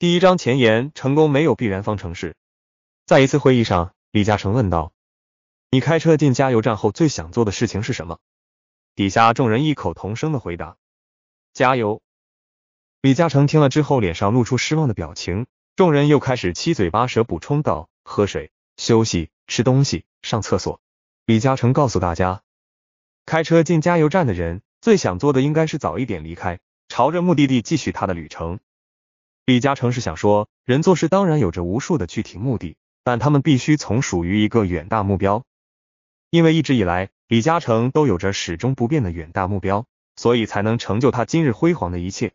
第一章前言：成功没有必然方程式。在一次会议上，李嘉诚问道：“你开车进加油站后，最想做的事情是什么？”底下众人异口同声的回答：“加油。”李嘉诚听了之后，脸上露出失望的表情。众人又开始七嘴八舌补充道：“喝水、休息、吃东西、上厕所。”李嘉诚告诉大家，开车进加油站的人，最想做的应该是早一点离开，朝着目的地继续他的旅程。李嘉诚是想说，人做事当然有着无数的具体目的，但他们必须从属于一个远大目标。因为一直以来，李嘉诚都有着始终不变的远大目标，所以才能成就他今日辉煌的一切。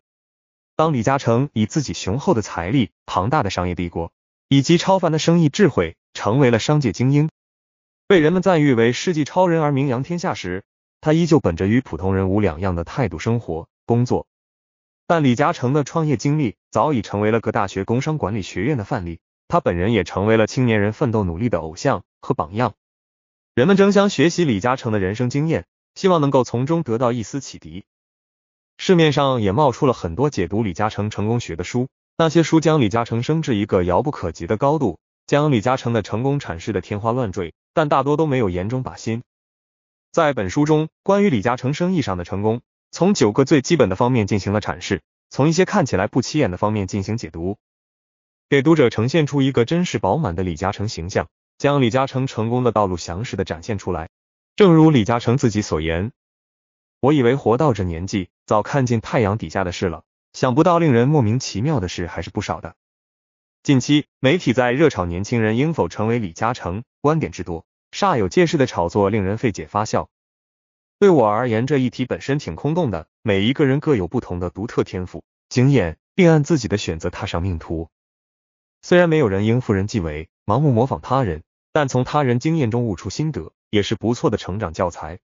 当李嘉诚以自己雄厚的财力、庞大的商业帝国以及超凡的生意智慧，成为了商界精英，被人们赞誉为世纪超人而名扬天下时，他依旧本着与普通人无两样的态度生活、工作。但李嘉诚的创业经历，早已成为了各大学工商管理学院的范例，他本人也成为了青年人奋斗努力的偶像和榜样。人们争相学习李嘉诚的人生经验，希望能够从中得到一丝启迪。市面上也冒出了很多解读李嘉诚成功学的书，那些书将李嘉诚升至一个遥不可及的高度，将李嘉诚的成功阐释的天花乱坠，但大多都没有言中靶心。在本书中，关于李嘉诚生意上的成功，从九个最基本的方面进行了阐释。从一些看起来不起眼的方面进行解读，给读者呈现出一个真实饱满的李嘉诚形象，将李嘉诚成功的道路详实的展现出来。正如李嘉诚自己所言：“我以为活到这年纪，早看尽太阳底下的事了，想不到令人莫名其妙的事还是不少的。”近期，媒体在热炒年轻人应否成为李嘉诚，观点之多，煞有介事的炒作，令人费解发笑。对我而言，这一题本身挺空洞的。每一个人各有不同的独特天赋、经验，并按自己的选择踏上命途。虽然没有人应付人即为盲目模仿他人，但从他人经验中悟出心得，也是不错的成长教材。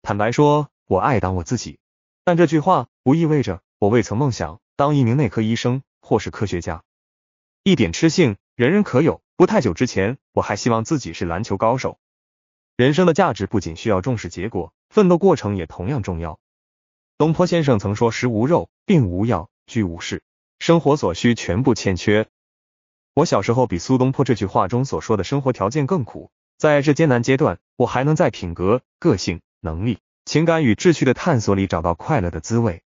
坦白说，我爱当我自己，但这句话不意味着我未曾梦想当一名内科医生或是科学家。一点痴性，人人可有。不太久之前，我还希望自己是篮球高手。人生的价值不仅需要重视结果，奋斗过程也同样重要。东坡先生曾说：“食无肉，并无药，居无事，生活所需全部欠缺。”我小时候比苏东坡这句话中所说的生活条件更苦，在这艰难阶段，我还能在品格、个性、能力、情感与志趣的探索里找到快乐的滋味。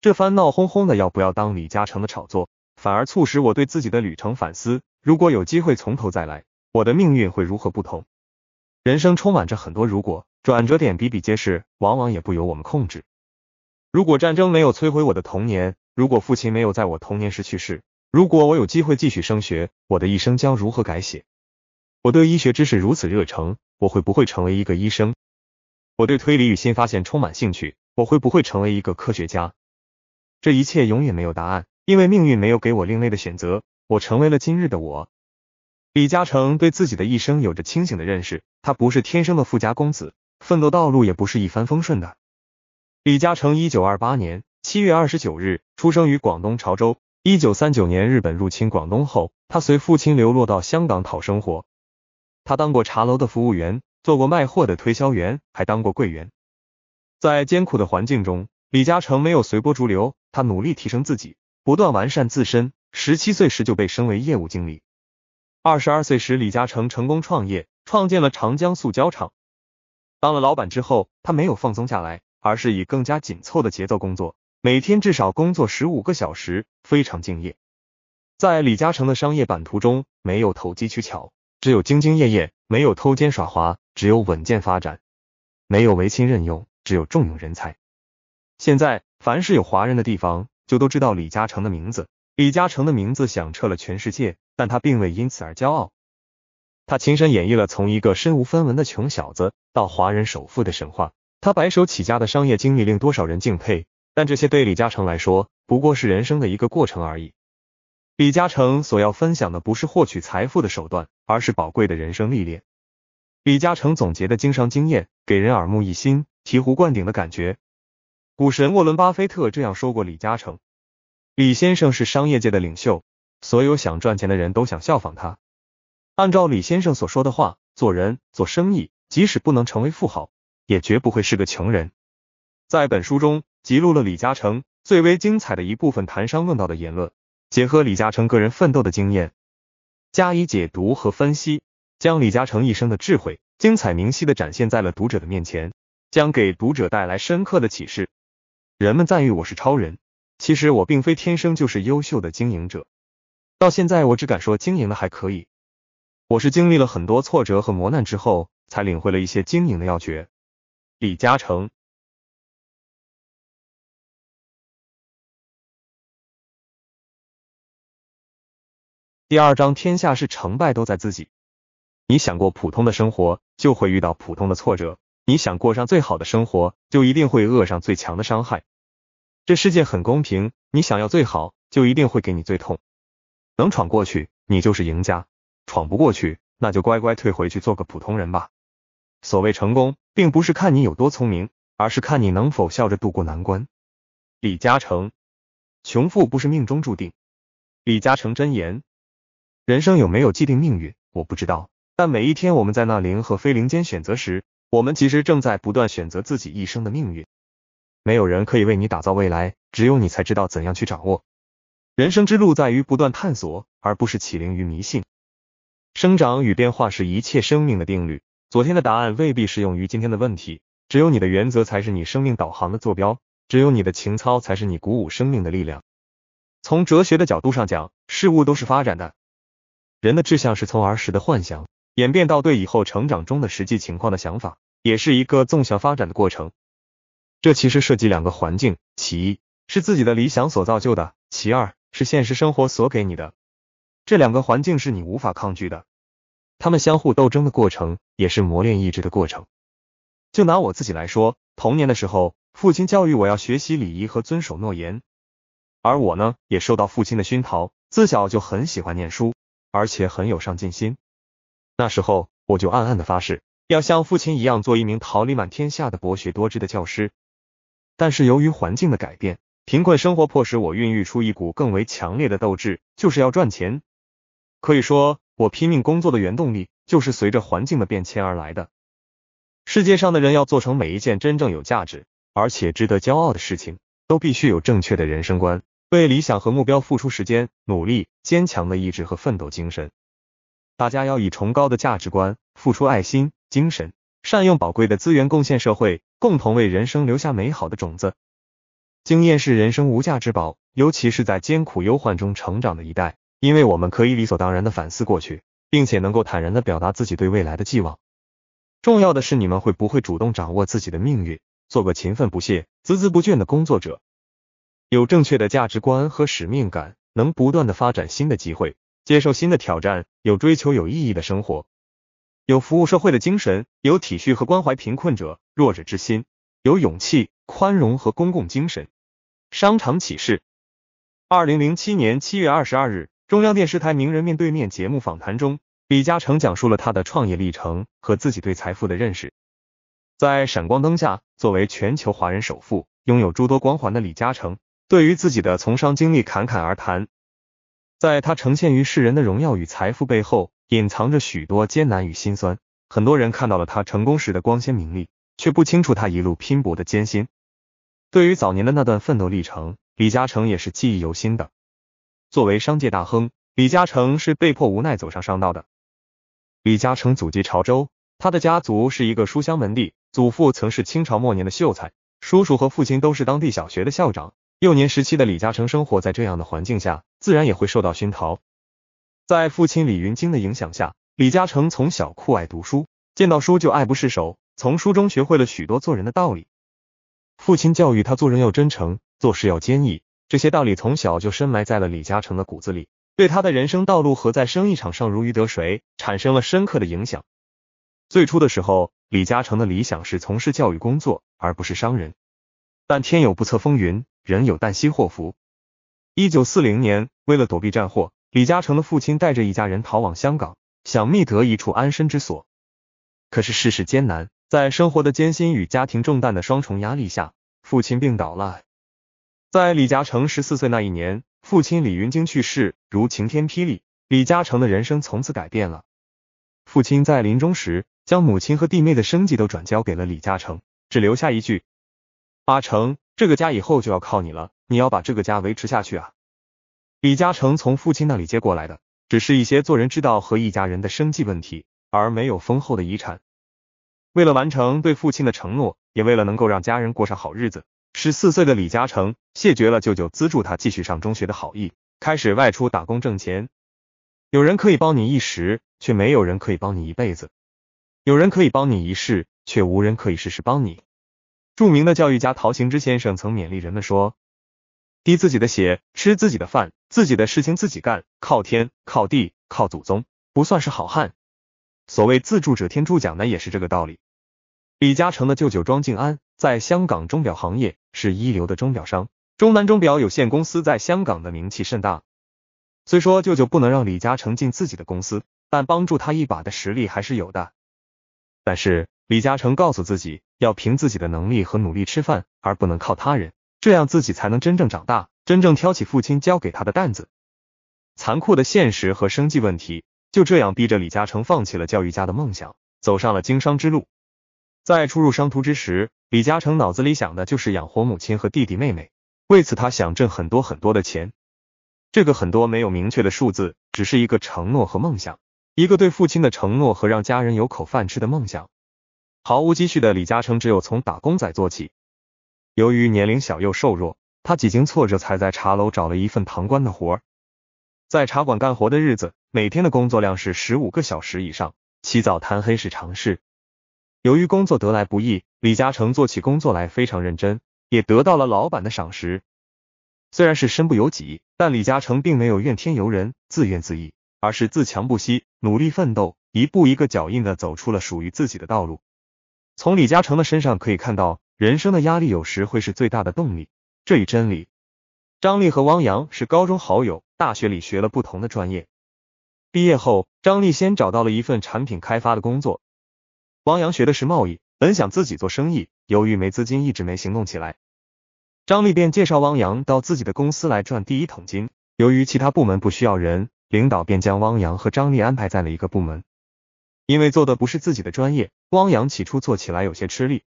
这番闹哄哄的要不要当李嘉诚的炒作，反而促使我对自己的旅程反思：如果有机会从头再来，我的命运会如何不同？人生充满着很多如果，转折点比比皆是，往往也不由我们控制。如果战争没有摧毁我的童年，如果父亲没有在我童年时去世，如果我有机会继续升学，我的一生将如何改写？我对医学知识如此热诚，我会不会成为一个医生？我对推理与新发现充满兴趣，我会不会成为一个科学家？这一切永远没有答案，因为命运没有给我另类的选择。我成为了今日的我。李嘉诚对自己的一生有着清醒的认识，他不是天生的富家公子，奋斗道路也不是一帆风顺的。李嘉诚一九二八年七月二十九日出生于广东潮州，一九三九年日本入侵广东后，他随父亲流落到香港讨生活。他当过茶楼的服务员，做过卖货的推销员，还当过柜员。在艰苦的环境中，李嘉诚没有随波逐流，他努力提升自己，不断完善自身。十七岁时就被升为业务经理。二十二岁时，李嘉诚成功创业，创建了长江塑胶厂。当了老板之后，他没有放松下来，而是以更加紧凑的节奏工作，每天至少工作十五个小时，非常敬业。在李嘉诚的商业版图中，没有投机取巧，只有兢兢业业；没有偷奸耍滑，只有稳健发展；没有唯亲任用，只有重用人才。现在，凡是有华人的地方，就都知道李嘉诚的名字。李嘉诚的名字响彻了全世界。但他并未因此而骄傲，他亲身演绎了从一个身无分文的穷小子到华人首富的神话。他白手起家的商业经历令多少人敬佩，但这些对李嘉诚来说不过是人生的一个过程而已。李嘉诚所要分享的不是获取财富的手段，而是宝贵的人生历练。李嘉诚总结的经商经验给人耳目一新、醍醐灌顶的感觉。股神沃伦·巴菲特这样说过：“李嘉诚，李先生是商业界的领袖。”所有想赚钱的人都想效仿他。按照李先生所说的话，做人做生意，即使不能成为富豪，也绝不会是个穷人。在本书中，记录了李嘉诚最为精彩的一部分谈商论道的言论，结合李嘉诚个人奋斗的经验加以解读和分析，将李嘉诚一生的智慧精彩明晰的展现在了读者的面前，将给读者带来深刻的启示。人们赞誉我是超人，其实我并非天生就是优秀的经营者。到现在，我只敢说经营的还可以。我是经历了很多挫折和磨难之后，才领会了一些经营的要诀。李嘉诚第二章：天下事，成败都在自己。你想过普通的生活，就会遇到普通的挫折；你想过上最好的生活，就一定会饿上最强的伤害。这世界很公平，你想要最好，就一定会给你最痛。能闯过去，你就是赢家；闯不过去，那就乖乖退回去做个普通人吧。所谓成功，并不是看你有多聪明，而是看你能否笑着度过难关。李嘉诚，穷富不是命中注定。李嘉诚真言：人生有没有既定命运，我不知道。但每一天我们在那灵和非灵间选择时，我们其实正在不断选择自己一生的命运。没有人可以为你打造未来，只有你才知道怎样去掌握。人生之路在于不断探索，而不是起灵于迷信。生长与变化是一切生命的定律。昨天的答案未必适用于今天的问题。只有你的原则才是你生命导航的坐标，只有你的情操才是你鼓舞生命的力量。从哲学的角度上讲，事物都是发展的。人的志向是从儿时的幻想演变到对以后成长中的实际情况的想法，也是一个纵向发展的过程。这其实涉及两个环境：其一是自己的理想所造就的；其二。是现实生活所给你的，这两个环境是你无法抗拒的，他们相互斗争的过程，也是磨练意志的过程。就拿我自己来说，童年的时候，父亲教育我要学习礼仪和遵守诺言，而我呢，也受到父亲的熏陶，自小就很喜欢念书，而且很有上进心。那时候，我就暗暗的发誓，要像父亲一样，做一名桃李满天下的博学多知的教师。但是由于环境的改变，贫困生活迫使我孕育出一股更为强烈的斗志，就是要赚钱。可以说，我拼命工作的原动力就是随着环境的变迁而来的。世界上的人要做成每一件真正有价值而且值得骄傲的事情，都必须有正确的人生观，为理想和目标付出时间、努力、坚强的意志和奋斗精神。大家要以崇高的价值观，付出爱心、精神，善用宝贵的资源，贡献社会，共同为人生留下美好的种子。经验是人生无价之宝，尤其是在艰苦忧患中成长的一代，因为我们可以理所当然地反思过去，并且能够坦然地表达自己对未来的寄望。重要的是你们会不会主动掌握自己的命运，做个勤奋不懈、孜孜不倦的工作者，有正确的价值观和使命感，能不断的发展新的机会，接受新的挑战，有追求有意义的生活，有服务社会的精神，有体恤和关怀贫困者、弱者之心，有勇气、宽容和公共精神。商场启示：二零零七年七月二十二日，中央电视台《名人面对面》节目访谈中，李嘉诚讲述了他的创业历程和自己对财富的认识。在闪光灯下，作为全球华人首富、拥有诸多光环的李嘉诚，对于自己的从商经历侃侃而谈。在他呈现于世人的荣耀与财富背后，隐藏着许多艰难与辛酸。很多人看到了他成功时的光鲜名利，却不清楚他一路拼搏的艰辛。对于早年的那段奋斗历程，李嘉诚也是记忆犹新的。作为商界大亨，李嘉诚是被迫无奈走上商道的。李嘉诚祖籍潮州，他的家族是一个书香门第，祖父曾是清朝末年的秀才，叔叔和父亲都是当地小学的校长。幼年时期的李嘉诚生活在这样的环境下，自然也会受到熏陶。在父亲李云京的影响下，李嘉诚从小酷爱读书，见到书就爱不释手，从书中学会了许多做人的道理。父亲教育他做人要真诚，做事要坚毅，这些道理从小就深埋在了李嘉诚的骨子里，对他的人生道路和在生意场上如鱼得水产生了深刻的影响。最初的时候，李嘉诚的理想是从事教育工作，而不是商人。但天有不测风云，人有旦夕祸福。一九四零年，为了躲避战祸，李嘉诚的父亲带着一家人逃往香港，想觅得一处安身之所。可是世事艰难。在生活的艰辛与家庭重担的双重压力下，父亲病倒了。在李嘉诚十四岁那一年，父亲李云京去世，如晴天霹雳，李嘉诚的人生从此改变了。父亲在临终时，将母亲和弟妹的生计都转交给了李嘉诚，只留下一句：“阿诚，这个家以后就要靠你了，你要把这个家维持下去啊。”李嘉诚从父亲那里接过来的，只是一些做人之道和一家人的生计问题，而没有丰厚的遗产。为了完成对父亲的承诺，也为了能够让家人过上好日子，十四岁的李嘉诚谢绝了舅舅资助他继续上中学的好意，开始外出打工挣钱。有人可以帮你一时，却没有人可以帮你一辈子；有人可以帮你一世，却无人可以事事帮你。著名的教育家陶行知先生曾勉励人们说：“滴自己的血，吃自己的饭，自己的事情自己干，靠天靠地靠祖宗，不算是好汉。”所谓“自助者天助”，讲的也是这个道理。李嘉诚的舅舅庄敬安在香港钟表行业是一流的钟表商，中南钟表有限公司在香港的名气甚大。虽说舅舅不能让李嘉诚进自己的公司，但帮助他一把的实力还是有的。但是李嘉诚告诉自己，要凭自己的能力和努力吃饭，而不能靠他人，这样自己才能真正长大，真正挑起父亲交给他的担子。残酷的现实和生计问题，就这样逼着李嘉诚放弃了教育家的梦想，走上了经商之路。在初入商途之时，李嘉诚脑子里想的就是养活母亲和弟弟妹妹。为此，他想挣很多很多的钱。这个很多没有明确的数字，只是一个承诺和梦想，一个对父亲的承诺和让家人有口饭吃的梦想。毫无积蓄的李嘉诚只有从打工仔做起。由于年龄小又瘦弱，他几经挫折才在茶楼找了一份堂倌的活儿。在茶馆干活的日子，每天的工作量是十五个小时以上，起早贪黑是常事。由于工作得来不易，李嘉诚做起工作来非常认真，也得到了老板的赏识。虽然是身不由己，但李嘉诚并没有怨天尤人、自怨自艾，而是自强不息，努力奋斗，一步一个脚印的走出了属于自己的道路。从李嘉诚的身上可以看到，人生的压力有时会是最大的动力这一真理。张丽和汪洋是高中好友，大学里学了不同的专业，毕业后，张丽先找到了一份产品开发的工作。汪洋学的是贸易，本想自己做生意，由于没资金，一直没行动起来。张丽便介绍汪洋到自己的公司来赚第一桶金。由于其他部门不需要人，领导便将汪洋和张丽安排在了一个部门。因为做的不是自己的专业，汪洋起初做起来有些吃力。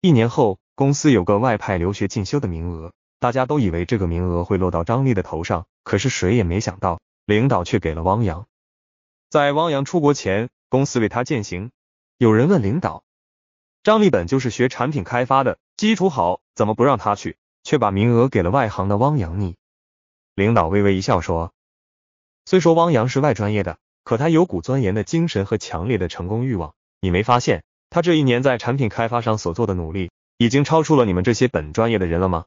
一年后，公司有个外派留学进修的名额，大家都以为这个名额会落到张丽的头上，可是谁也没想到，领导却给了汪洋。在汪洋出国前，公司为他践行。有人问领导：“张立本就是学产品开发的，基础好，怎么不让他去，却把名额给了外行的汪洋？”呢？领导微微一笑说：“虽说汪洋是外专业的，可他有股钻研的精神和强烈的成功欲望。你没发现他这一年在产品开发上所做的努力，已经超出了你们这些本专业的人了吗？”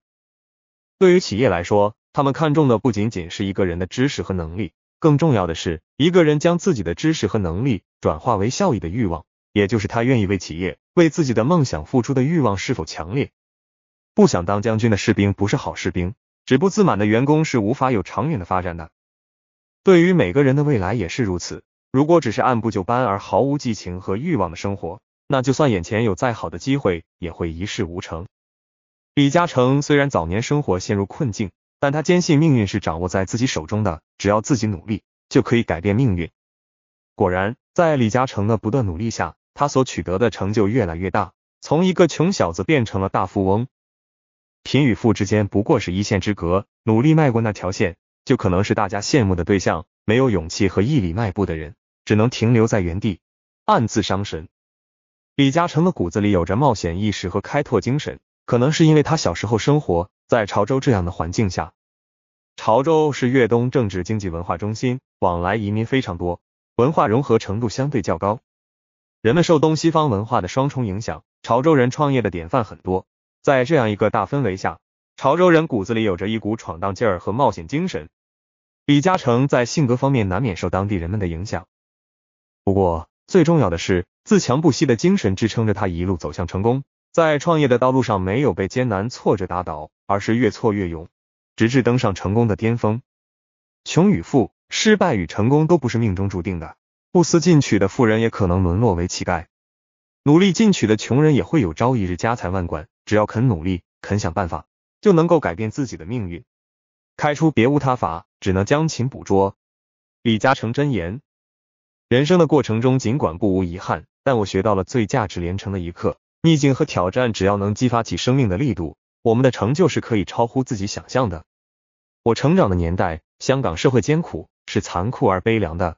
对于企业来说，他们看重的不仅仅是一个人的知识和能力，更重要的是一个人将自己的知识和能力转化为效益的欲望。也就是他愿意为企业、为自己的梦想付出的欲望是否强烈？不想当将军的士兵不是好士兵，止步自满的员工是无法有长远的发展的。对于每个人的未来也是如此。如果只是按部就班而毫无激情和欲望的生活，那就算眼前有再好的机会，也会一事无成。李嘉诚虽然早年生活陷入困境，但他坚信命运是掌握在自己手中的，只要自己努力，就可以改变命运。果然，在李嘉诚的不断努力下，他所取得的成就越来越大，从一个穷小子变成了大富翁。贫与富之间不过是一线之隔，努力迈过那条线，就可能是大家羡慕的对象。没有勇气和毅力迈步的人，只能停留在原地，暗自伤神。李嘉诚的骨子里有着冒险意识和开拓精神，可能是因为他小时候生活在潮州这样的环境下。潮州是粤东政治、经济、文化中心，往来移民非常多，文化融合程度相对较高。人们受东西方文化的双重影响，潮州人创业的典范很多。在这样一个大氛围下，潮州人骨子里有着一股闯荡劲儿和冒险精神。李嘉诚在性格方面难免受当地人们的影响，不过最重要的是自强不息的精神支撑着他一路走向成功。在创业的道路上，没有被艰难挫折打倒，而是越挫越勇，直至登上成功的巅峰。穷与富，失败与成功，都不是命中注定的。不思进取的富人也可能沦落为乞丐，努力进取的穷人也会有朝一日家财万贯。只要肯努力、肯想办法，就能够改变自己的命运。开出别无他法，只能将擒捕捉。李嘉诚真言：人生的过程中，尽管不无遗憾，但我学到了最价值连城的一课。逆境和挑战，只要能激发起生命的力度，我们的成就是可以超乎自己想象的。我成长的年代，香港社会艰苦，是残酷而悲凉的。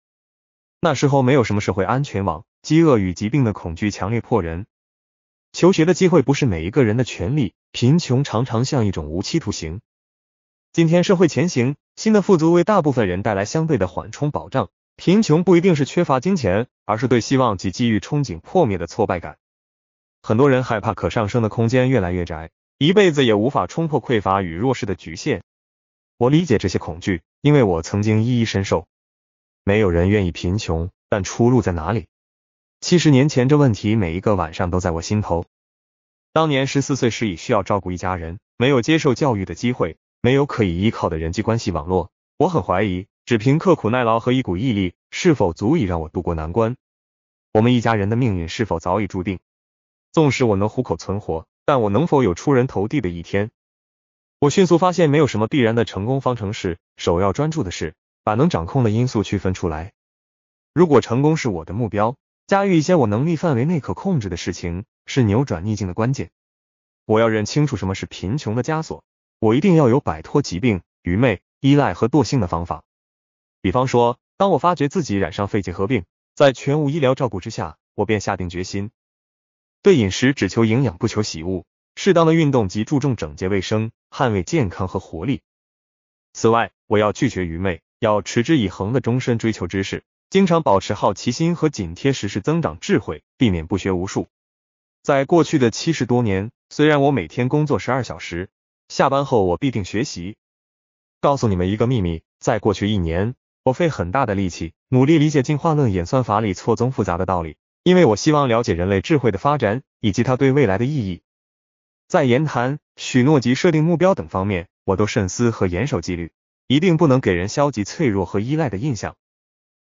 那时候没有什么社会安全网，饥饿与疾病的恐惧强烈迫人。求学的机会不是每一个人的权利，贫穷常常像一种无期徒刑。今天社会前行，新的富足为大部分人带来相对的缓冲保障。贫穷不一定是缺乏金钱，而是对希望及机遇憧憬破灭的挫败感。很多人害怕可上升的空间越来越窄，一辈子也无法冲破匮乏与弱势的局限。我理解这些恐惧，因为我曾经一一深受。没有人愿意贫穷，但出路在哪里？七十年前，这问题每一个晚上都在我心头。当年十四岁时已需要照顾一家人，没有接受教育的机会，没有可以依靠的人际关系网络。我很怀疑，只凭刻苦耐劳和一股毅力，是否足以让我渡过难关？我们一家人的命运是否早已注定？纵使我能糊口存活，但我能否有出人头地的一天？我迅速发现，没有什么必然的成功方程式。首要专注的是。把能掌控的因素区分出来。如果成功是我的目标，驾驭一些我能力范围内可控制的事情是扭转逆境的关键。我要认清楚什么是贫穷的枷锁。我一定要有摆脱疾病、愚昧、依赖和惰性的方法。比方说，当我发觉自己染上肺结核病，在全无医疗照顾之下，我便下定决心，对饮食只求营养不求喜物，适当的运动及注重整洁卫生，捍卫健康和活力。此外，我要拒绝愚昧。要持之以恒的终身追求知识，经常保持好奇心和紧贴实事增长智慧，避免不学无术。在过去的七十多年，虽然我每天工作十二小时，下班后我必定学习。告诉你们一个秘密，在过去一年，我费很大的力气，努力理解进化论演算法里错综复杂的道理，因为我希望了解人类智慧的发展以及它对未来的意义。在言谈、许诺及设定目标等方面，我都慎思和严守纪律。一定不能给人消极、脆弱和依赖的印象。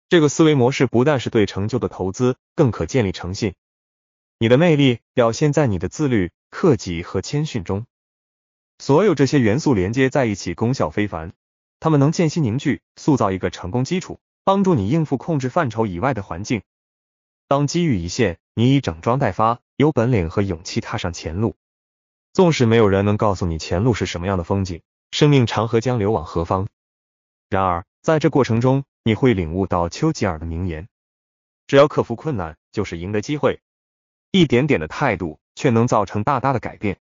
这个思维模式不但是对成就的投资，更可建立诚信。你的魅力表现在你的自律、克己和谦逊中。所有这些元素连接在一起，功效非凡。它们能间隙凝聚，塑造一个成功基础，帮助你应付控制范畴以外的环境。当机遇一现，你已整装待发，有本领和勇气踏上前路。纵使没有人能告诉你前路是什么样的风景。生命长河将流往何方？然而，在这过程中，你会领悟到丘吉尔的名言：“只要克服困难，就是赢得机会。”一点点的态度，却能造成大大的改变。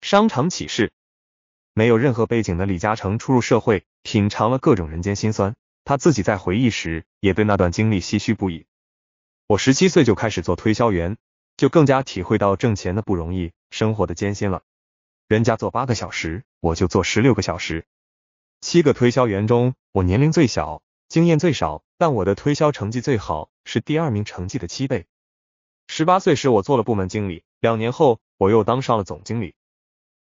商场启示：没有任何背景的李嘉诚初入社会，品尝了各种人间辛酸。他自己在回忆时，也对那段经历唏嘘不已。我十七岁就开始做推销员，就更加体会到挣钱的不容易，生活的艰辛了。人家做八个小时，我就做十六个小时。七个推销员中，我年龄最小，经验最少，但我的推销成绩最好，是第二名成绩的七倍。十八岁时，我做了部门经理，两年后，我又当上了总经理。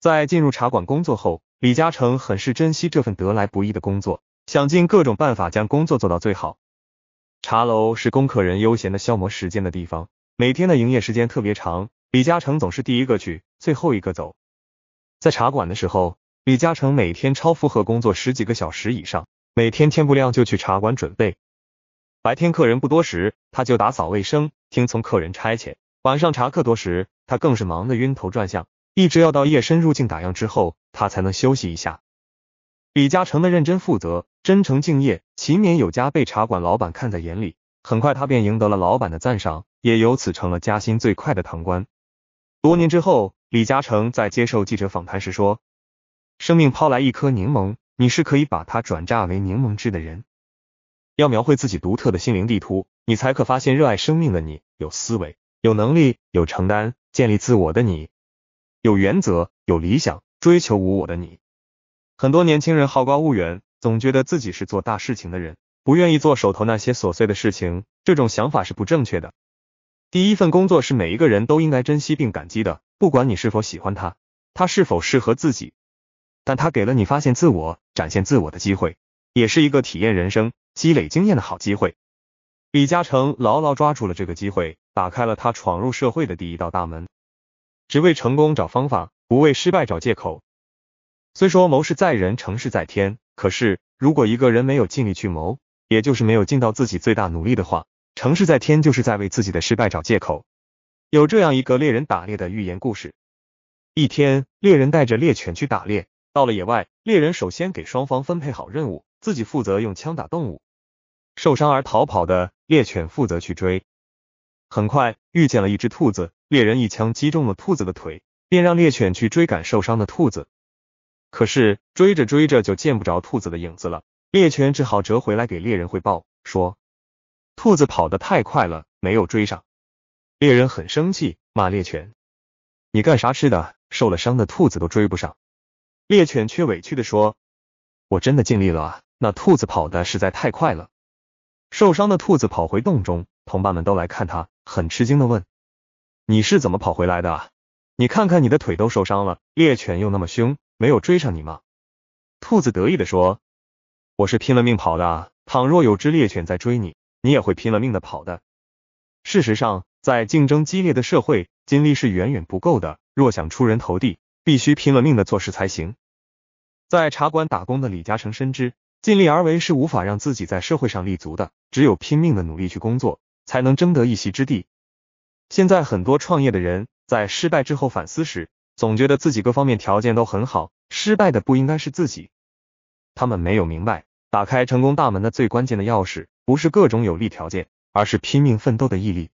在进入茶馆工作后，李嘉诚很是珍惜这份得来不易的工作，想尽各种办法将工作做到最好。茶楼是供客人悠闲的消磨时间的地方，每天的营业时间特别长。李嘉诚总是第一个去，最后一个走。在茶馆的时候，李嘉诚每天超负荷工作十几个小时以上，每天天不亮就去茶馆准备，白天客人不多时，他就打扫卫生，听从客人差遣；晚上茶客多时，他更是忙得晕头转向，一直要到夜深入境打烊之后，他才能休息一下。李嘉诚的认真负责、真诚敬业、勤勉有加，被茶馆老板看在眼里，很快他便赢得了老板的赞赏，也由此成了加薪最快的堂倌。多年之后。李嘉诚在接受记者访谈时说：“生命抛来一颗柠檬，你是可以把它转榨为柠檬汁的人。要描绘自己独特的心灵地图，你才可发现热爱生命的你，有思维、有能力、有承担，建立自我的你，有原则、有理想，追求无我的你。很多年轻人好高骛远，总觉得自己是做大事情的人，不愿意做手头那些琐碎的事情，这种想法是不正确的。第一份工作是每一个人都应该珍惜并感激的。”不管你是否喜欢他，他是否适合自己，但他给了你发现自我、展现自我的机会，也是一个体验人生、积累经验的好机会。李嘉诚牢牢抓住了这个机会，打开了他闯入社会的第一道大门。只为成功找方法，不为失败找借口。虽说谋事在人，成事在天，可是如果一个人没有尽力去谋，也就是没有尽到自己最大努力的话，成事在天就是在为自己的失败找借口。有这样一个猎人打猎的寓言故事。一天，猎人带着猎犬去打猎，到了野外，猎人首先给双方分配好任务，自己负责用枪打动物，受伤而逃跑的猎犬负责去追。很快遇见了一只兔子，猎人一枪击中了兔子的腿，便让猎犬去追赶受伤的兔子。可是追着追着就见不着兔子的影子了，猎犬只好折回来给猎人汇报说，兔子跑得太快了，没有追上。猎人很生气，骂猎犬：“你干啥吃的？受了伤的兔子都追不上。”猎犬却委屈的说：“我真的尽力了啊，那兔子跑的实在太快了。”受伤的兔子跑回洞中，同伴们都来看他，很吃惊的问：“你是怎么跑回来的啊？你看看你的腿都受伤了，猎犬又那么凶，没有追上你吗？”兔子得意的说：“我是拼了命跑的啊，倘若有只猎犬在追你，你也会拼了命的跑的。”事实上。在竞争激烈的社会，精力是远远不够的。若想出人头地，必须拼了命的做事才行。在茶馆打工的李嘉诚深知，尽力而为是无法让自己在社会上立足的。只有拼命的努力去工作，才能争得一席之地。现在很多创业的人在失败之后反思时，总觉得自己各方面条件都很好，失败的不应该是自己。他们没有明白，打开成功大门的最关键的钥匙，不是各种有利条件，而是拼命奋斗的毅力。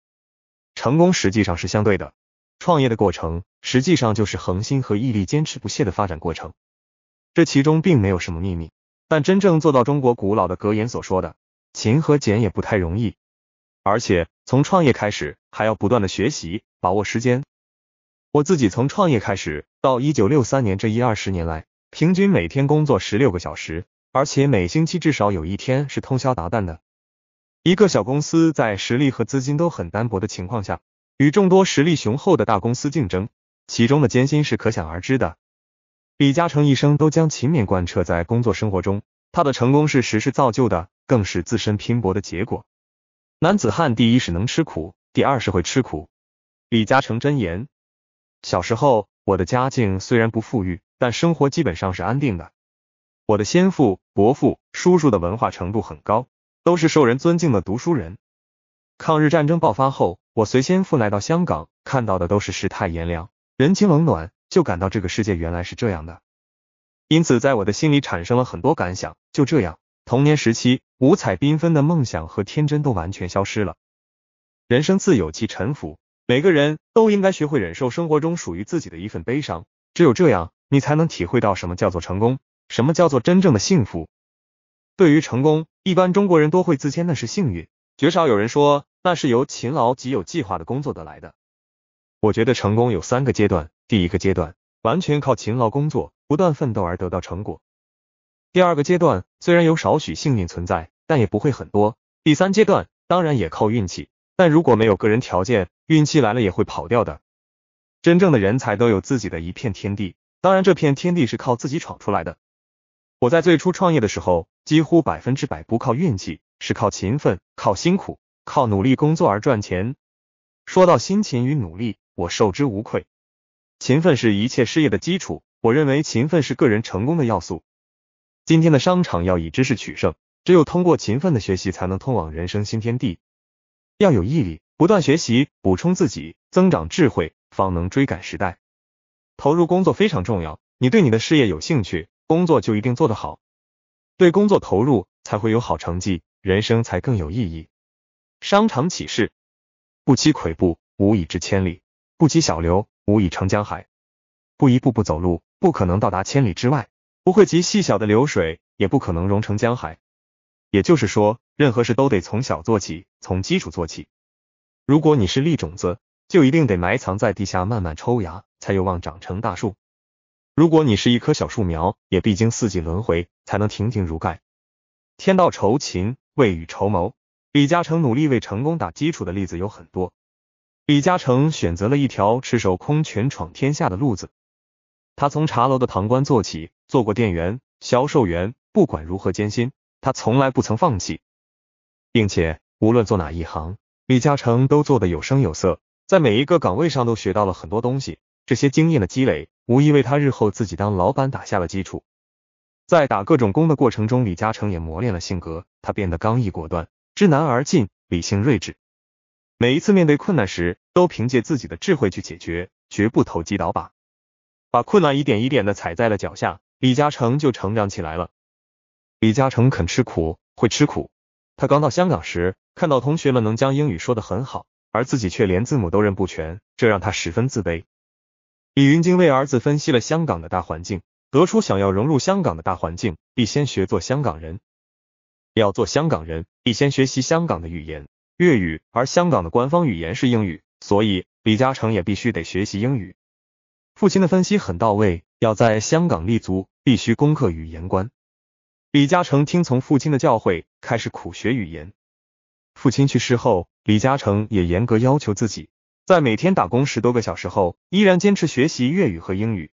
成功实际上是相对的，创业的过程实际上就是恒心和毅力坚持不懈的发展过程，这其中并没有什么秘密，但真正做到中国古老的格言所说的“勤和俭”也不太容易，而且从创业开始还要不断的学习，把握时间。我自己从创业开始到一九六三年这一二十年来，平均每天工作十六个小时，而且每星期至少有一天是通宵达旦的。一个小公司在实力和资金都很单薄的情况下，与众多实力雄厚的大公司竞争，其中的艰辛是可想而知的。李嘉诚一生都将勤勉贯彻在工作生活中，他的成功是时势造就的，更是自身拼搏的结果。男子汉第一是能吃苦，第二是会吃苦。李嘉诚真言：小时候，我的家境虽然不富裕，但生活基本上是安定的。我的先父、伯父、叔叔的文化程度很高。都是受人尊敬的读书人。抗日战争爆发后，我随先父来到香港，看到的都是世态炎凉、人情冷暖，就感到这个世界原来是这样的。因此，在我的心里产生了很多感想。就这样，童年时期五彩缤纷的梦想和天真都完全消失了。人生自有其沉浮，每个人都应该学会忍受生活中属于自己的一份悲伤。只有这样，你才能体会到什么叫做成功，什么叫做真正的幸福。对于成功，一般中国人都会自谦，那是幸运，绝少有人说那是由勤劳及有计划的工作得来的。我觉得成功有三个阶段，第一个阶段完全靠勤劳工作、不断奋斗而得到成果；第二个阶段虽然有少许幸运存在，但也不会很多；第三阶段当然也靠运气，但如果没有个人条件，运气来了也会跑掉的。真正的人才都有自己的一片天地，当然这片天地是靠自己闯出来的。我在最初创业的时候，几乎百分之百不靠运气，是靠勤奋、靠辛苦、靠努力工作而赚钱。说到辛勤与努力，我受之无愧。勤奋是一切事业的基础，我认为勤奋是个人成功的要素。今天的商场要以知识取胜，只有通过勤奋的学习，才能通往人生新天地。要有毅力，不断学习，补充自己，增长智慧，方能追赶时代。投入工作非常重要，你对你的事业有兴趣。工作就一定做得好，对工作投入才会有好成绩，人生才更有意义。商场启示：不积跬步，无以至千里；不积小流，无以成江海。不一步步走路，不可能到达千里之外；不会集细小的流水，也不可能融成江海。也就是说，任何事都得从小做起，从基础做起。如果你是粒种子，就一定得埋藏在地下，慢慢抽芽，才有望长成大树。如果你是一棵小树苗，也必经四季轮回，才能亭亭如盖。天道酬勤，未雨绸缪。李嘉诚努力为成功打基础的例子有很多。李嘉诚选择了一条赤手空拳闯天下的路子。他从茶楼的堂倌做起，做过店员、销售员。不管如何艰辛，他从来不曾放弃，并且无论做哪一行，李嘉诚都做得有声有色，在每一个岗位上都学到了很多东西。这些经验的积累。无疑为他日后自己当老板打下了基础。在打各种工的过程中，李嘉诚也磨练了性格，他变得刚毅果断、知难而进、理性睿智。每一次面对困难时，都凭借自己的智慧去解决，绝不投机倒把，把困难一点一点的踩在了脚下。李嘉诚就成长起来了。李嘉诚肯吃苦，会吃苦。他刚到香港时，看到同学们能将英语说得很好，而自己却连字母都认不全，这让他十分自卑。李云金为儿子分析了香港的大环境，得出想要融入香港的大环境，必先学做香港人；要做香港人，必先学习香港的语言——粤语。而香港的官方语言是英语，所以李嘉诚也必须得学习英语。父亲的分析很到位，要在香港立足，必须攻克语言关。李嘉诚听从父亲的教诲，开始苦学语言。父亲去世后，李嘉诚也严格要求自己。在每天打工十多个小时后，依然坚持学习粤语和英语。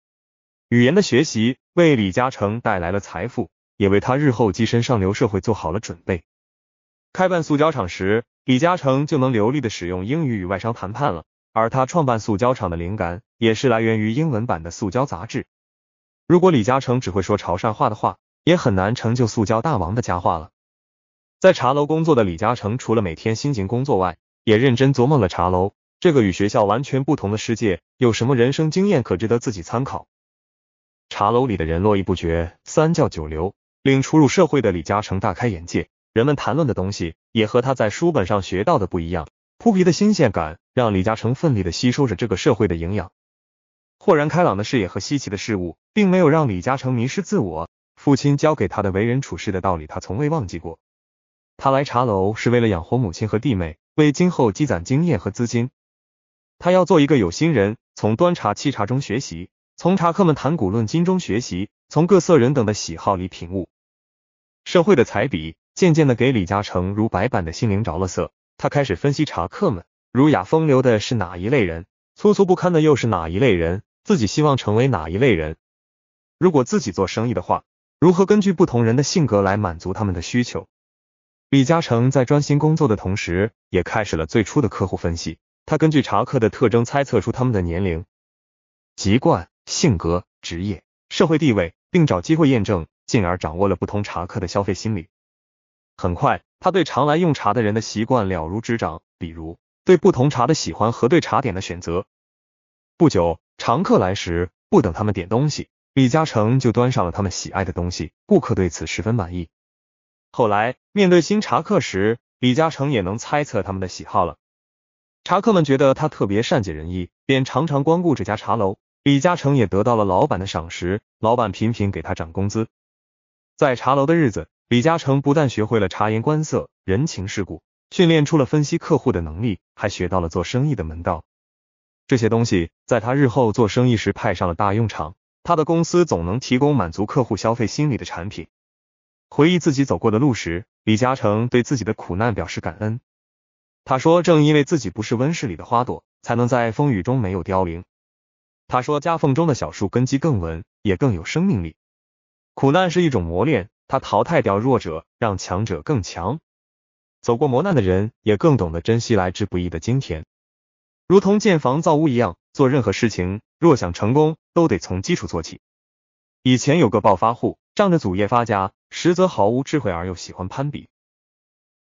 语言的学习为李嘉诚带来了财富，也为他日后跻身上流社会做好了准备。开办塑胶厂时，李嘉诚就能流利的使用英语与外商谈判了。而他创办塑胶厂的灵感也是来源于英文版的塑胶杂志。如果李嘉诚只会说潮汕话的话，也很难成就塑胶大王的佳话了。在茶楼工作的李嘉诚，除了每天辛勤工作外，也认真琢磨了茶楼。这个与学校完全不同的世界有什么人生经验可值得自己参考？茶楼里的人络绎不绝，三教九流，令初入社会的李嘉诚大开眼界。人们谈论的东西也和他在书本上学到的不一样，扑鼻的新鲜感让李嘉诚奋力的吸收着这个社会的营养。豁然开朗的视野和稀奇的事物，并没有让李嘉诚迷失自我。父亲教给他的为人处事的道理，他从未忘记过。他来茶楼是为了养活母亲和弟妹，为今后积攒经验和资金。他要做一个有心人，从端茶沏茶中学习，从茶客们谈古论今中学习，从各色人等的喜好里品悟。社会的彩笔渐渐的给李嘉诚如白板的心灵着了色。他开始分析茶客们，儒雅风流的是哪一类人，粗俗不堪的又是哪一类人，自己希望成为哪一类人。如果自己做生意的话，如何根据不同人的性格来满足他们的需求？李嘉诚在专心工作的同时，也开始了最初的客户分析。他根据茶客的特征猜测出他们的年龄、籍贯、性格、职业、社会地位，并找机会验证，进而掌握了不同茶客的消费心理。很快，他对常来用茶的人的习惯了如指掌，比如对不同茶的喜欢和对茶点的选择。不久，常客来时不等他们点东西，李嘉诚就端上了他们喜爱的东西，顾客对此十分满意。后来，面对新茶客时，李嘉诚也能猜测他们的喜好了。茶客们觉得他特别善解人意，便常常光顾这家茶楼。李嘉诚也得到了老板的赏识，老板频频给他涨工资。在茶楼的日子，李嘉诚不但学会了察言观色、人情世故，训练出了分析客户的能力，还学到了做生意的门道。这些东西在他日后做生意时派上了大用场。他的公司总能提供满足客户消费心理的产品。回忆自己走过的路时，李嘉诚对自己的苦难表示感恩。他说：“正因为自己不是温室里的花朵，才能在风雨中没有凋零。”他说：“夹缝中的小树根基更稳，也更有生命力。苦难是一种磨练，它淘汰掉弱者，让强者更强。走过磨难的人，也更懂得珍惜来之不易的今天。如同建房造屋一样，做任何事情，若想成功，都得从基础做起。以前有个暴发户，仗着祖业发家，实则毫无智慧，而又喜欢攀比。”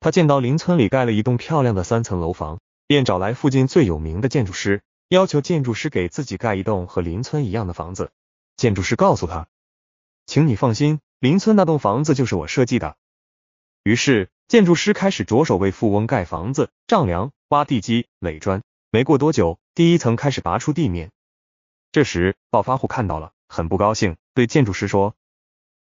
他见到邻村里盖了一栋漂亮的三层楼房，便找来附近最有名的建筑师，要求建筑师给自己盖一栋和邻村一样的房子。建筑师告诉他：“请你放心，邻村那栋房子就是我设计的。”于是，建筑师开始着手为富翁盖房子，丈量、挖地基、垒砖。没过多久，第一层开始拔出地面。这时，暴发户看到了，很不高兴，对建筑师说：“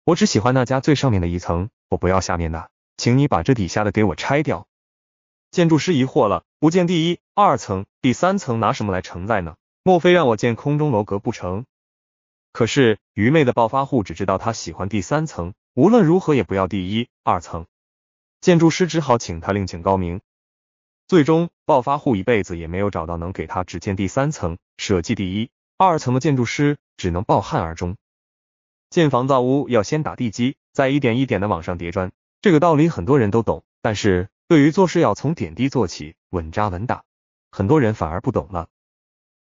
我只喜欢那家最上面的一层，我不要下面的。”请你把这底下的给我拆掉。建筑师疑惑了，不建第一、二层，第三层拿什么来承载呢？莫非让我建空中楼阁不成？可是愚昧的暴发户只知道他喜欢第三层，无论如何也不要第一、二层。建筑师只好请他另请高明。最终，暴发户一辈子也没有找到能给他只建第三层、舍弃第一、二层的建筑师，只能抱憾而终。建房造屋要先打地基，再一点一点的往上叠砖。这个道理很多人都懂，但是对于做事要从点滴做起，稳扎稳打，很多人反而不懂了。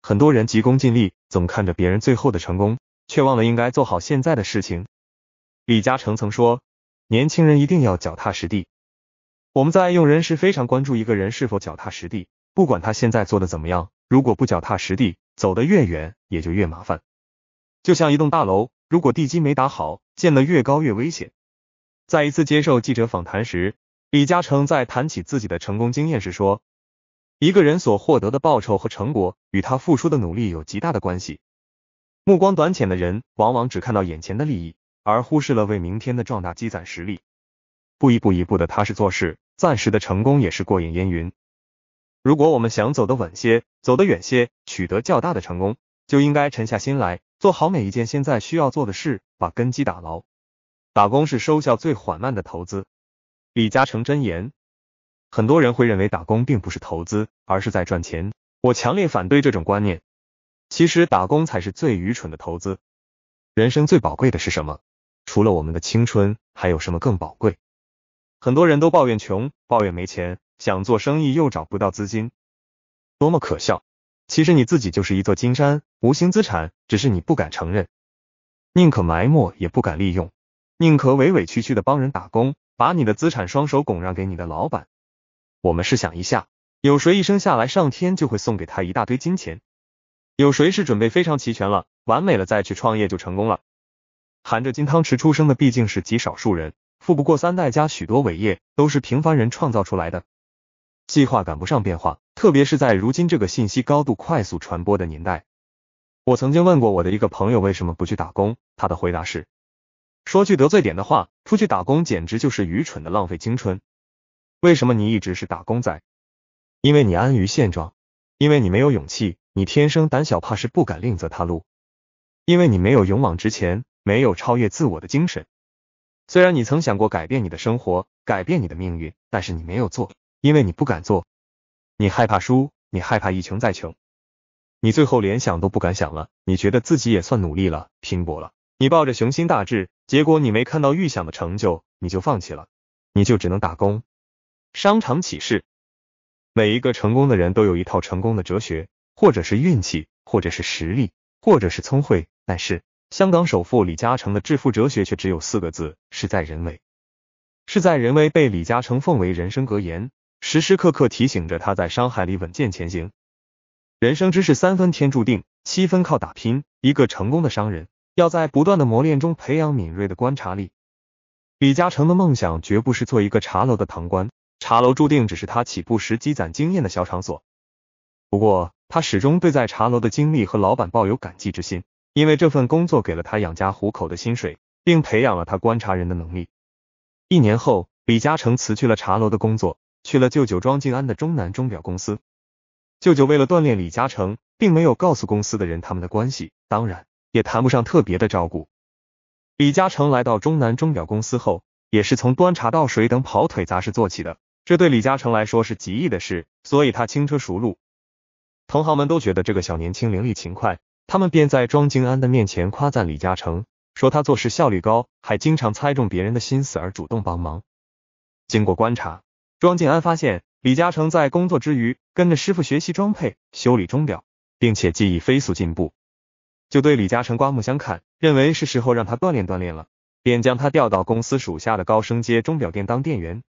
很多人急功近利，总看着别人最后的成功，却忘了应该做好现在的事情。李嘉诚曾说，年轻人一定要脚踏实地。我们在用人时非常关注一个人是否脚踏实地，不管他现在做的怎么样，如果不脚踏实地，走得越远也就越麻烦。就像一栋大楼，如果地基没打好，建得越高越危险。在一次接受记者访谈时，李嘉诚在谈起自己的成功经验时说：“一个人所获得的报酬和成果，与他付出的努力有极大的关系。目光短浅的人，往往只看到眼前的利益，而忽视了为明天的壮大积攒实力。不一步一步的踏实做事，暂时的成功也是过眼烟云。如果我们想走得稳些，走得远些，取得较大的成功，就应该沉下心来，做好每一件现在需要做的事，把根基打牢。”打工是收效最缓慢的投资，李嘉诚真言。很多人会认为打工并不是投资，而是在赚钱。我强烈反对这种观念。其实打工才是最愚蠢的投资。人生最宝贵的是什么？除了我们的青春，还有什么更宝贵？很多人都抱怨穷，抱怨没钱，想做生意又找不到资金，多么可笑！其实你自己就是一座金山，无形资产，只是你不敢承认，宁可埋没也不敢利用。宁可委委屈屈的帮人打工，把你的资产双手拱让给你的老板。我们试想一下，有谁一生下来上天就会送给他一大堆金钱？有谁是准备非常齐全了、完美了再去创业就成功了？含着金汤匙出生的毕竟是极少数人，富不过三代，加许多伟业都是平凡人创造出来的。计划赶不上变化，特别是在如今这个信息高度快速传播的年代。我曾经问过我的一个朋友为什么不去打工，他的回答是。说句得罪点的话，出去打工简直就是愚蠢的浪费青春。为什么你一直是打工仔？因为你安于现状，因为你没有勇气，你天生胆小怕事，不敢另择他路。因为你没有勇往直前，没有超越自我的精神。虽然你曾想过改变你的生活，改变你的命运，但是你没有做，因为你不敢做，你害怕输，你害怕一穷再穷，你最后连想都不敢想了。你觉得自己也算努力了，拼搏了，你抱着雄心大志。结果你没看到预想的成就，你就放弃了，你就只能打工。商场启示：每一个成功的人都有一套成功的哲学，或者是运气，或者是实力，或者是聪慧。但是，香港首富李嘉诚的致富哲学却只有四个字：事在人为。事在人为被李嘉诚奉为人生格言，时时刻刻提醒着他在商海里稳健前行。人生之事，三分天注定，七分靠打拼。一个成功的商人。要在不断的磨练中培养敏锐的观察力。李嘉诚的梦想绝不是做一个茶楼的堂倌，茶楼注定只是他起步时积攒经验的小场所。不过，他始终对在茶楼的经历和老板抱有感激之心，因为这份工作给了他养家糊口的薪水，并培养了他观察人的能力。一年后，李嘉诚辞去了茶楼的工作，去了舅舅庄静安的中南钟表公司。舅舅为了锻炼李嘉诚，并没有告诉公司的人他们的关系，当然。也谈不上特别的照顾。李嘉诚来到中南钟表公司后，也是从端茶倒水等跑腿杂事做起的。这对李嘉诚来说是极易的事，所以他轻车熟路。同行们都觉得这个小年轻伶俐勤快，他们便在庄静安的面前夸赞李嘉诚，说他做事效率高，还经常猜中别人的心思而主动帮忙。经过观察，庄静安发现李嘉诚在工作之余跟着师傅学习装配、修理钟表，并且技艺飞速进步。就对李嘉诚刮目相看，认为是时候让他锻炼锻炼了，便将他调到公司属下的高升街钟表店当店员。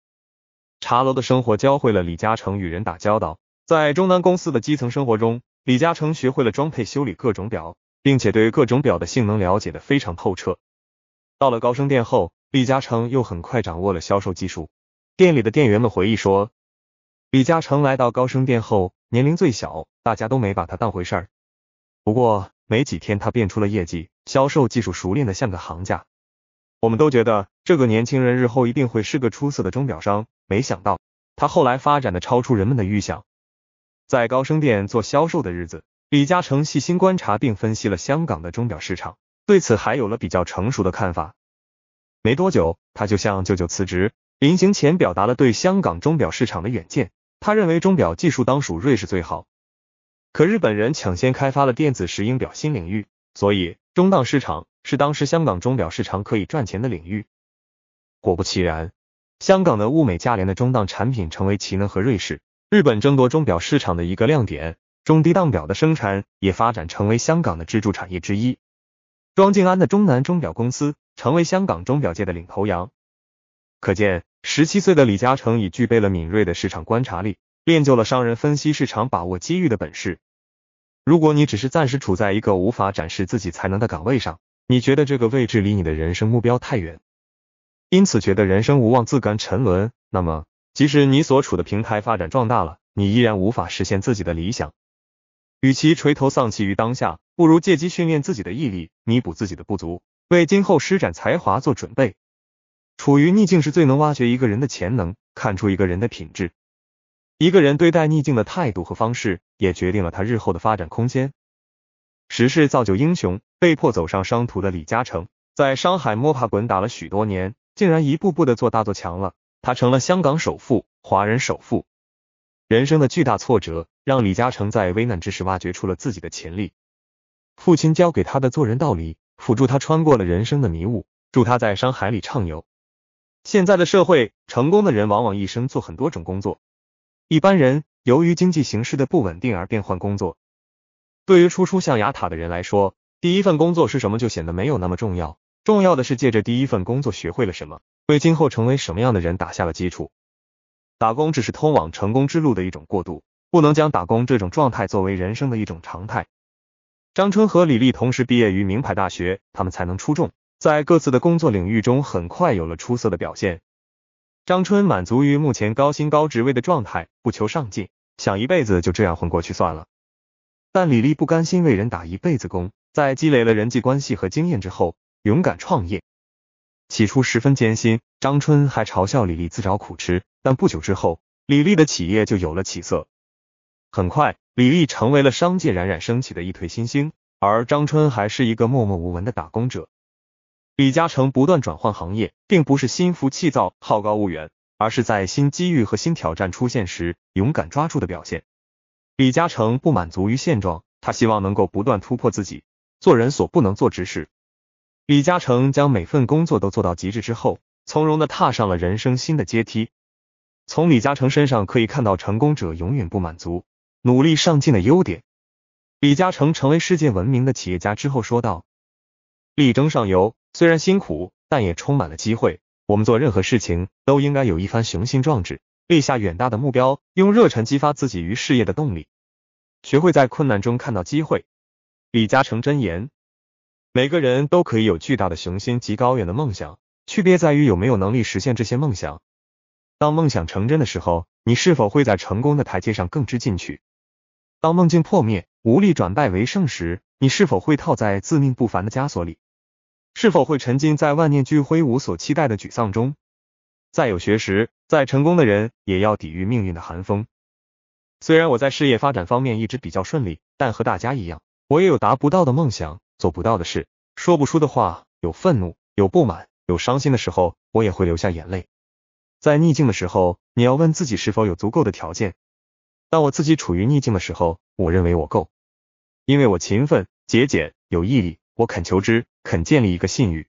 茶楼的生活教会了李嘉诚与人打交道，在中南公司的基层生活中，李嘉诚学会了装配修理各种表，并且对各种表的性能了解的非常透彻。到了高升店后，李嘉诚又很快掌握了销售技术。店里的店员们回忆说，李嘉诚来到高升店后，年龄最小，大家都没把他当回事儿。不过，没几天，他变出了业绩，销售技术熟练的像个行家。我们都觉得这个年轻人日后一定会是个出色的钟表商。没想到他后来发展的超出人们的预想。在高升店做销售的日子，李嘉诚细心观察并分析了香港的钟表市场，对此还有了比较成熟的看法。没多久，他就向舅舅辞职，临行前表达了对香港钟表市场的远见。他认为钟表技术当属瑞士最好。可日本人抢先开发了电子石英表新领域，所以中档市场是当时香港钟表市场可以赚钱的领域。果不其然，香港的物美价廉的中档产品成为齐能和瑞士、日本争夺钟表市场的一个亮点。中低档表的生产也发展成为香港的支柱产业之一。庄静安的中南钟表公司成为香港钟表界的领头羊。可见，十七岁的李嘉诚已具备了敏锐的市场观察力，练就了商人分析市场、把握机遇的本事。如果你只是暂时处在一个无法展示自己才能的岗位上，你觉得这个位置离你的人生目标太远，因此觉得人生无望，自甘沉沦，那么即使你所处的平台发展壮大了，你依然无法实现自己的理想。与其垂头丧气于当下，不如借机训练自己的毅力，弥补自己的不足，为今后施展才华做准备。处于逆境是最能挖掘一个人的潜能，看出一个人的品质。一个人对待逆境的态度和方式，也决定了他日后的发展空间。时势造就英雄，被迫走上商途的李嘉诚，在商海摸爬滚打了许多年，竟然一步步的做大做强了。他成了香港首富、华人首富。人生的巨大挫折，让李嘉诚在危难之时挖掘出了自己的潜力。父亲教给他的做人道理，辅助他穿过了人生的迷雾，助他在商海里畅游。现在的社会，成功的人往往一生做很多种工作。一般人由于经济形势的不稳定而变换工作，对于初出象牙塔的人来说，第一份工作是什么就显得没有那么重要，重要的是借着第一份工作学会了什么，为今后成为什么样的人打下了基础。打工只是通往成功之路的一种过渡，不能将打工这种状态作为人生的一种常态。张春和李丽同时毕业于名牌大学，他们才能出众，在各自的工作领域中很快有了出色的表现。张春满足于目前高薪高职位的状态，不求上进，想一辈子就这样混过去算了。但李丽不甘心为人打一辈子工，在积累了人际关系和经验之后，勇敢创业。起初十分艰辛，张春还嘲笑李丽自找苦吃。但不久之后，李丽的企业就有了起色。很快，李丽成为了商界冉冉升起的一推新星，而张春还是一个默默无闻的打工者。李嘉诚不断转换行业，并不是心浮气躁、好高骛远，而是在新机遇和新挑战出现时勇敢抓住的表现。李嘉诚不满足于现状，他希望能够不断突破自己，做人所不能做之事。李嘉诚将每份工作都做到极致之后，从容的踏上了人生新的阶梯。从李嘉诚身上可以看到成功者永远不满足、努力上进的优点。李嘉诚成为世界闻名的企业家之后，说道：“力争上游。”虽然辛苦，但也充满了机会。我们做任何事情都应该有一番雄心壮志，立下远大的目标，用热忱激发自己与事业的动力，学会在困难中看到机会。李嘉诚箴言：每个人都可以有巨大的雄心及高远的梦想，区别在于有没有能力实现这些梦想。当梦想成真的时候，你是否会在成功的台阶上更之进取？当梦境破灭，无力转败为胜时，你是否会套在自命不凡的枷锁里？是否会沉浸在万念俱灰、无所期待的沮丧中？再有学识、再成功的人，也要抵御命运的寒风。虽然我在事业发展方面一直比较顺利，但和大家一样，我也有达不到的梦想、做不到的事、说不出的话，有愤怒、有不满、有伤心的时候，我也会流下眼泪。在逆境的时候，你要问自己是否有足够的条件。当我自己处于逆境的时候，我认为我够，因为我勤奋、节俭、有毅力，我肯求知。肯建立一个信誉。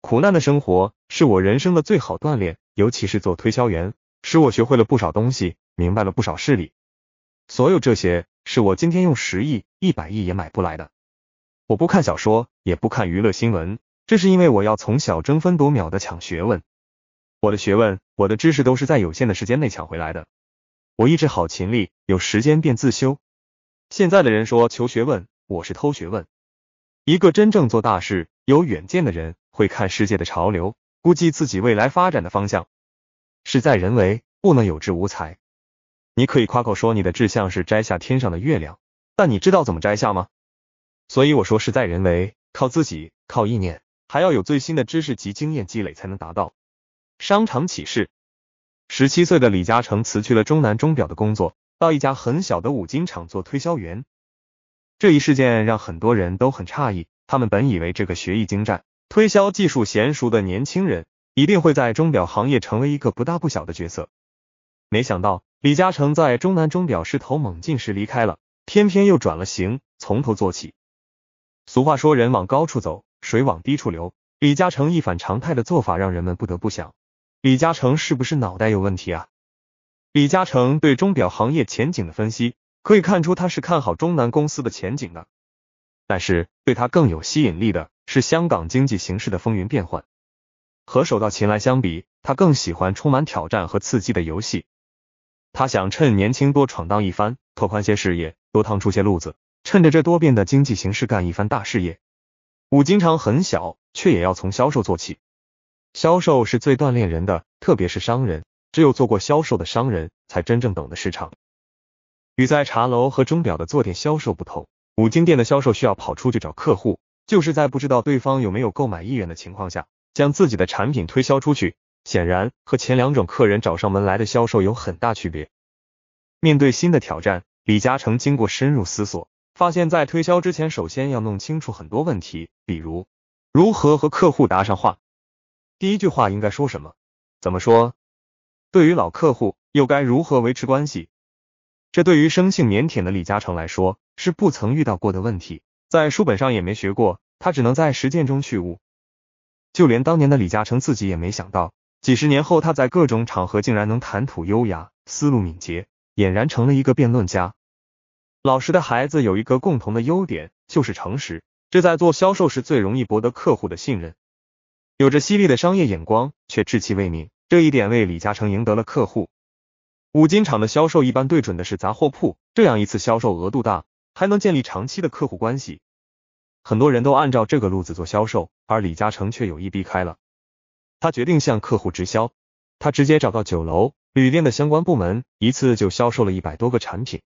苦难的生活是我人生的最好锻炼，尤其是做推销员，使我学会了不少东西，明白了不少事理。所有这些是我今天用十亿、一百亿也买不来的。我不看小说，也不看娱乐新闻，这是因为我要从小争分夺秒的抢学问。我的学问，我的知识都是在有限的时间内抢回来的。我一直好勤力，有时间便自修。现在的人说求学问，我是偷学问。一个真正做大事、有远见的人，会看世界的潮流，估计自己未来发展的方向。事在人为，不能有志无才。你可以夸口说你的志向是摘下天上的月亮，但你知道怎么摘下吗？所以我说事在人为，靠自己，靠意念，还要有最新的知识及经验积累才能达到。商场启示：十七岁的李嘉诚辞去了中南钟表的工作，到一家很小的五金厂做推销员。这一事件让很多人都很诧异，他们本以为这个学艺精湛、推销技术娴熟的年轻人一定会在钟表行业成为一个不大不小的角色，没想到李嘉诚在中南钟表势头猛进时离开了，偏偏又转了行，从头做起。俗话说，人往高处走，水往低处流。李嘉诚一反常态的做法，让人们不得不想：李嘉诚是不是脑袋有问题啊？李嘉诚对钟表行业前景的分析。可以看出他是看好中南公司的前景的，但是对他更有吸引力的是香港经济形势的风云变幻。和手到擒来相比，他更喜欢充满挑战和刺激的游戏。他想趁年轻多闯荡一番，拓宽些事业，多趟出些路子，趁着这多变的经济形势干一番大事业。五金厂很小，却也要从销售做起。销售是最锻炼人的，特别是商人，只有做过销售的商人才真正懂得市场。与在茶楼和钟表的坐店销售不同，五金店的销售需要跑出去找客户，就是在不知道对方有没有购买意愿的情况下，将自己的产品推销出去。显然和前两种客人找上门来的销售有很大区别。面对新的挑战，李嘉诚经过深入思索，发现在推销之前，首先要弄清楚很多问题，比如如何和客户搭上话，第一句话应该说什么，怎么说？对于老客户，又该如何维持关系？这对于生性腼腆的李嘉诚来说是不曾遇到过的问题，在书本上也没学过，他只能在实践中去悟。就连当年的李嘉诚自己也没想到，几十年后他在各种场合竟然能谈吐优雅，思路敏捷，俨然成了一个辩论家。老实的孩子有一个共同的优点，就是诚实，这在做销售时最容易博得客户的信任。有着犀利的商业眼光，却稚气未泯，这一点为李嘉诚赢得了客户。五金厂的销售一般对准的是杂货铺，这样一次销售额度大，还能建立长期的客户关系。很多人都按照这个路子做销售，而李嘉诚却有意避开了。他决定向客户直销，他直接找到酒楼、旅店的相关部门，一次就销售了一百多个产品。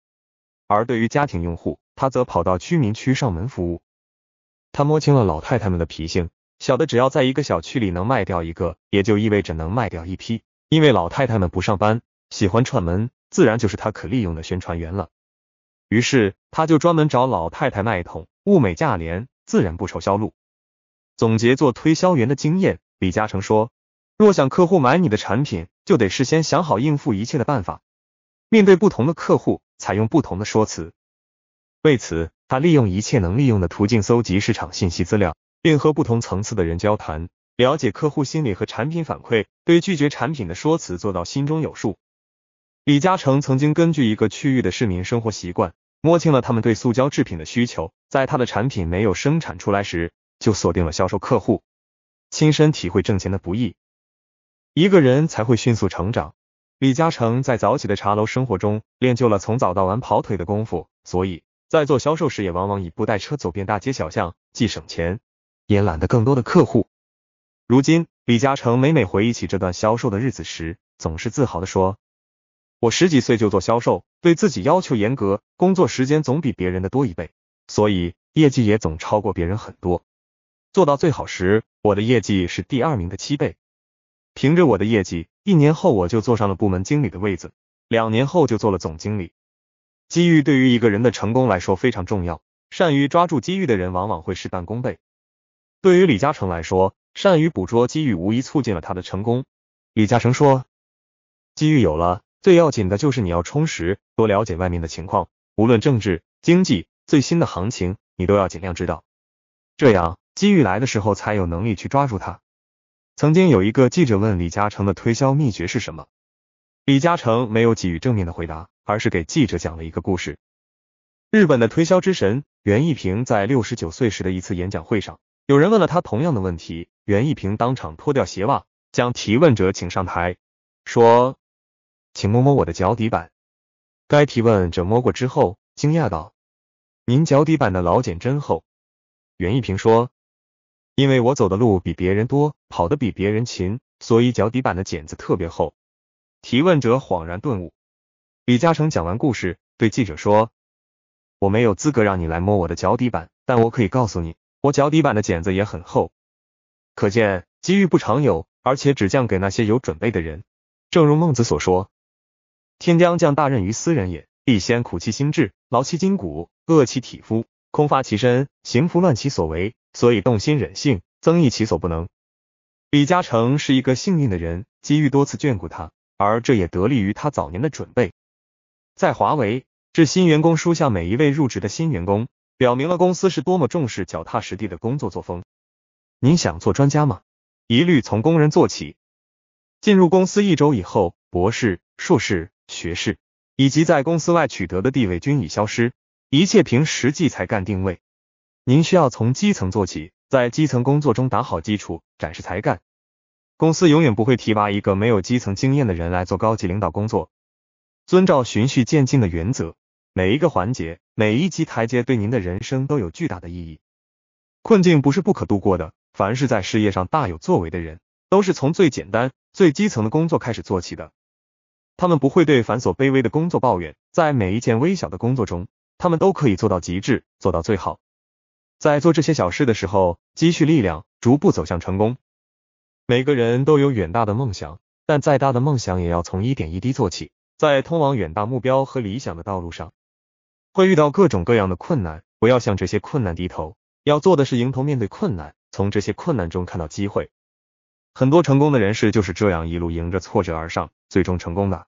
而对于家庭用户，他则跑到居民区上门服务。他摸清了老太太们的脾性，小的只要在一个小区里能卖掉一个，也就意味着能卖掉一批，因为老太太们不上班。喜欢串门，自然就是他可利用的宣传员了。于是他就专门找老太太卖桶，物美价廉，自然不愁销路。总结做推销员的经验，李嘉诚说：若想客户买你的产品，就得事先想好应付一切的办法。面对不同的客户，采用不同的说辞。为此，他利用一切能利用的途径搜集市场信息资料，并和不同层次的人交谈，了解客户心理和产品反馈，对拒绝产品的说辞做到心中有数。李嘉诚曾经根据一个区域的市民生活习惯，摸清了他们对塑胶制品的需求。在他的产品没有生产出来时，就锁定了销售客户，亲身体会挣钱的不易，一个人才会迅速成长。李嘉诚在早起的茶楼生活中练就了从早到晚跑腿的功夫，所以在做销售时也往往以不带车走遍大街小巷，既省钱也揽得更多的客户。如今，李嘉诚每每回忆起这段销售的日子时，总是自豪的说。我十几岁就做销售，对自己要求严格，工作时间总比别人的多一倍，所以业绩也总超过别人很多。做到最好时，我的业绩是第二名的七倍。凭着我的业绩，一年后我就坐上了部门经理的位子，两年后就做了总经理。机遇对于一个人的成功来说非常重要，善于抓住机遇的人往往会事半功倍。对于李嘉诚来说，善于捕捉机遇无疑促进了他的成功。李嘉诚说：“机遇有了。”最要紧的就是你要充实，多了解外面的情况，无论政治、经济、最新的行情，你都要尽量知道，这样机遇来的时候才有能力去抓住它。曾经有一个记者问李嘉诚的推销秘诀是什么，李嘉诚没有给予正面的回答，而是给记者讲了一个故事。日本的推销之神袁一平在六十九岁时的一次演讲会上，有人问了他同样的问题，袁一平当场脱掉鞋袜，将提问者请上台，说。请摸摸我的脚底板。该提问者摸过之后，惊讶道：“您脚底板的老茧真厚。”袁一平说：“因为我走的路比别人多，跑的比别人勤，所以脚底板的茧子特别厚。”提问者恍然顿悟。李嘉诚讲完故事，对记者说：“我没有资格让你来摸我的脚底板，但我可以告诉你，我脚底板的茧子也很厚。”可见，机遇不常有，而且只降给那些有准备的人。正如孟子所说。天将降大任于斯人也，必先苦其心志，劳其筋骨，饿其体肤，空乏其身，行拂乱其所为，所以动心忍性，增益其所不能。李嘉诚是一个幸运的人，机遇多次眷顾他，而这也得力于他早年的准备。在华为致新员工书向每一位入职的新员工，表明了公司是多么重视脚踏实地的工作作风。您想做专家吗？一律从工人做起。进入公司一周以后，博士、硕士。学士以及在公司外取得的地位均已消失，一切凭实际才干定位。您需要从基层做起，在基层工作中打好基础，展示才干。公司永远不会提拔一个没有基层经验的人来做高级领导工作。遵照循序渐进的原则，每一个环节，每一级台阶，对您的人生都有巨大的意义。困境不是不可度过的，凡是在事业上大有作为的人，都是从最简单、最基层的工作开始做起的。他们不会对繁琐卑微的工作抱怨，在每一件微小的工作中，他们都可以做到极致，做到最好。在做这些小事的时候，积蓄力量，逐步走向成功。每个人都有远大的梦想，但再大的梦想也要从一点一滴做起。在通往远大目标和理想的道路上，会遇到各种各样的困难，不要向这些困难低头，要做的是迎头面对困难，从这些困难中看到机会。很多成功的人士就是这样一路迎着挫折而上，最终成功的。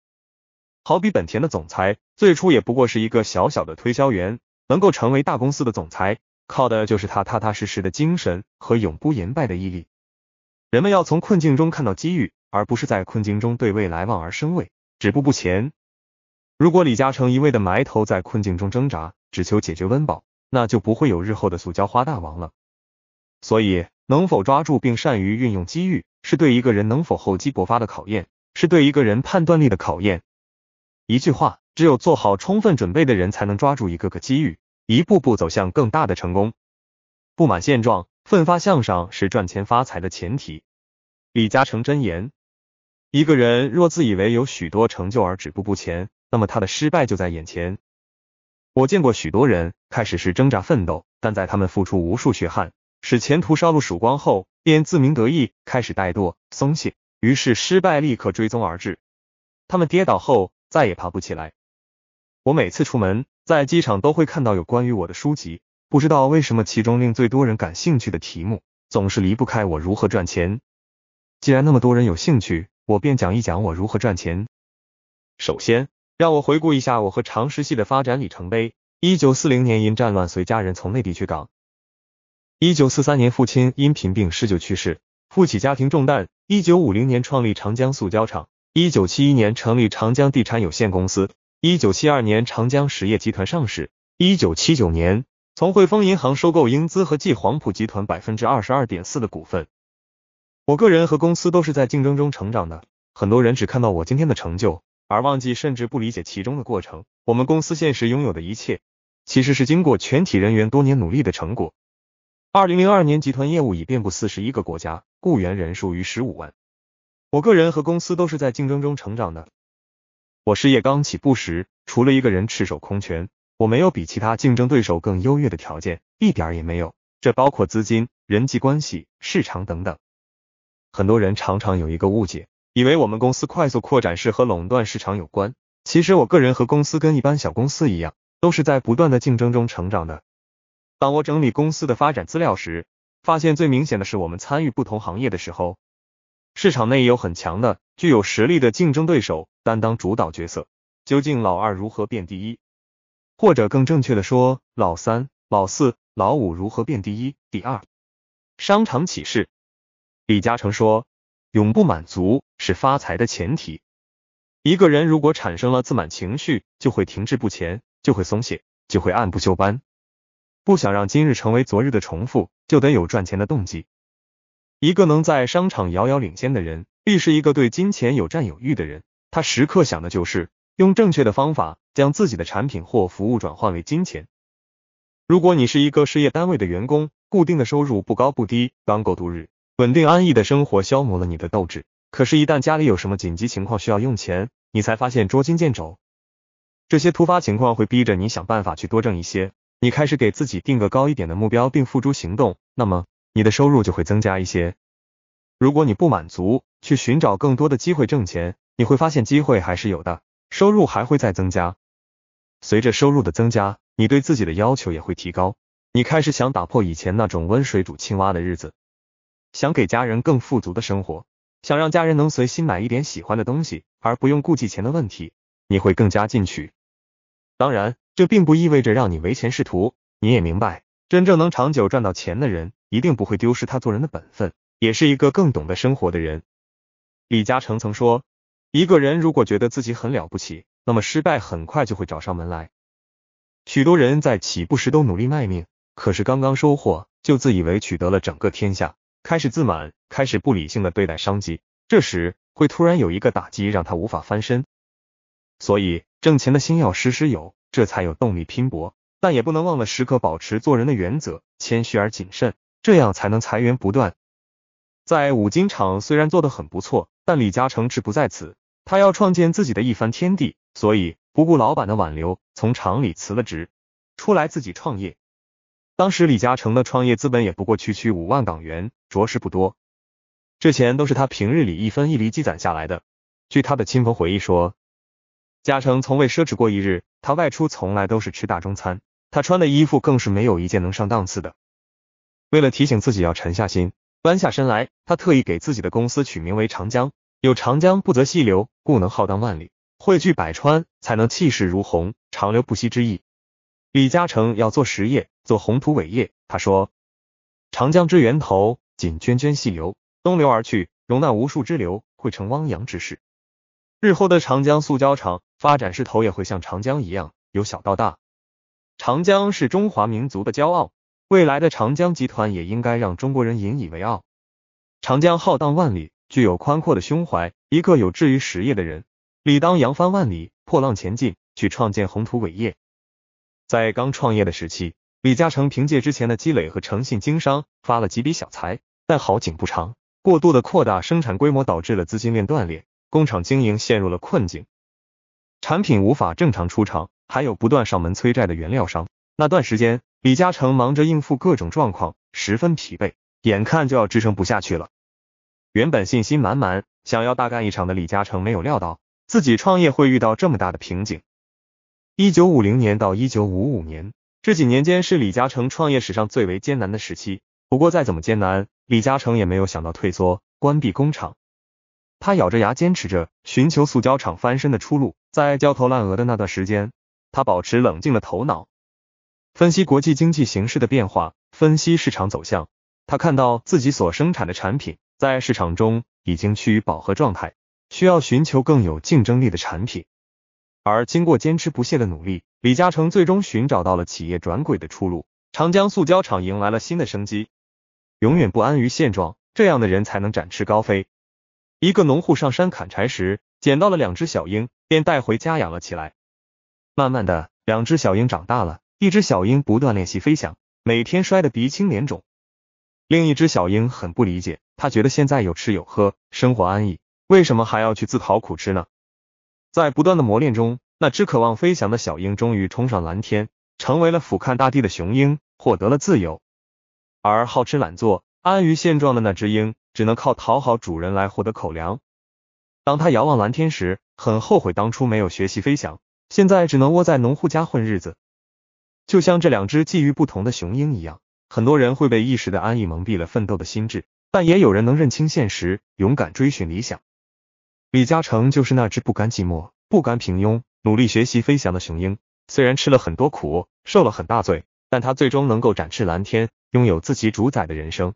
好比本田的总裁，最初也不过是一个小小的推销员，能够成为大公司的总裁，靠的就是他踏踏实实的精神和永不言败的毅力。人们要从困境中看到机遇，而不是在困境中对未来望而生畏，止步不前。如果李嘉诚一味的埋头在困境中挣扎，只求解决温饱，那就不会有日后的塑胶花大王了。所以，能否抓住并善于运用机遇？是对一个人能否厚积薄发的考验，是对一个人判断力的考验。一句话，只有做好充分准备的人，才能抓住一个个机遇，一步步走向更大的成功。不满现状，奋发向上是赚钱发财的前提。李嘉诚真言：一个人若自以为有许多成就而止步不前，那么他的失败就在眼前。我见过许多人，开始是挣扎奋斗，但在他们付出无数血汗，使前途烧露曙光后。便自鸣得意，开始怠惰松懈，于是失败立刻追踪而至。他们跌倒后再也爬不起来。我每次出门，在机场都会看到有关于我的书籍，不知道为什么，其中令最多人感兴趣的题目总是离不开我如何赚钱。既然那么多人有兴趣，我便讲一讲我如何赚钱。首先，让我回顾一下我和常识系的发展里程碑。一九四零年，因战乱随家人从内地去港。一九四三年，父亲因贫病嗜救去世，负起家庭重担。一九五零年，创立长江塑胶厂。一九七一年，成立长江地产有限公司。一九七二年，长江实业集团上市。一九七九年，从汇丰银行收购英资和记黄埔集团百分之二十二点四的股份。我个人和公司都是在竞争中成长的。很多人只看到我今天的成就，而忘记甚至不理解其中的过程。我们公司现实拥有的一切，其实是经过全体人员多年努力的成果。二零零二年，集团业务已遍布四十一个国家，雇员人数逾十五万。我个人和公司都是在竞争中成长的。我事业刚起步时，除了一个人赤手空拳，我没有比其他竞争对手更优越的条件，一点也没有。这包括资金、人际关系、市场等等。很多人常常有一个误解，以为我们公司快速扩展是和垄断市场有关。其实，我个人和公司跟一般小公司一样，都是在不断的竞争中成长的。当我整理公司的发展资料时，发现最明显的是，我们参与不同行业的时候，市场内有很强的、具有实力的竞争对手担当主导角色。究竟老二如何变第一，或者更正确的说，老三、老四、老五如何变第一、第二？商场启示：李嘉诚说，永不满足是发财的前提。一个人如果产生了自满情绪，就会停滞不前，就会松懈，就会按部就班。不想让今日成为昨日的重复，就得有赚钱的动机。一个能在商场遥遥领先的人，必是一个对金钱有占有欲的人。他时刻想的就是用正确的方法将自己的产品或服务转换为金钱。如果你是一个事业单位的员工，固定的收入不高不低，刚够度日，稳定安逸的生活消磨了你的斗志。可是，一旦家里有什么紧急情况需要用钱，你才发现捉襟见肘。这些突发情况会逼着你想办法去多挣一些。你开始给自己定个高一点的目标，并付诸行动，那么你的收入就会增加一些。如果你不满足，去寻找更多的机会挣钱，你会发现机会还是有的，收入还会再增加。随着收入的增加，你对自己的要求也会提高，你开始想打破以前那种温水煮青蛙的日子，想给家人更富足的生活，想让家人能随心买一点喜欢的东西，而不用顾忌钱的问题。你会更加进取，当然。这并不意味着让你唯钱是图，你也明白，真正能长久赚到钱的人，一定不会丢失他做人的本分，也是一个更懂得生活的人。李嘉诚曾说，一个人如果觉得自己很了不起，那么失败很快就会找上门来。许多人在起步时都努力卖命，可是刚刚收获就自以为取得了整个天下，开始自满，开始不理性的对待商机，这时会突然有一个打击让他无法翻身。所以，挣钱的心要时时有。这才有动力拼搏，但也不能忘了时刻保持做人的原则，谦虚而谨慎，这样才能财源不断。在五金厂虽然做的很不错，但李嘉诚志不在此，他要创建自己的一番天地，所以不顾老板的挽留，从厂里辞了职，出来自己创业。当时李嘉诚的创业资本也不过区区五万港元，着实不多，这钱都是他平日里一分一厘积攒下来的。据他的亲朋回忆说，嘉诚从未奢侈过一日。他外出从来都是吃大中餐，他穿的衣服更是没有一件能上档次的。为了提醒自己要沉下心，弯下身来，他特意给自己的公司取名为长江。有长江不择细流，故能浩荡万里，汇聚百川，才能气势如虹，长流不息之意。李嘉诚要做实业，做宏图伟业。他说：长江之源头仅涓涓细流，东流而去，容纳无数支流，汇成汪洋之势。日后的长江塑胶厂发展势头也会像长江一样，由小到大。长江是中华民族的骄傲，未来的长江集团也应该让中国人引以为傲。长江浩荡万里，具有宽阔的胸怀，一个有志于实业的人，理当扬帆万里，破浪前进，去创建宏图伟业。在刚创业的时期，李嘉诚凭借之前的积累和诚信经商，发了几笔小财，但好景不长，过度的扩大生产规模导致了资金链断裂。工厂经营陷入了困境，产品无法正常出厂，还有不断上门催债的原料商。那段时间，李嘉诚忙着应付各种状况，十分疲惫，眼看就要支撑不下去了。原本信心满满，想要大干一场的李嘉诚，没有料到自己创业会遇到这么大的瓶颈。一九五零年到一九五五年这几年间，是李嘉诚创业史上最为艰难的时期。不过再怎么艰难，李嘉诚也没有想到退缩，关闭工厂。他咬着牙坚持着，寻求塑胶厂翻身的出路。在焦头烂额的那段时间，他保持冷静的头脑，分析国际经济形势的变化，分析市场走向。他看到自己所生产的产品在市场中已经趋于饱和状态，需要寻求更有竞争力的产品。而经过坚持不懈的努力，李嘉诚最终寻找到了企业转轨的出路，长江塑胶厂迎来了新的生机。永远不安于现状，这样的人才能展翅高飞。一个农户上山砍柴时，捡到了两只小鹰，便带回家养了起来。慢慢的，两只小鹰长大了。一只小鹰不断练习飞翔，每天摔得鼻青脸肿。另一只小鹰很不理解，他觉得现在有吃有喝，生活安逸，为什么还要去自讨苦吃呢？在不断的磨练中，那只渴望飞翔的小鹰终于冲上蓝天，成为了俯瞰大地的雄鹰，获得了自由。而好吃懒做、安于现状的那只鹰。只能靠讨好主人来获得口粮。当他遥望蓝天时，很后悔当初没有学习飞翔，现在只能窝在农户家混日子。就像这两只觊觎不同的雄鹰一样，很多人会被一时的安逸蒙蔽了奋斗的心智，但也有人能认清现实，勇敢追寻理想。李嘉诚就是那只不甘寂寞、不甘平庸、努力学习飞翔的雄鹰。虽然吃了很多苦，受了很大罪，但他最终能够展翅蓝天，拥有自己主宰的人生。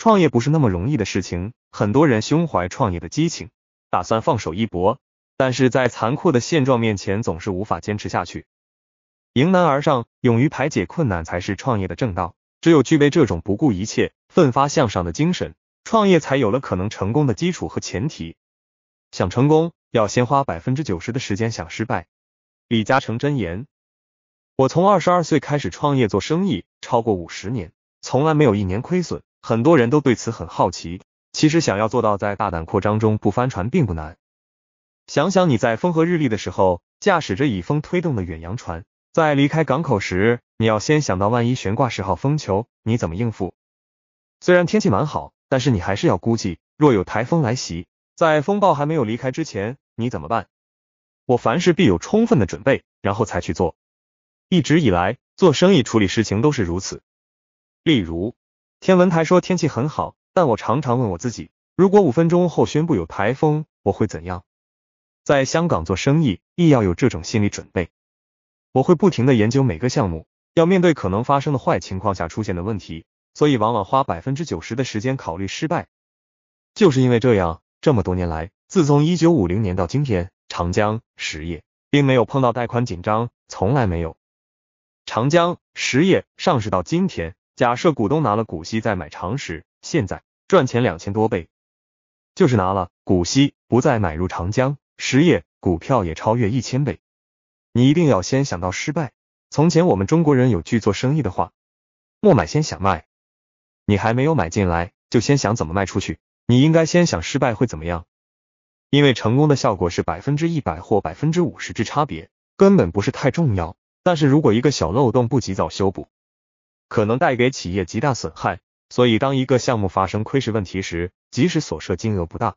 创业不是那么容易的事情，很多人胸怀创业的激情，打算放手一搏，但是在残酷的现状面前，总是无法坚持下去。迎难而上，勇于排解困难，才是创业的正道。只有具备这种不顾一切、奋发向上的精神，创业才有了可能成功的基础和前提。想成功，要先花百分之九十的时间想失败。李嘉诚真言：我从二十二岁开始创业做生意，超过五十年，从来没有一年亏损。很多人都对此很好奇，其实想要做到在大胆扩张中不翻船并不难。想想你在风和日丽的时候，驾驶着以风推动的远洋船，在离开港口时，你要先想到万一悬挂十号风球，你怎么应付？虽然天气蛮好，但是你还是要估计，若有台风来袭，在风暴还没有离开之前，你怎么办？我凡事必有充分的准备，然后才去做。一直以来，做生意处理事情都是如此。例如，天文台说天气很好，但我常常问我自己：如果五分钟后宣布有台风，我会怎样？在香港做生意亦要有这种心理准备。我会不停的研究每个项目，要面对可能发生的坏情况下出现的问题，所以往往花百分之九十的时间考虑失败。就是因为这样，这么多年来，自从一九五零年到今天，长江实业并没有碰到贷款紧张，从来没有。长江实业上市到今天。假设股东拿了股息再买长实，现在赚钱两千多倍；就是拿了股息不再买入长江实业股票，也超越一千倍。你一定要先想到失败。从前我们中国人有句做生意的话：莫买先想卖。你还没有买进来，就先想怎么卖出去。你应该先想失败会怎么样，因为成功的效果是百分之一百或百分之五十之差别，根本不是太重要。但是如果一个小漏洞不及早修补，可能带给企业极大损害，所以当一个项目发生亏蚀问题时，即使所涉金额不大，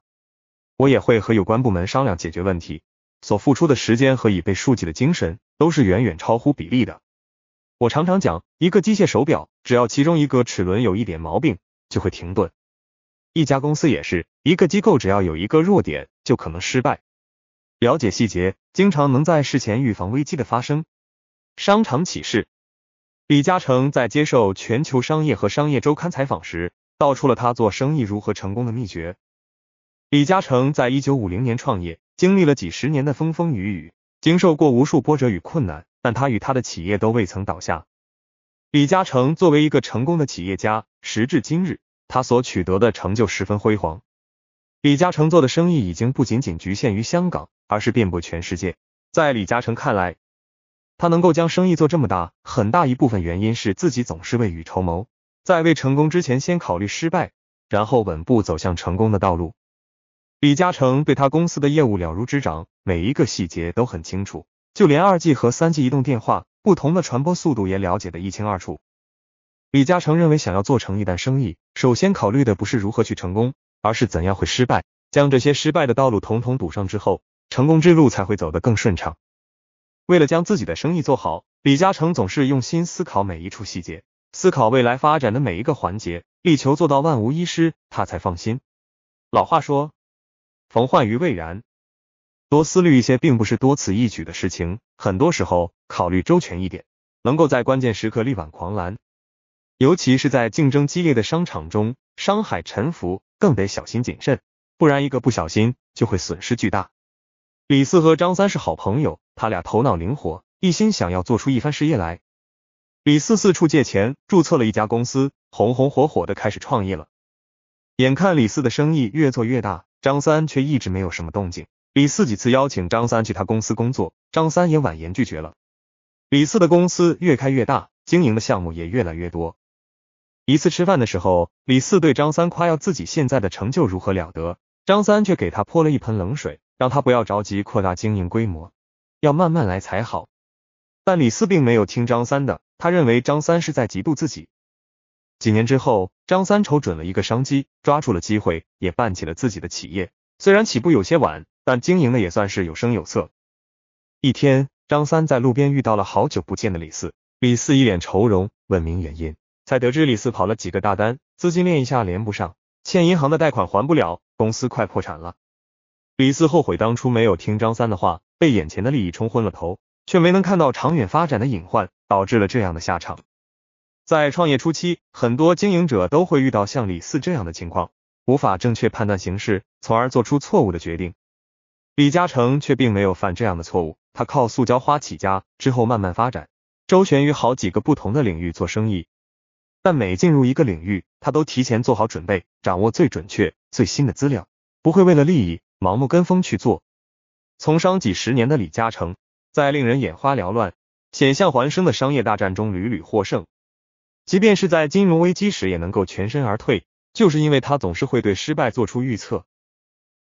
我也会和有关部门商量解决问题。所付出的时间和已被数据的精神都是远远超乎比例的。我常常讲，一个机械手表只要其中一个齿轮有一点毛病，就会停顿；一家公司也是一个机构，只要有一个弱点，就可能失败。了解细节，经常能在事前预防危机的发生。商场启示。李嘉诚在接受《全球商业》和《商业周刊》采访时，道出了他做生意如何成功的秘诀。李嘉诚在一九五零年创业，经历了几十年的风风雨雨，经受过无数波折与困难，但他与他的企业都未曾倒下。李嘉诚作为一个成功的企业家，时至今日，他所取得的成就十分辉煌。李嘉诚做的生意已经不仅仅局限于香港，而是遍布全世界。在李嘉诚看来，他能够将生意做这么大，很大一部分原因是自己总是未雨绸缪，在未成功之前先考虑失败，然后稳步走向成功的道路。李嘉诚对他公司的业务了如指掌，每一个细节都很清楚，就连二 G 和三 G 移动电话不同的传播速度也了解得一清二楚。李嘉诚认为，想要做成一单生意，首先考虑的不是如何去成功，而是怎样会失败。将这些失败的道路统统堵上之后，成功之路才会走得更顺畅。为了将自己的生意做好，李嘉诚总是用心思考每一处细节，思考未来发展的每一个环节，力求做到万无一失，他才放心。老话说，防患于未然，多思虑一些，并不是多此一举的事情。很多时候，考虑周全一点，能够在关键时刻力挽狂澜。尤其是在竞争激烈的商场中，商海沉浮更得小心谨慎，不然一个不小心就会损失巨大。李四和张三是好朋友。他俩头脑灵活，一心想要做出一番事业来。李四四处借钱，注册了一家公司，红红火火的开始创业了。眼看李四的生意越做越大，张三却一直没有什么动静。李四几次邀请张三去他公司工作，张三也婉言拒绝了。李四的公司越开越大，经营的项目也越来越多。一次吃饭的时候，李四对张三夸耀自己现在的成就如何了得，张三却给他泼了一盆冷水，让他不要着急扩大经营规模。要慢慢来才好，但李四并没有听张三的，他认为张三是在嫉妒自己。几年之后，张三瞅准了一个商机，抓住了机会，也办起了自己的企业。虽然起步有些晚，但经营的也算是有声有色。一天，张三在路边遇到了好久不见的李四，李四一脸愁容，问明原因，才得知李四跑了几个大单，资金链一下连不上，欠银行的贷款还不了，公司快破产了。李四后悔当初没有听张三的话。被眼前的利益冲昏了头，却没能看到长远发展的隐患，导致了这样的下场。在创业初期，很多经营者都会遇到像李四这样的情况，无法正确判断形势，从而做出错误的决定。李嘉诚却并没有犯这样的错误，他靠塑胶花起家，之后慢慢发展，周旋于好几个不同的领域做生意。但每进入一个领域，他都提前做好准备，掌握最准确、最新的资料，不会为了利益盲目跟风去做。从商几十年的李嘉诚，在令人眼花缭乱、险象环生的商业大战中屡屡获胜，即便是在金融危机时也能够全身而退，就是因为他总是会对失败做出预测。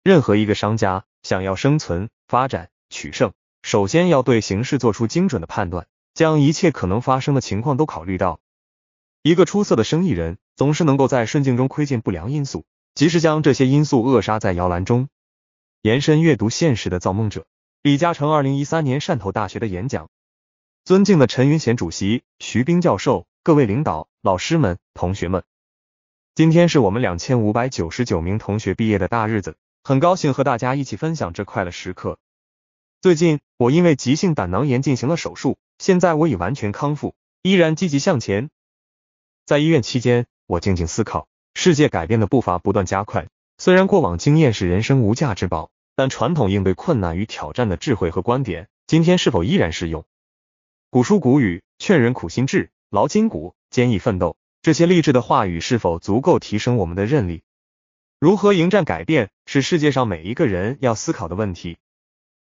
任何一个商家想要生存、发展、取胜，首先要对形势做出精准的判断，将一切可能发生的情况都考虑到。一个出色的生意人，总是能够在顺境中窥见不良因素，及时将这些因素扼杀在摇篮中。延伸阅读：现实的造梦者，李嘉诚二零一三年汕头大学的演讲。尊敬的陈云贤主席、徐冰教授，各位领导、老师们、同学们，今天是我们两千五百九十九名同学毕业的大日子，很高兴和大家一起分享这快乐时刻。最近，我因为急性胆囊炎进行了手术，现在我已完全康复，依然积极向前。在医院期间，我静静思考，世界改变的步伐不断加快。虽然过往经验是人生无价之宝，但传统应对困难与挑战的智慧和观点，今天是否依然适用？古书古语劝人苦心志，劳筋骨，坚毅奋斗，这些励志的话语是否足够提升我们的韧力？如何迎战改变，是世界上每一个人要思考的问题。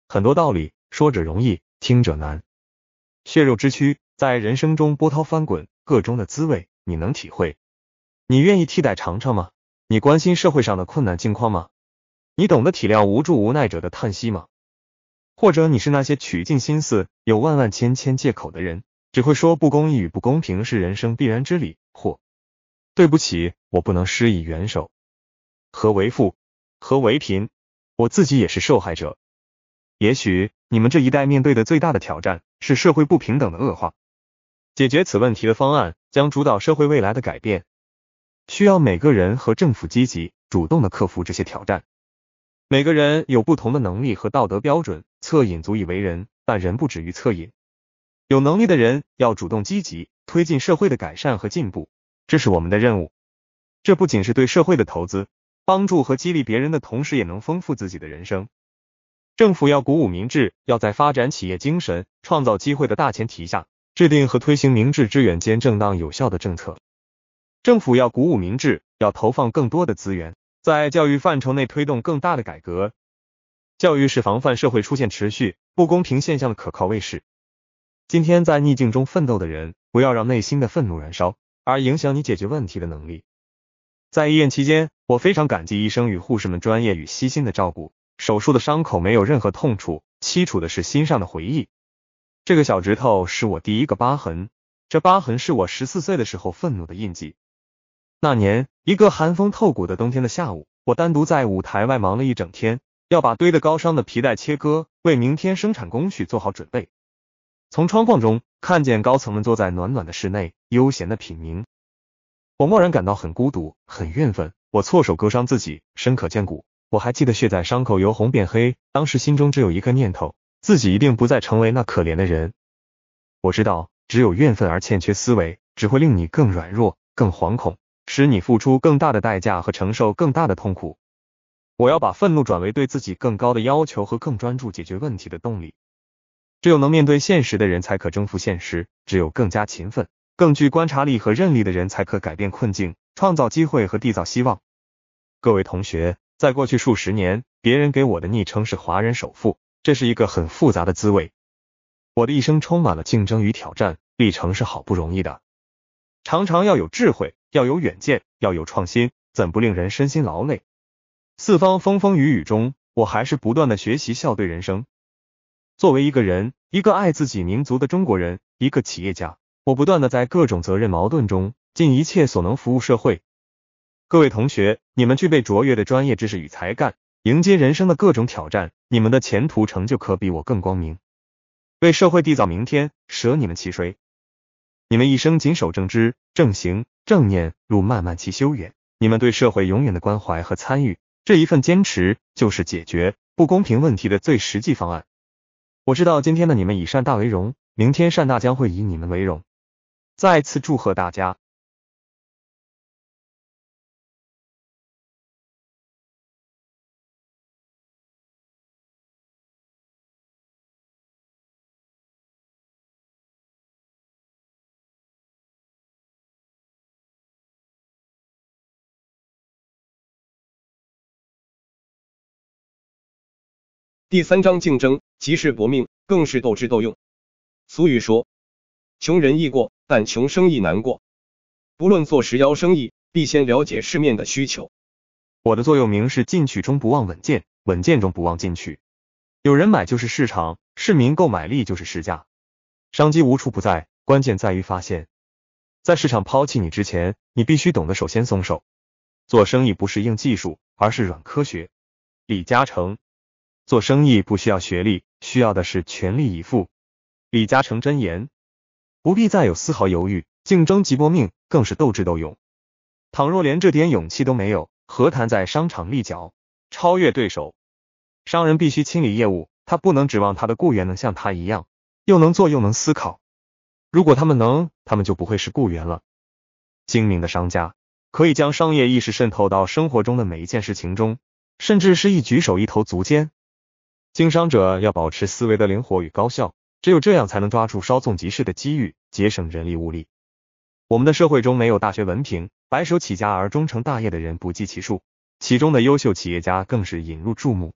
很多道理说者容易，听者难。血肉之躯在人生中波涛翻滚，各中的滋味你能体会？你愿意替代尝尝吗？你关心社会上的困难境况吗？你懂得体谅无助无奈者的叹息吗？或者你是那些曲尽心思、有万万千千借口的人，只会说不公义与不公平是人生必然之理，或对不起，我不能施以援手。何为富，何为贫？我自己也是受害者。也许你们这一代面对的最大的挑战是社会不平等的恶化。解决此问题的方案将主导社会未来的改变。需要每个人和政府积极主动的克服这些挑战。每个人有不同的能力和道德标准，恻隐足以为人，但人不止于恻隐。有能力的人要主动积极推进社会的改善和进步，这是我们的任务。这不仅是对社会的投资，帮助和激励别人的同时，也能丰富自己的人生。政府要鼓舞明智，要在发展企业精神、创造机会的大前提下，制定和推行明智、之远、兼正当有效的政策。政府要鼓舞民智，要投放更多的资源，在教育范畴内推动更大的改革。教育是防范社会出现持续不公平现象的可靠卫士。今天在逆境中奋斗的人，不要让内心的愤怒燃烧，而影响你解决问题的能力。在医院期间，我非常感激医生与护士们专业与悉心的照顾。手术的伤口没有任何痛楚，凄楚的是心上的回忆。这个小指头是我第一个疤痕，这疤痕是我十四岁的时候愤怒的印记。那年，一个寒风透骨的冬天的下午，我单独在舞台外忙了一整天，要把堆得高伤的皮带切割，为明天生产工序做好准备。从窗框中看见高层们坐在暖暖的室内，悠闲的品茗。我蓦然感到很孤独，很怨愤。我错手割伤自己，深可见骨。我还记得血在伤口由红变黑。当时心中只有一个念头：自己一定不再成为那可怜的人。我知道，只有怨愤而欠缺思维，只会令你更软弱，更惶恐。使你付出更大的代价和承受更大的痛苦。我要把愤怒转为对自己更高的要求和更专注解决问题的动力。只有能面对现实的人才可征服现实，只有更加勤奋、更具观察力和韧力的人才可改变困境、创造机会和缔造希望。各位同学，在过去数十年，别人给我的昵称是华人首富，这是一个很复杂的滋味。我的一生充满了竞争与挑战，历程是好不容易的。常常要有智慧，要有远见，要有创新，怎不令人身心劳累？四方风风雨雨中，我还是不断的学习笑对人生。作为一个人，一个爱自己民族的中国人，一个企业家，我不断的在各种责任矛盾中，尽一切所能服务社会。各位同学，你们具备卓越的专业知识与才干，迎接人生的各种挑战，你们的前途成就可比我更光明。为社会缔造明天，舍你们其谁？你们一生谨守正知、正行、正念，路漫漫其修远。你们对社会永远的关怀和参与，这一份坚持就是解决不公平问题的最实际方案。我知道今天的你们以善大为荣，明天善大将会以你们为荣。再次祝贺大家！第三章，竞争即是搏命，更是斗智斗勇。俗语说，穷人易过，但穷生意难过。不论做什幺生意，必先了解市面的需求。我的座右铭是：进取中不忘稳健，稳健中不忘进取。有人买就是市场，市民购买力就是市价。商机无处不在，关键在于发现。在市场抛弃你之前，你必须懂得首先松手。做生意不是硬技术，而是软科学。李嘉诚。做生意不需要学历，需要的是全力以赴。李嘉诚真言：不必再有丝毫犹豫，竞争即搏命，更是斗智斗勇。倘若连这点勇气都没有，何谈在商场立脚、超越对手？商人必须清理业务，他不能指望他的雇员能像他一样，又能做又能思考。如果他们能，他们就不会是雇员了。精明的商家可以将商业意识渗透到生活中的每一件事情中，甚至是一举手、一投足尖。经商者要保持思维的灵活与高效，只有这样才能抓住稍纵即逝的机遇，节省人力物力。我们的社会中，没有大学文凭，白手起家而终成大业的人不计其数，其中的优秀企业家更是引入注目。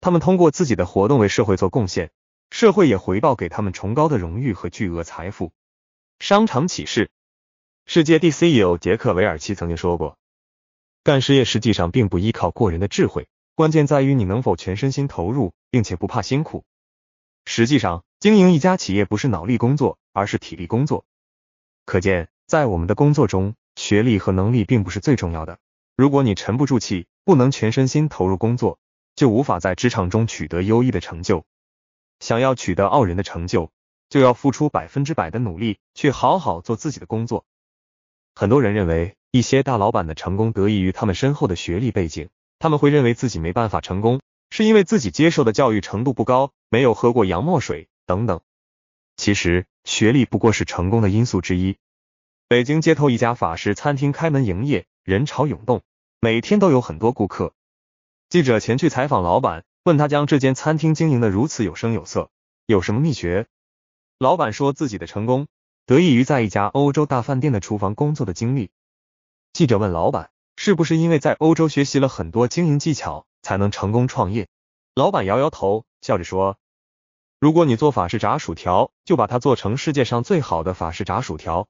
他们通过自己的活动为社会做贡献，社会也回报给他们崇高的荣誉和巨额财富。商场启示：世界第 CEO 杰克韦尔奇曾经说过，干事业实际上并不依靠过人的智慧。关键在于你能否全身心投入，并且不怕辛苦。实际上，经营一家企业不是脑力工作，而是体力工作。可见，在我们的工作中，学历和能力并不是最重要的。如果你沉不住气，不能全身心投入工作，就无法在职场中取得优异的成就。想要取得傲人的成就，就要付出百分之百的努力，去好好做自己的工作。很多人认为，一些大老板的成功得益于他们深厚的学历背景。他们会认为自己没办法成功，是因为自己接受的教育程度不高，没有喝过洋墨水等等。其实，学历不过是成功的因素之一。北京街头一家法式餐厅开门营业，人潮涌动，每天都有很多顾客。记者前去采访老板，问他将这间餐厅经营的如此有声有色，有什么秘诀？老板说自己的成功，得益于在一家欧洲大饭店的厨房工作的经历。记者问老板。是不是因为在欧洲学习了很多经营技巧，才能成功创业？老板摇摇头，笑着说：“如果你做法式炸薯条，就把它做成世界上最好的法式炸薯条。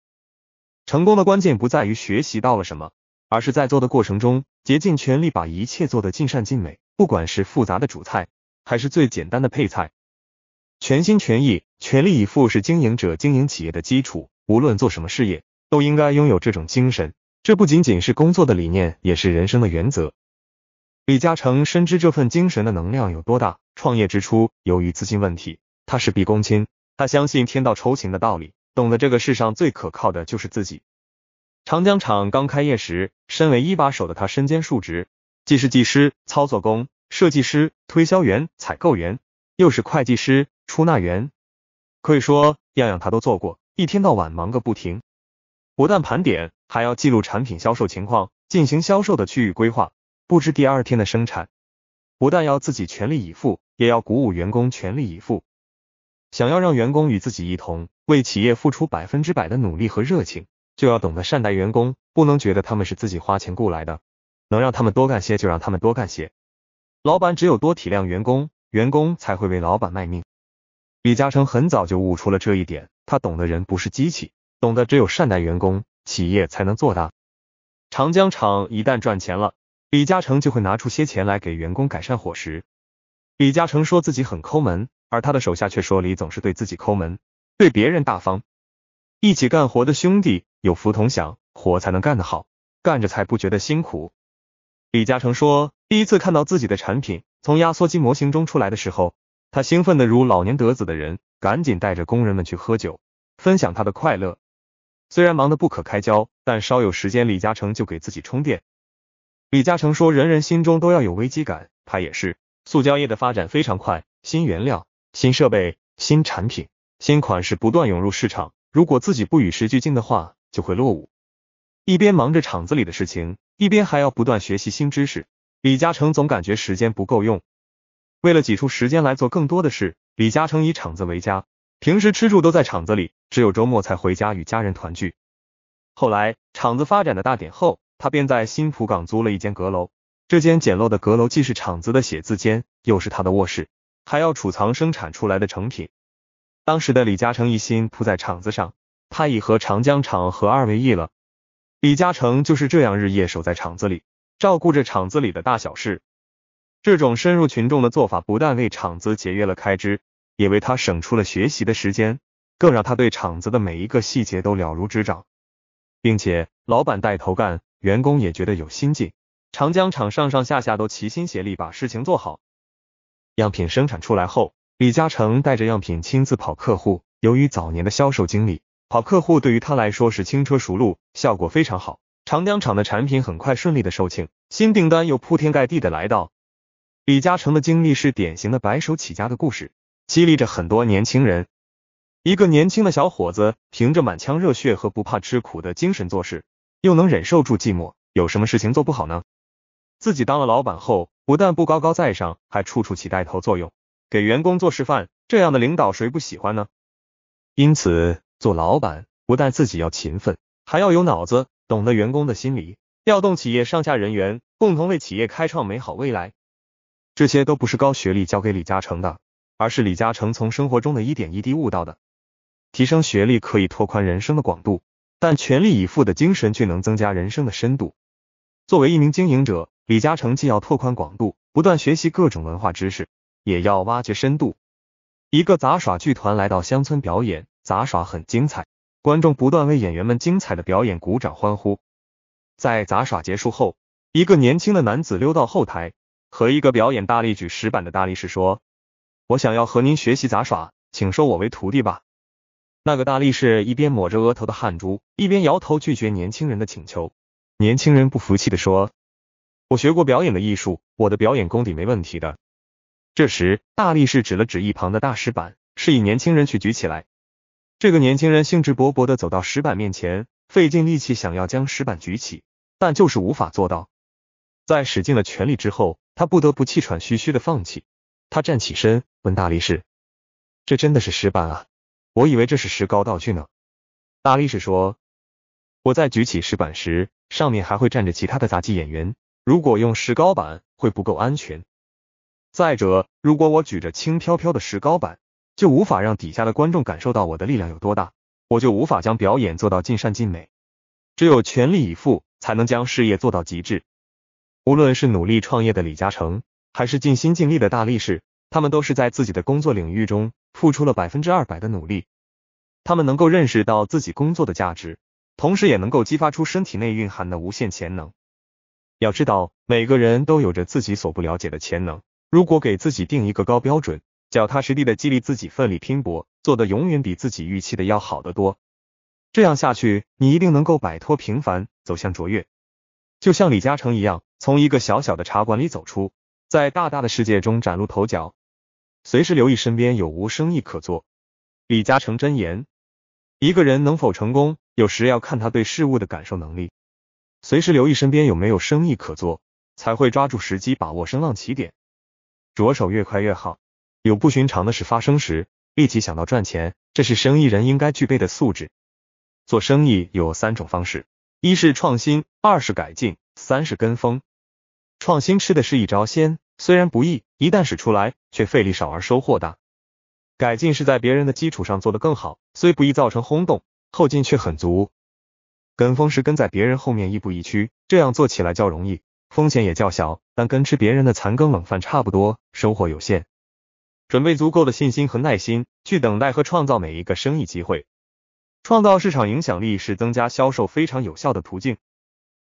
成功的关键不在于学习到了什么，而是在做的过程中竭尽全力把一切做的尽善尽美。不管是复杂的主菜，还是最简单的配菜，全心全意、全力以赴是经营者经营企业的基础。无论做什么事业，都应该拥有这种精神。”这不仅仅是工作的理念，也是人生的原则。李嘉诚深知这份精神的能量有多大。创业之初，由于资金问题，他事必躬亲。他相信天道酬勤的道理，懂得这个世上最可靠的就是自己。长江厂刚开业时，身为一把手的他身兼数职，既是技师、操作工、设计师、推销员、采购员，又是会计师、出纳员。可以说，样样他都做过，一天到晚忙个不停。不但盘点。还要记录产品销售情况，进行销售的区域规划，布置第二天的生产。不但要自己全力以赴，也要鼓舞员工全力以赴。想要让员工与自己一同为企业付出百分之百的努力和热情，就要懂得善待员工，不能觉得他们是自己花钱雇来的，能让他们多干些就让他们多干些。老板只有多体谅员工，员工才会为老板卖命。李嘉诚很早就悟出了这一点，他懂的人不是机器，懂得只有善待员工。企业才能做大。长江厂一旦赚钱了，李嘉诚就会拿出些钱来给员工改善伙食。李嘉诚说自己很抠门，而他的手下却说李总是对自己抠门，对别人大方。一起干活的兄弟有福同享，活才能干得好，干着才不觉得辛苦。李嘉诚说，第一次看到自己的产品从压缩机模型中出来的时候，他兴奋的如老年得子的人，赶紧带着工人们去喝酒，分享他的快乐。虽然忙得不可开交，但稍有时间，李嘉诚就给自己充电。李嘉诚说：“人人心中都要有危机感，他也是。塑胶业的发展非常快，新原料、新设备、新产品、新款式不断涌入市场，如果自己不与时俱进的话，就会落伍。”一边忙着厂子里的事情，一边还要不断学习新知识。李嘉诚总感觉时间不够用，为了挤出时间来做更多的事，李嘉诚以厂子为家。平时吃住都在厂子里，只有周末才回家与家人团聚。后来厂子发展的大点后，他便在新浦港租了一间阁楼。这间简陋的阁楼既是厂子的写字间，又是他的卧室，还要储藏生产出来的成品。当时的李嘉诚一心扑在厂子上，他已和长江厂合二为一了。李嘉诚就是这样日夜守在厂子里，照顾着厂子里的大小事。这种深入群众的做法，不但为厂子节约了开支。也为他省出了学习的时间，更让他对厂子的每一个细节都了如指掌，并且老板带头干，员工也觉得有心劲，长江厂上上下下都齐心协力把事情做好。样品生产出来后，李嘉诚带着样品亲自跑客户，由于早年的销售经历，跑客户对于他来说是轻车熟路，效果非常好。长江厂的产品很快顺利的售罄，新订单又铺天盖地的来到。李嘉诚的经历是典型的白手起家的故事。激励着很多年轻人。一个年轻的小伙子，凭着满腔热血和不怕吃苦的精神做事，又能忍受住寂寞，有什么事情做不好呢？自己当了老板后，不但不高高在上，还处处起带头作用，给员工做示范，这样的领导谁不喜欢呢？因此，做老板不但自己要勤奋，还要有脑子，懂得员工的心理，调动企业上下人员，共同为企业开创美好未来。这些都不是高学历教给李嘉诚的。而是李嘉诚从生活中的一点一滴悟到的。提升学历可以拓宽人生的广度，但全力以赴的精神却能增加人生的深度。作为一名经营者，李嘉诚既要拓宽广度，不断学习各种文化知识，也要挖掘深度。一个杂耍剧团来到乡村表演，杂耍很精彩，观众不断为演员们精彩的表演鼓掌欢呼。在杂耍结束后，一个年轻的男子溜到后台，和一个表演大力举石板的大力士说。我想要和您学习杂耍，请收我为徒弟吧。那个大力士一边抹着额头的汗珠，一边摇头拒绝年轻人的请求。年轻人不服气的说：“我学过表演的艺术，我的表演功底没问题的。”这时，大力士指了指一旁的大石板，示意年轻人去举起来。这个年轻人兴致勃勃的走到石板面前，费尽力气想要将石板举起，但就是无法做到。在使尽了全力之后，他不得不气喘吁吁的放弃。他站起身问大力士：“这真的是石板啊？我以为这是石膏道具呢。”大力士说：“我在举起石板时，上面还会站着其他的杂技演员。如果用石膏板，会不够安全。再者，如果我举着轻飘飘的石膏板，就无法让底下的观众感受到我的力量有多大，我就无法将表演做到尽善尽美。只有全力以赴，才能将事业做到极致。无论是努力创业的李嘉诚。”还是尽心尽力的大力士，他们都是在自己的工作领域中付出了百分之二百的努力。他们能够认识到自己工作的价值，同时也能够激发出身体内蕴含的无限潜能。要知道，每个人都有着自己所不了解的潜能。如果给自己定一个高标准，脚踏实地的激励自己，奋力拼搏，做的永远比自己预期的要好得多。这样下去，你一定能够摆脱平凡，走向卓越。就像李嘉诚一样，从一个小小的茶馆里走出。在大大的世界中崭露头角，随时留意身边有无生意可做。李嘉诚真言：一个人能否成功，有时要看他对事物的感受能力。随时留意身边有没有生意可做，才会抓住时机，把握声浪起点，着手越快越好。有不寻常的事发生时，立即想到赚钱，这是生意人应该具备的素质。做生意有三种方式：一是创新，二是改进，三是跟风。创新吃的是一招鲜。虽然不易，一旦使出来，却费力少而收获大。改进是在别人的基础上做得更好，虽不易造成轰动，后劲却很足。跟风是跟在别人后面亦步亦趋，这样做起来较容易，风险也较小，但跟吃别人的残羹冷饭差不多，收获有限。准备足够的信心和耐心，去等待和创造每一个生意机会。创造市场影响力是增加销售非常有效的途径。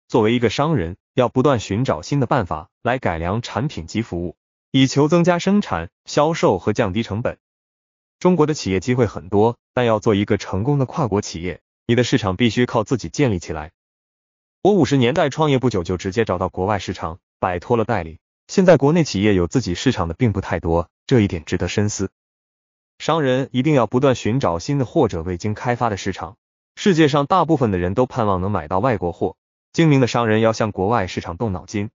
作为一个商人。要不断寻找新的办法来改良产品及服务，以求增加生产、销售和降低成本。中国的企业机会很多，但要做一个成功的跨国企业，你的市场必须靠自己建立起来。我五十年代创业不久，就直接找到国外市场，摆脱了代理。现在国内企业有自己市场的并不太多，这一点值得深思。商人一定要不断寻找新的或者未经开发的市场。世界上大部分的人都盼望能买到外国货。精明的商人要向国外市场动脑筋。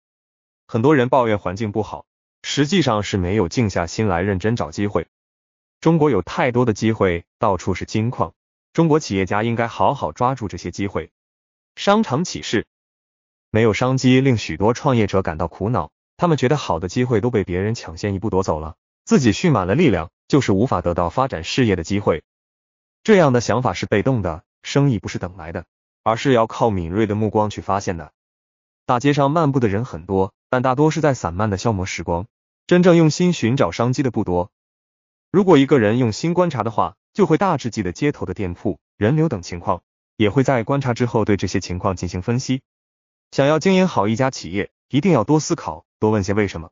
很多人抱怨环境不好，实际上是没有静下心来认真找机会。中国有太多的机会，到处是金矿。中国企业家应该好好抓住这些机会。商场启示：没有商机，令许多创业者感到苦恼。他们觉得好的机会都被别人抢先一步夺走了，自己蓄满了力量，就是无法得到发展事业的机会。这样的想法是被动的，生意不是等来的。而是要靠敏锐的目光去发现的。大街上漫步的人很多，但大多是在散漫的消磨时光，真正用心寻找商机的不多。如果一个人用心观察的话，就会大致记得街头的店铺、人流等情况，也会在观察之后对这些情况进行分析。想要经营好一家企业，一定要多思考，多问些为什么。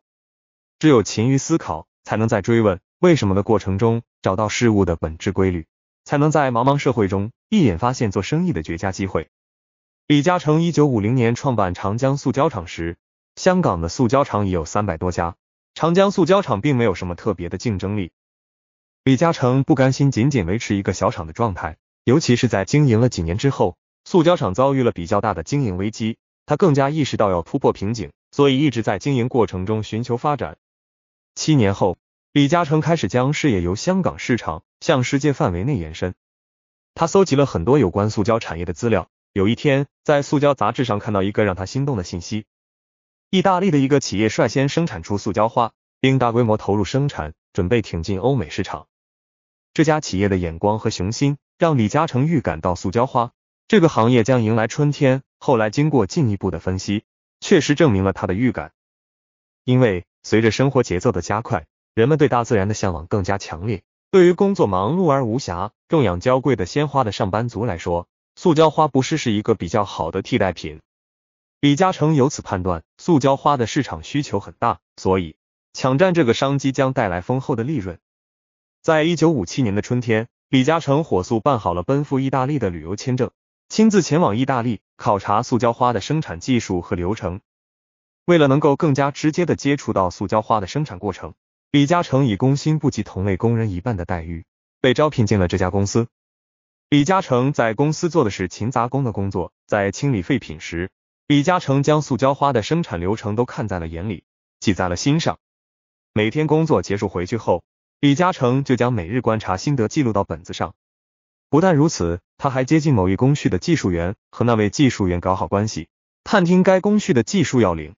只有勤于思考，才能在追问为什么的过程中找到事物的本质规律，才能在茫茫社会中。一眼发现做生意的绝佳机会。李嘉诚一九五零年创办长江塑胶厂时，香港的塑胶厂已有三百多家，长江塑胶厂并没有什么特别的竞争力。李嘉诚不甘心仅仅维持一个小厂的状态，尤其是在经营了几年之后，塑胶厂遭遇了比较大的经营危机，他更加意识到要突破瓶颈，所以一直在经营过程中寻求发展。七年后，李嘉诚开始将事业由香港市场向世界范围内延伸。他搜集了很多有关塑胶产业的资料。有一天，在塑胶杂志上看到一个让他心动的信息：意大利的一个企业率先生产出塑胶花，并大规模投入生产，准备挺进欧美市场。这家企业的眼光和雄心，让李嘉诚预感到塑胶花这个行业将迎来春天。后来经过进一步的分析，确实证明了他的预感。因为随着生活节奏的加快，人们对大自然的向往更加强烈。对于工作忙碌而无暇种养娇贵的鲜花的上班族来说，塑胶花不失是一个比较好的替代品。李嘉诚由此判断，塑胶花的市场需求很大，所以抢占这个商机将带来丰厚的利润。在一九五七年的春天，李嘉诚火速办好了奔赴意大利的旅游签证，亲自前往意大利考察塑胶花的生产技术和流程。为了能够更加直接的接触到塑胶花的生产过程。李嘉诚以工薪不及同类工人一半的待遇，被招聘进了这家公司。李嘉诚在公司做的是勤杂工的工作，在清理废品时，李嘉诚将塑胶花的生产流程都看在了眼里，记在了心上。每天工作结束回去后，李嘉诚就将每日观察心得记录到本子上。不但如此，他还接近某一工序的技术员，和那位技术员搞好关系，探听该工序的技术要领。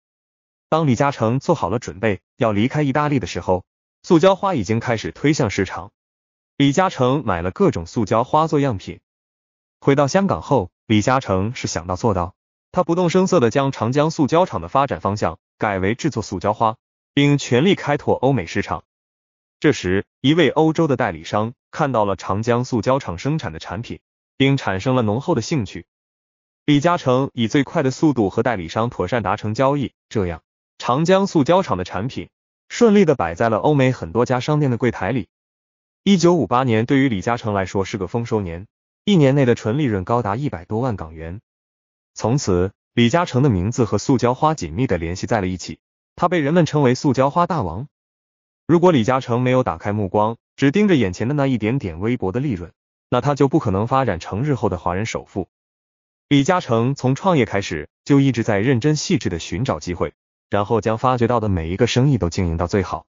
当李嘉诚做好了准备要离开意大利的时候，塑胶花已经开始推向市场。李嘉诚买了各种塑胶花做样品。回到香港后，李嘉诚是想到做到，他不动声色地将长江塑胶厂的发展方向改为制作塑胶花，并全力开拓欧美市场。这时，一位欧洲的代理商看到了长江塑胶厂生产的产品，并产生了浓厚的兴趣。李嘉诚以最快的速度和代理商妥善达成交易，这样。长江塑胶厂的产品顺利的摆在了欧美很多家商店的柜台里。一九五八年对于李嘉诚来说是个丰收年，一年内的纯利润高达一百多万港元。从此，李嘉诚的名字和塑胶花紧密的联系在了一起，他被人们称为塑胶花大王。如果李嘉诚没有打开目光，只盯着眼前的那一点点微薄的利润，那他就不可能发展成日后的华人首富。李嘉诚从创业开始就一直在认真细致的寻找机会。然后将发掘到的每一个生意都经营到最好。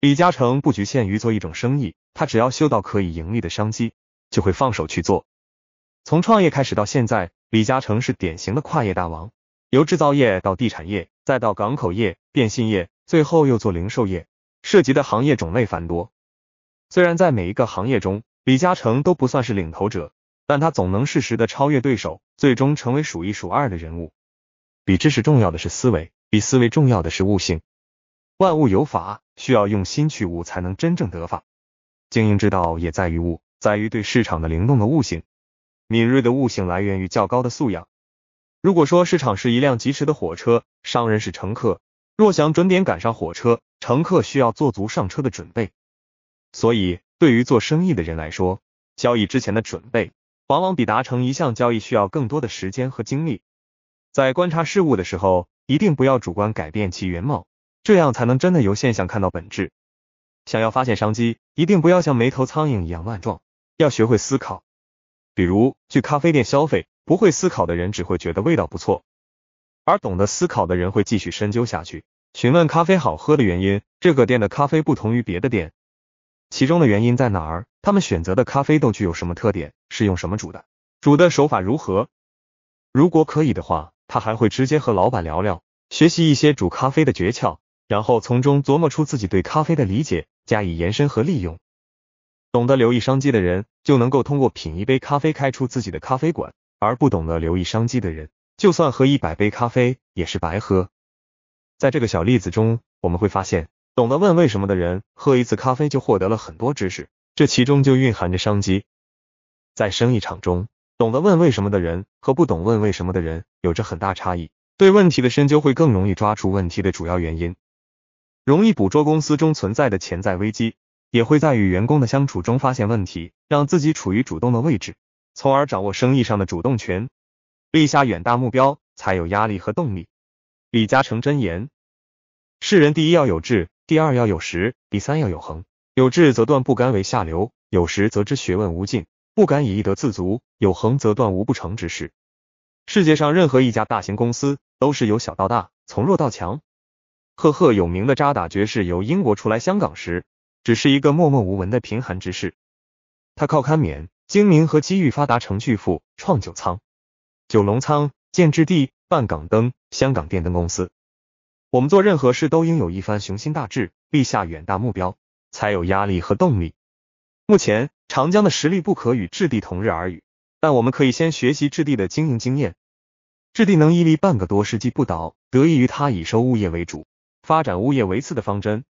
李嘉诚不局限于做一种生意，他只要嗅到可以盈利的商机，就会放手去做。从创业开始到现在，李嘉诚是典型的跨业大王，由制造业到地产业，再到港口业、电信业，最后又做零售业，涉及的行业种类繁多。虽然在每一个行业中，李嘉诚都不算是领头者，但他总能适时的超越对手，最终成为数一数二的人物。比知识重要的是思维。比思维重要的是悟性。万物有法，需要用心去悟，才能真正得法。经营之道也在于悟，在于对市场的灵动的悟性。敏锐的悟性来源于较高的素养。如果说市场是一辆疾驰的火车，商人是乘客，若想准点赶上火车，乘客需要做足上车的准备。所以，对于做生意的人来说，交易之前的准备，往往比达成一项交易需要更多的时间和精力。在观察事物的时候，一定不要主观改变其原貌，这样才能真的由现象看到本质。想要发现商机，一定不要像没头苍蝇一样乱撞，要学会思考。比如去咖啡店消费，不会思考的人只会觉得味道不错，而懂得思考的人会继续深究下去，询问咖啡好喝的原因。这个店的咖啡不同于别的店，其中的原因在哪儿？他们选择的咖啡豆具有什么特点？是用什么煮的？煮的手法如何？如果可以的话。他还会直接和老板聊聊，学习一些煮咖啡的诀窍，然后从中琢磨出自己对咖啡的理解，加以延伸和利用。懂得留意商机的人，就能够通过品一杯咖啡开出自己的咖啡馆；而不懂得留意商机的人，就算喝一百杯咖啡也是白喝。在这个小例子中，我们会发现，懂得问为什么的人，喝一次咖啡就获得了很多知识，这其中就蕴含着商机。在生意场中，懂得问为什么的人和不懂问为什么的人有着很大差异，对问题的深究会更容易抓住问题的主要原因，容易捕捉公司中存在的潜在危机，也会在与员工的相处中发现问题，让自己处于主动的位置，从而掌握生意上的主动权。立下远大目标才有压力和动力。李嘉诚箴言：世人第一要有志，第二要有识，第三要有恒。有志则断不甘为下流，有识则知学问无尽。不敢以一德自足，有恒则断无不成之事。世界上任何一家大型公司都是由小到大，从弱到强。赫赫有名的渣打爵士由英国出来香港时，只是一个默默无闻的贫寒之士。他靠堪冕、精明和机遇发达成巨富，创九仓、九龙仓、建置地、办港灯、香港电灯公司。我们做任何事都应有一番雄心大志，立下远大目标，才有压力和动力。目前。长江的实力不可与置地同日而语，但我们可以先学习置地的经营经验。置地能屹立半个多世纪不倒，得益于他以收物业为主，发展物业为次的方针。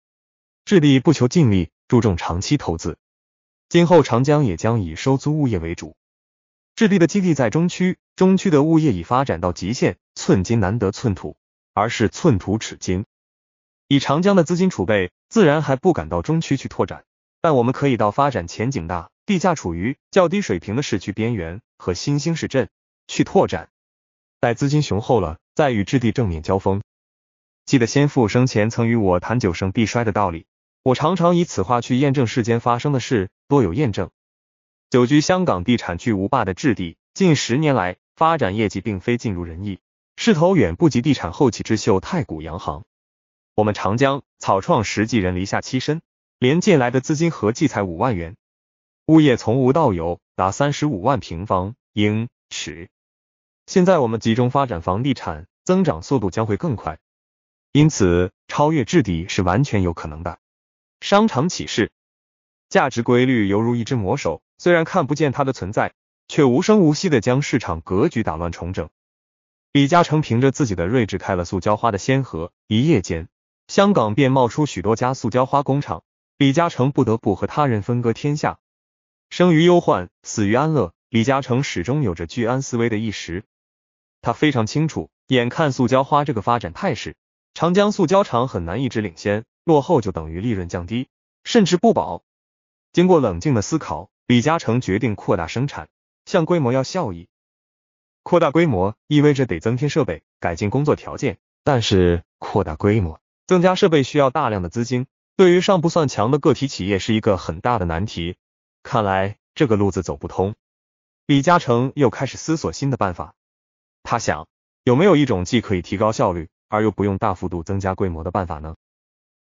置地不求尽力，注重长期投资。今后长江也将以收租物业为主。置地的基地在中区，中区的物业已发展到极限，寸金难得寸土，而是寸土尺金。以长江的资金储备，自然还不敢到中区去拓展。但我们可以到发展前景大、地价处于较低水平的市区边缘和新兴市镇去拓展，待资金雄厚了，再与置地正面交锋。记得先父生前曾与我谈“九盛必衰”的道理，我常常以此话去验证世间发生的事，多有验证。久居香港地产巨无霸的置地，近十年来发展业绩并非尽如人意，势头远不及地产后起之秀太古洋行。我们长江草创，十几人篱下栖身。连借来的资金合计才五万元，物业从无到有达三十五万平方英尺。现在我们集中发展房地产，增长速度将会更快，因此超越质底是完全有可能的。商场起势，价值规律犹如一只魔手，虽然看不见它的存在，却无声无息的将市场格局打乱重整。李嘉诚凭着自己的睿智开了塑胶花的先河，一夜间香港便冒出许多家塑胶花工厂。李嘉诚不得不和他人分割天下。生于忧患，死于安乐。李嘉诚始终有着居安思危的意识。他非常清楚，眼看塑胶花这个发展态势，长江塑胶厂很难一直领先。落后就等于利润降低，甚至不保。经过冷静的思考，李嘉诚决定扩大生产，向规模要效益。扩大规模意味着得增添设备，改进工作条件。但是，扩大规模、增加设备需要大量的资金。对于尚不算强的个体企业是一个很大的难题，看来这个路子走不通。李嘉诚又开始思索新的办法。他想，有没有一种既可以提高效率，而又不用大幅度增加规模的办法呢？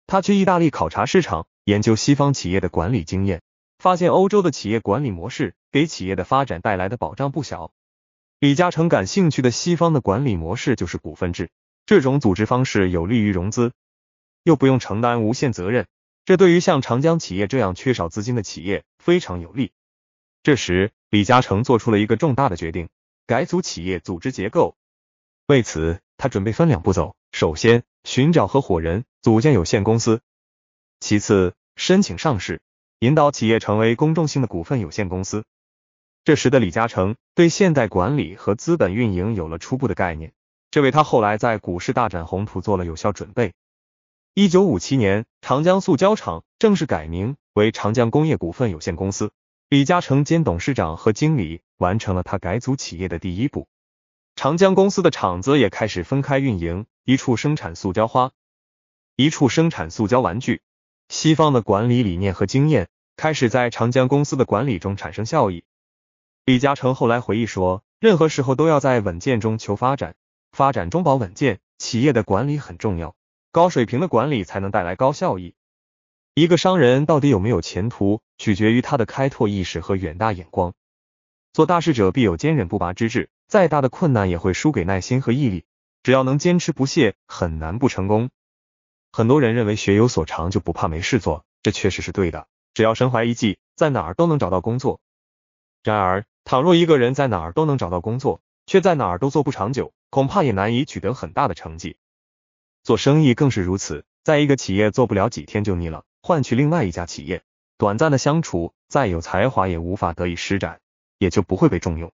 他去意大利考察市场，研究西方企业的管理经验，发现欧洲的企业管理模式给企业的发展带来的保障不小。李嘉诚感兴趣的西方的管理模式就是股份制，这种组织方式有利于融资。又不用承担无限责任，这对于像长江企业这样缺少资金的企业非常有利。这时，李嘉诚做出了一个重大的决定，改组企业组织结构。为此，他准备分两步走：首先，寻找合伙人，组建有限公司；其次，申请上市，引导企业成为公众性的股份有限公司。这时的李嘉诚对现代管理和资本运营有了初步的概念，这为他后来在股市大展宏图做了有效准备。一九五七年，长江塑胶厂正式改名为长江工业股份有限公司。李嘉诚兼董事长和经理，完成了他改组企业的第一步。长江公司的厂子也开始分开运营，一处生产塑胶花，一处生产塑胶玩具。西方的管理理念和经验开始在长江公司的管理中产生效益。李嘉诚后来回忆说：“任何时候都要在稳健中求发展，发展中保稳健。企业的管理很重要。”高水平的管理才能带来高效益。一个商人到底有没有前途，取决于他的开拓意识和远大眼光。做大事者必有坚韧不拔之志，再大的困难也会输给耐心和毅力。只要能坚持不懈，很难不成功。很多人认为学有所长就不怕没事做，这确实是对的。只要身怀一技，在哪儿都能找到工作。然而，倘若一个人在哪儿都能找到工作，却在哪儿都做不长久，恐怕也难以取得很大的成绩。做生意更是如此，在一个企业做不了几天就腻了，换取另外一家企业短暂的相处，再有才华也无法得以施展，也就不会被重用。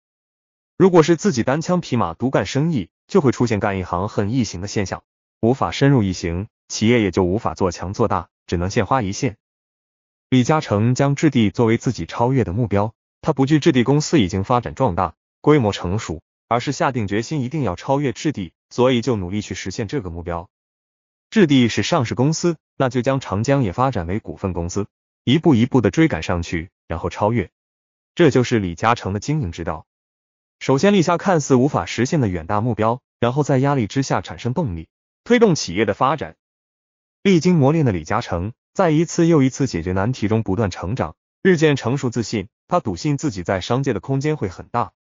如果是自己单枪匹马独干生意，就会出现干一行恨一行的现象，无法深入一行，企业也就无法做强做大，只能献花一现。李嘉诚将质地作为自己超越的目标，他不惧质地公司已经发展壮大，规模成熟，而是下定决心一定要超越质地，所以就努力去实现这个目标。质地是上市公司，那就将长江也发展为股份公司，一步一步的追赶上去，然后超越。这就是李嘉诚的经营之道。首先立下看似无法实现的远大目标，然后在压力之下产生动力，推动企业的发展。历经磨练的李嘉诚，在一次又一次解决难题中不断成长，日渐成熟自信。他笃信自己在商界的空间会很大。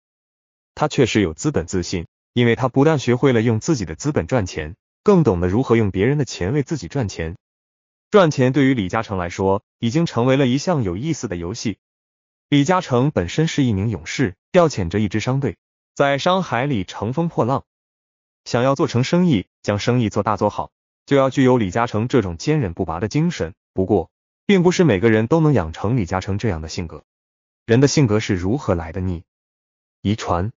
他确实有资本自信，因为他不但学会了用自己的资本赚钱。更懂得如何用别人的钱为自己赚钱。赚钱对于李嘉诚来说，已经成为了一项有意思的游戏。李嘉诚本身是一名勇士，调遣着一支商队，在商海里乘风破浪。想要做成生意，将生意做大做好，就要具有李嘉诚这种坚韧不拔的精神。不过，并不是每个人都能养成李嘉诚这样的性格。人的性格是如何来的？你，遗传、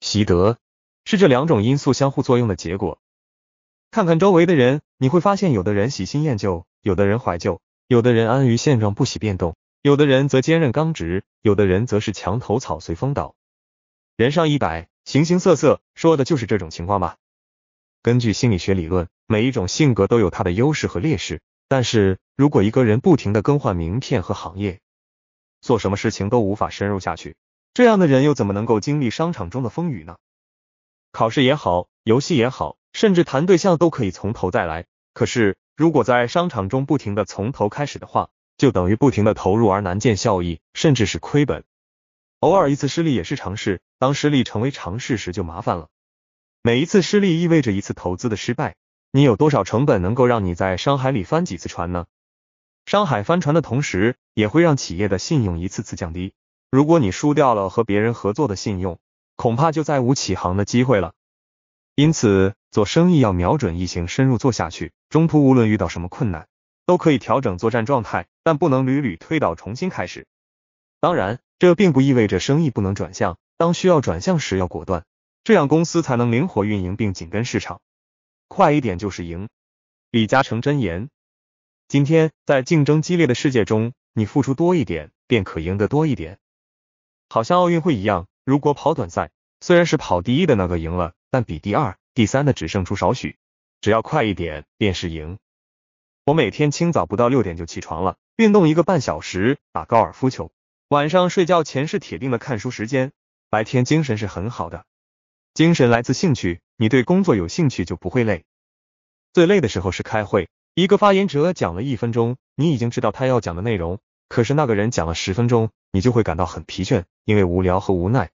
习得，是这两种因素相互作用的结果。看看周围的人，你会发现有的人喜新厌旧，有的人怀旧，有的人安于现状不喜变动，有的人则坚韧刚直，有的人则是墙头草随风倒。人上一百，形形色色，说的就是这种情况吧。根据心理学理论，每一种性格都有它的优势和劣势。但是如果一个人不停的更换名片和行业，做什么事情都无法深入下去，这样的人又怎么能够经历商场中的风雨呢？考试也好，游戏也好。甚至谈对象都可以从头再来，可是如果在商场中不停的从头开始的话，就等于不停的投入而难见效益，甚至是亏本。偶尔一次失利也是尝试，当失利成为尝试时就麻烦了。每一次失利意味着一次投资的失败，你有多少成本能够让你在商海里翻几次船呢？商海翻船的同时，也会让企业的信用一次次降低。如果你输掉了和别人合作的信用，恐怕就再无起航的机会了。因此，做生意要瞄准疫情深入做下去。中途无论遇到什么困难，都可以调整作战状态，但不能屡屡推倒重新开始。当然，这并不意味着生意不能转向，当需要转向时要果断，这样公司才能灵活运营并紧跟市场。快一点就是赢。李嘉诚真言：今天在竞争激烈的世界中，你付出多一点，便可赢得多一点。好像奥运会一样，如果跑短赛，虽然是跑第一的那个赢了。但比第二、第三的只剩出少许，只要快一点便是赢。我每天清早不到六点就起床了，运动一个半小时，打高尔夫球。晚上睡觉前是铁定的看书时间，白天精神是很好的。精神来自兴趣，你对工作有兴趣就不会累。最累的时候是开会，一个发言者讲了一分钟，你已经知道他要讲的内容，可是那个人讲了十分钟，你就会感到很疲倦，因为无聊和无奈。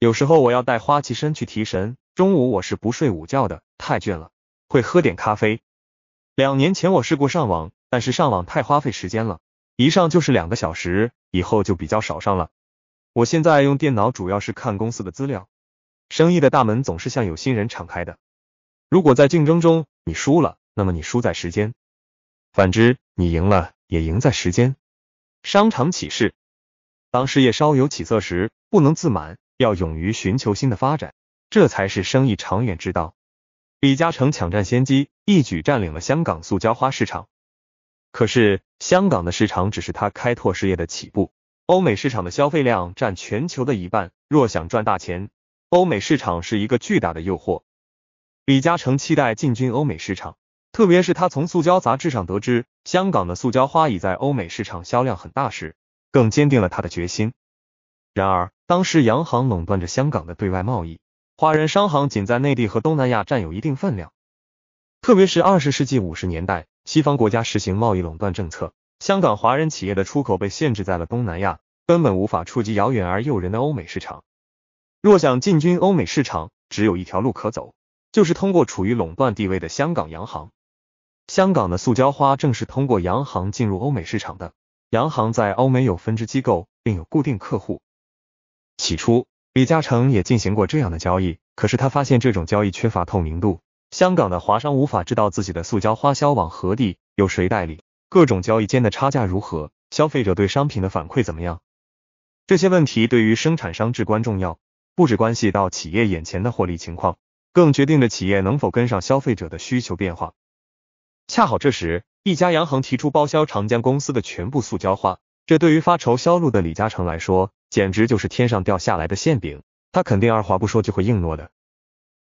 有时候我要带花旗参去提神。中午我是不睡午觉的，太倦了，会喝点咖啡。两年前我试过上网，但是上网太花费时间了，一上就是两个小时，以后就比较少上了。我现在用电脑主要是看公司的资料。生意的大门总是向有心人敞开的。如果在竞争中你输了，那么你输在时间；反之，你赢了也赢在时间。商场起势，当事业稍有起色时，不能自满，要勇于寻求新的发展。这才是生意长远之道。李嘉诚抢占先机，一举占领了香港塑胶花市场。可是，香港的市场只是他开拓事业的起步。欧美市场的消费量占全球的一半，若想赚大钱，欧美市场是一个巨大的诱惑。李嘉诚期待进军欧美市场，特别是他从塑胶杂志上得知香港的塑胶花已在欧美市场销量很大时，更坚定了他的决心。然而，当时洋行垄断着香港的对外贸易。华人商行仅在内地和东南亚占有一定分量，特别是二十世纪五十年代，西方国家实行贸易垄断政策，香港华人企业的出口被限制在了东南亚，根本无法触及遥远而诱人的欧美市场。若想进军欧美市场，只有一条路可走，就是通过处于垄断地位的香港洋行。香港的塑胶花正是通过洋行进入欧美市场的，洋行在欧美有分支机构，并有固定客户。起初。李嘉诚也进行过这样的交易，可是他发现这种交易缺乏透明度。香港的华商无法知道自己的塑胶花销往何地，有谁代理，各种交易间的差价如何，消费者对商品的反馈怎么样。这些问题对于生产商至关重要，不只关系到企业眼前的获利情况，更决定着企业能否跟上消费者的需求变化。恰好这时，一家洋行提出包销长江公司的全部塑胶花，这对于发愁销路的李嘉诚来说。简直就是天上掉下来的馅饼，他肯定二话不说就会应诺的。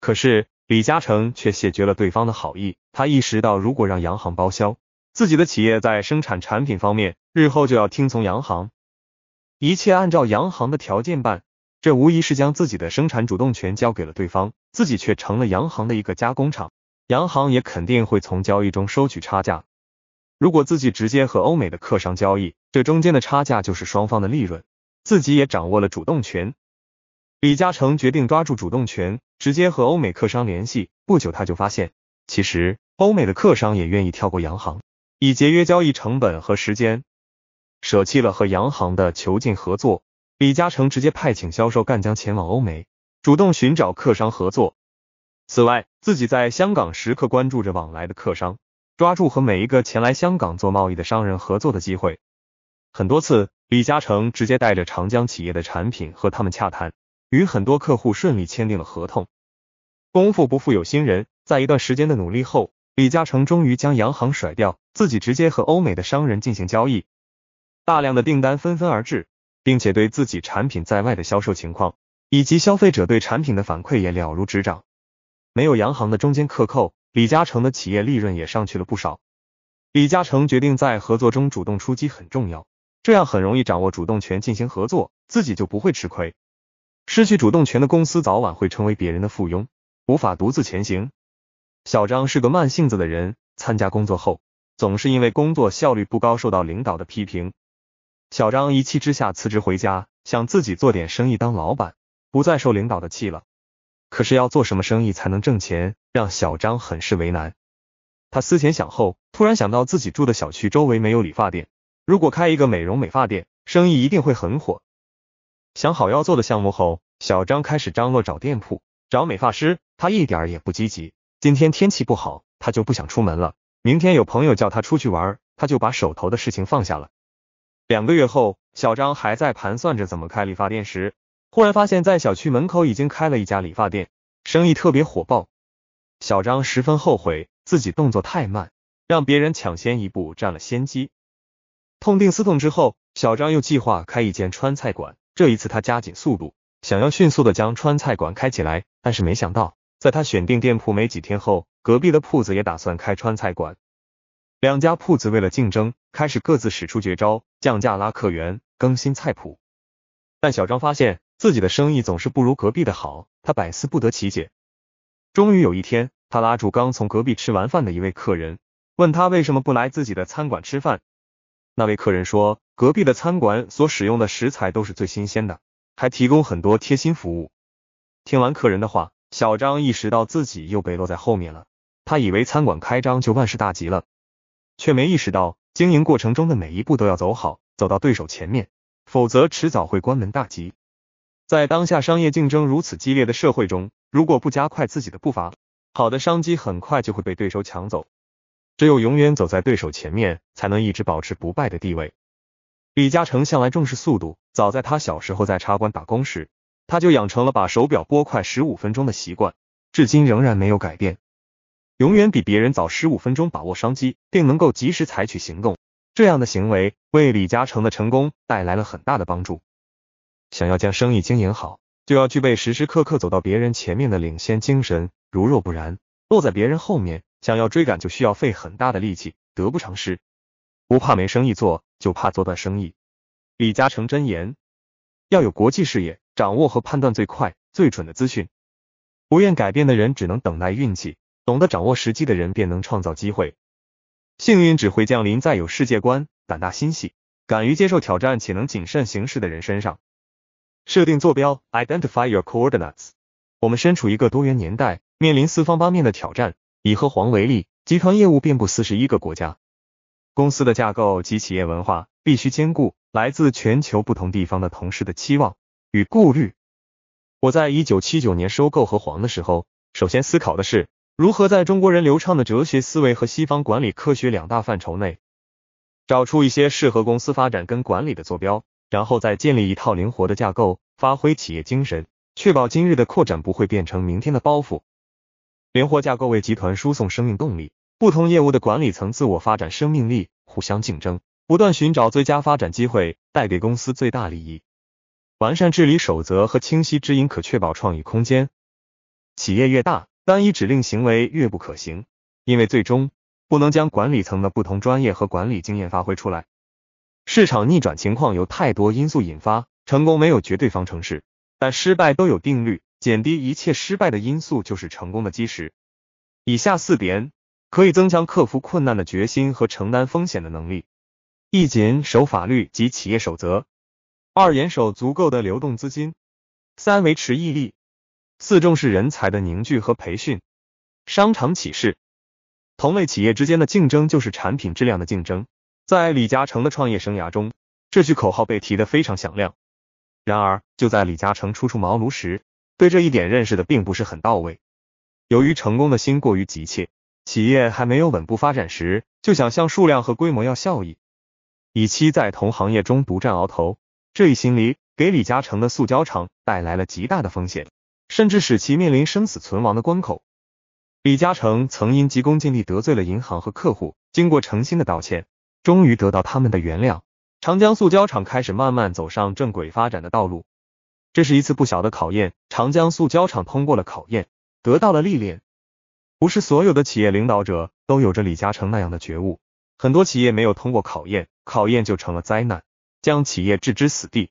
可是李嘉诚却谢绝了对方的好意，他意识到如果让洋行包销自己的企业，在生产产品方面，日后就要听从洋行，一切按照洋行的条件办。这无疑是将自己的生产主动权交给了对方，自己却成了洋行的一个加工厂。洋行也肯定会从交易中收取差价。如果自己直接和欧美的客商交易，这中间的差价就是双方的利润。自己也掌握了主动权。李嘉诚决定抓住主动权，直接和欧美客商联系。不久，他就发现，其实欧美的客商也愿意跳过洋行，以节约交易成本和时间，舍弃了和洋行的囚禁合作。李嘉诚直接派遣销售干将前往欧美，主动寻找客商合作。此外，自己在香港时刻关注着往来的客商，抓住和每一个前来香港做贸易的商人合作的机会。很多次，李嘉诚直接带着长江企业的产品和他们洽谈，与很多客户顺利签订了合同。功夫不负有心人，在一段时间的努力后，李嘉诚终于将洋行甩掉，自己直接和欧美的商人进行交易。大量的订单纷纷而至，并且对自己产品在外的销售情况以及消费者对产品的反馈也了如指掌。没有洋行的中间克扣，李嘉诚的企业利润也上去了不少。李嘉诚决定在合作中主动出击很重要。这样很容易掌握主动权进行合作，自己就不会吃亏。失去主动权的公司早晚会成为别人的附庸，无法独自前行。小张是个慢性子的人，参加工作后总是因为工作效率不高受到领导的批评。小张一气之下辞职回家，想自己做点生意当老板，不再受领导的气了。可是要做什么生意才能挣钱，让小张很是为难。他思前想后，突然想到自己住的小区周围没有理发店。如果开一个美容美发店，生意一定会很火。想好要做的项目后，小张开始张罗找店铺、找美发师，他一点也不积极。今天天气不好，他就不想出门了。明天有朋友叫他出去玩，他就把手头的事情放下了。两个月后，小张还在盘算着怎么开理发店时，忽然发现，在小区门口已经开了一家理发店，生意特别火爆。小张十分后悔自己动作太慢，让别人抢先一步占了先机。痛定思痛之后，小张又计划开一间川菜馆。这一次，他加紧速度，想要迅速的将川菜馆开起来。但是，没想到在他选定店铺没几天后，隔壁的铺子也打算开川菜馆。两家铺子为了竞争，开始各自使出绝招，降价拉客源，更新菜谱。但小张发现自己的生意总是不如隔壁的好，他百思不得其解。终于有一天，他拉住刚从隔壁吃完饭的一位客人，问他为什么不来自己的餐馆吃饭。那位客人说，隔壁的餐馆所使用的食材都是最新鲜的，还提供很多贴心服务。听完客人的话，小张意识到自己又被落在后面了。他以为餐馆开张就万事大吉了，却没意识到经营过程中的每一步都要走好，走到对手前面，否则迟早会关门大吉。在当下商业竞争如此激烈的社会中，如果不加快自己的步伐，好的商机很快就会被对手抢走。只有永远走在对手前面，才能一直保持不败的地位。李嘉诚向来重视速度，早在他小时候在茶馆打工时，他就养成了把手表拨快十五分钟的习惯，至今仍然没有改变。永远比别人早十五分钟把握商机，并能够及时采取行动，这样的行为为李嘉诚的成功带来了很大的帮助。想要将生意经营好，就要具备时时刻刻走到别人前面的领先精神。如若不然，落在别人后面。想要追赶，就需要费很大的力气，得不偿失。不怕没生意做，就怕做断生意。李嘉诚箴言：要有国际视野，掌握和判断最快、最准的资讯。不愿改变的人，只能等待运气；懂得掌握时机的人，便能创造机会。幸运只会降临在有世界观、胆大心细、敢于接受挑战且能谨慎行事的人身上。设定坐标，identify your coordinates。我们身处一个多元年代，面临四方八面的挑战。以和黄为例，集团业务遍布四十一个国家，公司的架构及企业文化必须兼顾来自全球不同地方的同事的期望与顾虑。我在一九七九年收购和黄的时候，首先思考的是如何在中国人流畅的哲学思维和西方管理科学两大范畴内，找出一些适合公司发展跟管理的坐标，然后再建立一套灵活的架构，发挥企业精神，确保今日的扩展不会变成明天的包袱。灵活架构为集团输送生命动力，不同业务的管理层自我发展生命力，互相竞争，不断寻找最佳发展机会，带给公司最大利益。完善治理守则和清晰指引可确保创意空间。企业越大，单一指令行为越不可行，因为最终不能将管理层的不同专业和管理经验发挥出来。市场逆转情况由太多因素引发，成功没有绝对方程式，但失败都有定律。减低一切失败的因素就是成功的基石。以下四点可以增强克服困难的决心和承担风险的能力：一、谨守法律及企业守则；二、严守足够的流动资金；三、维持毅力；四、重视人才的凝聚和培训。商场启示：同类企业之间的竞争就是产品质量的竞争。在李嘉诚的创业生涯中，这句口号被提得非常响亮。然而，就在李嘉诚初出茅庐时，对这一点认识的并不是很到位，由于成功的心过于急切，企业还没有稳步发展时，就想向数量和规模要效益，以期在同行业中独占鳌头。这一心理给李嘉诚的塑胶厂带来了极大的风险，甚至使其面临生死存亡的关口。李嘉诚曾因急功近利得罪了银行和客户，经过诚心的道歉，终于得到他们的原谅。长江塑胶厂开始慢慢走上正轨发展的道路。这是一次不小的考验，长江塑胶厂通过了考验，得到了历练。不是所有的企业领导者都有着李嘉诚那样的觉悟，很多企业没有通过考验，考验就成了灾难，将企业置之死地。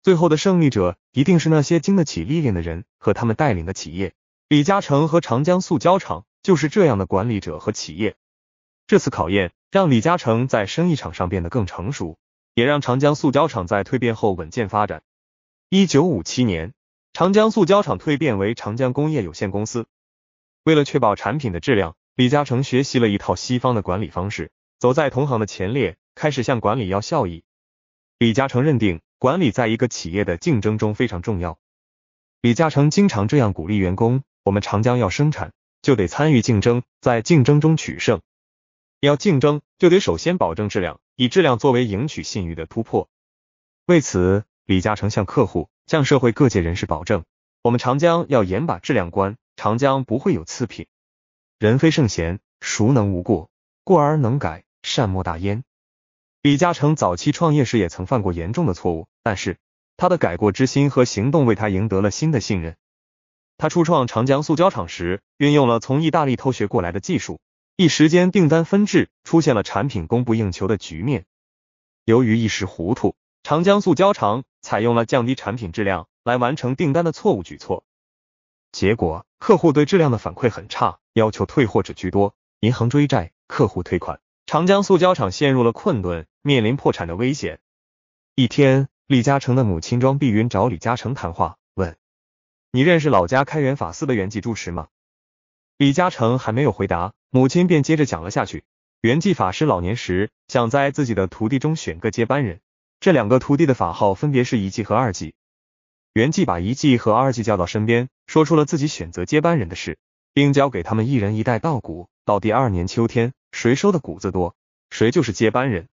最后的胜利者一定是那些经得起历练的人和他们带领的企业。李嘉诚和长江塑胶厂就是这样的管理者和企业。这次考验让李嘉诚在生意场上变得更成熟，也让长江塑胶厂在蜕变后稳健发展。一九五七年，长江塑胶厂蜕变为长江工业有限公司。为了确保产品的质量，李嘉诚学习了一套西方的管理方式，走在同行的前列，开始向管理要效益。李嘉诚认定，管理在一个企业的竞争中非常重要。李嘉诚经常这样鼓励员工：，我们长江要生产，就得参与竞争，在竞争中取胜。要竞争，就得首先保证质量，以质量作为赢取信誉的突破。为此。李嘉诚向客户、向社会各界人士保证：“我们长江要严把质量关，长江不会有次品。”人非圣贤，孰能无过？过而能改，善莫大焉。李嘉诚早期创业时也曾犯过严重的错误，但是他的改过之心和行动为他赢得了新的信任。他初创长江塑胶厂时，运用了从意大利偷学过来的技术，一时间订单纷至，出现了产品供不应求的局面。由于一时糊涂。长江塑胶厂采用了降低产品质量来完成订单的错误举措，结果客户对质量的反馈很差，要求退货者居多，银行追债，客户退款，长江塑胶厂陷入了困顿，面临破产的危险。一天，李嘉诚的母亲庄碧云找李嘉诚谈话，问：“你认识老家开元法寺的圆寂住持吗？”李嘉诚还没有回答，母亲便接着讲了下去：“圆寂法师老年时想在自己的徒弟中选个接班人。”这两个徒弟的法号分别是一季和二季。元季把一季和二季叫到身边，说出了自己选择接班人的事，并交给他们一人一袋稻谷，到第二年秋天，谁收的谷子多，谁就是接班人。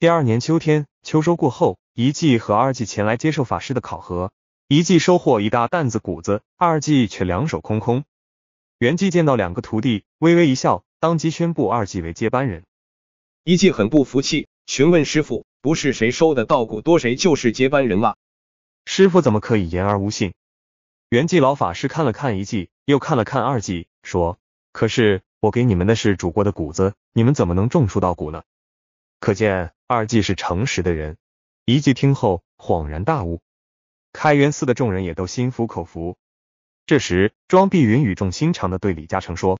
第二年秋天，秋收过后，一季和二季前来接受法师的考核。一季收获一大担子谷子，二季却两手空空。元季见到两个徒弟，微微一笑，当即宣布二季为接班人。一季很不服气。询问师傅，不是谁收的稻谷多，谁就是接班人啊？师傅怎么可以言而无信？圆寂老法师看了看一济，又看了看二济，说：“可是我给你们的是煮过的谷子，你们怎么能种出稻谷呢？”可见二季是诚实的人。一季听后恍然大悟，开元寺的众人也都心服口服。这时，庄碧云语重心长的对李嘉诚说：“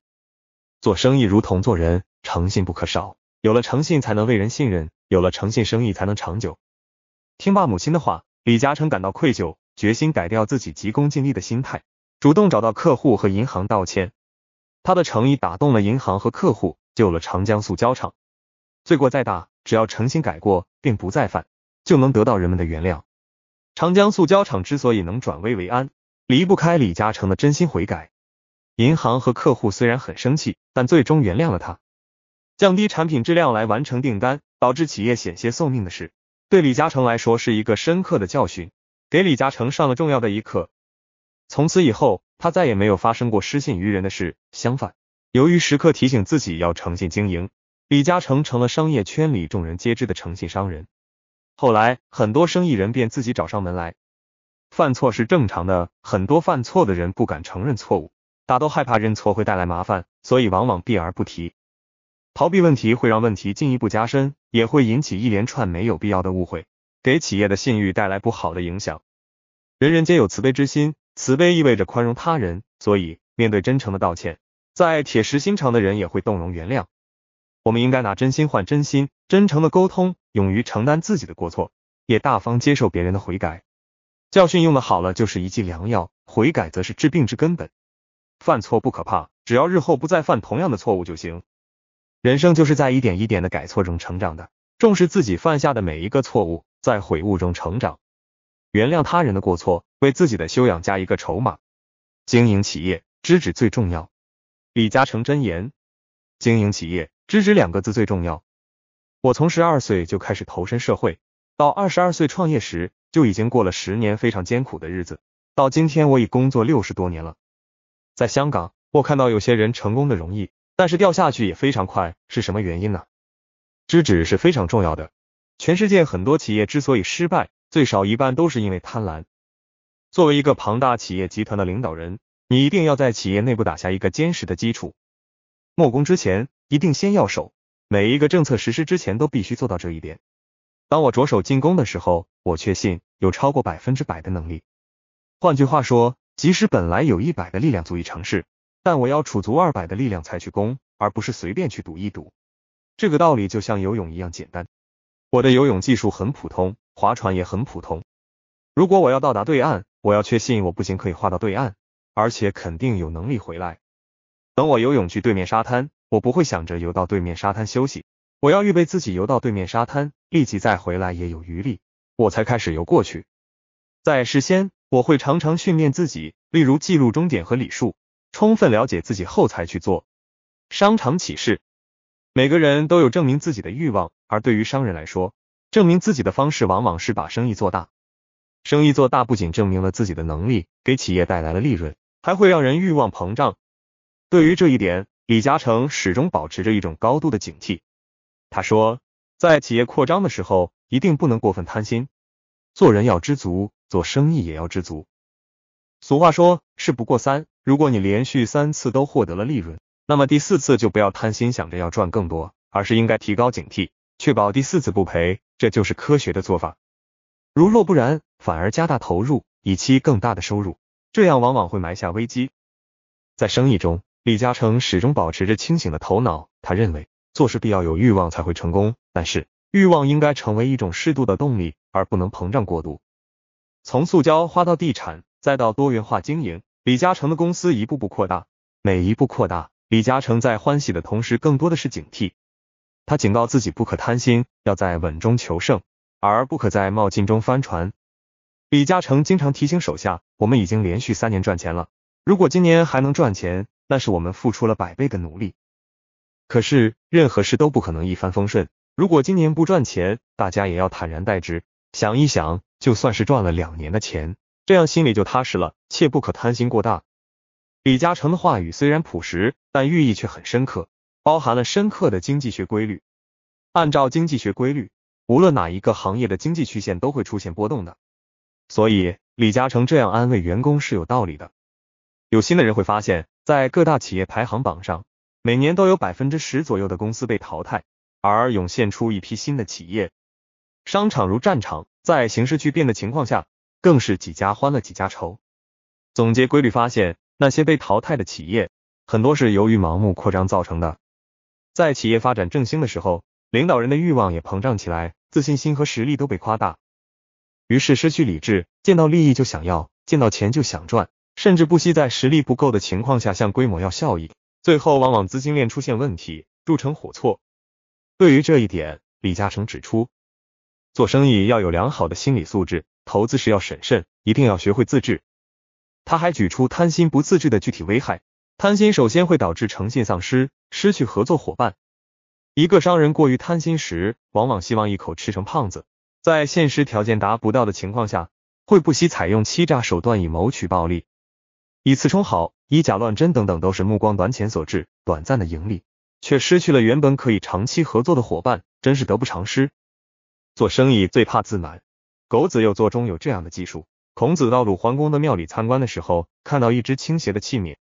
做生意如同做人，诚信不可少。”有了诚信，才能为人信任；有了诚信，生意才能长久。听罢母亲的话，李嘉诚感到愧疚，决心改掉自己急功近利的心态，主动找到客户和银行道歉。他的诚意打动了银行和客户，救了长江塑胶厂。罪过再大，只要诚心改过，并不再犯，就能得到人们的原谅。长江塑胶厂之所以能转危为安，离不开李嘉诚的真心悔改。银行和客户虽然很生气，但最终原谅了他。降低产品质量来完成订单，导致企业险些送命的事，对李嘉诚来说是一个深刻的教训，给李嘉诚上了重要的一课。从此以后，他再也没有发生过失信于人的事。相反，由于时刻提醒自己要诚信经营，李嘉诚成了商业圈里众人皆知的诚信商人。后来，很多生意人便自己找上门来。犯错是正常的，很多犯错的人不敢承认错误，大都害怕认错会带来麻烦，所以往往避而不提。逃避问题会让问题进一步加深，也会引起一连串没有必要的误会，给企业的信誉带来不好的影响。人人皆有慈悲之心，慈悲意味着宽容他人，所以面对真诚的道歉，在铁石心肠的人也会动容原谅。我们应该拿真心换真心，真诚的沟通，勇于承担自己的过错，也大方接受别人的悔改。教训用的好了就是一剂良药，悔改则是治病之根本。犯错不可怕，只要日后不再犯同样的错误就行。人生就是在一点一点的改错中成长的，重视自己犯下的每一个错误，在悔悟中成长，原谅他人的过错，为自己的修养加一个筹码。经营企业，知止最重要。李嘉诚真言：经营企业，知止两个字最重要。我从十二岁就开始投身社会，到二十二岁创业时，就已经过了十年非常艰苦的日子。到今天，我已工作六十多年了。在香港，我看到有些人成功的容易。但是掉下去也非常快，是什么原因呢？知止是非常重要的。全世界很多企业之所以失败，最少一半都是因为贪婪。作为一个庞大企业集团的领导人，你一定要在企业内部打下一个坚实的基础。莫攻之前，一定先要守。每一个政策实施之前，都必须做到这一点。当我着手进攻的时候，我确信有超过百分之百的能力。换句话说，即使本来有一百的力量足以尝试。但我要储足二百的力量才去攻，而不是随便去赌一赌。这个道理就像游泳一样简单。我的游泳技术很普通，划船也很普通。如果我要到达对岸，我要确信我不仅可以划到对岸，而且肯定有能力回来。等我游泳去对面沙滩，我不会想着游到对面沙滩休息，我要预备自己游到对面沙滩，立即再回来也有余力，我才开始游过去。在事先，我会常常训练自己，例如记录终点和里数。充分了解自己后才去做。商场起势，每个人都有证明自己的欲望，而对于商人来说，证明自己的方式往往是把生意做大。生意做大不仅证明了自己的能力，给企业带来了利润，还会让人欲望膨胀。对于这一点，李嘉诚始终保持着一种高度的警惕。他说：“在企业扩张的时候，一定不能过分贪心。做人要知足，做生意也要知足。”俗话说，事不过三。如果你连续三次都获得了利润，那么第四次就不要贪心，想着要赚更多，而是应该提高警惕，确保第四次不赔。这就是科学的做法。如若不然，反而加大投入，以期更大的收入，这样往往会埋下危机。在生意中，李嘉诚始终保持着清醒的头脑。他认为，做事必要有欲望才会成功，但是欲望应该成为一种适度的动力，而不能膨胀过度。从塑胶花到地产。再到多元化经营，李嘉诚的公司一步步扩大，每一步扩大，李嘉诚在欢喜的同时，更多的是警惕。他警告自己不可贪心，要在稳中求胜，而不可在冒进中翻船。李嘉诚经常提醒手下：“我们已经连续三年赚钱了，如果今年还能赚钱，那是我们付出了百倍的努力。可是任何事都不可能一帆风顺，如果今年不赚钱，大家也要坦然待之。想一想，就算是赚了两年的钱。”这样心里就踏实了，切不可贪心过大。李嘉诚的话语虽然朴实，但寓意却很深刻，包含了深刻的经济学规律。按照经济学规律，无论哪一个行业的经济曲线都会出现波动的，所以李嘉诚这样安慰员工是有道理的。有心的人会发现，在各大企业排行榜上，每年都有百分之十左右的公司被淘汰，而涌现出一批新的企业。商场如战场，在形势巨变的情况下。更是几家欢了几家愁。总结规律发现，那些被淘汰的企业，很多是由于盲目扩张造成的。在企业发展振兴的时候，领导人的欲望也膨胀起来，自信心和实力都被夸大，于是失去理智，见到利益就想要，见到钱就想赚，甚至不惜在实力不够的情况下向规模要效益，最后往往资金链出现问题，铸成火错。对于这一点，李嘉诚指出，做生意要有良好的心理素质。投资时要审慎，一定要学会自制。他还举出贪心不自制的具体危害：贪心首先会导致诚信丧失，失去合作伙伴。一个商人过于贪心时，往往希望一口吃成胖子，在现实条件达不到的情况下，会不惜采用欺诈手段以谋取暴利，以次充好，以假乱真等等，都是目光短浅所致。短暂的盈利，却失去了原本可以长期合作的伙伴，真是得不偿失。做生意最怕自满。狗子有作中有这样的记述：孔子到鲁桓公的庙里参观的时候，看到一只倾斜的器皿，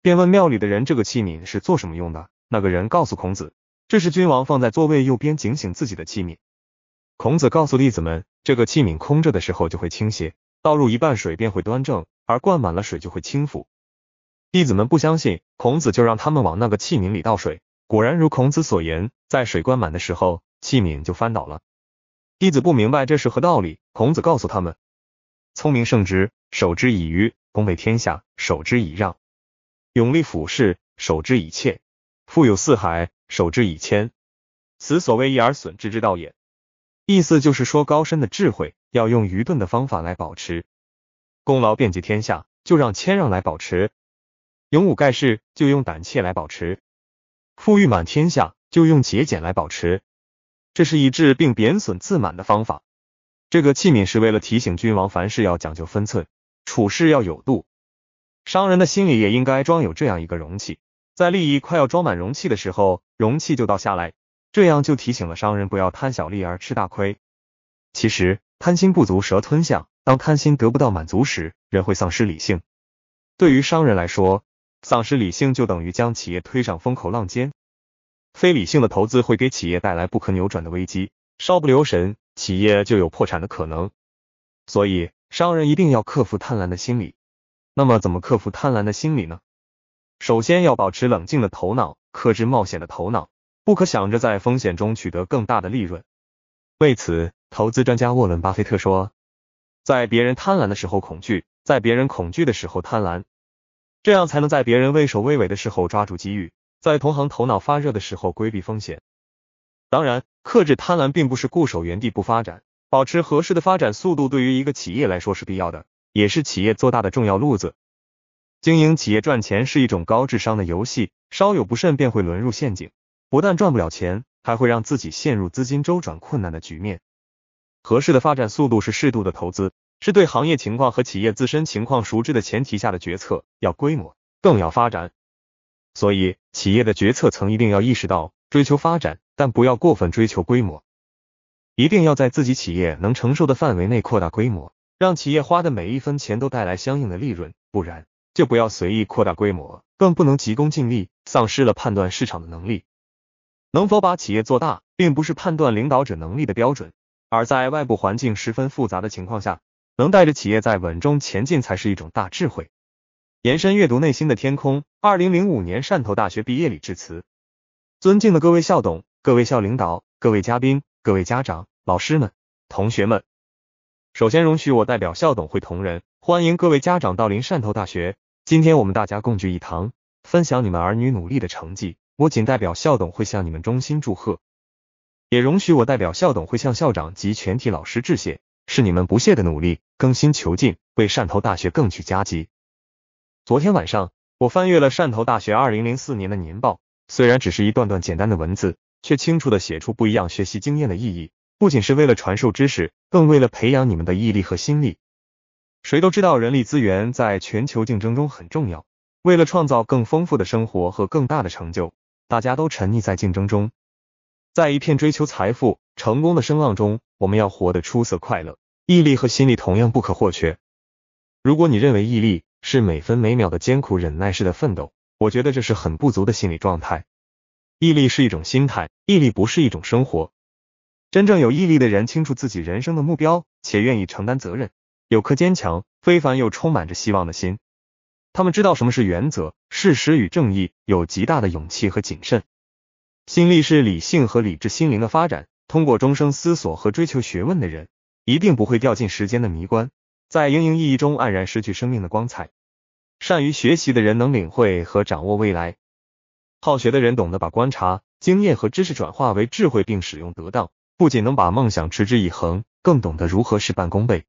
便问庙里的人：“这个器皿是做什么用的？”那个人告诉孔子：“这是君王放在座位右边警醒自己的器皿。”孔子告诉弟子们：“这个器皿空着的时候就会倾斜，倒入一半水便会端正，而灌满了水就会倾覆。”弟子们不相信，孔子就让他们往那个器皿里倒水，果然如孔子所言，在水灌满的时候，器皿就翻倒了。弟子不明白这是何道理。孔子告诉他们：聪明胜之，守之以愚；功为天下，守之以让；勇力俯视，守之以怯；富有四海，守之以谦。此所谓益而损之之道也。意思就是说，高深的智慧要用愚钝的方法来保持；功劳遍及天下，就让谦让来保持；勇武盖世，就用胆怯来保持；富裕满天下，就用节俭来保持。这是一治并贬损自满的方法。这个器皿是为了提醒君王凡事要讲究分寸，处事要有度。商人的心里也应该装有这样一个容器，在利益快要装满容器的时候，容器就倒下来，这样就提醒了商人不要贪小利而吃大亏。其实，贪心不足蛇吞象，当贪心得不到满足时，人会丧失理性。对于商人来说，丧失理性就等于将企业推上风口浪尖。非理性的投资会给企业带来不可扭转的危机，稍不留神，企业就有破产的可能。所以，商人一定要克服贪婪的心理。那么，怎么克服贪婪的心理呢？首先要保持冷静的头脑，克制冒险的头脑，不可想着在风险中取得更大的利润。为此，投资专家沃伦·巴菲特说：“在别人贪婪的时候恐惧，在别人恐惧的时候贪婪，这样才能在别人畏首畏尾的时候抓住机遇。”在同行头脑发热的时候规避风险，当然，克制贪婪并不是固守原地不发展，保持合适的发展速度对于一个企业来说是必要的，也是企业做大的重要路子。经营企业赚钱是一种高智商的游戏，稍有不慎便会沦入陷阱，不但赚不了钱，还会让自己陷入资金周转困难的局面。合适的发展速度是适度的投资，是对行业情况和企业自身情况熟知的前提下的决策。要规模，更要发展。所以，企业的决策层一定要意识到，追求发展，但不要过分追求规模，一定要在自己企业能承受的范围内扩大规模，让企业花的每一分钱都带来相应的利润，不然就不要随意扩大规模，更不能急功近利，丧失了判断市场的能力。能否把企业做大，并不是判断领导者能力的标准，而在外部环境十分复杂的情况下，能带着企业在稳中前进，才是一种大智慧。延伸阅读《内心的天空》。二零零五年汕头大学毕业礼致辞。尊敬的各位校董、各位校领导、各位嘉宾、各位家长、老师们、同学们，首先容许我代表校董会同仁，欢迎各位家长到临汕头大学。今天我们大家共聚一堂，分享你们儿女努力的成绩。我仅代表校董会向你们衷心祝贺。也容许我代表校董会向校长及全体老师致谢，是你们不懈的努力、更新求进，为汕头大学更取佳绩。昨天晚上，我翻阅了汕头大学二零零四年的年报，虽然只是一段段简单的文字，却清楚的写出不一样学习经验的意义。不仅是为了传授知识，更为了培养你们的毅力和心力。谁都知道，人力资源在全球竞争中很重要。为了创造更丰富的生活和更大的成就，大家都沉溺在竞争中，在一片追求财富、成功的声浪中，我们要活得出色、快乐。毅力和心力同样不可或缺。如果你认为毅力，是每分每秒的艰苦忍耐式的奋斗，我觉得这是很不足的心理状态。毅力是一种心态，毅力不是一种生活。真正有毅力的人，清楚自己人生的目标，且愿意承担责任，有颗坚强、非凡又充满着希望的心。他们知道什么是原则、事实与正义，有极大的勇气和谨慎。心力是理性和理智心灵的发展，通过终生思索和追求学问的人，一定不会掉进时间的迷关。在蝇营蚁役中黯然失去生命的光彩。善于学习的人能领会和掌握未来，好学的人懂得把观察、经验和知识转化为智慧，并使用得当，不仅能把梦想持之以恒，更懂得如何事半功倍。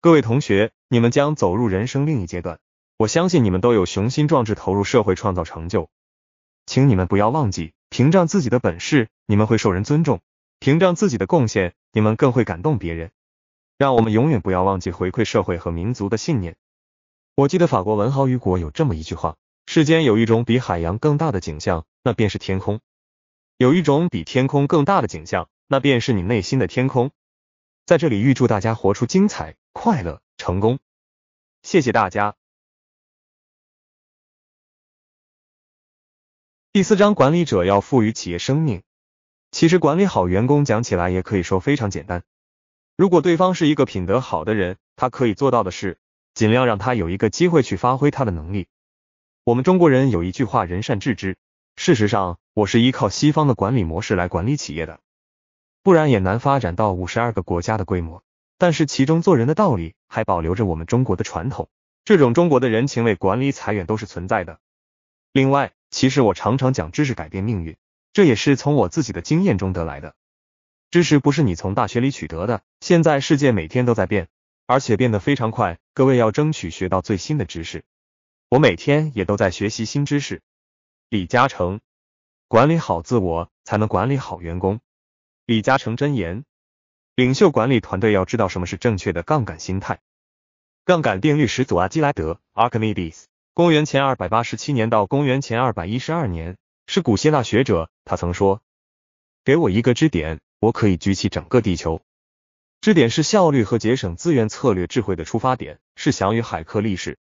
各位同学，你们将走入人生另一阶段，我相信你们都有雄心壮志，投入社会，创造成就。请你们不要忘记，屏障自己的本事，你们会受人尊重；屏障自己的贡献，你们更会感动别人。让我们永远不要忘记回馈社会和民族的信念。我记得法国文豪雨果有这么一句话：世间有一种比海洋更大的景象，那便是天空；有一种比天空更大的景象，那便是你内心的天空。在这里预祝大家活出精彩、快乐、成功。谢谢大家。第四章，管理者要赋予企业生命。其实管理好员工，讲起来也可以说非常简单。如果对方是一个品德好的人，他可以做到的是，尽量让他有一个机会去发挥他的能力。我们中国人有一句话“人善治之”。事实上，我是依靠西方的管理模式来管理企业的，不然也难发展到五十二个国家的规模。但是其中做人的道理还保留着我们中国的传统，这种中国的人情味管理裁员都是存在的。另外，其实我常常讲知识改变命运，这也是从我自己的经验中得来的。知识不是你从大学里取得的。现在世界每天都在变，而且变得非常快。各位要争取学到最新的知识。我每天也都在学习新知识。李嘉诚，管理好自我才能管理好员工。李嘉诚真言：领袖管理团队要知道什么是正确的杠杆心态。杠杆定律始祖阿基莱德 （Archimedes，公元前287年到公元前212年）是古希腊学者，他曾说：“给我一个支点。”我可以举起整个地球，支点是效率和节省资源策略智慧的出发点，是翔与海克力士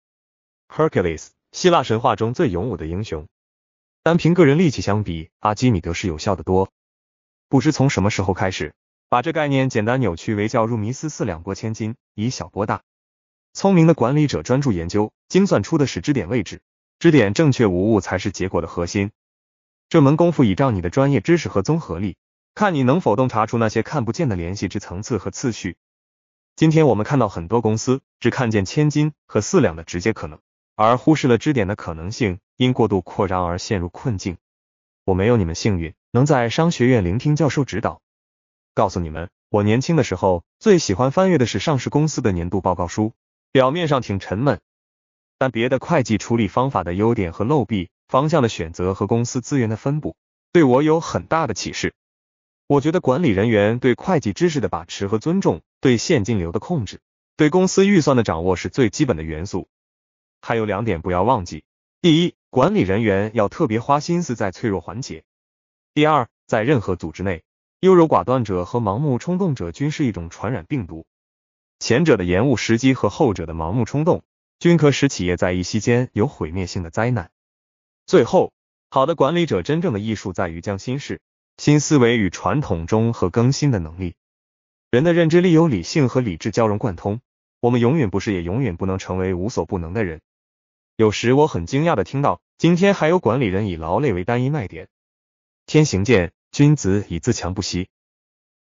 h e r c u l e s 希腊神话中最勇武的英雄。单凭个人力气相比，阿基米德是有效的多。不知从什么时候开始，把这概念简单扭曲为叫入迷思，四两拨千斤，以小拨大。聪明的管理者专注研究，精算出的是支点位置，支点正确无误才是结果的核心。这门功夫倚仗你的专业知识和综合力。看你能否洞察出那些看不见的联系之层次和次序。今天我们看到很多公司只看见千金和四两的直接可能，而忽视了支点的可能性，因过度扩张而陷入困境。我没有你们幸运，能在商学院聆听教授指导。告诉你们，我年轻的时候最喜欢翻阅的是上市公司的年度报告书，表面上挺沉闷，但别的会计处理方法的优点和漏弊、方向的选择和公司资源的分布，对我有很大的启示。我觉得管理人员对会计知识的把持和尊重，对现金流的控制，对公司预算的掌握是最基本的元素。还有两点不要忘记：第一，管理人员要特别花心思在脆弱环节；第二，在任何组织内，优柔寡断者和盲目冲动者均是一种传染病毒。前者的延误时机和后者的盲目冲动，均可使企业在一息间有毁灭性的灾难。最后，好的管理者真正的艺术在于将心事。新思维与传统中和更新的能力，人的认知力由理性和理智交融贯通。我们永远不是，也永远不能成为无所不能的人。有时我很惊讶的听到，今天还有管理人以劳累为单一卖点。天行健，君子以自强不息。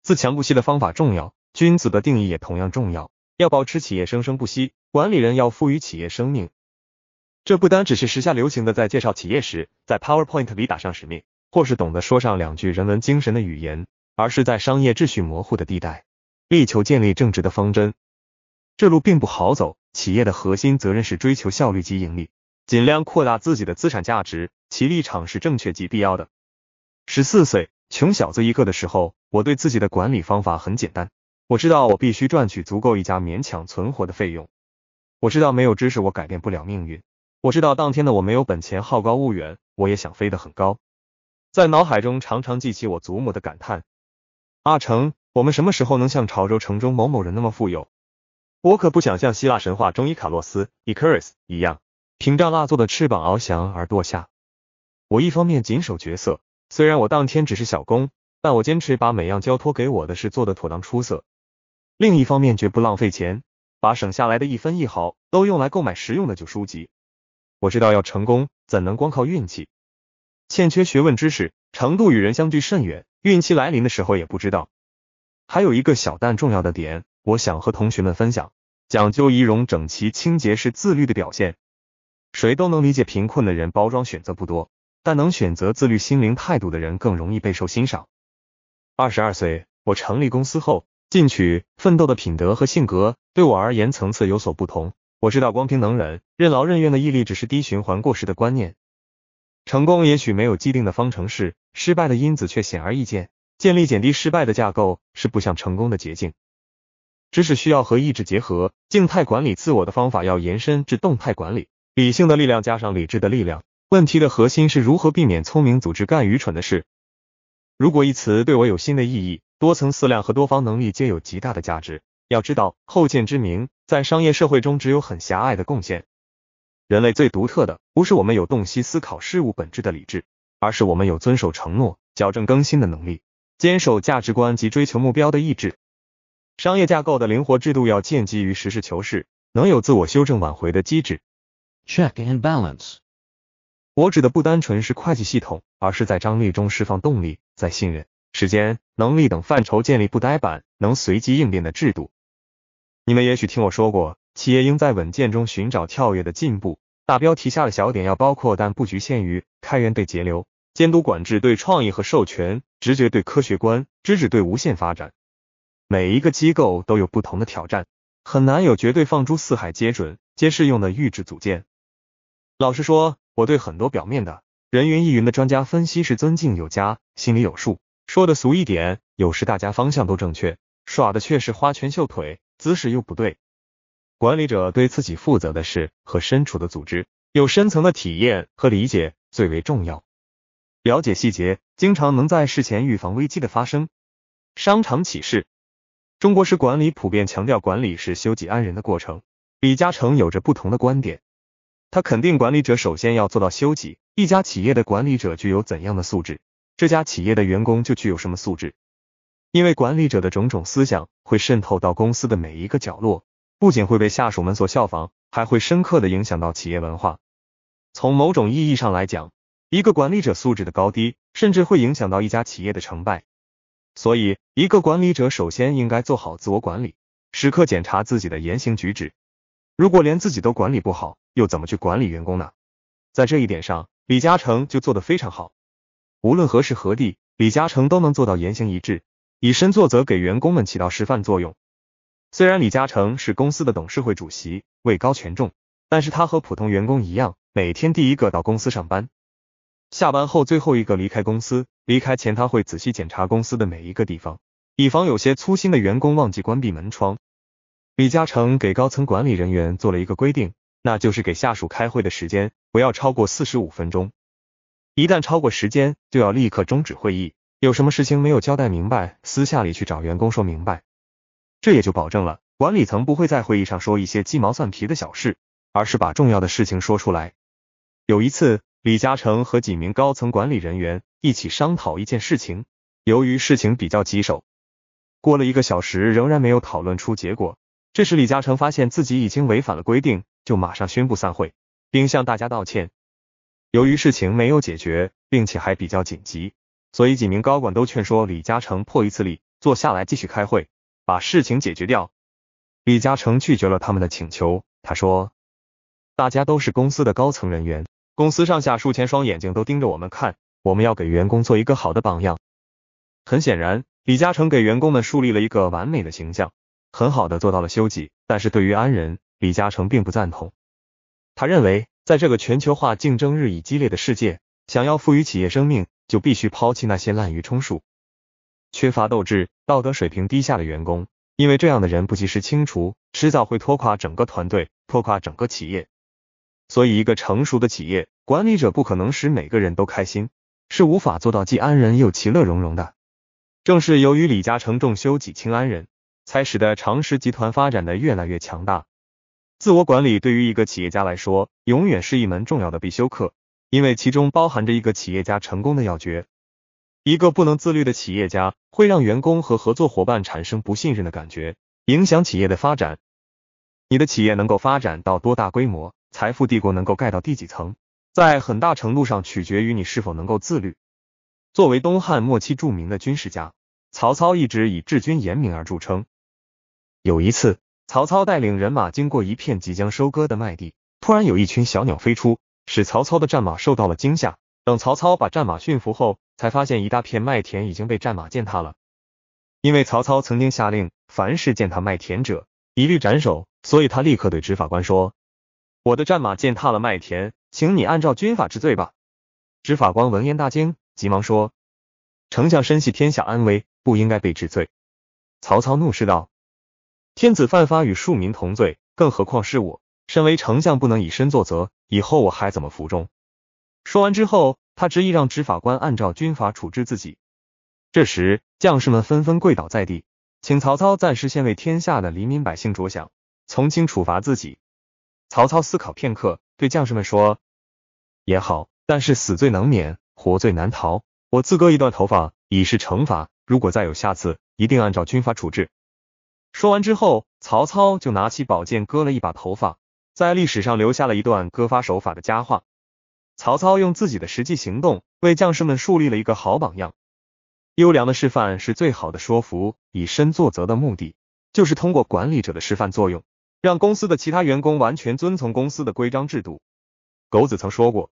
自强不息的方法重要，君子的定义也同样重要。要保持企业生生不息，管理人要赋予企业生命。这不单只是时下流行的在介绍企业时，在 PowerPoint 里打上使命。或是懂得说上两句人文精神的语言，而是在商业秩序模糊的地带，力求建立正直的方针。这路并不好走。企业的核心责任是追求效率及盈利，尽量扩大自己的资产价值，其立场是正确及必要的。十四岁穷小子一个的时候，我对自己的管理方法很简单。我知道我必须赚取足够一家勉强存活的费用。我知道没有知识我改变不了命运。我知道当天的我没有本钱，好高骛远，我也想飞得很高。在脑海中常常记起我祖母的感叹：“阿成，我们什么时候能像潮州城中某某人那么富有？”我可不想像希腊神话中伊卡洛斯 （Icarus） 一样，凭蜡蜡做的翅膀翱翔而堕下。我一方面谨守角色，虽然我当天只是小工，但我坚持把每样交托给我的事做得妥当出色；另一方面，绝不浪费钱，把省下来的一分一毫都用来购买实用的旧书籍。我知道要成功，怎能光靠运气？欠缺学问知识程度与人相距甚远，运气来临的时候也不知道。还有一个小但重要的点，我想和同学们分享：讲究仪容整齐、清洁是自律的表现。谁都能理解，贫困的人包装选择不多，但能选择自律、心灵态度的人更容易备受欣赏。二十二岁，我成立公司后，进取、奋斗的品德和性格对我而言层次有所不同。我知道，光凭能忍、任劳任怨的毅力只是低循环过时的观念。成功也许没有既定的方程式，失败的因子却显而易见。建立减低失败的架构是不想成功的捷径。知识需要和意志结合，静态管理自我的方法要延伸至动态管理。理性的力量加上理智的力量，问题的核心是如何避免聪明组织干愚蠢的事。如果一词对我有新的意义，多层思量和多方能力皆有极大的价值。要知道，后见之明在商业社会中只有很狭隘的贡献。人类最独特的，不是我们有洞悉、思考事物本质的理智，而是我们有遵守承诺、矫正更新的能力，坚守价值观及追求目标的意志。商业架构的灵活制度要建基于实事求是，能有自我修正、挽回的机制。Check and balance，我指的不单纯是会计系统，而是在张力中释放动力，在信任、时间、能力等范畴建立不呆板、能随机应变的制度。你们也许听我说过。企业应在稳健中寻找跳跃的进步。大标题下的小点要包括，但不局限于开源对节流、监督管制对创意和授权、直觉对科学观、知止对无限发展。每一个机构都有不同的挑战，很难有绝对放诸四海皆准、皆适用的预制组件。老实说，我对很多表面的人云亦云的专家分析是尊敬有加，心里有数。说的俗一点，有时大家方向都正确，耍的却是花拳绣腿，姿势又不对。管理者对自己负责的事和身处的组织有深层的体验和理解最为重要，了解细节，经常能在事前预防危机的发生。商场启示：中国式管理普遍强调管理是修己安人的过程。李嘉诚有着不同的观点，他肯定管理者首先要做到修己。一家企业的管理者具有怎样的素质，这家企业的员工就具有什么素质，因为管理者的种种思想会渗透到公司的每一个角落。不仅会被下属们所效仿，还会深刻的影响到企业文化。从某种意义上来讲，一个管理者素质的高低，甚至会影响到一家企业的成败。所以，一个管理者首先应该做好自我管理，时刻检查自己的言行举止。如果连自己都管理不好，又怎么去管理员工呢？在这一点上，李嘉诚就做得非常好。无论何时何地，李嘉诚都能做到言行一致，以身作则，给员工们起到示范作用。虽然李嘉诚是公司的董事会主席，位高权重，但是他和普通员工一样，每天第一个到公司上班，下班后最后一个离开公司。离开前，他会仔细检查公司的每一个地方，以防有些粗心的员工忘记关闭门窗。李嘉诚给高层管理人员做了一个规定，那就是给下属开会的时间不要超过四十五分钟，一旦超过时间，就要立刻终止会议。有什么事情没有交代明白，私下里去找员工说明白。这也就保证了管理层不会在会议上说一些鸡毛蒜皮的小事，而是把重要的事情说出来。有一次，李嘉诚和几名高层管理人员一起商讨一件事情，由于事情比较棘手，过了一个小时仍然没有讨论出结果。这时，李嘉诚发现自己已经违反了规定，就马上宣布散会，并向大家道歉。由于事情没有解决，并且还比较紧急，所以几名高管都劝说李嘉诚破一次例，坐下来继续开会。把事情解决掉，李嘉诚拒绝了他们的请求。他说：“大家都是公司的高层人员，公司上下数千双眼睛都盯着我们看，我们要给员工做一个好的榜样。”很显然，李嘉诚给员工们树立了一个完美的形象，很好的做到了休己。但是，对于安仁，李嘉诚并不赞同。他认为，在这个全球化竞争日益激烈的世界，想要赋予企业生命，就必须抛弃那些滥竽充数。缺乏斗志、道德水平低下的员工，因为这样的人不及时清除，迟早会拖垮整个团队，拖垮整个企业。所以，一个成熟的企业管理者不可能使每个人都开心，是无法做到既安人又其乐融融的。正是由于李嘉诚重修己轻安人，才使得长实集团发展的越来越强大。自我管理对于一个企业家来说，永远是一门重要的必修课，因为其中包含着一个企业家成功的要诀。一个不能自律的企业家，会让员工和合作伙伴产生不信任的感觉，影响企业的发展。你的企业能够发展到多大规模，财富帝国能够盖到第几层，在很大程度上取决于你是否能够自律。作为东汉末期著名的军事家，曹操一直以治军严明而著称。有一次，曹操带领人马经过一片即将收割的麦地，突然有一群小鸟飞出，使曹操的战马受到了惊吓。等曹操把战马驯服后，才发现一大片麦田已经被战马践踏了，因为曹操曾经下令，凡是践踏麦田者，一律斩首，所以他立刻对执法官说：“我的战马践踏了麦田，请你按照军法治罪吧。”执法官闻言大惊，急忙说：“丞相身系天下安危，不应该被治罪。”曹操怒斥道：“天子犯法与庶民同罪，更何况是我，身为丞相不能以身作则，以后我还怎么服众？”说完之后。他执意让执法官按照军法处置自己，这时将士们纷纷跪倒在地，请曹操暂时先为天下的黎民百姓着想，从轻处罚自己。曹操思考片刻，对将士们说：“也好，但是死罪能免，活罪难逃。我自割一段头发，以示惩罚。如果再有下次，一定按照军法处置。”说完之后，曹操就拿起宝剑割了一把头发，在历史上留下了一段割发手法的佳话。曹操用自己的实际行动为将士们树立了一个好榜样。优良的示范是最好的说服。以身作则的目的，就是通过管理者的示范作用，让公司的其他员工完全遵从公司的规章制度。狗子曾说过：“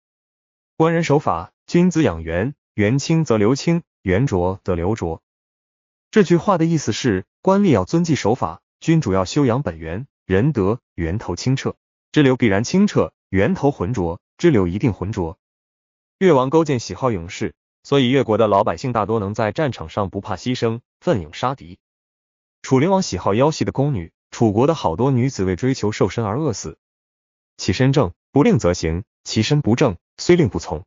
官人守法，君子养元，元清则留清，元浊则流浊。”这句话的意思是，官吏要遵纪守法，君主要修养本源仁德。源头清澈，支流必然清澈；源头浑浊。支流一定浑浊。越王勾践喜好勇士，所以越国的老百姓大多能在战场上不怕牺牲，奋勇杀敌。楚灵王喜好腰细的宫女，楚国的好多女子为追求瘦身而饿死。其身正不令则行，其身不正虽令不从。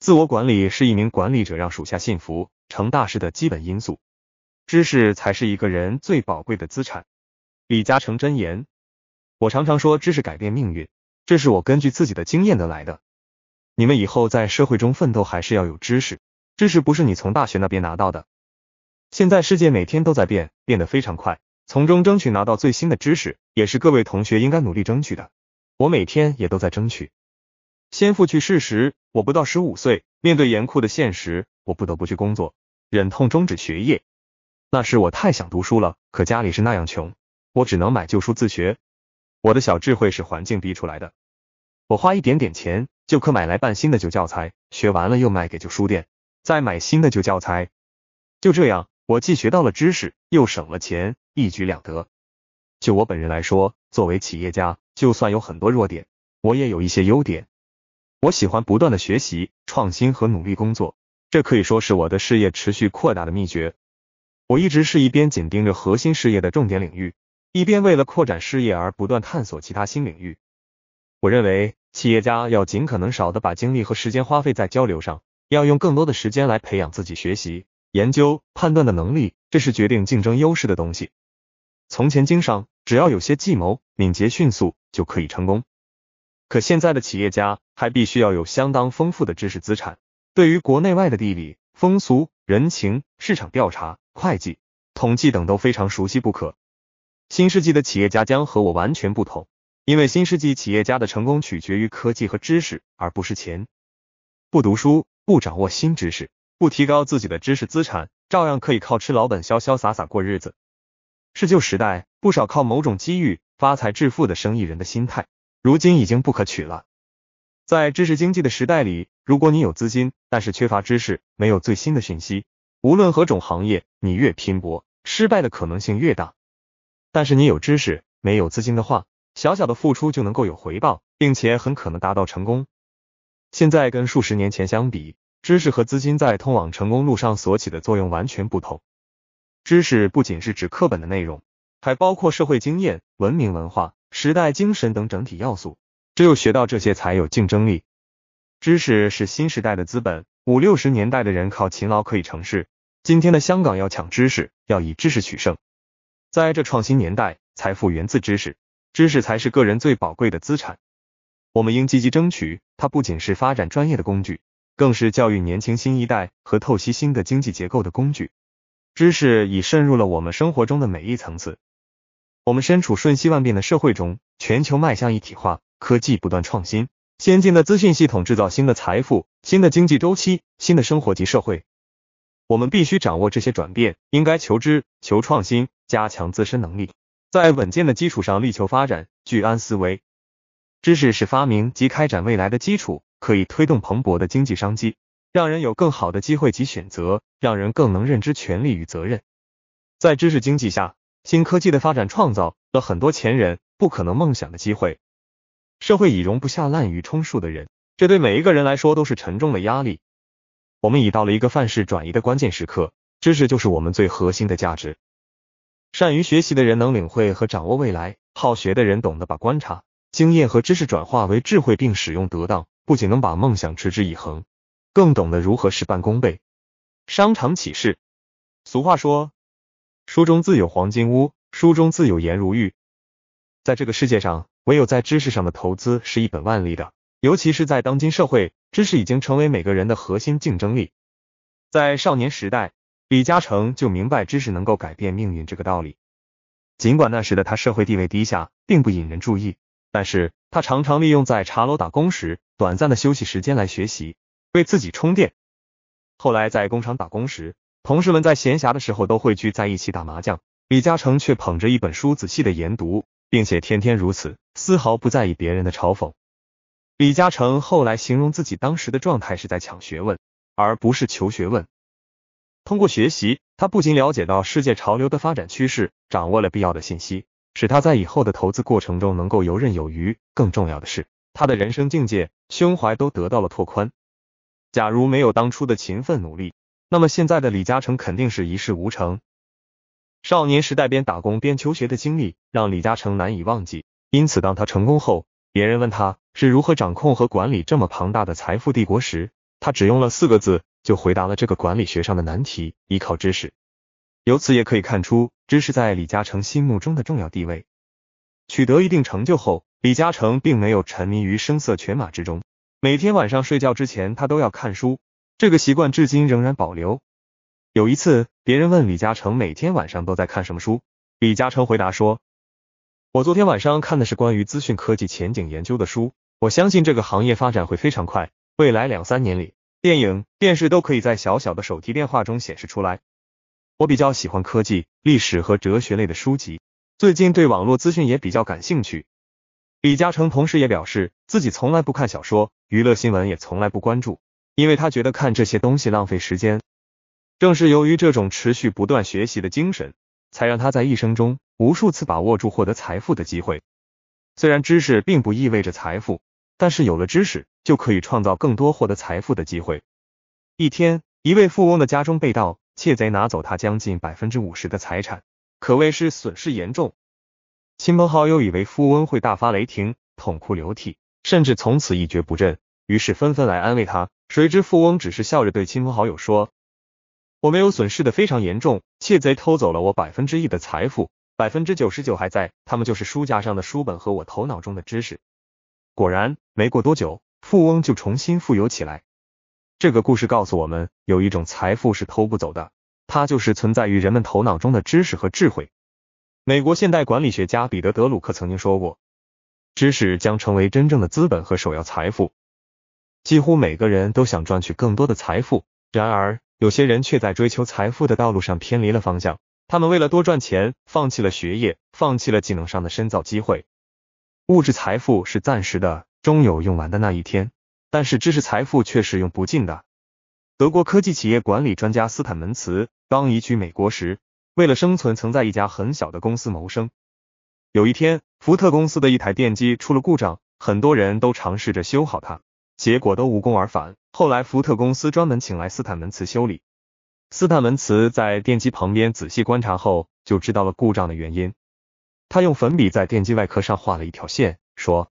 自我管理是一名管理者让属下信服、成大事的基本因素。知识才是一个人最宝贵的资产。李嘉诚箴言：我常常说，知识改变命运。这是我根据自己的经验得来的。你们以后在社会中奋斗还是要有知识，知识不是你从大学那边拿到的。现在世界每天都在变，变得非常快，从中争取拿到最新的知识，也是各位同学应该努力争取的。我每天也都在争取。先父去世时，我不到十五岁，面对严酷的现实，我不得不去工作，忍痛终止学业。那时我太想读书了，可家里是那样穷，我只能买旧书自学。我的小智慧是环境逼出来的。我花一点点钱，就可买来半新的旧教材，学完了又卖给旧书店，再买新的旧教材。就这样，我既学到了知识，又省了钱，一举两得。就我本人来说，作为企业家，就算有很多弱点，我也有一些优点。我喜欢不断的学习、创新和努力工作，这可以说是我的事业持续扩大的秘诀。我一直是一边紧盯着核心事业的重点领域，一边为了扩展事业而不断探索其他新领域。我认为企业家要尽可能少的把精力和时间花费在交流上，要用更多的时间来培养自己学习、研究、判断的能力，这是决定竞争优势的东西。从前经商，只要有些计谋、敏捷、迅速就可以成功，可现在的企业家还必须要有相当丰富的知识资产，对于国内外的地理、风俗、人情、市场调查、会计、统计等都非常熟悉不可。新世纪的企业家将和我完全不同。因为新世纪企业家的成功取决于科技和知识，而不是钱。不读书，不掌握新知识，不提高自己的知识资产，照样可以靠吃老本，潇潇洒洒过日子。是旧时代不少靠某种机遇发财致富的生意人的心态，如今已经不可取了。在知识经济的时代里，如果你有资金，但是缺乏知识，没有最新的讯息，无论何种行业，你越拼搏，失败的可能性越大。但是你有知识，没有资金的话。小小的付出就能够有回报，并且很可能达到成功。现在跟数十年前相比，知识和资金在通往成功路上所起的作用完全不同。知识不仅是指课本的内容，还包括社会经验、文明文化、时代精神等整体要素。只有学到这些，才有竞争力。知识是新时代的资本。五六十年代的人靠勤劳可以成事，今天的香港要抢知识，要以知识取胜。在这创新年代，财富源自知识。知识才是个人最宝贵的资产，我们应积极争取它不仅是发展专业的工具，更是教育年轻新一代和透析新的经济结构的工具。知识已渗入了我们生活中的每一层次。我们身处瞬息万变的社会中，全球迈向一体化，科技不断创新，先进的资讯系统制造新的财富、新的经济周期、新的生活及社会。我们必须掌握这些转变，应该求知、求创新，加强自身能力。在稳健的基础上力求发展，居安思危。知识是发明及开展未来的基础，可以推动蓬勃的经济商机，让人有更好的机会及选择，让人更能认知权力与责任。在知识经济下，新科技的发展创造了很多前人不可能梦想的机会。社会已容不下滥竽充数的人，这对每一个人来说都是沉重的压力。我们已到了一个范式转移的关键时刻，知识就是我们最核心的价值。善于学习的人能领会和掌握未来，好学的人懂得把观察、经验和知识转化为智慧，并使用得当，不仅能把梦想持之以恒，更懂得如何事半功倍。商场启示：俗话说，书中自有黄金屋，书中自有颜如玉。在这个世界上，唯有在知识上的投资是一本万利的，尤其是在当今社会，知识已经成为每个人的核心竞争力。在少年时代。李嘉诚就明白知识能够改变命运这个道理。尽管那时的他社会地位低下，并不引人注意，但是他常常利用在茶楼打工时短暂的休息时间来学习，为自己充电。后来在工厂打工时，同事们在闲暇的时候都会聚在一起打麻将，李嘉诚却捧着一本书仔细的研读，并且天天如此，丝毫不在意别人的嘲讽。李嘉诚后来形容自己当时的状态是在抢学问，而不是求学问。通过学习，他不仅了解到世界潮流的发展趋势，掌握了必要的信息，使他在以后的投资过程中能够游刃有余。更重要的是，他的人生境界、胸怀都得到了拓宽。假如没有当初的勤奋努力，那么现在的李嘉诚肯定是一事无成。少年时代边打工边求学的经历让李嘉诚难以忘记。因此，当他成功后，别人问他是如何掌控和管理这么庞大的财富帝国时，他只用了四个字。就回答了这个管理学上的难题，依靠知识。由此也可以看出，知识在李嘉诚心目中的重要地位。取得一定成就后，李嘉诚并没有沉迷于声色犬马之中，每天晚上睡觉之前，他都要看书，这个习惯至今仍然保留。有一次，别人问李嘉诚每天晚上都在看什么书，李嘉诚回答说：“我昨天晚上看的是关于资讯科技前景研究的书，我相信这个行业发展会非常快，未来两三年里。”电影、电视都可以在小小的手提电话中显示出来。我比较喜欢科技、历史和哲学类的书籍，最近对网络资讯也比较感兴趣。李嘉诚同时也表示，自己从来不看小说，娱乐新闻也从来不关注，因为他觉得看这些东西浪费时间。正是由于这种持续不断学习的精神，才让他在一生中无数次把握住获得财富的机会。虽然知识并不意味着财富。但是有了知识，就可以创造更多获得财富的机会。一天，一位富翁的家中被盗，窃贼拿走他将近百分之五十的财产，可谓是损失严重。亲朋好友以为富翁会大发雷霆、痛哭流涕，甚至从此一蹶不振，于是纷纷来安慰他。谁知富翁只是笑着对亲朋好友说：“我没有损失的非常严重，窃贼偷走了我百分之一的财富，百分之九十九还在，他们就是书架上的书本和我头脑中的知识。”果然，没过多久，富翁就重新富有起来。这个故事告诉我们，有一种财富是偷不走的，它就是存在于人们头脑中的知识和智慧。美国现代管理学家彼得·德鲁克曾经说过：“知识将成为真正的资本和首要财富。”几乎每个人都想赚取更多的财富，然而有些人却在追求财富的道路上偏离了方向。他们为了多赚钱，放弃了学业，放弃了技能上的深造机会。物质财富是暂时的，终有用完的那一天；但是知识财富却是用不尽的。德国科技企业管理专家斯坦门茨刚移居美国时，为了生存，曾在一家很小的公司谋生。有一天，福特公司的一台电机出了故障，很多人都尝试着修好它，结果都无功而返。后来，福特公司专门请来斯坦门茨修理。斯坦门茨在电机旁边仔细观察后，就知道了故障的原因。他用粉笔在电机外壳上画了一条线，说：“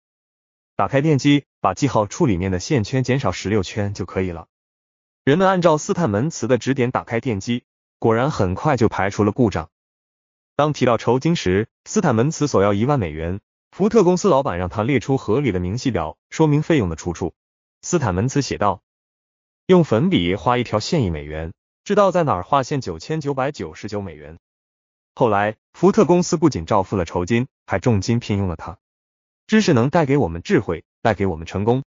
打开电机，把记号处里面的线圈减少十六圈就可以了。”人们按照斯坦门茨的指点打开电机，果然很快就排除了故障。当提到酬金时，斯坦门茨索要一万美元。福特公司老板让他列出合理的明细表，说明费用的出处。斯坦门茨写道：“用粉笔画一条线一美元，知道在哪画线九千九百九十九美元。”后来，福特公司不仅照付了酬金，还重金聘用了他。知识能带给我们智慧，带给我们成功。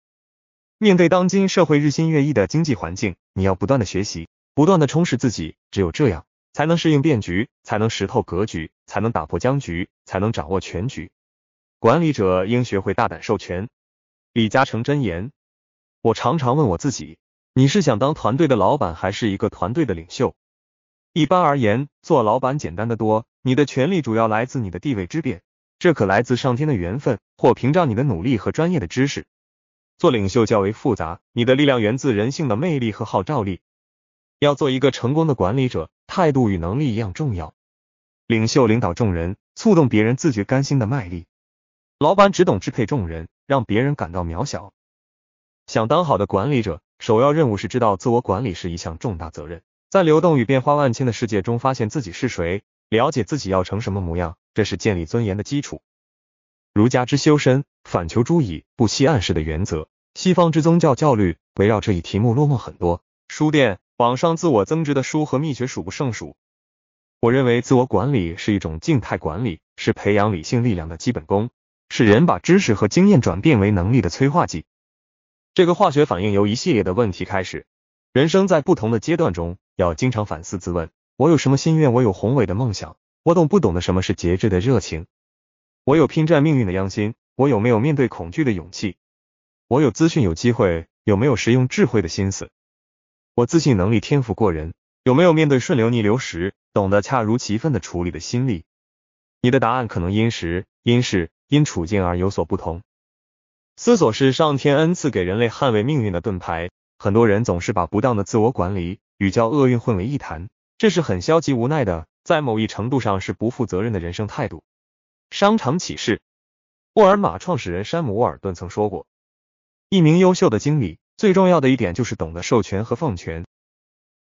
面对当今社会日新月异的经济环境，你要不断的学习，不断的充实自己，只有这样，才能适应变局，才能识透格局，才能打破僵局，才能掌握全局。管理者应学会大胆授权。李嘉诚箴言：我常常问我自己，你是想当团队的老板，还是一个团队的领袖？一般而言，做老板简单的多，你的权利主要来自你的地位之变，这可来自上天的缘分或凭仗你的努力和专业的知识。做领袖较为复杂，你的力量源自人性的魅力和号召力。要做一个成功的管理者，态度与能力一样重要。领袖领导众人，触动别人自觉甘心的卖力。老板只懂支配众人，让别人感到渺小。想当好的管理者，首要任务是知道自我管理是一项重大责任。在流动与变化万千的世界中，发现自己是谁，了解自己要成什么模样，这是建立尊严的基础。儒家之修身，反求诸己，不惜暗示的原则；西方之宗教教律，围绕这一题目落寞很多。书店、网上自我增值的书和秘诀数不胜数。我认为自我管理是一种静态管理，是培养理性力量的基本功，是人把知识和经验转变为能力的催化剂。这个化学反应由一系列的问题开始，人生在不同的阶段中。要经常反思自问：我有什么心愿？我有宏伟的梦想。我懂不懂得什么是节制的热情？我有拼战命运的央心。我有没有面对恐惧的勇气？我有资讯、有机会，有没有实用智慧的心思？我自信、能力、天赋过人，有没有面对顺流逆流时，懂得恰如其分的处理的心力？你的答案可能因时、因事、因处境而有所不同。思索是上天恩赐给人类捍卫命运的盾牌。很多人总是把不当的自我管理。与叫厄运混为一谈，这是很消极无奈的，在某一程度上是不负责任的人生态度。商场启示，沃尔玛创始人山姆沃尔顿曾说过，一名优秀的经理最重要的一点就是懂得授权和放权。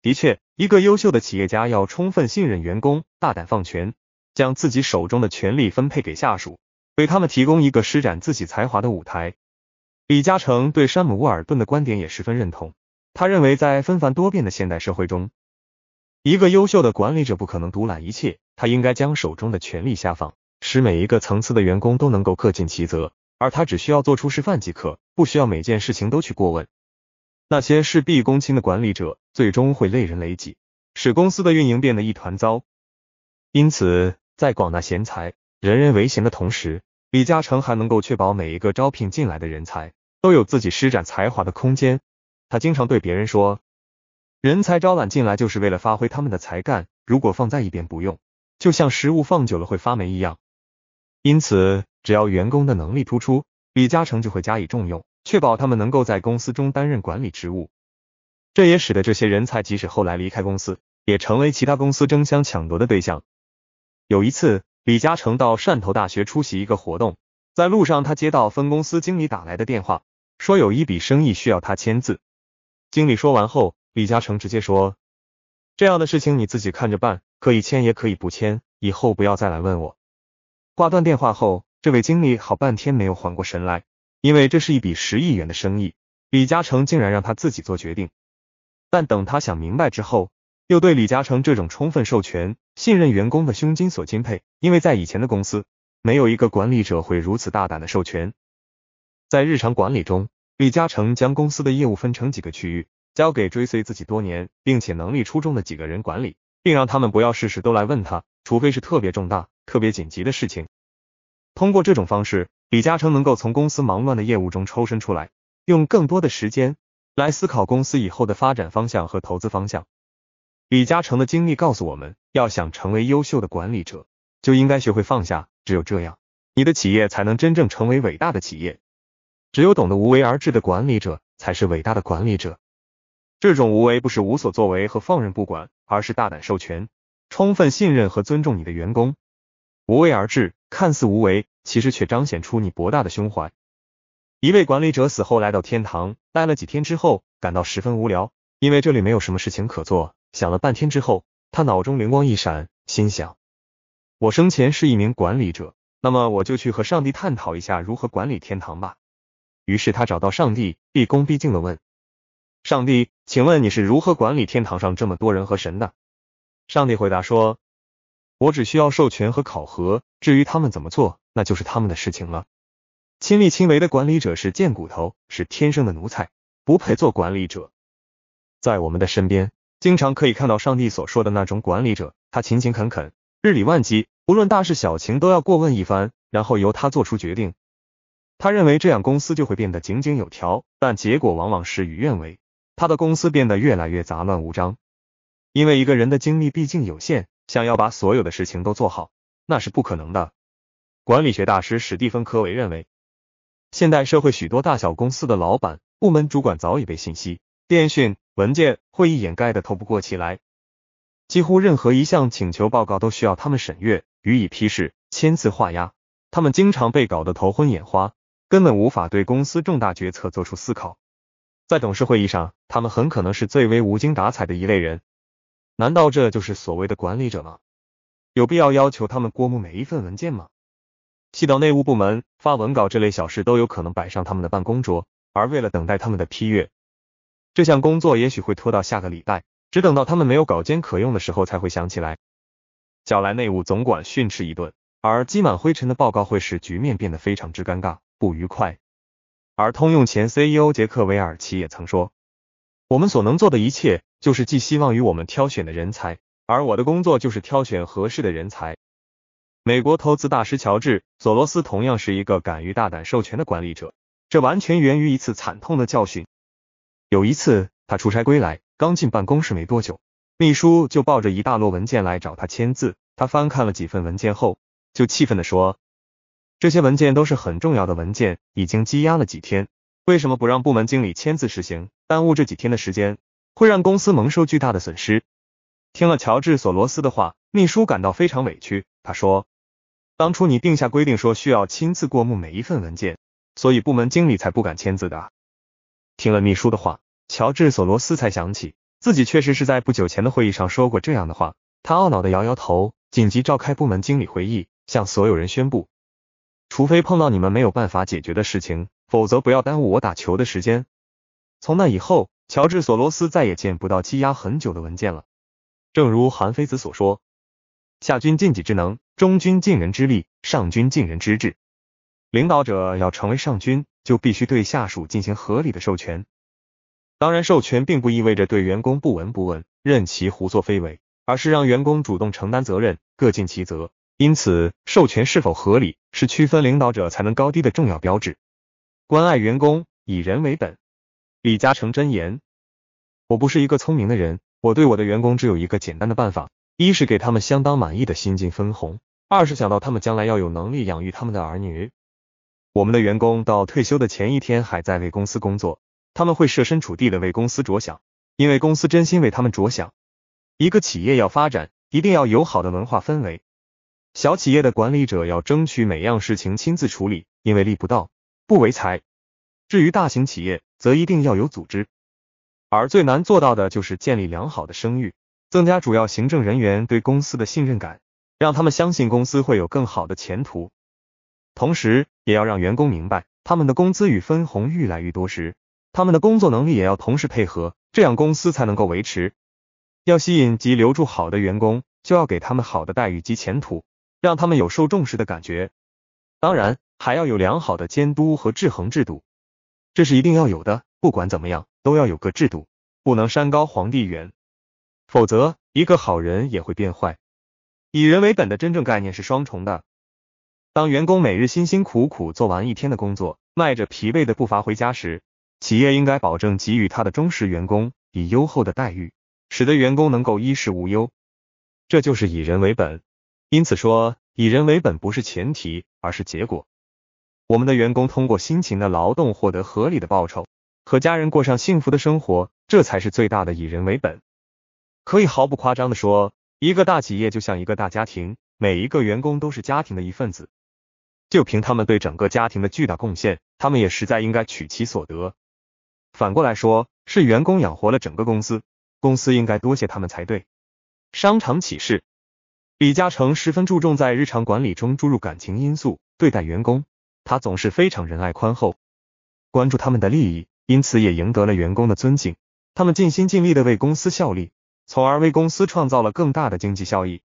的确，一个优秀的企业家要充分信任员工，大胆放权，将自己手中的权力分配给下属，为他们提供一个施展自己才华的舞台。李嘉诚对山姆沃尔顿的观点也十分认同。他认为，在纷繁多变的现代社会中，一个优秀的管理者不可能独揽一切，他应该将手中的权力下放，使每一个层次的员工都能够各尽其责，而他只需要做出示范即可，不需要每件事情都去过问。那些事必躬亲的管理者，最终会累人累己，使公司的运营变得一团糟。因此，在广纳贤才、人人为贤的同时，李嘉诚还能够确保每一个招聘进来的人才都有自己施展才华的空间。他经常对别人说：“人才招揽进来就是为了发挥他们的才干，如果放在一边不用，就像食物放久了会发霉一样。因此，只要员工的能力突出，李嘉诚就会加以重用，确保他们能够在公司中担任管理职务。这也使得这些人才即使后来离开公司，也成为其他公司争相抢夺的对象。有一次，李嘉诚到汕头大学出席一个活动，在路上他接到分公司经理打来的电话，说有一笔生意需要他签字。”经理说完后，李嘉诚直接说：“这样的事情你自己看着办，可以签也可以不签，以后不要再来问我。”挂断电话后，这位经理好半天没有缓过神来，因为这是一笔十亿元的生意，李嘉诚竟然让他自己做决定。但等他想明白之后，又对李嘉诚这种充分授权、信任员工的胸襟所钦佩，因为在以前的公司，没有一个管理者会如此大胆的授权。在日常管理中。李嘉诚将公司的业务分成几个区域，交给追随自己多年并且能力出众的几个人管理，并让他们不要事事都来问他，除非是特别重大、特别紧急的事情。通过这种方式，李嘉诚能够从公司忙乱的业务中抽身出来，用更多的时间来思考公司以后的发展方向和投资方向。李嘉诚的经历告诉我们，要想成为优秀的管理者，就应该学会放下，只有这样，你的企业才能真正成为伟大的企业。只有懂得无为而治的管理者，才是伟大的管理者。这种无为不是无所作为和放任不管，而是大胆授权、充分信任和尊重你的员工。无为而治，看似无为，其实却彰显出你博大的胸怀。一位管理者死后来到天堂，待了几天之后，感到十分无聊，因为这里没有什么事情可做。想了半天之后，他脑中灵光一闪，心想：我生前是一名管理者，那么我就去和上帝探讨一下如何管理天堂吧。于是他找到上帝，毕恭毕敬的问：“上帝，请问你是如何管理天堂上这么多人和神的？”上帝回答说：“我只需要授权和考核，至于他们怎么做，那就是他们的事情了。亲力亲为的管理者是贱骨头，是天生的奴才，不配做管理者。”在我们的身边，经常可以看到上帝所说的那种管理者，他勤勤恳恳，日理万机，无论大事小情都要过问一番，然后由他做出决定。他认为这样公司就会变得井井有条，但结果往往事与愿违。他的公司变得越来越杂乱无章，因为一个人的精力毕竟有限，想要把所有的事情都做好，那是不可能的。管理学大师史蒂芬·科维认为，现代社会许多大小公司的老板、部门主管早已被信息、电讯、文件、会议掩盖的透不过气来，几乎任何一项请求、报告都需要他们审阅、予以批示、签字画押，他们经常被搞得头昏眼花。根本无法对公司重大决策做出思考，在董事会议上，他们很可能是最为无精打采的一类人。难道这就是所谓的管理者吗？有必要要求他们过目每一份文件吗？细到内务部门发文稿这类小事都有可能摆上他们的办公桌，而为了等待他们的批阅，这项工作也许会拖到下个礼拜，只等到他们没有稿件可用的时候才会想起来，叫来内务总管训斥一顿，而积满灰尘的报告会使局面变得非常之尴尬。不愉快。而通用前 CEO 杰克韦尔奇也曾说：“我们所能做的一切就是寄希望于我们挑选的人才，而我的工作就是挑选合适的人才。”美国投资大师乔治索罗斯同样是一个敢于大胆授权的管理者，这完全源于一次惨痛的教训。有一次，他出差归来，刚进办公室没多久，秘书就抱着一大摞文件来找他签字。他翻看了几份文件后，就气愤地说。这些文件都是很重要的文件，已经积压了几天，为什么不让部门经理签字实行？耽误这几天的时间，会让公司蒙受巨大的损失。听了乔治·索罗斯的话，秘书感到非常委屈。他说：“当初你定下规定，说需要亲自过目每一份文件，所以部门经理才不敢签字的。”听了秘书的话，乔治·索罗斯才想起自己确实是在不久前的会议上说过这样的话。他懊恼的摇摇头，紧急召开部门经理会议，向所有人宣布。除非碰到你们没有办法解决的事情，否则不要耽误我打球的时间。从那以后，乔治·索罗斯再也见不到积压很久的文件了。正如韩非子所说：“下君尽己之能，中君尽人之力，上君尽人之智。”领导者要成为上君，就必须对下属进行合理的授权。当然，授权并不意味着对员工不闻不问，任其胡作非为，而是让员工主动承担责任，各尽其责。因此，授权是否合理是区分领导者才能高低的重要标志。关爱员工，以人为本。李嘉诚真言：我不是一个聪明的人，我对我的员工只有一个简单的办法：一是给他们相当满意的薪金分红；二是想到他们将来要有能力养育他们的儿女。我们的员工到退休的前一天还在为公司工作，他们会设身处地的为公司着想，因为公司真心为他们着想。一个企业要发展，一定要有好的文化氛围。小企业的管理者要争取每样事情亲自处理，因为力不到不为财。至于大型企业，则一定要有组织，而最难做到的就是建立良好的声誉，增加主要行政人员对公司的信任感，让他们相信公司会有更好的前途。同时，也要让员工明白，他们的工资与分红愈来愈多时，他们的工作能力也要同时配合，这样公司才能够维持。要吸引及留住好的员工，就要给他们好的待遇及前途。让他们有受重视的感觉，当然还要有良好的监督和制衡制度，这是一定要有的。不管怎么样，都要有个制度，不能山高皇帝远，否则一个好人也会变坏。以人为本的真正概念是双重的。当员工每日辛辛苦苦做完一天的工作，迈着疲惫的步伐回家时，企业应该保证给予他的忠实员工以优厚的待遇，使得员工能够衣食无忧，这就是以人为本。因此说，以人为本不是前提，而是结果。我们的员工通过辛勤的劳动获得合理的报酬，和家人过上幸福的生活，这才是最大的以人为本。可以毫不夸张的说，一个大企业就像一个大家庭，每一个员工都是家庭的一份子。就凭他们对整个家庭的巨大贡献，他们也实在应该取其所得。反过来说，是员工养活了整个公司，公司应该多谢他们才对。商场启示。李嘉诚十分注重在日常管理中注入感情因素，对待员工，他总是非常仁爱宽厚，关注他们的利益，因此也赢得了员工的尊敬。他们尽心尽力的为公司效力，从而为公司创造了更大的经济效益。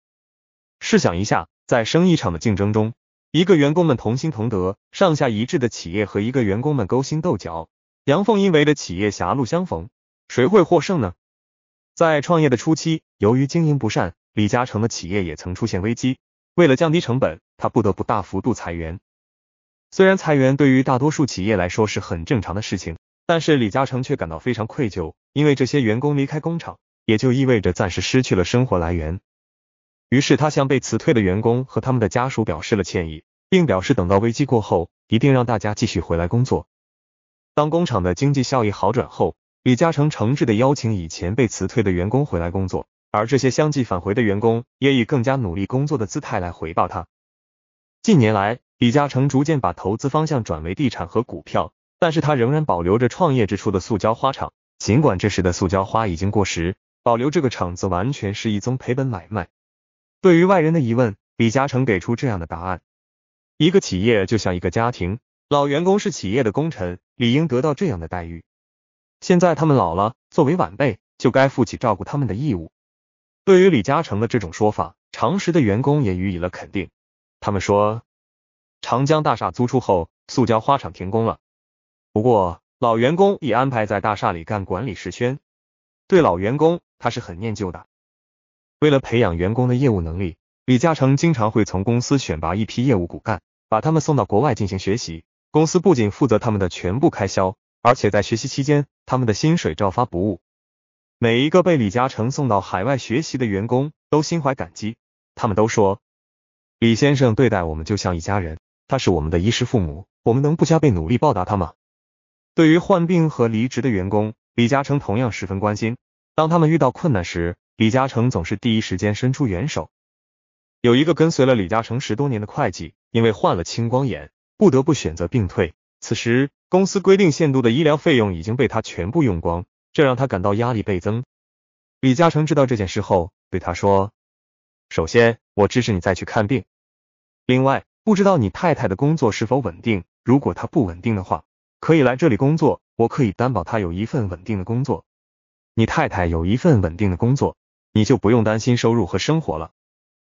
试想一下，在生意场的竞争中，一个员工们同心同德、上下一致的企业和一个员工们勾心斗角、阳奉阴违的企业，狭路相逢，谁会获胜呢？在创业的初期，由于经营不善。李嘉诚的企业也曾出现危机，为了降低成本，他不得不大幅度裁员。虽然裁员对于大多数企业来说是很正常的事情，但是李嘉诚却感到非常愧疚，因为这些员工离开工厂，也就意味着暂时失去了生活来源。于是他向被辞退的员工和他们的家属表示了歉意，并表示等到危机过后，一定让大家继续回来工作。当工厂的经济效益好转后，李嘉诚诚挚的邀请以前被辞退的员工回来工作。而这些相继返回的员工，也以更加努力工作的姿态来回报他。近年来，李嘉诚逐渐把投资方向转为地产和股票，但是他仍然保留着创业之初的塑胶花厂。尽管这时的塑胶花已经过时，保留这个厂子完全是一宗赔本买卖。对于外人的疑问，李嘉诚给出这样的答案：一个企业就像一个家庭，老员工是企业的功臣，理应得到这样的待遇。现在他们老了，作为晚辈，就该负起照顾他们的义务。对于李嘉诚的这种说法，常识的员工也予以了肯定。他们说，长江大厦租出后，塑胶花厂停工了。不过，老员工已安排在大厦里干管理实圈对老员工，他是很念旧的。为了培养员工的业务能力，李嘉诚经常会从公司选拔一批业务骨干，把他们送到国外进行学习。公司不仅负责他们的全部开销，而且在学习期间，他们的薪水照发不误。每一个被李嘉诚送到海外学习的员工都心怀感激，他们都说，李先生对待我们就像一家人，他是我们的衣食父母，我们能不加倍努力报答他吗？对于患病和离职的员工，李嘉诚同样十分关心。当他们遇到困难时，李嘉诚总是第一时间伸出援手。有一个跟随了李嘉诚十多年的会计，因为患了青光眼，不得不选择病退，此时公司规定限度的医疗费用已经被他全部用光。这让他感到压力倍增。李嘉诚知道这件事后，对他说：“首先，我支持你再去看病。另外，不知道你太太的工作是否稳定？如果她不稳定的话，可以来这里工作，我可以担保她有一份稳定的工作。你太太有一份稳定的工作，你就不用担心收入和生活了。”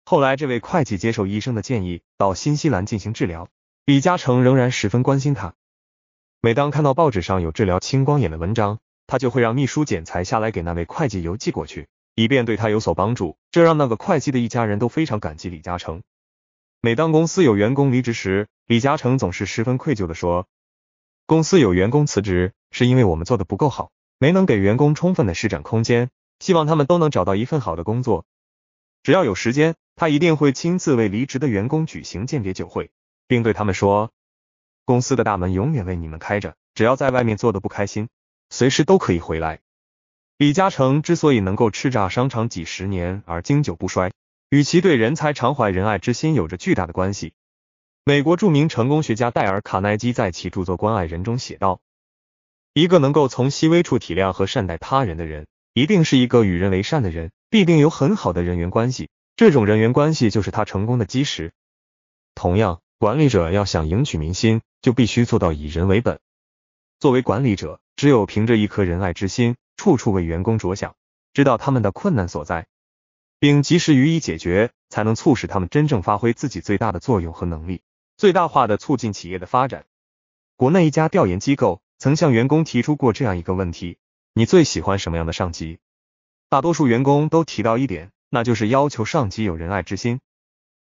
后来，这位会计接受医生的建议，到新西兰进行治疗。李嘉诚仍然十分关心他。每当看到报纸上有治疗青光眼的文章，他就会让秘书剪裁下来给那位会计邮寄过去，以便对他有所帮助。这让那个会计的一家人都非常感激李嘉诚。每当公司有员工离职时，李嘉诚总是十分愧疚的说：“公司有员工辞职，是因为我们做的不够好，没能给员工充分的施展空间。希望他们都能找到一份好的工作。只要有时间，他一定会亲自为离职的员工举行鉴别酒会，并对他们说：公司的大门永远为你们开着，只要在外面做的不开心。”随时都可以回来。李嘉诚之所以能够叱咤商场几十年而经久不衰，与其对人才常怀仁爱之心有着巨大的关系。美国著名成功学家戴尔·卡耐基在其著作《关爱人》中写道：“一个能够从细微处体谅和善待他人的人，一定是一个与人为善的人，必定有很好的人员关系。这种人员关系就是他成功的基石。”同样，管理者要想赢取民心，就必须做到以人为本。作为管理者，只有凭着一颗仁爱之心，处处为员工着想，知道他们的困难所在，并及时予以解决，才能促使他们真正发挥自己最大的作用和能力，最大化的促进企业的发展。国内一家调研机构曾向员工提出过这样一个问题：你最喜欢什么样的上级？大多数员工都提到一点，那就是要求上级有仁爱之心。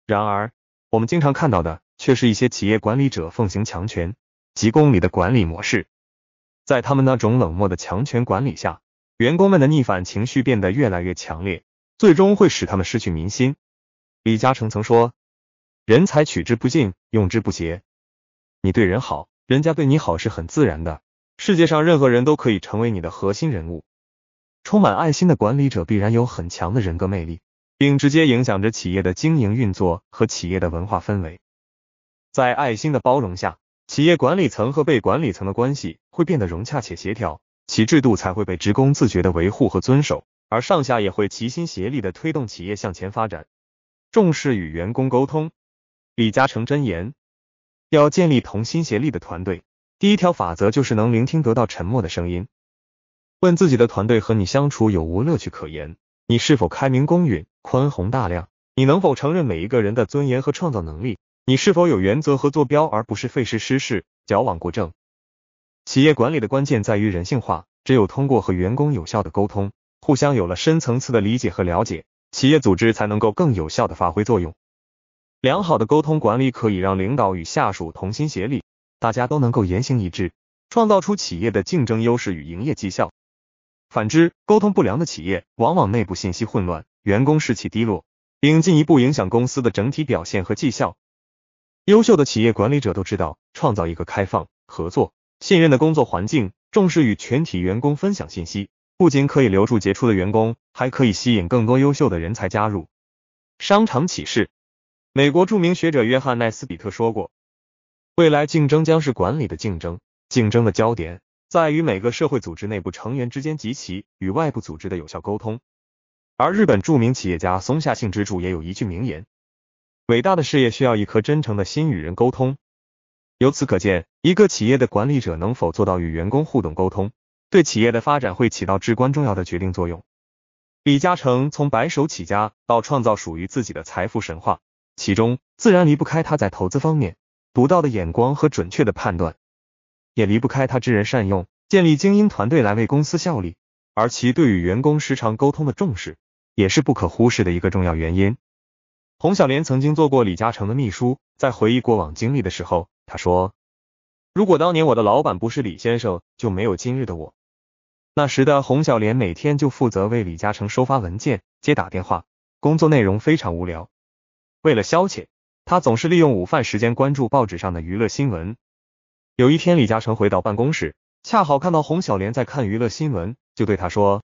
然而，我们经常看到的却是一些企业管理者奉行强权、功中的管理模式。在他们那种冷漠的强权管理下，员工们的逆反情绪变得越来越强烈，最终会使他们失去民心。李嘉诚曾说：“人才取之不尽，用之不竭。你对人好，人家对你好是很自然的。世界上任何人都可以成为你的核心人物。充满爱心的管理者必然有很强的人格魅力，并直接影响着企业的经营运作和企业的文化氛围。在爱心的包容下。”企业管理层和被管理层的关系会变得融洽且协调，其制度才会被职工自觉的维护和遵守，而上下也会齐心协力的推动企业向前发展。重视与员工沟通，李嘉诚真言：要建立同心协力的团队，第一条法则就是能聆听得到沉默的声音。问自己的团队和你相处有无乐趣可言？你是否开明、公允、宽宏大量？你能否承认每一个人的尊严和创造能力？你是否有原则和坐标，而不是费时失事矫枉过正？企业管理的关键在于人性化，只有通过和员工有效的沟通，互相有了深层次的理解和了解，企业组织才能够更有效的发挥作用。良好的沟通管理可以让领导与下属同心协力，大家都能够言行一致，创造出企业的竞争优势与营业绩效。反之，沟通不良的企业往往内部信息混乱，员工士气低落，并进一步影响公司的整体表现和绩效。优秀的企业管理者都知道，创造一个开放、合作、信任的工作环境，重视与全体员工分享信息，不仅可以留住杰出的员工，还可以吸引更多优秀的人才加入。商场启示，美国著名学者约翰奈斯比特说过，未来竞争将是管理的竞争，竞争的焦点在于每个社会组织内部成员之间及其与外部组织的有效沟通。而日本著名企业家松下幸之助也有一句名言。伟大的事业需要一颗真诚的心与人沟通。由此可见，一个企业的管理者能否做到与员工互动沟通，对企业的发展会起到至关重要的决定作用。李嘉诚从白手起家到创造属于自己的财富神话，其中自然离不开他在投资方面独到的眼光和准确的判断，也离不开他知人善用，建立精英团队来为公司效力，而其对与员工时常沟通的重视，也是不可忽视的一个重要原因。洪小莲曾经做过李嘉诚的秘书，在回忆过往经历的时候，他说：“如果当年我的老板不是李先生，就没有今日的我。那时的洪小莲每天就负责为李嘉诚收发文件、接打电话，工作内容非常无聊。为了消遣，他总是利用午饭时间关注报纸上的娱乐新闻。有一天，李嘉诚回到办公室，恰好看到洪小莲在看娱乐新闻，就对他说：‘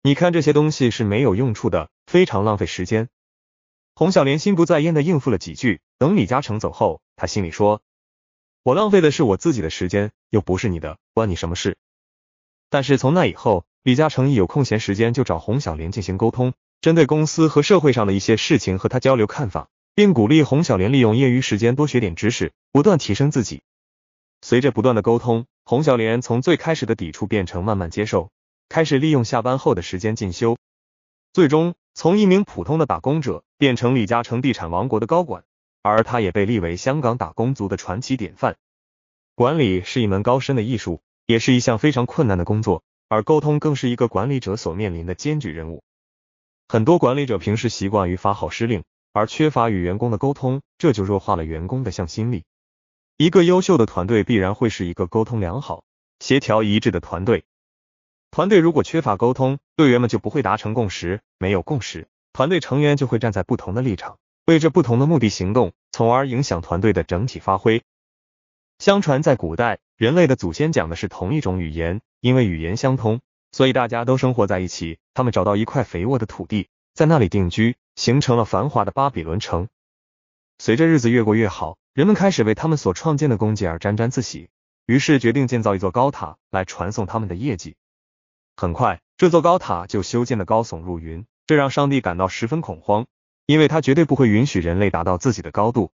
你看这些东西是没有用处的，非常浪费时间。’”洪小莲心不在焉的应付了几句，等李嘉诚走后，他心里说，我浪费的是我自己的时间，又不是你的，关你什么事？但是从那以后，李嘉诚一有空闲时间就找洪小莲进行沟通，针对公司和社会上的一些事情和他交流看法，并鼓励洪小莲利用业余时间多学点知识，不断提升自己。随着不断的沟通，洪小莲从最开始的抵触变成慢慢接受，开始利用下班后的时间进修，最终。从一名普通的打工者变成李嘉诚地产王国的高管，而他也被立为香港打工族的传奇典范。管理是一门高深的艺术，也是一项非常困难的工作，而沟通更是一个管理者所面临的艰巨任务。很多管理者平时习惯于发号施令，而缺乏与员工的沟通，这就弱化了员工的向心力。一个优秀的团队必然会是一个沟通良好、协调一致的团队。团队如果缺乏沟通，队员们就不会达成共识。没有共识，团队成员就会站在不同的立场，为着不同的目的行动，从而影响团队的整体发挥。相传在古代，人类的祖先讲的是同一种语言，因为语言相通，所以大家都生活在一起。他们找到一块肥沃的土地，在那里定居，形成了繁华的巴比伦城。随着日子越过越好，人们开始为他们所创建的功绩而沾沾自喜，于是决定建造一座高塔来传送他们的业绩。很快，这座高塔就修建的高耸入云，这让上帝感到十分恐慌，因为他绝对不会允许人类达到自己的高度。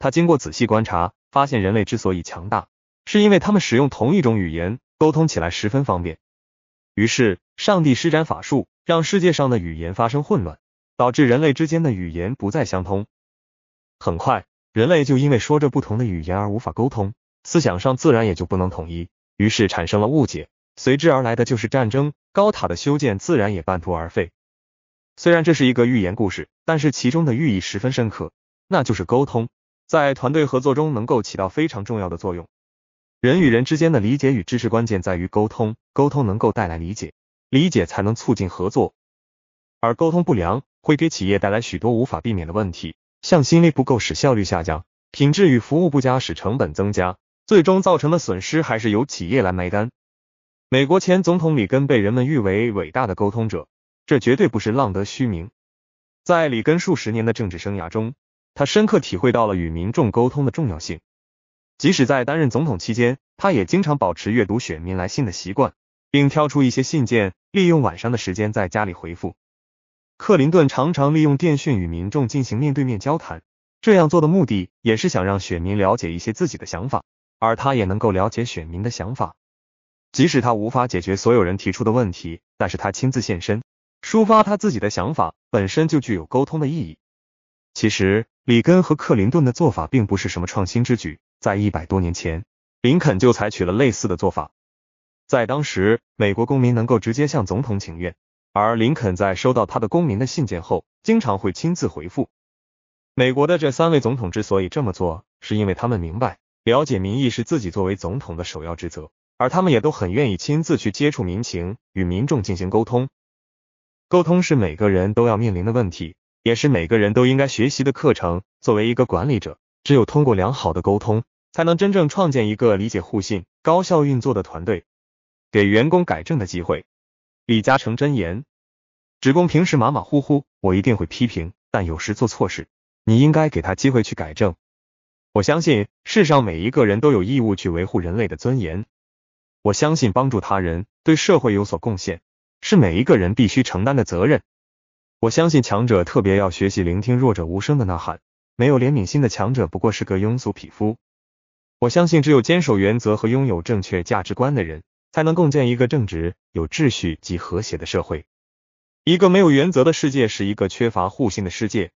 他经过仔细观察，发现人类之所以强大，是因为他们使用同一种语言，沟通起来十分方便。于是，上帝施展法术，让世界上的语言发生混乱，导致人类之间的语言不再相通。很快，人类就因为说着不同的语言而无法沟通，思想上自然也就不能统一，于是产生了误解。随之而来的就是战争，高塔的修建自然也半途而废。虽然这是一个寓言故事，但是其中的寓意十分深刻，那就是沟通在团队合作中能够起到非常重要的作用。人与人之间的理解与知识，关键在于沟通，沟通能够带来理解，理解才能促进合作。而沟通不良会给企业带来许多无法避免的问题，向心力不够使效率下降，品质与服务不佳使成本增加，最终造成的损失还是由企业来埋单。美国前总统里根被人们誉为伟大的沟通者，这绝对不是浪得虚名。在里根数十年的政治生涯中，他深刻体会到了与民众沟通的重要性。即使在担任总统期间，他也经常保持阅读选民来信的习惯，并挑出一些信件，利用晚上的时间在家里回复。克林顿常常利用电讯与民众进行面对面交谈，这样做的目的也是想让选民了解一些自己的想法，而他也能够了解选民的想法。即使他无法解决所有人提出的问题，但是他亲自现身，抒发他自己的想法，本身就具有沟通的意义。其实，里根和克林顿的做法并不是什么创新之举，在一百多年前，林肯就采取了类似的做法。在当时，美国公民能够直接向总统请愿，而林肯在收到他的公民的信件后，经常会亲自回复。美国的这三位总统之所以这么做，是因为他们明白，了解民意是自己作为总统的首要职责。而他们也都很愿意亲自去接触民情，与民众进行沟通。沟通是每个人都要面临的问题，也是每个人都应该学习的课程。作为一个管理者，只有通过良好的沟通，才能真正创建一个理解互信、高效运作的团队，给员工改正的机会。李嘉诚箴言：职工平时马马虎虎，我一定会批评；但有时做错事，你应该给他机会去改正。我相信，世上每一个人都有义务去维护人类的尊严。我相信帮助他人、对社会有所贡献是每一个人必须承担的责任。我相信强者特别要学习聆听弱者无声的呐喊，没有怜悯心的强者不过是个庸俗匹夫。我相信只有坚守原则和拥有正确价值观的人，才能共建一个正直、有秩序及和谐的社会。一个没有原则的世界是一个缺乏互信的世界。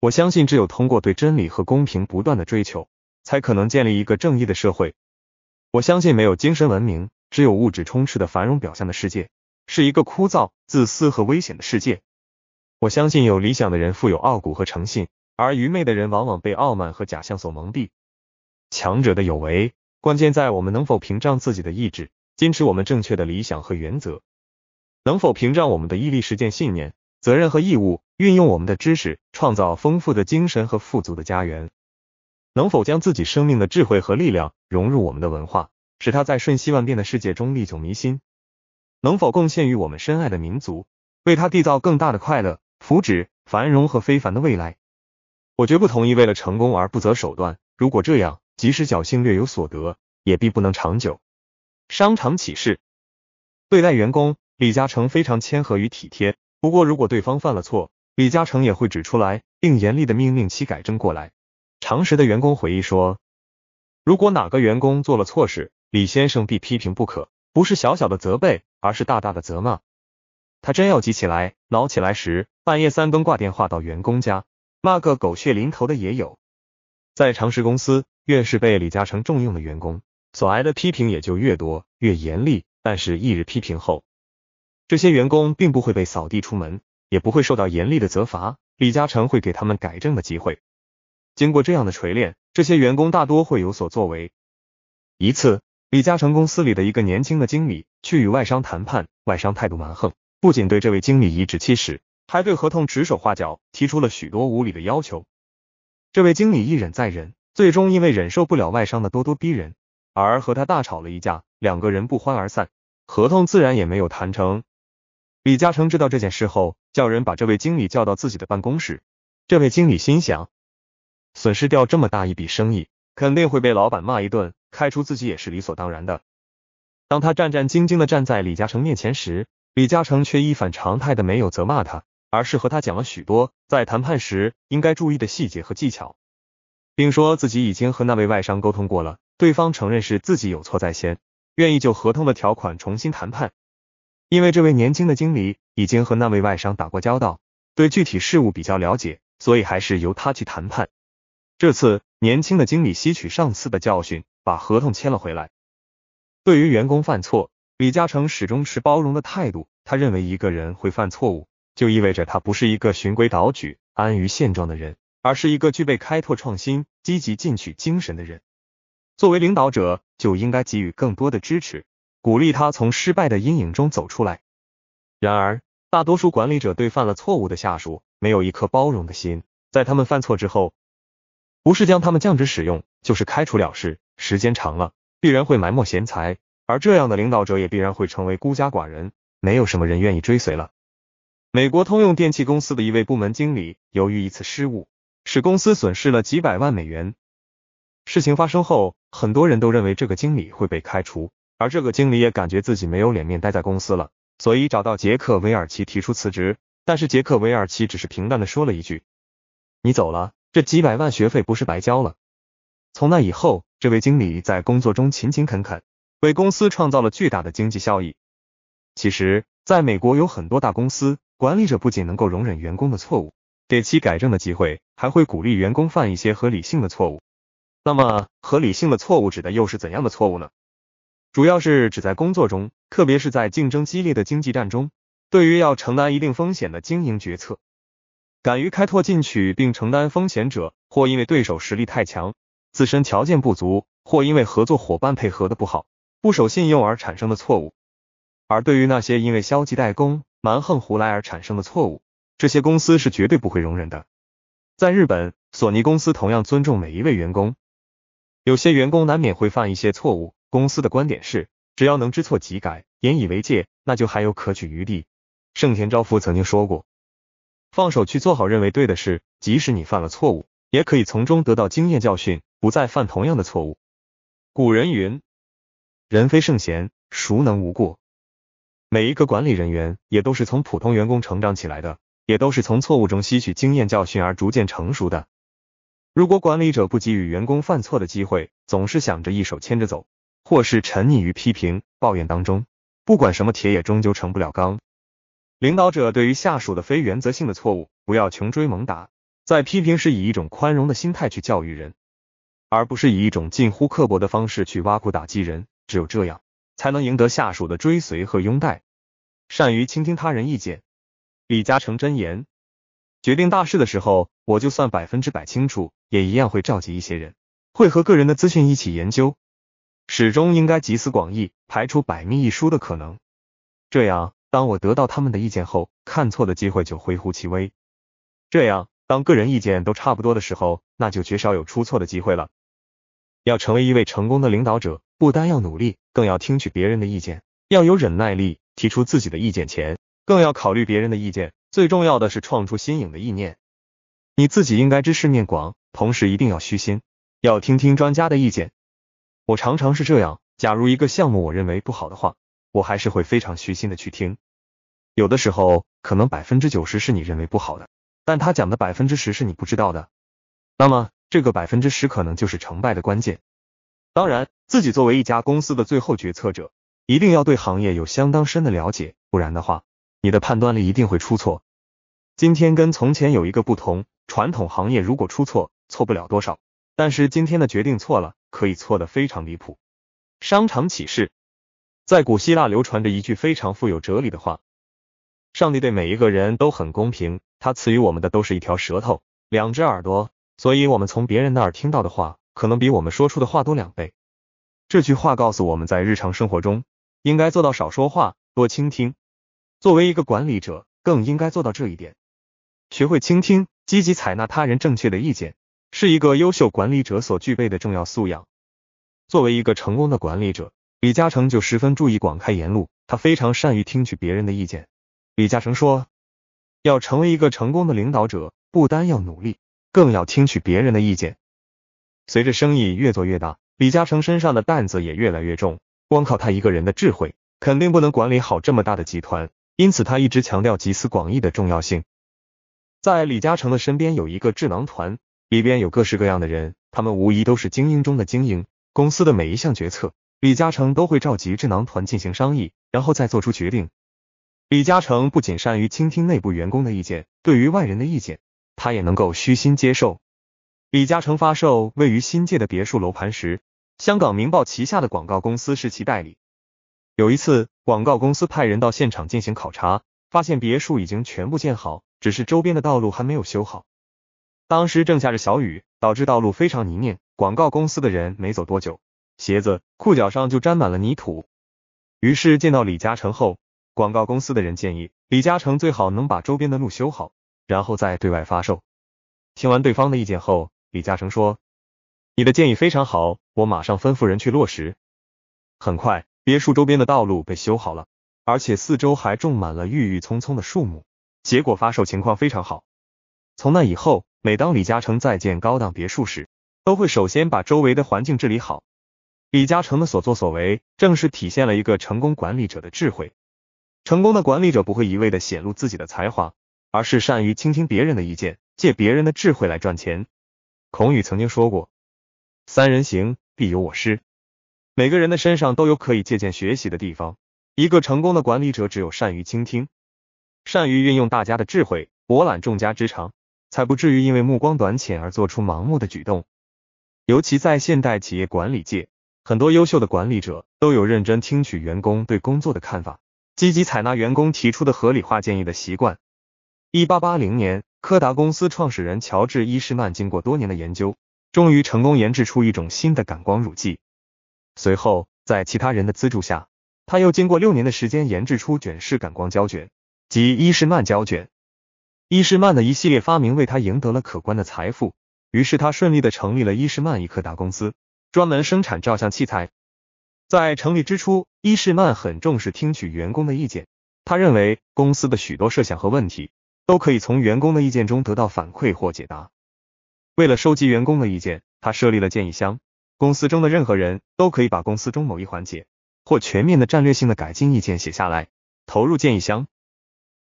我相信只有通过对真理和公平不断的追求，才可能建立一个正义的社会。我相信没有精神文明，只有物质充斥的繁荣表象的世界，是一个枯燥、自私和危险的世界。我相信有理想的人富有傲骨和诚信，而愚昧的人往往被傲慢和假象所蒙蔽。强者的有为，关键在我们能否屏障自己的意志，坚持我们正确的理想和原则；能否屏障我们的毅力、实践、信念、责任和义务，运用我们的知识，创造丰富的精神和富足的家园。能否将自己生命的智慧和力量融入我们的文化，使他在瞬息万变的世界中历久弥新？能否贡献于我们深爱的民族，为他缔造更大的快乐、福祉、繁荣和非凡的未来？我绝不同意为了成功而不择手段。如果这样，即使侥幸略有所得，也必不能长久。商场启示：对待员工，李嘉诚非常谦和与体贴。不过，如果对方犯了错，李嘉诚也会指出来，并严厉的命令其改正过来。常识的员工回忆说：“如果哪个员工做了错事，李先生必批评不可，不是小小的责备，而是大大的责骂。他真要急起来、恼起来时，半夜三更挂电话到员工家，骂个狗血淋头的也有。”在常识公司，越是被李嘉诚重用的员工，所挨的批评也就越多、越严厉。但是，一日批评后，这些员工并不会被扫地出门，也不会受到严厉的责罚。李嘉诚会给他们改正的机会。经过这样的锤炼，这些员工大多会有所作为。一次，李嘉诚公司里的一个年轻的经理去与外商谈判，外商态度蛮横，不仅对这位经理颐指气使，还对合同指手画脚，提出了许多无理的要求。这位经理一忍再忍，最终因为忍受不了外商的咄咄逼人，而和他大吵了一架，两个人不欢而散，合同自然也没有谈成。李嘉诚知道这件事后，叫人把这位经理叫到自己的办公室。这位经理心想。损失掉这么大一笔生意，肯定会被老板骂一顿，开除自己也是理所当然的。当他战战兢兢的站在李嘉诚面前时，李嘉诚却一反常态的没有责骂他，而是和他讲了许多在谈判时应该注意的细节和技巧，并说自己已经和那位外商沟通过了，对方承认是自己有错在先，愿意就合同的条款重新谈判。因为这位年轻的经理已经和那位外商打过交道，对具体事务比较了解，所以还是由他去谈判。这次年轻的经理吸取上次的教训，把合同签了回来。对于员工犯错，李嘉诚始终持包容的态度。他认为一个人会犯错误，就意味着他不是一个循规蹈矩、安于现状的人，而是一个具备开拓创新、积极进取精神的人。作为领导者，就应该给予更多的支持，鼓励他从失败的阴影中走出来。然而，大多数管理者对犯了错误的下属没有一颗包容的心，在他们犯错之后。不是将他们降职使用，就是开除了事。时间长了，必然会埋没贤才，而这样的领导者也必然会成为孤家寡人，没有什么人愿意追随了。美国通用电气公司的一位部门经理，由于一次失误，使公司损失了几百万美元。事情发生后，很多人都认为这个经理会被开除，而这个经理也感觉自己没有脸面待在公司了，所以找到杰克韦尔奇提出辞职。但是杰克韦尔奇只是平淡地说了一句：“你走了。”这几百万学费不是白交了。从那以后，这位经理在工作中勤勤恳恳，为公司创造了巨大的经济效益。其实，在美国有很多大公司管理者不仅能够容忍员工的错误，给其改正的机会，还会鼓励员工犯一些合理性的错误。那么，合理性的错误指的又是怎样的错误呢？主要是指在工作中，特别是在竞争激烈的经济战中，对于要承担一定风险的经营决策。敢于开拓进取并承担风险者，或因为对手实力太强、自身条件不足，或因为合作伙伴配合的不好、不守信用而产生的错误；而对于那些因为消极怠工、蛮横胡来而产生的错误，这些公司是绝对不会容忍的。在日本，索尼公司同样尊重每一位员工，有些员工难免会犯一些错误，公司的观点是，只要能知错即改、引以为戒，那就还有可取余地。盛田昭夫曾经说过。放手去做好认为对的事，即使你犯了错误，也可以从中得到经验教训，不再犯同样的错误。古人云：“人非圣贤，孰能无过。”每一个管理人员也都是从普通员工成长起来的，也都是从错误中吸取经验教训而逐渐成熟的。如果管理者不给予员工犯错的机会，总是想着一手牵着走，或是沉溺于批评、抱怨当中，不管什么铁也终究成不了钢。领导者对于下属的非原则性的错误，不要穷追猛打，在批评时以一种宽容的心态去教育人，而不是以一种近乎刻薄的方式去挖苦打击人。只有这样，才能赢得下属的追随和拥戴。善于倾听他人意见，李嘉诚真言：决定大事的时候，我就算百分之百清楚，也一样会召集一些人，会和个人的资讯一起研究，始终应该集思广益，排除百密一疏的可能。这样。当我得到他们的意见后，看错的机会就微乎其微。这样，当个人意见都差不多的时候，那就绝少有出错的机会了。要成为一位成功的领导者，不单要努力，更要听取别人的意见，要有忍耐力。提出自己的意见前，更要考虑别人的意见。最重要的是创出新颖的意念。你自己应该知识面广，同时一定要虚心，要听听专家的意见。我常常是这样：假如一个项目我认为不好的话，我还是会非常虚心的去听，有的时候可能百分之九十是你认为不好的，但他讲的百分之十是你不知道的，那么这个百分之十可能就是成败的关键。当然，自己作为一家公司的最后决策者，一定要对行业有相当深的了解，不然的话，你的判断力一定会出错。今天跟从前有一个不同，传统行业如果出错，错不了多少，但是今天的决定错了，可以错的非常离谱。商场启示。在古希腊流传着一句非常富有哲理的话：“上帝对每一个人都很公平，他赐予我们的都是一条舌头，两只耳朵，所以我们从别人那儿听到的话，可能比我们说出的话多两倍。”这句话告诉我们在日常生活中应该做到少说话，多倾听。作为一个管理者，更应该做到这一点。学会倾听，积极采纳他人正确的意见，是一个优秀管理者所具备的重要素养。作为一个成功的管理者。李嘉诚就十分注意广开言路，他非常善于听取别人的意见。李嘉诚说：“要成为一个成功的领导者，不单要努力，更要听取别人的意见。”随着生意越做越大，李嘉诚身上的担子也越来越重，光靠他一个人的智慧，肯定不能管理好这么大的集团。因此，他一直强调集思广益的重要性。在李嘉诚的身边有一个智囊团，里边有各式各样的人，他们无疑都是精英中的精英。公司的每一项决策。李嘉诚都会召集智囊团进行商议，然后再做出决定。李嘉诚不仅善于倾听内部员工的意见，对于外人的意见，他也能够虚心接受。李嘉诚发售位于新界的别墅楼盘时，香港明报旗下的广告公司是其代理。有一次，广告公司派人到现场进行考察，发现别墅已经全部建好，只是周边的道路还没有修好。当时正下着小雨，导致道路非常泥泞，广告公司的人没走多久。鞋子、裤脚上就沾满了泥土。于是见到李嘉诚后，广告公司的人建议李嘉诚最好能把周边的路修好，然后再对外发售。听完对方的意见后，李嘉诚说：“你的建议非常好，我马上吩咐人去落实。”很快，别墅周边的道路被修好了，而且四周还种满了郁郁葱葱的树木。结果发售情况非常好。从那以后，每当李嘉诚在建高档别墅时，都会首先把周围的环境治理好。李嘉诚的所作所为，正是体现了一个成功管理者的智慧。成功的管理者不会一味的显露自己的才华，而是善于倾听别人的意见，借别人的智慧来赚钱。孔宇曾经说过：“三人行，必有我师。”每个人的身上都有可以借鉴学习的地方。一个成功的管理者，只有善于倾听，善于运用大家的智慧，博览众家之长，才不至于因为目光短浅而做出盲目的举动。尤其在现代企业管理界。很多优秀的管理者都有认真听取员工对工作的看法，积极采纳员工提出的合理化建议的习惯。一八八零年，柯达公司创始人乔治·伊士曼经过多年的研究，终于成功研制出一种新的感光乳剂。随后，在其他人的资助下，他又经过六年的时间研制出卷式感光胶卷及伊士曼胶卷。伊士曼的一系列发明为他赢得了可观的财富，于是他顺利的成立了伊士曼·伊柯达公司。专门生产照相器材。在成立之初，伊士曼很重视听取员工的意见。他认为公司的许多设想和问题都可以从员工的意见中得到反馈或解答。为了收集员工的意见，他设立了建议箱。公司中的任何人都可以把公司中某一环节或全面的战略性的改进意见写下来，投入建议箱。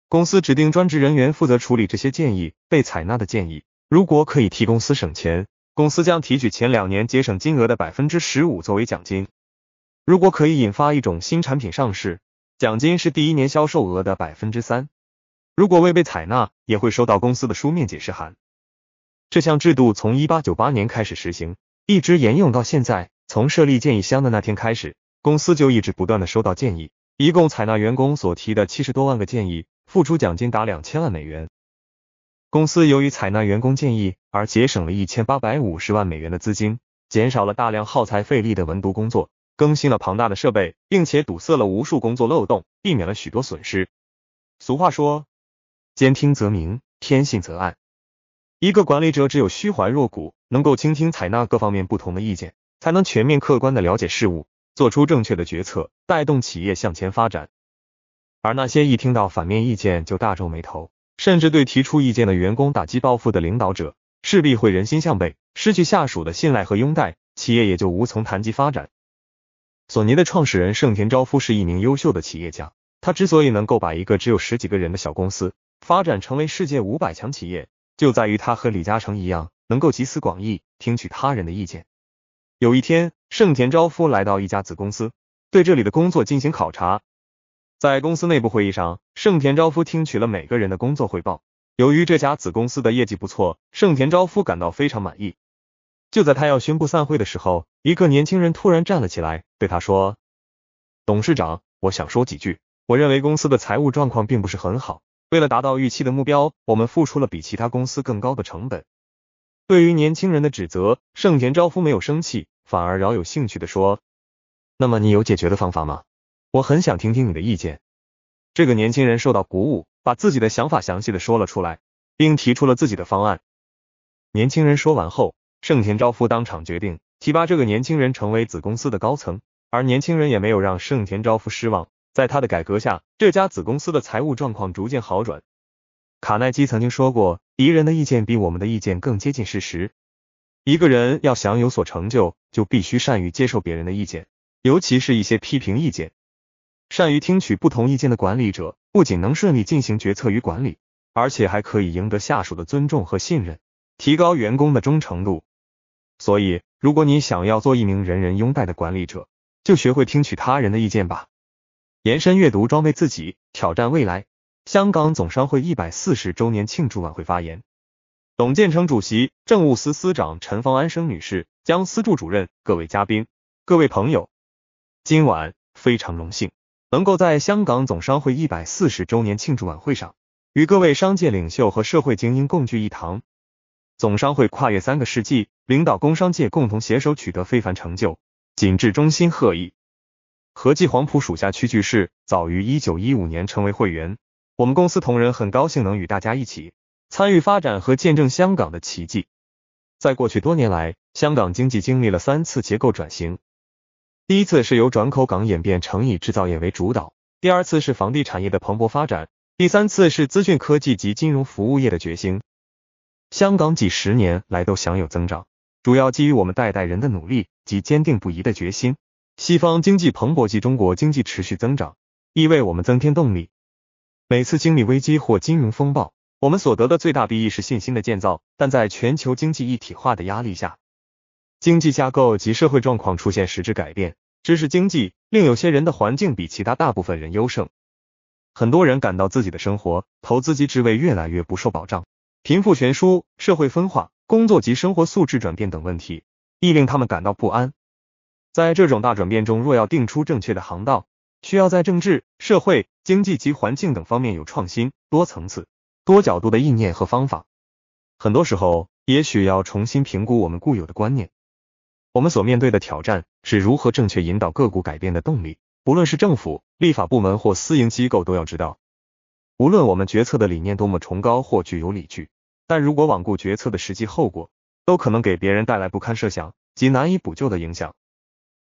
公司指定专职人员负责处理这些建议。被采纳的建议，如果可以替公司省钱。公司将提取前两年节省金额的百分之十五作为奖金。如果可以引发一种新产品上市，奖金是第一年销售额的百分之三。如果未被采纳，也会收到公司的书面解释函。这项制度从一八九八年开始实行，一直沿用到现在。从设立建议箱的那天开始，公司就一直不断的收到建议，一共采纳员工所提的七十多万个建议，付出奖金达两千万美元。公司由于采纳员工建议。而节省了一千八百五十万美元的资金，减少了大量耗材费力的文读工作，更新了庞大的设备，并且堵塞了无数工作漏洞，避免了许多损失。俗话说，兼听则明，偏信则暗。一个管理者只有虚怀若谷，能够倾听采纳各方面不同的意见，才能全面客观的了解事物，做出正确的决策，带动企业向前发展。而那些一听到反面意见就大皱眉头，甚至对提出意见的员工打击报复的领导者，势必会人心向背，失去下属的信赖和拥戴，企业也就无从谈及发展。索尼的创始人盛田昭夫是一名优秀的企业家，他之所以能够把一个只有十几个人的小公司发展成为世界五百强企业，就在于他和李嘉诚一样，能够集思广益，听取他人的意见。有一天，盛田昭夫来到一家子公司，对这里的工作进行考察。在公司内部会议上，盛田昭夫听取了每个人的工作汇报。由于这家子公司的业绩不错，盛田昭夫感到非常满意。就在他要宣布散会的时候，一个年轻人突然站了起来，对他说：“董事长，我想说几句。我认为公司的财务状况并不是很好，为了达到预期的目标，我们付出了比其他公司更高的成本。”对于年轻人的指责，盛田昭夫没有生气，反而饶有兴趣地说：“那么你有解决的方法吗？我很想听听你的意见。”这个年轻人受到鼓舞。把自己的想法详细的说了出来，并提出了自己的方案。年轻人说完后，盛田昭夫当场决定提拔这个年轻人成为子公司的高层。而年轻人也没有让盛田昭夫失望，在他的改革下，这家子公司的财务状况逐渐好转。卡耐基曾经说过，敌人的意见比我们的意见更接近事实。一个人要想有所成就，就必须善于接受别人的意见，尤其是一些批评意见。善于听取不同意见的管理者，不仅能顺利进行决策与管理，而且还可以赢得下属的尊重和信任，提高员工的忠诚度。所以，如果你想要做一名人人拥戴的管理者，就学会听取他人的意见吧。延伸阅读，装备自己，挑战未来。香港总商会一百四十周年庆祝晚会发言，董建成主席、政务司司长陈方安生女士、江司柱主任、各位嘉宾、各位朋友，今晚非常荣幸。能够在香港总商会一百四十周年庆祝晚会上，与各位商界领袖和社会精英共聚一堂。总商会跨越三个世纪，领导工商界共同携手取得非凡成就，谨致衷心贺意。合记黄埔属下区居士早于一九一五年成为会员，我们公司同仁很高兴能与大家一起参与发展和见证香港的奇迹。在过去多年来，香港经济经历了三次结构转型。第一次是由转口港演变成以制造业为主导，第二次是房地产业的蓬勃发展，第三次是资讯科技及金融服务业的觉醒。香港几十年来都享有增长，主要基于我们代代人的努力及坚定不移的决心。西方经济蓬勃及中国经济持续增长，亦为我们增添动力。每次经历危机或金融风暴，我们所得的最大裨益是信心的建造。但在全球经济一体化的压力下，经济架构及社会状况出现实质改变。知识经济令有些人的环境比其他大部分人优胜，很多人感到自己的生活、投资及职位越来越不受保障，贫富悬殊、社会分化、工作及生活素质转变等问题，亦令他们感到不安。在这种大转变中，若要定出正确的航道，需要在政治、社会、经济及环境等方面有创新、多层次、多角度的意念和方法。很多时候，也许要重新评估我们固有的观念。我们所面对的挑战是如何正确引导个股改变的动力。不论是政府、立法部门或私营机构，都要知道，无论我们决策的理念多么崇高或具有理据，但如果罔顾决策的实际后果，都可能给别人带来不堪设想及难以补救的影响。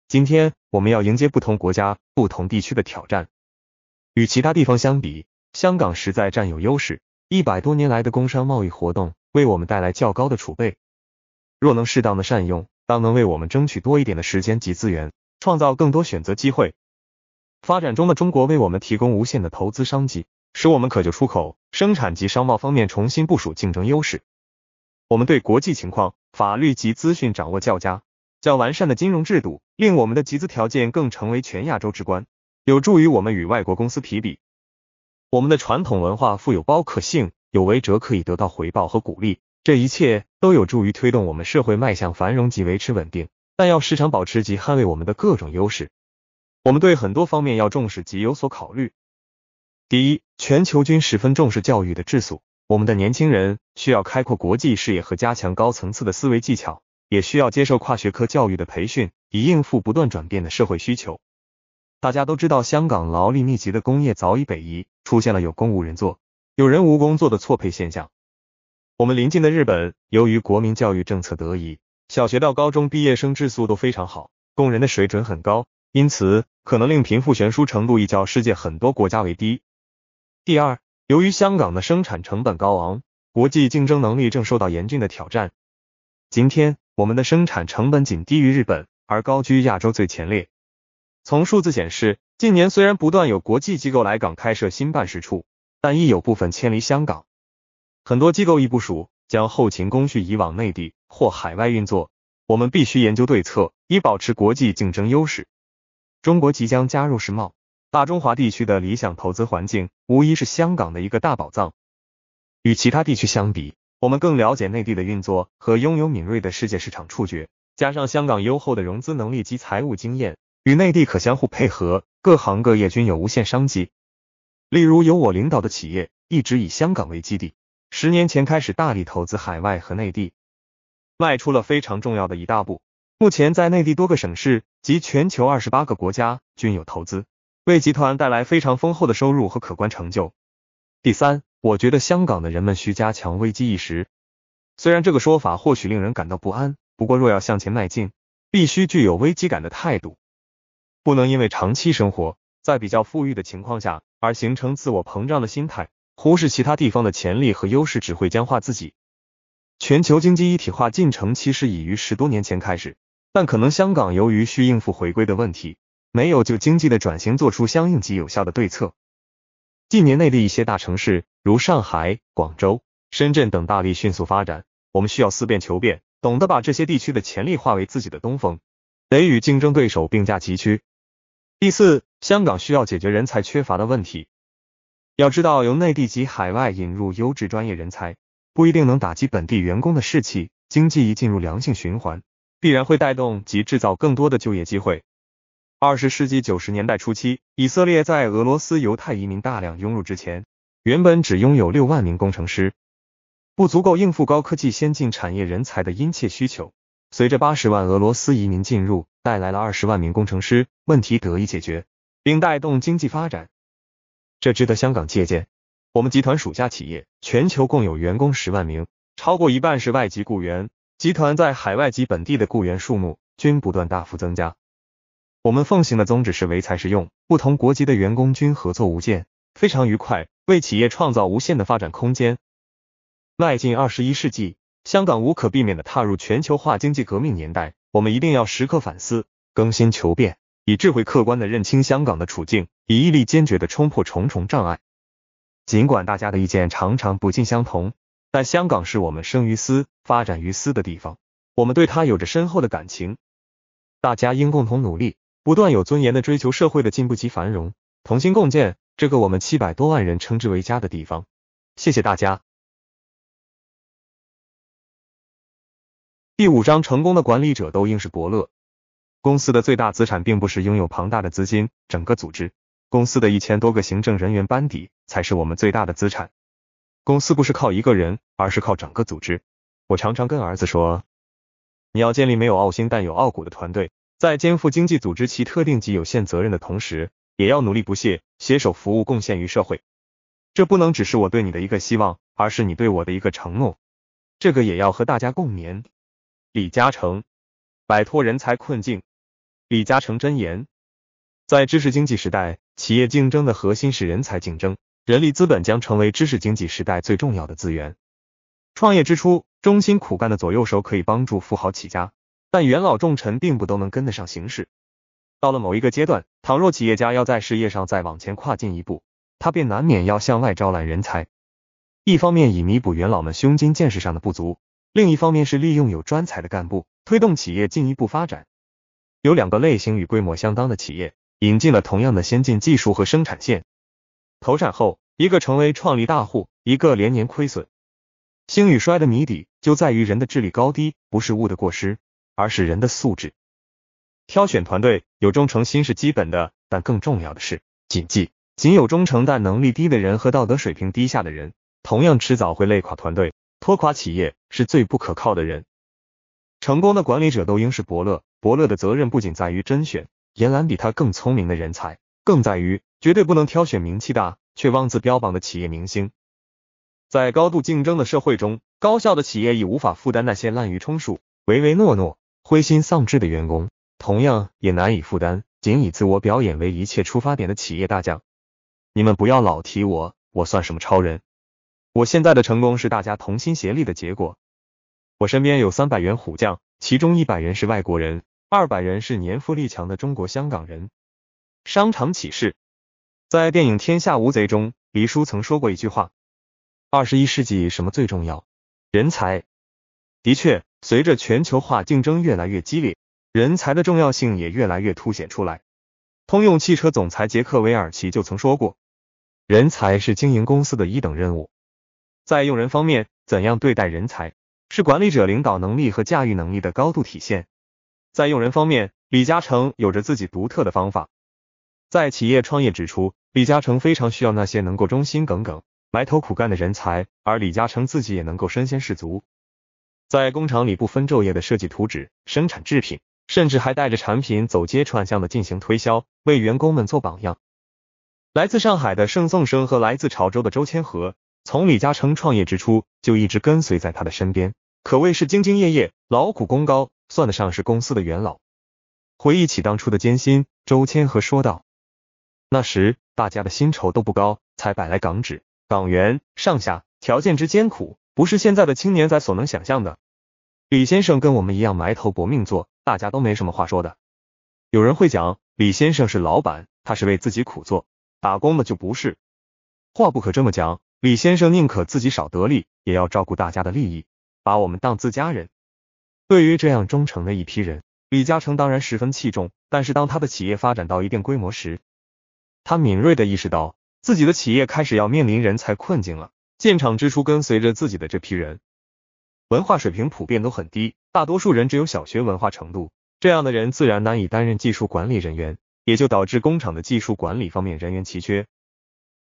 今天，我们要迎接不同国家、不同地区的挑战。与其他地方相比，香港实在占有优势。一百多年来的工商贸易活动为我们带来较高的储备，若能适当的善用。当能为我们争取多一点的时间及资源，创造更多选择机会。发展中的中国为我们提供无限的投资商机，使我们可就出口、生产及商贸方面重新部署竞争优势。我们对国际情况、法律及资讯掌握较佳，较完善的金融制度令我们的集资条件更成为全亚洲之冠，有助于我们与外国公司匹比。我们的传统文化富有包可性，有为者可以得到回报和鼓励。这一切都有助于推动我们社会迈向繁荣及维持稳定，但要时常保持及捍卫我们的各种优势。我们对很多方面要重视及有所考虑。第一，全球均十分重视教育的质素，我们的年轻人需要开阔国际视野和加强高层次的思维技巧，也需要接受跨学科教育的培训，以应付不断转变的社会需求。大家都知道，香港劳力密集的工业早已北移，出现了有工无人做、有人无工作的错配现象。我们邻近的日本，由于国民教育政策得宜，小学到高中毕业生质素都非常好，工人的水准很高，因此可能令贫富悬殊程度一较世界很多国家为低。第二，由于香港的生产成本高昂，国际竞争能力正受到严峻的挑战。今天，我们的生产成本仅低于日本，而高居亚洲最前列。从数字显示，近年虽然不断有国际机构来港开设新办事处，但亦有部分迁离香港。很多机构已部署将后勤工序移往内地或海外运作。我们必须研究对策，以保持国际竞争优势。中国即将加入世贸，大中华地区的理想投资环境无疑是香港的一个大宝藏。与其他地区相比，我们更了解内地的运作和拥有敏锐的世界市场触觉，加上香港优厚的融资能力及财务经验，与内地可相互配合，各行各业均有无限商机。例如，由我领导的企业一直以香港为基地。十年前开始大力投资海外和内地，迈出了非常重要的一大步。目前在内地多个省市及全球二十八个国家均有投资，为集团带来非常丰厚的收入和可观成就。第三，我觉得香港的人们需加强危机意识。虽然这个说法或许令人感到不安，不过若要向前迈进，必须具有危机感的态度，不能因为长期生活在比较富裕的情况下而形成自我膨胀的心态。忽视其他地方的潜力和优势，只会僵化自己。全球经济一体化进程其实已于十多年前开始，但可能香港由于需应付回归的问题，没有就经济的转型做出相应及有效的对策。近年内地一些大城市如上海、广州、深圳等大力迅速发展，我们需要思变求变，懂得把这些地区的潜力化为自己的东风，得与竞争对手并驾齐驱。第四，香港需要解决人才缺乏的问题。要知道，由内地及海外引入优质专业人才，不一定能打击本地员工的士气。经济一进入良性循环，必然会带动及制造更多的就业机会。二十世纪九十年代初期，以色列在俄罗斯犹太移民大量涌入之前，原本只拥有六万名工程师，不足够应付高科技先进产业人才的殷切需求。随着八十万俄罗斯移民进入，带来了二十万名工程师，问题得以解决，并带动经济发展。这值得香港借鉴。我们集团属下企业，全球共有员工十万名，超过一半是外籍雇员。集团在海外及本地的雇员数目均不断大幅增加。我们奉行的宗旨是唯才是用，不同国籍的员工均合作无间，非常愉快，为企业创造无限的发展空间。迈进二十一世纪，香港无可避免的踏入全球化经济革命年代。我们一定要时刻反思、更新求变，以智慧客观的认清香港的处境。以毅力坚决地冲破重重障碍。尽管大家的意见常常不尽相同，但香港是我们生于斯、发展于斯的地方，我们对它有着深厚的感情。大家应共同努力，不断有尊严地追求社会的进步及繁荣，同心共建这个我们七百多万人称之为家的地方。谢谢大家。第五章，成功的管理者都应是伯乐。公司的最大资产并不是拥有庞大的资金，整个组织。公司的一千多个行政人员班底才是我们最大的资产。公司不是靠一个人，而是靠整个组织。我常常跟儿子说，你要建立没有傲心但有傲骨的团队，在肩负经济组织其特定及有限责任的同时，也要努力不懈，携手服务，贡献于社会。这不能只是我对你的一个希望，而是你对我的一个承诺。这个也要和大家共勉。李嘉诚，摆脱人才困境。李嘉诚真言，在知识经济时代。企业竞争的核心是人才竞争，人力资本将成为知识经济时代最重要的资源。创业之初，忠心苦干的左右手可以帮助富豪起家，但元老重臣并不都能跟得上形势。到了某一个阶段，倘若企业家要在事业上再往前跨进一步，他便难免要向外招揽人才。一方面以弥补元老们胸襟见识上的不足，另一方面是利用有专才的干部推动企业进一步发展。有两个类型与规模相当的企业。引进了同样的先进技术和生产线，投产后，一个成为创立大户，一个连年亏损。兴与衰的谜底就在于人的智力高低，不是物的过失，而是人的素质。挑选团队有忠诚心是基本的，但更重要的是谨记：仅有忠诚但能力低的人和道德水平低下的人，同样迟早会累垮团队、拖垮企业，是最不可靠的人。成功的管理者都应是伯乐，伯乐的责任不仅在于甄选。严兰比他更聪明的人才，更在于绝对不能挑选名气大却妄自标榜的企业明星。在高度竞争的社会中，高效的企业已无法负担那些滥竽充数、唯唯诺诺、灰心丧志的员工，同样也难以负担仅以自我表演为一切出发点的企业大将。你们不要老提我，我算什么超人？我现在的成功是大家同心协力的结果。我身边有三百员虎将，其中一百人是外国人。二百人是年富力强的中国香港人。商场启示，在电影《天下无贼》中，黎叔曾说过一句话：“二十一世纪什么最重要？人才。”的确，随着全球化竞争越来越激烈，人才的重要性也越来越凸显出来。通用汽车总裁杰克韦尔奇就曾说过：“人才是经营公司的一等任务。”在用人方面，怎样对待人才，是管理者领导能力和驾驭能力的高度体现。在用人方面，李嘉诚有着自己独特的方法。在企业创业之初，李嘉诚非常需要那些能够忠心耿耿、埋头苦干的人才，而李嘉诚自己也能够身先士卒，在工厂里不分昼夜的设计图纸、生产制品，甚至还带着产品走街串巷的进行推销，为员工们做榜样。来自上海的盛颂生和来自潮州的周千和，从李嘉诚创业之初就一直跟随在他的身边，可谓是兢兢业业、劳苦功高。算得上是公司的元老。回忆起当初的艰辛，周千和说道：“那时大家的薪酬都不高，才百来港纸、港元上下，条件之艰苦，不是现在的青年仔所能想象的。李先生跟我们一样埋头搏命做，大家都没什么话说的。有人会讲，李先生是老板，他是为自己苦做，打工的就不是。话不可这么讲，李先生宁可自己少得利，也要照顾大家的利益，把我们当自家人。”对于这样忠诚的一批人，李嘉诚当然十分器重。但是，当他的企业发展到一定规模时，他敏锐的意识到自己的企业开始要面临人才困境了。建厂之初跟随着自己的这批人，文化水平普遍都很低，大多数人只有小学文化程度。这样的人自然难以担任技术管理人员，也就导致工厂的技术管理方面人员奇缺。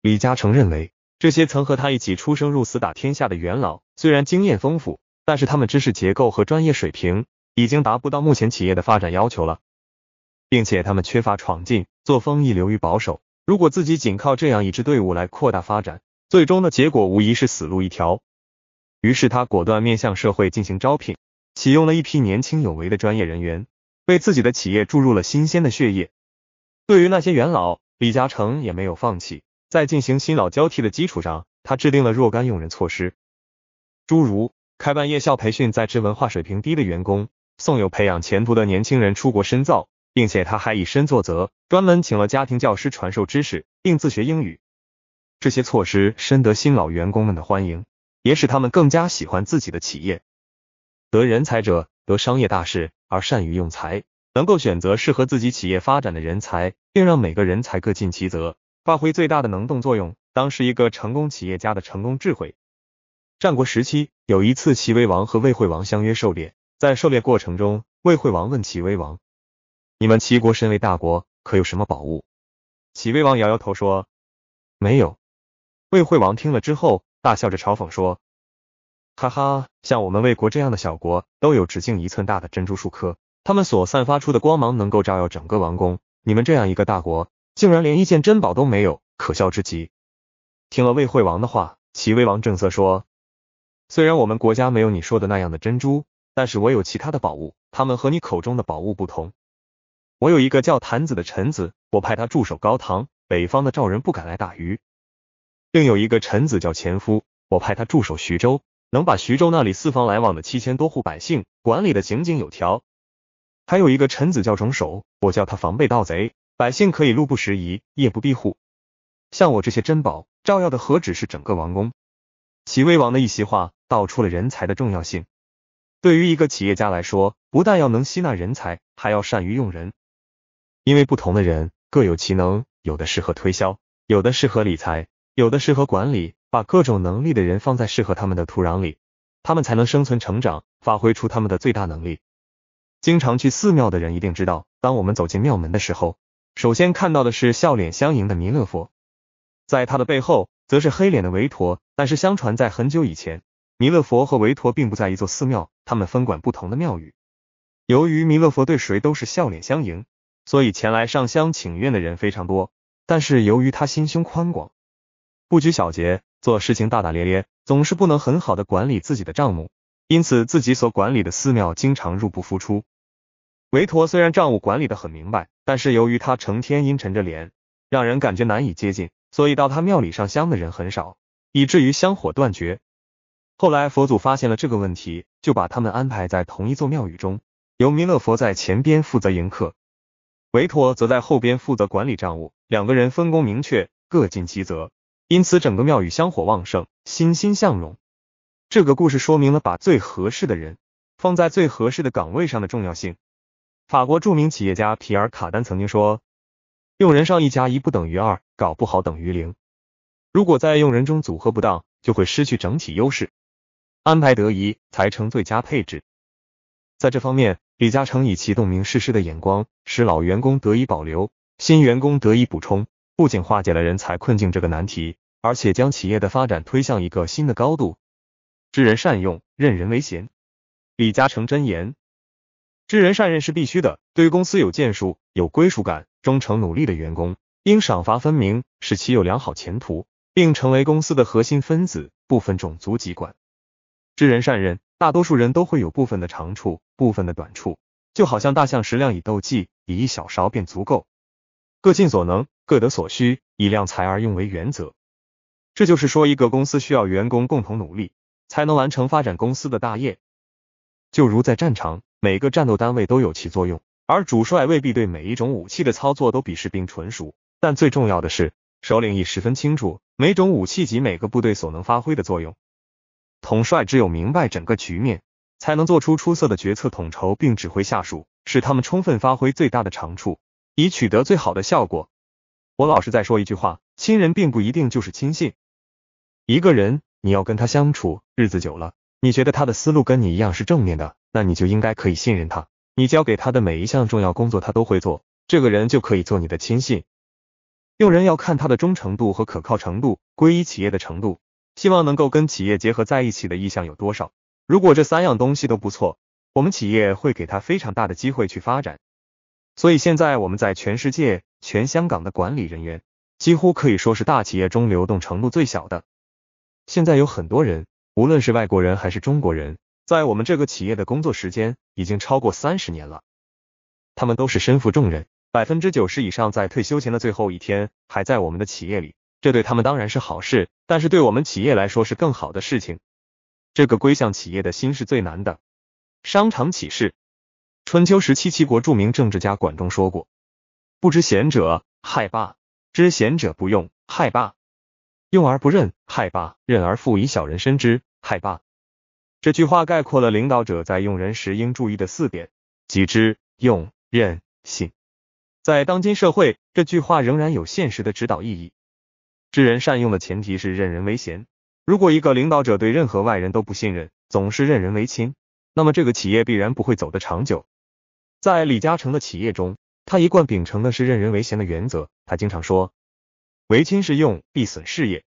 李嘉诚认为，这些曾和他一起出生入死打天下的元老，虽然经验丰富。但是他们知识结构和专业水平已经达不到目前企业的发展要求了，并且他们缺乏闯劲，作风亦流于保守。如果自己仅靠这样一支队伍来扩大发展，最终的结果无疑是死路一条。于是他果断面向社会进行招聘，启用了一批年轻有为的专业人员，为自己的企业注入了新鲜的血液。对于那些元老，李嘉诚也没有放弃，在进行新老交替的基础上，他制定了若干用人措施，诸如。开办夜校培训在职文化水平低的员工，送有培养前途的年轻人出国深造，并且他还以身作则，专门请了家庭教师传授知识，并自学英语。这些措施深得新老员工们的欢迎，也使他们更加喜欢自己的企业。得人才者得商业大事，而善于用才，能够选择适合自己企业发展的人才，并让每个人才各尽其责，发挥最大的能动作用，当是一个成功企业家的成功智慧。战国时期，有一次齐威王和魏惠王相约狩猎。在狩猎过程中，魏惠王问齐威王：“你们齐国身为大国，可有什么宝物？”齐威王摇摇头说：“没有。”魏惠王听了之后，大笑着嘲讽说：“哈哈，像我们魏国这样的小国，都有直径一寸大的珍珠树棵，它们所散发出的光芒能够照耀整个王宫。你们这样一个大国，竟然连一件珍宝都没有，可笑之极！”听了魏惠王的话，齐威王正色说。虽然我们国家没有你说的那样的珍珠，但是我有其他的宝物，他们和你口中的宝物不同。我有一个叫谭子的臣子，我派他驻守高唐，北方的赵人不敢来打鱼。另有一个臣子叫前夫，我派他驻守徐州，能把徐州那里四方来往的七千多户百姓管理的井井有条。还有一个臣子叫钟守，我叫他防备盗贼，百姓可以路不拾遗，夜不闭户。像我这些珍宝，照耀的何止是整个王宫。齐威王的一席话道出了人才的重要性。对于一个企业家来说，不但要能吸纳人才，还要善于用人。因为不同的人各有其能，有的适合推销，有的适合理财，有的适合管理。把各种能力的人放在适合他们的土壤里，他们才能生存成长，发挥出他们的最大能力。经常去寺庙的人一定知道，当我们走进庙门的时候，首先看到的是笑脸相迎的弥勒佛，在他的背后则是黑脸的韦陀。但是，相传在很久以前，弥勒佛和维陀并不在一座寺庙，他们分管不同的庙宇。由于弥勒佛对谁都是笑脸相迎，所以前来上香请愿的人非常多。但是，由于他心胸宽广，不拘小节，做事情大大咧咧，总是不能很好的管理自己的账目，因此自己所管理的寺庙经常入不敷出。维陀虽然账务管理的很明白，但是由于他成天阴沉着脸，让人感觉难以接近，所以到他庙里上香的人很少。以至于香火断绝。后来佛祖发现了这个问题，就把他们安排在同一座庙宇中，由弥勒佛在前边负责迎客，维陀则在后边负责管理账务，两个人分工明确，各尽其责，因此整个庙宇香火旺盛，欣欣向荣。这个故事说明了把最合适的人放在最合适的岗位上的重要性。法国著名企业家皮尔·卡丹曾经说：“用人上一加一不等于二，搞不好等于零。”如果在用人中组合不当，就会失去整体优势，安排得宜才成最佳配置。在这方面，李嘉诚以其洞明世事的眼光，使老员工得以保留，新员工得以补充，不仅化解了人才困境这个难题，而且将企业的发展推向一个新的高度。知人善用，任人唯贤，李嘉诚真言：知人善任是必须的。对公司有建树、有归属感、忠诚努力的员工，应赏罚分明，使其有良好前途。并成为公司的核心分子，部分种族籍贯。知人善任，大多数人都会有部分的长处，部分的短处。就好像大象食量以斗计，以一小勺便足够。各尽所能，各得所需，以量才而用为原则。这就是说，一个公司需要员工共同努力，才能完成发展公司的大业。就如在战场，每个战斗单位都有其作用，而主帅未必对每一种武器的操作都鄙视并纯熟。但最重要的是，首领亦十分清楚。每种武器及每个部队所能发挥的作用，统帅只有明白整个局面，才能做出出色的决策，统筹并指挥下属，使他们充分发挥最大的长处，以取得最好的效果。我老是在说一句话：亲人并不一定就是亲信。一个人，你要跟他相处，日子久了，你觉得他的思路跟你一样是正面的，那你就应该可以信任他。你交给他的每一项重要工作，他都会做，这个人就可以做你的亲信。用人要看他的忠诚度和可靠程度，归依企业的程度，希望能够跟企业结合在一起的意向有多少。如果这三样东西都不错，我们企业会给他非常大的机会去发展。所以现在我们在全世界、全香港的管理人员，几乎可以说是大企业中流动程度最小的。现在有很多人，无论是外国人还是中国人，在我们这个企业的工作时间已经超过三十年了，他们都是身负重任。百分之九十以上在退休前的最后一天还在我们的企业里，这对他们当然是好事，但是对我们企业来说是更好的事情。这个归向企业的心是最难的。商场启示：春秋时期齐国著名政治家管仲说过，“不知贤者害罢，知贤者不用害罢，用而不任害罢，任而复以小人身之害罢。”这句话概括了领导者在用人时应注意的四点，即知、用、任、信。在当今社会，这句话仍然有现实的指导意义。知人善用的前提是任人唯贤。如果一个领导者对任何外人都不信任，总是任人唯亲，那么这个企业必然不会走得长久。在李嘉诚的企业中，他一贯秉承的是任人唯贤的原则。他经常说，唯亲是用，必损事业。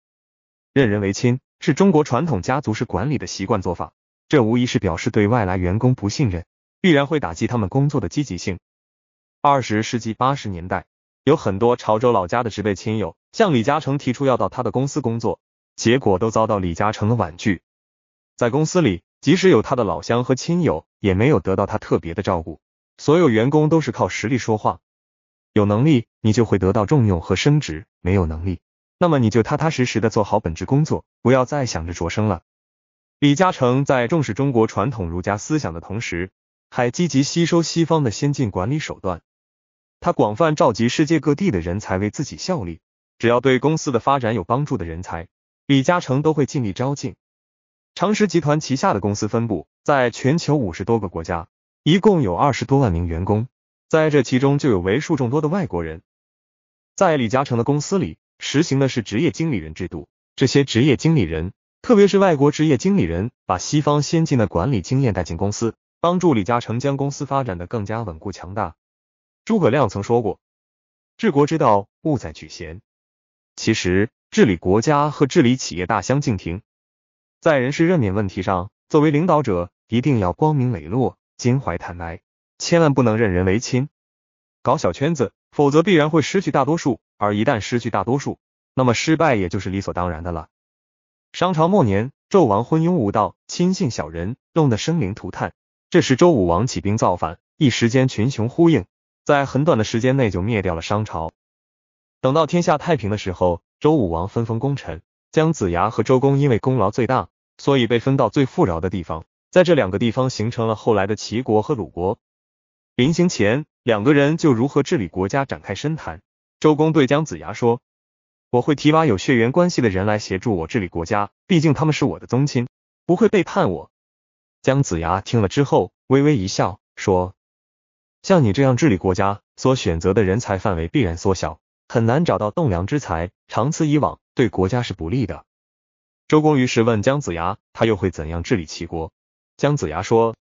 任人唯亲是中国传统家族式管理的习惯做法，这无疑是表示对外来员工不信任，必然会打击他们工作的积极性。二十世纪八十年代，有很多潮州老家的直辈亲友向李嘉诚提出要到他的公司工作，结果都遭到李嘉诚的婉拒。在公司里，即使有他的老乡和亲友，也没有得到他特别的照顾。所有员工都是靠实力说话，有能力你就会得到重用和升职，没有能力，那么你就踏踏实实的做好本职工作，不要再想着着升了。李嘉诚在重视中国传统儒家思想的同时，还积极吸收西方的先进管理手段。他广泛召集世界各地的人才为自己效力，只要对公司的发展有帮助的人才，李嘉诚都会尽力招进。长实集团旗下的公司分布在全球五十多个国家，一共有二十多万名员工，在这其中就有为数众多的外国人。在李嘉诚的公司里，实行的是职业经理人制度，这些职业经理人，特别是外国职业经理人，把西方先进的管理经验带进公司，帮助李嘉诚将公司发展的更加稳固强大。诸葛亮曾说过：“治国之道，务在举贤。”其实，治理国家和治理企业大相径庭。在人事任免问题上，作为领导者，一定要光明磊落，襟怀坦白，千万不能任人唯亲，搞小圈子，否则必然会失去大多数。而一旦失去大多数，那么失败也就是理所当然的了。商朝末年，纣王昏庸无道，亲信小人，弄得生灵涂炭。这时，周武王起兵造反，一时间群雄呼应。在很短的时间内就灭掉了商朝。等到天下太平的时候，周武王分封功臣，姜子牙和周公因为功劳最大，所以被分到最富饶的地方。在这两个地方形成了后来的齐国和鲁国。临行前，两个人就如何治理国家展开深谈。周公对姜子牙说：“我会提拔有血缘关系的人来协助我治理国家，毕竟他们是我的宗亲，不会背叛我。”姜子牙听了之后，微微一笑，说。像你这样治理国家，所选择的人才范围必然缩小，很难找到栋梁之才。长此以往，对国家是不利的。周公于是问姜子牙，他又会怎样治理齐国？姜子牙说：“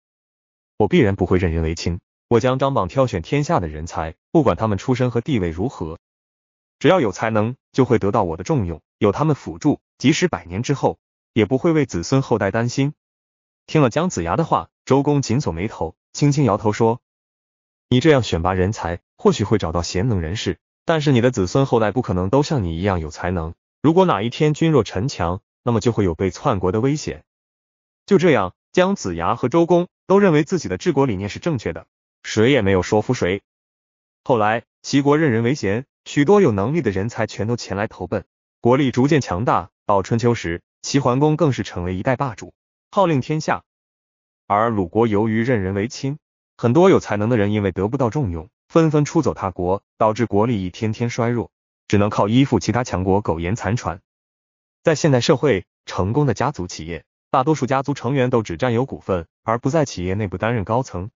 我必然不会任人唯亲，我将张榜挑选天下的人才，不管他们出身和地位如何，只要有才能，就会得到我的重用。有他们辅助，即使百年之后，也不会为子孙后代担心。”听了姜子牙的话，周公紧锁眉头，轻轻摇头说。你这样选拔人才，或许会找到贤能人士，但是你的子孙后代不可能都像你一样有才能。如果哪一天君弱臣强，那么就会有被篡国的危险。就这样，姜子牙和周公都认为自己的治国理念是正确的，谁也没有说服谁。后来，齐国任人唯贤，许多有能力的人才全都前来投奔，国力逐渐强大。到春秋时，齐桓公更是成为一代霸主，号令天下。而鲁国由于任人唯亲。很多有才能的人因为得不到重用，纷纷出走他国，导致国力一天天衰弱，只能靠依附其他强国苟延残喘。在现代社会，成功的家族企业，大多数家族成员都只占有股份，而不在企业内部担任高层，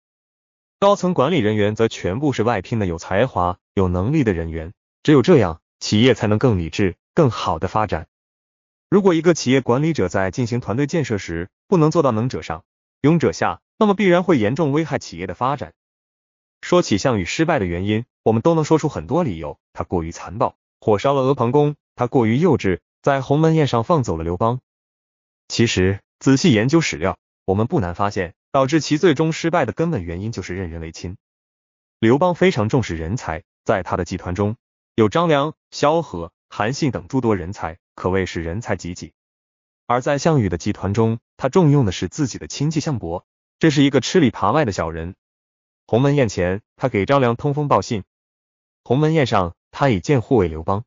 高层管理人员则全部是外聘的有才华、有能力的人员。只有这样，企业才能更理智、更好的发展。如果一个企业管理者在进行团队建设时，不能做到能者上、庸者下。那么必然会严重危害企业的发展。说起项羽失败的原因，我们都能说出很多理由。他过于残暴，火烧了阿房宫；他过于幼稚，在鸿门宴上放走了刘邦。其实仔细研究史料，我们不难发现，导致其最终失败的根本原因就是任人唯亲。刘邦非常重视人才，在他的集团中有张良、萧何、韩信等诸多人才，可谓是人才济济。而在项羽的集团中，他重用的是自己的亲戚项伯。这是一个吃里扒外的小人。鸿门宴前，他给张良通风报信；鸿门宴上，他以剑护卫刘邦。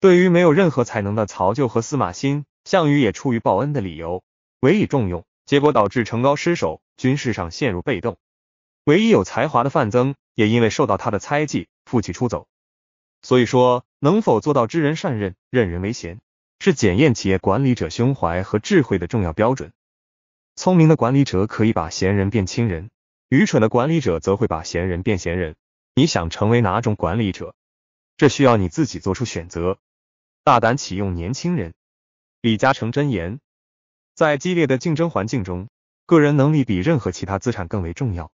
对于没有任何才能的曹咎和司马欣，项羽也出于报恩的理由委以重用，结果导致成皋失守，军事上陷入被动。唯一有才华的范增，也因为受到他的猜忌，负气出走。所以说，能否做到知人善任、任人唯贤，是检验企业管理者胸怀和智慧的重要标准。聪明的管理者可以把闲人变亲人，愚蠢的管理者则会把闲人变闲人。你想成为哪种管理者？这需要你自己做出选择。大胆启用年轻人。李嘉诚真言：在激烈的竞争环境中，个人能力比任何其他资产更为重要。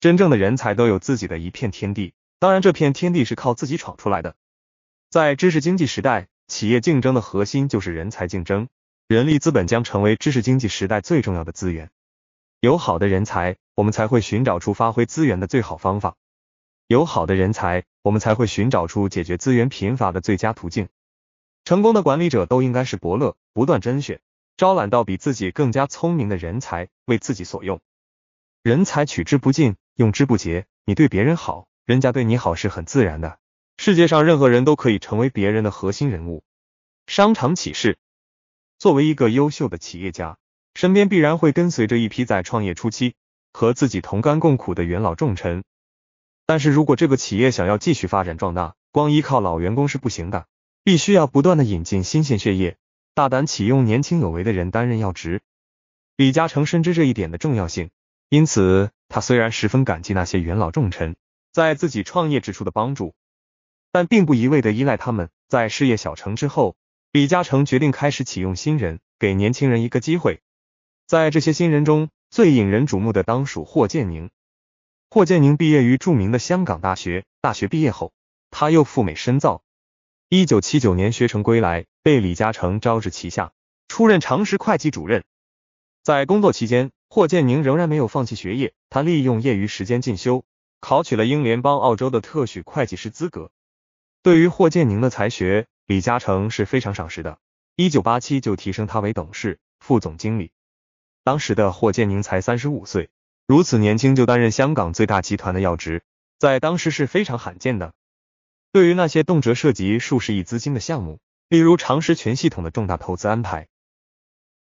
真正的人才都有自己的一片天地，当然这片天地是靠自己闯出来的。在知识经济时代，企业竞争的核心就是人才竞争。人力资本将成为知识经济时代最重要的资源。有好的人才，我们才会寻找出发挥资源的最好方法；有好的人才，我们才会寻找出解决资源贫乏的最佳途径。成功的管理者都应该是伯乐，不断甄选、招揽到比自己更加聪明的人才为自己所用。人才取之不尽，用之不竭。你对别人好，人家对你好是很自然的。世界上任何人都可以成为别人的核心人物。商场启示。作为一个优秀的企业家，身边必然会跟随着一批在创业初期和自己同甘共苦的元老重臣。但是如果这个企业想要继续发展壮大，光依靠老员工是不行的，必须要不断的引进新鲜血液，大胆启用年轻有为的人担任要职。李嘉诚深知这一点的重要性，因此他虽然十分感激那些元老重臣在自己创业之初的帮助，但并不一味的依赖他们，在事业小成之后。李嘉诚决定开始启用新人，给年轻人一个机会。在这些新人中最引人瞩目的当属霍建宁。霍建宁毕业于著名的香港大学，大学毕业后，他又赴美深造。一九七九年学成归来，被李嘉诚招至旗下，出任常识会计主任。在工作期间，霍建宁仍然没有放弃学业，他利用业余时间进修，考取了英联邦澳洲的特许会计师资格。对于霍建宁的才学，李嘉诚是非常赏识的，一九八七就提升他为董事副总经理。当时的霍建宁才三十五岁，如此年轻就担任香港最大集团的要职，在当时是非常罕见的。对于那些动辄涉及数十亿资金的项目，例如长实全系统的重大投资安排、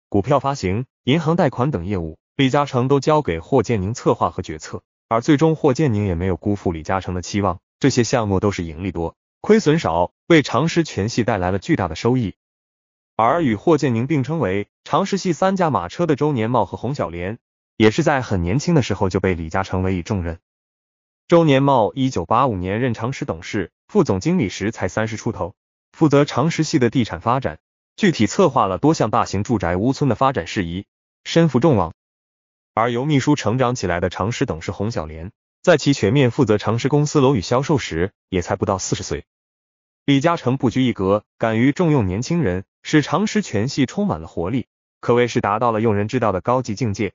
股票发行、银行贷款等业务，李嘉诚都交给霍建宁策划和决策。而最终，霍建宁也没有辜负李嘉诚的期望，这些项目都是盈利多、亏损少。为长实全系带来了巨大的收益，而与霍建宁并称为长实系三驾马车的周年茂和洪小莲，也是在很年轻的时候就被李嘉诚委以重任。周年茂一九八五年任长实董事、副总经理时才三十出头，负责长实系的地产发展，具体策划了多项大型住宅屋村的发展事宜，身负重望。而由秘书成长起来的长实董事洪小莲，在其全面负责长实公司楼宇销售时，也才不到四十岁。李嘉诚不拘一格，敢于重用年轻人，使长识全系充满了活力，可谓是达到了用人之道的高级境界。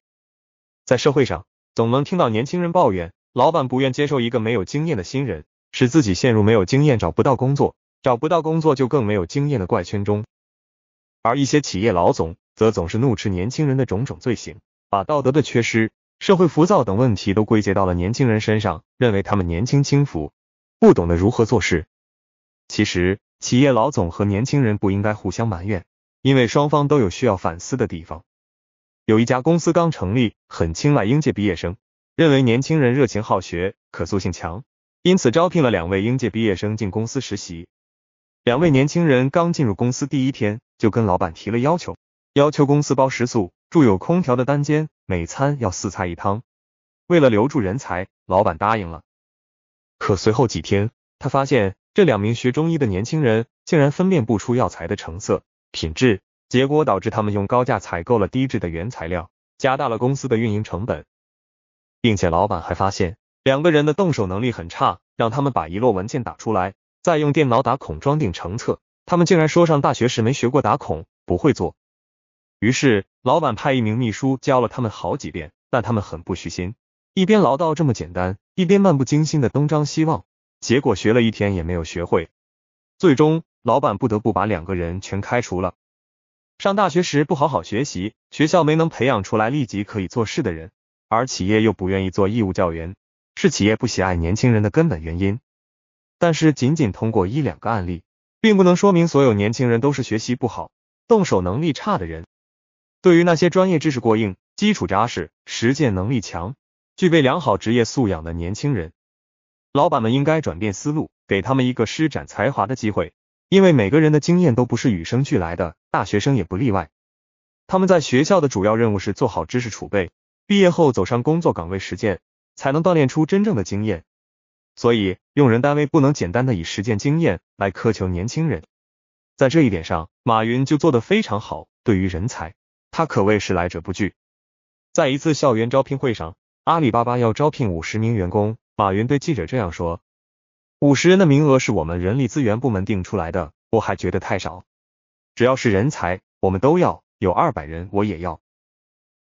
在社会上，总能听到年轻人抱怨老板不愿接受一个没有经验的新人，使自己陷入没有经验、找不到工作、找不到工作就更没有经验的怪圈中。而一些企业老总则总是怒斥年轻人的种种罪行，把道德的缺失、社会浮躁等问题都归结到了年轻人身上，认为他们年轻轻浮，不懂得如何做事。其实，企业老总和年轻人不应该互相埋怨，因为双方都有需要反思的地方。有一家公司刚成立，很青睐应届毕业生，认为年轻人热情好学，可塑性强，因此招聘了两位应届毕业生进公司实习。两位年轻人刚进入公司第一天，就跟老板提了要求，要求公司包食宿，住有空调的单间，每餐要四菜一汤。为了留住人才，老板答应了。可随后几天，他发现。这两名学中医的年轻人竟然分辨不出药材的成色、品质，结果导致他们用高价采购了低质的原材料，加大了公司的运营成本。并且老板还发现两个人的动手能力很差，让他们把遗落文件打出来，再用电脑打孔装订成册。他们竟然说上大学时没学过打孔，不会做。于是老板派一名秘书教了他们好几遍，但他们很不虚心，一边唠叨这么简单，一边漫不经心的东张西望。结果学了一天也没有学会，最终老板不得不把两个人全开除了。上大学时不好好学习，学校没能培养出来立即可以做事的人，而企业又不愿意做义务教员，是企业不喜爱年轻人的根本原因。但是仅仅通过一两个案例，并不能说明所有年轻人都是学习不好、动手能力差的人。对于那些专业知识过硬、基础扎实、实践能力强、具备良好职业素养的年轻人。老板们应该转变思路，给他们一个施展才华的机会，因为每个人的经验都不是与生俱来的，大学生也不例外。他们在学校的主要任务是做好知识储备，毕业后走上工作岗位实践，才能锻炼出真正的经验。所以，用人单位不能简单的以实践经验来苛求年轻人。在这一点上，马云就做得非常好。对于人才，他可谓是来者不拒。在一次校园招聘会上，阿里巴巴要招聘五十名员工。马云对记者这样说：“五十人的名额是我们人力资源部门定出来的，我还觉得太少。只要是人才，我们都要。有二百人我也要。”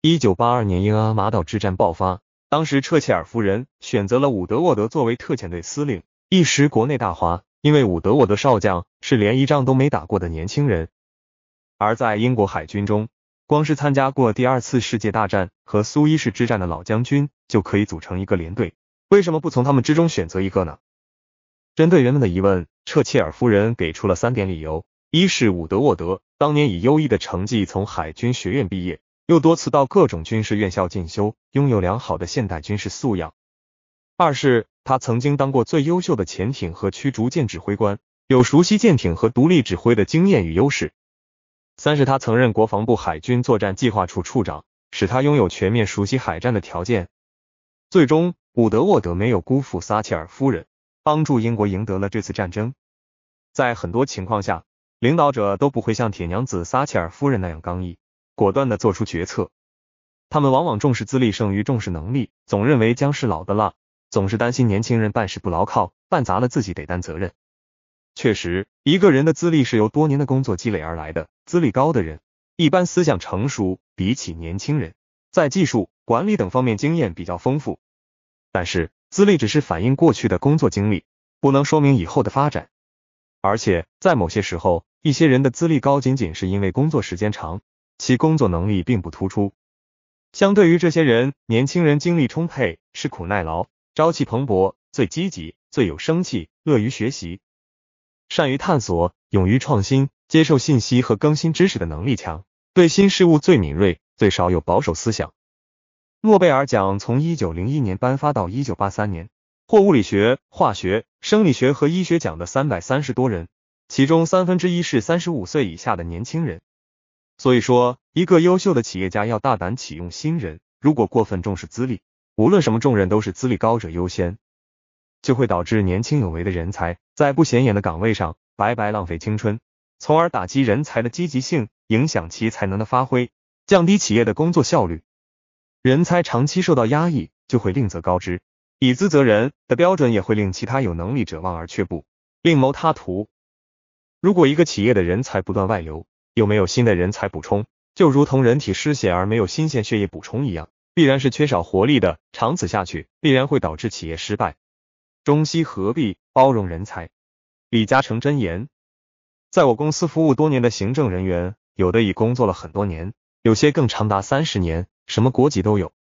一九八二年英阿马岛之战爆发，当时彻切尔夫人选择了伍德沃德作为特遣队司令，一时国内大哗，因为伍德沃德少将是连一仗都没打过的年轻人。而在英国海军中，光是参加过第二次世界大战和苏伊士之战的老将军就可以组成一个联队。为什么不从他们之中选择一个呢？针对人们的疑问，彻切尔夫人给出了三点理由：一是伍德沃德当年以优异的成绩从海军学院毕业，又多次到各种军事院校进修，拥有良好的现代军事素养；二是他曾经当过最优秀的潜艇和驱逐舰指挥官，有熟悉舰艇和独立指挥的经验与优势；三是他曾任国防部海军作战计划处处长，使他拥有全面熟悉海战的条件。最终。伍德沃德没有辜负撒切尔夫人，帮助英国赢得了这次战争。在很多情况下，领导者都不会像铁娘子撒切尔夫人那样刚毅果断的做出决策。他们往往重视资历胜于重视能力，总认为姜是老的辣，总是担心年轻人办事不牢靠，办砸了自己得担责任。确实，一个人的资历是由多年的工作积累而来的，资历高的人一般思想成熟，比起年轻人，在技术、管理等方面经验比较丰富。但是，资历只是反映过去的工作经历，不能说明以后的发展。而且，在某些时候，一些人的资历高，仅仅是因为工作时间长，其工作能力并不突出。相对于这些人，年轻人精力充沛，吃苦耐劳，朝气蓬勃，最积极，最有生气，乐于学习，善于探索，勇于创新，接受信息和更新知识的能力强，对新事物最敏锐，最少有保守思想。诺贝尔奖从一九零一年颁发到一九八三年，获物理学、化学、生理学和医学奖的三百三十多人，其中三分之一是三十五岁以下的年轻人。所以说，一个优秀的企业家要大胆启用新人。如果过分重视资历，无论什么重任都是资历高者优先，就会导致年轻有为的人才在不显眼的岗位上白白浪费青春，从而打击人才的积极性，影响其才能的发挥，降低企业的工作效率。人才长期受到压抑，就会另择高枝；以资责人的标准，也会令其他有能力者望而却步，另谋他途。如果一个企业的人才不断外流，又没有新的人才补充，就如同人体失血而没有新鲜血液补充一样，必然是缺少活力的。长此下去，必然会导致企业失败。中西合璧，包容人才。李嘉诚真言：在我公司服务多年的行政人员，有的已工作了很多年，有些更长达三十年。什么国籍都有，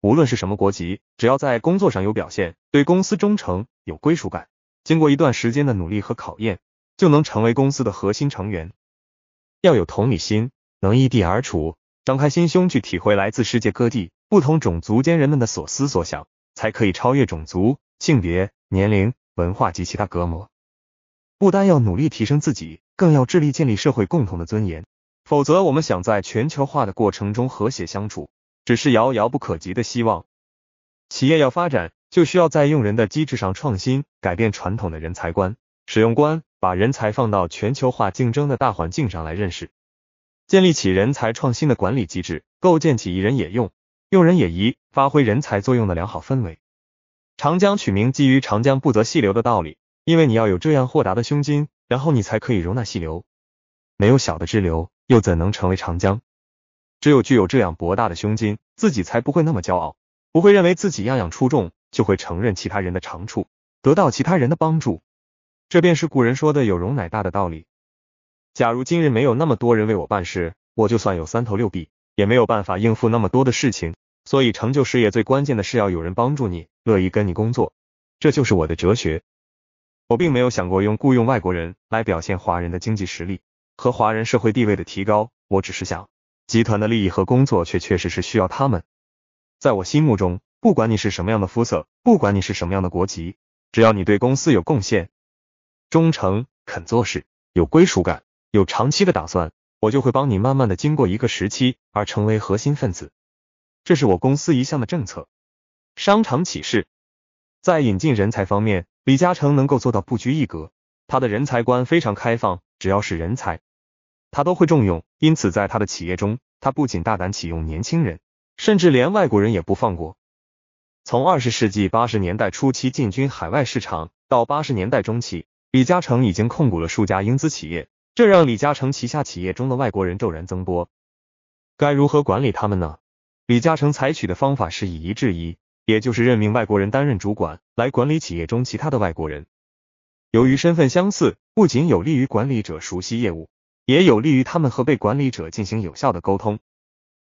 无论是什么国籍，只要在工作上有表现，对公司忠诚，有归属感，经过一段时间的努力和考验，就能成为公司的核心成员。要有同理心，能异地而处，张开心胸去体会来自世界各地不同种族间人们的所思所想，才可以超越种族、性别、年龄、文化及其他隔膜。不单要努力提升自己，更要致力建立社会共同的尊严。否则，我们想在全球化的过程中和谐相处，只是遥遥不可及的希望。企业要发展，就需要在用人的机制上创新，改变传统的人才观、使用观，把人才放到全球化竞争的大环境上来认识，建立起人才创新的管理机制，构建起“宜人也用，用人也宜”，发挥人才作用的良好氛围。长江取名基于“长江不择细流”的道理，因为你要有这样豁达的胸襟，然后你才可以容纳细流，没有小的支流。又怎能成为长江？只有具有这样博大的胸襟，自己才不会那么骄傲，不会认为自己样样出众，就会承认其他人的长处，得到其他人的帮助。这便是古人说的“有容乃大”的道理。假如今日没有那么多人为我办事，我就算有三头六臂，也没有办法应付那么多的事情。所以成就事业最关键的是要有人帮助你，乐意跟你工作。这就是我的哲学。我并没有想过用雇佣外国人来表现华人的经济实力。和华人社会地位的提高，我只是想，集团的利益和工作却确实是需要他们。在我心目中，不管你是什么样的肤色，不管你是什么样的国籍，只要你对公司有贡献、忠诚、肯做事、有归属感、有长期的打算，我就会帮你慢慢的经过一个时期而成为核心分子。这是我公司一项的政策。商场启示，在引进人才方面，李嘉诚能够做到不拘一格，他的人才观非常开放，只要是人才。他都会重用，因此在他的企业中，他不仅大胆启用年轻人，甚至连外国人也不放过。从二十世纪八十年代初期进军海外市场，到八十年代中期，李嘉诚已经控股了数家英资企业，这让李嘉诚旗下企业中的外国人骤然增多。该如何管理他们呢？李嘉诚采取的方法是以一制一，也就是任命外国人担任主管，来管理企业中其他的外国人。由于身份相似，不仅有利于管理者熟悉业务。也有利于他们和被管理者进行有效的沟通。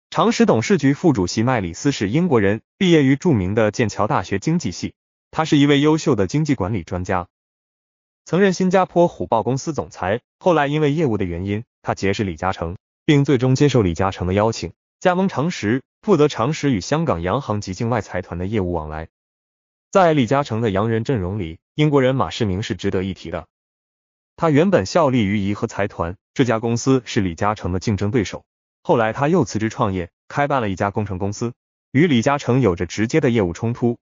常识董事局副主席麦里斯是英国人，毕业于著名的剑桥大学经济系，他是一位优秀的经济管理专家，曾任新加坡虎豹公司总裁。后来因为业务的原因，他结识李嘉诚，并最终接受李嘉诚的邀请，加盟常识，负责常识与香港洋行及境外财团的业务往来。在李嘉诚的洋人阵容里，英国人马世明是值得一提的。他原本效力于怡和财团，这家公司是李嘉诚的竞争对手。后来他又辞职创业，开办了一家工程公司，与李嘉诚有着直接的业务冲突。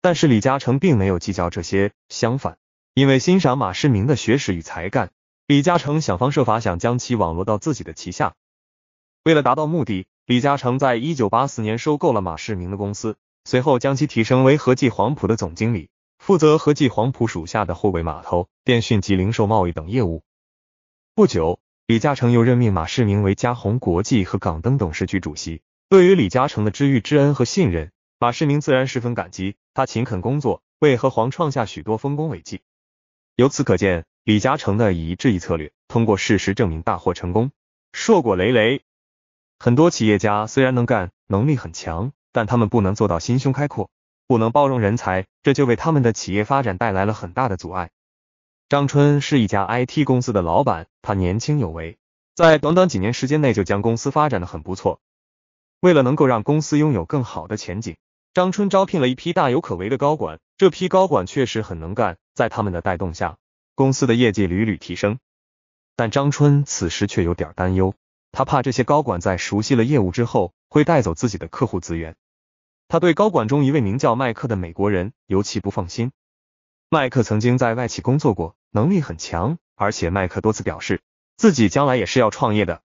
但是李嘉诚并没有计较这些，相反，因为欣赏马世明的学识与才干，李嘉诚想方设法想将其网罗到自己的旗下。为了达到目的，李嘉诚在一九八四年收购了马世明的公司，随后将其提升为和记黄埔的总经理。负责合记黄埔属下的护卫码头、电讯及零售贸易等业务。不久，李嘉诚又任命马世明为嘉宏国际和港灯董事局主席。对于李嘉诚的知遇之恩和信任，马世明自然十分感激。他勤恳工作，为和黄创下许多丰功伟绩。由此可见，李嘉诚的以制一策略，通过事实证明大获成功，硕果累累。很多企业家虽然能干，能力很强，但他们不能做到心胸开阔。不能包容人才，这就为他们的企业发展带来了很大的阻碍。张春是一家 IT 公司的老板，他年轻有为，在短短几年时间内就将公司发展的很不错。为了能够让公司拥有更好的前景，张春招聘了一批大有可为的高管。这批高管确实很能干，在他们的带动下，公司的业绩屡屡提升。但张春此时却有点担忧，他怕这些高管在熟悉了业务之后，会带走自己的客户资源。他对高管中一位名叫麦克的美国人尤其不放心。麦克曾经在外企工作过，能力很强，而且麦克多次表示自己将来也是要创业的。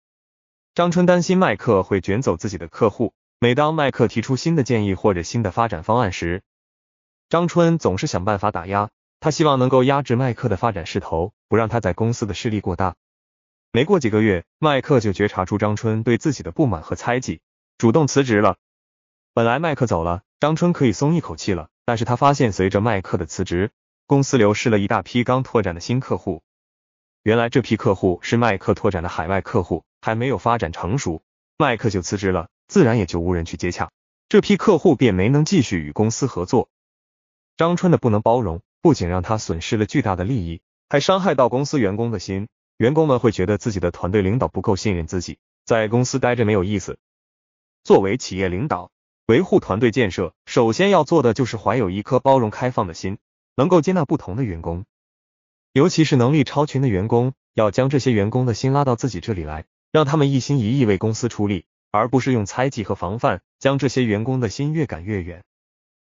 张春担心麦克会卷走自己的客户，每当麦克提出新的建议或者新的发展方案时，张春总是想办法打压他，希望能够压制麦克的发展势头，不让他在公司的势力过大。没过几个月，麦克就觉察出张春对自己的不满和猜忌，主动辞职了。本来麦克走了，张春可以松一口气了，但是他发现随着麦克的辞职，公司流失了一大批刚拓展的新客户。原来这批客户是麦克拓展的海外客户，还没有发展成熟，麦克就辞职了，自然也就无人去接洽，这批客户便没能继续与公司合作。张春的不能包容，不仅让他损失了巨大的利益，还伤害到公司员工的心，员工们会觉得自己的团队领导不够信任自己，在公司待着没有意思。作为企业领导，维护团队建设，首先要做的就是怀有一颗包容开放的心，能够接纳不同的员工，尤其是能力超群的员工，要将这些员工的心拉到自己这里来，让他们一心一意为公司出力，而不是用猜忌和防范将这些员工的心越赶越远。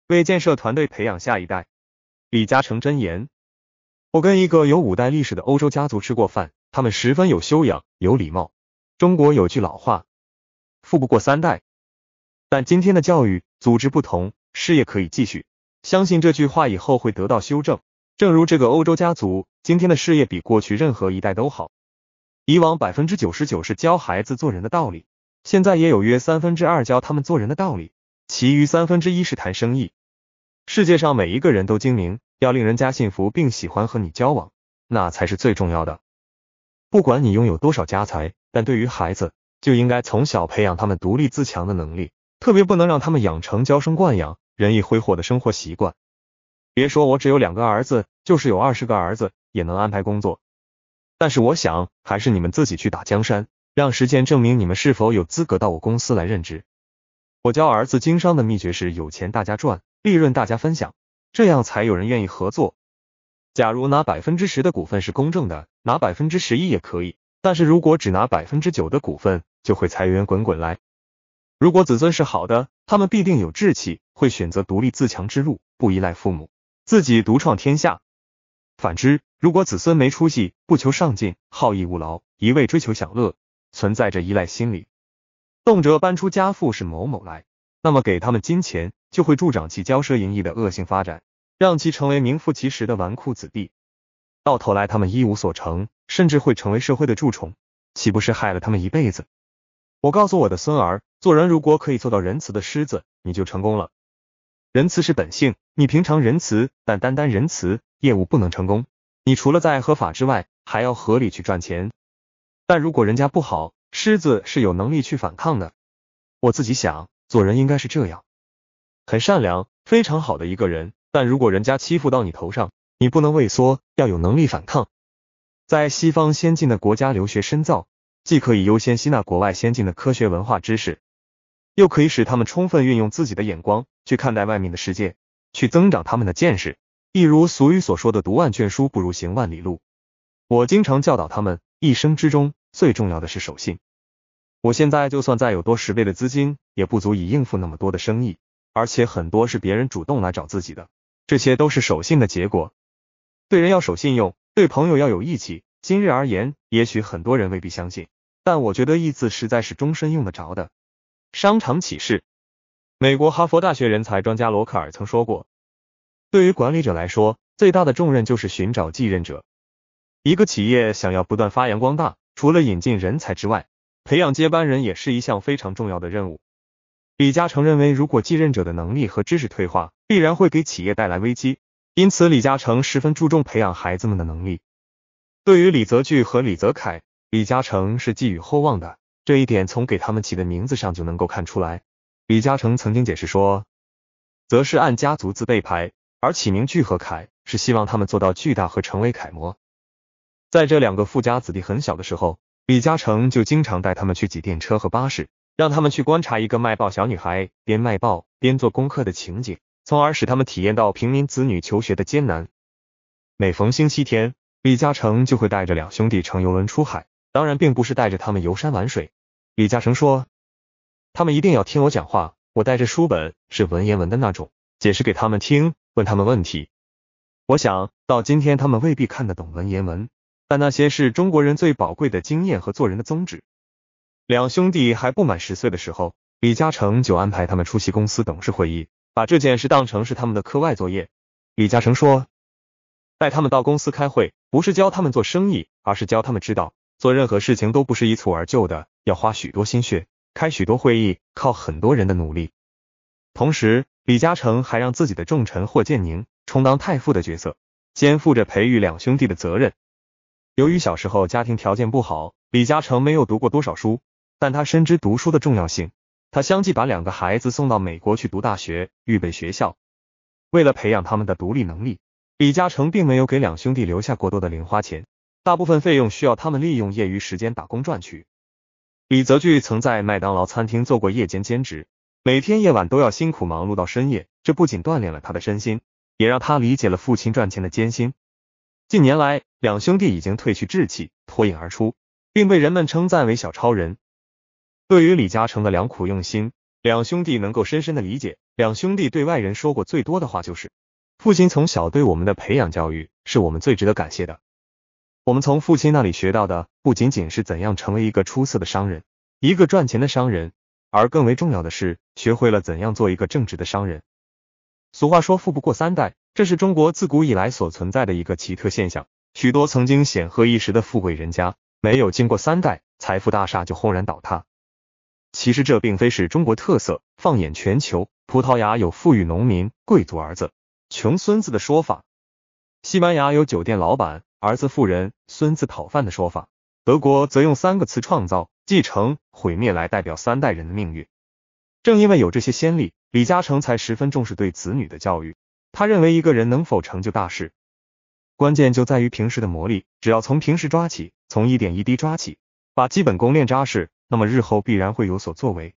为建设团队，培养下一代，李嘉诚真言：我跟一个有五代历史的欧洲家族吃过饭，他们十分有修养、有礼貌。中国有句老话，富不过三代。但今天的教育组织不同，事业可以继续。相信这句话以后会得到修正。正如这个欧洲家族今天的事业比过去任何一代都好。以往百分之九十九是教孩子做人的道理，现在也有约三分之二教他们做人的道理，其余三分之一是谈生意。世界上每一个人都精明，要令人家信服并喜欢和你交往，那才是最重要的。不管你拥有多少家财，但对于孩子，就应该从小培养他们独立自强的能力。特别不能让他们养成娇生惯养、人意挥霍的生活习惯。别说我只有两个儿子，就是有二十个儿子，也能安排工作。但是我想，还是你们自己去打江山，让时间证明你们是否有资格到我公司来任职。我教儿子经商的秘诀是：有钱大家赚，利润大家分享，这样才有人愿意合作。假如拿百分之十的股份是公正的，拿百分之十一也可以。但是如果只拿百分之九的股份，就会财源滚滚来。如果子孙是好的，他们必定有志气，会选择独立自强之路，不依赖父母，自己独创天下。反之，如果子孙没出息，不求上进，好逸恶劳，一味追求享乐，存在着依赖心理，动辄搬出家父是某某来，那么给他们金钱，就会助长其骄奢淫逸的恶性发展，让其成为名副其实的纨绔子弟。到头来，他们一无所成，甚至会成为社会的蛀虫，岂不是害了他们一辈子？我告诉我的孙儿。做人如果可以做到仁慈的狮子，你就成功了。仁慈是本性，你平常仁慈，但单单仁慈，业务不能成功。你除了在合法之外，还要合理去赚钱。但如果人家不好，狮子是有能力去反抗的。我自己想，做人应该是这样，很善良，非常好的一个人。但如果人家欺负到你头上，你不能畏缩，要有能力反抗。在西方先进的国家留学深造，既可以优先吸纳国外先进的科学文化知识。又可以使他们充分运用自己的眼光去看待外面的世界，去增长他们的见识。一如俗语所说的“读万卷书不如行万里路”。我经常教导他们，一生之中最重要的是守信。我现在就算再有多十倍的资金，也不足以应付那么多的生意，而且很多是别人主动来找自己的，这些都是守信的结果。对人要守信用，对朋友要有义气。今日而言，也许很多人未必相信，但我觉得“义”字实在是终身用得着的。商场启示：美国哈佛大学人才专家罗克尔曾说过，对于管理者来说，最大的重任就是寻找继任者。一个企业想要不断发扬光大，除了引进人才之外，培养接班人也是一项非常重要的任务。李嘉诚认为，如果继任者的能力和知识退化，必然会给企业带来危机。因此，李嘉诚十分注重培养孩子们的能力。对于李泽钜和李泽楷，李嘉诚是寄予厚望的。这一点从给他们起的名字上就能够看出来。李嘉诚曾经解释说，则是按家族字辈排，而起名聚和凯，是希望他们做到巨大和成为楷模。在这两个富家子弟很小的时候，李嘉诚就经常带他们去挤电车和巴士，让他们去观察一个卖报小女孩边卖报边做功课的情景，从而使他们体验到平民子女求学的艰难。每逢星期天，李嘉诚就会带着两兄弟乘游轮出海。当然，并不是带着他们游山玩水。李嘉诚说：“他们一定要听我讲话。我带着书本，是文言文的那种，解释给他们听，问他们问题。我想到今天他们未必看得懂文言文，但那些是中国人最宝贵的经验和做人的宗旨。”两兄弟还不满十岁的时候，李嘉诚就安排他们出席公司董事会议，把这件事当成是他们的课外作业。李嘉诚说：“带他们到公司开会，不是教他们做生意，而是教他们知道。”做任何事情都不是一蹴而就的，要花许多心血，开许多会议，靠很多人的努力。同时，李嘉诚还让自己的重臣霍建宁充当太傅的角色，肩负着培育两兄弟的责任。由于小时候家庭条件不好，李嘉诚没有读过多少书，但他深知读书的重要性。他相继把两个孩子送到美国去读大学、预备学校。为了培养他们的独立能力，李嘉诚并没有给两兄弟留下过多的零花钱。大部分费用需要他们利用业余时间打工赚取。李泽钜曾在麦当劳餐厅做过夜间兼职，每天夜晚都要辛苦忙碌到深夜。这不仅锻炼了他的身心，也让他理解了父亲赚钱的艰辛。近年来，两兄弟已经褪去稚气，脱颖而出，并被人们称赞为小超人。对于李嘉诚的良苦用心，两兄弟能够深深的理解。两兄弟对外人说过最多的话就是：父亲从小对我们的培养教育，是我们最值得感谢的。我们从父亲那里学到的不仅仅是怎样成为一个出色的商人，一个赚钱的商人，而更为重要的是，学会了怎样做一个正直的商人。俗话说，富不过三代，这是中国自古以来所存在的一个奇特现象。许多曾经显赫一时的富贵人家，没有经过三代，财富大厦就轰然倒塌。其实这并非是中国特色，放眼全球，葡萄牙有富裕农民、贵族儿子、穷孙子的说法，西班牙有酒店老板。儿子富人，孙子讨饭的说法，德国则用三个词创造、继承、毁灭来代表三代人的命运。正因为有这些先例，李嘉诚才十分重视对子女的教育。他认为，一个人能否成就大事，关键就在于平时的磨砺。只要从平时抓起，从一点一滴抓起，把基本功练扎实，那么日后必然会有所作为。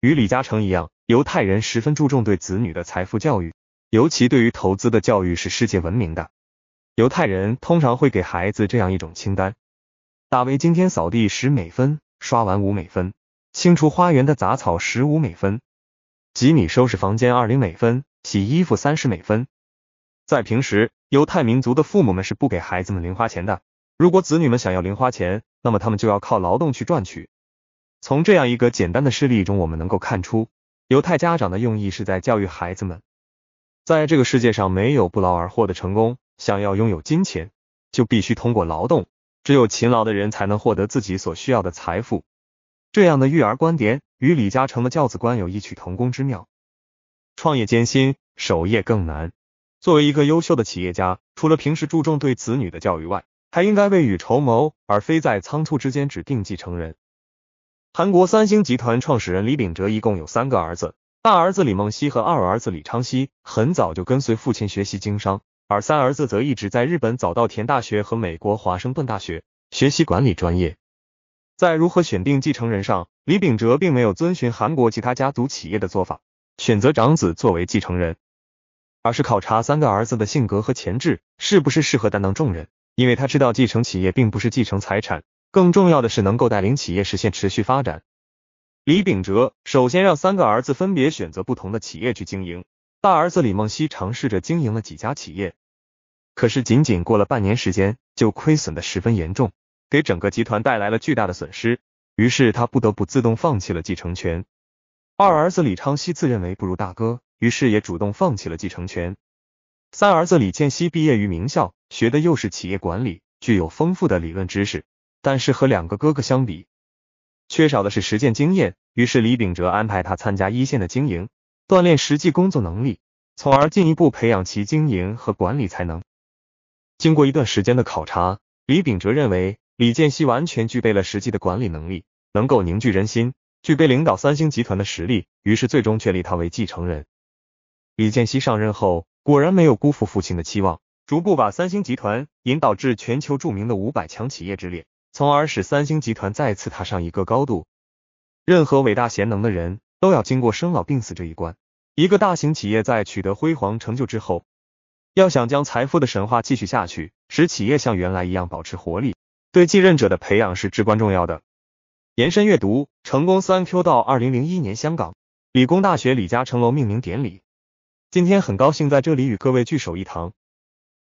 与李嘉诚一样，犹太人十分注重对子女的财富教育，尤其对于投资的教育是世界闻名的。犹太人通常会给孩子这样一种清单：大卫今天扫地十美分，刷完五美分；清除花园的杂草十五美分；吉米收拾房间二零美分，洗衣服三十美分。在平时，犹太民族的父母们是不给孩子们零花钱的。如果子女们想要零花钱，那么他们就要靠劳动去赚取。从这样一个简单的事例中，我们能够看出，犹太家长的用意是在教育孩子们，在这个世界上没有不劳而获的成功。想要拥有金钱，就必须通过劳动。只有勤劳的人才能获得自己所需要的财富。这样的育儿观点与李嘉诚的教子观有异曲同工之妙。创业艰辛，守业更难。作为一个优秀的企业家，除了平时注重对子女的教育外，还应该未雨绸缪，而非在仓促之间指定继承人。韩国三星集团创始人李秉哲一共有三个儿子，大儿子李梦熙和二儿子李昌熙很早就跟随父亲学习经商。而三儿子则一直在日本早稻田大学和美国华盛顿大学学习管理专业。在如何选定继承人上，李秉哲并没有遵循韩国其他家族企业的做法，选择长子作为继承人，而是考察三个儿子的性格和潜质，是不是适合担当重任。因为他知道继承企业并不是继承财产，更重要的是能够带领企业实现持续发展。李秉哲首先让三个儿子分别选择不同的企业去经营，大儿子李梦熙尝试着经营了几家企业。可是，仅仅过了半年时间，就亏损的十分严重，给整个集团带来了巨大的损失。于是他不得不自动放弃了继承权。二儿子李昌熙自认为不如大哥，于是也主动放弃了继承权。三儿子李建熙毕业于名校，学的又是企业管理，具有丰富的理论知识，但是和两个哥哥相比，缺少的是实践经验。于是李秉哲安排他参加一线的经营，锻炼实际工作能力，从而进一步培养其经营和管理才能。经过一段时间的考察，李秉哲认为李建熙完全具备了实际的管理能力，能够凝聚人心，具备领导三星集团的实力，于是最终确立他为继承人。李建熙上任后果然没有辜负父亲的期望，逐步把三星集团引导至全球著名的五百强企业之列，从而使三星集团再次踏上一个高度。任何伟大贤能的人都要经过生老病死这一关。一个大型企业在取得辉煌成就之后。要想将财富的神话继续下去，使企业像原来一样保持活力，对继任者的培养是至关重要的。延伸阅读：成功三 Q 到二零零一年香港理工大学李嘉诚楼命名典礼。今天很高兴在这里与各位聚首一堂。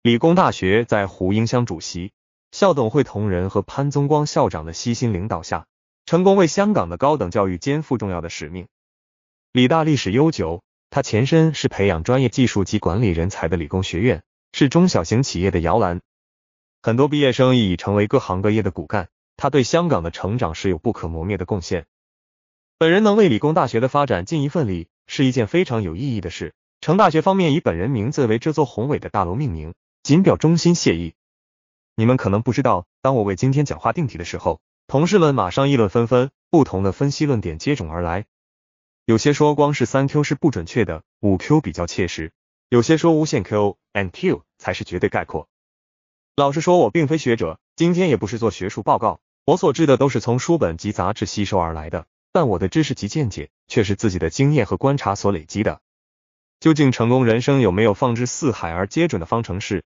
理工大学在胡英湘主席、校董会同仁和潘宗光校长的悉心领导下，成功为香港的高等教育肩负重要的使命。理大历史悠久。它前身是培养专业技术及管理人才的理工学院，是中小型企业的摇篮，很多毕业生已成为各行各业的骨干。他对香港的成长是有不可磨灭的贡献。本人能为理工大学的发展尽一份力，是一件非常有意义的事。成大学方面以本人名字为这座宏伟的大楼命名，仅表衷心谢意。你们可能不知道，当我为今天讲话定题的时候，同事们马上议论纷纷，不同的分析论点接踵而来。有些说光是三 Q 是不准确的，五 Q 比较切实；有些说无限 Q and Q 才是绝对概括。老实说，我并非学者，今天也不是做学术报告，我所知的都是从书本及杂志吸收而来的，但我的知识及见解却是自己的经验和观察所累积的。究竟成功人生有没有放之四海而皆准的方程式？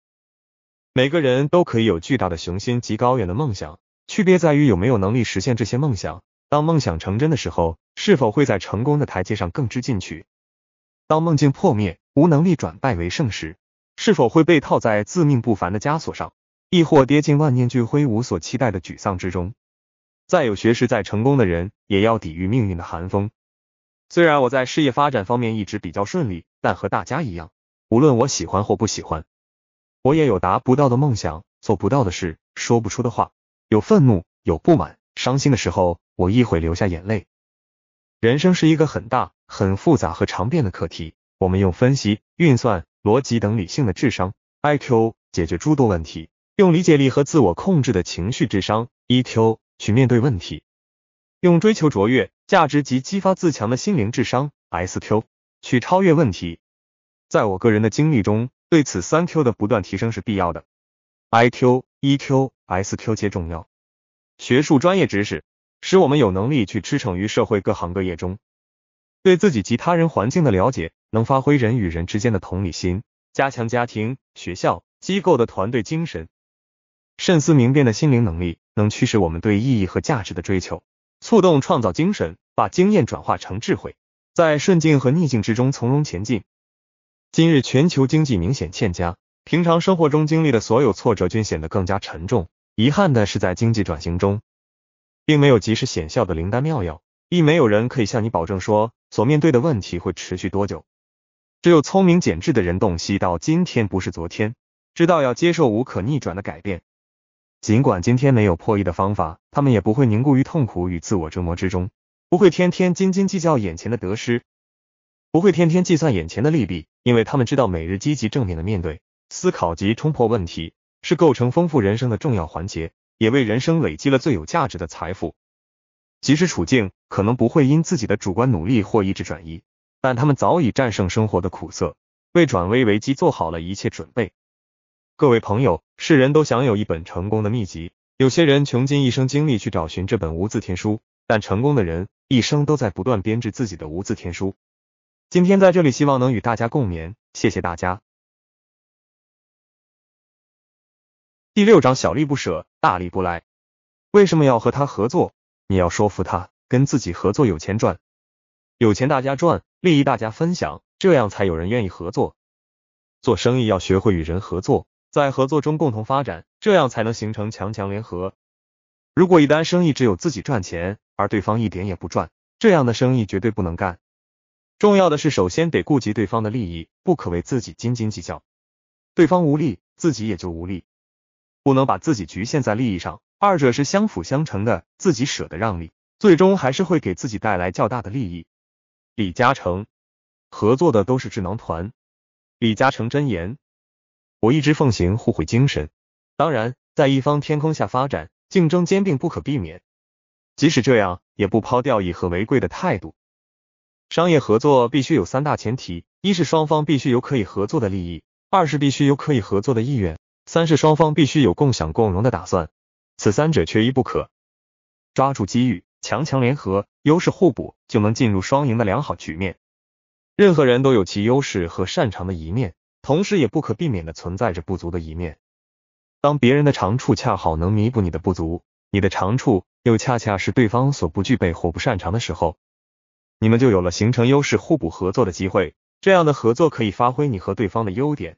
每个人都可以有巨大的雄心及高远的梦想，区别在于有没有能力实现这些梦想。当梦想成真的时候。是否会在成功的台阶上更知进取？当梦境破灭，无能力转败为胜时，是否会被套在自命不凡的枷锁上，亦或跌进万念俱灰、无所期待的沮丧之中？再有学识、再成功的人，也要抵御命运的寒风。虽然我在事业发展方面一直比较顺利，但和大家一样，无论我喜欢或不喜欢，我也有达不到的梦想、做不到的事、说不出的话，有愤怒、有不满、伤心的时候，我亦会流下眼泪。人生是一个很大、很复杂和常变的课题。我们用分析、运算、逻辑等理性的智商 （IQ） 解决诸多问题；用理解力和自我控制的情绪智商 （EQ） 去面对问题；用追求卓越、价值及激发自强的心灵智商 （SQ） 去超越问题。在我个人的经历中，对此三 Q 的不断提升是必要的。IQ、EQ、SQ 皆重要。学术专业知识。使我们有能力去驰骋于社会各行各业中，对自己及他人环境的了解，能发挥人与人之间的同理心，加强家庭、学校、机构的团队精神。慎思明辨的心灵能力，能驱使我们对意义和价值的追求，促动创造精神，把经验转化成智慧，在顺境和逆境之中从容前进。今日全球经济明显欠佳，平常生活中经历的所有挫折均显得更加沉重。遗憾的是，在经济转型中。并没有及时显效的灵丹妙药，亦没有人可以向你保证说所面对的问题会持续多久。只有聪明简智的人洞悉到今天不是昨天，知道要接受无可逆转的改变。尽管今天没有破译的方法，他们也不会凝固于痛苦与自我折磨之中，不会天天斤斤计较眼前的得失，不会天天计算眼前的利弊，因为他们知道每日积极正面的面对、思考及冲破问题是构成丰富人生的重要环节。也为人生累积了最有价值的财富。即使处境可能不会因自己的主观努力或意志转移，但他们早已战胜生活的苦涩，为转危为机做好了一切准备。各位朋友，世人都享有一本成功的秘籍，有些人穷尽一生精力去找寻这本无字天书，但成功的人一生都在不断编制自己的无字天书。今天在这里，希望能与大家共勉，谢谢大家。第六章，小利不舍，大利不来。为什么要和他合作？你要说服他跟自己合作，有钱赚，有钱大家赚，利益大家分享，这样才有人愿意合作。做生意要学会与人合作，在合作中共同发展，这样才能形成强强联合。如果一单生意只有自己赚钱，而对方一点也不赚，这样的生意绝对不能干。重要的是，首先得顾及对方的利益，不可为自己斤斤计较。对方无力，自己也就无力。不能把自己局限在利益上，二者是相辅相成的。自己舍得让利，最终还是会给自己带来较大的利益。李嘉诚合作的都是智囊团。李嘉诚真言：我一直奉行互惠精神。当然，在一方天空下发展，竞争兼并不可避免。即使这样，也不抛掉以和为贵的态度。商业合作必须有三大前提：一是双方必须有可以合作的利益；二是必须有可以合作的意愿。三是双方必须有共享共荣的打算，此三者缺一不可。抓住机遇，强强联合，优势互补，就能进入双赢的良好局面。任何人都有其优势和擅长的一面，同时也不可避免地存在着不足的一面。当别人的长处恰好能弥补你的不足，你的长处又恰恰是对方所不具备或不擅长的时候，你们就有了形成优势互补合作的机会。这样的合作可以发挥你和对方的优点，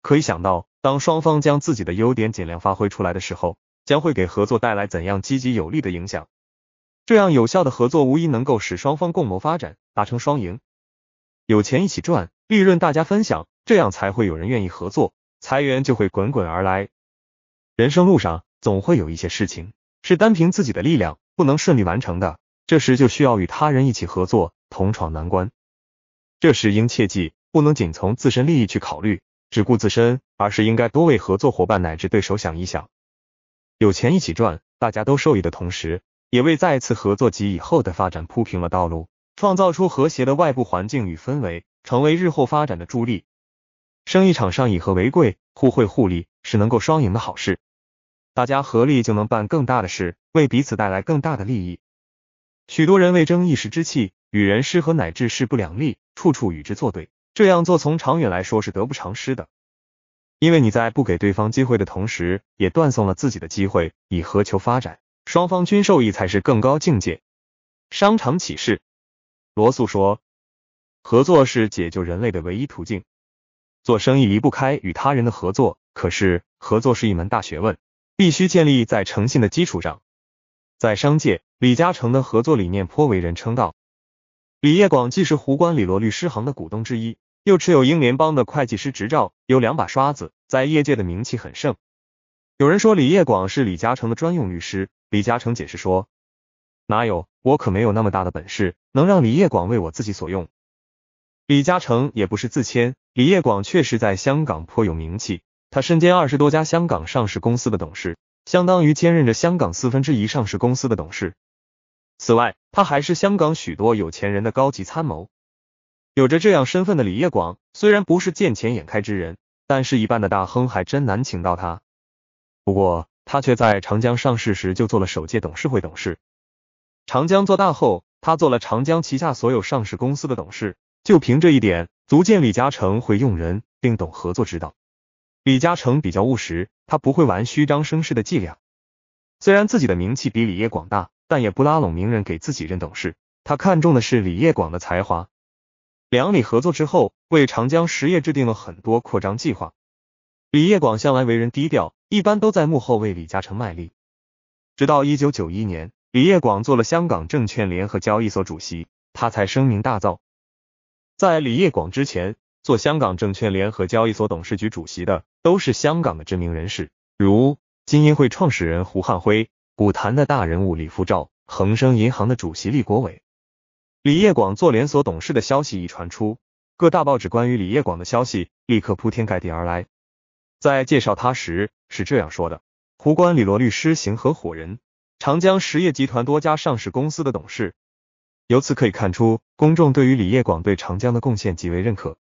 可以想到。当双方将自己的优点尽量发挥出来的时候，将会给合作带来怎样积极有利的影响？这样有效的合作，无疑能够使双方共谋发展，达成双赢，有钱一起赚，利润大家分享，这样才会有人愿意合作，财源就会滚滚而来。人生路上，总会有一些事情是单凭自己的力量不能顺利完成的，这时就需要与他人一起合作，同闯难关。这时应切记，不能仅从自身利益去考虑。只顾自身，而是应该多为合作伙伴乃至对手想一想，有钱一起赚，大家都受益的同时，也为再次合作及以后的发展铺平了道路，创造出和谐的外部环境与氛围，成为日后发展的助力。生意场上以和为贵，互惠互利是能够双赢的好事，大家合力就能办更大的事，为彼此带来更大的利益。许多人为争一时之气，与人失和乃至势不两立，处处与之作对。这样做从长远来说是得不偿失的，因为你在不给对方机会的同时，也断送了自己的机会，以何求发展？双方均受益才是更高境界。商场启示，罗素说：“合作是解救人类的唯一途径。”做生意离不开与他人的合作，可是合作是一门大学问，必须建立在诚信的基础上。在商界，李嘉诚的合作理念颇为人称道。李业广既是湖关李罗律师行的股东之一。又持有英联邦的会计师执照，有两把刷子，在业界的名气很盛。有人说李业广是李嘉诚的专用律师，李嘉诚解释说：“哪有，我可没有那么大的本事，能让李业广为我自己所用。”李嘉诚也不是自谦，李业广确实在香港颇有名气，他身兼二十多家香港上市公司的董事，相当于兼任着香港四分之一上市公司的董事。此外，他还是香港许多有钱人的高级参谋。有着这样身份的李业广，虽然不是见钱眼开之人，但是一般的大亨还真难请到他。不过，他却在长江上市时就做了首届董事会董事。长江做大后，他做了长江旗下所有上市公司的董事。就凭这一点，足见李嘉诚会用人并懂合作之道。李嘉诚比较务实，他不会玩虚张声势的伎俩。虽然自己的名气比李业广大，但也不拉拢名人给自己任董事。他看重的是李业广的才华。两李合作之后，为长江实业制定了很多扩张计划。李业广向来为人低调，一般都在幕后为李嘉诚卖力。直到一九九一年，李业广做了香港证券联合交易所主席，他才声名大噪。在李业广之前，做香港证券联合交易所董事局主席的都是香港的知名人士，如金鹰会创始人胡汉辉、股坛的大人物李福照、恒生银行的主席李国伟。李业广做连锁董事的消息一传出，各大报纸关于李业广的消息立刻铺天盖地而来。在介绍他时是这样说的：湖关李罗律师行合伙人，长江实业集团多家上市公司的董事。由此可以看出，公众对于李业广对长江的贡献极为认可。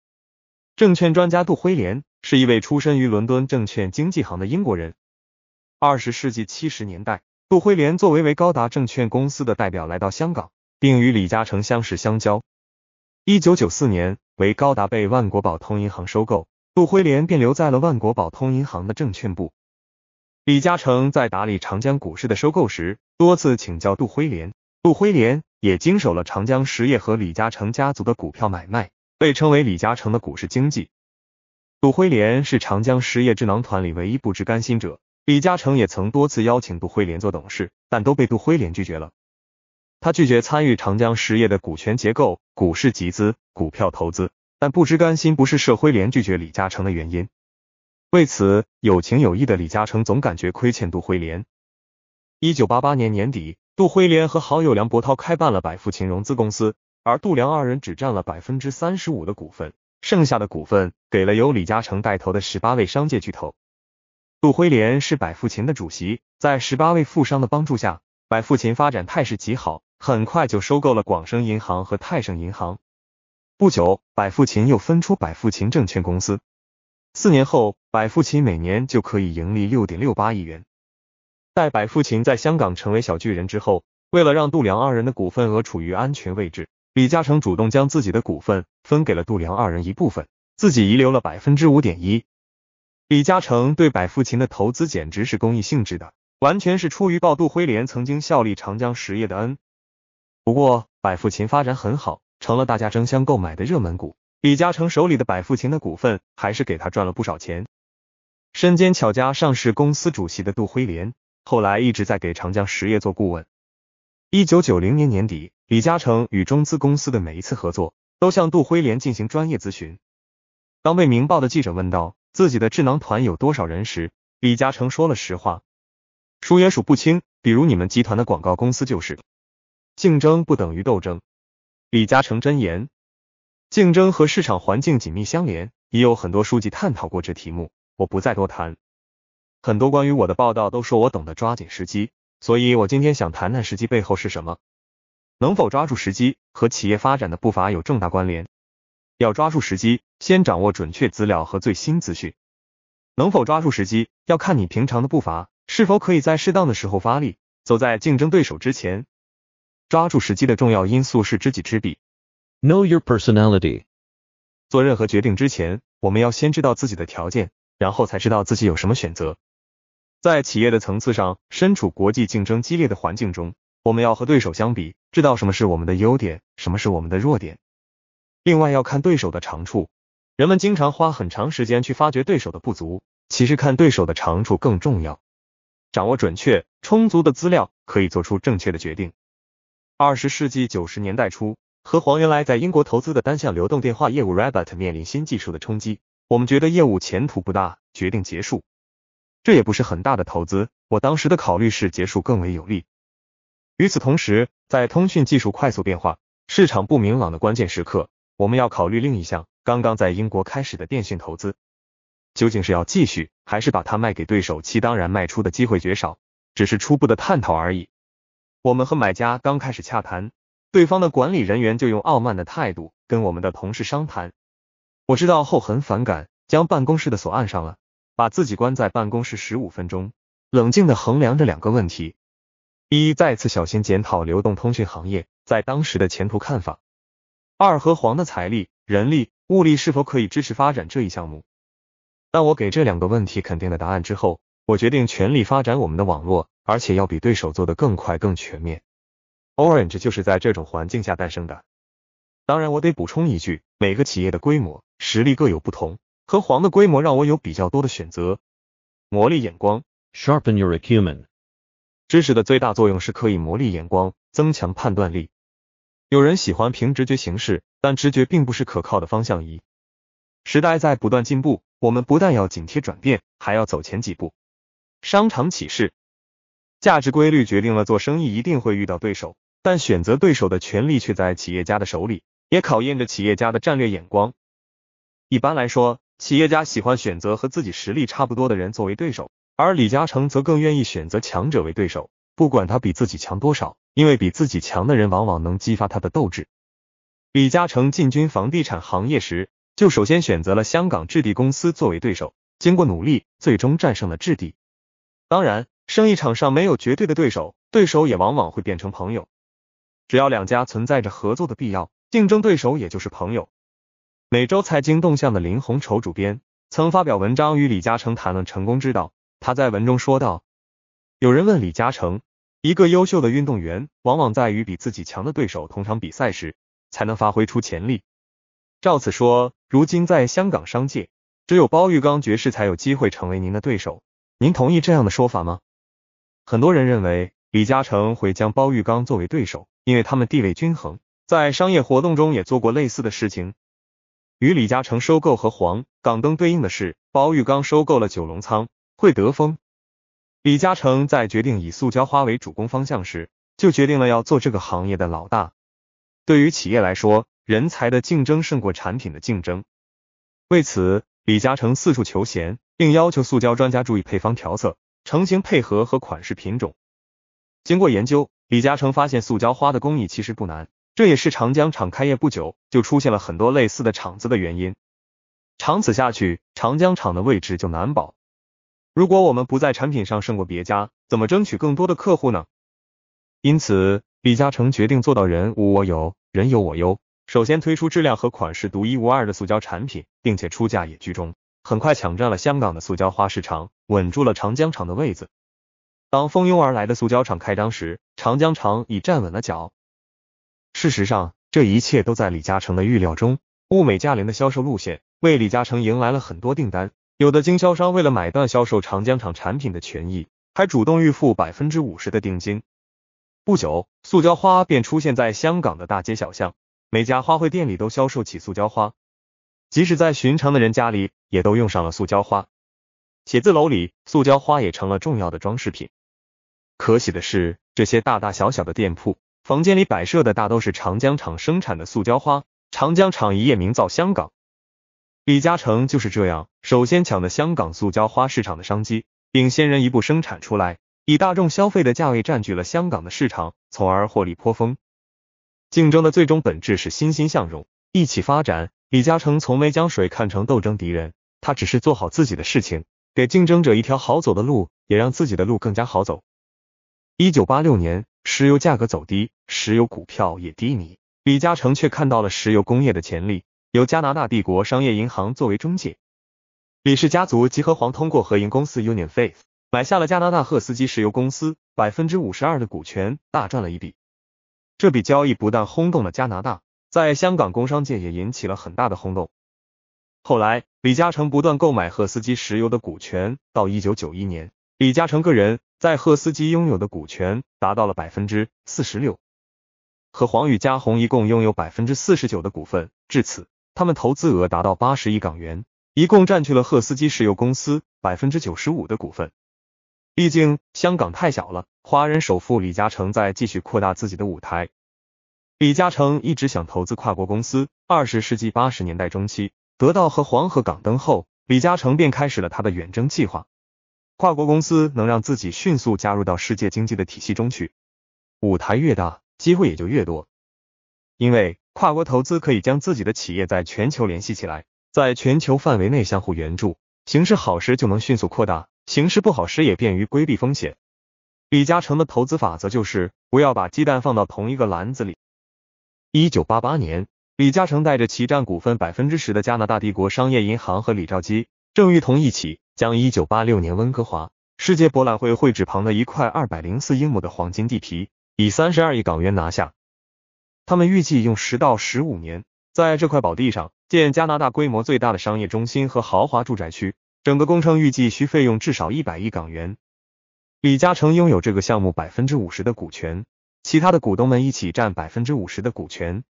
证券专家杜辉廉是一位出身于伦敦证券经纪行的英国人。二十世纪七十年代，杜辉廉作为为高达证券公司的代表来到香港。并与李嘉诚相识相交。一九九四年，为高达被万国宝通银行收购，杜辉莲便留在了万国宝通银行的证券部。李嘉诚在打理长江股市的收购时，多次请教杜辉莲，杜辉莲也经手了长江实业和李嘉诚家族的股票买卖，被称为李嘉诚的股市经济。杜辉莲是长江实业智囊团里唯一不知甘心者，李嘉诚也曾多次邀请杜辉莲做董事，但都被杜辉莲拒绝了。他拒绝参与长江实业的股权结构、股市集资、股票投资，但不知甘心不是社辉连拒绝李嘉诚的原因。为此，有情有义的李嘉诚总感觉亏欠杜辉莲。一九八八年年底，杜辉莲和好友梁伯涛开办了百富勤融资公司，而杜梁二人只占了百分之三十五的股份，剩下的股份给了由李嘉诚带头的十八位商界巨头。杜辉莲是百富勤的主席，在十八位富商的帮助下，百富勤发展态势极好。很快就收购了广生银行和泰盛银行。不久，百富勤又分出百富勤证券公司。四年后，百富勤每年就可以盈利六点六八亿元。待百富勤在香港成为小巨人之后，为了让杜梁二人的股份额处于安全位置，李嘉诚主动将自己的股份分给了杜梁二人一部分，自己遗留了百分之五点一。李嘉诚对百富勤的投资简直是公益性质的，完全是出于报杜辉莲曾经效力长江实业的恩。不过，百富勤发展很好，成了大家争相购买的热门股。李嘉诚手里的百富勤的股份，还是给他赚了不少钱。身兼巧家上市公司主席的杜辉莲，后来一直在给长江实业做顾问。一九九零年年底，李嘉诚与中资公司的每一次合作，都向杜辉莲进行专业咨询。当被《明报》的记者问到自己的智囊团有多少人时，李嘉诚说了实话，数也数不清，比如你们集团的广告公司就是。竞争不等于斗争，李嘉诚真言。竞争和市场环境紧密相连，已有很多书籍探讨过这题目，我不再多谈。很多关于我的报道都说我懂得抓紧时机，所以我今天想谈谈时机背后是什么。能否抓住时机和企业发展的步伐有重大关联。要抓住时机，先掌握准确资料和最新资讯。能否抓住时机，要看你平常的步伐是否可以在适当的时候发力，走在竞争对手之前。抓住时机的重要因素是知己知彼，Know your personality。做任何决定之前，我们要先知道自己的条件，然后才知道自己有什么选择。在企业的层次上，身处国际竞争激烈的环境中，我们要和对手相比，知道什么是我们的优点，什么是我们的弱点。另外要看对手的长处。人们经常花很长时间去发掘对手的不足，其实看对手的长处更重要。掌握准确、充足的资料，可以做出正确的决定。二十世纪九十年代初，和黄原来在英国投资的单向流动电话业务 Rabbit 面临新技术的冲击，我们觉得业务前途不大，决定结束。这也不是很大的投资，我当时的考虑是结束更为有利。与此同时，在通讯技术快速变化、市场不明朗的关键时刻，我们要考虑另一项刚刚在英国开始的电信投资，究竟是要继续，还是把它卖给对手？其当然卖出的机会绝少，只是初步的探讨而已。我们和买家刚开始洽谈，对方的管理人员就用傲慢的态度跟我们的同事商谈。我知道后很反感，将办公室的锁按上了，把自己关在办公室十五分钟，冷静的衡量着两个问题：一，再次小心检讨流动通讯行业在当时的前途看法；二，和黄的财力、人力、物力是否可以支持发展这一项目。当我给这两个问题肯定的答案之后，我决定全力发展我们的网络。而且要比对手做的更快、更全面。Orange 就是在这种环境下诞生的。当然，我得补充一句，每个企业的规模、实力各有不同。和黄的规模让我有比较多的选择，磨砺眼光。Sharpen your acumen。知识的最大作用是可以磨砺眼光，增强判断力。有人喜欢凭直觉行事，但直觉并不是可靠的方向仪。时代在不断进步，我们不但要紧贴转变，还要走前几步。商场启示。价值规律决定了做生意一定会遇到对手，但选择对手的权利却在企业家的手里，也考验着企业家的战略眼光。一般来说，企业家喜欢选择和自己实力差不多的人作为对手，而李嘉诚则更愿意选择强者为对手，不管他比自己强多少，因为比自己强的人往往能激发他的斗志。李嘉诚进军房地产行业时，就首先选择了香港置地公司作为对手，经过努力，最终战胜了置地。当然。生意场上没有绝对的对手，对手也往往会变成朋友。只要两家存在着合作的必要，竞争对手也就是朋友。《每周财经动向》的林红筹主编曾发表文章与李嘉诚谈论成功之道。他在文中说道：“有人问李嘉诚，一个优秀的运动员往往在与比自己强的对手同场比赛时，才能发挥出潜力。照此说，如今在香港商界，只有包玉刚爵士才有机会成为您的对手。您同意这样的说法吗？”很多人认为李嘉诚会将包玉刚作为对手，因为他们地位均衡，在商业活动中也做过类似的事情。与李嘉诚收购和黄、港灯对应的是，包玉刚收购了九龙仓、会德丰。李嘉诚在决定以塑胶花为主攻方向时，就决定了要做这个行业的老大。对于企业来说，人才的竞争胜过产品的竞争。为此，李嘉诚四处求贤，并要求塑胶专家注意配方调色。成型配合和款式品种，经过研究，李嘉诚发现塑胶花的工艺其实不难，这也是长江厂开业不久就出现了很多类似的厂子的原因。长此下去，长江厂的位置就难保。如果我们不在产品上胜过别家，怎么争取更多的客户呢？因此，李嘉诚决定做到人无我有，人有我优。首先推出质量和款式独一无二的塑胶产品，并且出价也居中，很快抢占了香港的塑胶花市场。稳住了长江厂的位子。当蜂拥而来的塑胶厂开张时，长江厂已站稳了脚。事实上，这一切都在李嘉诚的预料中。物美价廉的销售路线为李嘉诚迎来了很多订单。有的经销商为了买断销售长江厂产品的权益，还主动预付百分之五十的定金。不久，塑胶花便出现在香港的大街小巷，每家花卉店里都销售起塑胶花，即使在寻常的人家里，也都用上了塑胶花。写字楼里，塑胶花也成了重要的装饰品。可喜的是，这些大大小小的店铺房间里摆设的大都是长江厂生产的塑胶花。长江厂一夜名噪香港，李嘉诚就是这样，首先抢的香港塑胶花市场的商机，并先人一步生产出来，以大众消费的价位占据了香港的市场，从而获利颇丰。竞争的最终本质是欣欣向荣，一起发展。李嘉诚从没将水看成斗争敌人，他只是做好自己的事情。给竞争者一条好走的路，也让自己的路更加好走。一九八六年，石油价格走低，石油股票也低迷，李嘉诚却看到了石油工业的潜力。由加拿大帝国商业银行作为中介，李氏家族及合黄通过合营公司 Union Faith 买下了加拿大赫斯基石油公司百分之五十二的股权，大赚了一笔。这笔交易不但轰动了加拿大，在香港工商界也引起了很大的轰动。后来，李嘉诚不断购买赫斯基石油的股权，到一九九一年，李嘉诚个人在赫斯基拥有的股权达到了百分之四十六，和黄宇嘉宏一共拥有百分之四十九的股份。至此，他们投资额达到八十亿港元，一共占据了赫斯基石油公司百分之九十五的股份。毕竟香港太小了，华人首富李嘉诚在继续扩大自己的舞台。李嘉诚一直想投资跨国公司，二十世纪八十年代中期。得到和黄河港灯后，李嘉诚便开始了他的远征计划。跨国公司能让自己迅速加入到世界经济的体系中去，舞台越大，机会也就越多。因为跨国投资可以将自己的企业在全球联系起来，在全球范围内相互援助。形势好时就能迅速扩大，形势不好时也便于规避风险。李嘉诚的投资法则就是不要把鸡蛋放到同一个篮子里。一九八八年。李嘉诚带着其占股份百分之十的加拿大帝国商业银行和李兆基、郑裕彤一起，将一九八六年温哥华世界博览会会址旁的一块二百零四英亩的黄金地皮以三十二亿港元拿下。他们预计用十到十五年，在这块宝地上建加拿大规模最大的商业中心和豪华住宅区。整个工程预计需费用至少一百亿港元。李嘉诚拥有这个项目百分之五十的股权，其他的股东们一起占百分之五十的股权。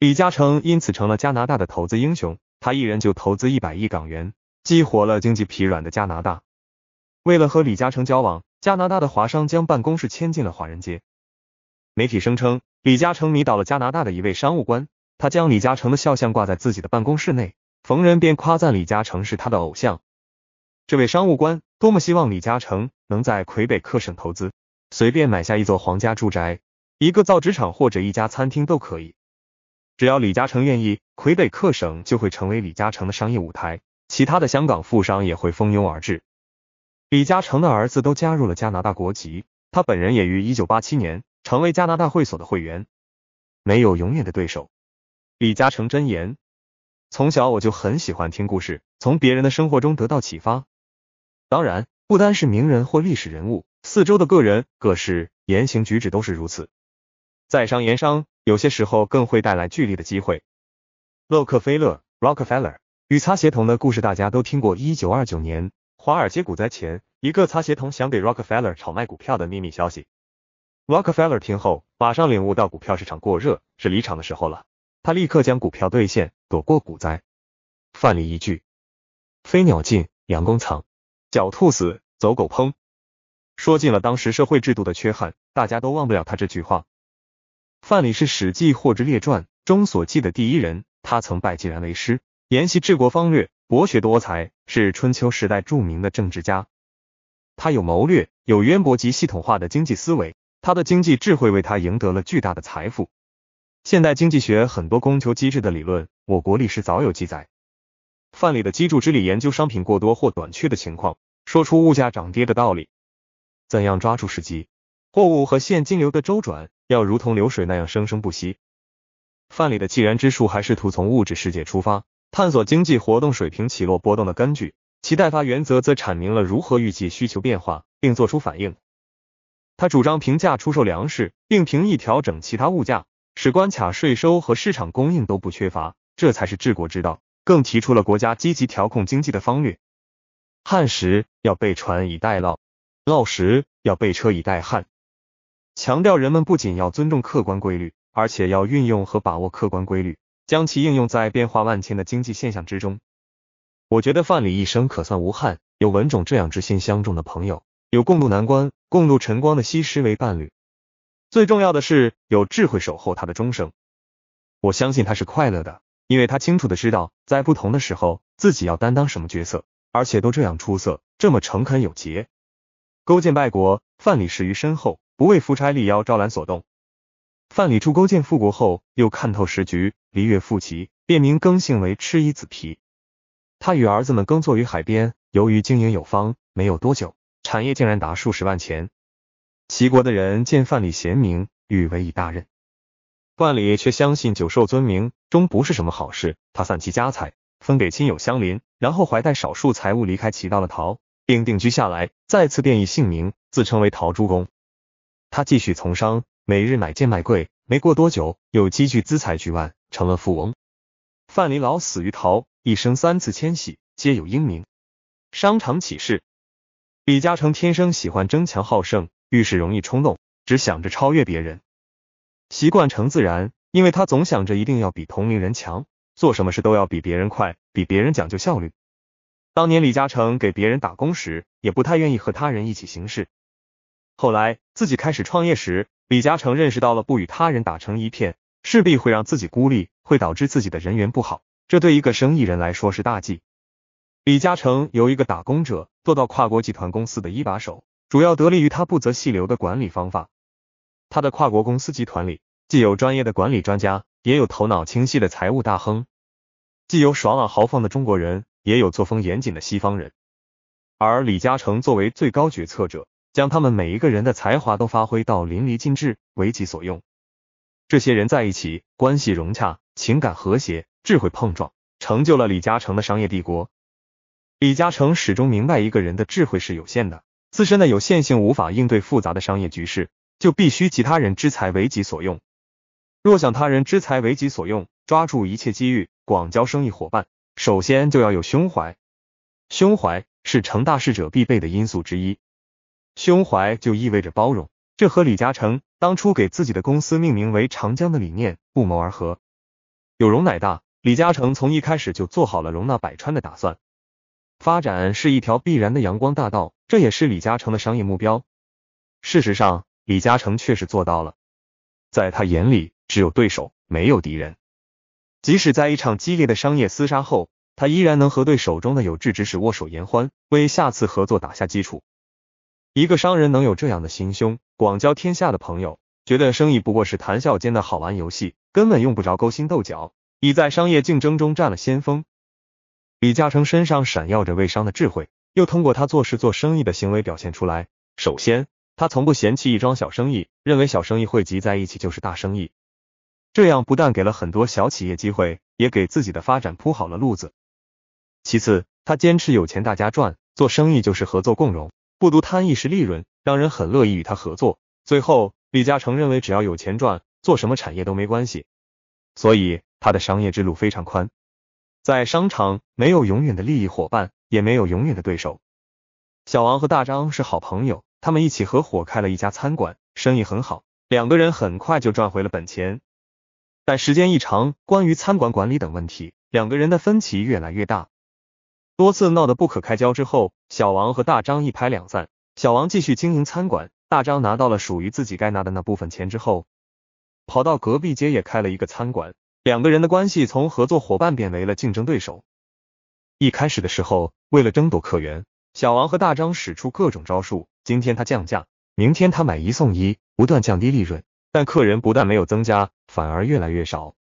李嘉诚因此成了加拿大的投资英雄，他一人就投资一百亿港元，激活了经济疲软的加拿大。为了和李嘉诚交往，加拿大的华商将办公室迁进了华人街。媒体声称，李嘉诚迷倒了加拿大的一位商务官，他将李嘉诚的肖像挂在自己的办公室内，逢人便夸赞李嘉诚是他的偶像。这位商务官多么希望李嘉诚能在魁北克省投资，随便买下一座皇家住宅、一个造纸厂或者一家餐厅都可以。只要李嘉诚愿意，魁北克省就会成为李嘉诚的商业舞台，其他的香港富商也会蜂拥而至。李嘉诚的儿子都加入了加拿大国籍，他本人也于一九八七年成为加拿大会所的会员。没有永远的对手，李嘉诚真言。从小我就很喜欢听故事，从别人的生活中得到启发。当然，不单是名人或历史人物，四周的个人、各事、言行举止都是如此。在商言商。有些时候更会带来巨力的机会。洛克菲勒 （Rockefeller） 与擦鞋童的故事大家都听过。一九二九年华尔街股灾前，一个擦鞋童想给 Rockefeller 炒卖股票的秘密消息，Rockefeller 听后马上领悟到股票市场过热，是离场的时候了。他立刻将股票兑现，躲过股灾。范蠡一句“飞鸟尽，良弓藏；狡兔死，走狗烹”，说尽了当时社会制度的缺憾，大家都忘不了他这句话。范蠡是《史记·或殖列传》中所记的第一人，他曾拜季然为师，研习治国方略，博学多才，是春秋时代著名的政治家。他有谋略，有渊博及系统化的经济思维，他的经济智慧为他赢得了巨大的财富。现代经济学很多供求机制的理论，我国历史早有记载。范蠡的基贮之理，研究商品过多或短缺的情况，说出物价涨跌的道理，怎样抓住时机，货物和现金流的周转。要如同流水那样生生不息。范蠡的既然之术还试图从物质世界出发，探索经济活动水平起落波动的根据。其代发原则则阐明了如何预计需求变化并作出反应。他主张平价出售粮食，并平抑调整其他物价，使关卡、税收和市场供应都不缺乏，这才是治国之道。更提出了国家积极调控经济的方略。旱时要备船以待涝，涝时要备车以待旱。强调人们不仅要尊重客观规律，而且要运用和把握客观规律，将其应用在变化万千的经济现象之中。我觉得范蠡一生可算无憾，有文种这样知心相中的朋友，有共度难关、共度晨光的西施为伴侣，最重要的是有智慧守候他的终生。我相信他是快乐的，因为他清楚的知道在不同的时候自己要担当什么角色，而且都这样出色，这么诚恳有节。勾践败国，范蠡始于身后。不为夫差力邀招揽所动，范蠡出勾践复国后，又看透时局，离越复齐，便名更姓为赤夷子皮。他与儿子们耕作于海边，由于经营有方，没有多久，产业竟然达数十万钱。齐国的人见范蠡贤明，欲委以大任，范蠡却相信久受尊名终不是什么好事。他散其家财，分给亲友乡邻，然后怀带少数财物离开齐，到了陶，并定居下来，再次变异姓名，自称为陶朱公。他继续从商，每日买贱卖贵，没过多久又积聚资财巨万，成了富翁。范蠡老死于逃，一生三次迁徙，皆有英名。商场起事，李嘉诚天生喜欢争强好胜，遇事容易冲动，只想着超越别人。习惯成自然，因为他总想着一定要比同龄人强，做什么事都要比别人快，比别人讲究效率。当年李嘉诚给别人打工时，也不太愿意和他人一起行事。后来自己开始创业时，李嘉诚认识到了不与他人打成一片，势必会让自己孤立，会导致自己的人缘不好，这对一个生意人来说是大忌。李嘉诚由一个打工者做到跨国集团公司的一把手，主要得力于他不择细流的管理方法。他的跨国公司集团里，既有专业的管理专家，也有头脑清晰的财务大亨，既有爽朗豪放的中国人，也有作风严谨的西方人，而李嘉诚作为最高决策者。将他们每一个人的才华都发挥到淋漓尽致，为己所用。这些人在一起，关系融洽，情感和谐，智慧碰撞，成就了李嘉诚的商业帝国。李嘉诚始终明白，一个人的智慧是有限的，自身的有限性无法应对复杂的商业局势，就必须其他人之才为己所用。若想他人之才为己所用，抓住一切机遇，广交生意伙伴，首先就要有胸怀。胸怀是成大事者必备的因素之一。胸怀就意味着包容，这和李嘉诚当初给自己的公司命名为“长江”的理念不谋而合。有容乃大，李嘉诚从一开始就做好了容纳百川的打算。发展是一条必然的阳光大道，这也是李嘉诚的商业目标。事实上，李嘉诚确实做到了。在他眼里，只有对手，没有敌人。即使在一场激烈的商业厮杀后，他依然能和对手中的有志之士握手言欢，为下次合作打下基础。一个商人能有这样的心胸，广交天下的朋友，觉得生意不过是谈笑间的好玩游戏，根本用不着勾心斗角，已在商业竞争中占了先锋。李嘉诚身上闪耀着未商的智慧，又通过他做事做生意的行为表现出来。首先，他从不嫌弃一桩小生意，认为小生意汇集在一起就是大生意，这样不但给了很多小企业机会，也给自己的发展铺好了路子。其次，他坚持有钱大家赚，做生意就是合作共荣。不独贪一时利润，让人很乐意与他合作。最后，李嘉诚认为只要有钱赚，做什么产业都没关系，所以他的商业之路非常宽。在商场，没有永远的利益伙伴，也没有永远的对手。小王和大张是好朋友，他们一起合伙开了一家餐馆，生意很好，两个人很快就赚回了本钱。但时间一长，关于餐馆管理等问题，两个人的分歧越来越大，多次闹得不可开交之后。小王和大张一拍两散。小王继续经营餐馆，大张拿到了属于自己该拿的那部分钱之后，跑到隔壁街也开了一个餐馆。两个人的关系从合作伙伴变为了竞争对手。一开始的时候，为了争夺客源，小王和大张使出各种招数。今天他降价，明天他买一送一，不断降低利润。但客人不但没有增加，反而越来越少。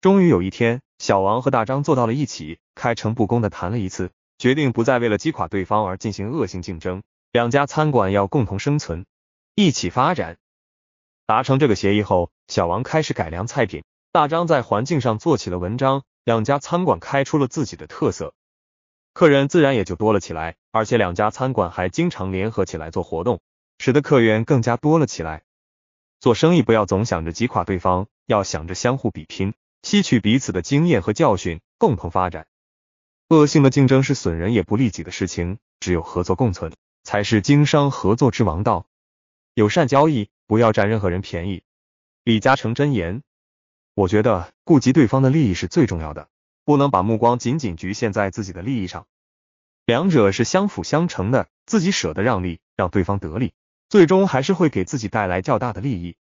终于有一天，小王和大张坐到了一起，开诚布公的谈了一次。决定不再为了击垮对方而进行恶性竞争，两家餐馆要共同生存，一起发展。达成这个协议后，小王开始改良菜品，大张在环境上做起了文章，两家餐馆开出了自己的特色，客人自然也就多了起来。而且两家餐馆还经常联合起来做活动，使得客源更加多了起来。做生意不要总想着击垮对方，要想着相互比拼，吸取彼此的经验和教训，共同发展。恶性的竞争是损人也不利己的事情，只有合作共存才是经商合作之王道。友善交易，不要占任何人便宜。李嘉诚真言：我觉得顾及对方的利益是最重要的，不能把目光仅仅局限在自己的利益上。两者是相辅相成的，自己舍得让利，让对方得利，最终还是会给自己带来较大的利益。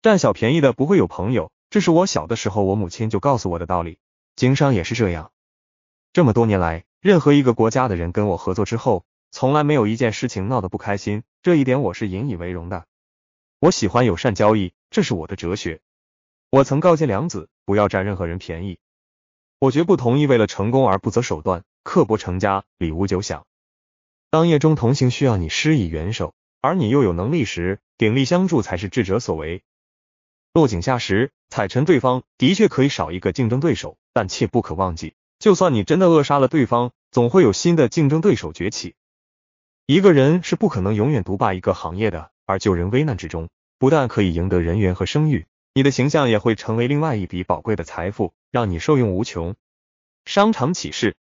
占小便宜的不会有朋友，这是我小的时候我母亲就告诉我的道理。经商也是这样。这么多年来，任何一个国家的人跟我合作之后，从来没有一件事情闹得不开心，这一点我是引以为荣的。我喜欢友善交易，这是我的哲学。我曾告诫梁子，不要占任何人便宜。我绝不同意为了成功而不择手段，刻薄成家，礼无九享。当业中同行需要你施以援手，而你又有能力时，鼎力相助才是智者所为。落井下石，踩沉对方，的确可以少一个竞争对手，但切不可忘记。就算你真的扼杀了对方，总会有新的竞争对手崛起。一个人是不可能永远独霸一个行业的，而救人危难之中，不但可以赢得人缘和声誉，你的形象也会成为另外一笔宝贵的财富，让你受用无穷。商场启示：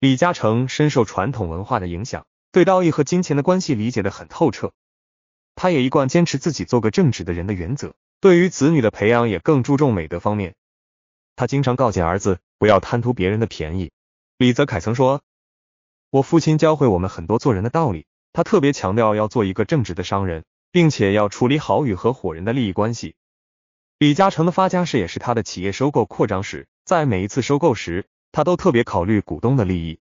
李嘉诚深受传统文化的影响，对道义和金钱的关系理解的很透彻。他也一贯坚持自己做个正直的人的原则，对于子女的培养也更注重美德方面。他经常告诫儿子不要贪图别人的便宜。李泽楷曾说：“我父亲教会我们很多做人的道理，他特别强调要做一个正直的商人，并且要处理好与合伙人的利益关系。”李嘉诚的发家史也是他的企业收购扩张史，在每一次收购时，他都特别考虑股东的利益，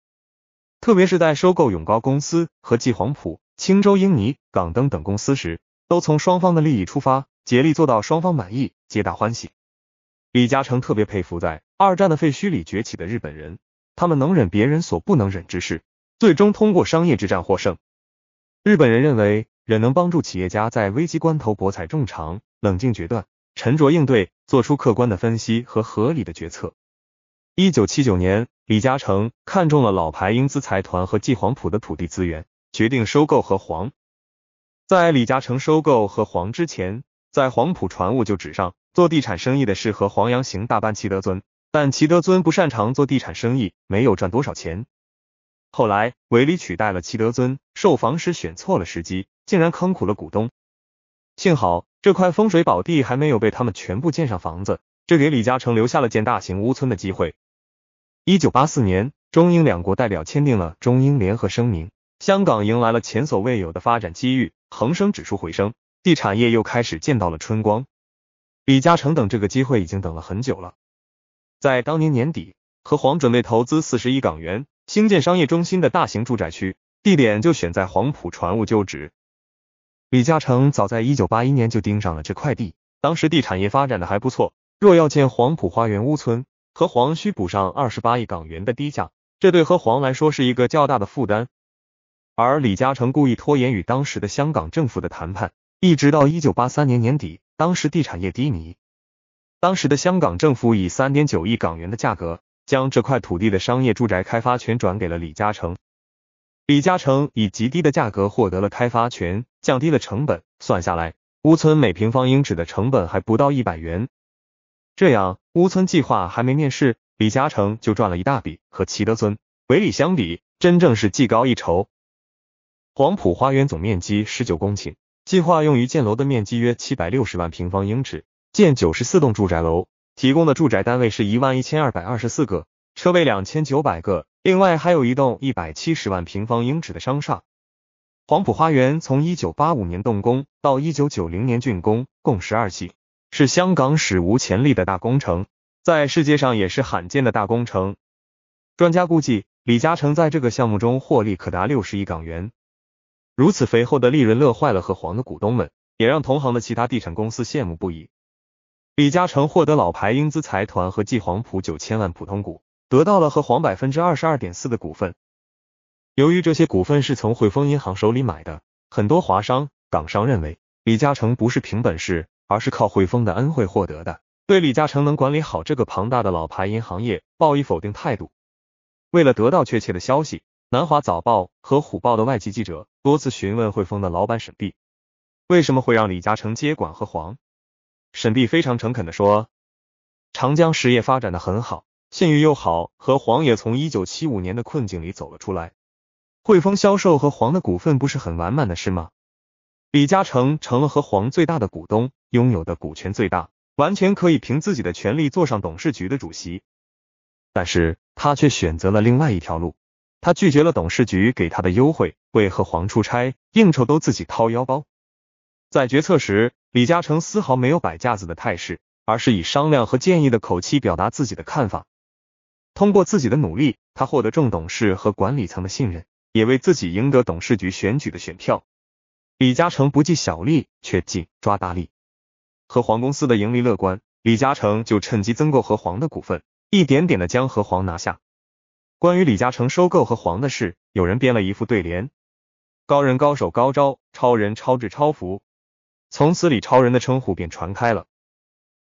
特别是在收购永高公司和继黄埔、青州英尼、港灯等公司时，都从双方的利益出发，竭力做到双方满意，皆大欢喜。李嘉诚特别佩服在二战的废墟里崛起的日本人，他们能忍别人所不能忍之事，最终通过商业之战获胜。日本人认为忍能帮助企业家在危机关头博采众长，冷静决断，沉着应对，做出客观的分析和合理的决策。一九七九年，李嘉诚看中了老牌英资财团和记黄埔的土地资源，决定收购和黄。在李嘉诚收购和黄之前，在黄埔船务就址上。做地产生意的是和黄杨行大办齐德尊，但齐德尊不擅长做地产生意，没有赚多少钱。后来韦礼取代了齐德尊，售房时选错了时机，竟然坑苦了股东。幸好这块风水宝地还没有被他们全部建上房子，这给李嘉诚留下了建大型屋村的机会。一九八四年，中英两国代表签订了中英联合声明，香港迎来了前所未有的发展机遇，恒生指数回升，地产业又开始见到了春光。李嘉诚等这个机会已经等了很久了。在当年年底，和黄准备投资四十亿港元兴建商业中心的大型住宅区，地点就选在黄埔船务旧址。李嘉诚早在一九八一年就盯上了这块地，当时地产业发展的还不错。若要建黄埔花园屋村，和黄需补上二十八亿港元的低价，这对和黄来说是一个较大的负担。而李嘉诚故意拖延与当时的香港政府的谈判，一直到一九八三年年底。当时地产业低迷，当时的香港政府以三点九亿港元的价格，将这块土地的商业住宅开发权转给了李嘉诚。李嘉诚以极低的价格获得了开发权，降低了成本，算下来，乌村每平方英尺的成本还不到一百元。这样，乌村计划还没面世，李嘉诚就赚了一大笔，和齐德尊、韦礼相比，真正是技高一筹。黄埔花园总面积十九公顷。计划用于建楼的面积约七百六十万平方英尺，建九十四栋住宅楼，提供的住宅单位是一万一千二百二十四个，车位两千九百个，另外还有一栋一百七十万平方英尺的商厦。黄埔花园从一九八五年动工到一九九零年竣工，共十二期，是香港史无前例的大工程，在世界上也是罕见的大工程。专家估计，李嘉诚在这个项目中获利可达六十亿港元。如此肥厚的利润乐坏了和黄的股东们，也让同行的其他地产公司羡慕不已。李嘉诚获得老牌英资财团和记黄埔九千万普通股，得到了和黄百分之二十二点四的股份。由于这些股份是从汇丰银行手里买的，很多华商、港商认为李嘉诚不是凭本事，而是靠汇丰的恩惠获得的，对李嘉诚能管理好这个庞大的老牌银行业抱以否定态度。为了得到确切的消息，南华早报和虎报的外籍记者。多次询问汇丰的老板沈弼，为什么会让李嘉诚接管和黄？沈弼非常诚恳地说，长江实业发展的很好，信誉又好，和黄也从一九七五年的困境里走了出来，汇丰销售和黄的股份不是很完满的事吗？李嘉诚成了和黄最大的股东，拥有的股权最大，完全可以凭自己的权利坐上董事局的主席，但是他却选择了另外一条路。他拒绝了董事局给他的优惠，为和黄出差、应酬都自己掏腰包。在决策时，李嘉诚丝毫没有摆架子的态势，而是以商量和建议的口气表达自己的看法。通过自己的努力，他获得众董事和管理层的信任，也为自己赢得董事局选举的选票。李嘉诚不计小利，却紧抓大利。和黄公司的盈利乐观，李嘉诚就趁机增购和黄的股份，一点点的将和黄拿下。关于李嘉诚收购和黄的事，有人编了一副对联：高人高手高招，超人超智超福。从此，李超人的称呼便传开了。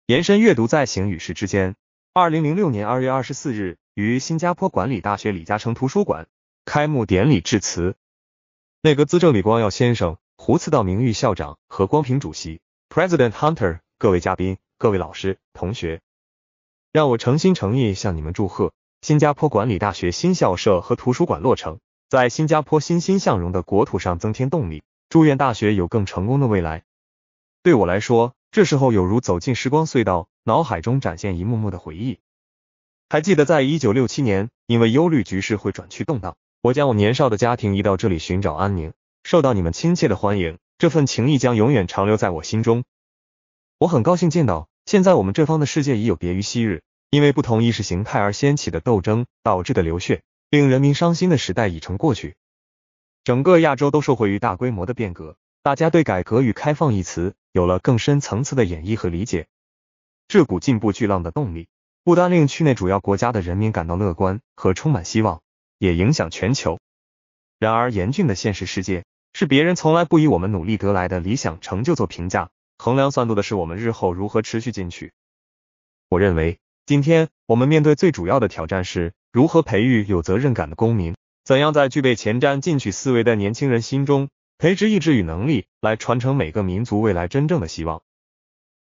延伸阅读在行与时之间。二零零六年二月二十四日，于新加坡管理大学李嘉诚图书馆开幕典礼致辞。内阁资政李光耀先生、胡赐道名誉校长和光平主席 （President Hunter），各位嘉宾、各位老师、同学，让我诚心诚意向你们祝贺。新加坡管理大学新校舍和图书馆落成，在新加坡欣欣向荣的国土上增添动力。祝愿大学有更成功的未来。对我来说，这时候有如走进时光隧道，脑海中展现一幕幕的回忆。还记得在一九六七年，因为忧虑局势会转趋动荡，我将我年少的家庭移到这里寻找安宁，受到你们亲切的欢迎，这份情谊将永远长留在我心中。我很高兴见到，现在我们这方的世界已有别于昔日。因为不同意识形态而掀起的斗争导致的流血，令人民伤心的时代已成过去。整个亚洲都受惠于大规模的变革，大家对“改革与开放”一词有了更深层次的演绎和理解。这股进步巨浪的动力，不单令区内主要国家的人民感到乐观和充满希望，也影响全球。然而，严峻的现实世界是别人从来不以我们努力得来的理想成就做评价、衡量、算度的，是我们日后如何持续进取。我认为。今天，我们面对最主要的挑战是如何培育有责任感的公民，怎样在具备前瞻进取思维的年轻人心中培植意志与能力，来传承每个民族未来真正的希望。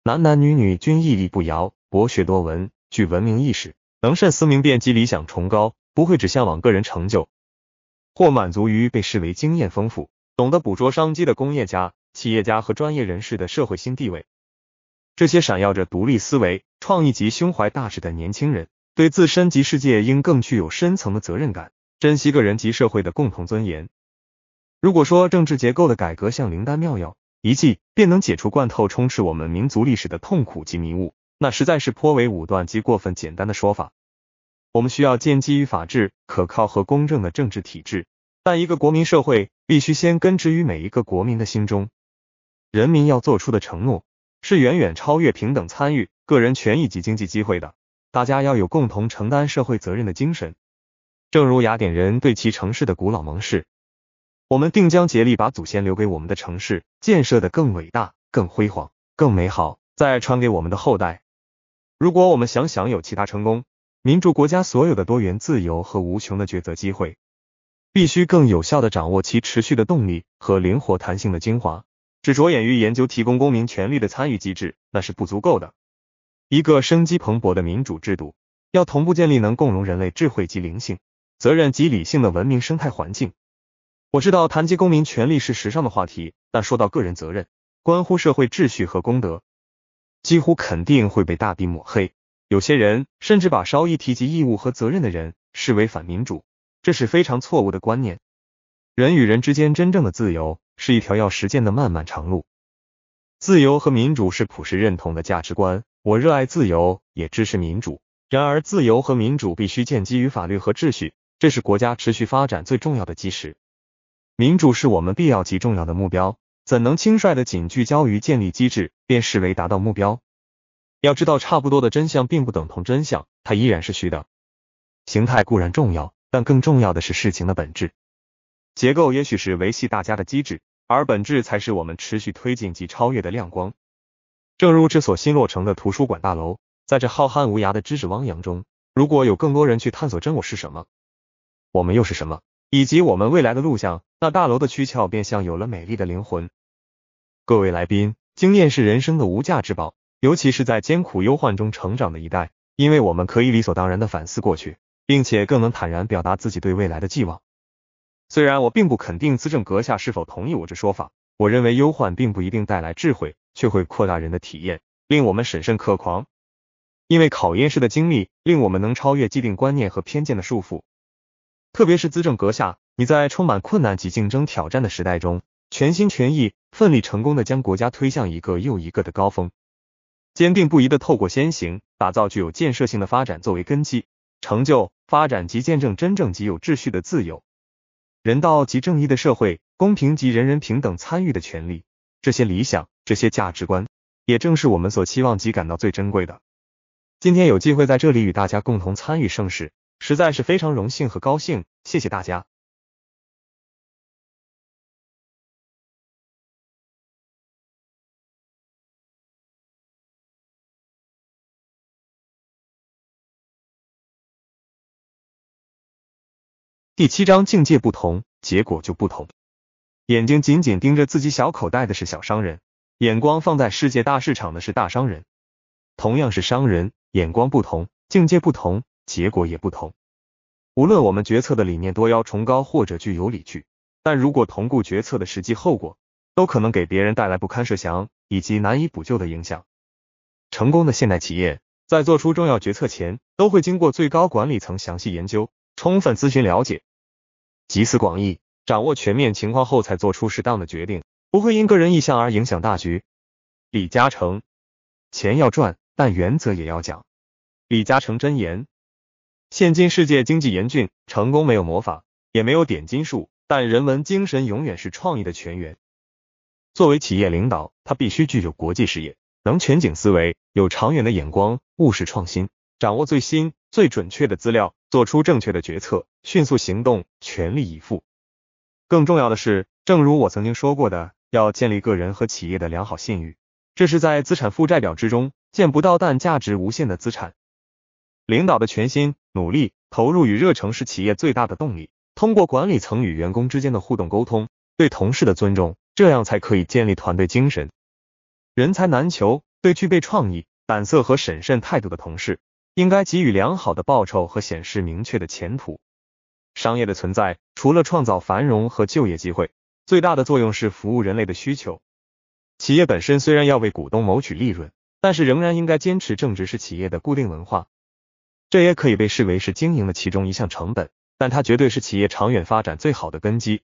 男男女女均屹立不摇，博学多闻，具文明意识，能慎思明辨及理想崇高，不会只向往个人成就，或满足于被视为经验丰富、懂得捕捉商机的工业家、企业家和专业人士的社会新地位。这些闪耀着独立思维、创意及胸怀大志的年轻人，对自身及世界应更具有深层的责任感，珍惜个人及社会的共同尊严。如果说政治结构的改革像灵丹妙药，一剂便能解除贯透充斥我们民族历史的痛苦及迷雾，那实在是颇为武断及过分简单的说法。我们需要建基于法治、可靠和公正的政治体制，但一个国民社会必须先根植于每一个国民的心中。人民要做出的承诺。是远远超越平等参与、个人权益及经济机会的。大家要有共同承担社会责任的精神。正如雅典人对其城市的古老盟誓，我们定将竭力把祖先留给我们的城市建设得更伟大、更辉煌、更美好，再传给我们的后代。如果我们想享有其他成功，民主国家所有的多元自由和无穷的抉择机会，必须更有效地掌握其持续的动力和灵活弹性的精华。只着眼于研究提供公民权利的参与机制，那是不足够的。一个生机蓬勃的民主制度，要同步建立能共融人类智慧及灵性、责任及理性的文明生态环境。我知道谈及公民权利是时尚的话题，但说到个人责任，关乎社会秩序和公德，几乎肯定会被大笔抹黑。有些人甚至把稍一提及义务和责任的人视为反民主，这是非常错误的观念。人与人之间真正的自由。是一条要实践的漫漫长路。自由和民主是普世认同的价值观，我热爱自由，也支持民主。然而，自由和民主必须建基于法律和秩序，这是国家持续发展最重要的基石。民主是我们必要及重要的目标，怎能轻率的仅聚焦于建立机制，便视为达到目标？要知道，差不多的真相并不等同真相，它依然是虚的。形态固然重要，但更重要的是事情的本质。结构也许是维系大家的机制。而本质才是我们持续推进及超越的亮光。正如这所新落成的图书馆大楼，在这浩瀚无涯的知识汪洋中，如果有更多人去探索真我是什么，我们又是什么，以及我们未来的路向，那大楼的躯壳便像有了美丽的灵魂。各位来宾，经验是人生的无价之宝，尤其是在艰苦忧患中成长的一代，因为我们可以理所当然的反思过去，并且更能坦然表达自己对未来的寄望。虽然我并不肯定资政阁下是否同意我这说法，我认为忧患并不一定带来智慧，却会扩大人的体验，令我们审慎克狂。因为考验式的经历令我们能超越既定观念和偏见的束缚。特别是资政阁下，你在充满困难及竞争挑战的时代中，全心全意、奋力成功的将国家推向一个又一个的高峰，坚定不移的透过先行，打造具有建设性的发展作为根基，成就发展及见证真正极有秩序的自由。人道及正义的社会，公平及人人平等参与的权利，这些理想，这些价值观，也正是我们所期望及感到最珍贵的。今天有机会在这里与大家共同参与盛世，实在是非常荣幸和高兴。谢谢大家。第七章境界不同，结果就不同。眼睛紧紧盯着自己小口袋的是小商人，眼光放在世界大市场的是大商人。同样是商人，眼光不同，境界不同，结果也不同。无论我们决策的理念多要崇高或者具有理据，但如果同顾决策的实际后果，都可能给别人带来不堪设想以及难以补救的影响。成功的现代企业在做出重要决策前，都会经过最高管理层详细研究，充分咨询了解。集思广益，掌握全面情况后才做出适当的决定，不会因个人意向而影响大局。李嘉诚：钱要赚，但原则也要讲。李嘉诚真言：现今世界经济严峻，成功没有魔法，也没有点金术，但人文精神永远是创意的泉源。作为企业领导，他必须具有国际视野，能全景思维，有长远的眼光，务实创新，掌握最新、最准确的资料。做出正确的决策，迅速行动，全力以赴。更重要的是，正如我曾经说过的，要建立个人和企业的良好信誉，这是在资产负债表之中见不到但价值无限的资产。领导的全心、努力、投入与热诚是企业最大的动力。通过管理层与员工之间的互动沟通，对同事的尊重，这样才可以建立团队精神。人才难求，对具备创意、胆色和审慎态度的同事。应该给予良好的报酬和显示明确的前途。商业的存在除了创造繁荣和就业机会，最大的作用是服务人类的需求。企业本身虽然要为股东谋取利润，但是仍然应该坚持正直是企业的固定文化。这也可以被视为是经营的其中一项成本，但它绝对是企业长远发展最好的根基。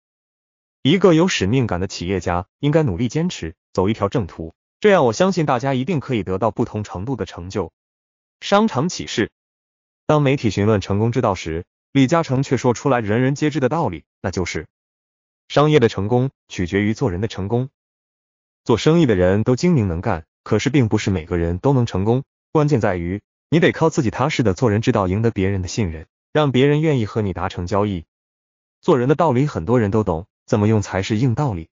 一个有使命感的企业家应该努力坚持走一条正途，这样我相信大家一定可以得到不同程度的成就。商场启示：当媒体询问成功之道时，李嘉诚却说出来人人皆知的道理，那就是商业的成功取决于做人的成功。做生意的人都精明能干，可是并不是每个人都能成功。关键在于你得靠自己踏实的做人之道，赢得别人的信任，让别人愿意和你达成交易。做人的道理很多人都懂，怎么用才是硬道理。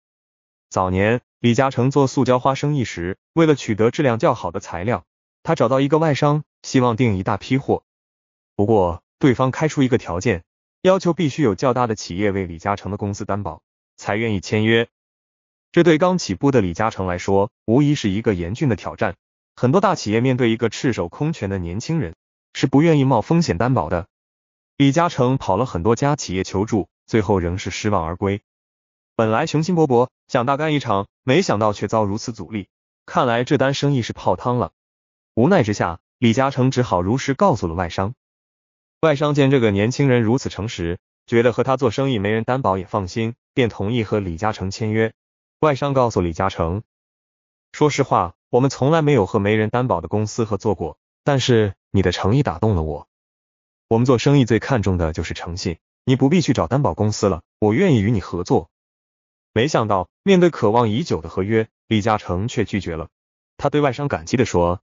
早年李嘉诚做塑胶花生意时，为了取得质量较好的材料，他找到一个外商。希望订一大批货，不过对方开出一个条件，要求必须有较大的企业为李嘉诚的公司担保，才愿意签约。这对刚起步的李嘉诚来说，无疑是一个严峻的挑战。很多大企业面对一个赤手空拳的年轻人，是不愿意冒风险担保的。李嘉诚跑了很多家企业求助，最后仍是失望而归。本来雄心勃勃，想大干一场，没想到却遭如此阻力。看来这单生意是泡汤了。无奈之下。李嘉诚只好如实告诉了外商。外商见这个年轻人如此诚实，觉得和他做生意没人担保也放心，便同意和李嘉诚签约。外商告诉李嘉诚：“说实话，我们从来没有和没人担保的公司合作过，但是你的诚意打动了我。我们做生意最看重的就是诚信，你不必去找担保公司了，我愿意与你合作。”没想到，面对渴望已久的合约，李嘉诚却拒绝了。他对外商感激地说。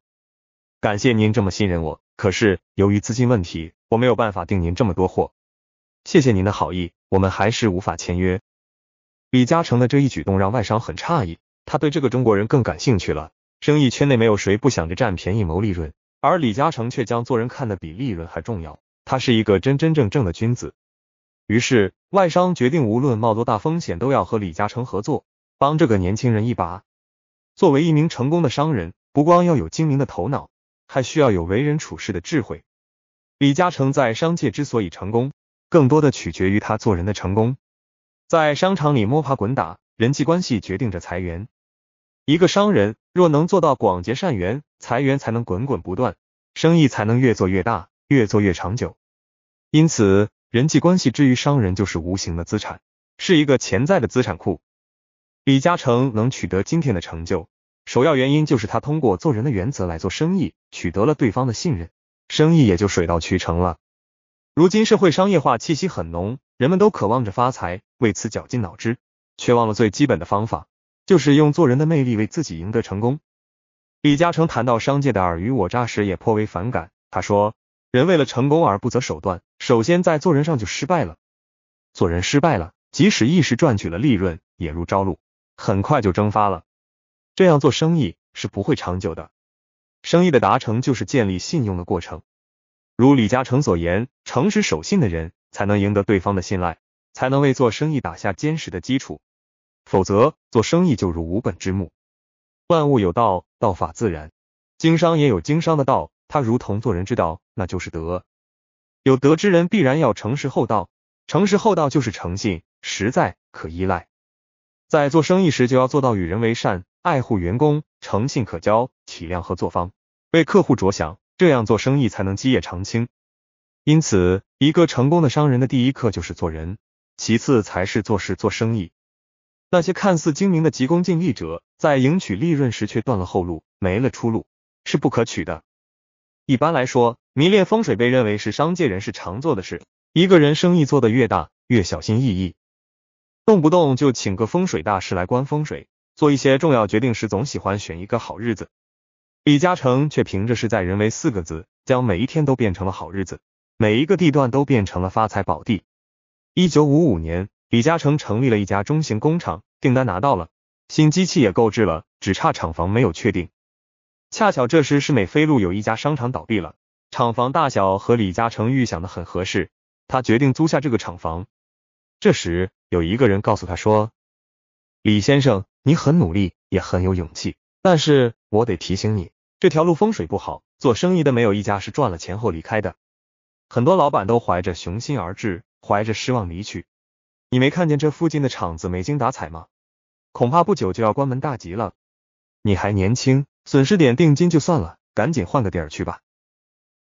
感谢您这么信任我，可是由于资金问题，我没有办法订您这么多货。谢谢您的好意，我们还是无法签约。李嘉诚的这一举动让外商很诧异，他对这个中国人更感兴趣了。生意圈内没有谁不想着占便宜谋利润，而李嘉诚却将做人看得比利润还重要，他是一个真真正正的君子。于是外商决定，无论冒多大风险，都要和李嘉诚合作，帮这个年轻人一把。作为一名成功的商人，不光要有精明的头脑。还需要有为人处事的智慧。李嘉诚在商界之所以成功，更多的取决于他做人的成功。在商场里摸爬滚打，人际关系决定着财源。一个商人若能做到广结善缘，财源才能滚滚不断，生意才能越做越大，越做越长久。因此，人际关系之于商人就是无形的资产，是一个潜在的资产库。李嘉诚能取得今天的成就。首要原因就是他通过做人的原则来做生意，取得了对方的信任，生意也就水到渠成了。如今社会商业化气息很浓，人们都渴望着发财，为此绞尽脑汁，却忘了最基本的方法，就是用做人的魅力为自己赢得成功。李嘉诚谈到商界的尔虞我诈时也颇为反感，他说：“人为了成功而不择手段，首先在做人上就失败了。做人失败了，即使一时赚取了利润，也如朝露，很快就蒸发了。”这样做生意是不会长久的。生意的达成就是建立信用的过程。如李嘉诚所言，诚实守信的人才能赢得对方的信赖，才能为做生意打下坚实的基础。否则，做生意就如无本之木。万物有道，道法自然。经商也有经商的道，它如同做人之道，那就是德。有德之人必然要诚实厚道，诚实厚道就是诚信、实在、可依赖。在做生意时，就要做到与人为善。爱护员工，诚信可交，体谅合作方，为客户着想，这样做生意才能基业长青。因此，一个成功的商人的第一课就是做人，其次才是做事做生意。那些看似精明的急功近利者，在赢取利润时却断了后路，没了出路，是不可取的。一般来说，迷恋风水被认为是商界人士常做的事。一个人生意做得越大，越小心翼翼，动不动就请个风水大师来观风水。做一些重要决定时，总喜欢选一个好日子。李嘉诚却凭着“事在人为”四个字，将每一天都变成了好日子，每一个地段都变成了发财宝地。一九五五年，李嘉诚成立了一家中型工厂，订单拿到了，新机器也购置了，只差厂房没有确定。恰巧这时，是美菲路有一家商场倒闭了，厂房大小和李嘉诚预想的很合适，他决定租下这个厂房。这时，有一个人告诉他说：“李先生。”你很努力，也很有勇气，但是我得提醒你，这条路风水不好，做生意的没有一家是赚了钱后离开的，很多老板都怀着雄心而至，怀着失望离去。你没看见这附近的厂子没精打采吗？恐怕不久就要关门大吉了。你还年轻，损失点定金就算了，赶紧换个地儿去吧。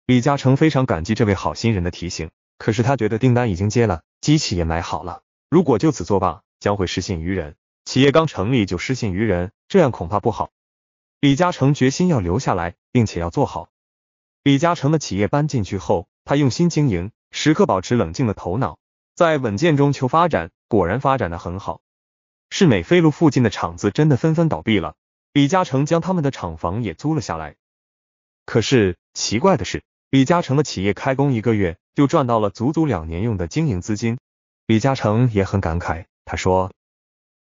李嘉诚非常感激这位好心人的提醒，可是他觉得订单已经接了，机器也买好了，如果就此作罢，将会失信于人。企业刚成立就失信于人，这样恐怕不好。李嘉诚决心要留下来，并且要做好。李嘉诚的企业搬进去后，他用心经营，时刻保持冷静的头脑，在稳健中求发展，果然发展的很好。市美飞路附近的厂子真的纷纷倒闭了，李嘉诚将他们的厂房也租了下来。可是奇怪的是，李嘉诚的企业开工一个月就赚到了足足两年用的经营资金。李嘉诚也很感慨，他说。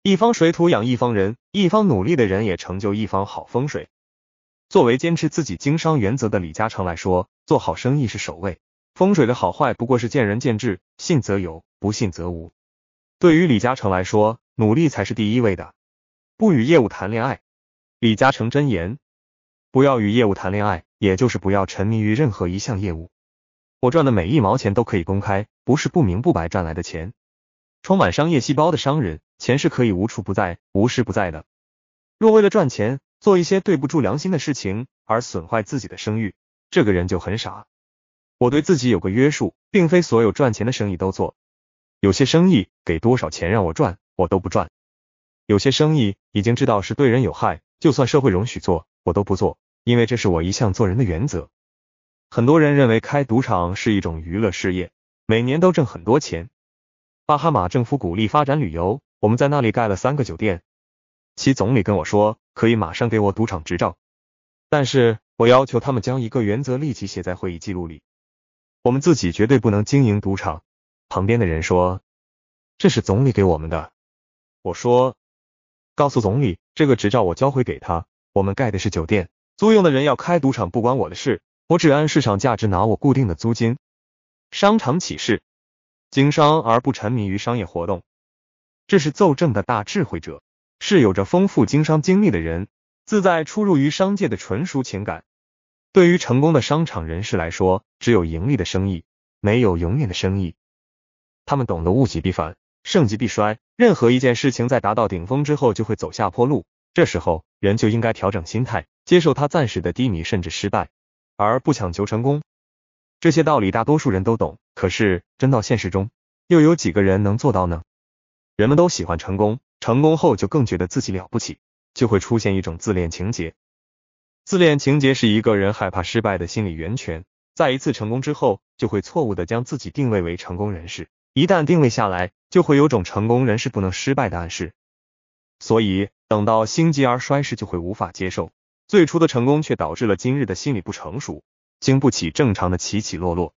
一方水土养一方人，一方努力的人也成就一方好风水。作为坚持自己经商原则的李嘉诚来说，做好生意是首位。风水的好坏不过是见仁见智，信则有，不信则无。对于李嘉诚来说，努力才是第一位的。不与业务谈恋爱，李嘉诚真言：不要与业务谈恋爱，也就是不要沉迷于任何一项业务。我赚的每一毛钱都可以公开，不是不明不白赚来的钱。充满商业细胞的商人。钱是可以无处不在、无时不在的。若为了赚钱，做一些对不住良心的事情而损坏自己的声誉，这个人就很傻。我对自己有个约束，并非所有赚钱的生意都做。有些生意给多少钱让我赚，我都不赚。有些生意已经知道是对人有害，就算社会容许做，我都不做，因为这是我一向做人的原则。很多人认为开赌场是一种娱乐事业，每年都挣很多钱。巴哈马政府鼓励发展旅游。我们在那里盖了三个酒店。其总理跟我说，可以马上给我赌场执照，但是我要求他们将一个原则立即写在会议记录里：我们自己绝对不能经营赌场。旁边的人说，这是总理给我们的。我说，告诉总理，这个执照我交回给他。我们盖的是酒店，租用的人要开赌场不关我的事，我只按市场价值拿我固定的租金。商场起事，经商而不沉迷于商业活动。这是奏政的大智慧者，是有着丰富经商经历的人，自在出入于商界的纯熟情感。对于成功的商场人士来说，只有盈利的生意，没有永远的生意。他们懂得物极必反，盛极必衰。任何一件事情在达到顶峰之后，就会走下坡路。这时候，人就应该调整心态，接受他暂时的低迷甚至失败，而不强求成功。这些道理大多数人都懂，可是真到现实中，又有几个人能做到呢？人们都喜欢成功，成功后就更觉得自己了不起，就会出现一种自恋情节。自恋情节是一个人害怕失败的心理源泉。在一次成功之后，就会错误的将自己定位为成功人士。一旦定位下来，就会有种成功人士不能失败的暗示。所以，等到心急而衰时，就会无法接受最初的成功，却导致了今日的心理不成熟，经不起正常的起起落落。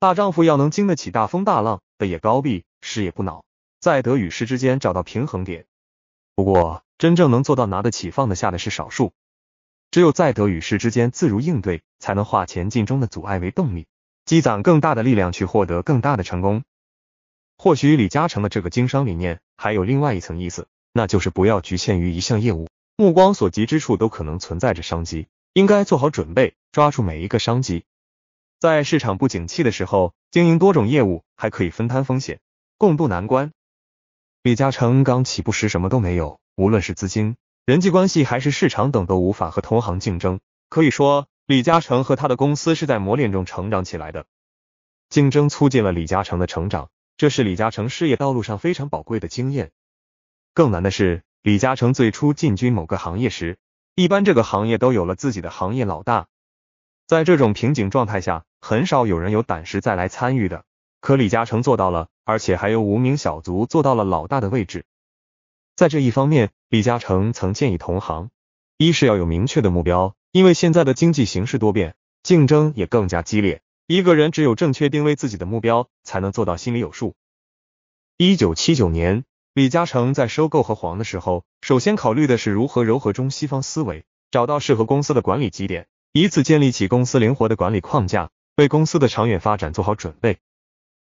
大丈夫要能经得起大风大浪，的也高必，事也不恼。在得与失之间找到平衡点，不过真正能做到拿得起放得下的是少数。只有在得与失之间自如应对，才能化前进中的阻碍为动力，积攒更大的力量去获得更大的成功。或许李嘉诚的这个经商理念还有另外一层意思，那就是不要局限于一项业务，目光所及之处都可能存在着商机，应该做好准备，抓住每一个商机。在市场不景气的时候，经营多种业务还可以分摊风险，共度难关。李嘉诚刚起步时什么都没有，无论是资金、人际关系还是市场等，都无法和同行竞争。可以说，李嘉诚和他的公司是在磨练中成长起来的。竞争促进了李嘉诚的成长，这是李嘉诚事业道路上非常宝贵的经验。更难的是，李嘉诚最初进军某个行业时，一般这个行业都有了自己的行业老大。在这种瓶颈状态下，很少有人有胆识再来参与的。可李嘉诚做到了，而且还有无名小卒做到了老大的位置。在这一方面，李嘉诚曾建议同行：一是要有明确的目标，因为现在的经济形势多变，竞争也更加激烈。一个人只有正确定位自己的目标，才能做到心里有数。一九七九年，李嘉诚在收购和黄的时候，首先考虑的是如何柔和中西方思维，找到适合公司的管理基点，以此建立起公司灵活的管理框架，为公司的长远发展做好准备。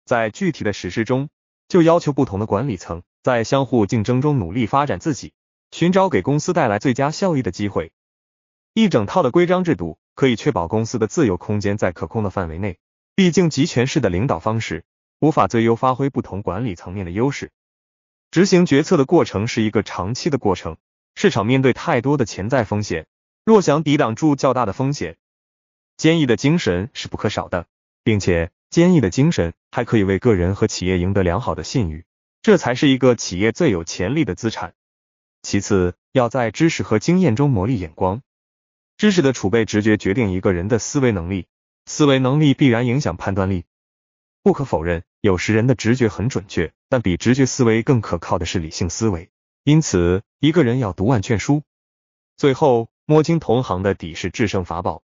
在具体的实施中，就要求不同的管理层在相互竞争中努力发展自己，寻找给公司带来最佳效益的机会。一整套的规章制度可以确保公司的自由空间在可控的范围内。毕竟集权式的领导方式无法最优发挥不同管理层面的优势。执行决策的过程是一个长期的过程。市场面对太多的潜在风险，若想抵挡住较大的风险，坚毅的精神是不可少的，并且坚毅的精神。还可以为个人和企业赢得良好的信誉，这才是一个企业最有潜力的资产。其次，要在知识和经验中磨砺眼光。知识的储备，直觉决定一个人的思维能力，思维能力必然影响判断力。不可否认，有时人的直觉很准确，但比直觉思维更可靠的是理性思维。因此，一个人要读万卷书。最后，摸清同行的底是制胜法宝。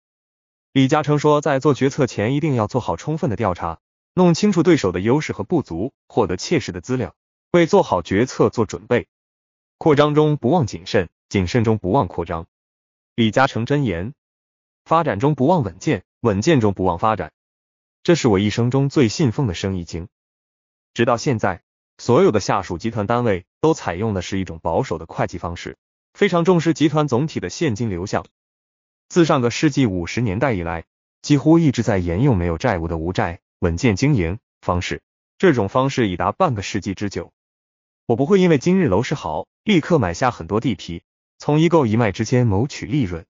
李嘉诚说，在做决策前，一定要做好充分的调查。弄清楚对手的优势和不足，获得切实的资料，为做好决策做准备。扩张中不忘谨慎，谨慎中不忘扩张。李嘉诚真言：发展中不忘稳健，稳健中不忘发展。这是我一生中最信奉的生意经。直到现在，所有的下属集团单位都采用的是一种保守的会计方式，非常重视集团总体的现金流向。自上个世纪五十年代以来，几乎一直在沿用没有债务的无债。稳健经营方式，这种方式已达半个世纪之久。我不会因为今日楼市好，立刻买下很多地皮，从一购一卖之间谋取利润。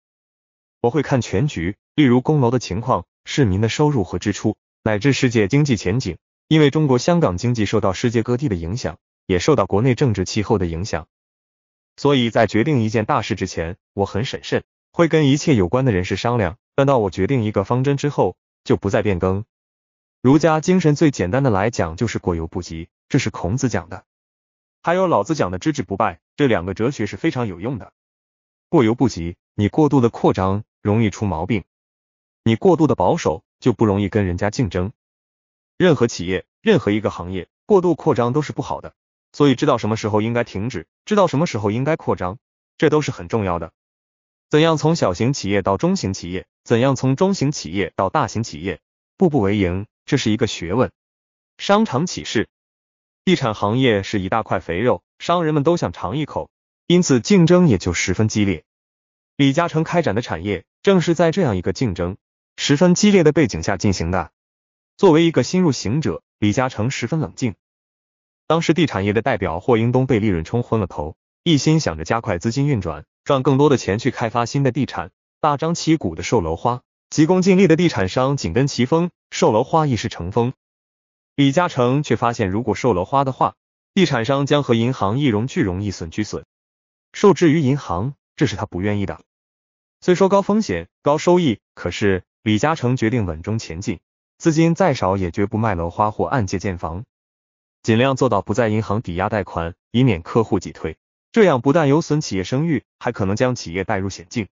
我会看全局，例如供楼的情况、市民的收入和支出，乃至世界经济前景。因为中国香港经济受到世界各地的影响，也受到国内政治气候的影响，所以在决定一件大事之前，我很审慎，会跟一切有关的人士商量。但到我决定一个方针之后，就不再变更。儒家精神最简单的来讲就是过犹不及，这是孔子讲的，还有老子讲的知止不败，这两个哲学是非常有用的。过犹不及，你过度的扩张容易出毛病，你过度的保守就不容易跟人家竞争。任何企业，任何一个行业，过度扩张都是不好的，所以知道什么时候应该停止，知道什么时候应该扩张，这都是很重要的。怎样从小型企业到中型企业，怎样从中型企业到大型企业，步步为营。这是一个学问。商场起势，地产行业是一大块肥肉，商人们都想尝一口，因此竞争也就十分激烈。李嘉诚开展的产业，正是在这样一个竞争十分激烈的背景下进行的。作为一个新入行者，李嘉诚十分冷静。当时地产业的代表霍英东被利润冲昏了头，一心想着加快资金运转，赚更多的钱去开发新的地产，大张旗鼓的售楼花。急功近利的地产商紧跟其风，售楼花一时成风。李嘉诚却发现，如果售楼花的话，地产商将和银行一荣俱荣，一损俱损，受制于银行，这是他不愿意的。虽说高风险高收益，可是李嘉诚决定稳中前进，资金再少也绝不卖楼花或按揭建房，尽量做到不在银行抵押贷款，以免客户挤退。这样不但有损企业声誉，还可能将企业带入险境。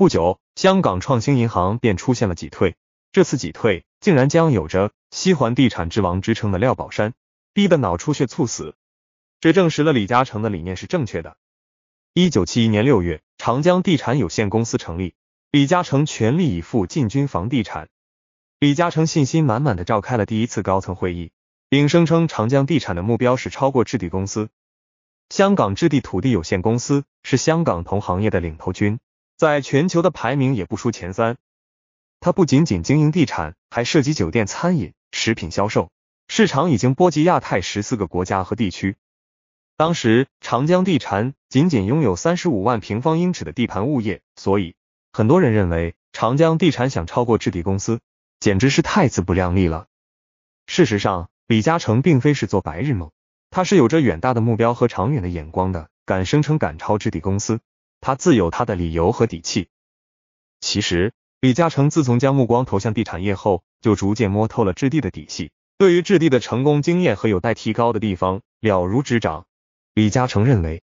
不久，香港创新银行便出现了挤兑。这次挤兑竟然将有着“西环地产之王”之称的廖宝山逼得脑出血猝死。这证实了李嘉诚的理念是正确的。一九七一年六月，长江地产有限公司成立，李嘉诚全力以赴进军房地产。李嘉诚信心满满的召开了第一次高层会议，并声称长江地产的目标是超过置地公司。香港置地土地有限公司是香港同行业的领头军。在全球的排名也不输前三。它不仅仅经营地产，还涉及酒店、餐饮、食品销售，市场已经波及亚太十四个国家和地区。当时，长江地产仅仅拥有三十五万平方英尺的地盘物业，所以很多人认为长江地产想超过置地公司，简直是太自不量力了。事实上，李嘉诚并非是做白日梦，他是有着远大的目标和长远的眼光的，敢声称敢超置地公司。他自有他的理由和底气。其实，李嘉诚自从将目光投向地产业后，就逐渐摸透了置地的底细。对于置地的成功经验和有待提高的地方，了如指掌。李嘉诚认为，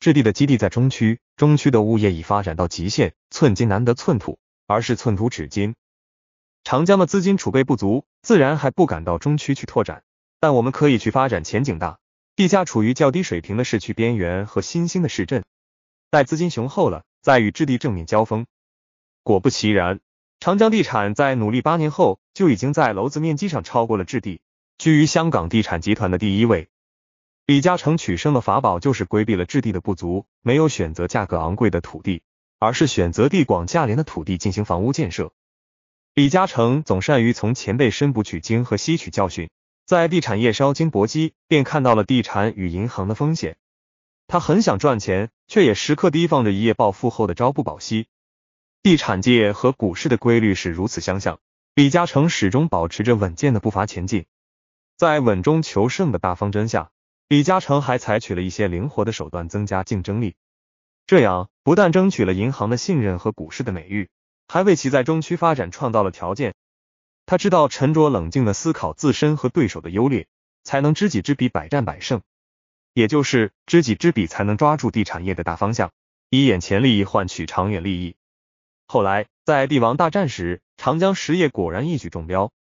置地的基地在中区，中区的物业已发展到极限，寸金难得寸土，而是寸土纸金。长江的资金储备不足，自然还不敢到中区去拓展。但我们可以去发展前景大、地价处于较低水平的市区边缘和新兴的市镇。在资金雄厚了，再与置地正面交锋。果不其然，长江地产在努力八年后，就已经在楼子面积上超过了置地，居于香港地产集团的第一位。李嘉诚取胜的法宝就是规避了置地的不足，没有选择价格昂贵的土地，而是选择地广价廉的土地进行房屋建设。李嘉诚总善于从前辈深部取经和吸取教训，在地产业烧金搏击，便看到了地产与银行的风险。他很想赚钱，却也时刻提防着一夜暴富后的朝不保夕。地产界和股市的规律是如此相像，李嘉诚始终保持着稳健的步伐前进。在稳中求胜的大方针下，李嘉诚还采取了一些灵活的手段增加竞争力。这样不但争取了银行的信任和股市的美誉，还为其在中区发展创造了条件。他知道沉着冷静的思考自身和对手的优劣，才能知己知彼，百战百胜。也就是知己知彼，才能抓住地产业的大方向，以眼前利益换取长远利益。后来在帝王大战时，长江实业果然一举中标。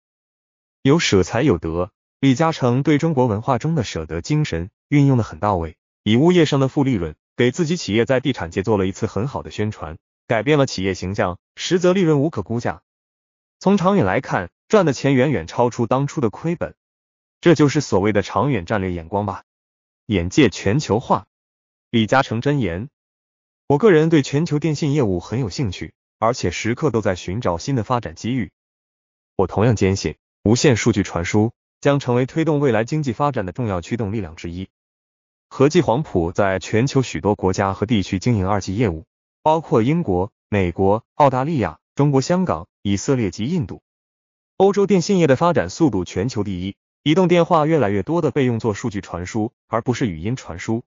有舍才有得，李嘉诚对中国文化中的舍得精神运用的很到位，以物业上的负利润，给自己企业在地产界做了一次很好的宣传，改变了企业形象，实则利润无可估价。从长远来看，赚的钱远远超出当初的亏本，这就是所谓的长远战略眼光吧。眼界全球化，李嘉诚真言。我个人对全球电信业务很有兴趣，而且时刻都在寻找新的发展机遇。我同样坚信，无线数据传输将成为推动未来经济发展的重要驱动力量之一。和记黄埔在全球许多国家和地区经营二级业务，包括英国、美国、澳大利亚、中国香港、以色列及印度。欧洲电信业的发展速度全球第一。移动电话越来越多的被用作数据传输，而不是语音传输。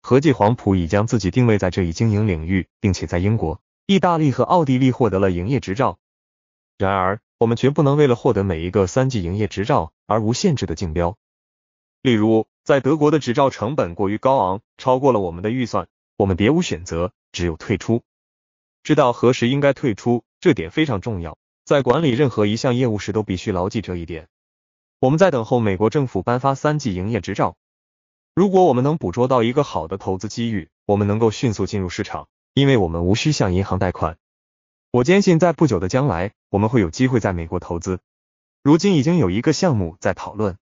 合记黄埔已将自己定位在这一经营领域，并且在英国、意大利和奥地利获得了营业执照。然而，我们绝不能为了获得每一个三 G 营业执照而无限制的竞标。例如，在德国的执照成本过于高昂，超过了我们的预算，我们别无选择，只有退出。知道何时应该退出，这点非常重要。在管理任何一项业务时，都必须牢记这一点。我们在等候美国政府颁发三 G 营业执照。如果我们能捕捉到一个好的投资机遇，我们能够迅速进入市场，因为我们无需向银行贷款。我坚信在不久的将来，我们会有机会在美国投资。如今已经有一个项目在讨论。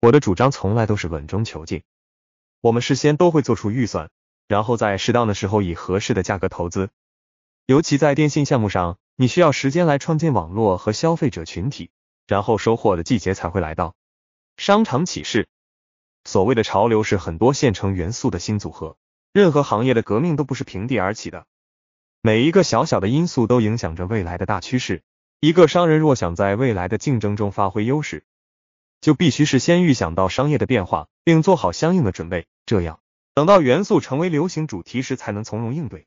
我的主张从来都是稳中求进。我们事先都会做出预算，然后在适当的时候以合适的价格投资。尤其在电信项目上，你需要时间来创建网络和消费者群体。然后收获的季节才会来到。商场启示：所谓的潮流是很多现成元素的新组合。任何行业的革命都不是平地而起的，每一个小小的因素都影响着未来的大趋势。一个商人若想在未来的竞争中发挥优势，就必须是先预想到商业的变化，并做好相应的准备，这样等到元素成为流行主题时，才能从容应对。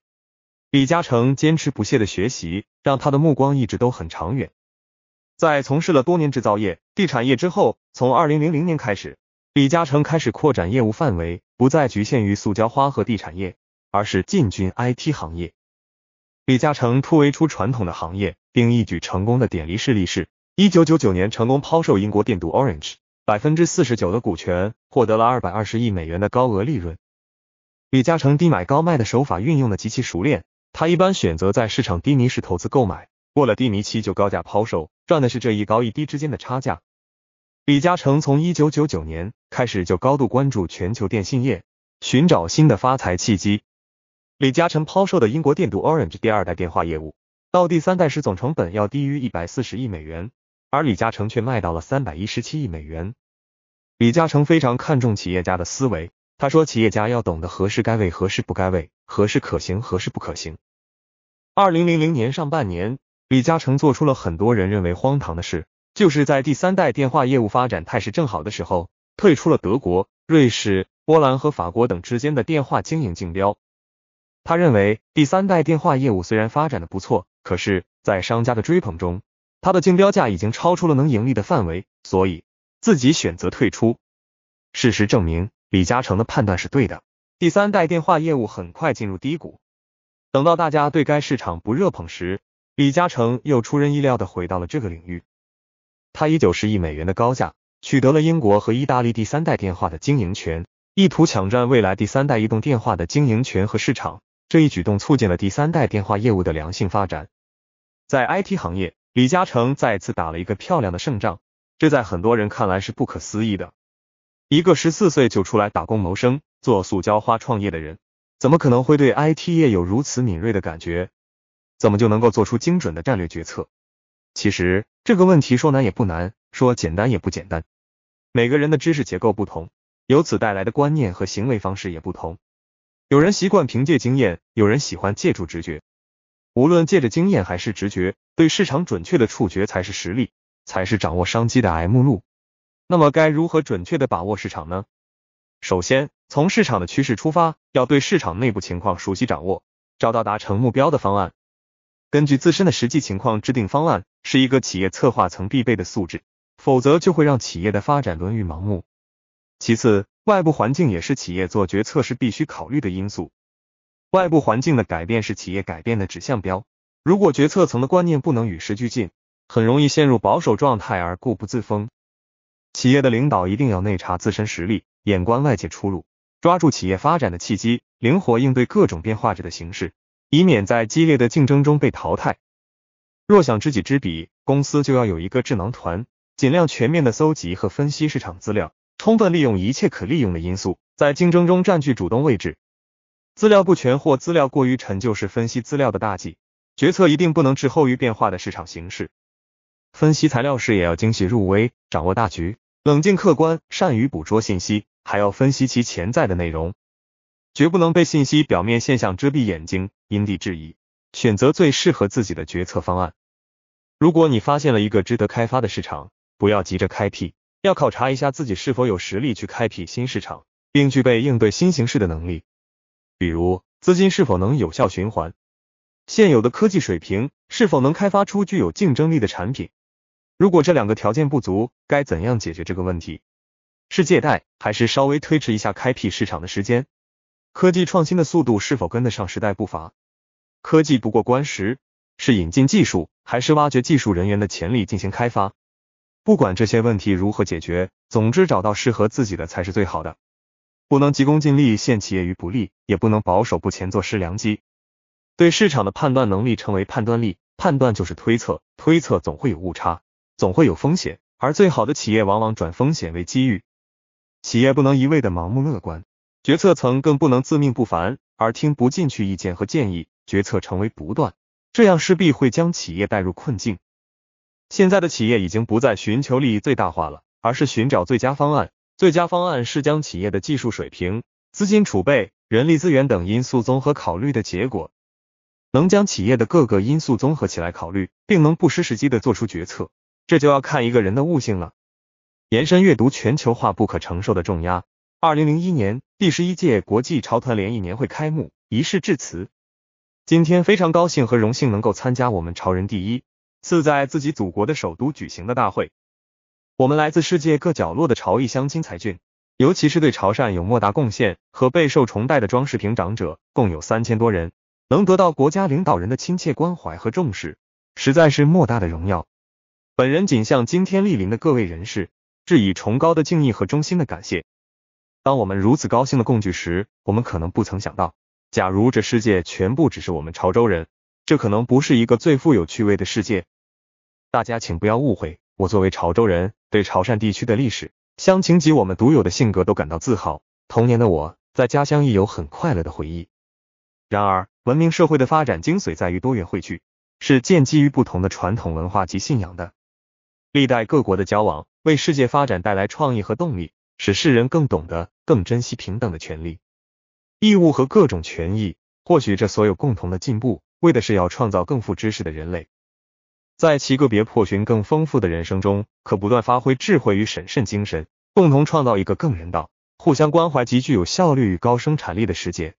李嘉诚坚持不懈的学习，让他的目光一直都很长远。在从事了多年制造业、地产业之后，从二零零零年开始，李嘉诚开始扩展业务范围，不再局限于塑胶花和地产业，而是进军 IT 行业。李嘉诚突围出传统的行业，并一举成功的典例事例是：一九九九年成功抛售英国电镀 Orange 百分之四十九的股权，获得了二百二十亿美元的高额利润。李嘉诚低买高卖的手法运用的极其熟练，他一般选择在市场低迷时投资购买，过了低迷期就高价抛售。赚的是这一高一低之间的差价。李嘉诚从一九九九年开始就高度关注全球电信业，寻找新的发财契机。李嘉诚抛售的英国电镀 Orange 第二代电话业务，到第三代时总成本要低于一百四十亿美元，而李嘉诚却卖到了三百一十七亿美元。李嘉诚非常看重企业家的思维，他说企业家要懂得何时该为，何时不该为，何时可行，何时不可行。二零零零年上半年。李嘉诚做出了很多人认为荒唐的事，就是在第三代电话业务发展态势正好的时候，退出了德国、瑞士、波兰和法国等之间的电话经营竞标。他认为，第三代电话业务虽然发展的不错，可是，在商家的追捧中，他的竞标价已经超出了能盈利的范围，所以自己选择退出。事实证明，李嘉诚的判断是对的。第三代电话业务很快进入低谷，等到大家对该市场不热捧时。李嘉诚又出人意料地回到了这个领域，他以九十亿美元的高价取得了英国和意大利第三代电话的经营权，意图抢占未来第三代移动电话的经营权和市场。这一举动促进了第三代电话业务的良性发展。在 IT 行业，李嘉诚再次打了一个漂亮的胜仗，这在很多人看来是不可思议的。一个十四岁就出来打工谋生、做塑胶花创业的人，怎么可能会对 IT 业有如此敏锐的感觉？怎么就能够做出精准的战略决策？其实这个问题说难也不难，说简单也不简单。每个人的知识结构不同，由此带来的观念和行为方式也不同。有人习惯凭借经验，有人喜欢借助直觉。无论借着经验还是直觉，对市场准确的触觉才是实力，才是掌握商机的 M 路。那么该如何准确的把握市场呢？首先，从市场的趋势出发，要对市场内部情况熟悉掌握，找到达成目标的方案。根据自身的实际情况制定方案，是一个企业策划层必备的素质，否则就会让企业的发展沦于盲目。其次，外部环境也是企业做决策时必须考虑的因素。外部环境的改变是企业改变的指向标，如果决策层的观念不能与时俱进，很容易陷入保守状态而固步自封。企业的领导一定要内查自身实力，眼观外界出路，抓住企业发展的契机，灵活应对各种变化着的形式。以免在激烈的竞争中被淘汰。若想知己知彼，公司就要有一个智囊团，尽量全面的搜集和分析市场资料，充分利用一切可利用的因素，在竞争中占据主动位置。资料不全或资料过于陈旧是分析资料的大忌，决策一定不能滞后于变化的市场形势。分析材料时也要精细入微，掌握大局，冷静客观，善于捕捉信息，还要分析其潜在的内容。绝不能被信息表面现象遮蔽眼睛，因地制宜选择最适合自己的决策方案。如果你发现了一个值得开发的市场，不要急着开辟，要考察一下自己是否有实力去开辟新市场，并具备应对新形势的能力。比如，资金是否能有效循环，现有的科技水平是否能开发出具有竞争力的产品。如果这两个条件不足，该怎样解决这个问题？是借贷，还是稍微推迟一下开辟市场的时间？科技创新的速度是否跟得上时代步伐？科技不过关时，是引进技术还是挖掘技术人员的潜力进行开发？不管这些问题如何解决，总之找到适合自己的才是最好的。不能急功近利，陷企业于不利；也不能保守不前，做失良机。对市场的判断能力称为判断力，判断就是推测，推测总会有误差，总会有风险。而最好的企业往往转风险为机遇。企业不能一味的盲目乐观。决策层更不能自命不凡，而听不进去意见和建议，决策成为不断，这样势必会将企业带入困境。现在的企业已经不再寻求利益最大化了，而是寻找最佳方案。最佳方案是将企业的技术水平、资金储备、人力资源等因素综合考虑的结果。能将企业的各个因素综合起来考虑，并能不失时机的做出决策，这就要看一个人的悟性了。延伸阅读：全球化不可承受的重压。二零零一年第十一届国际潮团联谊年会开幕仪式致辞。今天非常高兴和荣幸能够参加我们潮人第一次在自己祖国的首都举行的大会。我们来自世界各角落的潮裔乡亲才俊，尤其是对潮汕有莫大贡献和备受崇拜的装饰品长者，共有三千多人，能得到国家领导人的亲切关怀和重视，实在是莫大的荣耀。本人仅向今天莅临的各位人士致以崇高的敬意和衷心的感谢。当我们如此高兴的共聚时，我们可能不曾想到，假如这世界全部只是我们潮州人，这可能不是一个最富有趣味的世界。大家请不要误会，我作为潮州人，对潮汕地区的历史、乡情及我们独有的性格都感到自豪。童年的我在家乡亦有很快乐的回忆。然而，文明社会的发展精髓在于多元汇聚，是建基于不同的传统文化及信仰的。历代各国的交往，为世界发展带来创意和动力，使世人更懂得。更珍惜平等的权利、义务和各种权益。或许这所有共同的进步，为的是要创造更富知识的人类，在其个别破寻更丰富的人生中，可不断发挥智慧与审慎精神，共同创造一个更人道、互相关怀及具有效率与高生产力的世界。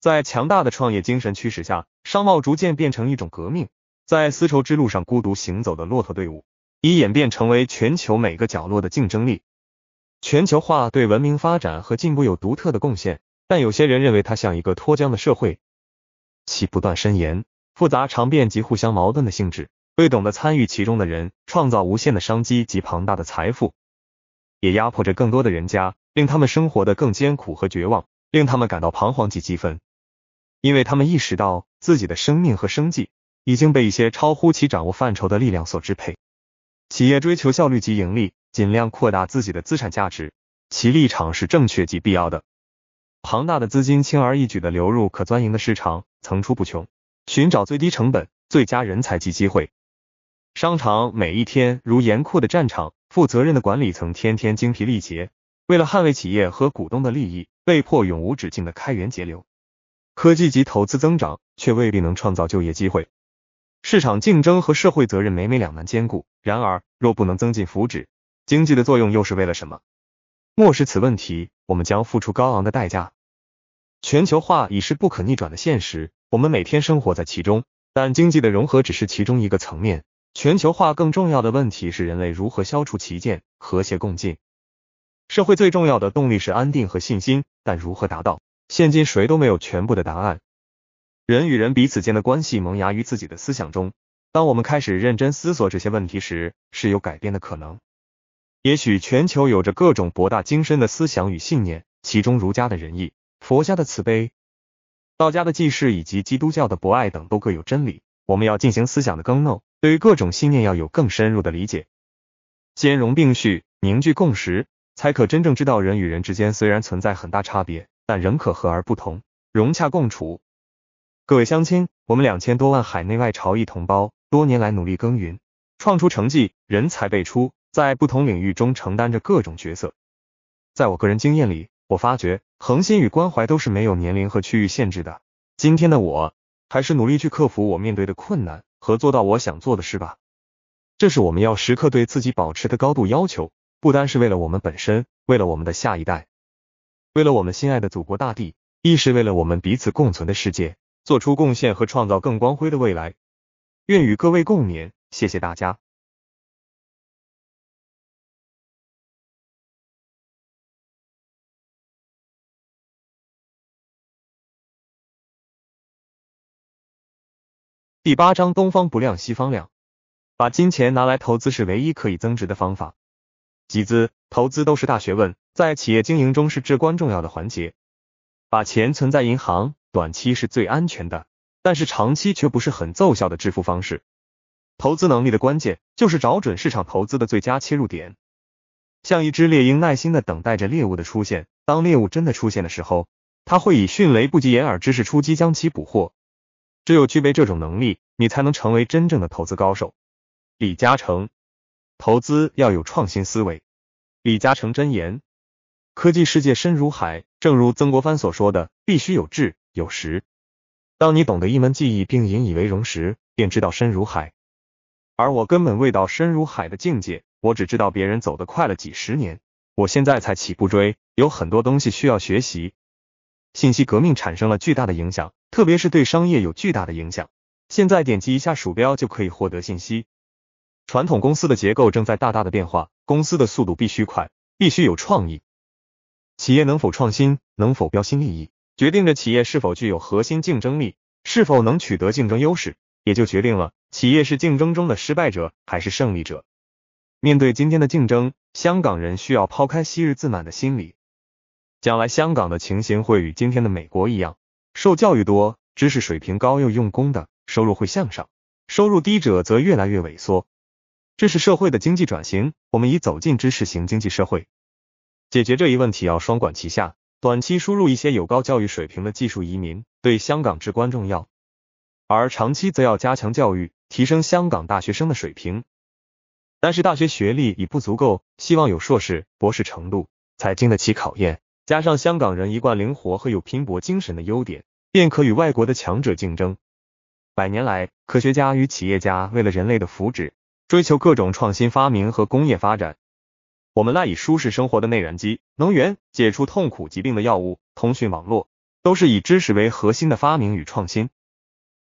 在强大的创业精神驱使下，商贸逐渐变成一种革命。在丝绸之路上孤独行走的骆驼队伍，已演变成为全球每个角落的竞争力。全球化对文明发展和进步有独特的贡献，但有些人认为它像一个脱缰的社会，其不断伸延、复杂、常变及互相矛盾的性质，为懂得参与其中的人创造无限的商机及庞大的财富，也压迫着更多的人家，令他们生活的更艰苦和绝望，令他们感到彷徨及激愤，因为他们意识到自己的生命和生计已经被一些超乎其掌握范畴的力量所支配。企业追求效率及盈利。尽量扩大自己的资产价值，其立场是正确及必要的。庞大的资金轻而易举的流入可钻营的市场，层出不穷，寻找最低成本、最佳人才及机会。商场每一天如严酷的战场，负责任的管理层天天精疲力竭，为了捍卫企业和股东的利益，被迫永无止境的开源节流。科技及投资增长却未必能创造就业机会。市场竞争和社会责任每每两难兼顾，然而若不能增进福祉。经济的作用又是为了什么？漠视此问题，我们将付出高昂的代价。全球化已是不可逆转的现实，我们每天生活在其中，但经济的融合只是其中一个层面。全球化更重要的问题是人类如何消除歧见，和谐共进。社会最重要的动力是安定和信心，但如何达到，现今谁都没有全部的答案。人与人彼此间的关系萌芽于自己的思想中。当我们开始认真思索这些问题时，是有改变的可能。也许全球有着各种博大精深的思想与信念，其中儒家的仁义、佛家的慈悲、道家的济世以及基督教的博爱等都各有真理。我们要进行思想的更弄，对于各种信念要有更深入的理解，兼容并蓄，凝聚共识，才可真正知道人与人之间虽然存在很大差别，但仍可和而不同，融洽共处。各位乡亲，我们两千多万海内外潮裔同胞，多年来努力耕耘，创出成绩，人才辈出。在不同领域中承担着各种角色。在我个人经验里，我发觉恒心与关怀都是没有年龄和区域限制的。今天的我还是努力去克服我面对的困难和做到我想做的事吧。这是我们要时刻对自己保持的高度要求，不单是为了我们本身，为了我们的下一代，为了我们心爱的祖国大地，亦是为了我们彼此共存的世界，做出贡献和创造更光辉的未来。愿与各位共勉，谢谢大家。第八章，东方不亮西方亮，把金钱拿来投资是唯一可以增值的方法。集资、投资都是大学问，在企业经营中是至关重要的环节。把钱存在银行，短期是最安全的，但是长期却不是很奏效的致富方式。投资能力的关键就是找准市场投资的最佳切入点，像一只猎鹰耐心的等待着猎物的出现，当猎物真的出现的时候，它会以迅雷不及掩耳之势出击，将其捕获。只有具备这种能力，你才能成为真正的投资高手。李嘉诚投资要有创新思维。李嘉诚真言：科技世界深如海，正如曾国藩所说的，必须有志有识。当你懂得一门技艺并引以为荣时，便知道深如海。而我根本未到深如海的境界，我只知道别人走得快了几十年，我现在才起步追，有很多东西需要学习。信息革命产生了巨大的影响。特别是对商业有巨大的影响。现在点击一下鼠标就可以获得信息。传统公司的结构正在大大的变化，公司的速度必须快，必须有创意。企业能否创新，能否标新立异，决定着企业是否具有核心竞争力，是否能取得竞争优势，也就决定了企业是竞争中的失败者还是胜利者。面对今天的竞争，香港人需要抛开昔日自满的心理。将来香港的情形会与今天的美国一样。受教育多、知识水平高又用功的收入会向上，收入低者则越来越萎缩。这是社会的经济转型，我们已走进知识型经济社会。解决这一问题要双管齐下，短期输入一些有高教育水平的技术移民对香港至关重要，而长期则要加强教育，提升香港大学生的水平。但是大学学历已不足够，希望有硕士、博士程度才经得起考验。加上香港人一贯灵活和有拼搏精神的优点。便可与外国的强者竞争。百年来，科学家与企业家为了人类的福祉，追求各种创新发明和工业发展。我们赖以舒适生活的内燃机、能源、解除痛苦疾病的药物、通讯网络，都是以知识为核心的发明与创新。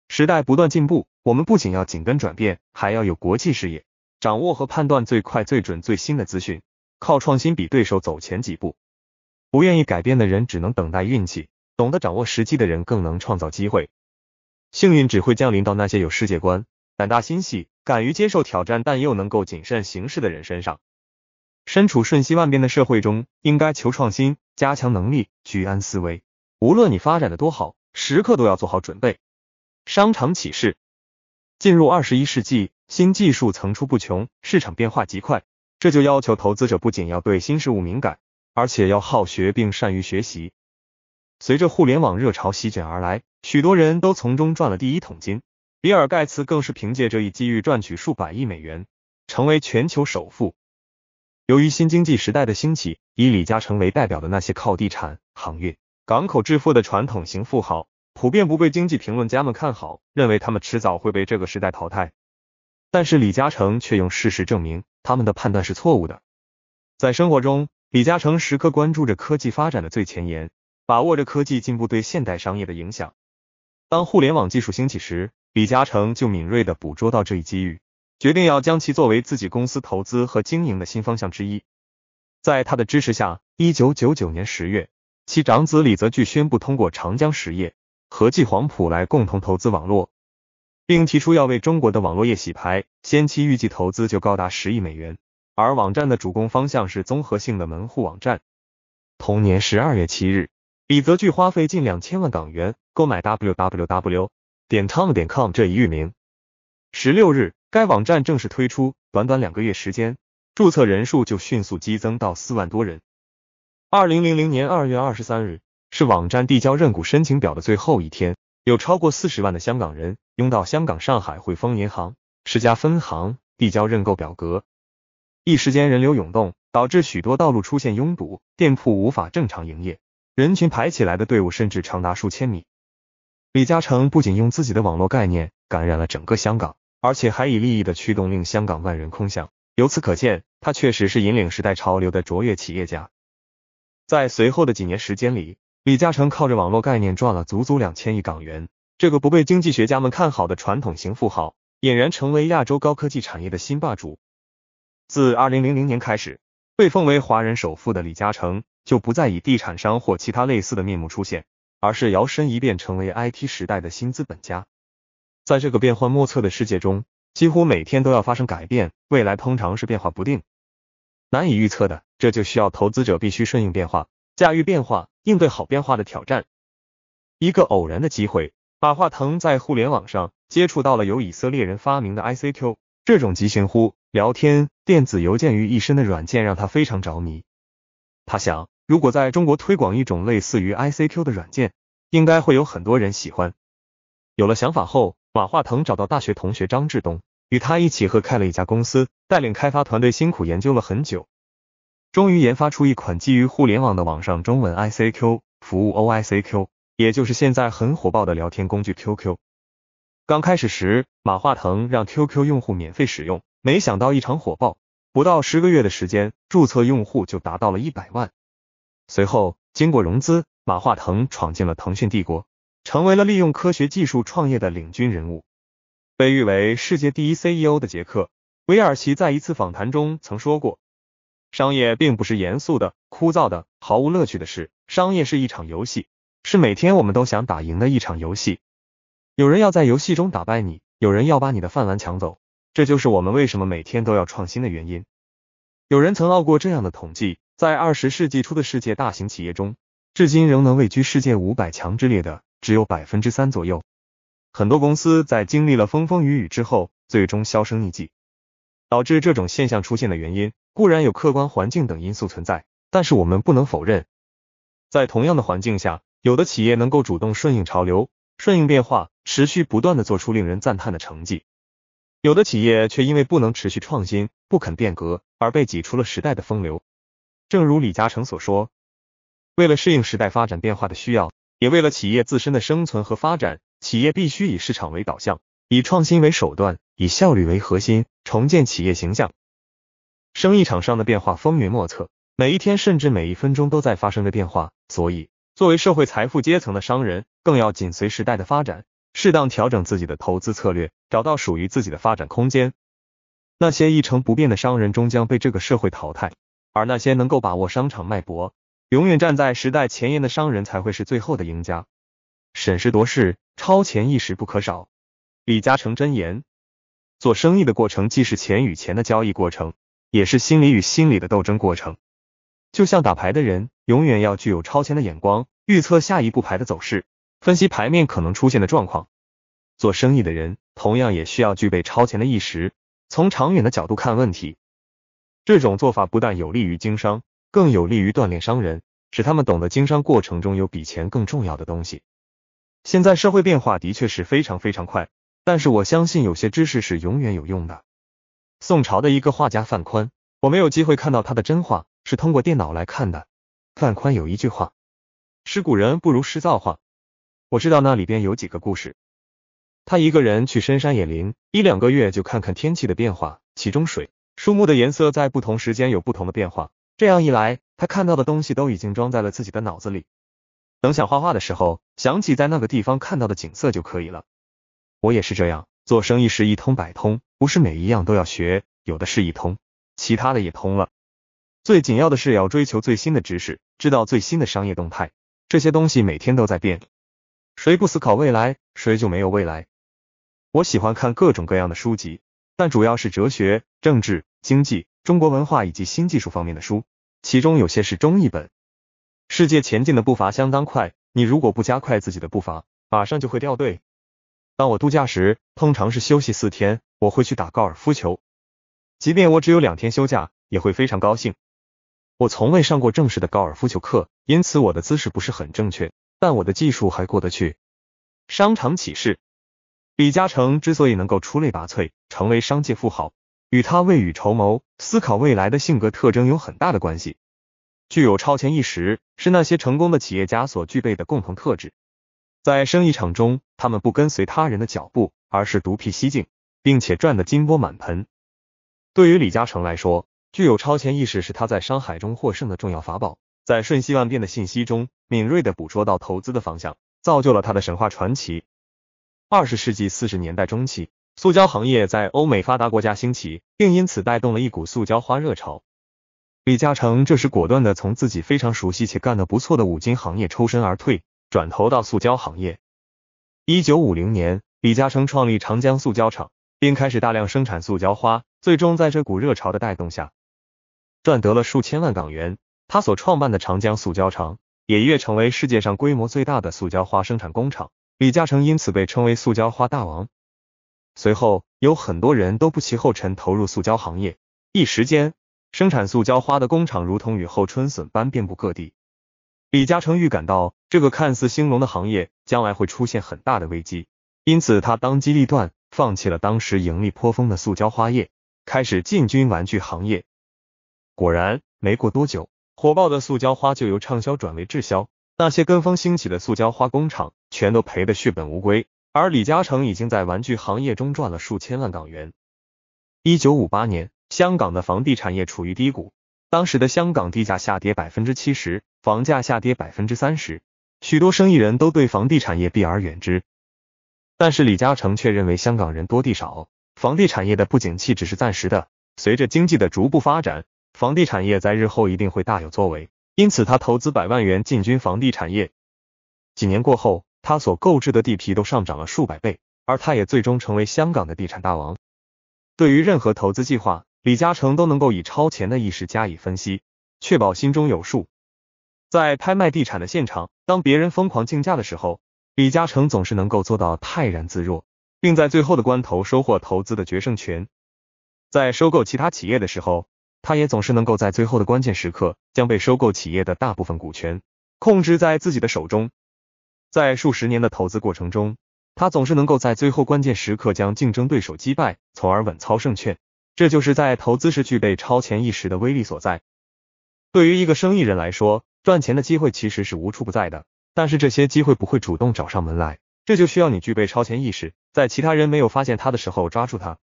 时代不断进步，我们不仅要紧跟转变，还要有国际视野，掌握和判断最快、最准、最新的资讯，靠创新比对手走前几步。不愿意改变的人，只能等待运气。懂得掌握时机的人更能创造机会。幸运只会降临到那些有世界观、胆大心细、敢于接受挑战，但又能够谨慎行事的人身上。身处瞬息万变的社会中，应该求创新，加强能力，居安思危。无论你发展的多好，时刻都要做好准备。商场启示：进入二十一世纪，新技术层出不穷，市场变化极快，这就要求投资者不仅要对新事物敏感，而且要好学并善于学习。随着互联网热潮席卷而来，许多人都从中赚了第一桶金。比尔·盖茨更是凭借这一机遇赚取数百亿美元，成为全球首富。由于新经济时代的兴起，以李嘉诚为代表的那些靠地产、航运、港口致富的传统型富豪，普遍不被经济评论家们看好，认为他们迟早会被这个时代淘汰。但是李嘉诚却用事实证明，他们的判断是错误的。在生活中，李嘉诚时刻关注着科技发展的最前沿。把握着科技进步对现代商业的影响，当互联网技术兴起时，李嘉诚就敏锐地捕捉到这一机遇，决定要将其作为自己公司投资和经营的新方向之一。在他的支持下，一九九九年十月，其长子李泽钜宣布通过长江实业、和记黄埔来共同投资网络，并提出要为中国的网络业洗牌，先期预计投资就高达十亿美元，而网站的主攻方向是综合性的门户网站。同年十二月七日。李泽钜花费近两千万港元购买 www 点 tom 点 com 这一域名。十六日，该网站正式推出，短短两个月时间，注册人数就迅速激增到四万多人。二零零零年二月二十三日是网站递交认股申请表的最后一天，有超过四十万的香港人拥到香港上海汇丰银行十家分行递交认购表格，一时间人流涌动，导致许多道路出现拥堵，店铺无法正常营业。人群排起来的队伍甚至长达数千米。李嘉诚不仅用自己的网络概念感染了整个香港，而且还以利益的驱动令香港万人空巷。由此可见，他确实是引领时代潮流的卓越企业家。在随后的几年时间里，李嘉诚靠着网络概念赚了足足两千亿港元。这个不被经济学家们看好的传统型富豪，俨然成为亚洲高科技产业的新霸主。自二零零零年开始，被奉为华人首富的李嘉诚。就不再以地产商或其他类似的面目出现，而是摇身一变成为 IT 时代的新资本家。在这个变幻莫测的世界中，几乎每天都要发生改变，未来通常是变化不定、难以预测的。这就需要投资者必须顺应变化，驾驭变化，应对好变化的挑战。一个偶然的机会，马化腾在互联网上接触到了由以色列人发明的 ICQ，这种集寻呼、聊天、电子邮件于一身的软件让他非常着迷。他想。如果在中国推广一种类似于 ICQ 的软件，应该会有很多人喜欢。有了想法后，马化腾找到大学同学张志东，与他一起合开了一家公司，带领开发团队辛苦研究了很久，终于研发出一款基于互联网的网上中文 ICQ 服务 OICQ，也就是现在很火爆的聊天工具 QQ。刚开始时，马化腾让 QQ 用户免费使用，没想到异常火爆，不到十个月的时间，注册用户就达到了一百万。随后，经过融资，马化腾闯进了腾讯帝国，成为了利用科学技术创业的领军人物，被誉为世界第一 CEO 的杰克·韦尔奇在一次访谈中曾说过：“商业并不是严肃的、枯燥的、毫无乐趣的事，商业是一场游戏，是每天我们都想打赢的一场游戏。有人要在游戏中打败你，有人要把你的饭碗抢走，这就是我们为什么每天都要创新的原因。”有人曾熬过这样的统计，在二十世纪初的世界大型企业中，至今仍能位居世界五百强之列的，只有百分之三左右。很多公司在经历了风风雨雨之后，最终销声匿迹。导致这种现象出现的原因，固然有客观环境等因素存在，但是我们不能否认，在同样的环境下，有的企业能够主动顺应潮流、顺应变化，持续不断的做出令人赞叹的成绩。有的企业却因为不能持续创新、不肯变革而被挤出了时代的风流。正如李嘉诚所说，为了适应时代发展变化的需要，也为了企业自身的生存和发展，企业必须以市场为导向，以创新为手段，以效率为核心，重建企业形象。生意场上的变化风云莫测，每一天甚至每一分钟都在发生着变化，所以作为社会财富阶层的商人，更要紧随时代的发展。适当调整自己的投资策略，找到属于自己的发展空间。那些一成不变的商人终将被这个社会淘汰，而那些能够把握商场脉搏、永远站在时代前沿的商人才会是最后的赢家。审时度势、超前意识不可少。李嘉诚真言：做生意的过程既是钱与钱的交易过程，也是心理与心理的斗争过程。就像打牌的人，永远要具有超前的眼光，预测下一步牌的走势。分析牌面可能出现的状况，做生意的人同样也需要具备超前的意识，从长远的角度看问题。这种做法不但有利于经商，更有利于锻炼商人，使他们懂得经商过程中有比钱更重要的东西。现在社会变化的确是非常非常快，但是我相信有些知识是永远有用的。宋朝的一个画家范宽，我没有机会看到他的真画，是通过电脑来看的。范宽有一句话：“是古人不如诗造化。”我知道那里边有几个故事。他一个人去深山野林一两个月，就看看天气的变化，其中水、树木的颜色在不同时间有不同的变化。这样一来，他看到的东西都已经装在了自己的脑子里。等想画画的时候，想起在那个地方看到的景色就可以了。我也是这样，做生意是一通百通，不是每一样都要学，有的是一通，其他的也通了。最紧要的是要追求最新的知识，知道最新的商业动态，这些东西每天都在变。谁不思考未来，谁就没有未来。我喜欢看各种各样的书籍，但主要是哲学、政治、经济、中国文化以及新技术方面的书，其中有些是中译本。世界前进的步伐相当快，你如果不加快自己的步伐，马上就会掉队。当我度假时，通常是休息四天，我会去打高尔夫球。即便我只有两天休假，也会非常高兴。我从未上过正式的高尔夫球课，因此我的姿势不是很正确。但我的技术还过得去。商场启示：李嘉诚之所以能够出类拔萃，成为商界富豪，与他未雨绸缪、思考未来的性格特征有很大的关系。具有超前意识是那些成功的企业家所具备的共同特质。在生意场中，他们不跟随他人的脚步，而是独辟蹊径，并且赚得金钵满盆。对于李嘉诚来说，具有超前意识是他在商海中获胜的重要法宝。在瞬息万变的信息中，敏锐的捕捉到投资的方向，造就了他的神话传奇。二十世纪四十年代中期，塑胶行业在欧美发达国家兴起，并因此带动了一股塑胶花热潮。李嘉诚这时果断的从自己非常熟悉且干得不错的五金行业抽身而退，转投到塑胶行业。一九五零年，李嘉诚创立长江塑胶厂，并开始大量生产塑胶花，最终在这股热潮的带动下，赚得了数千万港元。他所创办的长江塑胶厂。也跃成为世界上规模最大的塑胶花生产工厂，李嘉诚因此被称为塑胶花大王。随后，有很多人都不其后尘，投入塑胶行业，一时间，生产塑胶花的工厂如同雨后春笋般遍布各地。李嘉诚预感到这个看似兴隆的行业将来会出现很大的危机，因此他当机立断，放弃了当时盈利颇丰的塑胶花业，开始进军玩具行业。果然，没过多久。火爆的塑胶花就由畅销转为滞销，那些跟风兴起的塑胶花工厂全都赔得血本无归，而李嘉诚已经在玩具行业中赚了数千万港元。一九五八年，香港的房地产业处于低谷，当时的香港地价下跌百分之七十，房价下跌百分之三十，许多生意人都对房地产业避而远之。但是李嘉诚却认为香港人多地少，房地产业的不景气只是暂时的，随着经济的逐步发展。房地产业在日后一定会大有作为，因此他投资百万元进军房地产业。几年过后，他所购置的地皮都上涨了数百倍，而他也最终成为香港的地产大王。对于任何投资计划，李嘉诚都能够以超前的意识加以分析，确保心中有数。在拍卖地产的现场，当别人疯狂竞价的时候，李嘉诚总是能够做到泰然自若，并在最后的关头收获投资的决胜权。在收购其他企业的时候，他也总是能够在最后的关键时刻，将被收购企业的大部分股权控制在自己的手中。在数十年的投资过程中，他总是能够在最后关键时刻将竞争对手击败，从而稳操胜券。这就是在投资时具备超前意识的威力所在。对于一个生意人来说，赚钱的机会其实是无处不在的，但是这些机会不会主动找上门来，这就需要你具备超前意识，在其他人没有发现它的时候抓住它。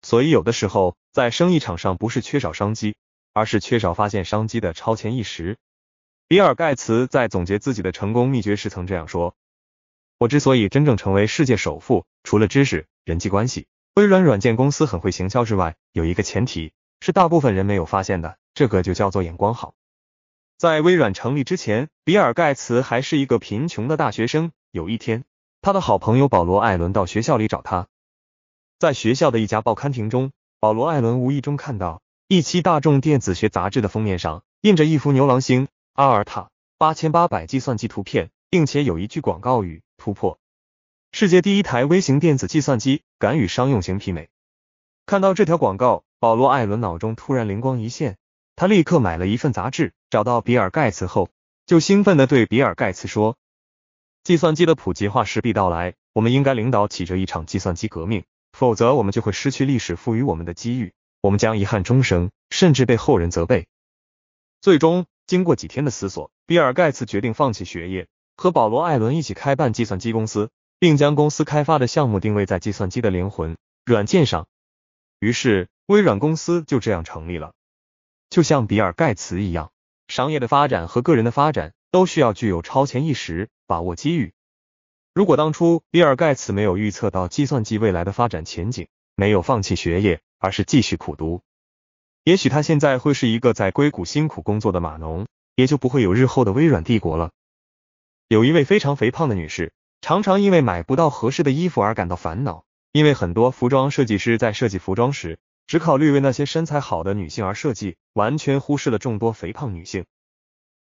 所以，有的时候。在生意场上，不是缺少商机，而是缺少发现商机的超前意识。比尔盖茨在总结自己的成功秘诀时曾这样说：“我之所以真正成为世界首富，除了知识、人际关系、微软软件公司很会行销之外，有一个前提是大部分人没有发现的，这个就叫做眼光好。”在微软成立之前，比尔盖茨还是一个贫穷的大学生。有一天，他的好朋友保罗·艾伦到学校里找他，在学校的一家报刊亭中。保罗·艾伦无意中看到一期《大众电子学》杂志的封面上印着一幅牛郎星阿尔塔八千八百计算机图片，并且有一句广告语：“突破世界第一台微型电子计算机，敢与商用型媲美。”看到这条广告，保罗·艾伦脑中突然灵光一现，他立刻买了一份杂志，找到比尔·盖茨后，就兴奋的对比尔·盖茨说：“计算机的普及化势必到来，我们应该领导起这一场计算机革命。”否则，我们就会失去历史赋予我们的机遇，我们将遗憾终生，甚至被后人责备。最终，经过几天的思索，比尔·盖茨决定放弃学业，和保罗·艾伦一起开办计算机公司，并将公司开发的项目定位在计算机的灵魂——软件上。于是，微软公司就这样成立了。就像比尔·盖茨一样，商业的发展和个人的发展都需要具有超前意识，把握机遇。如果当初比尔盖茨没有预测到计算机未来的发展前景，没有放弃学业，而是继续苦读，也许他现在会是一个在硅谷辛苦工作的码农，也就不会有日后的微软帝国了。有一位非常肥胖的女士，常常因为买不到合适的衣服而感到烦恼，因为很多服装设计师在设计服装时，只考虑为那些身材好的女性而设计，完全忽视了众多肥胖女性。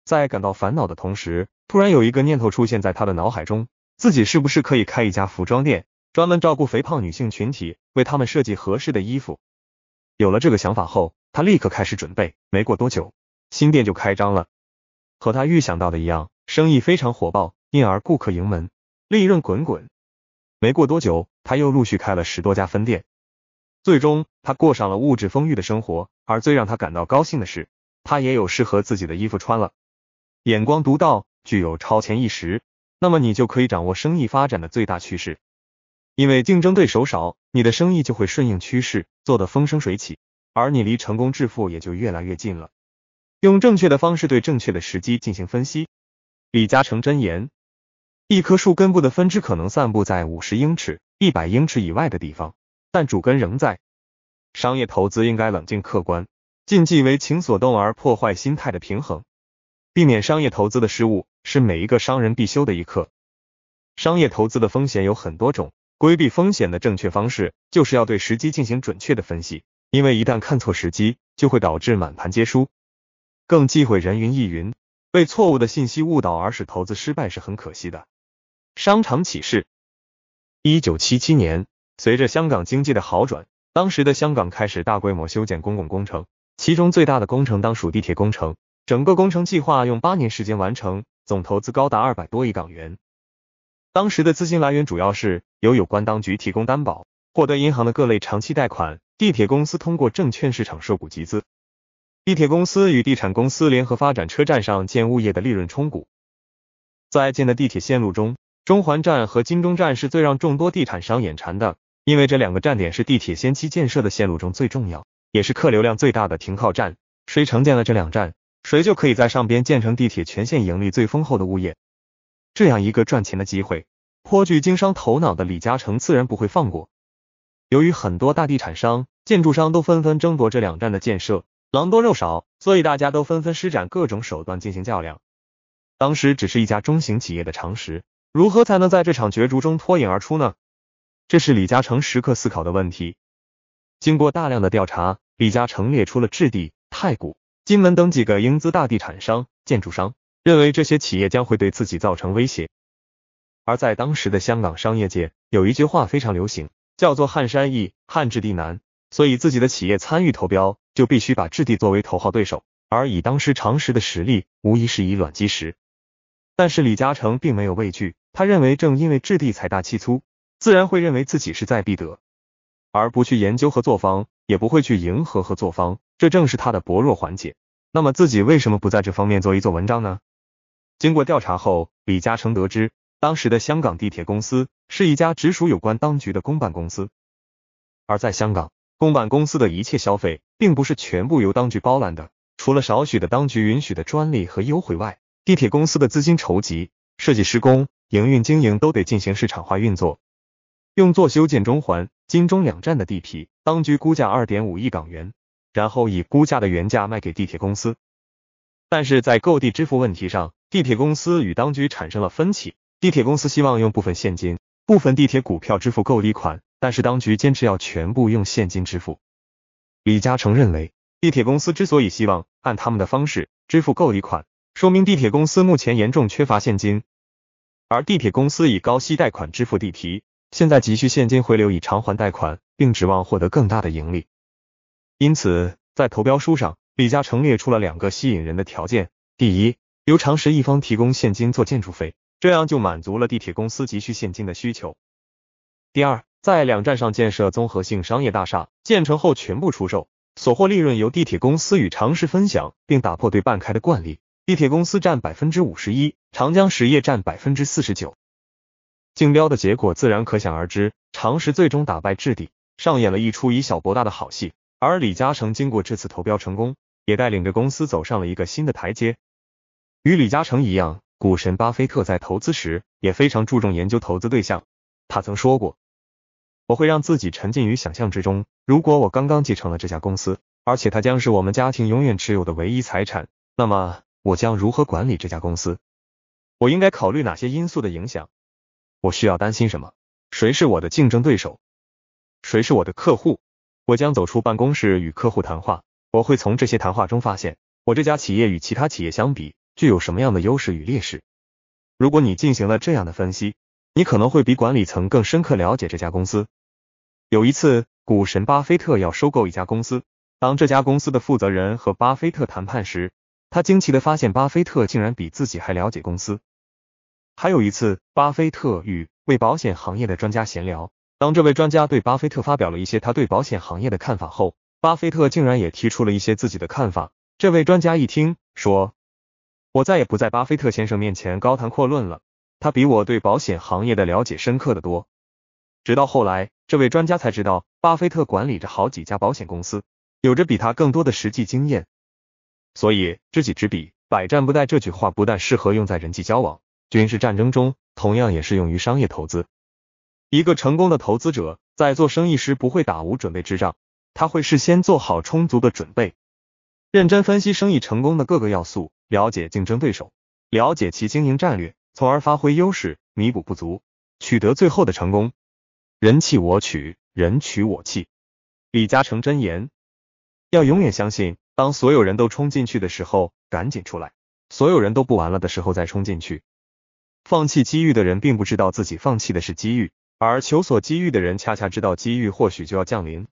在感到烦恼的同时，突然有一个念头出现在她的脑海中。自己是不是可以开一家服装店，专门照顾肥胖女性群体，为她们设计合适的衣服？有了这个想法后，他立刻开始准备。没过多久，新店就开张了。和他预想到的一样，生意非常火爆，因而顾客盈门，利润滚滚。没过多久，他又陆续开了十多家分店。最终，他过上了物质丰裕的生活。而最让他感到高兴的是，他也有适合自己的衣服穿了。眼光独到，具有超前意识。那么你就可以掌握生意发展的最大趋势，因为竞争对手少，你的生意就会顺应趋势做得风生水起，而你离成功致富也就越来越近了。用正确的方式对正确的时机进行分析。李嘉诚真言：一棵树根部的分支可能散布在五十英尺、一百英尺以外的地方，但主根仍在。商业投资应该冷静客观，禁忌为情所动而破坏心态的平衡，避免商业投资的失误。是每一个商人必修的一课。商业投资的风险有很多种，规避风险的正确方式就是要对时机进行准确的分析，因为一旦看错时机，就会导致满盘皆输。更忌讳人云亦云，被错误的信息误导而使投资失败是很可惜的。商场启示：一九七七年，随着香港经济的好转，当时的香港开始大规模修建公共工程，其中最大的工程当属地铁工程，整个工程计划用八年时间完成。总投资高达二百多亿港元。当时的资金来源主要是由有关当局提供担保，获得银行的各类长期贷款；地铁公司通过证券市场受股集资；地铁公司与地产公司联合发展车站上建物业的利润充股。在建的地铁线路中，中环站和金钟站是最让众多地产商眼馋的，因为这两个站点是地铁先期建设的线路中最重要，也是客流量最大的停靠站。谁承建了这两站？谁就可以在上边建成地铁全线盈利最丰厚的物业，这样一个赚钱的机会，颇具经商头脑的李嘉诚自然不会放过。由于很多大地产商、建筑商都纷纷争夺这两站的建设，狼多肉少，所以大家都纷纷施展各种手段进行较量。当时只是一家中型企业的常识，如何才能在这场角逐中脱颖而出呢？这是李嘉诚时刻思考的问题。经过大量的调查，李嘉诚列出了质地、太古。金门等几个英资大地产商、建筑商认为这些企业将会对自己造成威胁，而在当时的香港商业界有一句话非常流行，叫做“汉山易，汉置地难”，所以自己的企业参与投标就必须把质地作为头号对手，而以当时常识的实力，无疑是以卵击石。但是李嘉诚并没有畏惧，他认为正因为质地财大气粗，自然会认为自己势在必得，而不去研究合作方，也不会去迎合合作方。这正是他的薄弱环节。那么自己为什么不在这方面做一做文章呢？经过调查后，李嘉诚得知，当时的香港地铁公司是一家直属有关当局的公办公司。而在香港，公办公司的一切消费并不是全部由当局包揽的，除了少许的当局允许的专利和优惠外，地铁公司的资金筹集、设计施工、营运经营都得进行市场化运作。用作修建中环、金钟两站的地皮，当局估价二点五亿港元。然后以估价的原价卖给地铁公司，但是在购地支付问题上，地铁公司与当局产生了分歧。地铁公司希望用部分现金、部分地铁股票支付购地款，但是当局坚持要全部用现金支付。李嘉诚认为，地铁公司之所以希望按他们的方式支付购地款，说明地铁公司目前严重缺乏现金，而地铁公司以高息贷款支付地皮，现在急需现金回流以偿还贷款，并指望获得更大的盈利。因此，在投标书上，李嘉诚列出了两个吸引人的条件：第一，由长实一方提供现金做建筑费，这样就满足了地铁公司急需现金的需求；第二，在两站上建设综合性商业大厦，建成后全部出售，所获利润由地铁公司与长实分享，并打破对半开的惯例，地铁公司占百分之五十一，长江实业占百分之四十九。竞标的结果自然可想而知，长实最终打败置地，上演了一出以小博大的好戏。而李嘉诚经过这次投标成功，也带领着公司走上了一个新的台阶。与李嘉诚一样，股神巴菲特在投资时也非常注重研究投资对象。他曾说过：“我会让自己沉浸于想象之中。如果我刚刚继承了这家公司，而且它将是我们家庭永远持有的唯一财产，那么我将如何管理这家公司？我应该考虑哪些因素的影响？我需要担心什么？谁是我的竞争对手？谁是我的客户？”我将走出办公室与客户谈话，我会从这些谈话中发现，我这家企业与其他企业相比具有什么样的优势与劣势。如果你进行了这样的分析，你可能会比管理层更深刻了解这家公司。有一次，股神巴菲特要收购一家公司，当这家公司的负责人和巴菲特谈判时，他惊奇的发现巴菲特竟然比自己还了解公司。还有一次，巴菲特与为保险行业的专家闲聊。当这位专家对巴菲特发表了一些他对保险行业的看法后，巴菲特竟然也提出了一些自己的看法。这位专家一听，说：“我再也不在巴菲特先生面前高谈阔论了，他比我对保险行业的了解深刻的多。”直到后来，这位专家才知道，巴菲特管理着好几家保险公司，有着比他更多的实际经验。所以，“知己知彼，百战不殆”这句话不但适合用在人际交往、军事战争中，同样也适用于商业投资。一个成功的投资者在做生意时不会打无准备之仗，他会事先做好充足的准备，认真分析生意成功的各个要素，了解竞争对手，了解其经营战略，从而发挥优势，弥补不足，取得最后的成功。人弃我取，人取我弃。李嘉诚真言：要永远相信，当所有人都冲进去的时候，赶紧出来；所有人都不玩了的时候，再冲进去。放弃机遇的人，并不知道自己放弃的是机遇。而求索机遇的人，恰恰知道机遇或许就要降临。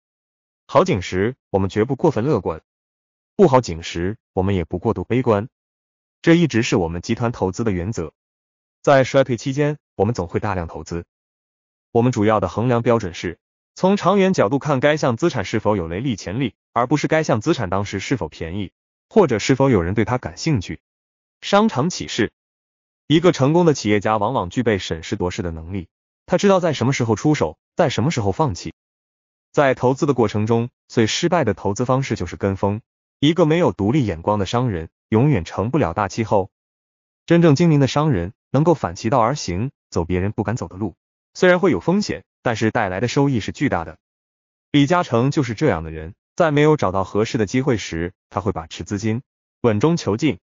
好景时，我们绝不过分乐观；不好景时，我们也不过度悲观。这一直是我们集团投资的原则。在衰退期间，我们总会大量投资。我们主要的衡量标准是，从长远角度看该项资产是否有雷利潜力，而不是该项资产当时是否便宜，或者是否有人对它感兴趣。商场启示：一个成功的企业家往往具备审时度势的能力。他知道在什么时候出手，在什么时候放弃。在投资的过程中，最失败的投资方式就是跟风。一个没有独立眼光的商人，永远成不了大气候。真正精明的商人，能够反其道而行，走别人不敢走的路。虽然会有风险，但是带来的收益是巨大的。李嘉诚就是这样的人，在没有找到合适的机会时，他会把持资金，稳中求进。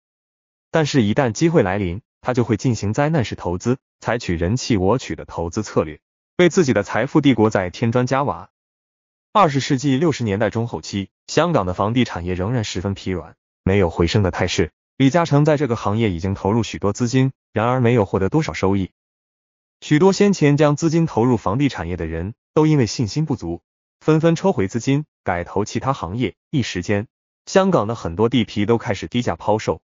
但是，一旦机会来临，他就会进行灾难式投资，采取人弃我取的投资策略，为自己的财富帝国在添砖加瓦。二十世纪六十年代中后期，香港的房地产业仍然十分疲软，没有回升的态势。李嘉诚在这个行业已经投入许多资金，然而没有获得多少收益。许多先前将资金投入房地产业的人，都因为信心不足，纷纷抽回资金，改投其他行业。一时间，香港的很多地皮都开始低价抛售。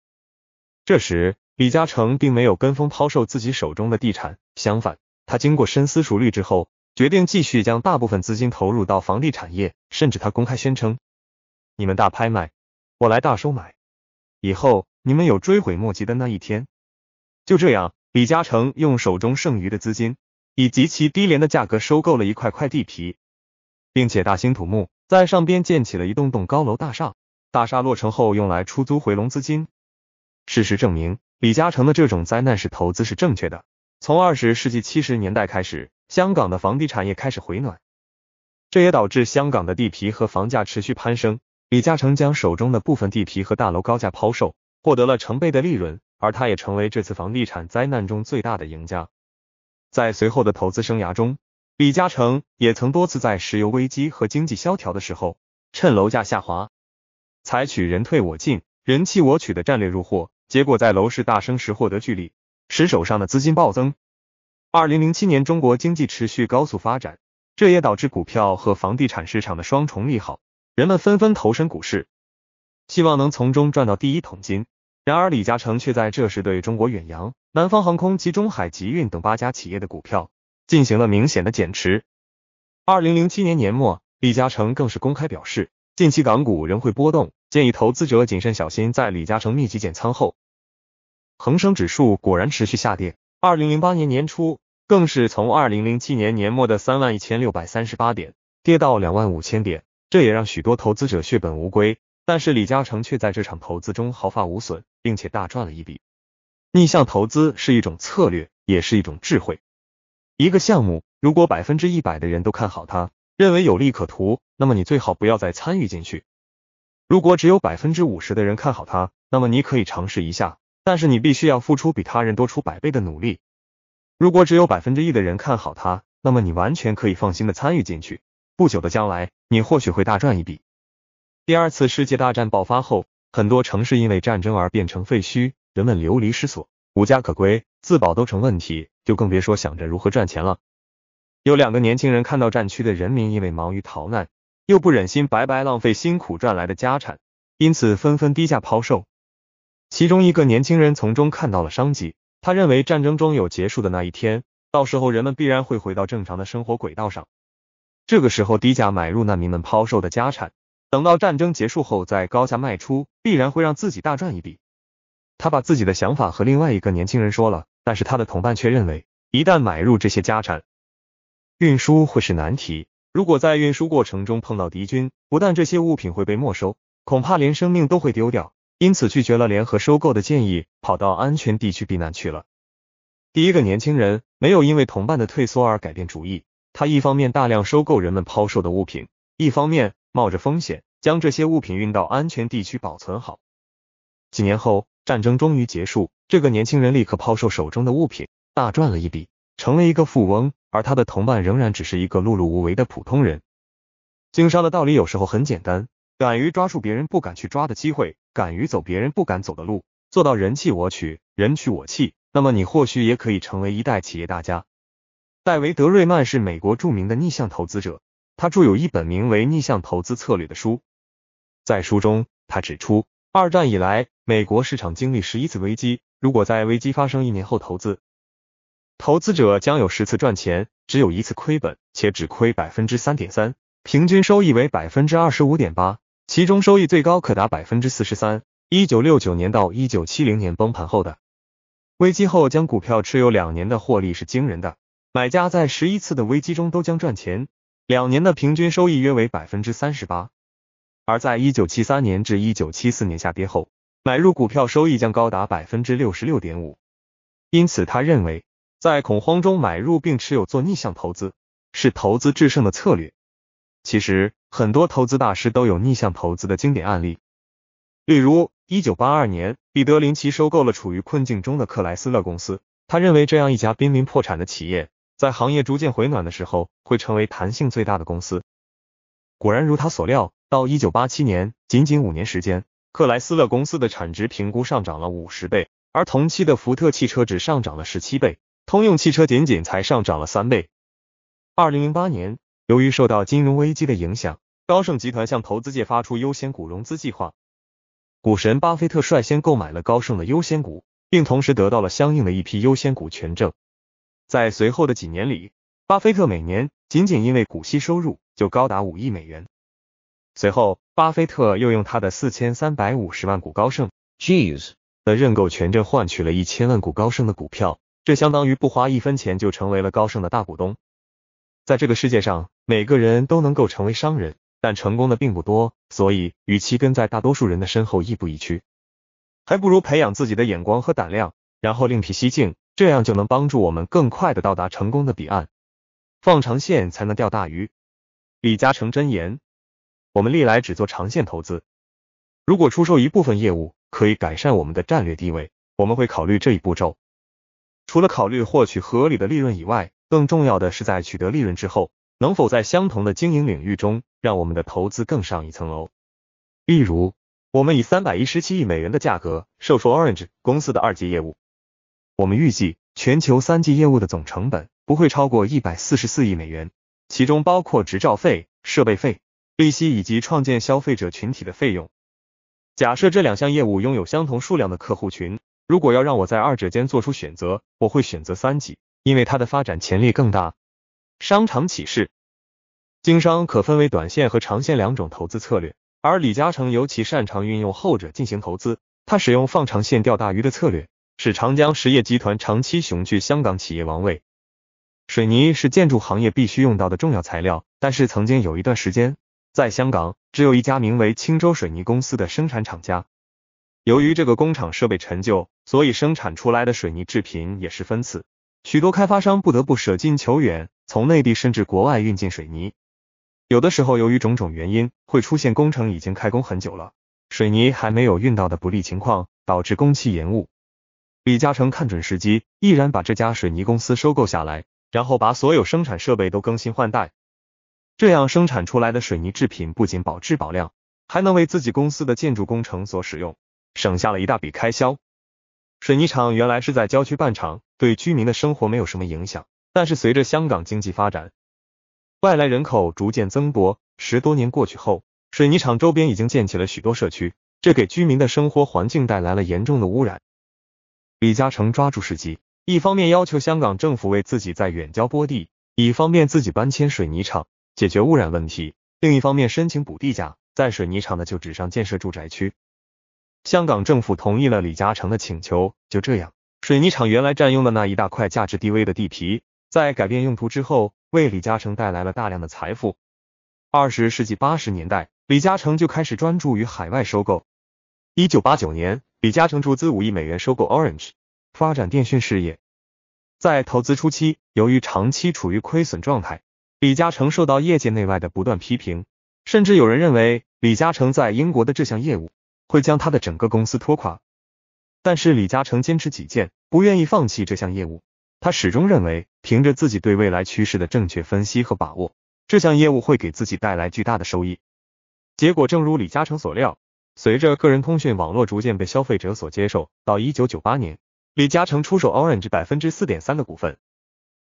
这时，李嘉诚并没有跟风抛售自己手中的地产，相反，他经过深思熟虑之后，决定继续将大部分资金投入到房地产业，甚至他公开宣称：“你们大拍卖，我来大收买，以后你们有追悔莫及的那一天。”就这样，李嘉诚用手中剩余的资金，以极其低廉的价格收购了一块块地皮，并且大兴土木，在上边建起了一栋栋高楼大厦。大厦落成后，用来出租回笼资金。事实证明。李嘉诚的这种灾难式投资是正确的。从二十世纪七十年代开始，香港的房地产业开始回暖，这也导致香港的地皮和房价持续攀升。李嘉诚将手中的部分地皮和大楼高价抛售，获得了成倍的利润，而他也成为这次房地产灾难中最大的赢家。在随后的投资生涯中，李嘉诚也曾多次在石油危机和经济萧条的时候，趁楼价下滑，采取人退我进、人弃我取的战略入货。结果在楼市大升时获得巨利，使手上的资金暴增。二零零七年中国经济持续高速发展，这也导致股票和房地产市场的双重利好，人们纷纷投身股市，希望能从中赚到第一桶金。然而李嘉诚却在这时对中国远洋、南方航空及中海集运等八家企业的股票进行了明显的减持。二零零七年年末，李嘉诚更是公开表示，近期港股仍会波动。建议投资者谨慎小心。在李嘉诚密集减仓后，恒生指数果然持续下跌。二零零八年年初更是从二零零七年年末的三万一千六百三十八点跌到两万五千点，这也让许多投资者血本无归。但是李嘉诚却在这场投资中毫发无损，并且大赚了一笔。逆向投资是一种策略，也是一种智慧。一个项目如果百分之一百的人都看好它，认为有利可图，那么你最好不要再参与进去。如果只有百分之五十的人看好它，那么你可以尝试一下，但是你必须要付出比他人多出百倍的努力。如果只有百分之一的人看好它，那么你完全可以放心的参与进去，不久的将来，你或许会大赚一笔。第二次世界大战爆发后，很多城市因为战争而变成废墟，人们流离失所，无家可归，自保都成问题，就更别说想着如何赚钱了。有两个年轻人看到战区的人民因为忙于逃难。又不忍心白白浪费辛苦赚来的家产，因此纷纷低价抛售。其中一个年轻人从中看到了商机，他认为战争中有结束的那一天，到时候人们必然会回到正常的生活轨道上。这个时候低价买入难民们抛售的家产，等到战争结束后再高价卖出，必然会让自己大赚一笔。他把自己的想法和另外一个年轻人说了，但是他的同伴却认为，一旦买入这些家产，运输会是难题。如果在运输过程中碰到敌军，不但这些物品会被没收，恐怕连生命都会丢掉。因此，拒绝了联合收购的建议，跑到安全地区避难去了。第一个年轻人没有因为同伴的退缩而改变主意，他一方面大量收购人们抛售的物品，一方面冒着风险将这些物品运到安全地区保存好。几年后，战争终于结束，这个年轻人立刻抛售手中的物品，大赚了一笔，成了一个富翁。而他的同伴仍然只是一个碌碌无为的普通人。经商的道理有时候很简单，敢于抓住别人不敢去抓的机会，敢于走别人不敢走的路，做到人气我取，人取我弃，那么你或许也可以成为一代企业大家。戴维德瑞曼是美国著名的逆向投资者，他著有一本名为《逆向投资策略》的书。在书中，他指出，二战以来，美国市场经历十一次危机，如果在危机发生一年后投资。投资者将有十次赚钱，只有一次亏本，且只亏百分之三点三，平均收益为百分之二十五点八，其中收益最高可达百分之四十三。一九六九年到一九七零年崩盘后的危机后，将股票持有两年的获利是惊人的。买家在十一次的危机中都将赚钱，两年的平均收益约为百分之三十八。而在一九七三年至一九七四年下跌后，买入股票收益将高达百分之六十六点五。因此，他认为。在恐慌中买入并持有做逆向投资是投资制胜的策略。其实很多投资大师都有逆向投资的经典案例，例如1982年，彼得林奇收购了处于困境中的克莱斯勒公司。他认为这样一家濒临破产的企业，在行业逐渐回暖的时候，会成为弹性最大的公司。果然如他所料，到1987年，仅仅五年时间，克莱斯勒公司的产值评估上涨了五十倍，而同期的福特汽车只上涨了十七倍。通用汽车仅仅才上涨了三倍。二零零八年，由于受到金融危机的影响，高盛集团向投资界发出优先股融资计划。股神巴菲特率先购买了高盛的优先股，并同时得到了相应的一批优先股权证。在随后的几年里，巴菲特每年仅仅因为股息收入就高达五亿美元。随后，巴菲特又用他的四千三百五十万股高盛 g z 的认购权证换取了一千万股高盛的股票。这相当于不花一分钱就成为了高盛的大股东。在这个世界上，每个人都能够成为商人，但成功的并不多。所以，与其跟在大多数人的身后亦步亦趋，还不如培养自己的眼光和胆量，然后另辟蹊径，这样就能帮助我们更快的到达成功的彼岸。放长线才能钓大鱼，李嘉诚真言。我们历来只做长线投资。如果出售一部分业务可以改善我们的战略地位，我们会考虑这一步骤。除了考虑获取合理的利润以外，更重要的是在取得利润之后，能否在相同的经营领域中让我们的投资更上一层楼。例如，我们以三百一十七亿美元的价格售出 Orange 公司的二级业务。我们预计全球三级业务的总成本不会超过一百四十四亿美元，其中包括执照费、设备费、利息以及创建消费者群体的费用。假设这两项业务拥有相同数量的客户群。如果要让我在二者间做出选择，我会选择三级，因为它的发展潜力更大。商场启示：经商可分为短线和长线两种投资策略，而李嘉诚尤其擅长运用后者进行投资。他使用放长线钓大鱼的策略，使长江实业集团长期雄踞香港企业王位。水泥是建筑行业必须用到的重要材料，但是曾经有一段时间，在香港只有一家名为青州水泥公司的生产厂家。由于这个工厂设备陈旧，所以生产出来的水泥制品也十分次。许多开发商不得不舍近求远，从内地甚至国外运进水泥。有的时候，由于种种原因，会出现工程已经开工很久了，水泥还没有运到的不利情况，导致工期延误。李嘉诚看准时机，毅然把这家水泥公司收购下来，然后把所有生产设备都更新换代。这样生产出来的水泥制品不仅保质保量，还能为自己公司的建筑工程所使用。省下了一大笔开销。水泥厂原来是在郊区办厂，对居民的生活没有什么影响。但是随着香港经济发展，外来人口逐渐增多，十多年过去后，水泥厂周边已经建起了许多社区，这给居民的生活环境带来了严重的污染。李嘉诚抓住时机，一方面要求香港政府为自己在远郊拨地，以方便自己搬迁水泥厂，解决污染问题；另一方面申请补地价，在水泥厂的旧址上建设住宅区。香港政府同意了李嘉诚的请求，就这样，水泥厂原来占用的那一大块价值低微的地皮，在改变用途之后，为李嘉诚带来了大量的财富。二十世纪八十年代，李嘉诚就开始专注于海外收购。一九八九年，李嘉诚出资五亿美元收购 Orange，发展电讯事业。在投资初期，由于长期处于亏损状态，李嘉诚受到业界内外的不断批评，甚至有人认为李嘉诚在英国的这项业务。会将他的整个公司拖垮，但是李嘉诚坚持己见，不愿意放弃这项业务。他始终认为，凭着自己对未来趋势的正确分析和把握，这项业务会给自己带来巨大的收益。结果正如李嘉诚所料，随着个人通讯网络逐渐被消费者所接受，到一九九八年，李嘉诚出手 Orange 百分之四点三的股份，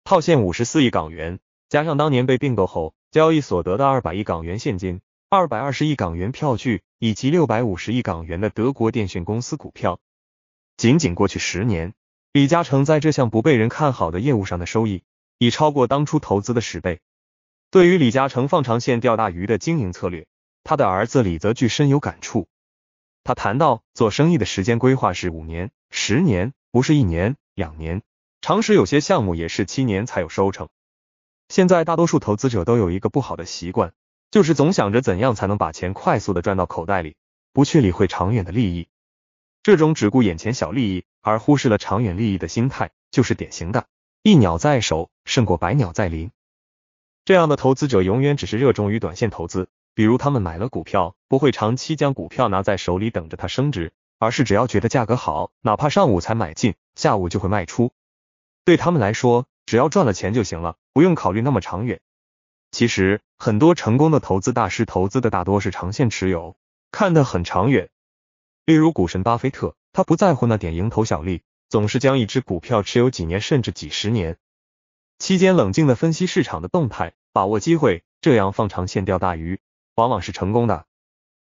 套现五十四亿港元，加上当年被并购后交易所得的二百亿港元现金。二百二十亿港元票据以及六百五十亿港元的德国电讯公司股票。仅仅过去十年，李嘉诚在这项不被人看好的业务上的收益，已超过当初投资的十倍。对于李嘉诚放长线钓大鱼的经营策略，他的儿子李泽钜深有感触。他谈到做生意的时间规划是五年、十年，不是一年、两年。常识有些项目也是七年才有收成。现在大多数投资者都有一个不好的习惯。就是总想着怎样才能把钱快速的赚到口袋里，不去理会长远的利益。这种只顾眼前小利益而忽视了长远利益的心态，就是典型的“一鸟在手胜过百鸟在林”。这样的投资者永远只是热衷于短线投资，比如他们买了股票，不会长期将股票拿在手里等着它升值，而是只要觉得价格好，哪怕上午才买进，下午就会卖出。对他们来说，只要赚了钱就行了，不用考虑那么长远。其实，很多成功的投资大师投资的大多是长线持有，看得很长远。例如股神巴菲特，他不在乎那点蝇头小利，总是将一只股票持有几年甚至几十年，期间冷静的分析市场的动态，把握机会，这样放长线钓大鱼，往往是成功的。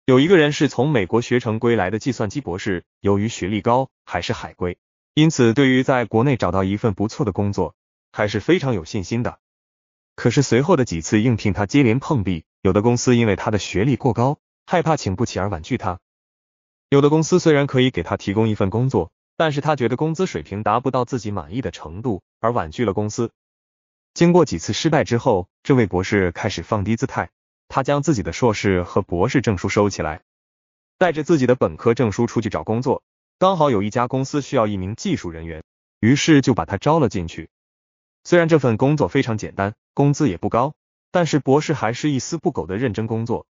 有一个人是从美国学成归来的计算机博士，由于学历高，还是海归，因此对于在国内找到一份不错的工作，还是非常有信心的。可是随后的几次应聘，他接连碰壁。有的公司因为他的学历过高，害怕请不起而婉拒他；有的公司虽然可以给他提供一份工作，但是他觉得工资水平达不到自己满意的程度，而婉拒了公司。经过几次失败之后，这位博士开始放低姿态，他将自己的硕士和博士证书收起来，带着自己的本科证书出去找工作。刚好有一家公司需要一名技术人员，于是就把他招了进去。虽然这份工作非常简单。工资也不高，但是博士还是一丝不苟的认真工作。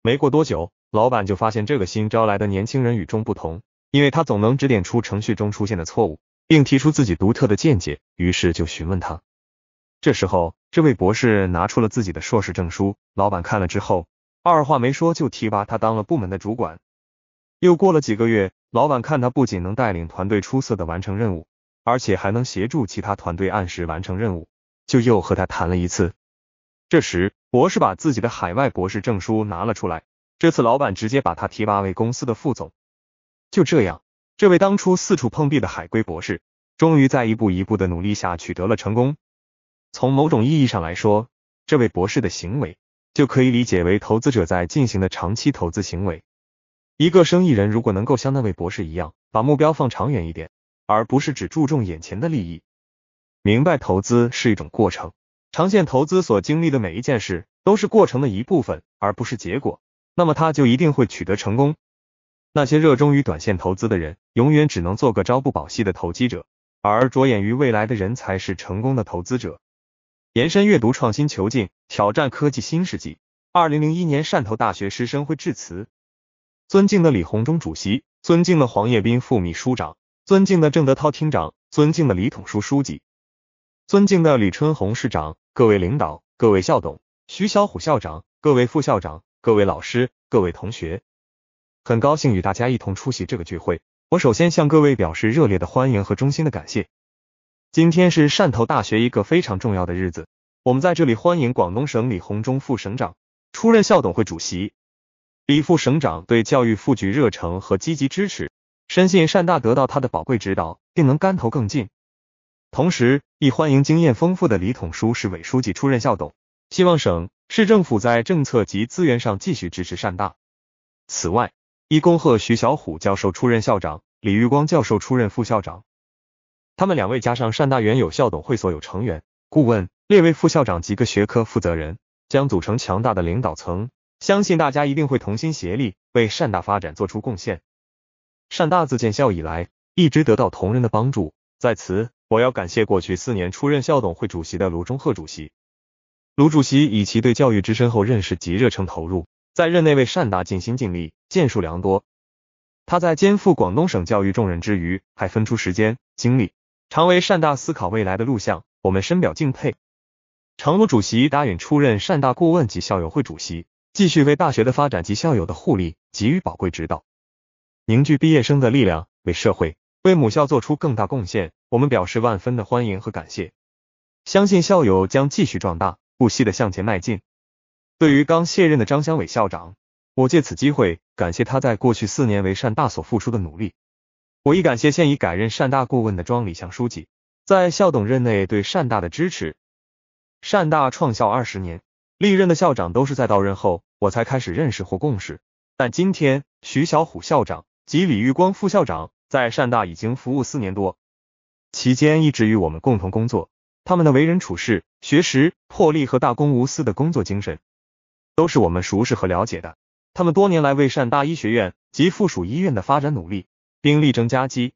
没过多久，老板就发现这个新招来的年轻人与众不同，因为他总能指点出程序中出现的错误，并提出自己独特的见解。于是就询问他。这时候，这位博士拿出了自己的硕士证书，老板看了之后，二话没说就提拔他当了部门的主管。又过了几个月，老板看他不仅能带领团队出色的完成任务，而且还能协助其他团队按时完成任务。就又和他谈了一次，这时博士把自己的海外博士证书拿了出来，这次老板直接把他提拔为公司的副总。就这样，这位当初四处碰壁的海归博士，终于在一步一步的努力下取得了成功。从某种意义上来说，这位博士的行为就可以理解为投资者在进行的长期投资行为。一个生意人如果能够像那位博士一样，把目标放长远一点，而不是只注重眼前的利益。明白投资是一种过程，长线投资所经历的每一件事都是过程的一部分，而不是结果。那么他就一定会取得成功。那些热衷于短线投资的人，永远只能做个朝不保夕的投机者，而着眼于未来的人才是成功的投资者。延伸阅读：创新求进，挑战科技新世纪。二零零一年汕头大学师生会致辞。尊敬的李鸿忠主席，尊敬的黄业斌副秘书长，尊敬的郑德涛厅长，尊敬的李统书书记。尊敬的李春红市长，各位领导，各位校董，徐小虎校长，各位副校长，各位老师，各位同学，很高兴与大家一同出席这个聚会。我首先向各位表示热烈的欢迎和衷心的感谢。今天是汕头大学一个非常重要的日子，我们在这里欢迎广东省李鸿忠副省长出任校董会主席。李副省长对教育副局热诚和积极支持，深信汕大得到他的宝贵指导，定能干头更进。同时，亦欢迎经验丰富的李统书市委书记出任校董，希望省市政府在政策及资源上继续支持善大。此外，亦恭贺徐小虎教授出任校长，李玉光教授出任副校长。他们两位加上善大原有校董会所有成员、顾问、列位副校长及各学科负责人，将组成强大的领导层。相信大家一定会同心协力，为善大发展做出贡献。善大自建校以来，一直得到同仁的帮助，在此。我要感谢过去四年出任校董会主席的卢中赫主席。卢主席以其对教育之深厚认识及热诚投入，在任内为善大尽心尽力，建树良多。他在肩负广东省教育重任之余，还分出时间精力，常为善大思考未来的路向，我们深表敬佩。常卢主席答允出任善大顾问及校友会主席，继续为大学的发展及校友的互利给予宝贵指导，凝聚毕业生的力量，为社会、为母校做出更大贡献。我们表示万分的欢迎和感谢，相信校友将继续壮大，不息的向前迈进。对于刚卸任的张湘伟校长，我借此机会感谢他在过去四年为善大所付出的努力。我亦感谢现已改任善大顾问的庄礼祥书记，在校董任内对善大的支持。善大创校二十年，历任的校长都是在到任后我才开始认识或共识。但今天徐小虎校长及李玉光副校长在善大已经服务四年多。期间一直与我们共同工作，他们的为人处事、学识、魄力和大公无私的工作精神，都是我们熟识和了解的。他们多年来为汕大医学院及附属医院的发展努力，并力争佳绩。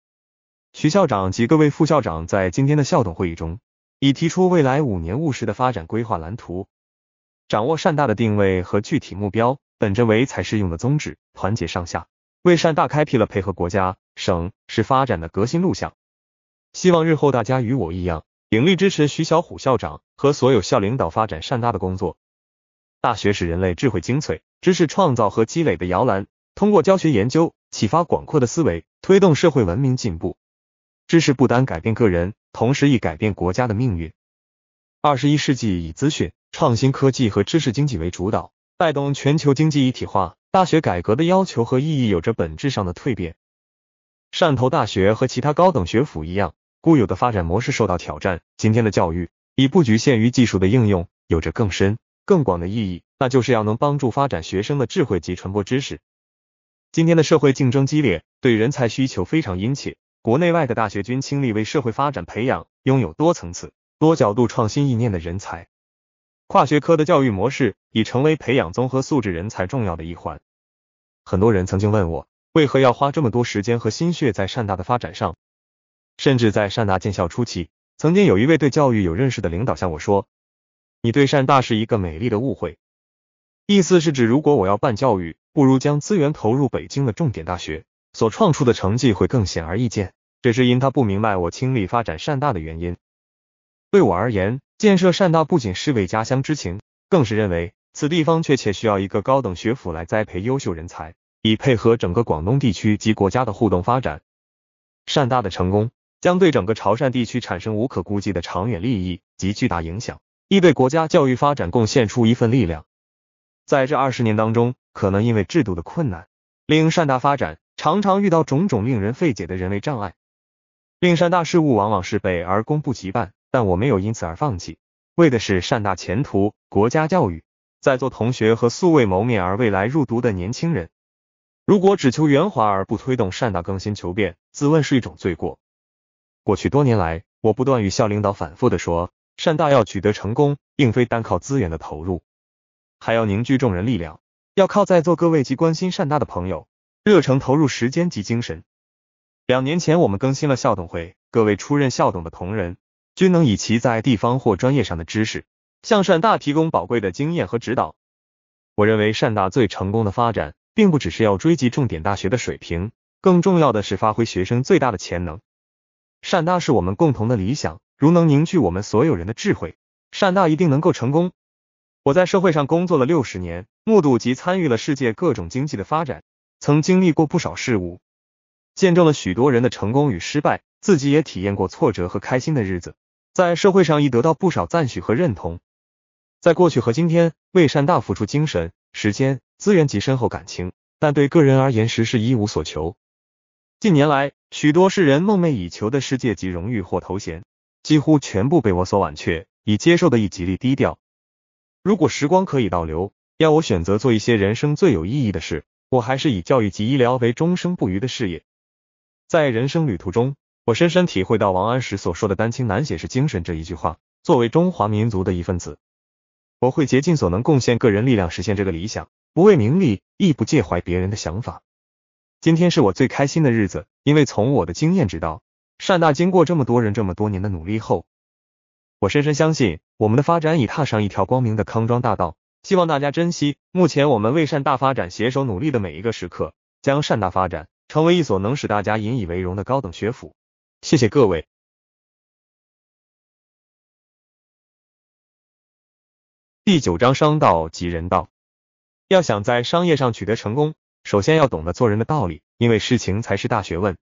徐校长及各位副校长在今天的校董会议中，已提出未来五年务实的发展规划蓝图，掌握汕大的定位和具体目标，本着为才适用的宗旨，团结上下，为汕大开辟了配合国家、省、市发展的革新路向。希望日后大家与我一样，鼎力支持徐小虎校长和所有校领导发展汕大的工作。大学是人类智慧精粹、知识创造和积累的摇篮，通过教学研究，启发广阔的思维，推动社会文明进步。知识不单改变个人，同时亦改变国家的命运。二十一世纪以资讯、创新科技和知识经济为主导，带动全球经济一体化。大学改革的要求和意义有着本质上的蜕变。汕头大学和其他高等学府一样。固有的发展模式受到挑战。今天的教育已不局限于技术的应用，有着更深、更广的意义，那就是要能帮助发展学生的智慧及传播知识。今天的社会竞争激烈，对人才需求非常殷切，国内外的大学均倾力为社会发展培养拥有多层次、多角度创新意念的人才。跨学科的教育模式已成为培养综合素质人才重要的一环。很多人曾经问我，为何要花这么多时间和心血在汕大的发展上？甚至在善大建校初期，曾经有一位对教育有认识的领导向我说：“你对善大是一个美丽的误会。”意思是指如果我要办教育，不如将资源投入北京的重点大学，所创出的成绩会更显而易见。这是因他不明白我倾力发展善大的原因。对我而言，建设善大不仅是为家乡之情，更是认为此地方确切需要一个高等学府来栽培优秀人才，以配合整个广东地区及国家的互动发展。善大的成功。将对整个潮汕地区产生无可估计的长远利益及巨大影响，亦对国家教育发展贡献出一份力量。在这二十年当中，可能因为制度的困难，令善大发展常常遇到种种令人费解的人为障碍，令善大事务往往是备而攻不及办。但我没有因此而放弃，为的是善大前途、国家教育、在座同学和素未谋面而未来入读的年轻人。如果只求圆滑而不推动善大更新求变，自问是一种罪过。过去多年来，我不断与校领导反复的说，善大要取得成功，并非单靠资源的投入，还要凝聚众人力量，要靠在座各位及关心善大的朋友热诚投入时间及精神。两年前，我们更新了校董会，各位出任校董的同仁，均能以其在地方或专业上的知识，向善大提供宝贵的经验和指导。我认为善大最成功的发展，并不只是要追及重点大学的水平，更重要的是发挥学生最大的潜能。善大是我们共同的理想，如能凝聚我们所有人的智慧，善大一定能够成功。我在社会上工作了六十年，目睹及参与了世界各种经济的发展，曾经历过不少事物，见证了许多人的成功与失败，自己也体验过挫折和开心的日子，在社会上亦得到不少赞许和认同。在过去和今天，为善大付出精神、时间、资源及深厚感情，但对个人而言，实是一无所求。近年来，许多世人梦寐以求的世界级荣誉或头衔，几乎全部被我所婉却，以接受的一极力低调。如果时光可以倒流，要我选择做一些人生最有意义的事，我还是以教育及医疗为终生不渝的事业。在人生旅途中，我深深体会到王安石所说的“丹青难写是精神”这一句话。作为中华民族的一份子，我会竭尽所能贡献个人力量，实现这个理想。不为名利，亦不介怀别人的想法。今天是我最开心的日子，因为从我的经验知道，善大经过这么多人这么多年的努力后，我深深相信，我们的发展已踏上一条光明的康庄大道。希望大家珍惜目前我们为善大发展携手努力的每一个时刻，将善大发展成为一所能使大家引以为荣的高等学府。谢谢各位。第九章商道及人道，要想在商业上取得成功。首先要懂得做人的道理，因为事情才是大学问。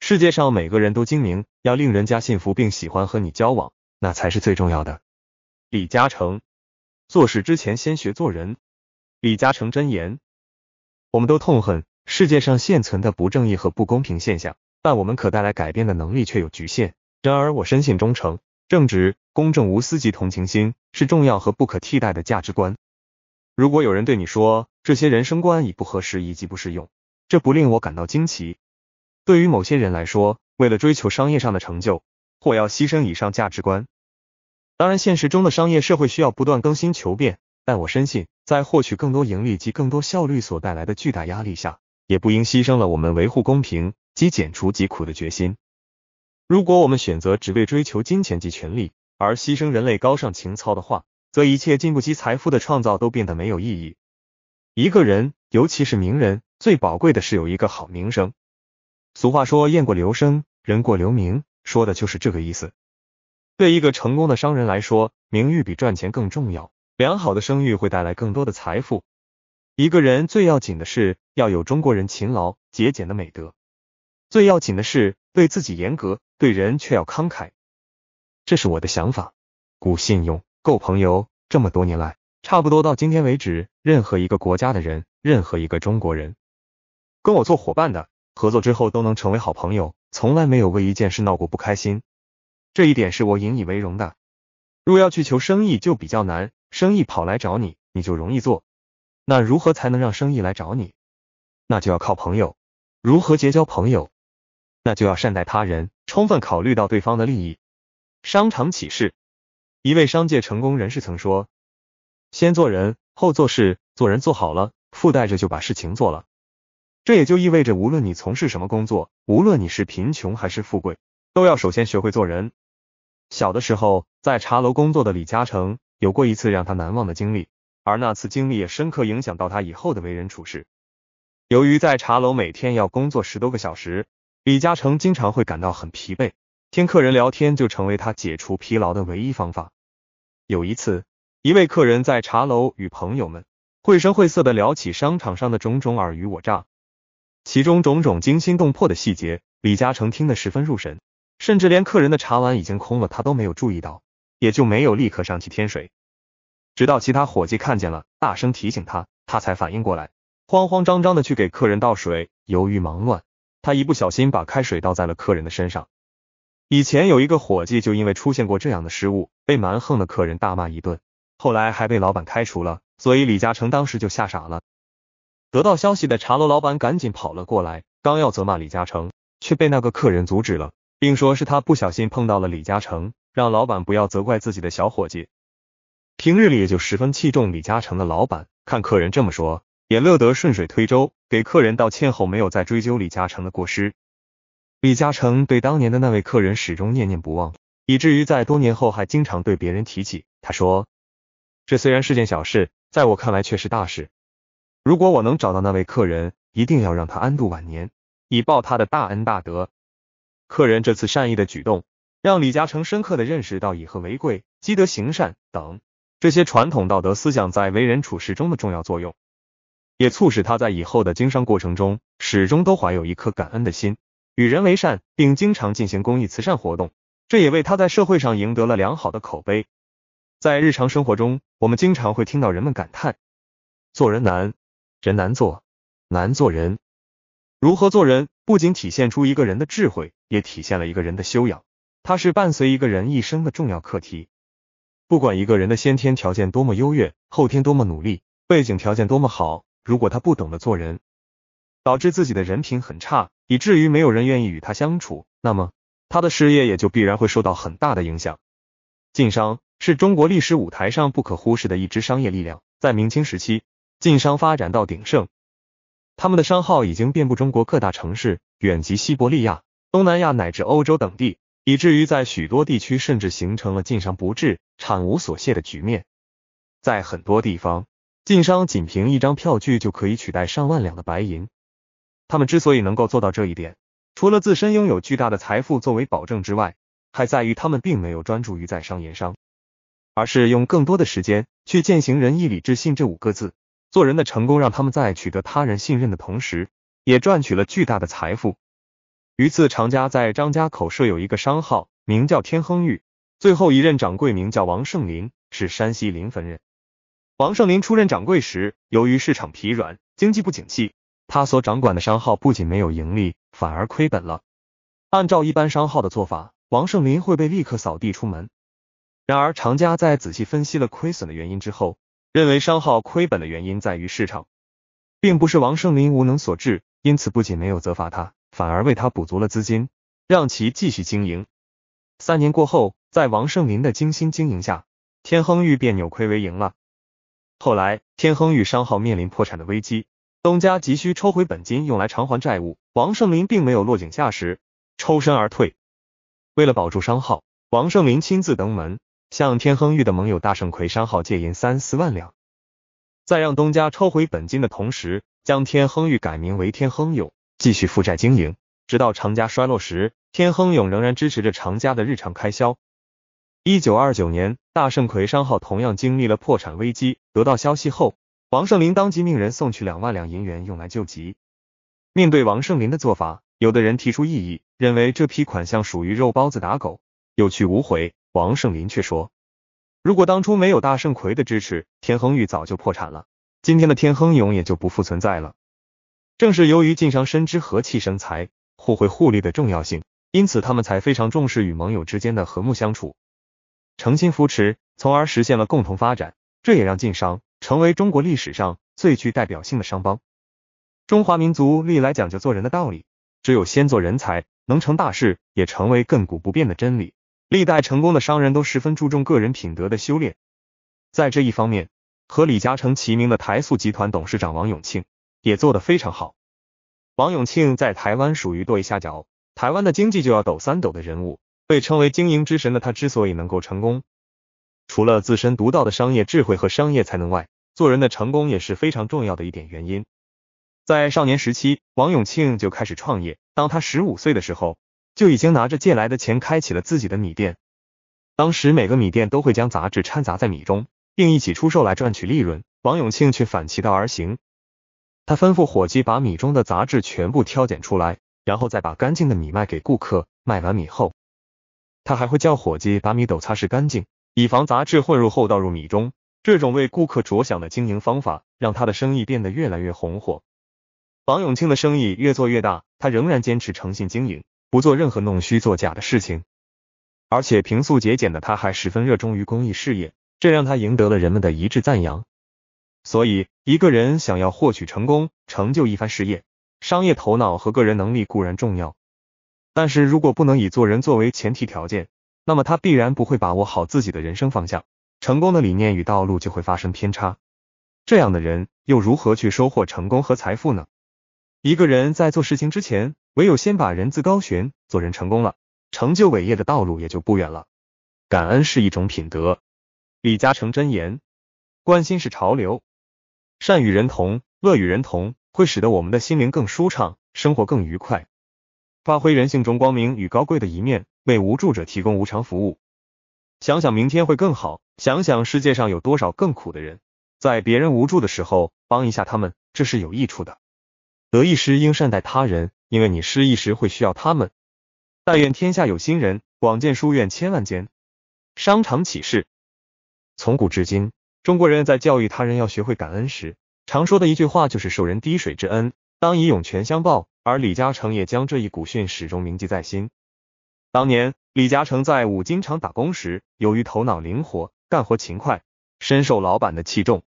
世界上每个人都精明，要令人家信服并喜欢和你交往，那才是最重要的。李嘉诚做事之前先学做人。李嘉诚真言：我们都痛恨世界上现存的不正义和不公平现象，但我们可带来改变的能力却有局限。然而我深信忠诚、正直、公正、无私及同情心是重要和不可替代的价值观。如果有人对你说，这些人生观已不合适以及不适用，这不令我感到惊奇。对于某些人来说，为了追求商业上的成就，或要牺牲以上价值观。当然，现实中的商业社会需要不断更新求变，但我深信，在获取更多盈利及更多效率所带来的巨大压力下，也不应牺牲了我们维护公平及减除疾苦的决心。如果我们选择只为追求金钱及权利而牺牲人类高尚情操的话，则一切进步及财富的创造都变得没有意义。一个人，尤其是名人，最宝贵的是有一个好名声。俗话说“雁过留声，人过留名”，说的就是这个意思。对一个成功的商人来说，名誉比赚钱更重要。良好的声誉会带来更多的财富。一个人最要紧的是要有中国人勤劳节俭的美德，最要紧的是对自己严格，对人却要慷慨。这是我的想法。古信用，够朋友，这么多年来。差不多到今天为止，任何一个国家的人，任何一个中国人，跟我做伙伴的合作之后，都能成为好朋友，从来没有为一件事闹过不开心。这一点是我引以为荣的。若要去求生意，就比较难，生意跑来找你，你就容易做。那如何才能让生意来找你？那就要靠朋友。如何结交朋友？那就要善待他人，充分考虑到对方的利益。商场启示：一位商界成功人士曾说。先做人，后做事。做人做好了，附带着就把事情做了。这也就意味着，无论你从事什么工作，无论你是贫穷还是富贵，都要首先学会做人。小的时候，在茶楼工作的李嘉诚有过一次让他难忘的经历，而那次经历也深刻影响到他以后的为人处事。由于在茶楼每天要工作十多个小时，李嘉诚经常会感到很疲惫，听客人聊天就成为他解除疲劳的唯一方法。有一次，一位客人在茶楼与朋友们绘声绘色的聊起商场上的种种尔虞我诈，其中种种惊心动魄的细节，李嘉诚听得十分入神，甚至连客人的茶碗已经空了，他都没有注意到，也就没有立刻上去添水。直到其他伙计看见了，大声提醒他，他才反应过来，慌慌张张的去给客人倒水。由于忙乱，他一不小心把开水倒在了客人的身上。以前有一个伙计就因为出现过这样的失误，被蛮横的客人大骂一顿。后来还被老板开除了，所以李嘉诚当时就吓傻了。得到消息的茶楼老板赶紧跑了过来，刚要责骂李嘉诚，却被那个客人阻止了，并说是他不小心碰到了李嘉诚，让老板不要责怪自己的小伙计。平日里也就十分器重李嘉诚的老板，看客人这么说，也乐得顺水推舟，给客人道歉后没有再追究李嘉诚的过失。李嘉诚对当年的那位客人始终念念不忘，以至于在多年后还经常对别人提起。他说。这虽然是件小事，在我看来却是大事。如果我能找到那位客人，一定要让他安度晚年，以报他的大恩大德。客人这次善意的举动，让李嘉诚深刻的认识到以和为贵、积德行善等这些传统道德思想在为人处事中的重要作用，也促使他在以后的经商过程中始终都怀有一颗感恩的心，与人为善，并经常进行公益慈善活动，这也为他在社会上赢得了良好的口碑。在日常生活中，我们经常会听到人们感叹：“做人难，人难做，难做人。”如何做人，不仅体现出一个人的智慧，也体现了一个人的修养。它是伴随一个人一生的重要课题。不管一个人的先天条件多么优越，后天多么努力，背景条件多么好，如果他不懂得做人，导致自己的人品很差，以至于没有人愿意与他相处，那么他的事业也就必然会受到很大的影响。晋商。是中国历史舞台上不可忽视的一支商业力量。在明清时期，晋商发展到鼎盛，他们的商号已经遍布中国各大城市，远及西伯利亚、东南亚乃至欧洲等地，以至于在许多地区甚至形成了晋商不治，产无所泄的局面。在很多地方，晋商仅凭一张票据就可以取代上万两的白银。他们之所以能够做到这一点，除了自身拥有巨大的财富作为保证之外，还在于他们并没有专注于在商言商。而是用更多的时间去践行仁义礼智信这五个字，做人的成功让他们在取得他人信任的同时，也赚取了巨大的财富。于次常家在张家口设有一个商号，名叫天亨裕。最后一任掌柜名叫王盛林，是山西临汾人。王盛林出任掌柜时，由于市场疲软，经济不景气，他所掌管的商号不仅没有盈利，反而亏本了。按照一般商号的做法，王胜林会被立刻扫地出门。然而，常家在仔细分析了亏损的原因之后，认为商号亏本的原因在于市场，并不是王圣林无能所致，因此不仅没有责罚他，反而为他补足了资金，让其继续经营。三年过后，在王圣林的精心经营下，天亨玉便扭亏为盈了。后来，天亨玉商号面临破产的危机，东家急需抽回本金用来偿还债务，王圣林并没有落井下石，抽身而退。为了保住商号，王圣林亲自登门。向天亨玉的盟友大盛魁商号借银三四万两，在让东家抽回本金的同时，将天亨玉改名为天亨永，继续负债经营。直到常家衰落时，天亨永仍然支持着常家的日常开销。一九二九年，大盛魁商号同样经历了破产危机，得到消息后，王圣林当即命人送去两万两银元，用来救急。面对王圣林的做法，有的人提出异议，认为这批款项属于肉包子打狗，有去无回。王胜林却说：“如果当初没有大盛奎的支持，天亨玉早就破产了，今天的天亨永也就不复存在了。正是由于晋商深知和气生财、互惠互利的重要性，因此他们才非常重视与盟友之间的和睦相处、诚心扶持，从而实现了共同发展。这也让晋商成为中国历史上最具代表性的商帮。中华民族历来讲究做人的道理，只有先做人才能成大事，也成为亘古不变的真理。”历代成功的商人都十分注重个人品德的修炼，在这一方面，和李嘉诚齐名的台塑集团董事长王永庆也做得非常好。王永庆在台湾属于跺一下脚，台湾的经济就要抖三抖的人物，被称为经营之神的他之所以能够成功，除了自身独到的商业智慧和商业才能外，做人的成功也是非常重要的一点原因。在少年时期，王永庆就开始创业。当他十五岁的时候。就已经拿着借来的钱开启了自己的米店。当时每个米店都会将杂质掺杂在米中，并一起出售来赚取利润。王永庆却反其道而行，他吩咐伙计把米中的杂质全部挑拣出来，然后再把干净的米卖给顾客。卖完米后，他还会叫伙计把米斗擦拭干净，以防杂质混入后倒入米中。这种为顾客着想的经营方法，让他的生意变得越来越红火。王永庆的生意越做越大，他仍然坚持诚信经营。不做任何弄虚作假的事情，而且平素节俭的他，还十分热衷于公益事业，这让他赢得了人们的一致赞扬。所以，一个人想要获取成功、成就一番事业，商业头脑和个人能力固然重要，但是如果不能以做人作为前提条件，那么他必然不会把握好自己的人生方向，成功的理念与道路就会发生偏差。这样的人又如何去收获成功和财富呢？一个人在做事情之前。唯有先把人字高悬，做人成功了，成就伟业的道路也就不远了。感恩是一种品德。李嘉诚真言：关心是潮流。善与人同，乐与人同，会使得我们的心灵更舒畅，生活更愉快。发挥人性中光明与高贵的一面，为无助者提供无偿服务。想想明天会更好，想想世界上有多少更苦的人，在别人无助的时候帮一下他们，这是有益处的。得意时应善待他人。因为你失意时会需要他们。但愿天下有心人，广建书院千万间。商场启示：从古至今，中国人在教育他人要学会感恩时，常说的一句话就是“受人滴水之恩，当以涌泉相报”。而李嘉诚也将这一古训始终铭记在心。当年，李嘉诚在五金厂打工时，由于头脑灵活、干活勤快，深受老板的器重。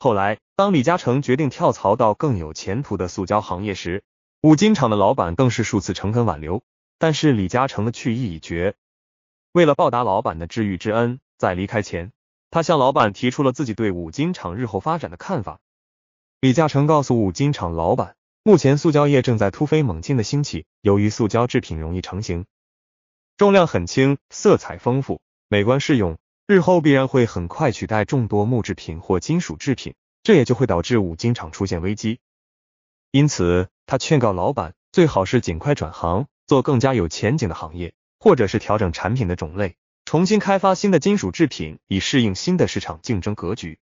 后来，当李嘉诚决定跳槽到更有前途的塑胶行业时，五金厂的老板更是数次诚恳挽留，但是李嘉诚的去意已决。为了报答老板的知遇之恩，在离开前，他向老板提出了自己对五金厂日后发展的看法。李嘉诚告诉五金厂老板，目前塑胶业正在突飞猛进的兴起，由于塑胶制品容易成型，重量很轻，色彩丰富，美观适用，日后必然会很快取代众多木制品或金属制品，这也就会导致五金厂出现危机。因此，他劝告老板，最好是尽快转行，做更加有前景的行业，或者是调整产品的种类，重新开发新的金属制品，以适应新的市场竞争格局。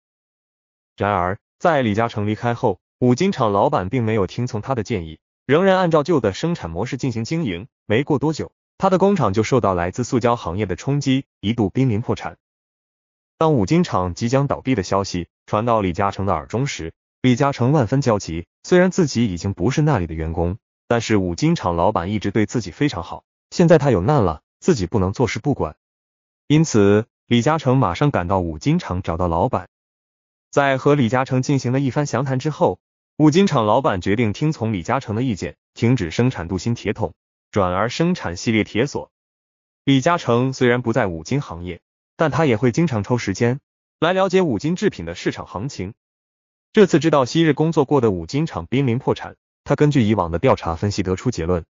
然而，在李嘉诚离开后，五金厂老板并没有听从他的建议，仍然按照旧的生产模式进行经营。没过多久，他的工厂就受到来自塑胶行业的冲击，一度濒临破产。当五金厂即将倒闭的消息传到李嘉诚的耳中时，李嘉诚万分焦急，虽然自己已经不是那里的员工，但是五金厂老板一直对自己非常好。现在他有难了，自己不能坐视不管。因此，李嘉诚马上赶到五金厂，找到老板。在和李嘉诚进行了一番详谈之后，五金厂老板决定听从李嘉诚的意见，停止生产镀锌铁桶，转而生产系列铁锁。李嘉诚虽然不在五金行业，但他也会经常抽时间来了解五金制品的市场行情。这次知道昔日工作过的五金厂濒临破产，他根据以往的调查分析得出结论：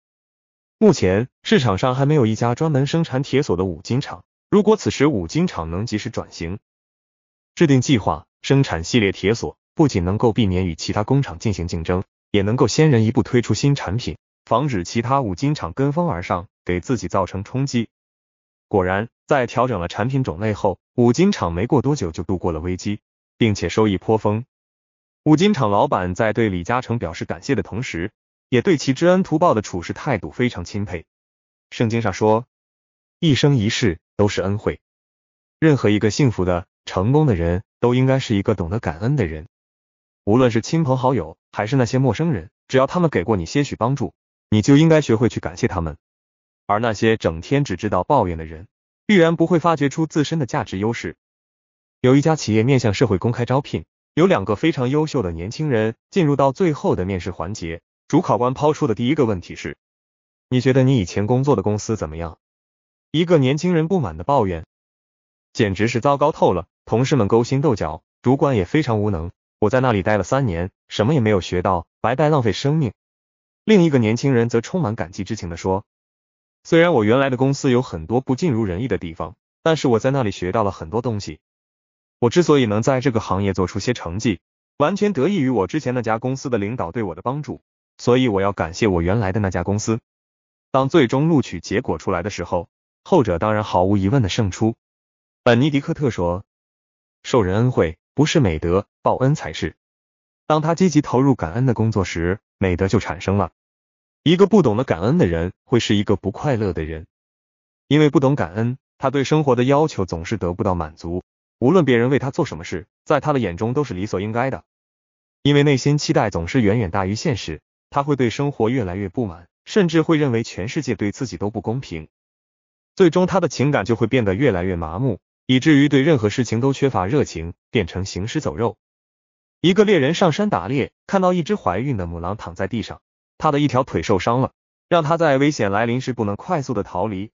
目前市场上还没有一家专门生产铁锁的五金厂。如果此时五金厂能及时转型，制定计划生产系列铁锁，不仅能够避免与其他工厂进行竞争，也能够先人一步推出新产品，防止其他五金厂跟风而上，给自己造成冲击。果然，在调整了产品种类后，五金厂没过多久就度过了危机，并且收益颇丰。五金厂老板在对李嘉诚表示感谢的同时，也对其知恩图报的处事态度非常钦佩。圣经上说，一生一世都是恩惠。任何一个幸福的、成功的人都应该是一个懂得感恩的人。无论是亲朋好友，还是那些陌生人，只要他们给过你些许帮助，你就应该学会去感谢他们。而那些整天只知道抱怨的人，必然不会发掘出自身的价值优势。有一家企业面向社会公开招聘。有两个非常优秀的年轻人进入到最后的面试环节，主考官抛出的第一个问题是：你觉得你以前工作的公司怎么样？一个年轻人不满的抱怨：“简直是糟糕透了，同事们勾心斗角，主管也非常无能，我在那里待了三年，什么也没有学到，白白浪费生命。”另一个年轻人则充满感激之情的说：“虽然我原来的公司有很多不尽如人意的地方，但是我在那里学到了很多东西。”我之所以能在这个行业做出些成绩，完全得益于我之前那家公司的领导对我的帮助，所以我要感谢我原来的那家公司。当最终录取结果出来的时候，后者当然毫无疑问的胜出。本尼迪克特说：“受人恩惠不是美德，报恩才是。”当他积极投入感恩的工作时，美德就产生了。一个不懂得感恩的人，会是一个不快乐的人，因为不懂感恩，他对生活的要求总是得不到满足。无论别人为他做什么事，在他的眼中都是理所应该的，因为内心期待总是远远大于现实，他会对生活越来越不满，甚至会认为全世界对自己都不公平，最终他的情感就会变得越来越麻木，以至于对任何事情都缺乏热情，变成行尸走肉。一个猎人上山打猎，看到一只怀孕的母狼躺在地上，它的一条腿受伤了，让它在危险来临时不能快速的逃离。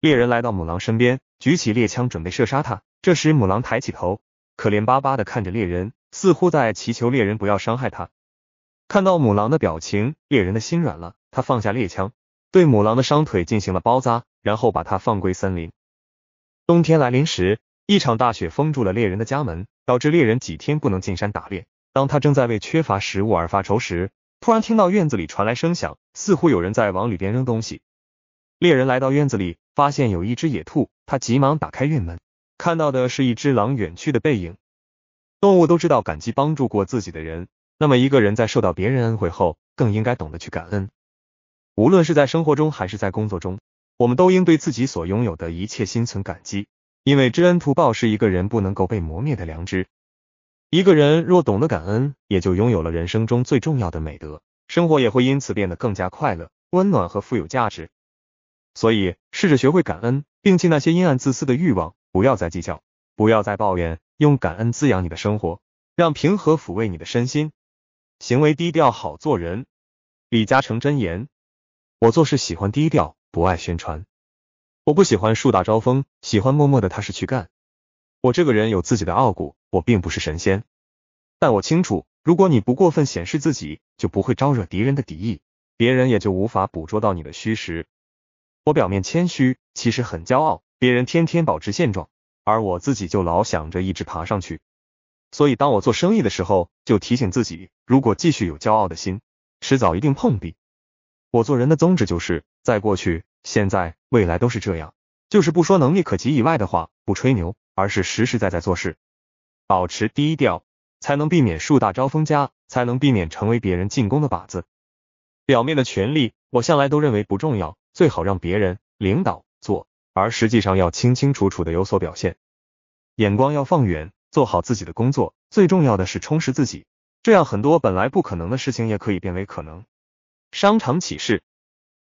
猎人来到母狼身边，举起猎枪准备射杀它。这时，母狼抬起头，可怜巴巴的看着猎人，似乎在祈求猎人不要伤害它。看到母狼的表情，猎人的心软了，他放下猎枪，对母狼的伤腿进行了包扎，然后把它放归森林。冬天来临时，一场大雪封住了猎人的家门，导致猎人几天不能进山打猎。当他正在为缺乏食物而发愁时，突然听到院子里传来声响，似乎有人在往里边扔东西。猎人来到院子里，发现有一只野兔，他急忙打开院门。看到的是一只狼远去的背影。动物都知道感激帮助过自己的人，那么一个人在受到别人恩惠后，更应该懂得去感恩。无论是在生活中还是在工作中，我们都应对自己所拥有的一切心存感激，因为知恩图报是一个人不能够被磨灭的良知。一个人若懂得感恩，也就拥有了人生中最重要的美德，生活也会因此变得更加快乐、温暖和富有价值。所以，试着学会感恩，摒弃那些阴暗自私的欲望。不要再计较，不要再抱怨，用感恩滋养你的生活，让平和抚慰你的身心。行为低调，好做人。李嘉诚真言：我做事喜欢低调，不爱宣传。我不喜欢树大招风，喜欢默默的踏实去干。我这个人有自己的傲骨，我并不是神仙，但我清楚，如果你不过分显示自己，就不会招惹敌人的敌意，别人也就无法捕捉到你的虚实。我表面谦虚，其实很骄傲。别人天天保持现状，而我自己就老想着一直爬上去。所以，当我做生意的时候，就提醒自己：如果继续有骄傲的心，迟早一定碰壁。我做人的宗旨就是，在过去、现在、未来都是这样，就是不说能力可及以外的话，不吹牛，而是实实在在做事，保持低调，才能避免树大招风家，才能避免成为别人进攻的靶子。表面的权利，我向来都认为不重要，最好让别人领导做。而实际上，要清清楚楚的有所表现，眼光要放远，做好自己的工作，最重要的是充实自己。这样，很多本来不可能的事情也可以变为可能。商场启示：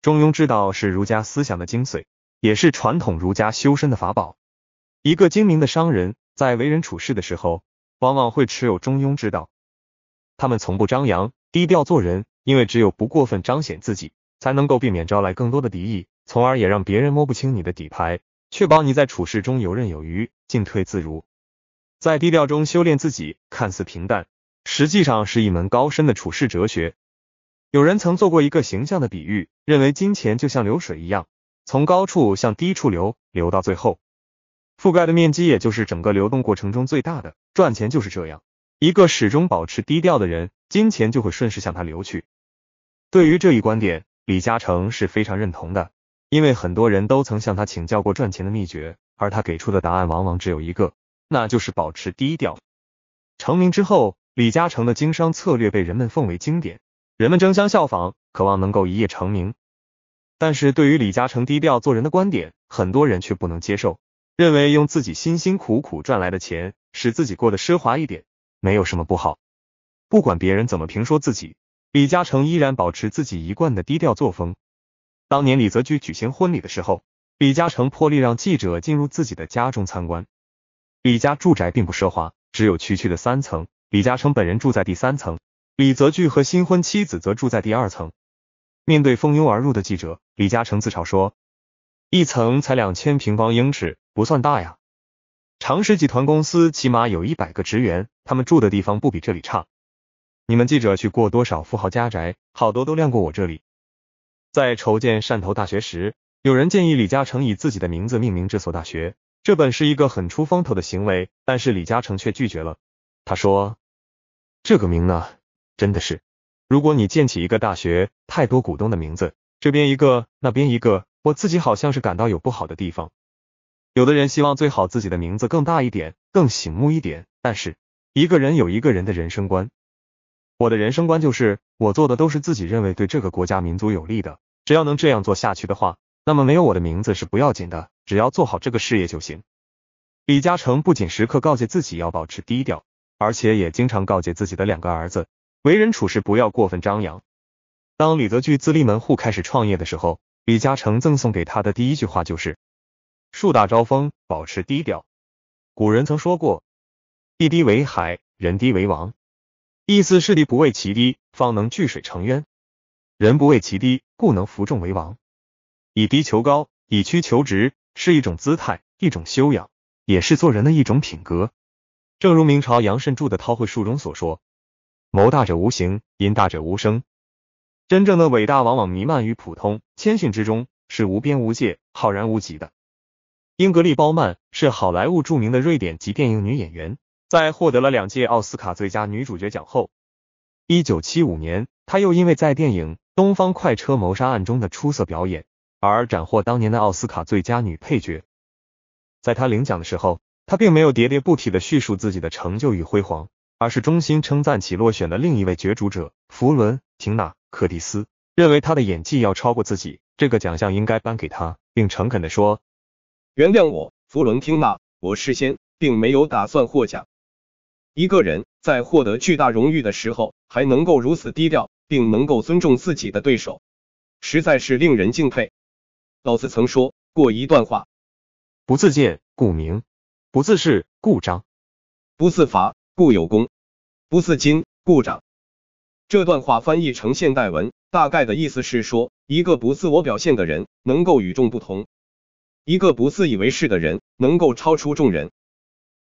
中庸之道是儒家思想的精髓，也是传统儒家修身的法宝。一个精明的商人，在为人处事的时候，往往会持有中庸之道。他们从不张扬，低调做人，因为只有不过分彰显自己，才能够避免招来更多的敌意。从而也让别人摸不清你的底牌，确保你在处事中游刃有余、进退自如。在低调中修炼自己，看似平淡，实际上是一门高深的处世哲学。有人曾做过一个形象的比喻，认为金钱就像流水一样，从高处向低处流，流到最后覆盖的面积也就是整个流动过程中最大的。赚钱就是这样，一个始终保持低调的人，金钱就会顺势向他流去。对于这一观点，李嘉诚是非常认同的。因为很多人都曾向他请教过赚钱的秘诀，而他给出的答案往往只有一个，那就是保持低调。成名之后，李嘉诚的经商策略被人们奉为经典，人们争相效仿，渴望能够一夜成名。但是对于李嘉诚低调做人的观点，很多人却不能接受，认为用自己辛辛苦苦赚来的钱使自己过得奢华一点没有什么不好。不管别人怎么评说自己，李嘉诚依然保持自己一贯的低调作风。当年李泽钜举行婚礼的时候，李嘉诚破例让记者进入自己的家中参观。李家住宅并不奢华，只有区区的三层。李嘉诚本人住在第三层，李泽钜和新婚妻子则住在第二层。面对蜂拥而入的记者，李嘉诚自嘲说：“一层才两千平方英尺，不算大呀。长实集团公司起码有一百个职员，他们住的地方不比这里差。你们记者去过多少富豪家宅？好多都亮过我这里。”在筹建汕头大学时，有人建议李嘉诚以自己的名字命名这所大学，这本是一个很出风头的行为，但是李嘉诚却拒绝了。他说：“这个名呢，真的是，如果你建起一个大学，太多股东的名字，这边一个，那边一个，我自己好像是感到有不好的地方。有的人希望最好自己的名字更大一点，更醒目一点，但是一个人有一个人的人生观。”我的人生观就是，我做的都是自己认为对这个国家民族有利的。只要能这样做下去的话，那么没有我的名字是不要紧的，只要做好这个事业就行。李嘉诚不仅时刻告诫自己要保持低调，而且也经常告诫自己的两个儿子，为人处事不要过分张扬。当李泽钜自立门户开始创业的时候，李嘉诚赠送给他的第一句话就是：树大招风，保持低调。古人曾说过，地低为海，人低为王。意思是力不畏其低，方能聚水成渊；人不畏其低，故能服众为王。以低求高，以屈求直，是一种姿态，一种修养，也是做人的一种品格。正如明朝杨慎著的《韬晦术》中所说：“谋大者无形，淫大者无声。”真正的伟大往往弥漫于普通、谦逊之中，是无边无界、浩然无极的。英格丽·褒曼是好莱坞著名的瑞典籍电影女演员。在获得了两届奥斯卡最佳女主角奖后，一九七五年，她又因为在电影《东方快车谋杀案》中的出色表演而斩获当年的奥斯卡最佳女配角。在她领奖的时候，她并没有喋喋不休的叙述自己的成就与辉煌，而是衷心称赞起落选的另一位角逐者弗伦廷娜·柯蒂斯，认为她的演技要超过自己，这个奖项应该颁给她，并诚恳地说：“原谅我，弗伦廷娜，我事先并没有打算获奖。”一个人在获得巨大荣誉的时候，还能够如此低调，并能够尊重自己的对手，实在是令人敬佩。老子曾说过一段话：不自见故明，不自是故彰；不自伐故有功，不自矜故长。这段话翻译成现代文，大概的意思是说，一个不自我表现的人能够与众不同，一个不自以为是的人能够超出众人。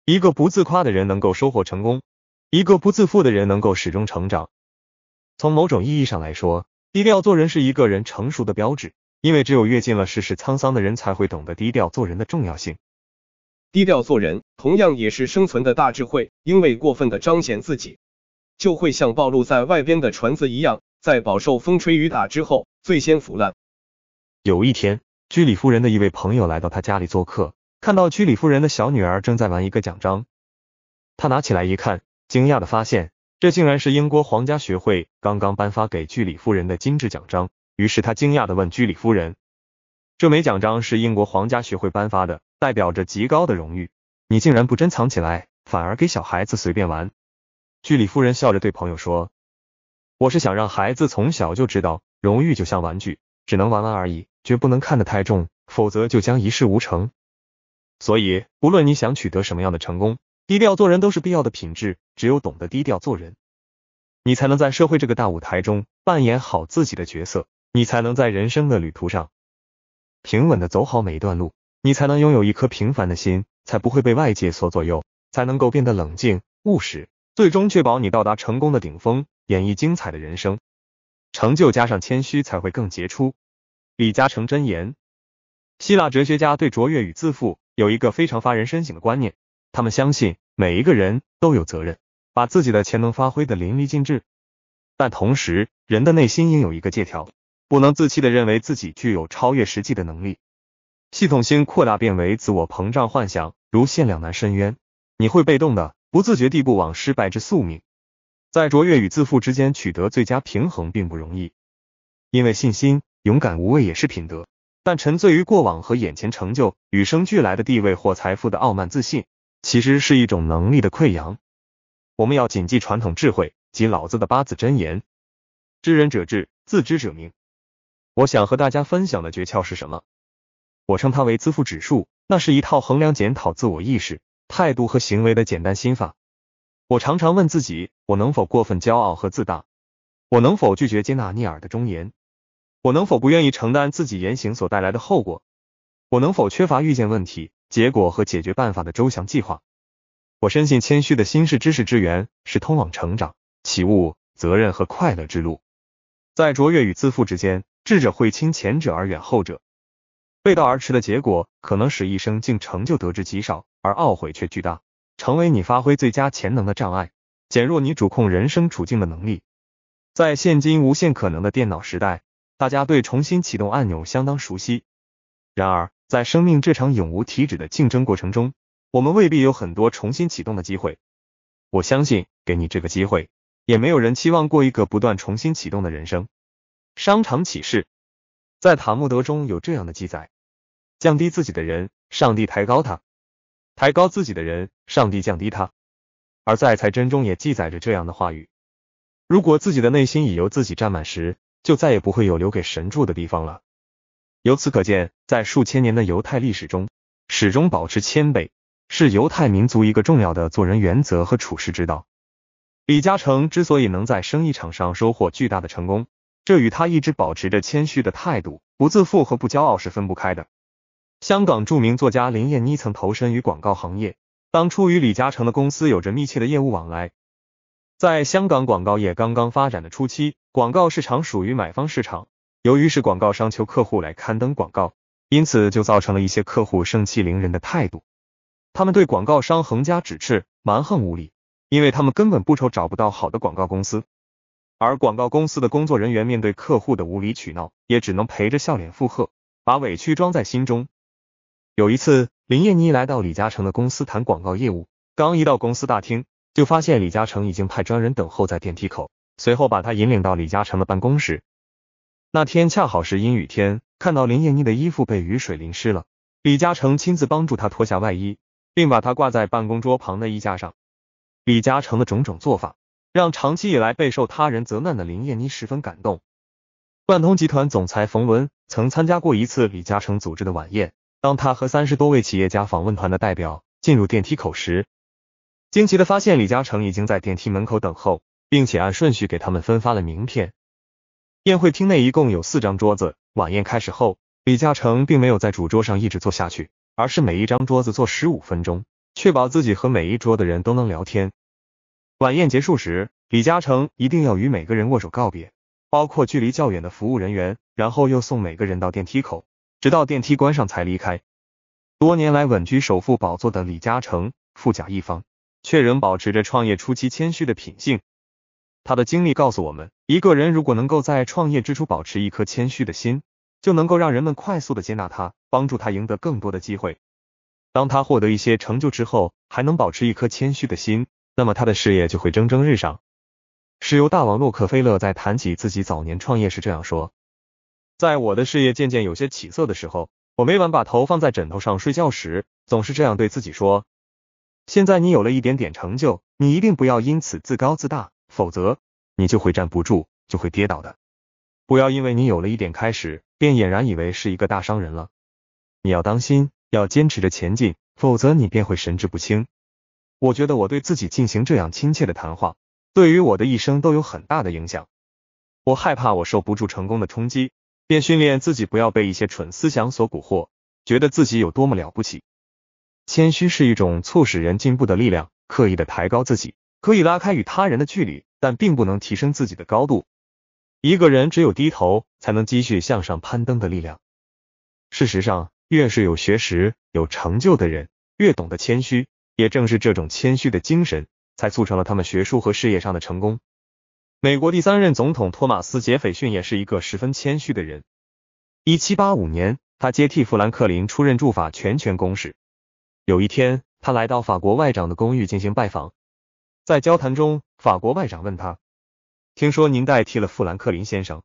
一个不自夸的人能够收获成功，一个不自负的人能够始终成长。从某种意义上来说，低调做人是一个人成熟的标志，因为只有阅尽了世事沧桑的人，才会懂得低调做人的重要性。低调做人同样也是生存的大智慧，因为过分的彰显自己，就会像暴露在外边的船子一样，在饱受风吹雨打之后，最先腐烂。有一天，居里夫人的一位朋友来到他家里做客。看到居里夫人的小女儿正在玩一个奖章，他拿起来一看，惊讶的发现这竟然是英国皇家学会刚刚颁发给居里夫人的精致奖章。于是他惊讶的问居里夫人：“这枚奖章是英国皇家学会颁发的，代表着极高的荣誉，你竟然不珍藏起来，反而给小孩子随便玩？”居里夫人笑着对朋友说：“我是想让孩子从小就知道，荣誉就像玩具，只能玩玩而已，绝不能看得太重，否则就将一事无成。”所以，无论你想取得什么样的成功，低调做人都是必要的品质。只有懂得低调做人，你才能在社会这个大舞台中扮演好自己的角色；你才能在人生的旅途上平稳的走好每一段路；你才能拥有一颗平凡的心，才不会被外界所左右，才能够变得冷静务实，最终确保你到达成功的顶峰，演绎精彩的人生。成就加上谦虚，才会更杰出。李嘉诚真言。希腊哲学家对卓越与自负。有一个非常发人深省的观念，他们相信每一个人都有责任把自己的潜能发挥的淋漓尽致。但同时，人的内心应有一个借条，不能自欺地认为自己具有超越实际的能力。系统性扩大变为自我膨胀幻想，如陷两难深渊，你会被动的、不自觉地步往失败之宿命。在卓越与自负之间取得最佳平衡并不容易，因为信心、勇敢、无畏也是品德。但沉醉于过往和眼前成就、与生俱来的地位或财富的傲慢自信，其实是一种能力的溃疡。我们要谨记传统智慧及老子的八字箴言：知人者智，自知者明。我想和大家分享的诀窍是什么？我称它为自负指数，那是一套衡量、检讨自我意识、态度和行为的简单心法。我常常问自己：我能否过分骄傲和自大？我能否拒绝接纳聂耳的忠言？我能否不愿意承担自己言行所带来的后果？我能否缺乏预见问题、结果和解决办法的周详计划？我深信谦虚的心是知识之源，是通往成长、启悟、责任和快乐之路。在卓越与自负之间，智者会亲前者而远后者。背道而驰的结果可能使一生竟成就得之极少，而懊悔却巨大，成为你发挥最佳潜能的障碍，减弱你主控人生处境的能力。在现今无限可能的电脑时代。大家对重新启动按钮相当熟悉。然而，在生命这场永无停止的竞争过程中，我们未必有很多重新启动的机会。我相信，给你这个机会，也没有人期望过一个不断重新启动的人生。商场启示，在塔木德中有这样的记载：降低自己的人，上帝抬高他；抬高自己的人，上帝降低他。而在财真中也记载着这样的话语：如果自己的内心已由自己占满时，就再也不会有留给神住的地方了。由此可见，在数千年的犹太历史中，始终保持谦卑是犹太民族一个重要的做人原则和处事之道。李嘉诚之所以能在生意场上收获巨大的成功，这与他一直保持着谦虚的态度、不自负和不骄傲是分不开的。香港著名作家林燕妮曾投身于广告行业，当初与李嘉诚的公司有着密切的业务往来。在香港广告业刚刚发展的初期。广告市场属于买方市场，由于是广告商求客户来刊登广告，因此就造成了一些客户盛气凌人的态度，他们对广告商横加指斥，蛮横无理，因为他们根本不愁找不到好的广告公司，而广告公司的工作人员面对客户的无理取闹，也只能陪着笑脸附和，把委屈装在心中。有一次，林燕妮来到李嘉诚的公司谈广告业务，刚一到公司大厅，就发现李嘉诚已经派专人等候在电梯口。随后把他引领到李嘉诚的办公室。那天恰好是阴雨天，看到林燕妮的衣服被雨水淋湿了，李嘉诚亲自帮助她脱下外衣，并把她挂在办公桌旁的衣架上。李嘉诚的种种做法，让长期以来备受他人责难的林燕妮十分感动。万通集团总裁冯仑曾参加过一次李嘉诚组织的晚宴，当他和三十多位企业家访问团的代表进入电梯口时，惊奇的发现李嘉诚已经在电梯门口等候。并且按顺序给他们分发了名片。宴会厅内一共有四张桌子，晚宴开始后，李嘉诚并没有在主桌上一直坐下去，而是每一张桌子坐十五分钟，确保自己和每一桌的人都能聊天。晚宴结束时，李嘉诚一定要与每个人握手告别，包括距离较远的服务人员，然后又送每个人到电梯口，直到电梯关上才离开。多年来稳居首富宝座的李嘉诚，富甲一方，却仍保持着创业初期谦虚的品性。他的经历告诉我们，一个人如果能够在创业之初保持一颗谦虚的心，就能够让人们快速的接纳他，帮助他赢得更多的机会。当他获得一些成就之后，还能保持一颗谦虚的心，那么他的事业就会蒸蒸日上。石油大王洛克菲勒在谈起自己早年创业时这样说：“在我的事业渐渐有些起色的时候，我每晚把头放在枕头上睡觉时，总是这样对自己说：现在你有了一点点成就，你一定不要因此自高自大。”否则，你就会站不住，就会跌倒的。不要因为你有了一点开始，便俨然以为是一个大商人了。你要当心，要坚持着前进，否则你便会神志不清。我觉得我对自己进行这样亲切的谈话，对于我的一生都有很大的影响。我害怕我受不住成功的冲击，便训练自己不要被一些蠢思想所蛊惑，觉得自己有多么了不起。谦虚是一种促使人进步的力量，刻意的抬高自己。可以拉开与他人的距离，但并不能提升自己的高度。一个人只有低头，才能积蓄向上攀登的力量。事实上，越是有学识、有成就的人，越懂得谦虚。也正是这种谦虚的精神，才促成了他们学术和事业上的成功。美国第三任总统托马斯·杰斐逊也是一个十分谦虚的人。1785年，他接替富兰克林出任驻法全权公使。有一天，他来到法国外长的公寓进行拜访。在交谈中，法国外长问他：“听说您代替了富兰克林先生？”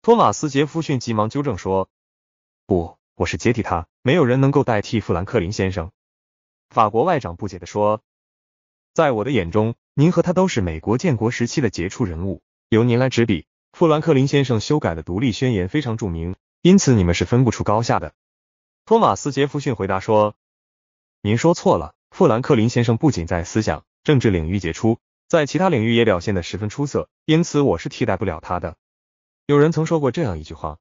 托马斯杰夫逊急忙纠正说：“不，我是接替他，没有人能够代替富兰克林先生。”法国外长不解的说：“在我的眼中，您和他都是美国建国时期的杰出人物，由您来执笔，富兰克林先生修改的独立宣言非常著名，因此你们是分不出高下的。”托马斯杰夫逊回答说：“您说错了，富兰克林先生不仅在思想。”政治领域杰出，在其他领域也表现得十分出色，因此我是替代不了他的。有人曾说过这样一句话：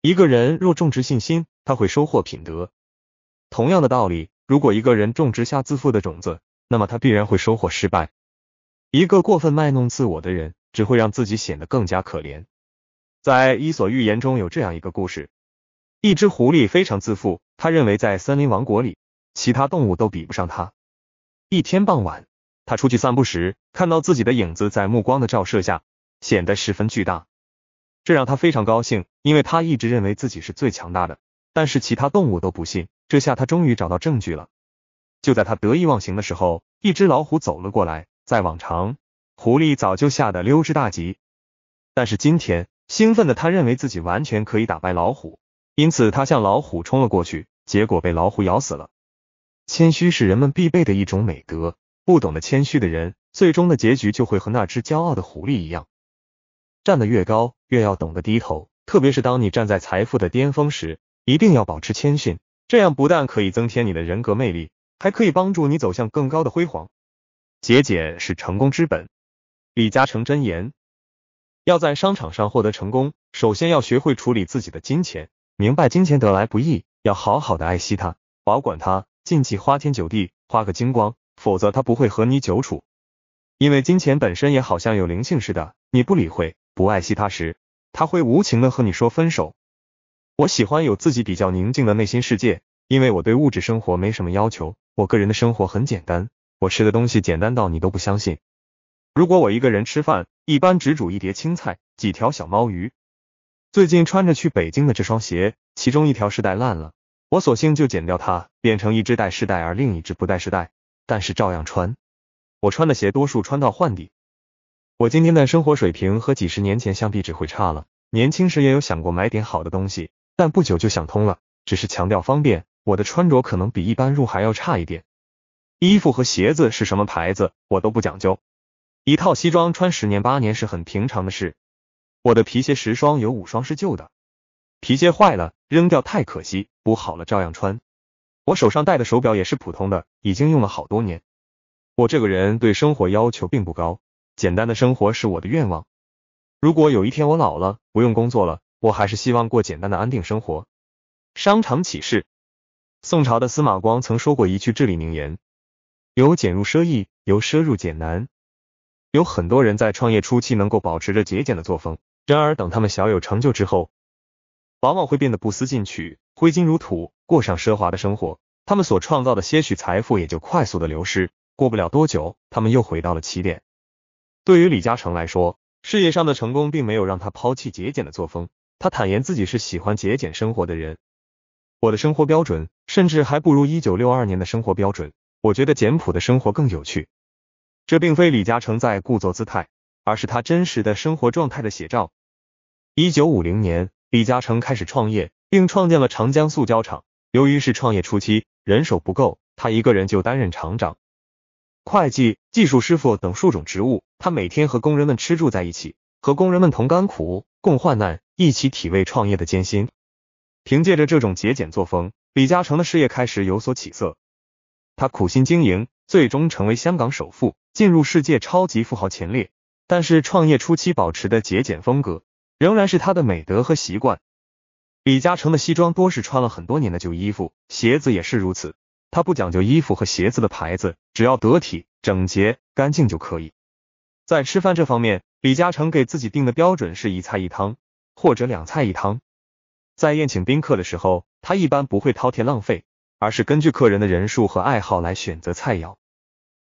一个人若种植信心，他会收获品德。同样的道理，如果一个人种植下自负的种子，那么他必然会收获失败。一个过分卖弄自我的人，只会让自己显得更加可怜。在《伊索寓言》中有这样一个故事：一只狐狸非常自负，他认为在森林王国里，其他动物都比不上他。一天傍晚，他出去散步时，看到自己的影子在目光的照射下显得十分巨大，这让他非常高兴，因为他一直认为自己是最强大的，但是其他动物都不信，这下他终于找到证据了。就在他得意忘形的时候，一只老虎走了过来。在往常，狐狸早就吓得溜之大吉，但是今天，兴奋的他认为自己完全可以打败老虎，因此他向老虎冲了过去，结果被老虎咬死了。谦虚是人们必备的一种美德。不懂得谦虚的人，最终的结局就会和那只骄傲的狐狸一样。站得越高，越要懂得低头。特别是当你站在财富的巅峰时，一定要保持谦逊，这样不但可以增添你的人格魅力，还可以帮助你走向更高的辉煌。节俭是成功之本。李嘉诚真言：要在商场上获得成功，首先要学会处理自己的金钱，明白金钱得来不易，要好好的爱惜它，保管它，禁忌花天酒地，花个精光。否则他不会和你久处，因为金钱本身也好像有灵性似的，你不理会、不爱惜它时，他会无情的和你说分手。我喜欢有自己比较宁静的内心世界，因为我对物质生活没什么要求，我个人的生活很简单，我吃的东西简单到你都不相信。如果我一个人吃饭，一般只煮一碟青菜、几条小猫鱼。最近穿着去北京的这双鞋，其中一条试带烂了，我索性就剪掉它，变成一只带试带，而另一只不带试带。但是照样穿。我穿的鞋多数穿到换底。我今天的生活水平和几十年前相比只会差了。年轻时也有想过买点好的东西，但不久就想通了，只是强调方便。我的穿着可能比一般入还要差一点。衣服和鞋子是什么牌子，我都不讲究。一套西装穿十年八年是很平常的事。我的皮鞋十双有五双是旧的。皮鞋坏了扔掉太可惜，补好了照样穿。我手上戴的手表也是普通的，已经用了好多年。我这个人对生活要求并不高，简单的生活是我的愿望。如果有一天我老了，不用工作了，我还是希望过简单的安定生活。商场启示：宋朝的司马光曾说过一句至理名言：“由俭入奢易，由奢入俭难。”有很多人在创业初期能够保持着节俭的作风，然而等他们小有成就之后，往往会变得不思进取，挥金如土，过上奢华的生活。他们所创造的些许财富也就快速的流失，过不了多久，他们又回到了起点。对于李嘉诚来说，事业上的成功并没有让他抛弃节俭的作风。他坦言自己是喜欢节俭生活的人。我的生活标准甚至还不如一九六二年的生活标准。我觉得简朴的生活更有趣。这并非李嘉诚在故作姿态，而是他真实的生活状态的写照。一九五零年。李嘉诚开始创业，并创建了长江塑胶厂。由于是创业初期，人手不够，他一个人就担任厂长、会计、技术师傅等数种职务。他每天和工人们吃住在一起，和工人们同甘苦、共患难，一起体味创业的艰辛。凭借着这种节俭作风，李嘉诚的事业开始有所起色。他苦心经营，最终成为香港首富，进入世界超级富豪前列。但是创业初期保持的节俭风格。仍然是他的美德和习惯。李嘉诚的西装多是穿了很多年的旧衣服，鞋子也是如此。他不讲究衣服和鞋子的牌子，只要得体、整洁、干净就可以。在吃饭这方面，李嘉诚给自己定的标准是一菜一汤或者两菜一汤。在宴请宾客的时候，他一般不会饕餮浪费，而是根据客人的人数和爱好来选择菜肴。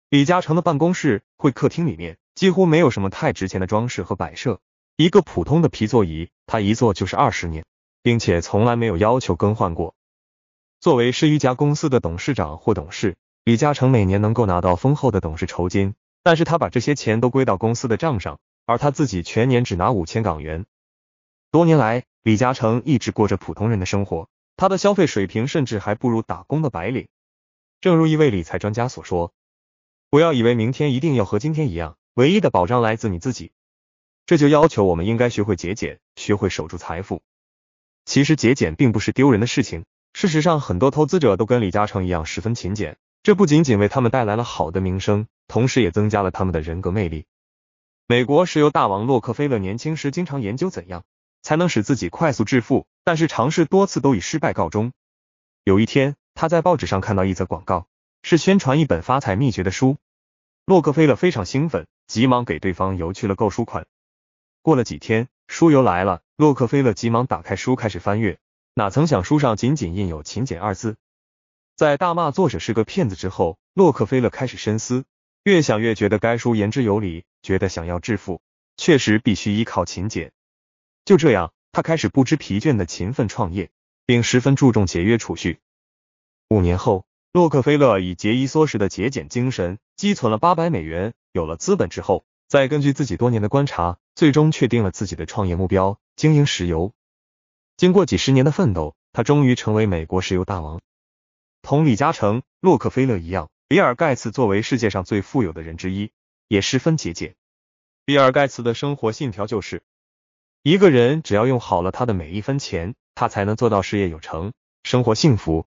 李嘉诚的办公室、会客厅里面几乎没有什么太值钱的装饰和摆设。一个普通的皮座椅，他一坐就是二十年，并且从来没有要求更换过。作为十余家公司的董事长或董事，李嘉诚每年能够拿到丰厚的董事酬金，但是他把这些钱都归到公司的账上，而他自己全年只拿五千港元。多年来，李嘉诚一直过着普通人的生活，他的消费水平甚至还不如打工的白领。正如一位理财专家所说：“不要以为明天一定要和今天一样，唯一的保障来自你自己。”这就要求我们应该学会节俭，学会守住财富。其实节俭并不是丢人的事情。事实上，很多投资者都跟李嘉诚一样十分勤俭，这不仅仅为他们带来了好的名声，同时也增加了他们的人格魅力。美国石油大王洛克菲勒年轻时经常研究怎样才能使自己快速致富，但是尝试多次都以失败告终。有一天，他在报纸上看到一则广告，是宣传一本发财秘诀的书。洛克菲勒非常兴奋，急忙给对方邮去了购书款。过了几天，书邮来了。洛克菲勒急忙打开书，开始翻阅。哪曾想，书上仅仅印有“勤俭”二字。在大骂作者是个骗子之后，洛克菲勒开始深思，越想越觉得该书言之有理，觉得想要致富，确实必须依靠勤俭。就这样，他开始不知疲倦的勤奋创业，并十分注重节约储蓄。五年后，洛克菲勒以节衣缩食的节俭精神积存了八百美元，有了资本之后。再根据自己多年的观察，最终确定了自己的创业目标，经营石油。经过几十年的奋斗，他终于成为美国石油大王。同李嘉诚、洛克菲勒一样，比尔·盖茨作为世界上最富有的人之一，也十分节俭。比尔·盖茨的生活信条就是：一个人只要用好了他的每一分钱，他才能做到事业有成、生活幸福。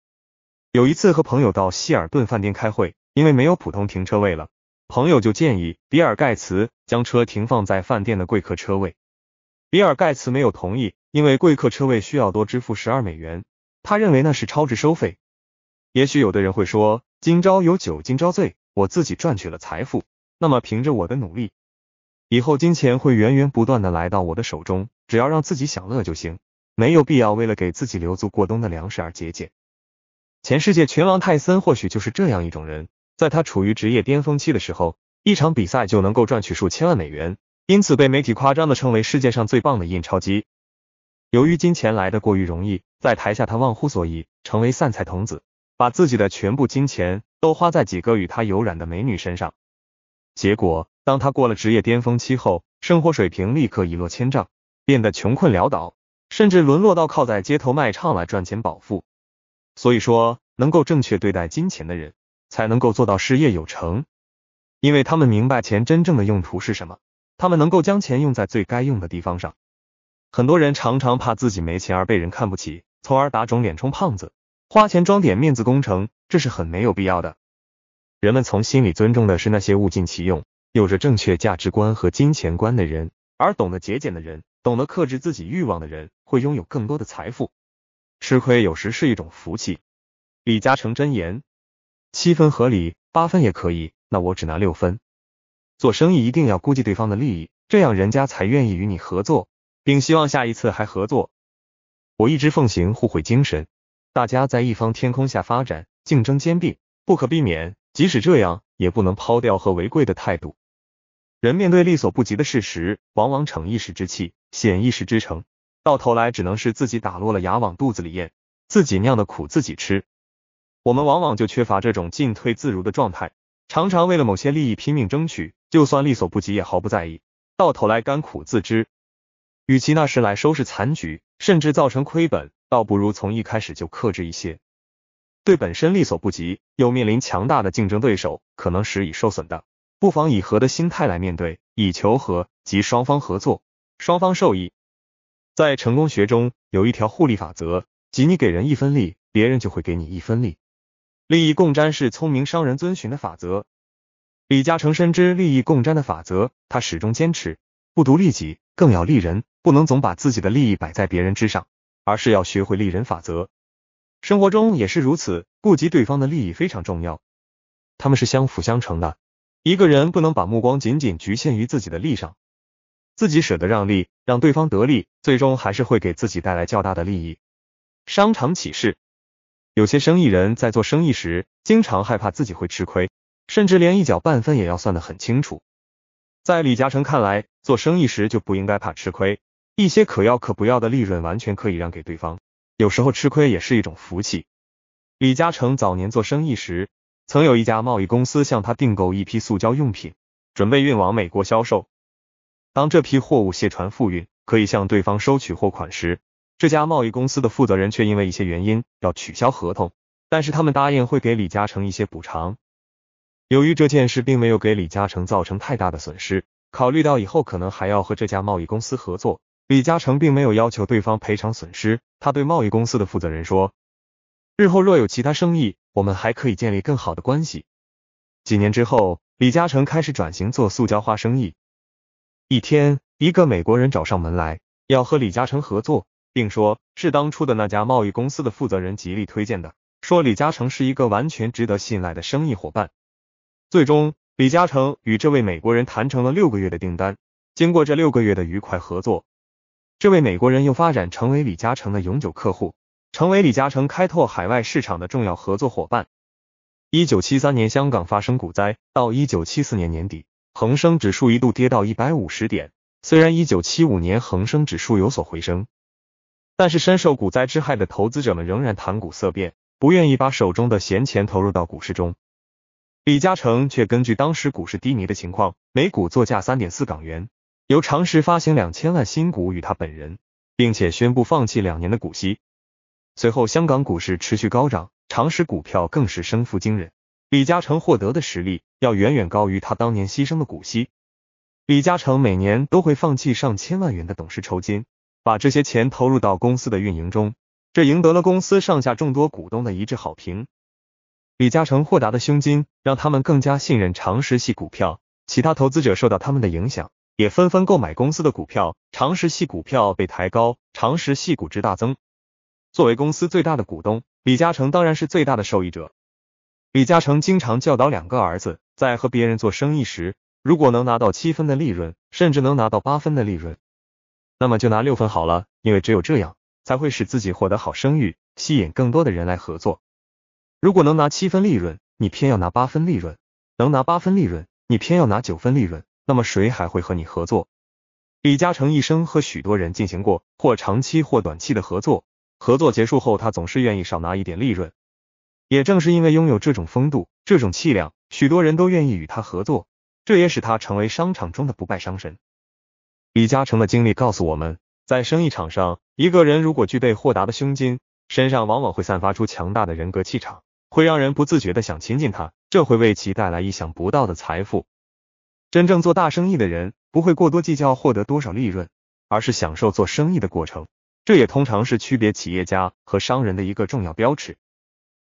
有一次和朋友到希尔顿饭店开会，因为没有普通停车位了。朋友就建议比尔盖茨将车停放在饭店的贵客车位，比尔盖茨没有同意，因为贵客车位需要多支付十二美元，他认为那是超值收费。也许有的人会说，今朝有酒今朝醉，我自己赚取了财富，那么凭着我的努力，以后金钱会源源不断的来到我的手中，只要让自己享乐就行，没有必要为了给自己留足过冬的粮食而节俭。前世界拳王泰森或许就是这样一种人。在他处于职业巅峰期的时候，一场比赛就能够赚取数千万美元，因此被媒体夸张的称为世界上最棒的印钞机。由于金钱来的过于容易，在台下他忘乎所以，成为散财童子，把自己的全部金钱都花在几个与他有染的美女身上。结果，当他过了职业巅峰期后，生活水平立刻一落千丈，变得穷困潦倒，甚至沦落到靠在街头卖唱来赚钱保腹。所以说，能够正确对待金钱的人。才能够做到事业有成，因为他们明白钱真正的用途是什么，他们能够将钱用在最该用的地方上。很多人常常怕自己没钱而被人看不起，从而打肿脸充胖子，花钱装点面子工程，这是很没有必要的。人们从心里尊重的是那些物尽其用、有着正确价值观和金钱观的人，而懂得节俭的人、懂得克制自己欲望的人，会拥有更多的财富。吃亏有时是一种福气。李嘉诚真言。七分合理，八分也可以，那我只拿六分。做生意一定要估计对方的利益，这样人家才愿意与你合作，并希望下一次还合作。我一直奉行互惠精神，大家在一方天空下发展，竞争兼并不可避免。即使这样，也不能抛掉和为贵的态度。人面对力所不及的事实，往往逞一时之气，显一时之诚，到头来只能是自己打落了牙往肚子里咽，自己酿的苦自己吃。我们往往就缺乏这种进退自如的状态，常常为了某些利益拼命争取，就算力所不及也毫不在意，到头来甘苦自知。与其那时来收拾残局，甚至造成亏本，倒不如从一开始就克制一些。对本身力所不及，又面临强大的竞争对手，可能时已受损的，不妨以和的心态来面对，以求和及双方合作，双方受益。在成功学中有一条互利法则，即你给人一分力，别人就会给你一分力。利益共沾是聪明商人遵循的法则。李嘉诚深知利益共沾的法则，他始终坚持不独利己，更要利人，不能总把自己的利益摆在别人之上，而是要学会利人法则。生活中也是如此，顾及对方的利益非常重要，他们是相辅相成的。一个人不能把目光仅仅局限于自己的利上，自己舍得让利，让对方得利，最终还是会给自己带来较大的利益。商场启示。有些生意人在做生意时，经常害怕自己会吃亏，甚至连一角半分也要算得很清楚。在李嘉诚看来，做生意时就不应该怕吃亏，一些可要可不要的利润完全可以让给对方，有时候吃亏也是一种福气。李嘉诚早年做生意时，曾有一家贸易公司向他订购一批塑胶用品，准备运往美国销售。当这批货物卸船复运，可以向对方收取货款时，这家贸易公司的负责人却因为一些原因要取消合同，但是他们答应会给李嘉诚一些补偿。由于这件事并没有给李嘉诚造成太大的损失，考虑到以后可能还要和这家贸易公司合作，李嘉诚并没有要求对方赔偿损失。他对贸易公司的负责人说：“日后若有其他生意，我们还可以建立更好的关系。”几年之后，李嘉诚开始转型做塑胶花生意。一天，一个美国人找上门来，要和李嘉诚合作。并说，是当初的那家贸易公司的负责人极力推荐的，说李嘉诚是一个完全值得信赖的生意伙伴。最终，李嘉诚与这位美国人谈成了六个月的订单。经过这六个月的愉快合作，这位美国人又发展成为李嘉诚的永久客户，成为李嘉诚开拓海外市场的重要合作伙伴。一九七三年香港发生股灾，到一九七四年年底，恒生指数一度跌到一百五十点。虽然一九七五年恒生指数有所回升。但是深受股灾之害的投资者们仍然谈股色变，不愿意把手中的闲钱投入到股市中。李嘉诚却根据当时股市低迷的情况，每股作价三点四港元，由长实发行两千万新股与他本人，并且宣布放弃两年的股息。随后，香港股市持续高涨，长实股票更是升幅惊人。李嘉诚获得的实力要远远高于他当年牺牲的股息。李嘉诚每年都会放弃上千万元的董事酬金。把这些钱投入到公司的运营中，这赢得了公司上下众多股东的一致好评。李嘉诚豁达的胸襟让他们更加信任常识系股票，其他投资者受到他们的影响，也纷纷购买公司的股票，常识系股票被抬高，常识系股值大增。作为公司最大的股东，李嘉诚当然是最大的受益者。李嘉诚经常教导两个儿子，在和别人做生意时，如果能拿到七分的利润，甚至能拿到八分的利润。那么就拿六分好了，因为只有这样才会使自己获得好声誉，吸引更多的人来合作。如果能拿七分利润，你偏要拿八分利润；能拿八分利润，你偏要拿九分利润。那么谁还会和你合作？李嘉诚一生和许多人进行过或长期或短期的合作，合作结束后，他总是愿意少拿一点利润。也正是因为拥有这种风度、这种气量，许多人都愿意与他合作，这也使他成为商场中的不败商神。李嘉诚的经历告诉我们，在生意场上，一个人如果具备豁达的胸襟，身上往往会散发出强大的人格气场，会让人不自觉的想亲近他，这会为其带来意想不到的财富。真正做大生意的人，不会过多计较获得多少利润，而是享受做生意的过程。这也通常是区别企业家和商人的一个重要标尺。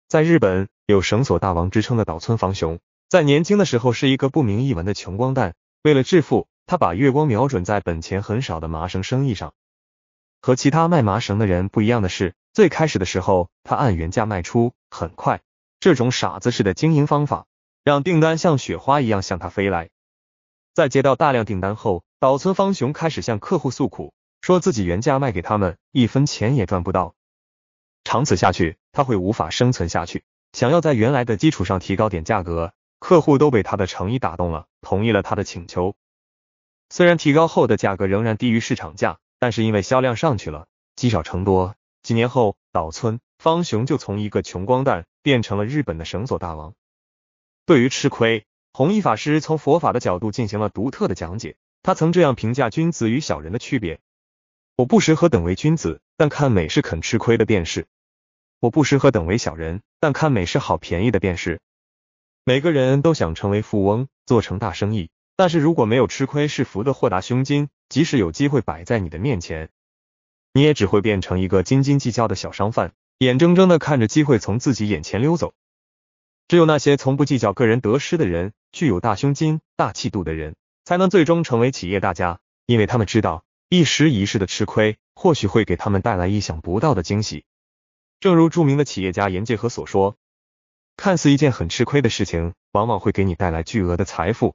在日本，有“绳索大王”之称的岛村房雄，在年轻的时候是一个不名一文的穷光蛋，为了致富。他把月光瞄准在本钱很少的麻绳生意上，和其他卖麻绳的人不一样的是，最开始的时候，他按原价卖出，很快，这种傻子式的经营方法，让订单像雪花一样向他飞来。在接到大量订单后，岛村芳雄开始向客户诉苦，说自己原价卖给他们，一分钱也赚不到。长此下去，他会无法生存下去。想要在原来的基础上提高点价格，客户都被他的诚意打动了，同意了他的请求。虽然提高后的价格仍然低于市场价，但是因为销量上去了，积少成多。几年后，岛村方雄就从一个穷光蛋变成了日本的绳索大王。对于吃亏，弘一法师从佛法的角度进行了独特的讲解。他曾这样评价君子与小人的区别：我不识何等为君子，但看美是肯吃亏的便是；我不识何等为小人，但看美是好便宜的便是。每个人都想成为富翁，做成大生意。但是，如果没有吃亏是福的豁达胸襟，即使有机会摆在你的面前，你也只会变成一个斤斤计较的小商贩，眼睁睁的看着机会从自己眼前溜走。只有那些从不计较个人得失的人，具有大胸襟、大气度的人，才能最终成为企业大家，因为他们知道，一时一世的吃亏，或许会给他们带来意想不到的惊喜。正如著名的企业家严介和所说：“看似一件很吃亏的事情，往往会给你带来巨额的财富。”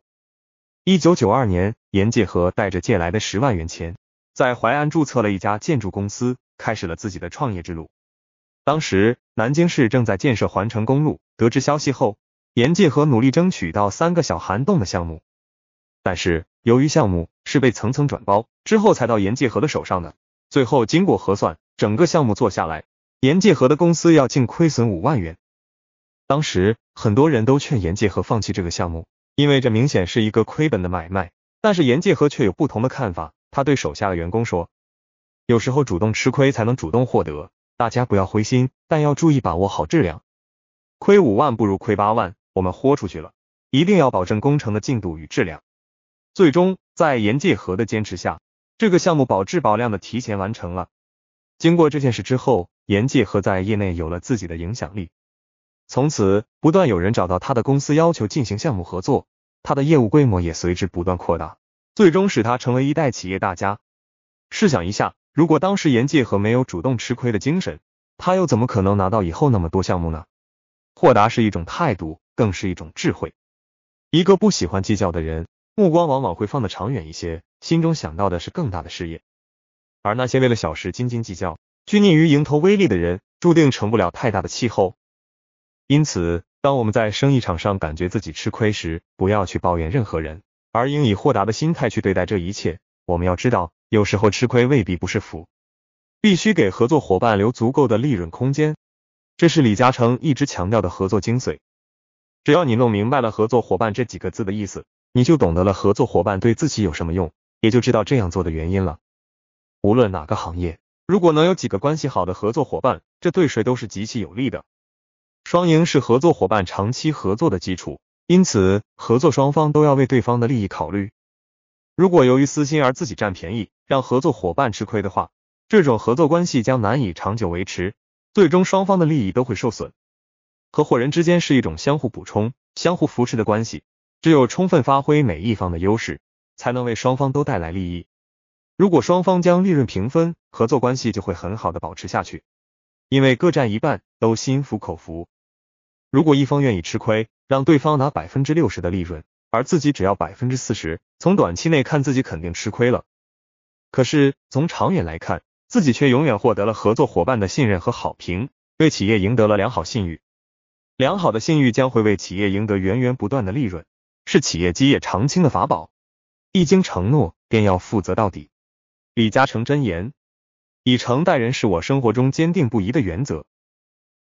一九九二年，严介和带着借来的十万元钱，在淮安注册了一家建筑公司，开始了自己的创业之路。当时，南京市正在建设环城公路，得知消息后，严介和努力争取到三个小涵洞的项目。但是，由于项目是被层层转包之后才到严介和的手上的，最后经过核算，整个项目做下来，严介和的公司要净亏损五万元。当时，很多人都劝严介和放弃这个项目。因为这明显是一个亏本的买卖，但是严介和却有不同的看法。他对手下的员工说：“有时候主动吃亏才能主动获得，大家不要灰心，但要注意把握好质量。亏五万不如亏八万，我们豁出去了，一定要保证工程的进度与质量。”最终，在严介和的坚持下，这个项目保质保量的提前完成了。经过这件事之后，严介和在业内有了自己的影响力。从此，不断有人找到他的公司要求进行项目合作，他的业务规模也随之不断扩大，最终使他成为一代企业大家。试想一下，如果当时严介和没有主动吃亏的精神，他又怎么可能拿到以后那么多项目呢？豁达是一种态度，更是一种智慧。一个不喜欢计较的人，目光往往会放得长远一些，心中想到的是更大的事业。而那些为了小事斤斤计较、拘泥于蝇头微利的人，注定成不了太大的气候。因此，当我们在生意场上感觉自己吃亏时，不要去抱怨任何人，而应以豁达的心态去对待这一切。我们要知道，有时候吃亏未必不是福。必须给合作伙伴留足够的利润空间，这是李嘉诚一直强调的合作精髓。只要你弄明白了“合作伙伴”这几个字的意思，你就懂得了合作伙伴对自己有什么用，也就知道这样做的原因了。无论哪个行业，如果能有几个关系好的合作伙伴，这对谁都是极其有利的。双赢是合作伙伴长期合作的基础，因此合作双方都要为对方的利益考虑。如果由于私心而自己占便宜，让合作伙伴吃亏的话，这种合作关系将难以长久维持，最终双方的利益都会受损。合伙人之间是一种相互补充、相互扶持的关系，只有充分发挥每一方的优势，才能为双方都带来利益。如果双方将利润平分，合作关系就会很好的保持下去，因为各占一半，都心服口服。如果一方愿意吃亏，让对方拿百分之六十的利润，而自己只要百分之四十，从短期内看自己肯定吃亏了。可是从长远来看，自己却永远获得了合作伙伴的信任和好评，为企业赢得了良好信誉。良好的信誉将会为企业赢得源源不断的利润，是企业基业长青的法宝。一经承诺，便要负责到底。李嘉诚真言：以诚待人是我生活中坚定不移的原则。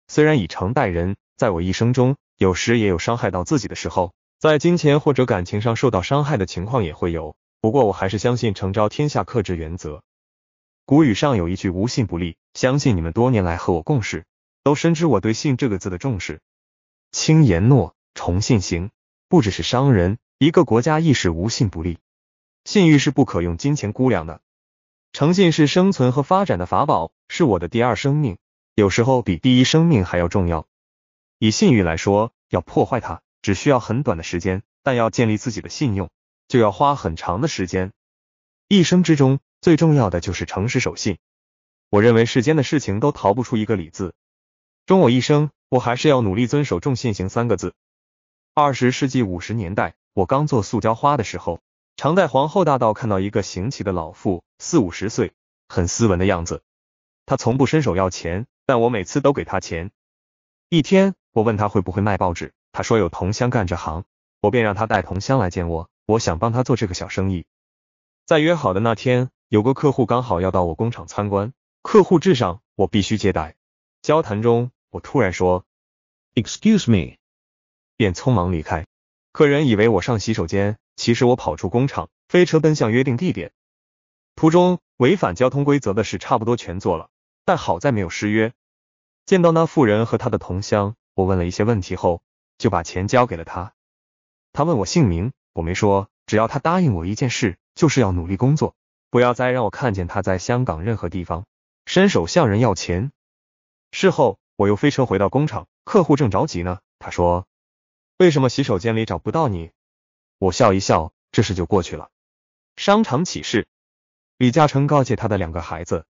虽然以诚待人。在我一生中，有时也有伤害到自己的时候，在金钱或者感情上受到伤害的情况也会有。不过，我还是相信“诚招天下，克制”原则。古语上有一句“无信不立”，相信你们多年来和我共事，都深知我对“信”这个字的重视。轻言诺，重信行，不只是商人，一个国家亦是无信不立。信誉是不可用金钱估量的，诚信是生存和发展的法宝，是我的第二生命，有时候比第一生命还要重要。以信誉来说，要破坏它只需要很短的时间，但要建立自己的信用，就要花很长的时间。一生之中最重要的就是诚实守信。我认为世间的事情都逃不出一个“礼”字。终我一生，我还是要努力遵守“重信行”三个字。二十世纪五十年代，我刚做塑胶花的时候，常在皇后大道看到一个行乞的老妇，四五十岁，很斯文的样子。他从不伸手要钱，但我每次都给他钱。一天，我问他会不会卖报纸，他说有同乡干这行，我便让他带同乡来见我，我想帮他做这个小生意。在约好的那天，有个客户刚好要到我工厂参观，客户至上，我必须接待。交谈中，我突然说，Excuse me，便匆忙离开。客人以为我上洗手间，其实我跑出工厂，飞车奔向约定地点。途中违反交通规则的事差不多全做了，但好在没有失约。见到那妇人和他的同乡，我问了一些问题后，就把钱交给了他。他问我姓名，我没说，只要他答应我一件事，就是要努力工作，不要再让我看见他在香港任何地方伸手向人要钱。事后，我又飞车回到工厂，客户正着急呢。他说：“为什么洗手间里找不到你？”我笑一笑，这事就过去了。商场启示：李嘉诚告诫他的两个孩子，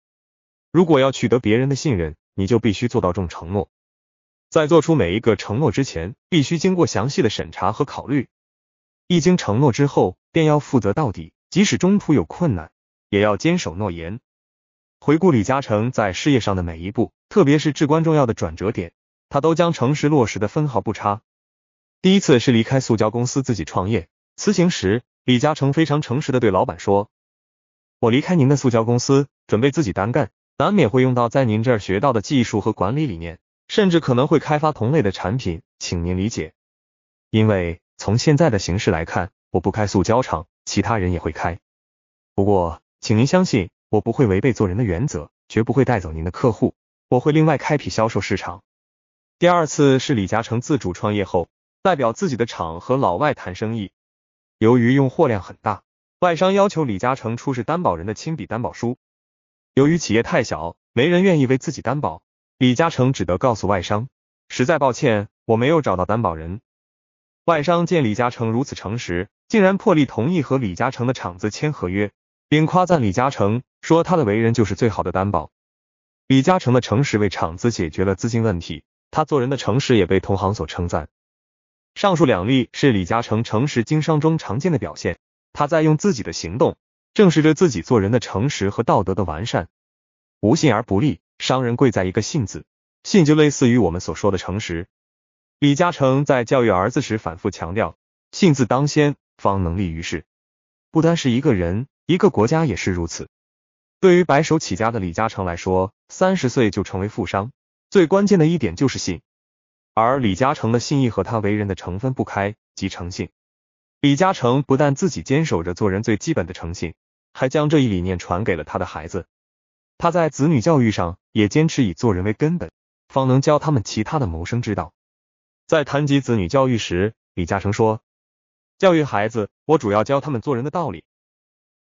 如果要取得别人的信任。你就必须做到重承诺，在做出每一个承诺之前，必须经过详细的审查和考虑。一经承诺之后，便要负责到底，即使中途有困难，也要坚守诺言。回顾李嘉诚在事业上的每一步，特别是至关重要的转折点，他都将诚实落实的分毫不差。第一次是离开塑胶公司自己创业，辞行时，李嘉诚非常诚实的对老板说：“我离开您的塑胶公司，准备自己单干。”难免会用到在您这儿学到的技术和管理理念，甚至可能会开发同类的产品，请您理解。因为从现在的形势来看，我不开塑胶厂，其他人也会开。不过，请您相信，我不会违背做人的原则，绝不会带走您的客户，我会另外开辟销售市场。第二次是李嘉诚自主创业后，代表自己的厂和老外谈生意，由于用货量很大，外商要求李嘉诚出示担保人的亲笔担保书。由于企业太小，没人愿意为自己担保，李嘉诚只得告诉外商：“实在抱歉，我没有找到担保人。”外商见李嘉诚如此诚实，竟然破例同意和李嘉诚的厂子签合约，并夸赞李嘉诚说：“他的为人就是最好的担保。”李嘉诚的诚实为厂子解决了资金问题，他做人的诚实也被同行所称赞。上述两例是李嘉诚诚实经商中常见的表现，他在用自己的行动。证实着自己做人的诚实和道德的完善。无信而不立，商人贵在一个“信”字，信就类似于我们所说的诚实。李嘉诚在教育儿子时反复强调，“信字当先，方能立于世。”不单是一个人，一个国家也是如此。对于白手起家的李嘉诚来说，三十岁就成为富商，最关键的一点就是信。而李嘉诚的信义和他为人的诚分不开，即诚信。李嘉诚不但自己坚守着做人最基本的诚信，还将这一理念传给了他的孩子。他在子女教育上也坚持以做人为根本，方能教他们其他的谋生之道。在谈及子女教育时，李嘉诚说：“教育孩子，我主要教他们做人的道理，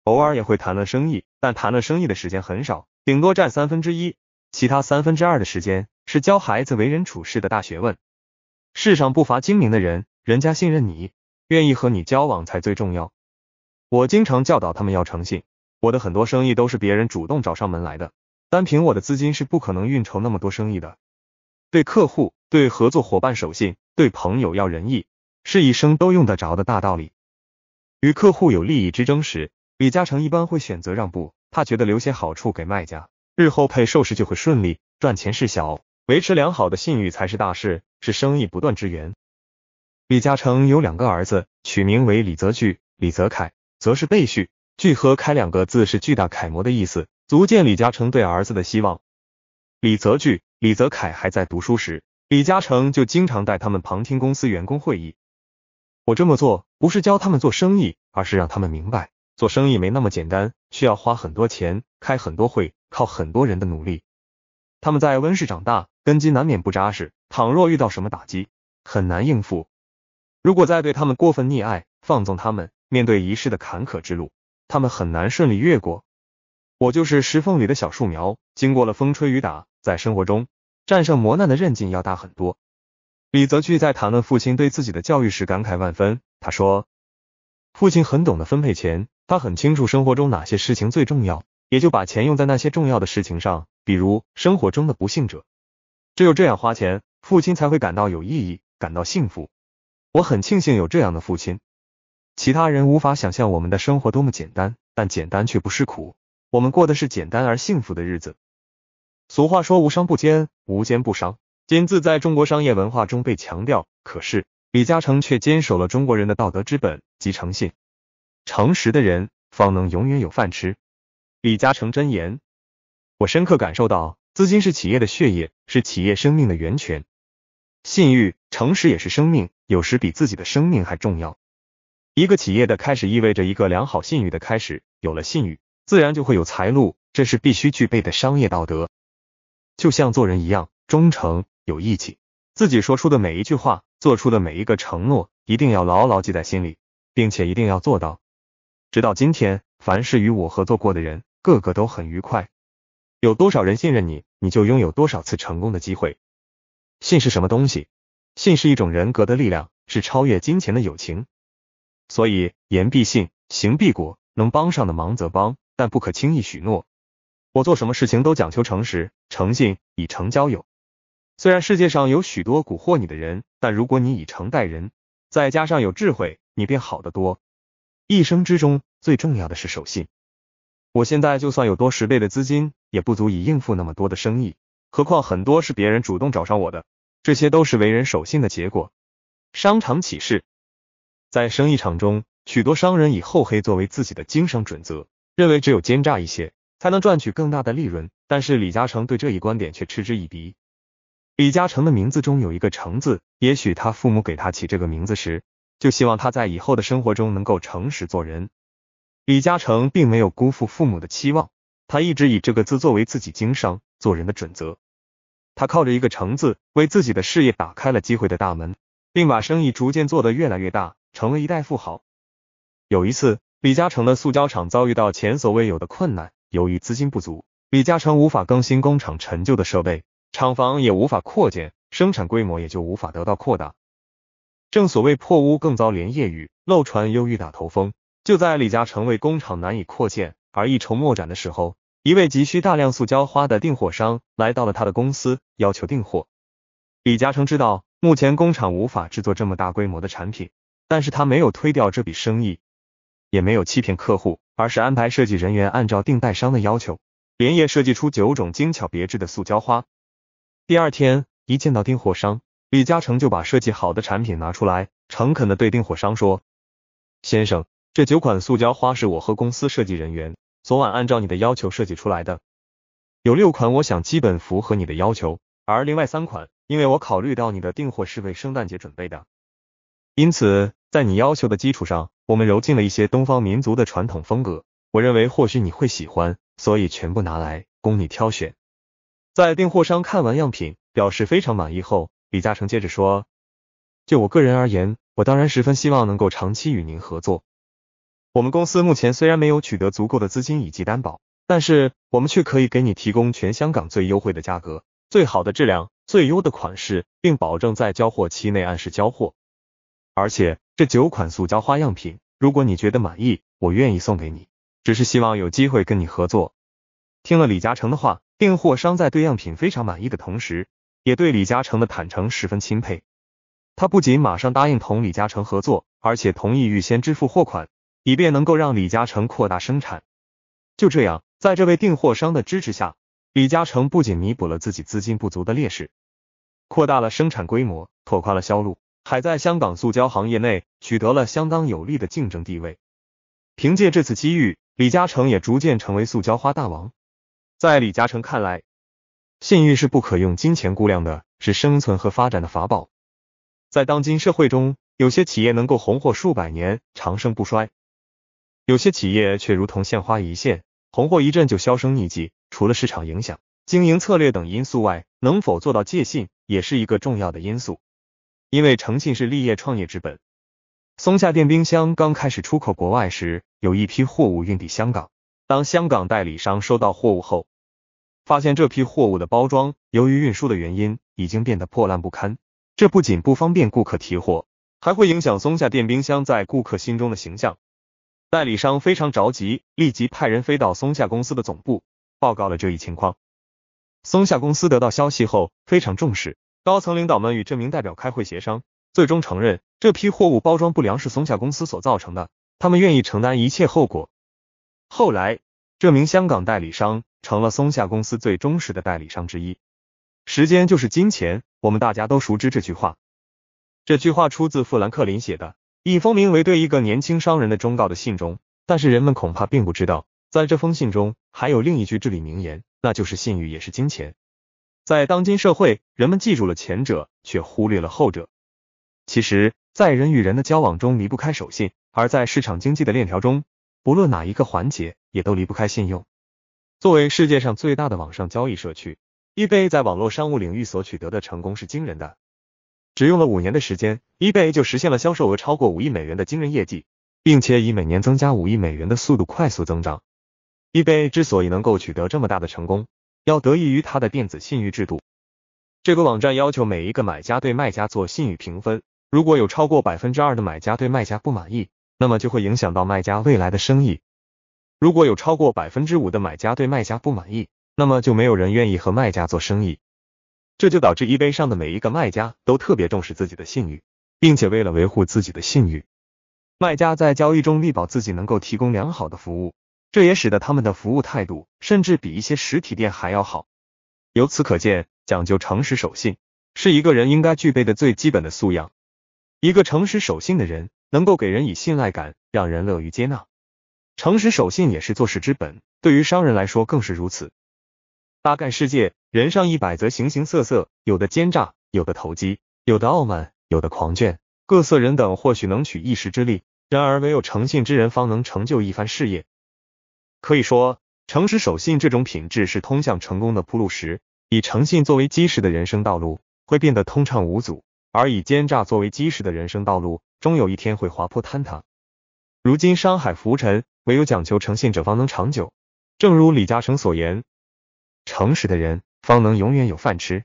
偶尔也会谈论生意，但谈论生意的时间很少，顶多占三分之一，其他三分之二的时间是教孩子为人处事的大学问。世上不乏精明的人，人家信任你。”愿意和你交往才最重要。我经常教导他们要诚信。我的很多生意都是别人主动找上门来的，单凭我的资金是不可能运筹那么多生意的。对客户、对合作伙伴守信，对朋友要仁义，是一生都用得着的大道理。与客户有利益之争时，李嘉诚一般会选择让步，他觉得留些好处给卖家，日后配售时就会顺利。赚钱是小，维持良好的信誉才是大事，是生意不断之源。李嘉诚有两个儿子，取名为李泽钜、李泽楷，则是备序。钜和楷两个字是巨大楷模的意思，足见李嘉诚对儿子的希望。李泽钜、李泽楷还在读书时，李嘉诚就经常带他们旁听公司员工会议。我这么做不是教他们做生意，而是让他们明白，做生意没那么简单，需要花很多钱，开很多会，靠很多人的努力。他们在温室长大，根基难免不扎实，倘若遇到什么打击，很难应付。如果再对他们过分溺爱、放纵他们，面对一世的坎坷之路，他们很难顺利越过。我就是石缝里的小树苗，经过了风吹雨打，在生活中战胜磨难的韧劲要大很多。李泽钜在谈论父亲对自己的教育时，感慨万分。他说：“父亲很懂得分配钱，他很清楚生活中哪些事情最重要，也就把钱用在那些重要的事情上，比如生活中的不幸者。只有这样花钱，父亲才会感到有意义，感到幸福。”我很庆幸有这样的父亲，其他人无法想象我们的生活多么简单，但简单却不是苦，我们过的是简单而幸福的日子。俗话说无商不奸，无奸不商，奸字在中国商业文化中被强调，可是李嘉诚却坚守了中国人的道德之本及诚信，诚实的人方能永远有饭吃。李嘉诚真言，我深刻感受到，资金是企业的血液，是企业生命的源泉，信誉。诚实也是生命，有时比自己的生命还重要。一个企业的开始意味着一个良好信誉的开始，有了信誉，自然就会有财路，这是必须具备的商业道德。就像做人一样，忠诚有义气，自己说出的每一句话，做出的每一个承诺，一定要牢牢记在心里，并且一定要做到。直到今天，凡是与我合作过的人，个个都很愉快。有多少人信任你，你就拥有多少次成功的机会。信是什么东西？信是一种人格的力量，是超越金钱的友情。所以言必信，行必果，能帮上的忙则帮，但不可轻易许诺。我做什么事情都讲求诚实、诚信，以诚交友。虽然世界上有许多蛊惑你的人，但如果你以诚待人，再加上有智慧，你便好得多。一生之中，最重要的是守信。我现在就算有多十倍的资金，也不足以应付那么多的生意，何况很多是别人主动找上我的。这些都是为人守信的结果。商场启示，在生意场中，许多商人以厚黑作为自己的经商准则，认为只有奸诈一些，才能赚取更大的利润。但是李嘉诚对这一观点却嗤之以鼻。李嘉诚的名字中有一个“诚”字，也许他父母给他起这个名字时，就希望他在以后的生活中能够诚实做人。李嘉诚并没有辜负父母的期望，他一直以这个字作为自己经商做人的准则。他靠着一个橙子，为自己的事业打开了机会的大门，并把生意逐渐做得越来越大，成为一代富豪。有一次，李嘉诚的塑胶厂遭遇到前所未有的困难，由于资金不足，李嘉诚无法更新工厂陈旧的设备，厂房也无法扩建，生产规模也就无法得到扩大。正所谓破屋更遭连夜雨，漏船又遇打头风。就在李嘉诚为工厂难以扩建而一筹莫展的时候，一位急需大量塑胶花的订货商来到了他的公司，要求订货。李嘉诚知道目前工厂无法制作这么大规模的产品，但是他没有推掉这笔生意，也没有欺骗客户，而是安排设计人员按照订代商的要求，连夜设计出九种精巧别致的塑胶花。第二天，一见到订货商，李嘉诚就把设计好的产品拿出来，诚恳的对订货商说：“先生，这九款塑胶花是我和公司设计人员。”昨晚按照你的要求设计出来的，有六款，我想基本符合你的要求，而另外三款，因为我考虑到你的订货是为圣诞节准备的，因此在你要求的基础上，我们揉进了一些东方民族的传统风格，我认为或许你会喜欢，所以全部拿来供你挑选。在订货商看完样品，表示非常满意后，李嘉诚接着说：“就我个人而言，我当然十分希望能够长期与您合作。”我们公司目前虽然没有取得足够的资金以及担保，但是我们却可以给你提供全香港最优惠的价格、最好的质量、最优的款式，并保证在交货期内按时交货。而且这九款塑胶花样品，如果你觉得满意，我愿意送给你。只是希望有机会跟你合作。听了李嘉诚的话，订货商在对样品非常满意的同时，也对李嘉诚的坦诚十分钦佩。他不仅马上答应同李嘉诚合作，而且同意预先支付货款。以便能够让李嘉诚扩大生产。就这样，在这位订货商的支持下，李嘉诚不仅弥补了自己资金不足的劣势，扩大了生产规模，拓宽了销路，还在香港塑胶行业内取得了相当有利的竞争地位。凭借这次机遇，李嘉诚也逐渐成为塑胶花大王。在李嘉诚看来，信誉是不可用金钱估量的，是生存和发展的法宝。在当今社会中，有些企业能够红火数百年，长盛不衰。有些企业却如同献花一现，红火一阵就销声匿迹。除了市场影响、经营策略等因素外，能否做到借信也是一个重要的因素。因为诚信是立业创业之本。松下电冰箱刚开始出口国外时，有一批货物运抵香港，当香港代理商收到货物后，发现这批货物的包装由于运输的原因已经变得破烂不堪。这不仅不方便顾客提货，还会影响松下电冰箱在顾客心中的形象。代理商非常着急，立即派人飞到松下公司的总部，报告了这一情况。松下公司得到消息后非常重视，高层领导们与这名代表开会协商，最终承认这批货物包装不良是松下公司所造成的，他们愿意承担一切后果。后来，这名香港代理商成了松下公司最忠实的代理商之一。时间就是金钱，我们大家都熟知这句话，这句话出自富兰克林写的。一封名为对一个年轻商人的忠告的信中，但是人们恐怕并不知道，在这封信中还有另一句至理名言，那就是信誉也是金钱。在当今社会，人们记住了前者，却忽略了后者。其实，在人与人的交往中离不开守信，而在市场经济的链条中，不论哪一个环节也都离不开信用。作为世界上最大的网上交易社区，eBay 在网络商务领域所取得的成功是惊人的。只用了五年的时间，eBay 就实现了销售额超过五亿美元的惊人业绩，并且以每年增加五亿美元的速度快速增长。eBay 之所以能够取得这么大的成功，要得益于它的电子信誉制度。这个网站要求每一个买家对卖家做信誉评分，如果有超过百分之二的买家对卖家不满意，那么就会影响到卖家未来的生意。如果有超过百分之五的买家对卖家不满意，那么就没有人愿意和卖家做生意。这就导致一贝上的每一个卖家都特别重视自己的信誉，并且为了维护自己的信誉，卖家在交易中力保自己能够提供良好的服务，这也使得他们的服务态度甚至比一些实体店还要好。由此可见，讲究诚实守信是一个人应该具备的最基本的素养。一个诚实守信的人能够给人以信赖感，让人乐于接纳。诚实守信也是做事之本，对于商人来说更是如此。大概世界，人上一百则形形色色，有的奸诈，有的投机，有的傲慢，有的狂狷。各色人等或许能取一时之利，然而唯有诚信之人方能成就一番事业。可以说，诚实守信这种品质是通向成功的铺路石。以诚信作为基石的人生道路会变得通畅无阻，而以奸诈作为基石的人生道路终有一天会滑坡坍塌。如今商海浮沉，唯有讲求诚信者方能长久。正如李嘉诚所言。诚实的人方能永远有饭吃。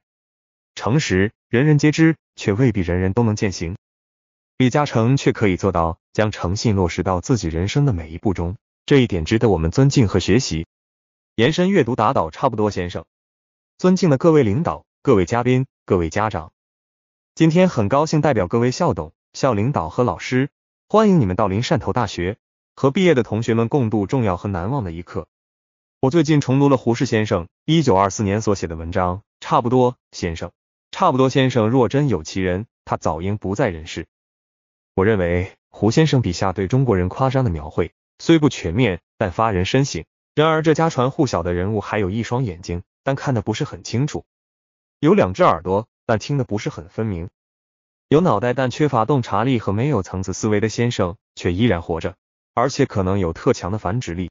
诚实人人皆知，却未必人人都能践行。李嘉诚却可以做到将诚信落实到自己人生的每一步中，这一点值得我们尊敬和学习。延伸阅读，打倒差不多先生。尊敬的各位领导、各位嘉宾、各位家长，今天很高兴代表各位校董、校领导和老师，欢迎你们到临汕头大学和毕业的同学们共度重要和难忘的一刻。我最近重读了胡适先生一九二四年所写的文章，差不多先生，差不多先生若真有其人，他早应不在人世。我认为胡先生笔下对中国人夸张的描绘虽不全面，但发人深省。然而这家传户晓的人物还有一双眼睛，但看的不是很清楚；有两只耳朵，但听的不是很分明；有脑袋，但缺乏洞察力和没有层次思维的先生却依然活着，而且可能有特强的繁殖力。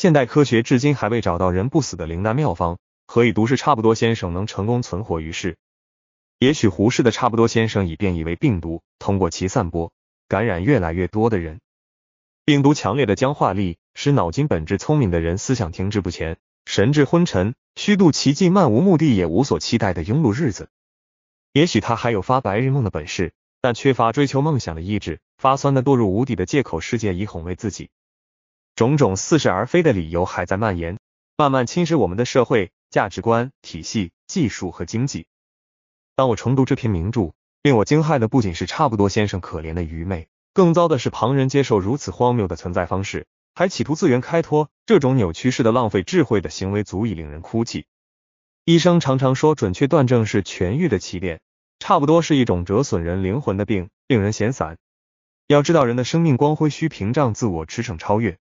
现代科学至今还未找到人不死的灵丹妙方，何以毒士差不多先生能成功存活于世，也许胡适的差不多先生已变异为病毒，通过其散播感染越来越多的人。病毒强烈的僵化力，使脑筋本质聪明的人思想停滞不前，神志昏沉，虚度奇迹，漫无目的也无所期待的庸碌日子。也许他还有发白日梦的本事，但缺乏追求梦想的意志，发酸的堕入无底的借口世界，以哄慰自己。种种似是而非的理由还在蔓延，慢慢侵蚀我们的社会价值观体系、技术和经济。当我重读这篇名著，令我惊骇的不仅是差不多先生可怜的愚昧，更糟的是旁人接受如此荒谬的存在方式，还企图自圆开脱。这种扭曲式的浪费智慧的行为，足以令人哭泣。医生常常说，准确断症是痊愈的起点。差不多是一种折损人灵魂的病，令人闲散。要知道，人的生命光辉需屏障自我驰骋超越。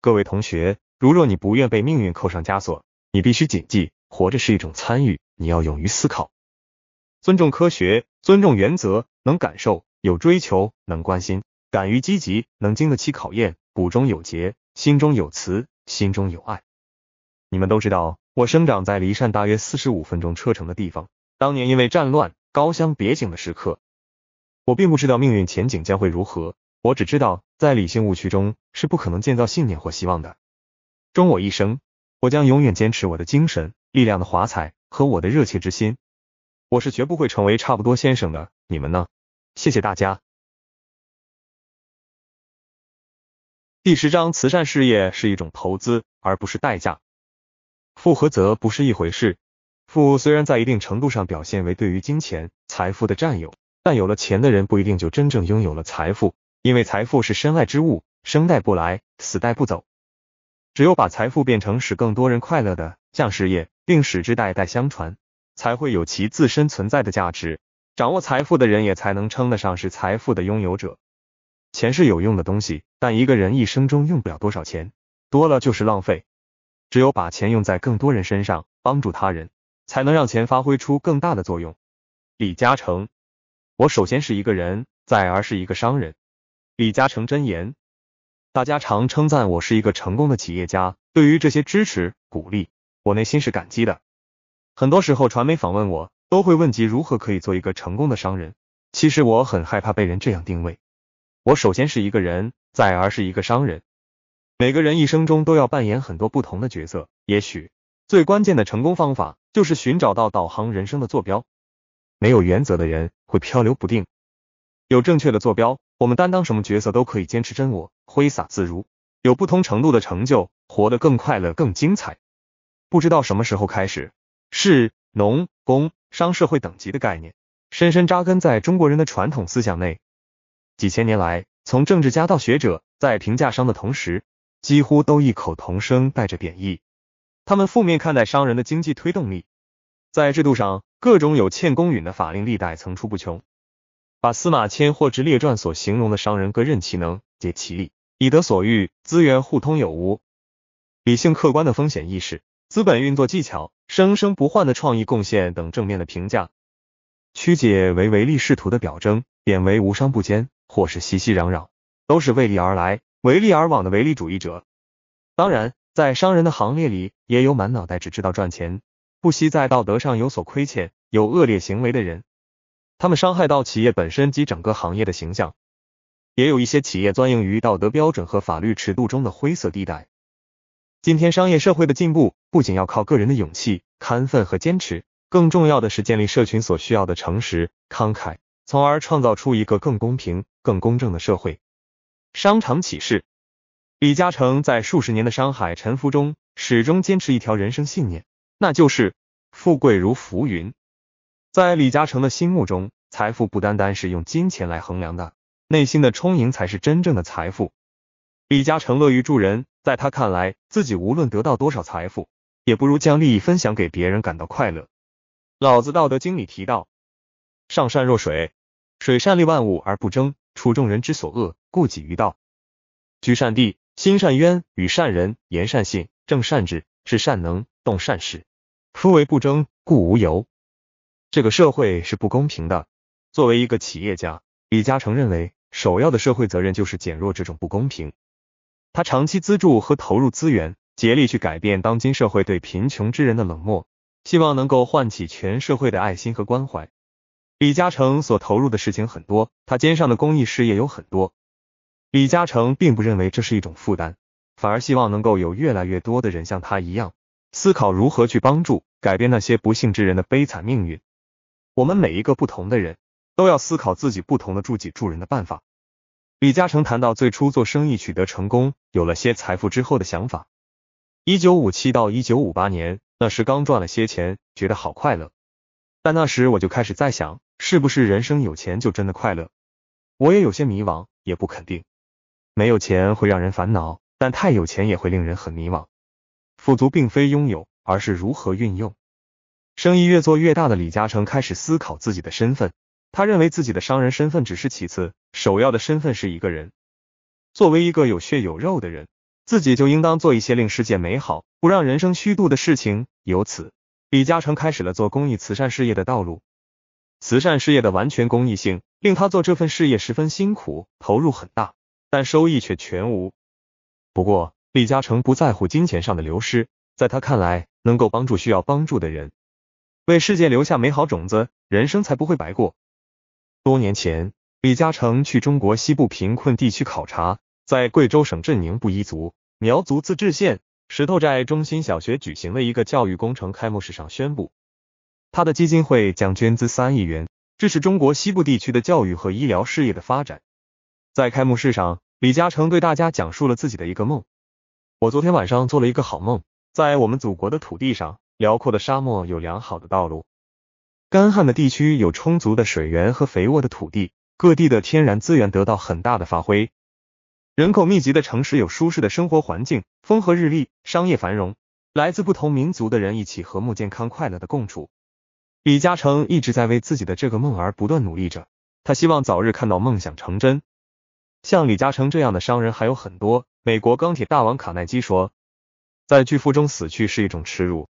各位同学，如若你不愿被命运扣上枷锁，你必须谨记，活着是一种参与，你要勇于思考，尊重科学，尊重原则，能感受，有追求，能关心，敢于积极，能经得起考验，骨中有节，心中有慈，心中有爱。你们都知道，我生长在离善大约四十五分钟车程的地方。当年因为战乱，高乡别景的时刻，我并不知道命运前景将会如何，我只知道。在理性误区中是不可能建造信念或希望的。终我一生，我将永远坚持我的精神力量的华彩和我的热切之心。我是绝不会成为差不多先生的。你们呢？谢谢大家。第十章，慈善事业是一种投资，而不是代价。富和责不是一回事。富虽然在一定程度上表现为对于金钱财富的占有，但有了钱的人不一定就真正拥有了财富。因为财富是身外之物，生带不来，死带不走。只有把财富变成使更多人快乐的匠事业，并使之代代相传，才会有其自身存在的价值。掌握财富的人也才能称得上是财富的拥有者。钱是有用的东西，但一个人一生中用不了多少钱，多了就是浪费。只有把钱用在更多人身上，帮助他人，才能让钱发挥出更大的作用。李嘉诚，我首先是一个人，再而是一个商人。李嘉诚真言：大家常称赞我是一个成功的企业家，对于这些支持鼓励，我内心是感激的。很多时候，传媒访问我，都会问及如何可以做一个成功的商人。其实我很害怕被人这样定位。我首先是一个人，再而是一个商人。每个人一生中都要扮演很多不同的角色。也许最关键的成功方法，就是寻找到导航人生的坐标。没有原则的人会漂流不定，有正确的坐标。我们担当什么角色都可以坚持真我，挥洒自如，有不同程度的成就，活得更快乐、更精彩。不知道什么时候开始，士、农、工、商社会等级的概念深深扎根在中国人的传统思想内。几千年来，从政治家到学者，在评价商的同时，几乎都异口同声带着贬义。他们负面看待商人的经济推动力，在制度上各种有欠公允的法令，历代层出不穷。把司马迁或之列传所形容的商人各任其能，竭其力，以得所欲，资源互通有无，理性客观的风险意识，资本运作技巧，生生不换的创意贡献等正面的评价，曲解为唯利是图的表征，贬为无商不奸，或是熙熙攘攘，都是为利而来，为利而往的唯利主义者。当然，在商人的行列里，也有满脑袋只知道赚钱，不惜在道德上有所亏欠，有恶劣行为的人。他们伤害到企业本身及整个行业的形象，也有一些企业钻营于道德标准和法律尺度中的灰色地带。今天商业社会的进步，不仅要靠个人的勇气、勘奋和坚持，更重要的是建立社群所需要的诚实、慷慨，从而创造出一个更公平、更公正的社会。商场启示：李嘉诚在数十年的商海沉浮中，始终坚持一条人生信念，那就是富贵如浮云。在李嘉诚的心目中，财富不单单是用金钱来衡量的，内心的充盈才是真正的财富。李嘉诚乐于助人，在他看来，自己无论得到多少财富，也不如将利益分享给别人感到快乐。老子《道德经》里提到：“上善若水，水善利万物而不争，处众人之所恶，故几于道。居善地，心善渊，与善人，言善信，正善治，是善能，动善时。夫唯不争，故无尤。”这个社会是不公平的。作为一个企业家，李嘉诚认为，首要的社会责任就是减弱这种不公平。他长期资助和投入资源，竭力去改变当今社会对贫穷之人的冷漠，希望能够唤起全社会的爱心和关怀。李嘉诚所投入的事情很多，他肩上的公益事业有很多。李嘉诚并不认为这是一种负担，反而希望能够有越来越多的人像他一样，思考如何去帮助改变那些不幸之人的悲惨命运。我们每一个不同的人都要思考自己不同的助己助人的办法。李嘉诚谈到最初做生意取得成功，有了些财富之后的想法。一九五七到一九五八年，那时刚赚了些钱，觉得好快乐。但那时我就开始在想，是不是人生有钱就真的快乐？我也有些迷茫，也不肯定。没有钱会让人烦恼，但太有钱也会令人很迷茫。富足并非拥有，而是如何运用。生意越做越大的李嘉诚开始思考自己的身份。他认为自己的商人身份只是其次，首要的身份是一个人。作为一个有血有肉的人，自己就应当做一些令世界美好、不让人生虚度的事情。由此，李嘉诚开始了做公益慈善事业的道路。慈善事业的完全公益性令他做这份事业十分辛苦，投入很大，但收益却全无。不过，李嘉诚不在乎金钱上的流失，在他看来，能够帮助需要帮助的人。为世界留下美好种子，人生才不会白过。多年前，李嘉诚去中国西部贫困地区考察，在贵州省镇宁布依族苗族自治县石头寨中心小学举行了一个教育工程开幕式上宣布，他的基金会将捐资三亿元，支持中国西部地区的教育和医疗事业的发展。在开幕式上，李嘉诚对大家讲述了自己的一个梦：“我昨天晚上做了一个好梦，在我们祖国的土地上。”辽阔的沙漠有良好的道路，干旱的地区有充足的水源和肥沃的土地，各地的天然资源得到很大的发挥。人口密集的城市有舒适的生活环境，风和日丽，商业繁荣，来自不同民族的人一起和睦、健康、快乐的共处。李嘉诚一直在为自己的这个梦而不断努力着，他希望早日看到梦想成真。像李嘉诚这样的商人还有很多。美国钢铁大王卡耐基说：“在巨富中死去是一种耻辱。”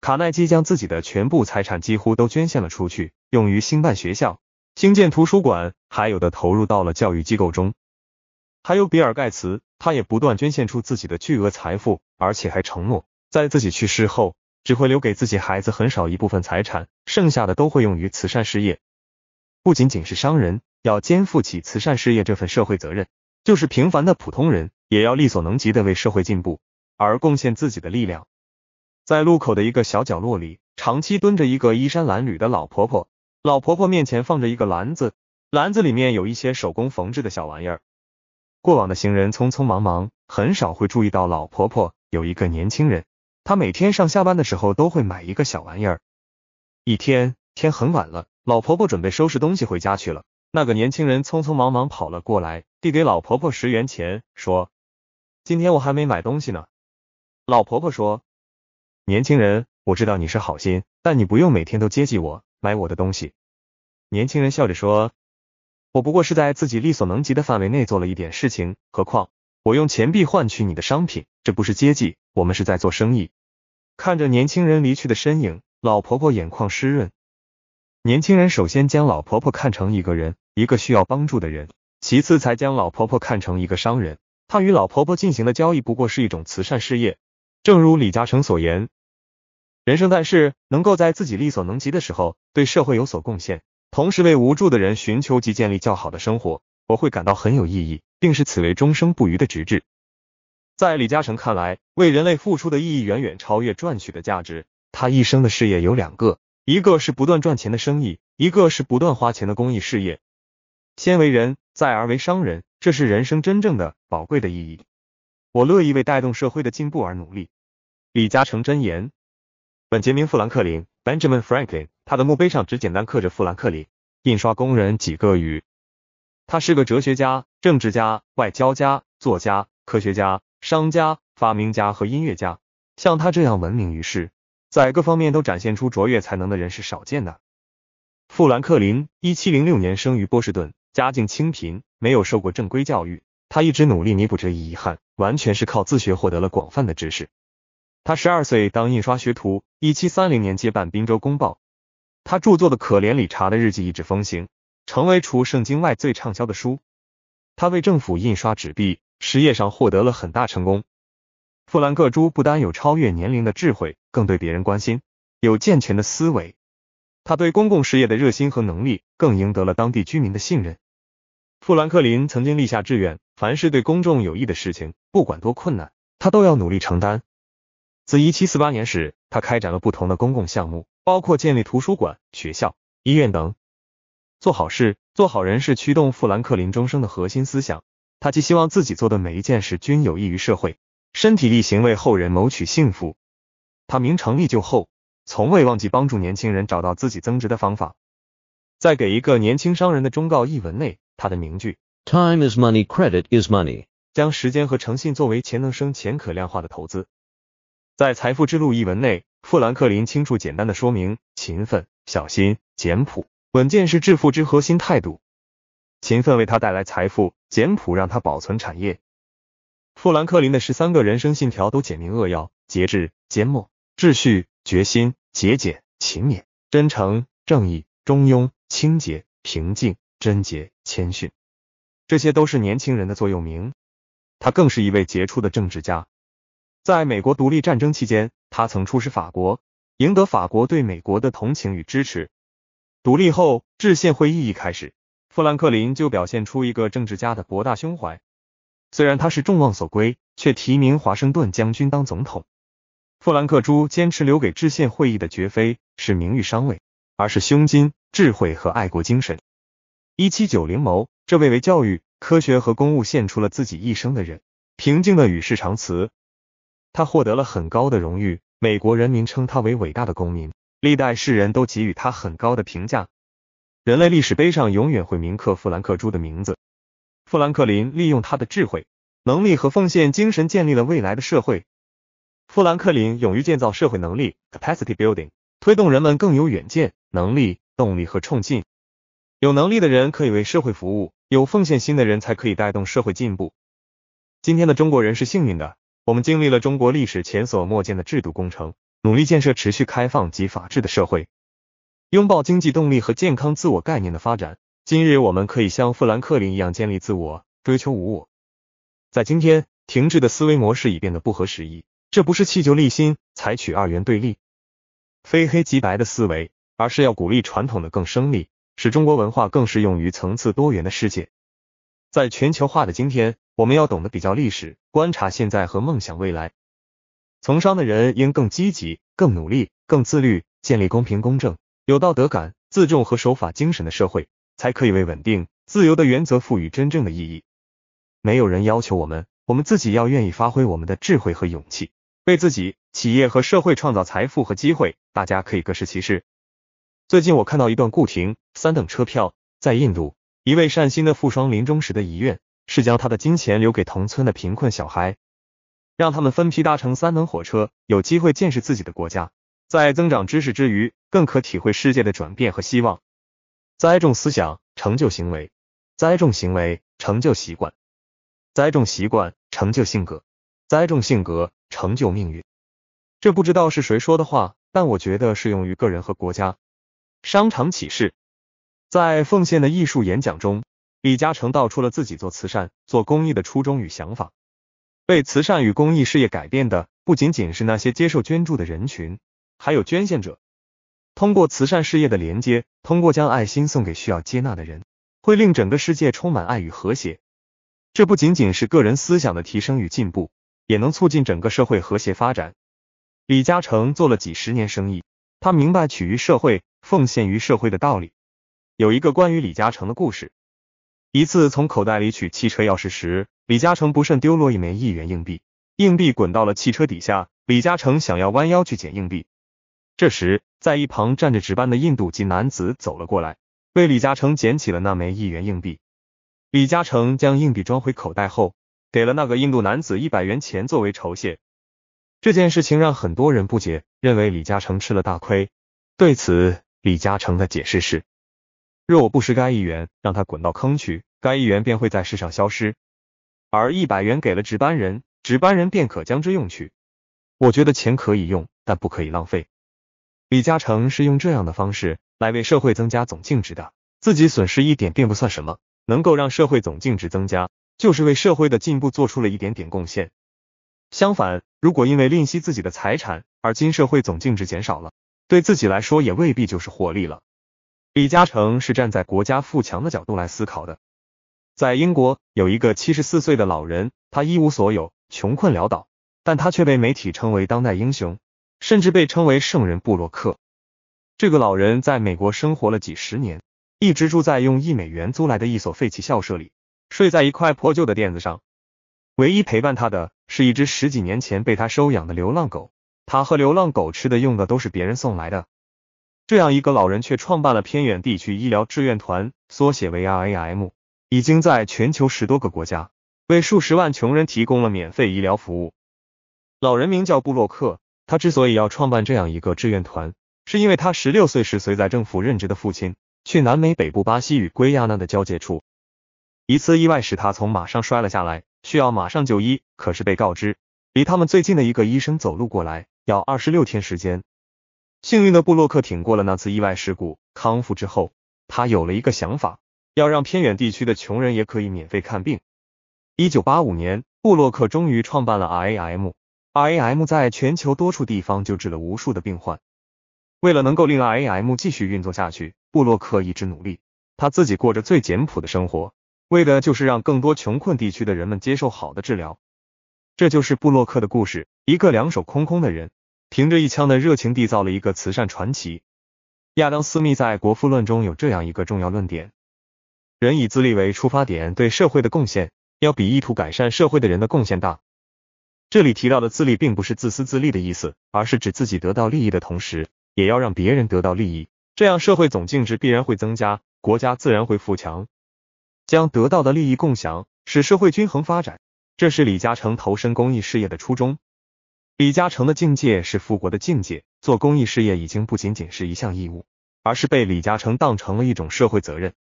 卡耐基将自己的全部财产几乎都捐献了出去，用于兴办学校、兴建图书馆，还有的投入到了教育机构中。还有比尔盖茨，他也不断捐献出自己的巨额财富，而且还承诺，在自己去世后，只会留给自己孩子很少一部分财产，剩下的都会用于慈善事业。不仅仅是商人要肩负起慈善事业这份社会责任，就是平凡的普通人也要力所能及的为社会进步而贡献自己的力量。在路口的一个小角落里，长期蹲着一个衣衫褴褛的老婆婆。老婆婆面前放着一个篮子，篮子里面有一些手工缝制的小玩意儿。过往的行人匆匆忙忙，很少会注意到老婆婆。有一个年轻人，他每天上下班的时候都会买一个小玩意儿。一天天很晚了，老婆婆准备收拾东西回家去了。那个年轻人匆匆忙忙跑了过来，递给老婆婆十元钱，说：“今天我还没买东西呢。”老婆婆说。年轻人，我知道你是好心，但你不用每天都接济我买我的东西。年轻人笑着说：“我不过是在自己力所能及的范围内做了一点事情，何况我用钱币换取你的商品，这不是接济，我们是在做生意。”看着年轻人离去的身影，老婆婆眼眶湿润。年轻人首先将老婆婆看成一个人，一个需要帮助的人，其次才将老婆婆看成一个商人。他与老婆婆进行的交易不过是一种慈善事业，正如李嘉诚所言。人生但是能够在自己力所能及的时候对社会有所贡献，同时为无助的人寻求及建立较好的生活，我会感到很有意义，并视此为终生不渝的直至。在李嘉诚看来，为人类付出的意义远远超越赚取的价值。他一生的事业有两个，一个是不断赚钱的生意，一个是不断花钱的公益事业。先为人，再而为商人，这是人生真正的宝贵的意义。我乐意为带动社会的进步而努力。李嘉诚真言。本杰明·富兰克林 （Benjamin Franklin），他的墓碑上只简单刻着“富兰克林印刷工人”几个于。他是个哲学家、政治家、外交家、作家、科学家、商家、发明家和音乐家。像他这样闻名于世，在各方面都展现出卓越才能的人是少见的。富兰克林1706年生于波士顿，家境清贫，没有受过正规教育。他一直努力弥补这一遗憾，完全是靠自学获得了广泛的知识。他十二岁当印刷学徒，一七三零年接办滨州公报。他著作的《可怜理查的日记》一直风行，成为除圣经外最畅销的书。他为政府印刷纸币，事业上获得了很大成功。富兰克珠不单有超越年龄的智慧，更对别人关心，有健全的思维。他对公共事业的热心和能力，更赢得了当地居民的信任。富兰克林曾经立下志愿，凡是对公众有益的事情，不管多困难，他都要努力承担。自一七四八年始，他开展了不同的公共项目，包括建立图书馆、学校、医院等。做好事、做好人是驱动富兰克林终生的核心思想。他既希望自己做的每一件事均有益于社会，身体力行为后人谋取幸福。他名成立就后，从未忘记帮助年轻人找到自己增值的方法。在给一个年轻商人的忠告一文内，他的名句：“Time is money, credit is money。”将时间和诚信作为钱能生钱可量化的投资。在《财富之路》一文内，富兰克林清楚简单的说明，勤奋、小心、简朴、稳健是致富之核心态度。勤奋为他带来财富，简朴让他保存产业。富兰克林的十三个人生信条都简明扼要：节制、缄默、秩序、决心、节俭、勤勉、真诚、正义、中庸、清洁、平静、贞洁、谦逊，这些都是年轻人的座右铭。他更是一位杰出的政治家。在美国独立战争期间，他曾出使法国，赢得法国对美国的同情与支持。独立后，制宪会议一开始，富兰克林就表现出一个政治家的博大胸怀。虽然他是众望所归，却提名华盛顿将军当总统。富兰克珠坚持留给制宪会议的绝非是名誉、商位，而是胸襟、智慧和爱国精神。一七九零谋，这位为教育、科学和公务献出了自己一生的人，平静的与世长辞。他获得了很高的荣誉，美国人民称他为伟大的公民，历代世人都给予他很高的评价。人类历史碑上永远会铭刻富兰克珠的名字。富兰克林利用他的智慧、能力和奉献精神，建立了未来的社会。富兰克林勇于建造社会能力 （capacity building），推动人们更有远见、能力、动力和冲劲。有能力的人可以为社会服务，有奉献心的人才可以带动社会进步。今天的中国人是幸运的。我们经历了中国历史前所未见的制度工程，努力建设持续开放及法治的社会，拥抱经济动力和健康自我概念的发展。今日，我们可以像富兰克林一样建立自我，追求无我。在今天，停滞的思维模式已变得不合时宜。这不是弃旧立新，采取二元对立、非黑即白的思维，而是要鼓励传统的更生力，使中国文化更适用于层次多元的世界。在全球化的今天。我们要懂得比较历史，观察现在和梦想未来。从商的人应更积极、更努力、更自律，建立公平、公正、有道德感、自重和守法精神的社会，才可以为稳定、自由的原则赋予真正的意义。没有人要求我们，我们自己要愿意发挥我们的智慧和勇气，为自己、企业和社会创造财富和机会。大家可以各司其事。最近我看到一段故亭三等车票，在印度，一位善心的富商临终时的遗愿。是将他的金钱留给同村的贫困小孩，让他们分批搭乘三轮火车，有机会见识自己的国家，在增长知识之余，更可体会世界的转变和希望。栽种思想成就行为，栽种行为成就习惯，栽种习惯成就性格，栽种性格成就命运。这不知道是谁说的话，但我觉得适用于个人和国家。商场启示，在奉献的艺术演讲中。李嘉诚道出了自己做慈善、做公益的初衷与想法。被慈善与公益事业改变的不仅仅是那些接受捐助的人群，还有捐献者。通过慈善事业的连接，通过将爱心送给需要接纳的人，会令整个世界充满爱与和谐。这不仅仅是个人思想的提升与进步，也能促进整个社会和谐发展。李嘉诚做了几十年生意，他明白取于社会、奉献于社会的道理。有一个关于李嘉诚的故事。一次从口袋里取汽车钥匙时，李嘉诚不慎丢落一枚一元硬币，硬币滚到了汽车底下。李嘉诚想要弯腰去捡硬币，这时在一旁站着值班的印度籍男子走了过来，为李嘉诚捡起了那枚一元硬币。李嘉诚将硬币装回口袋后，给了那个印度男子一百元钱作为酬谢。这件事情让很多人不解，认为李嘉诚吃了大亏。对此，李嘉诚的解释是：若我不识该一元，让他滚到坑去。该议员便会在世上消失，而一百元给了值班人，值班人便可将之用去。我觉得钱可以用，但不可以浪费。李嘉诚是用这样的方式来为社会增加总净值的，自己损失一点并不算什么，能够让社会总净值增加，就是为社会的进步做出了一点点贡献。相反，如果因为吝惜自己的财产而今社会总净值减少了，对自己来说也未必就是获利了。李嘉诚是站在国家富强的角度来思考的。在英国有一个七十四岁的老人，他一无所有，穷困潦倒，但他却被媒体称为当代英雄，甚至被称为圣人布洛克。这个老人在美国生活了几十年，一直住在用一美元租来的一所废弃校舍里，睡在一块破旧的垫子上。唯一陪伴他的是一只十几年前被他收养的流浪狗。他和流浪狗吃的用的都是别人送来的。这样一个老人却创办了偏远地区医疗志愿团，缩写为 RAM。已经在全球十多个国家为数十万穷人提供了免费医疗服务。老人名叫布洛克，他之所以要创办这样一个志愿团，是因为他十六岁时随在政府任职的父亲去南美北部巴西与圭亚那的交界处，一次意外使他从马上摔了下来，需要马上就医，可是被告知离他们最近的一个医生走路过来要二十六天时间。幸运的布洛克挺过了那次意外事故，康复之后，他有了一个想法。要让偏远地区的穷人也可以免费看病。一九八五年，布洛克终于创办了 RAM。RAM 在全球多处地方救治了无数的病患。为了能够令 RAM 继续运作下去，布洛克一直努力，他自己过着最简朴的生活，为的就是让更多穷困地区的人们接受好的治疗。这就是布洛克的故事，一个两手空空的人，凭着一腔的热情缔造了一个慈善传奇。亚当斯密在《国富论》中有这样一个重要论点。人以自立为出发点，对社会的贡献要比意图改善社会的人的贡献大。这里提到的自立，并不是自私自利的意思，而是指自己得到利益的同时，也要让别人得到利益，这样社会总净值必然会增加，国家自然会富强。将得到的利益共享，使社会均衡发展，这是李嘉诚投身公益事业的初衷。李嘉诚的境界是富国的境界，做公益事业已经不仅仅是一项义务，而是被李嘉诚当成了一种社会责任。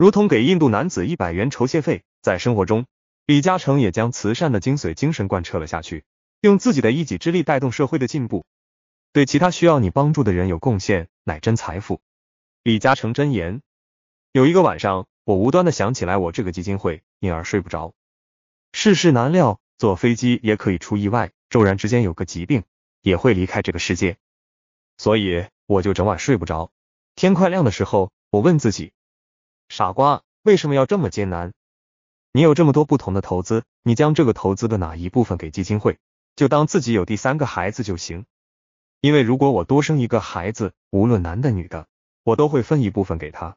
如同给印度男子一百元酬谢费，在生活中，李嘉诚也将慈善的精髓精神贯彻了下去，用自己的一己之力带动社会的进步，对其他需要你帮助的人有贡献，乃真财富。李嘉诚真言。有一个晚上，我无端的想起来我这个基金会，因而睡不着。世事难料，坐飞机也可以出意外，骤然之间有个疾病，也会离开这个世界，所以我就整晚睡不着。天快亮的时候，我问自己。傻瓜，为什么要这么艰难？你有这么多不同的投资，你将这个投资的哪一部分给基金会，就当自己有第三个孩子就行。因为如果我多生一个孩子，无论男的女的，我都会分一部分给他，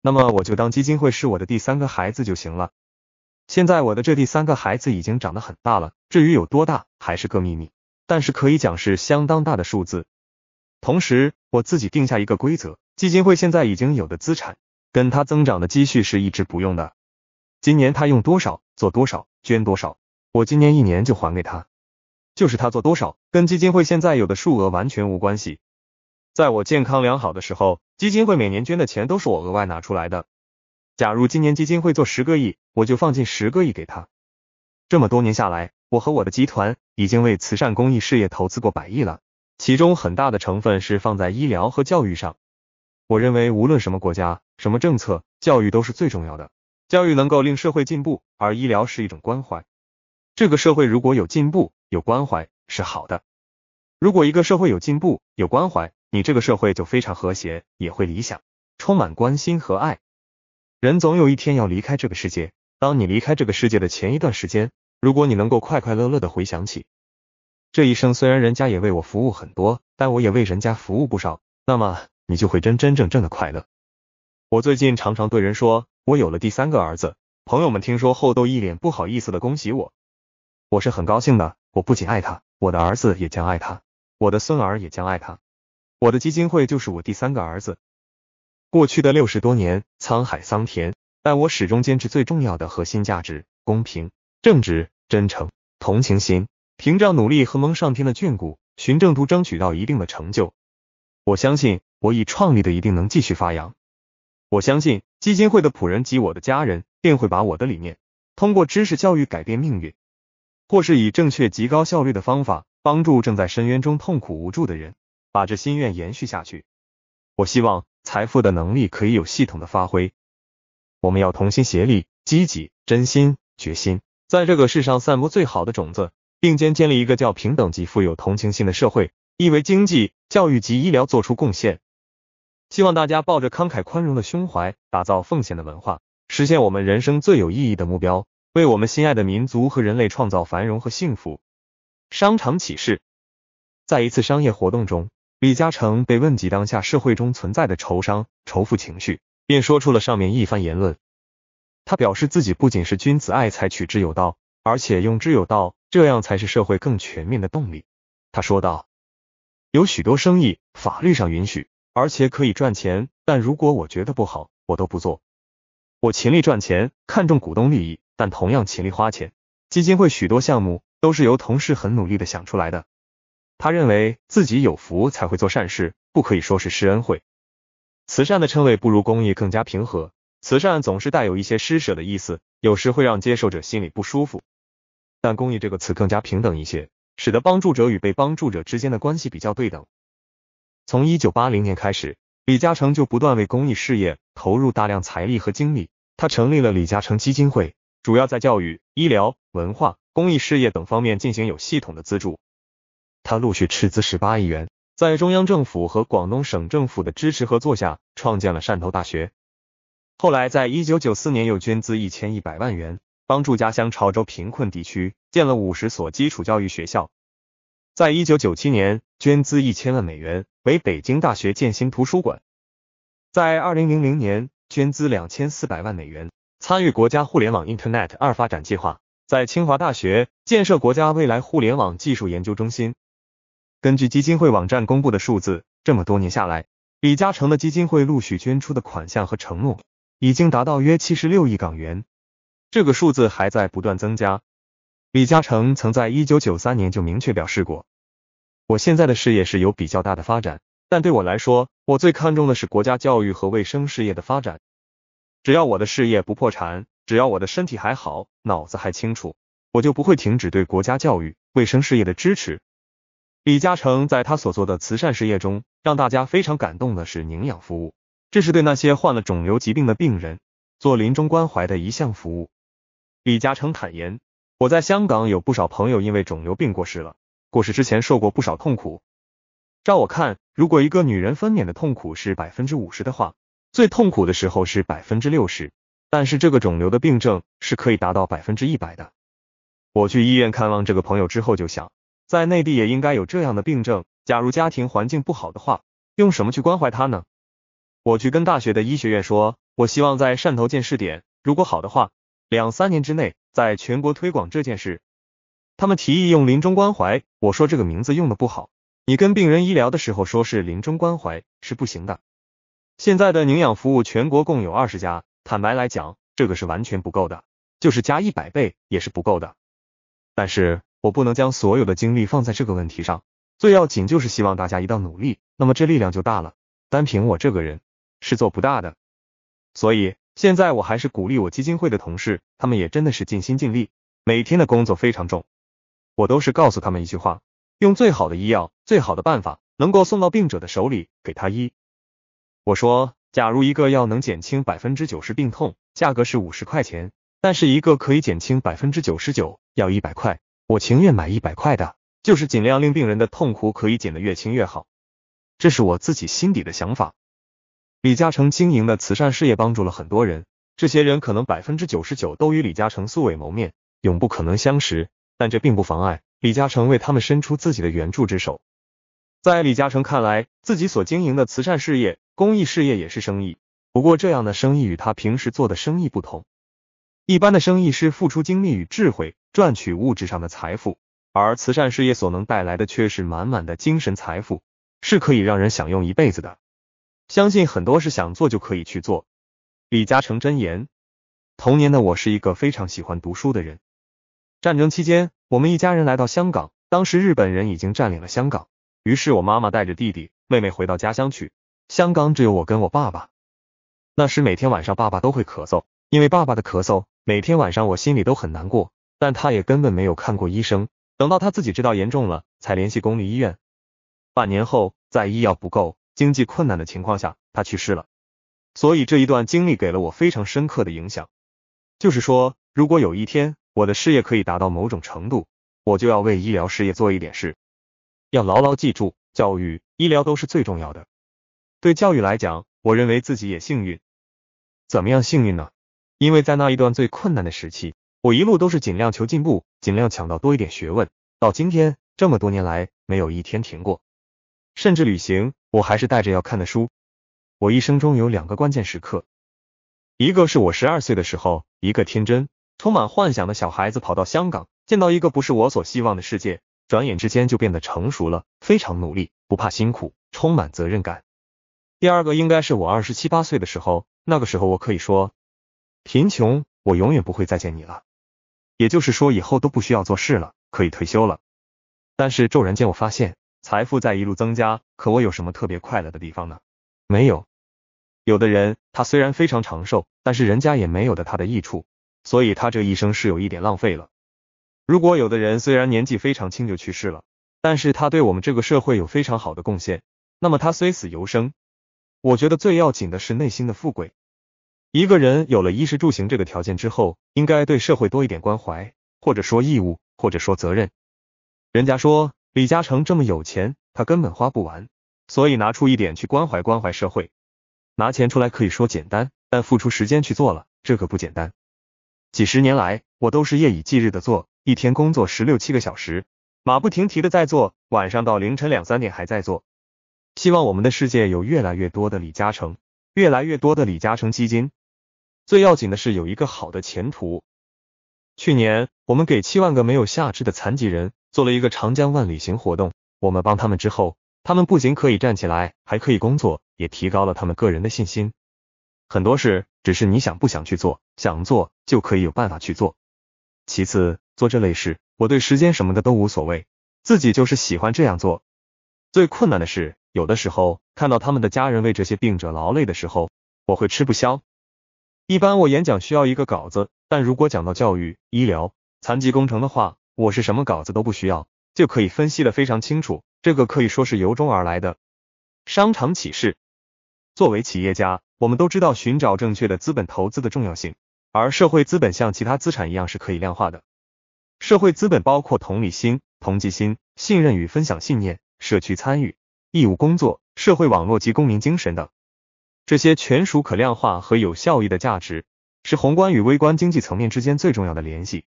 那么我就当基金会是我的第三个孩子就行了。现在我的这第三个孩子已经长得很大了，至于有多大还是个秘密，但是可以讲是相当大的数字。同时，我自己定下一个规则，基金会现在已经有的资产。跟他增长的积蓄是一直不用的。今年他用多少做多少，捐多少，我今年一年就还给他。就是他做多少，跟基金会现在有的数额完全无关系。在我健康良好的时候，基金会每年捐的钱都是我额外拿出来的。假如今年基金会做十个亿，我就放进十个亿给他。这么多年下来，我和我的集团已经为慈善公益事业投资过百亿了，其中很大的成分是放在医疗和教育上。我认为，无论什么国家、什么政策，教育都是最重要的。教育能够令社会进步，而医疗是一种关怀。这个社会如果有进步、有关怀，是好的。如果一个社会有进步、有关怀，你这个社会就非常和谐，也会理想，充满关心和爱。人总有一天要离开这个世界，当你离开这个世界的前一段时间，如果你能够快快乐乐的回想起这一生，虽然人家也为我服务很多，但我也为人家服务不少，那么。你就会真真正正的快乐。我最近常常对人说，我有了第三个儿子。朋友们听说后都一脸不好意思的恭喜我。我是很高兴的。我不仅爱他，我的儿子也将爱他，我的孙儿也将爱他。我的基金会就是我第三个儿子。过去的六十多年，沧海桑田，但我始终坚持最重要的核心价值：公平、正直、真诚、同情心。凭着努力和蒙上天的眷顾，循正途争取到一定的成就。我相信我已创立的一定能继续发扬。我相信基金会的仆人及我的家人便会把我的理念通过知识教育改变命运，或是以正确极高效率的方法帮助正在深渊中痛苦无助的人，把这心愿延续下去。我希望财富的能力可以有系统的发挥。我们要同心协力，积极、真心、决心，在这个世上散播最好的种子，并肩建立一个叫平等及富有同情心的社会。亦为经济、教育及医疗做出贡献，希望大家抱着慷慨宽容的胸怀，打造奉献的文化，实现我们人生最有意义的目标，为我们心爱的民族和人类创造繁荣和幸福。商场启示，在一次商业活动中，李嘉诚被问及当下社会中存在的仇商、仇富情绪，便说出了上面一番言论。他表示自己不仅是君子爱财取之有道，而且用之有道，这样才是社会更全面的动力。他说道。有许多生意法律上允许，而且可以赚钱，但如果我觉得不好，我都不做。我勤力赚钱，看重股东利益，但同样勤力花钱。基金会许多项目都是由同事很努力的想出来的。他认为自己有福才会做善事，不可以说是施恩惠。慈善的称谓不如公益更加平和，慈善总是带有一些施舍的意思，有时会让接受者心里不舒服。但公益这个词更加平等一些。使得帮助者与被帮助者之间的关系比较对等。从一九八零年开始，李嘉诚就不断为公益事业投入大量财力和精力。他成立了李嘉诚基金会，主要在教育、医疗、文化、公益事业等方面进行有系统的资助。他陆续斥资十八亿元，在中央政府和广东省政府的支持合作下，创建了汕头大学。后来，在一九九四年又捐资一千一百万元。帮助家乡潮州贫困地区建了五十所基础教育学校，在一九九七年捐资一千万美元为北京大学建新图书馆，在二零零零年捐资两千四百万美元参与国家互联网 Internet 二发展计划，在清华大学建设国家未来互联网技术研究中心。根据基金会网站公布的数字，这么多年下来，李嘉诚的基金会陆续捐出的款项和承诺已经达到约七十六亿港元。这个数字还在不断增加。李嘉诚曾在一九九三年就明确表示过：“我现在的事业是有比较大的发展，但对我来说，我最看重的是国家教育和卫生事业的发展。只要我的事业不破产，只要我的身体还好，脑子还清楚，我就不会停止对国家教育、卫生事业的支持。”李嘉诚在他所做的慈善事业中，让大家非常感动的是营养服务，这是对那些患了肿瘤疾病的病人做临终关怀的一项服务。李嘉诚坦言，我在香港有不少朋友因为肿瘤病过世了，过世之前受过不少痛苦。照我看，如果一个女人分娩的痛苦是百分之五十的话，最痛苦的时候是百分之六十，但是这个肿瘤的病症是可以达到百分之一百的。我去医院看望这个朋友之后，就想在内地也应该有这样的病症。假如家庭环境不好的话，用什么去关怀他呢？我去跟大学的医学院说，我希望在汕头建试点，如果好的话。两三年之内，在全国推广这件事，他们提议用临终关怀。我说这个名字用的不好，你跟病人医疗的时候说是临终关怀是不行的。现在的营养服务全国共有二十家，坦白来讲，这个是完全不够的，就是加一百倍也是不够的。但是我不能将所有的精力放在这个问题上，最要紧就是希望大家一道努力，那么这力量就大了。单凭我这个人是做不大的，所以。现在我还是鼓励我基金会的同事，他们也真的是尽心尽力，每天的工作非常重。我都是告诉他们一句话，用最好的医药、最好的办法，能够送到病者的手里给他医。我说，假如一个药能减轻百分之九十病痛，价格是五十块钱；但是一个可以减轻百分之九十九，要一百块，我情愿买一百块的，就是尽量令病人的痛苦可以减得越轻越好。这是我自己心底的想法。李嘉诚经营的慈善事业帮助了很多人，这些人可能百分之九十九都与李嘉诚素未谋面，永不可能相识，但这并不妨碍李嘉诚为他们伸出自己的援助之手。在李嘉诚看来，自己所经营的慈善事业、公益事业也是生意，不过这样的生意与他平时做的生意不同。一般的生意是付出精力与智慧赚取物质上的财富，而慈善事业所能带来的却是满满的精神财富，是可以让人享用一辈子的。相信很多事想做就可以去做。李嘉诚真言。童年的我是一个非常喜欢读书的人。战争期间，我们一家人来到香港，当时日本人已经占领了香港，于是我妈妈带着弟弟妹妹回到家乡去，香港只有我跟我爸爸。那时每天晚上爸爸都会咳嗽，因为爸爸的咳嗽，每天晚上我心里都很难过，但他也根本没有看过医生，等到他自己知道严重了，才联系公立医院。半年后，在医药不够。经济困难的情况下，他去世了。所以这一段经历给了我非常深刻的影响。就是说，如果有一天我的事业可以达到某种程度，我就要为医疗事业做一点事。要牢牢记住，教育、医疗都是最重要的。对教育来讲，我认为自己也幸运。怎么样幸运呢？因为在那一段最困难的时期，我一路都是尽量求进步，尽量抢到多一点学问。到今天这么多年来，没有一天停过。甚至旅行，我还是带着要看的书。我一生中有两个关键时刻，一个是我十二岁的时候，一个天真、充满幻想的小孩子跑到香港，见到一个不是我所希望的世界，转眼之间就变得成熟了，非常努力，不怕辛苦，充满责任感。第二个应该是我二十七八岁的时候，那个时候我可以说，贫穷，我永远不会再见你了，也就是说以后都不需要做事了，可以退休了。但是骤然间我发现。财富在一路增加，可我有什么特别快乐的地方呢？没有。有的人他虽然非常长寿，但是人家也没有的他的益处，所以他这一生是有一点浪费了。如果有的人虽然年纪非常轻就去世了，但是他对我们这个社会有非常好的贡献，那么他虽死犹生。我觉得最要紧的是内心的富贵。一个人有了衣食住行这个条件之后，应该对社会多一点关怀，或者说义务，或者说责任。人家说。李嘉诚这么有钱，他根本花不完，所以拿出一点去关怀关怀社会。拿钱出来可以说简单，但付出时间去做了，这可不简单。几十年来，我都是夜以继日的做，一天工作十六七个小时，马不停蹄的在做，晚上到凌晨两三点还在做。希望我们的世界有越来越多的李嘉诚，越来越多的李嘉诚基金。最要紧的是有一个好的前途。去年我们给七万个没有下肢的残疾人。做了一个长江万里行活动，我们帮他们之后，他们不仅可以站起来，还可以工作，也提高了他们个人的信心。很多事只是你想不想去做，想做就可以有办法去做。其次，做这类事，我对时间什么的都无所谓，自己就是喜欢这样做。最困难的是，有的时候看到他们的家人为这些病者劳累的时候，我会吃不消。一般我演讲需要一个稿子，但如果讲到教育、医疗、残疾工程的话。我是什么稿子都不需要，就可以分析的非常清楚。这个可以说是由衷而来的。商场启示：作为企业家，我们都知道寻找正确的资本投资的重要性。而社会资本像其他资产一样是可以量化的。社会资本包括同理心、同济心、信任与分享信念、社区参与、义务工作、社会网络及公民精神等。这些全属可量化和有效益的价值，是宏观与微观经济层面之间最重要的联系。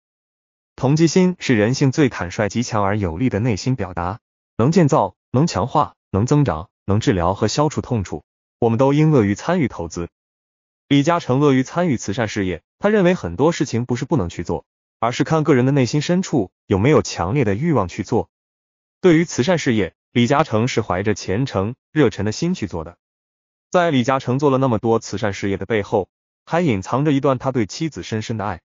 同济心是人性最坦率、极强而有力的内心表达，能建造、能强化、能增长、能治疗和消除痛楚。我们都应乐于参与投资。李嘉诚乐于参与慈善事业，他认为很多事情不是不能去做，而是看个人的内心深处有没有强烈的欲望去做。对于慈善事业，李嘉诚是怀着虔诚、热忱的心去做的。在李嘉诚做了那么多慈善事业的背后，还隐藏着一段他对妻子深深的爱。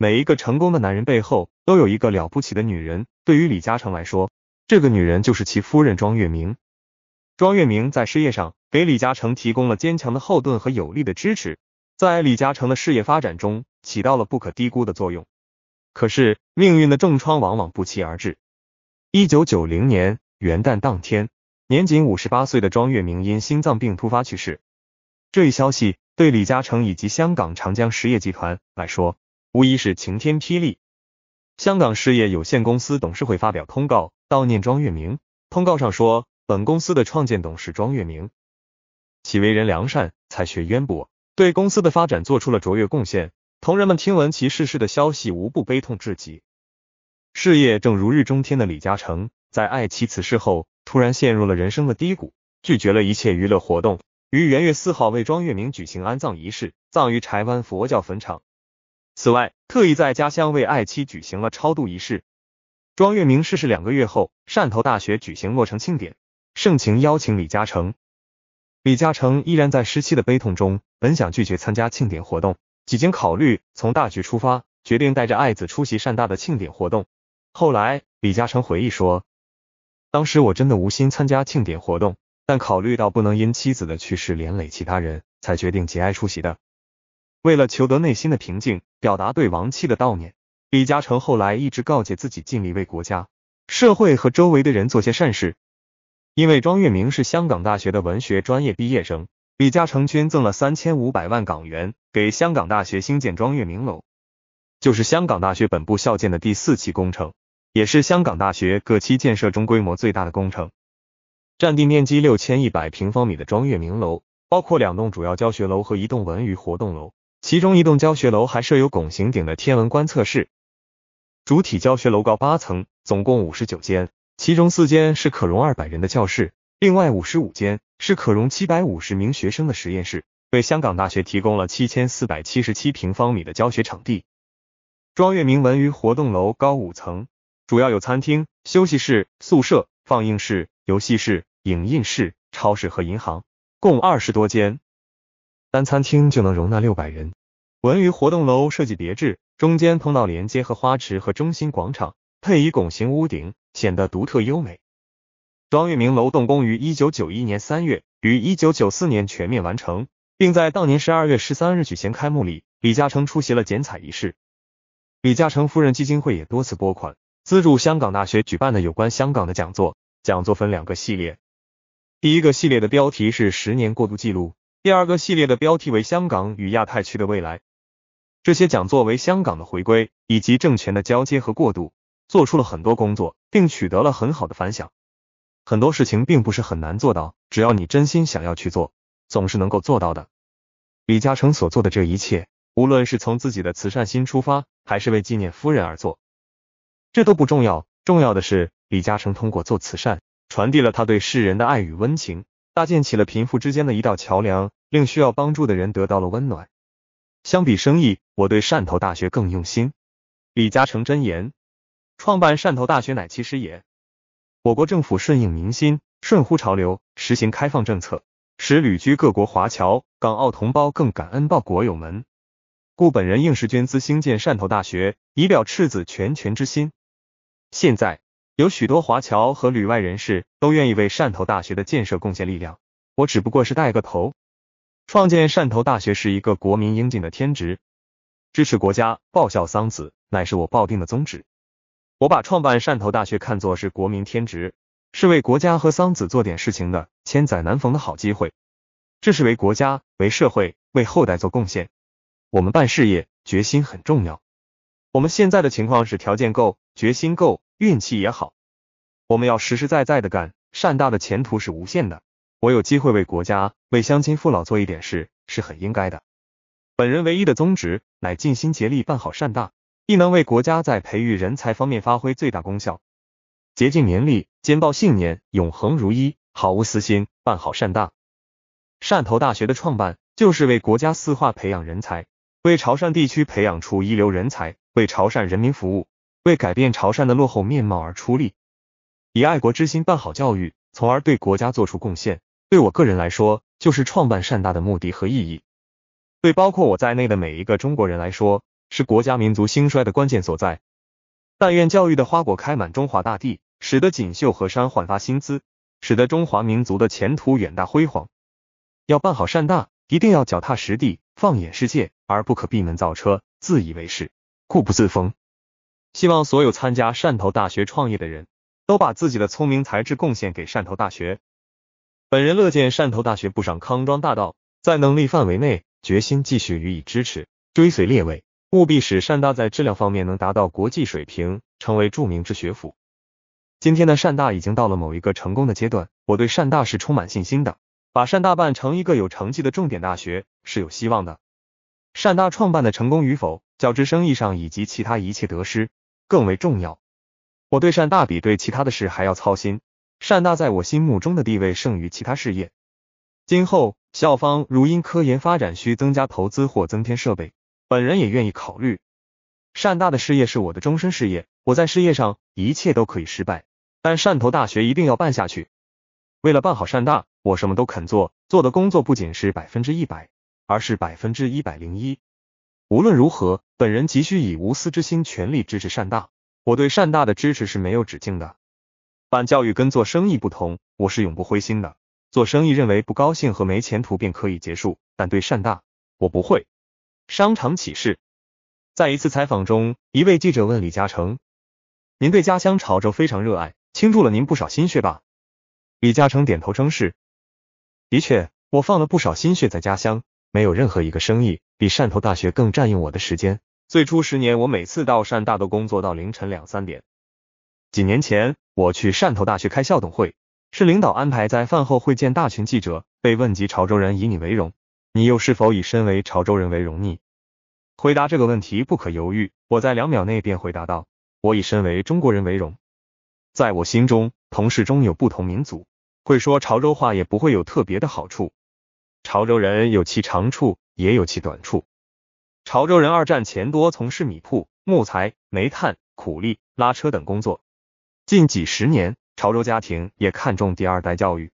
每一个成功的男人背后都有一个了不起的女人。对于李嘉诚来说，这个女人就是其夫人庄月明。庄月明在事业上给李嘉诚提供了坚强的后盾和有力的支持，在李嘉诚的事业发展中起到了不可低估的作用。可是，命运的重创往往不期而至。一九九零年元旦当天，年仅五十八岁的庄月明因心脏病突发去世。这一消息对李嘉诚以及香港长江实业集团来说，无疑是晴天霹雳。香港事业有限公司董事会发表通告悼念庄月明。通告上说，本公司的创建董事庄月明，其为人良善，才学渊博，对公司的发展做出了卓越贡献。同仁们听闻其逝世的消息，无不悲痛至极。事业正如日中天的李嘉诚，在爱妻辞世后，突然陷入了人生的低谷，拒绝了一切娱乐活动。于元月四号为庄月明举行安葬仪式，葬于柴湾佛教坟场。此外，特意在家乡为爱妻举行了超度仪式。庄月明逝世两个月后，汕头大学举行落成庆典，盛情邀请李嘉诚。李嘉诚依然在失妻的悲痛中，本想拒绝参加庆典活动，几经考虑，从大局出发，决定带着爱子出席汕大的庆典活动。后来，李嘉诚回忆说：“当时我真的无心参加庆典活动，但考虑到不能因妻子的去世连累其他人才决定节哀出席的。”为了求得内心的平静，表达对亡妻的悼念，李嘉诚后来一直告诫自己尽力为国家、社会和周围的人做些善事。因为庄月明是香港大学的文学专业毕业生，李嘉诚捐赠了三千五百万港元给香港大学兴建庄月明楼，就是香港大学本部校建的第四期工程，也是香港大学各期建设中规模最大的工程，占地面积六千一百平方米的庄月明楼，包括两栋主要教学楼和一栋文娱活动楼。其中一栋教学楼还设有拱形顶的天文观测室，主体教学楼高八层，总共五十九间，其中四间是可容二百人的教室，另外五十五间是可容七百五十名学生的实验室，为香港大学提供了七千四百七十七平方米的教学场地。庄月明文娱活动楼高五层，主要有餐厅、休息室、宿舍、放映室、游戏室、影印室、超市和银行，共二十多间。单餐厅就能容纳六百人。文娱活动楼设计别致，中间通道连接和花池和中心广场，配以拱形屋顶，显得独特优美。庄月明楼动工于一九九一年三月，于一九九四年全面完成，并在当年十二月十三日举行开幕礼，李嘉诚出席了剪彩仪式。李嘉诚夫人基金会也多次拨款资助香港大学举办的有关香港的讲座，讲座分两个系列，第一个系列的标题是“十年过渡记录”。第二个系列的标题为《香港与亚太区的未来》。这些讲作为香港的回归以及政权的交接和过渡，做出了很多工作，并取得了很好的反响。很多事情并不是很难做到，只要你真心想要去做，总是能够做到的。李嘉诚所做的这一切，无论是从自己的慈善心出发，还是为纪念夫人而做，这都不重要。重要的是，李嘉诚通过做慈善，传递了他对世人的爱与温情。搭建起了贫富之间的一道桥梁，令需要帮助的人得到了温暖。相比生意，我对汕头大学更用心。李嘉诚真言：创办汕头大学乃其师也。我国政府顺应民心，顺乎潮流，实行开放政策，使旅居各国华侨、港澳同胞更感恩报国有门。故本人应是捐资兴建汕头大学，以表赤子拳拳之心。现在。有许多华侨和旅外人士都愿意为汕头大学的建设贡献力量，我只不过是带个头。创建汕头大学是一个国民应尽的天职，支持国家、报效桑梓乃是我抱定的宗旨。我把创办汕头大学看作是国民天职，是为国家和桑梓做点事情的千载难逢的好机会。这是为国家、为社会、为后代做贡献。我们办事业决心很重要。我们现在的情况是条件够，决心够。运气也好，我们要实实在在的干。汕大的前途是无限的，我有机会为国家、为乡亲父老做一点事，是很应该的。本人唯一的宗旨，乃尽心竭力办好汕大，亦能为国家在培育人才方面发挥最大功效，竭尽绵力，兼抱信念，永恒如一，毫无私心，办好汕大。汕头大学的创办，就是为国家四化培养人才，为潮汕地区培养出一流人才，为潮汕人民服务。为改变潮汕的落后面貌而出力，以爱国之心办好教育，从而对国家做出贡献。对我个人来说，就是创办善大的目的和意义。对包括我在内的每一个中国人来说，是国家民族兴衰的关键所在。但愿教育的花果开满中华大地，使得锦绣河山焕发新姿，使得中华民族的前途远大辉煌。要办好善大，一定要脚踏实地，放眼世界，而不可闭门造车，自以为是，固步自封。希望所有参加汕头大学创业的人都把自己的聪明才智贡献给汕头大学。本人乐见汕头大学步上康庄大道，在能力范围内决心继续予以支持，追随列位，务必使汕大在质量方面能达到国际水平，成为著名之学府。今天的汕大已经到了某一个成功的阶段，我对汕大是充满信心的，把汕大办成一个有成绩的重点大学是有希望的。汕大创办的成功与否，较之生意上以及其他一切得失。更为重要，我对汕大比对其他的事还要操心。汕大在我心目中的地位胜于其他事业。今后校方如因科研发展需增加投资或增添设备，本人也愿意考虑。汕大的事业是我的终身事业，我在事业上一切都可以失败，但汕头大学一定要办下去。为了办好汕大，我什么都肯做，做的工作不仅是百分之一百，而是百分之一百零一。无论如何，本人急需以无私之心全力支持善大。我对善大的支持是没有止境的。办教育跟做生意不同，我是永不灰心的。做生意认为不高兴和没前途便可以结束，但对善大，我不会。商场启示，在一次采访中，一位记者问李嘉诚：“您对家乡潮州非常热爱，倾注了您不少心血吧？”李嘉诚点头称是。的确，我放了不少心血在家乡，没有任何一个生意。比汕头大学更占用我的时间。最初十年，我每次到汕大都工作到凌晨两三点。几年前，我去汕头大学开校董会，是领导安排在饭后会见大群记者，被问及潮州人以你为荣，你又是否以身为潮州人为荣？呢？回答这个问题不可犹豫，我在两秒内便回答道：我以身为中国人为荣。在我心中，同事中有不同民族，会说潮州话也不会有特别的好处。潮州人有其长处。也有其短处。潮州人二战前多从事米铺、木材、煤炭、苦力、拉车等工作。近几十年，潮州家庭也看重第二代教育。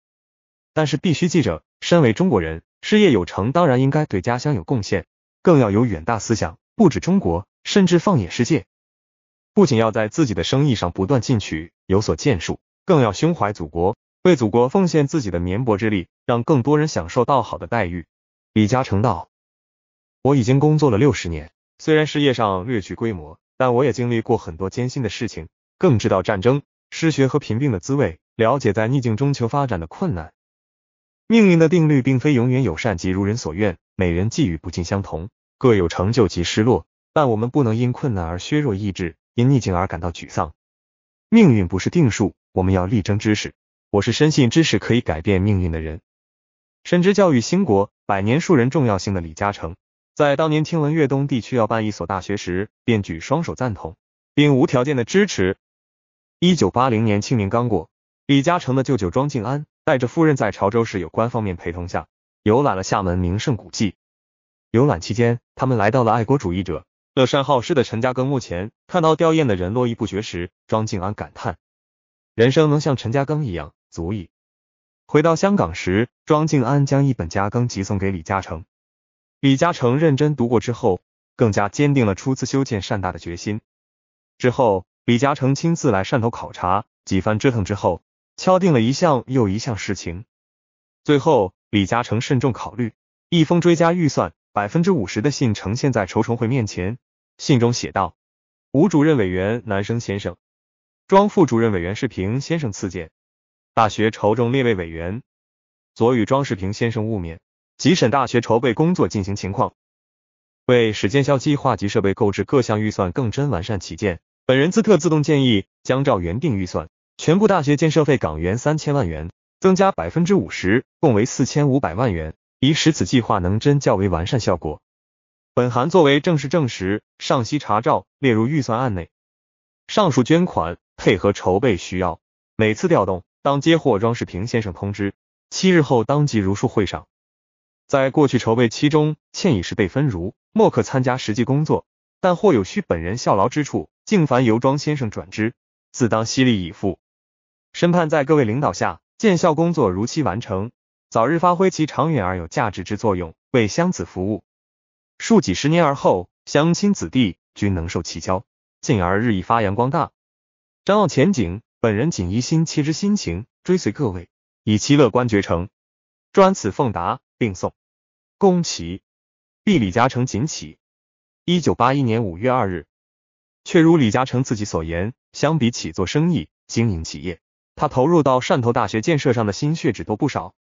但是必须记着，身为中国人，事业有成当然应该对家乡有贡献，更要有远大思想，不止中国，甚至放眼世界。不仅要在自己的生意上不断进取，有所建树，更要胸怀祖国，为祖国奉献自己的绵薄之力，让更多人享受到好的待遇。李嘉诚道。我已经工作了六十年，虽然事业上略具规模，但我也经历过很多艰辛的事情，更知道战争、失学和贫病的滋味，了解在逆境中求发展的困难。命运的定律并非永远友善及如人所愿，每人际遇不尽相同，各有成就及失落。但我们不能因困难而削弱意志，因逆境而感到沮丧。命运不是定数，我们要力争知识。我是深信知识可以改变命运的人，深知教育兴国、百年树人重要性的李嘉诚。在当年听闻粤东地区要办一所大学时，便举双手赞同，并无条件的支持。一九八零年清明刚过，李嘉诚的舅舅庄敬安带着夫人在潮州市有关方面陪同下，游览了厦门名胜古迹。游览期间，他们来到了爱国主义者、乐善好施的陈嘉庚墓前，看到吊唁的人络绎不绝时，庄敬安感叹：人生能像陈嘉庚一样，足矣。回到香港时，庄敬安将一本家庚集送给李嘉诚。李嘉诚认真读过之后，更加坚定了出资修建汕大的决心。之后，李嘉诚亲自来汕头考察，几番折腾之后，敲定了一项又一项事情。最后，李嘉诚慎重考虑，一封追加预算百分之五十的信呈现在筹委会面前。信中写道：“吴主任委员南生先生、庄副主任委员世平先生赐见，大学筹中列位委员，左与庄世平先生晤面。”集审大学筹备工作进行情况，为使建校计划及设备购置各项预算更臻完善起见，本人兹特自动建议将照原定预算，全部大学建设费港元三千万元增加百分之五十，共为四千五百万元，以使此计划能臻较为完善效果。本函作为正式证实，上悉查照列入预算案内。上述捐款配合筹备需要，每次调动当接获庄世平先生通知，七日后当即如数汇上。在过去筹备期中，欠已是被分如，莫可参加实际工作，但或有需本人效劳之处，敬凡由庄先生转之，自当悉力以赴。深盼在各位领导下，建校工作如期完成，早日发挥其长远而有价值之作用，为乡子服务。数几十年而后，乡亲子弟均能受其教，进而日益发扬光大。瞻望前景，本人仅一心切之心情，追随各位，以其乐观绝诚，专此奉达，并送。宫崎，毕李嘉诚仅起。一九八一年五月二日，却如李嘉诚自己所言，相比起做生意经营企业，他投入到汕头大学建设上的心血，只多不少。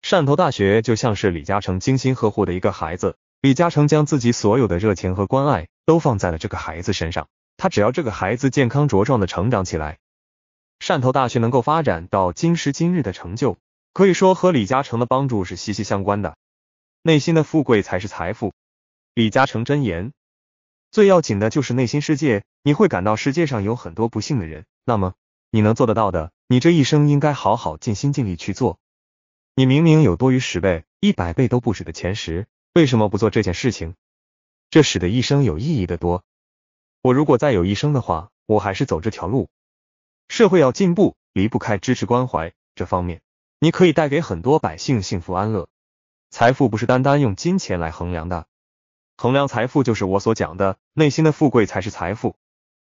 汕头大学就像是李嘉诚精心呵护的一个孩子，李嘉诚将自己所有的热情和关爱都放在了这个孩子身上。他只要这个孩子健康茁壮的成长起来，汕头大学能够发展到今时今日的成就，可以说和李嘉诚的帮助是息息相关的。内心的富贵才是财富，李嘉诚真言。最要紧的就是内心世界，你会感到世界上有很多不幸的人。那么你能做得到的，你这一生应该好好尽心尽力去做。你明明有多余十倍、一百倍都不止的钱时，为什么不做这件事情？这使得一生有意义的多。我如果再有一生的话，我还是走这条路。社会要进步，离不开支持关怀这方面，你可以带给很多百姓幸福安乐。财富不是单单用金钱来衡量的，衡量财富就是我所讲的内心的富贵才是财富。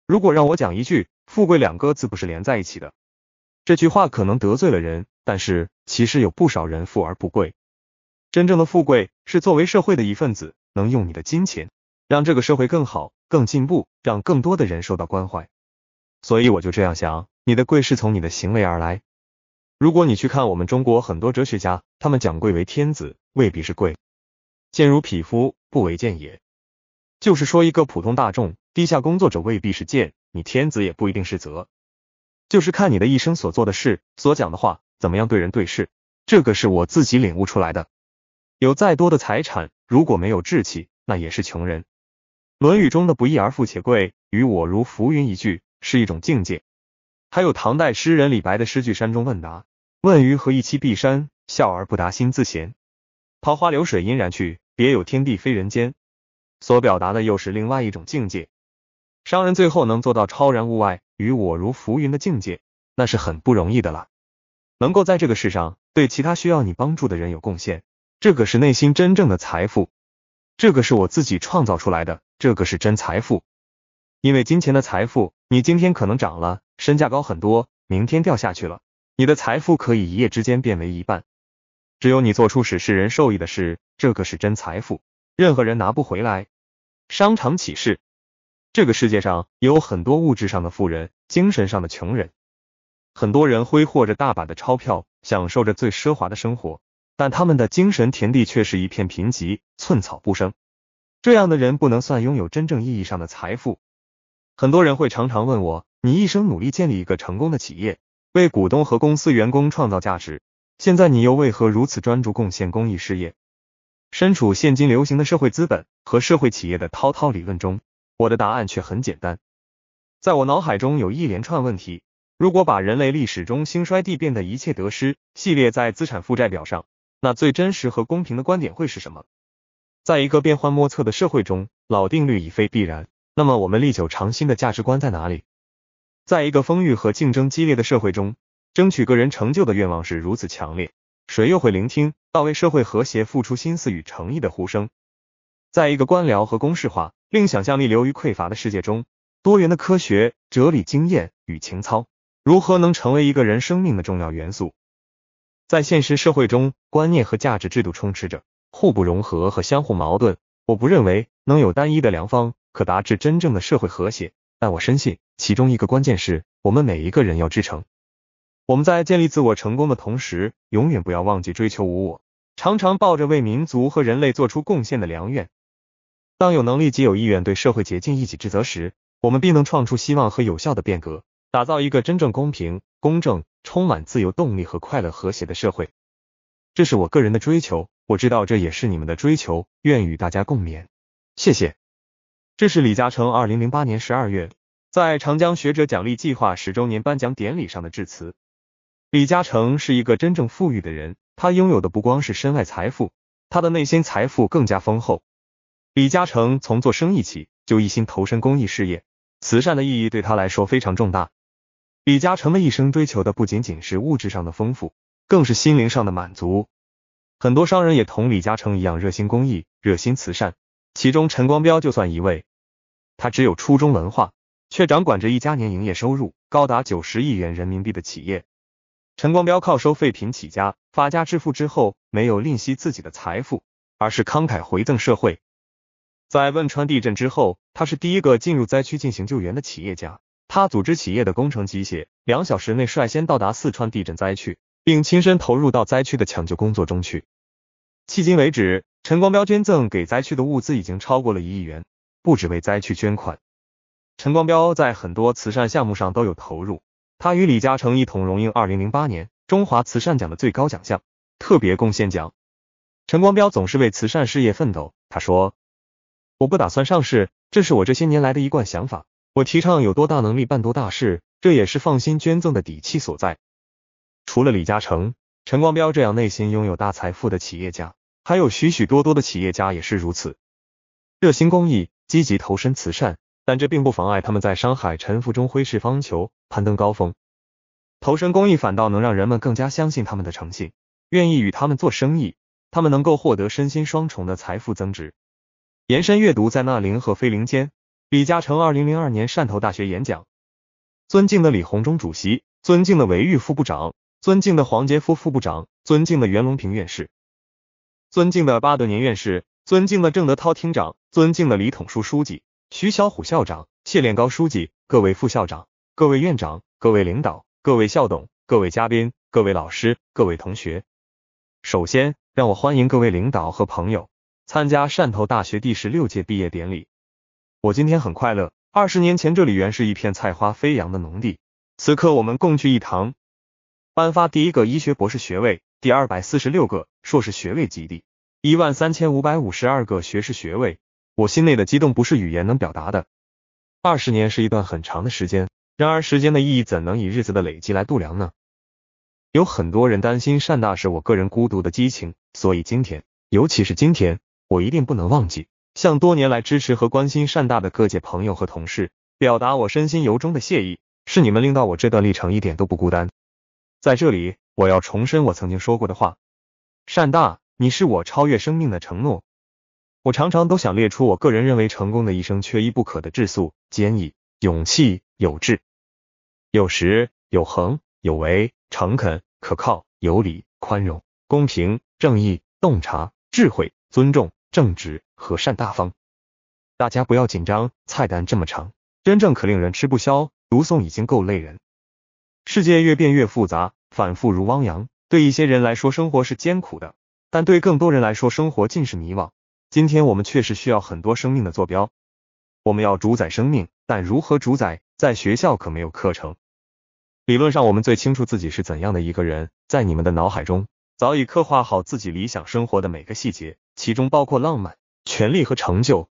如果让我讲一句“富贵”两个字不是连在一起的，这句话可能得罪了人，但是其实有不少人富而不贵。真正的富贵是作为社会的一份子，能用你的金钱让这个社会更好、更进步，让更多的人受到关怀。所以我就这样想，你的贵是从你的行为而来。如果你去看我们中国很多哲学家，他们讲“贵为天子”。未必是贵，贱如匹夫不为贱也。就是说，一个普通大众、低下工作者未必是贱，你天子也不一定是责。就是看你的一生所做的事、所讲的话，怎么样对人对事。这个是我自己领悟出来的。有再多的财产，如果没有志气，那也是穷人。《论语》中的“不义而富且贵，与我如浮云”一句，是一种境界。还有唐代诗人李白的诗句“山中问答：问于何以栖碧山，笑而不答心自闲。”桃花流水阴然去，别有天地非人间。所表达的又是另外一种境界。商人最后能做到超然物外，与我如浮云的境界，那是很不容易的了。能够在这个世上对其他需要你帮助的人有贡献，这个是内心真正的财富。这个是我自己创造出来的，这个是真财富。因为金钱的财富，你今天可能涨了，身价高很多，明天掉下去了，你的财富可以一夜之间变为一半。只有你做出使世人受益的事，这个是真财富，任何人拿不回来。商场启示：这个世界上有很多物质上的富人，精神上的穷人。很多人挥霍着大把的钞票，享受着最奢华的生活，但他们的精神田地却是一片贫瘠，寸草不生。这样的人不能算拥有真正意义上的财富。很多人会常常问我：你一生努力建立一个成功的企业，为股东和公司员工创造价值。现在你又为何如此专注贡献公益事业？身处现今流行的社会资本和社会企业的滔滔理论中，我的答案却很简单。在我脑海中有一连串问题：如果把人类历史中兴衰递变的一切得失系列在资产负债表上，那最真实和公平的观点会是什么？在一个变幻莫测的社会中，老定律已非必然，那么我们历久常新的价值观在哪里？在一个丰裕和竞争激烈的社会中。争取个人成就的愿望是如此强烈，谁又会聆听到为社会和谐付出心思与诚意的呼声？在一个官僚和公式化令想象力流于匮乏的世界中，多元的科学、哲理、经验与情操如何能成为一个人生命的重要元素？在现实社会中，观念和价值制度充斥着互不融合和相互矛盾。我不认为能有单一的良方可达至真正的社会和谐，但我深信其中一个关键是我们每一个人要至诚。我们在建立自我成功的同时，永远不要忘记追求无我。常常抱着为民族和人类做出贡献的良愿，当有能力及有意愿对社会竭尽一己之责时，我们必能创出希望和有效的变革，打造一个真正公平、公正、充满自由、动力和快乐和谐的社会。这是我个人的追求，我知道这也是你们的追求，愿与大家共勉。谢谢。这是李嘉诚二零零八年十二月在长江学者奖励计划十周年颁奖典礼上的致辞。李嘉诚是一个真正富裕的人，他拥有的不光是身外财富，他的内心财富更加丰厚。李嘉诚从做生意起就一心投身公益事业，慈善的意义对他来说非常重大。李嘉诚的一生追求的不仅仅是物质上的丰富，更是心灵上的满足。很多商人也同李嘉诚一样热心公益、热心慈善，其中陈光标就算一位。他只有初中文化，却掌管着一家年营业收入高达九十亿元人民币的企业。陈光标靠收废品起家，发家致富之后没有吝惜自己的财富，而是慷慨回赠社会。在汶川地震之后，他是第一个进入灾区进行救援的企业家。他组织企业的工程机械，两小时内率先到达四川地震灾区，并亲身投入到灾区的抢救工作中去。迄今为止，陈光标捐赠给灾区的物资已经超过了一亿元。不止为灾区捐款，陈光标在很多慈善项目上都有投入。他与李嘉诚一同荣膺二零零八年中华慈善奖的最高奖项——特别贡献奖。陈光标总是为慈善事业奋斗。他说：“我不打算上市，这是我这些年来的一贯想法。我提倡有多大能力办多大事，这也是放心捐赠的底气所在。”除了李嘉诚、陈光标这样内心拥有大财富的企业家，还有许许多多的企业家也是如此，热心公益，积极投身慈善。但这并不妨碍他们在商海沉浮中挥斥方遒，攀登高峰。投身公益反倒能让人们更加相信他们的诚信，愿意与他们做生意。他们能够获得身心双重的财富增值。延伸阅读在那零和非零间。李嘉诚二零零二年汕头大学演讲。尊敬的李鸿忠主席，尊敬的韦玉副部长，尊敬的黄杰夫副部长，尊敬的袁隆平院士，尊敬的巴德年院士，尊敬的郑德涛厅长，尊敬的李统书书记。徐小虎校长、谢炼高书记、各位副校长、各位院长、各位领导、各位校董、各位嘉宾、各位老师、各位同学，首先让我欢迎各位领导和朋友参加汕头大学第十六届毕业典礼。我今天很快乐。二十年前这里原是一片菜花飞扬的农地，此刻我们共聚一堂，颁发第一个医学博士学位，第二百四十六个硕士学位基地，一万三千五百五十二个学士学位。我心内的激动不是语言能表达的。二十年是一段很长的时间，然而时间的意义怎能以日子的累积来度量呢？有很多人担心善大是我个人孤独的激情，所以今天，尤其是今天，我一定不能忘记，向多年来支持和关心善大的各界朋友和同事，表达我身心由衷的谢意。是你们令到我这段历程一点都不孤单。在这里，我要重申我曾经说过的话：善大，你是我超越生命的承诺。我常常都想列出我个人认为成功的一生缺一不可的质素：坚毅、勇气、有志、有时、有恒、有为、诚恳、可靠、有礼、宽容、公平、正义、洞察、智慧、尊重、正直、和善、大方。大家不要紧张，菜单这么长，真正可令人吃不消。读诵已经够累人。世界越变越复杂，反复如汪洋。对一些人来说，生活是艰苦的；但对更多人来说，生活尽是迷惘。今天我们确实需要很多生命的坐标，我们要主宰生命，但如何主宰，在学校可没有课程。理论上，我们最清楚自己是怎样的一个人，在你们的脑海中早已刻画好自己理想生活的每个细节，其中包括浪漫、权力和成就。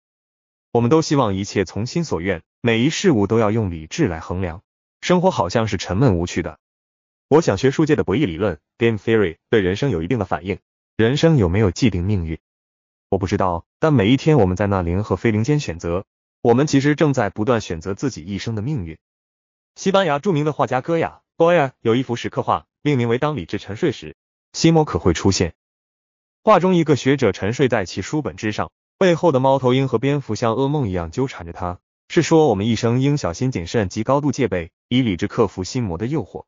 我们都希望一切从心所愿，每一事物都要用理智来衡量。生活好像是沉闷无趣的。我想学术界的博弈理论 （Game Theory） 对人生有一定的反应，人生有没有既定命运？我不知道，但每一天我们在那灵和非灵间选择，我们其实正在不断选择自己一生的命运。西班牙著名的画家戈雅，戈雅有一幅石刻画，命名为《当理智沉睡时，心魔可会出现》。画中一个学者沉睡在其书本之上，背后的猫头鹰和蝙蝠像噩梦一样纠缠着他。是说我们一生应小心谨慎及高度戒备，以理智克服心魔的诱惑。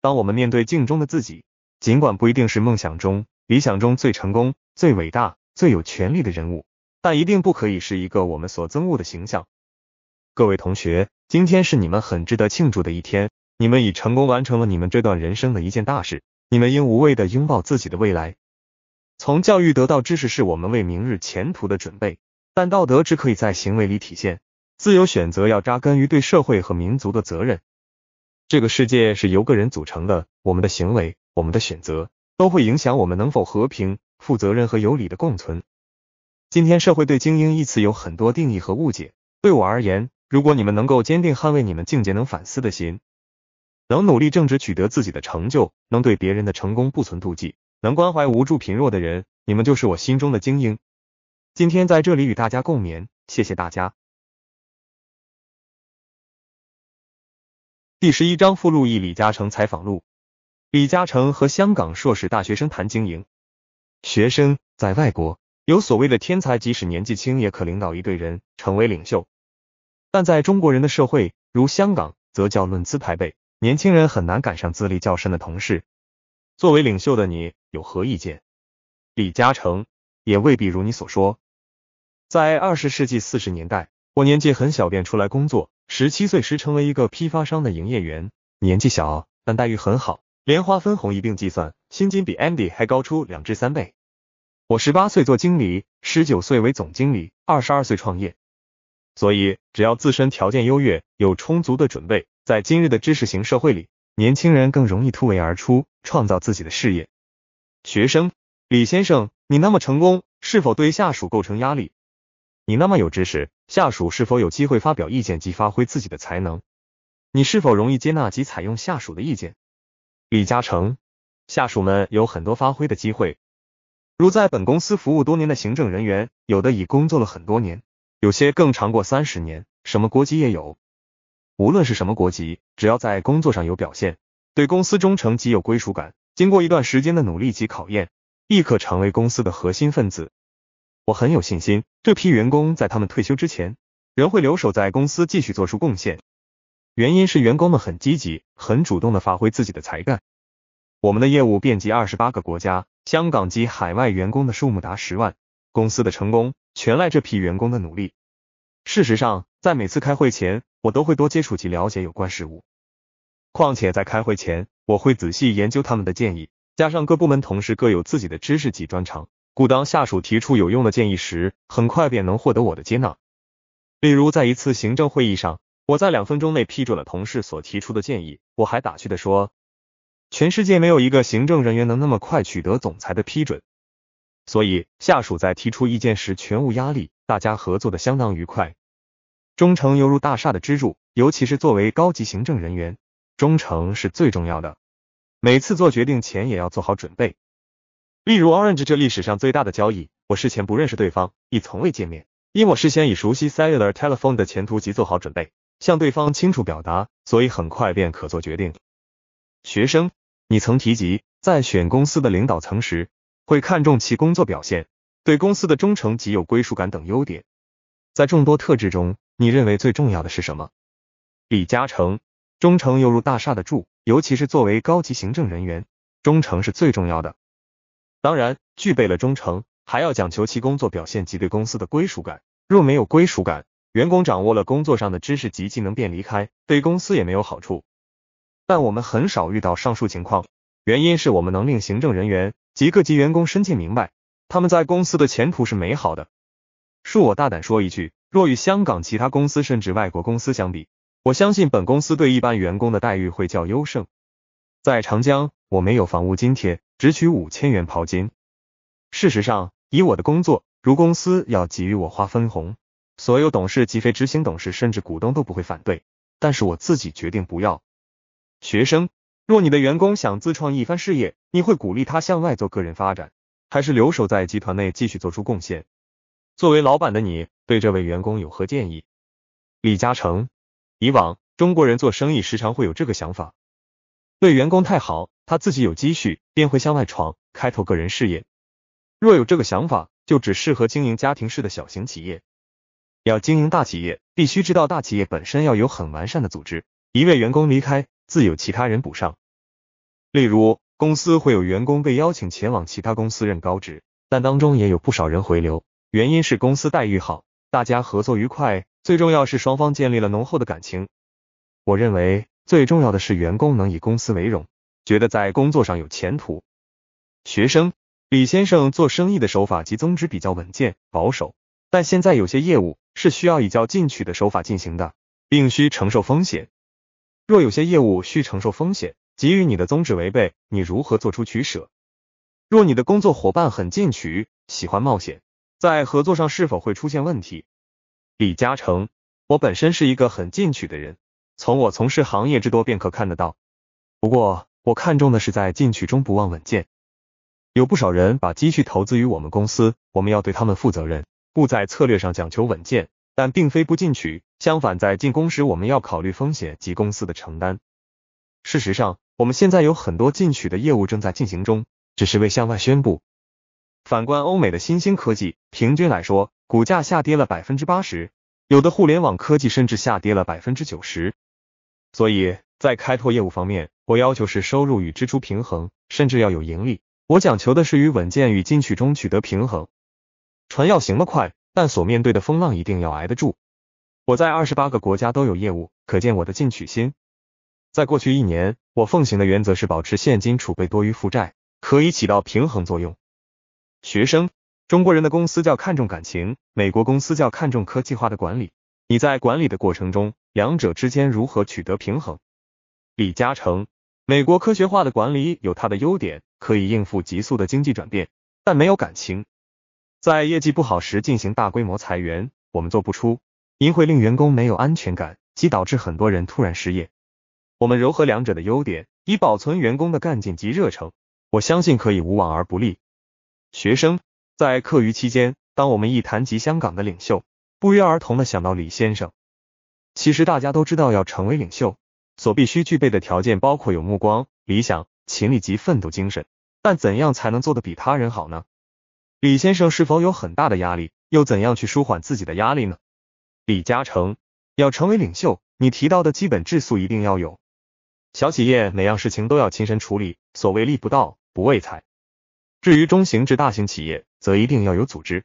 当我们面对镜中的自己，尽管不一定是梦想中、理想中最成功、最伟大。最有权力的人物，但一定不可以是一个我们所憎恶的形象。各位同学，今天是你们很值得庆祝的一天，你们已成功完成了你们这段人生的一件大事，你们应无畏的拥抱自己的未来。从教育得到知识是我们为明日前途的准备，但道德只可以在行为里体现。自由选择要扎根于对社会和民族的责任。这个世界是由个人组成的，我们的行为，我们的选择，都会影响我们能否和平。负责任和有理的共存。今天社会对“精英”一词有很多定义和误解。对我而言，如果你们能够坚定捍卫你们境界，能反思的心，能努力正直取得自己的成就，能对别人的成功不存妒忌，能关怀无助贫弱的人，你们就是我心中的精英。今天在这里与大家共勉，谢谢大家。第十一章附录一：李嘉诚采访录。李嘉诚和香港硕士大学生谈经营。学生在外国有所谓的天才，即使年纪轻也可领导一队人成为领袖，但在中国人的社会，如香港，则叫论资排辈，年轻人很难赶上资历较深的同事。作为领袖的你有何意见？李嘉诚也未必如你所说，在二十世纪四十年代，我年纪很小便出来工作，十七岁时成为一个批发商的营业员，年纪小但待遇很好，连花分红一并计算。薪金比 Andy 还高出两至三倍。我十八岁做经理，十九岁为总经理，二十二岁创业。所以，只要自身条件优越，有充足的准备，在今日的知识型社会里，年轻人更容易突围而出，创造自己的事业。学生，李先生，你那么成功，是否对下属构成压力？你那么有知识，下属是否有机会发表意见及发挥自己的才能？你是否容易接纳及采用下属的意见？李嘉诚。下属们有很多发挥的机会，如在本公司服务多年的行政人员，有的已工作了很多年，有些更长过三十年，什么国籍也有。无论是什么国籍，只要在工作上有表现，对公司忠诚及有归属感，经过一段时间的努力及考验，亦可成为公司的核心分子。我很有信心，这批员工在他们退休之前，仍会留守在公司继续做出贡献。原因是员工们很积极、很主动的发挥自己的才干。我们的业务遍及二十八个国家，香港及海外员工的数目达十万。公司的成功全赖这批员工的努力。事实上，在每次开会前，我都会多接触及了解有关事务。况且在开会前，我会仔细研究他们的建议。加上各部门同事各有自己的知识及专长，故当下属提出有用的建议时，很快便能获得我的接纳。例如，在一次行政会议上，我在两分钟内批准了同事所提出的建议。我还打趣地说。全世界没有一个行政人员能那么快取得总裁的批准，所以下属在提出意见时全无压力，大家合作的相当愉快。忠诚犹如大厦的支柱，尤其是作为高级行政人员，忠诚是最重要的。每次做决定前也要做好准备。例如，Orange 这历史上最大的交易，我事前不认识对方，亦从未见面，因我事先已熟悉 Cellular Telephone 的前途及做好准备，向对方清楚表达，所以很快便可做决定。学生，你曾提及在选公司的领导层时，会看重其工作表现、对公司的忠诚及有归属感等优点。在众多特质中，你认为最重要的是什么？李嘉诚，忠诚犹如大厦的柱，尤其是作为高级行政人员，忠诚是最重要的。当然，具备了忠诚，还要讲求其工作表现及对公司的归属感。若没有归属感，员工掌握了工作上的知识及技能便离开，对公司也没有好处。但我们很少遇到上述情况，原因是我们能令行政人员及各级员工深切明白，他们在公司的前途是美好的。恕我大胆说一句，若与香港其他公司甚至外国公司相比，我相信本公司对一般员工的待遇会较优胜。在长江，我没有房屋津贴，只取五千元刨金。事实上，以我的工作，如公司要给予我花分红，所有董事及非执行董事甚至股东都不会反对，但是我自己决定不要。学生，若你的员工想自创一番事业，你会鼓励他向外做个人发展，还是留守在集团内继续做出贡献？作为老板的你，对这位员工有何建议？李嘉诚，以往中国人做生意时常会有这个想法，对员工太好，他自己有积蓄，便会向外闯，开拓个人事业。若有这个想法，就只适合经营家庭式的小型企业。要经营大企业，必须知道大企业本身要有很完善的组织，一位员工离开。自有其他人补上。例如，公司会有员工被邀请前往其他公司任高职，但当中也有不少人回流，原因是公司待遇好，大家合作愉快，最重要是双方建立了浓厚的感情。我认为最重要的是员工能以公司为荣，觉得在工作上有前途。学生李先生做生意的手法及宗旨比较稳健保守，但现在有些业务是需要以较进取的手法进行的，并需承受风险。若有些业务需承受风险，给予你的宗旨违背，你如何做出取舍？若你的工作伙伴很进取，喜欢冒险，在合作上是否会出现问题？李嘉诚，我本身是一个很进取的人，从我从事行业之多便可看得到。不过我看重的是在进取中不忘稳健。有不少人把积蓄投资于我们公司，我们要对他们负责任。故在策略上讲求稳健，但并非不进取。相反，在进攻时，我们要考虑风险及公司的承担。事实上，我们现在有很多进取的业务正在进行中，只是未向外宣布。反观欧美的新兴科技，平均来说，股价下跌了百分之八十，有的互联网科技甚至下跌了百分之九十。所以在开拓业务方面，我要求是收入与支出平衡，甚至要有盈利。我讲求的是与稳健与进取中取得平衡。船要行得快，但所面对的风浪一定要挨得住。我在二十八个国家都有业务，可见我的进取心。在过去一年，我奉行的原则是保持现金储备多于负债，可以起到平衡作用。学生，中国人的公司较看重感情，美国公司较看重科技化的管理。你在管理的过程中，两者之间如何取得平衡？李嘉诚，美国科学化的管理有它的优点，可以应付急速的经济转变，但没有感情，在业绩不好时进行大规模裁员，我们做不出。您会令员工没有安全感，即导致很多人突然失业。我们柔合两者的优点，以保存员工的干劲及热诚，我相信可以无往而不利。学生在课余期间，当我们一谈及香港的领袖，不约而同的想到李先生。其实大家都知道，要成为领袖所必须具备的条件，包括有目光、理想、勤力及奋斗精神。但怎样才能做得比他人好呢？李先生是否有很大的压力？又怎样去舒缓自己的压力呢？李嘉诚要成为领袖，你提到的基本质素一定要有。小企业每样事情都要亲身处理，所谓力不到不为财。至于中型至大型企业，则一定要有组织，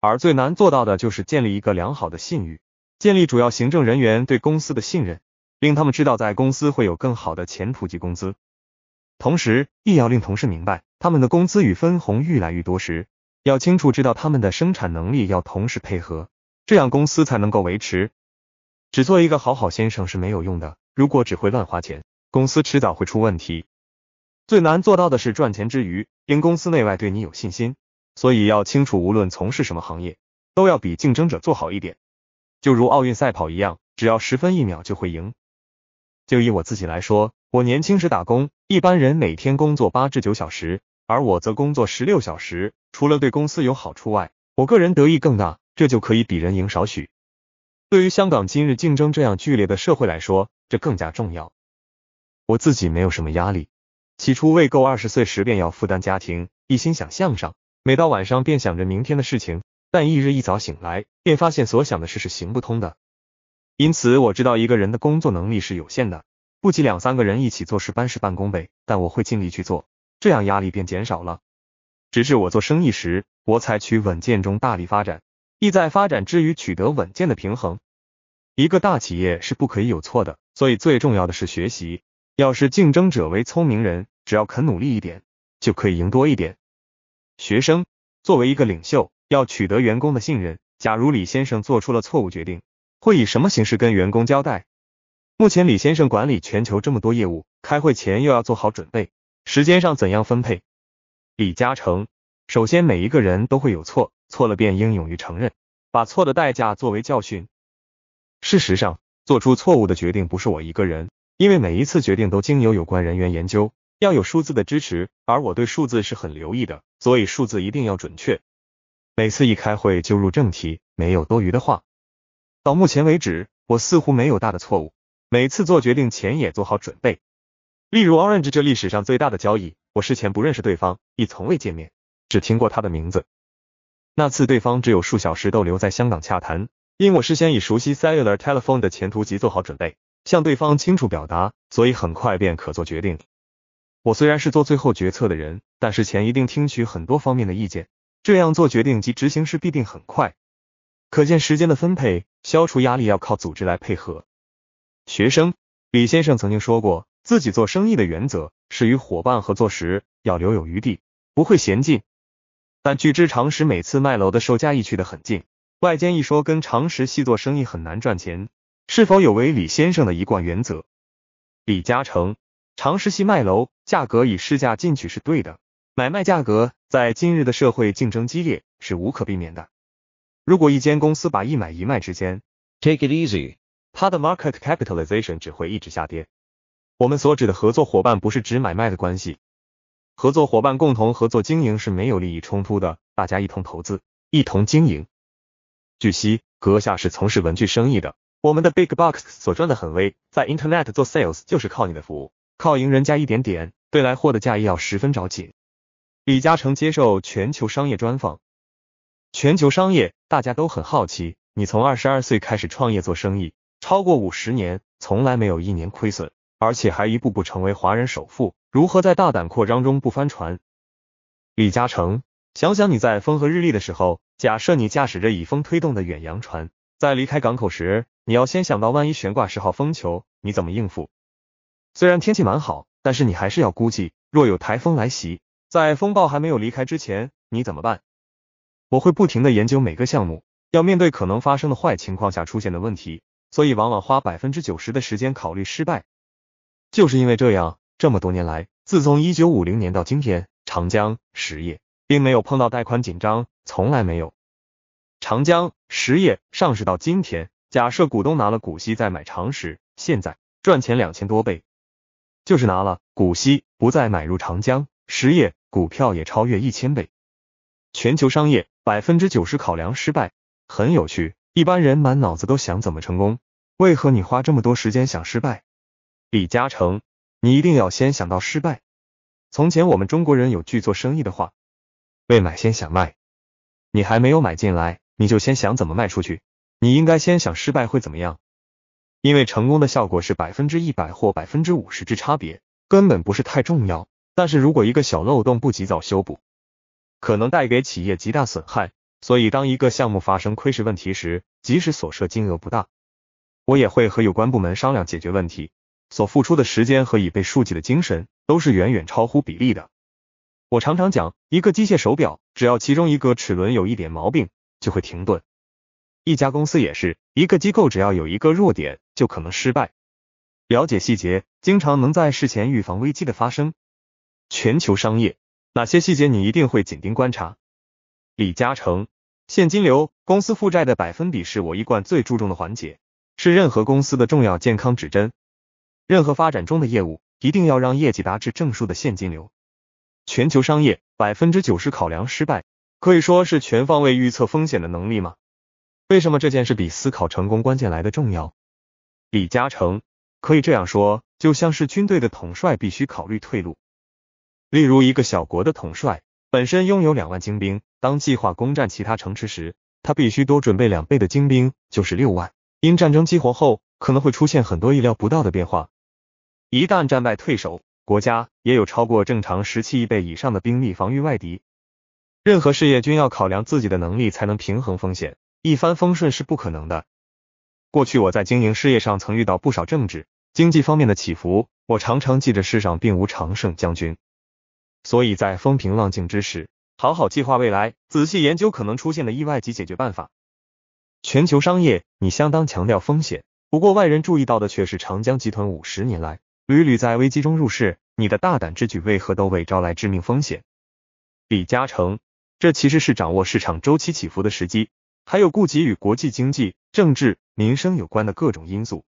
而最难做到的就是建立一个良好的信誉，建立主要行政人员对公司的信任，令他们知道在公司会有更好的前途及工资。同时，亦要令同事明白，他们的工资与分红愈来愈多时，要清楚知道他们的生产能力要同时配合。这样公司才能够维持。只做一个好好先生是没有用的。如果只会乱花钱，公司迟早会出问题。最难做到的是赚钱之余，令公司内外对你有信心。所以要清楚，无论从事什么行业，都要比竞争者做好一点。就如奥运赛跑一样，只要十分一秒就会赢。就以我自己来说，我年轻时打工，一般人每天工作八至九小时，而我则工作十六小时。除了对公司有好处外，我个人得益更大。这就可以比人赢少许。对于香港今日竞争这样剧烈的社会来说，这更加重要。我自己没有什么压力。起初未够二十岁时便要负担家庭，一心想向上。每到晚上便想着明天的事情，但翌日一早醒来，便发现所想的事是行不通的。因此我知道一个人的工作能力是有限的，不及两三个人一起做事，班事半功倍。但我会尽力去做，这样压力便减少了。直至我做生意时，我采取稳健中大力发展。意在发展之余取得稳健的平衡。一个大企业是不可以有错的，所以最重要的是学习。要是竞争者为聪明人，只要肯努力一点，就可以赢多一点。学生作为一个领袖，要取得员工的信任。假如李先生做出了错误决定，会以什么形式跟员工交代？目前李先生管理全球这么多业务，开会前又要做好准备，时间上怎样分配？李嘉诚。首先，每一个人都会有错，错了便应勇于承认，把错的代价作为教训。事实上，做出错误的决定不是我一个人，因为每一次决定都经由有关人员研究，要有数字的支持，而我对数字是很留意的，所以数字一定要准确。每次一开会就入正题，没有多余的话。到目前为止，我似乎没有大的错误。每次做决定前也做好准备，例如 Orange 这历史上最大的交易，我事前不认识对方，亦从未见面。只听过他的名字。那次对方只有数小时逗留在香港洽谈，因我事先已熟悉 cellular telephone 的前途及做好准备，向对方清楚表达，所以很快便可做决定。我虽然是做最后决策的人，但是前一定听取很多方面的意见，这样做决定及执行时必定很快。可见时间的分配，消除压力要靠组织来配合。学生李先生曾经说过，自己做生意的原则是与伙伴合作时要留有余地，不会嫌进。但据知常识，每次卖楼的售价亦去的很近。外间一说跟常识系做生意很难赚钱，是否有违李先生的一贯原则？李嘉诚：常识系卖楼，价格以市价进去是对的。买卖价格在今日的社会竞争激烈是无可避免的。如果一间公司把一买一卖之间，take it easy，它的 market capitalization 只会一直下跌。我们所指的合作伙伴，不是指买卖的关系。合作伙伴共同合作经营是没有利益冲突的，大家一同投资，一同经营。据悉，阁下是从事文具生意的，我们的 Big Box 所赚的很微，在 Internet 做 Sales 就是靠你的服务，靠赢人家一点点，对来货的价意要十分着紧。李嘉诚接受《全球商业》专访，《全球商业》大家都很好奇，你从二十二岁开始创业做生意，超过五十年，从来没有一年亏损。而且还一步步成为华人首富。如何在大胆扩张中不翻船？李嘉诚，想想你在风和日丽的时候，假设你驾驶着以风推动的远洋船，在离开港口时，你要先想到万一悬挂十号风球，你怎么应付？虽然天气蛮好，但是你还是要估计，若有台风来袭，在风暴还没有离开之前，你怎么办？我会不停的研究每个项目，要面对可能发生的坏情况下出现的问题，所以往往花百分之九十的时间考虑失败。就是因为这样，这么多年来，自从一九五零年到今天，长江实业并没有碰到贷款紧张，从来没有。长江实业上市到今天，假设股东拿了股息再买长实，现在赚钱两千多倍；就是拿了股息不再买入长江实业股票，也超越一千倍。全球商业百分之九十考量失败，很有趣。一般人满脑子都想怎么成功，为何你花这么多时间想失败？李嘉诚，你一定要先想到失败。从前我们中国人有句做生意的话，未买先想卖。你还没有买进来，你就先想怎么卖出去。你应该先想失败会怎么样，因为成功的效果是百分之一百或百分之五十之差别，根本不是太重要。但是如果一个小漏洞不及早修补，可能带给企业极大损害。所以，当一个项目发生亏蚀问题时，即使所涉金额不大，我也会和有关部门商量解决问题。所付出的时间和已被数计的精神都是远远超乎比例的。我常常讲，一个机械手表，只要其中一个齿轮有一点毛病，就会停顿。一家公司也是，一个机构只要有一个弱点，就可能失败。了解细节，经常能在事前预防危机的发生。全球商业，哪些细节你一定会紧盯观察？李嘉诚，现金流，公司负债的百分比是我一贯最注重的环节，是任何公司的重要健康指针。任何发展中的业务，一定要让业绩达至正数的现金流。全球商业百分之九十考量失败，可以说是全方位预测风险的能力吗？为什么这件事比思考成功关键来的重要？李嘉诚可以这样说，就像是军队的统帅必须考虑退路。例如，一个小国的统帅本身拥有两万精兵，当计划攻占其他城池时，他必须多准备两倍的精兵，就是六万。因战争激活后，可能会出现很多意料不到的变化。一旦战败退守，国家也有超过正常十七倍以上的兵力防御外敌。任何事业均要考量自己的能力，才能平衡风险。一帆风顺是不可能的。过去我在经营事业上曾遇到不少政治、经济方面的起伏，我常常记着世上并无常胜将军，所以在风平浪静之时，好好计划未来，仔细研究可能出现的意外及解决办法。全球商业，你相当强调风险，不过外人注意到的却是长江集团五十年来。屡屡在危机中入市，你的大胆之举为何都未招来致命风险？李嘉诚，这其实是掌握市场周期起伏的时机，还有顾及与国际经济、政治、民生有关的各种因素，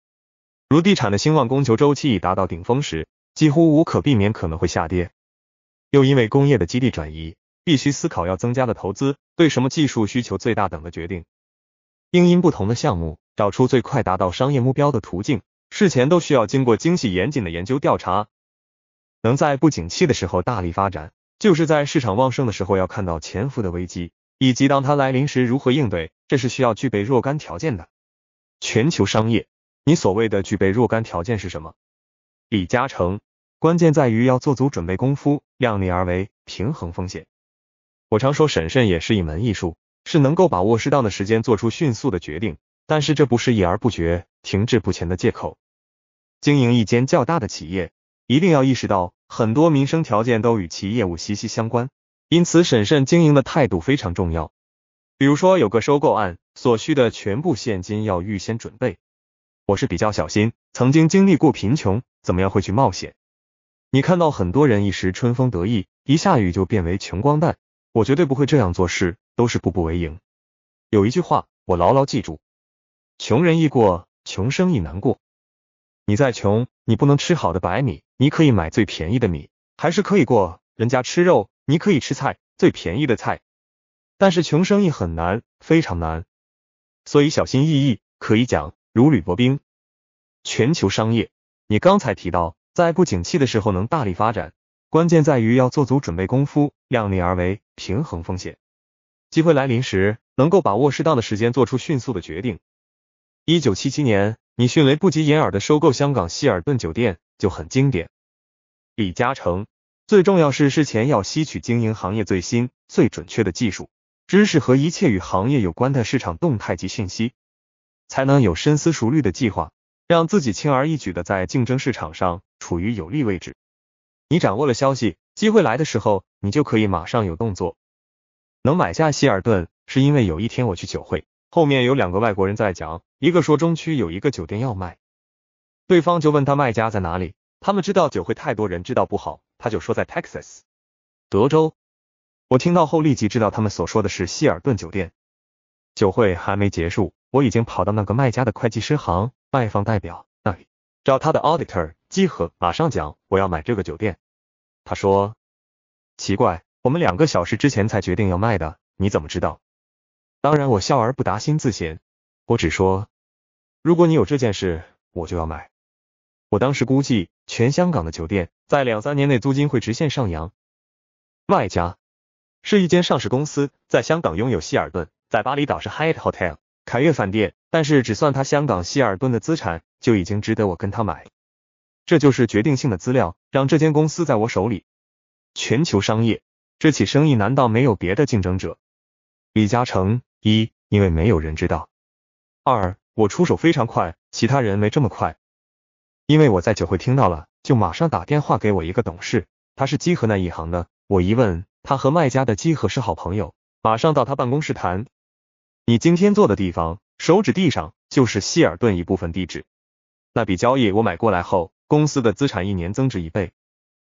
如地产的兴旺，供求周期已达到顶峰时，几乎无可避免可能会下跌；又因为工业的基地转移，必须思考要增加的投资对什么技术需求最大等的决定，应因不同的项目找出最快达到商业目标的途径。事前都需要经过精细严谨的研究调查，能在不景气的时候大力发展，就是在市场旺盛的时候要看到潜伏的危机，以及当它来临时如何应对，这是需要具备若干条件的。全球商业，你所谓的具备若干条件是什么？李嘉诚，关键在于要做足准备功夫，量力而为，平衡风险。我常说，审慎也是一门艺术，是能够把握适当的时间做出迅速的决定，但是这不是一而不决。停滞不前的借口。经营一间较大的企业，一定要意识到很多民生条件都与其业务息息相关，因此审慎经营的态度非常重要。比如说，有个收购案所需的全部现金要预先准备，我是比较小心。曾经经历过贫穷，怎么样会去冒险？你看到很多人一时春风得意，一下雨就变为穷光蛋，我绝对不会这样做事，都是步步为营。有一句话我牢牢记住：穷人易过。穷生意难过，你再穷，你不能吃好的白米，你可以买最便宜的米，还是可以过。人家吃肉，你可以吃菜，最便宜的菜。但是穷生意很难，非常难，所以小心翼翼，可以讲如履薄冰。全球商业，你刚才提到，在不景气的时候能大力发展，关键在于要做足准备功夫，量力而为，平衡风险。机会来临时，能够把握适当的时间，做出迅速的决定。一九七七年，你迅雷不及掩耳的收购香港希尔顿酒店就很经典。李嘉诚最重要是事前要吸取经营行业最新、最准确的技术知识和一切与行业有关的市场动态及信息，才能有深思熟虑的计划，让自己轻而易举的在竞争市场上处于有利位置。你掌握了消息，机会来的时候，你就可以马上有动作。能买下希尔顿，是因为有一天我去酒会，后面有两个外国人在讲。一个说中区有一个酒店要卖，对方就问他卖家在哪里。他们知道酒会太多人知道不好，他就说在 Texas，德州。我听到后立即知道他们所说的是希尔顿酒店。酒会还没结束，我已经跑到那个卖家的会计师行拜访代表那里，找他的 auditor 集合，马上讲我要买这个酒店。他说奇怪，我们两个小时之前才决定要卖的，你怎么知道？当然我笑而不答，心自闲。我只说，如果你有这件事，我就要买。我当时估计，全香港的酒店在两三年内租金会直线上扬。卖家是一间上市公司，在香港拥有希尔顿，在巴厘岛是 Hyatt Hotel、凯悦饭店，但是只算他香港希尔顿的资产，就已经值得我跟他买。这就是决定性的资料，让这间公司在我手里。全球商业，这起生意难道没有别的竞争者？李嘉诚一，因为没有人知道。二，我出手非常快，其他人没这么快。因为我在酒会听到了，就马上打电话给我一个董事，他是基和那一行的。我一问，他和卖家的基和是好朋友，马上到他办公室谈。你今天坐的地方，手指地上就是希尔顿一部分地址。那笔交易我买过来后，公司的资产一年增值一倍。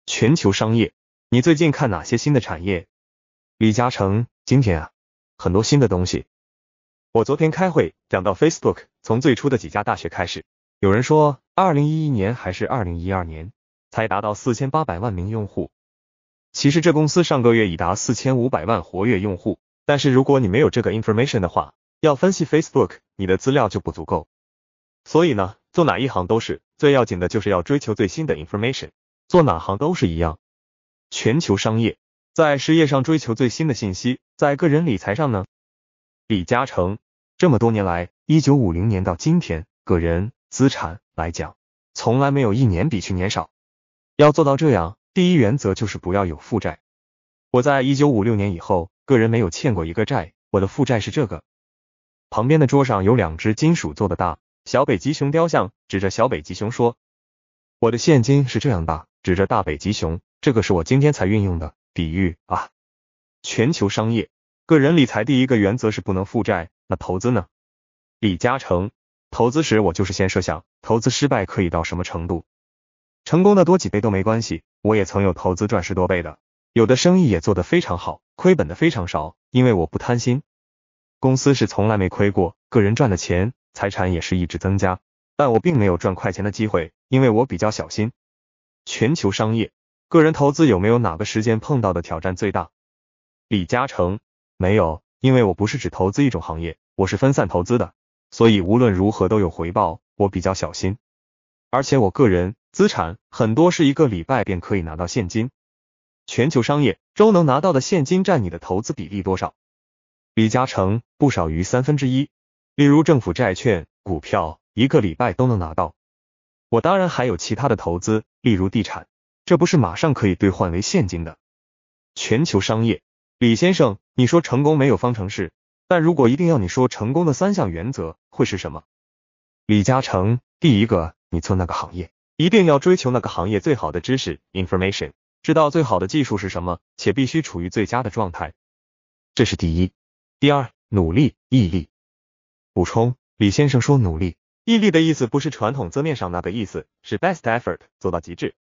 全球商业，你最近看哪些新的产业？李嘉诚，今天啊，很多新的东西。我昨天开会讲到 Facebook 从最初的几家大学开始，有人说2011年还是2012年才达到4800万名用户，其实这公司上个月已达4500万活跃用户。但是如果你没有这个 information 的话，要分析 Facebook 你的资料就不足够。所以呢，做哪一行都是最要紧的，就是要追求最新的 information。做哪行都是一样，全球商业在事业上追求最新的信息，在个人理财上呢？李嘉诚这么多年来，一九五零年到今天，个人资产来讲，从来没有一年比去年少。要做到这样，第一原则就是不要有负债。我在一九五六年以后，个人没有欠过一个债，我的负债是这个。旁边的桌上有两只金属做的大小北极熊雕像，指着小北极熊说：“我的现金是这样大。”指着大北极熊，这个是我今天才运用的比喻啊，全球商业。个人理财第一个原则是不能负债，那投资呢？李嘉诚，投资时我就是先设想，投资失败可以到什么程度，成功的多几倍都没关系。我也曾有投资赚十多倍的，有的生意也做得非常好，亏本的非常少，因为我不贪心。公司是从来没亏过，个人赚的钱，财产也是一直增加，但我并没有赚快钱的机会，因为我比较小心。全球商业，个人投资有没有哪个时间碰到的挑战最大？李嘉诚。没有，因为我不是只投资一种行业，我是分散投资的，所以无论如何都有回报。我比较小心，而且我个人资产很多是一个礼拜便可以拿到现金。全球商业周能拿到的现金占你的投资比例多少？李嘉诚不少于三分之一。例如政府债券、股票，一个礼拜都能拿到。我当然还有其他的投资，例如地产，这不是马上可以兑换为现金的。全球商业。李先生，你说成功没有方程式，但如果一定要你说成功的三项原则会是什么？李嘉诚：第一个，你做那个行业，一定要追求那个行业最好的知识 information，知道最好的技术是什么，且必须处于最佳的状态，这是第一。第二，努力毅力。补充，李先生说努力毅力的意思不是传统字面上那个意思，是 best effort，做到极致。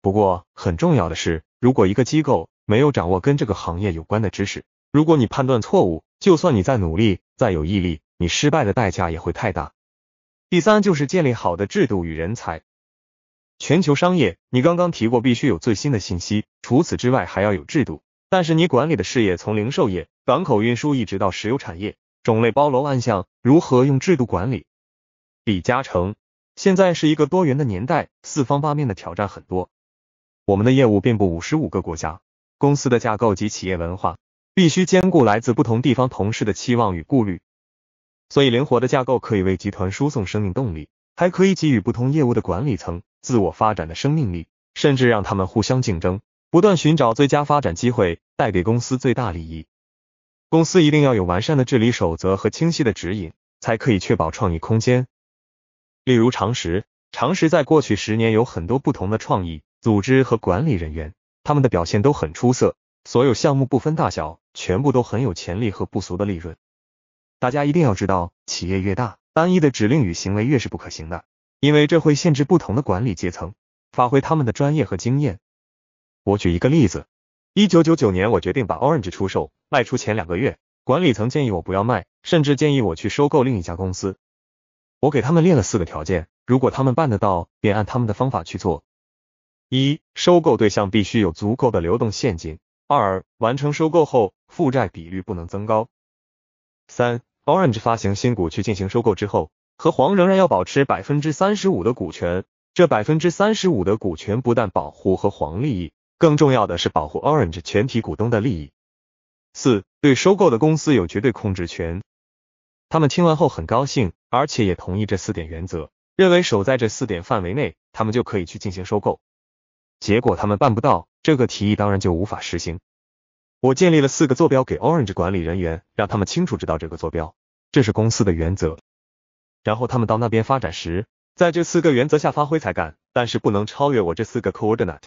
不过很重要的是，如果一个机构。没有掌握跟这个行业有关的知识，如果你判断错误，就算你再努力、再有毅力，你失败的代价也会太大。第三就是建立好的制度与人才。全球商业，你刚刚提过必须有最新的信息，除此之外还要有制度。但是你管理的事业从零售业、港口运输一直到石油产业，种类包罗万象，如何用制度管理？李嘉诚现在是一个多元的年代，四方八面的挑战很多。我们的业务遍布五十五个国家。公司的架构及企业文化必须兼顾来自不同地方同事的期望与顾虑，所以灵活的架构可以为集团输送生命动力，还可以给予不同业务的管理层自我发展的生命力，甚至让他们互相竞争，不断寻找最佳发展机会，带给公司最大利益。公司一定要有完善的治理守则和清晰的指引，才可以确保创意空间。例如，常识，常识在过去十年有很多不同的创意组织和管理人员。他们的表现都很出色，所有项目不分大小，全部都很有潜力和不俗的利润。大家一定要知道，企业越大，单一的指令与行为越是不可行的，因为这会限制不同的管理阶层发挥他们的专业和经验。我举一个例子，一九九九年，我决定把 Orange 出售，卖出前两个月，管理层建议我不要卖，甚至建议我去收购另一家公司。我给他们列了四个条件，如果他们办得到，便按他们的方法去做。一、收购对象必须有足够的流动现金；二、完成收购后负债比率不能增高；三、Orange 发行新股去进行收购之后，和黄仍然要保持百分之三十五的股权，这百分之三十五的股权不但保护和黄利益，更重要的是保护 Orange 全体股东的利益；四、对收购的公司有绝对控制权。他们听完后很高兴，而且也同意这四点原则，认为守在这四点范围内，他们就可以去进行收购。结果他们办不到，这个提议当然就无法实行。我建立了四个坐标给 Orange 管理人员，让他们清楚知道这个坐标，这是公司的原则。然后他们到那边发展时，在这四个原则下发挥才干，但是不能超越我这四个 coordinate。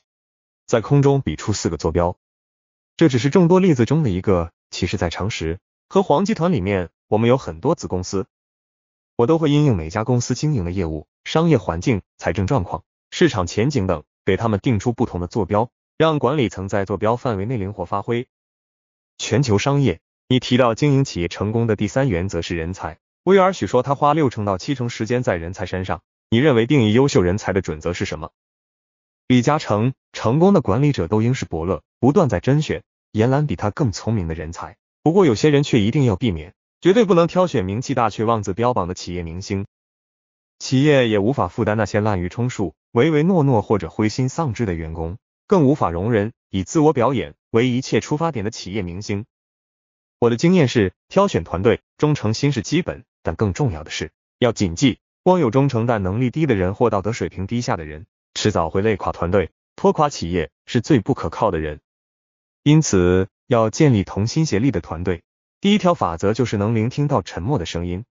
在空中比出四个坐标，这只是众多例子中的一个。其实在诚实和黄集团里面，我们有很多子公司，我都会因应每家公司经营的业务、商业环境、财政状况、市场前景等。给他们定出不同的坐标，让管理层在坐标范围内灵活发挥。全球商业，你提到经营企业成功的第三原则是人才。威尔许说他花六成到七成时间在人才身上。你认为定义优秀人才的准则是什么？李嘉诚，成功的管理者都应是伯乐，不断在甄选、严揽比他更聪明的人才。不过有些人却一定要避免，绝对不能挑选名气大却妄自标榜的企业明星。企业也无法负担那些滥竽充数。唯唯诺诺或者灰心丧志的员工，更无法容忍以自我表演为一切出发点的企业明星。我的经验是，挑选团队忠诚心是基本，但更重要的是要谨记，光有忠诚但能力低的人或道德水平低下的人，迟早会累垮团队、拖垮企业，是最不可靠的人。因此，要建立同心协力的团队，第一条法则就是能聆听到沉默的声音。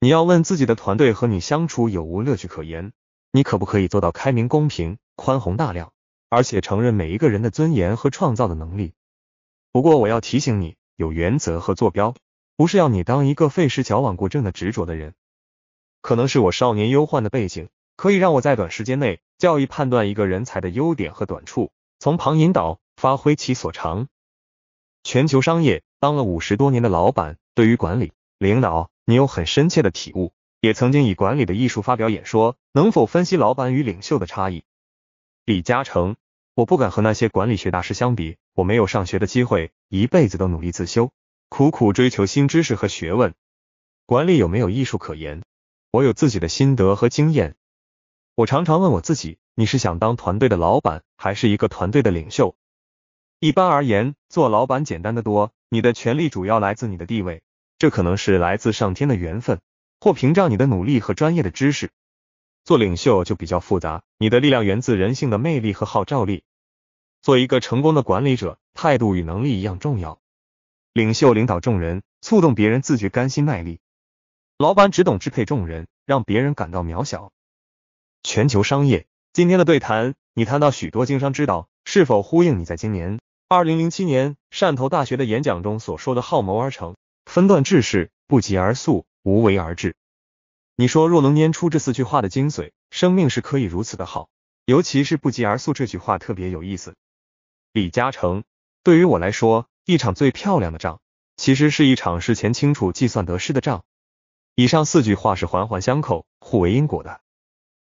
你要问自己的团队和你相处有无乐趣可言。你可不可以做到开明、公平、宽宏大量，而且承认每一个人的尊严和创造的能力？不过我要提醒你，有原则和坐标，不是要你当一个费时矫枉过正的执着的人。可能是我少年忧患的背景，可以让我在短时间内教育判断一个人才的优点和短处，从旁引导，发挥其所长。全球商业当了五十多年的老板，对于管理、领导，你有很深切的体悟。也曾经以管理的艺术发表演说，能否分析老板与领袖的差异？李嘉诚，我不敢和那些管理学大师相比，我没有上学的机会，一辈子都努力自修，苦苦追求新知识和学问。管理有没有艺术可言？我有自己的心得和经验。我常常问我自己，你是想当团队的老板，还是一个团队的领袖？一般而言，做老板简单的多，你的权利主要来自你的地位，这可能是来自上天的缘分。或屏障你的努力和专业的知识，做领袖就比较复杂。你的力量源自人性的魅力和号召力。做一个成功的管理者，态度与能力一样重要。领袖领导众人，触动别人自觉甘心卖力。老板只懂支配众人，让别人感到渺小。全球商业今天的对谈，你谈到许多经商之道，是否呼应你在今年二零零七年汕头大学的演讲中所说的“好谋而成，分段制事，不急而速”。无为而治，你说若能拈出这四句话的精髓，生命是可以如此的好。尤其是不疾而速这句话特别有意思。李嘉诚对于我来说，一场最漂亮的仗，其实是一场事前清楚计算得失的仗。以上四句话是环环相扣、互为因果的。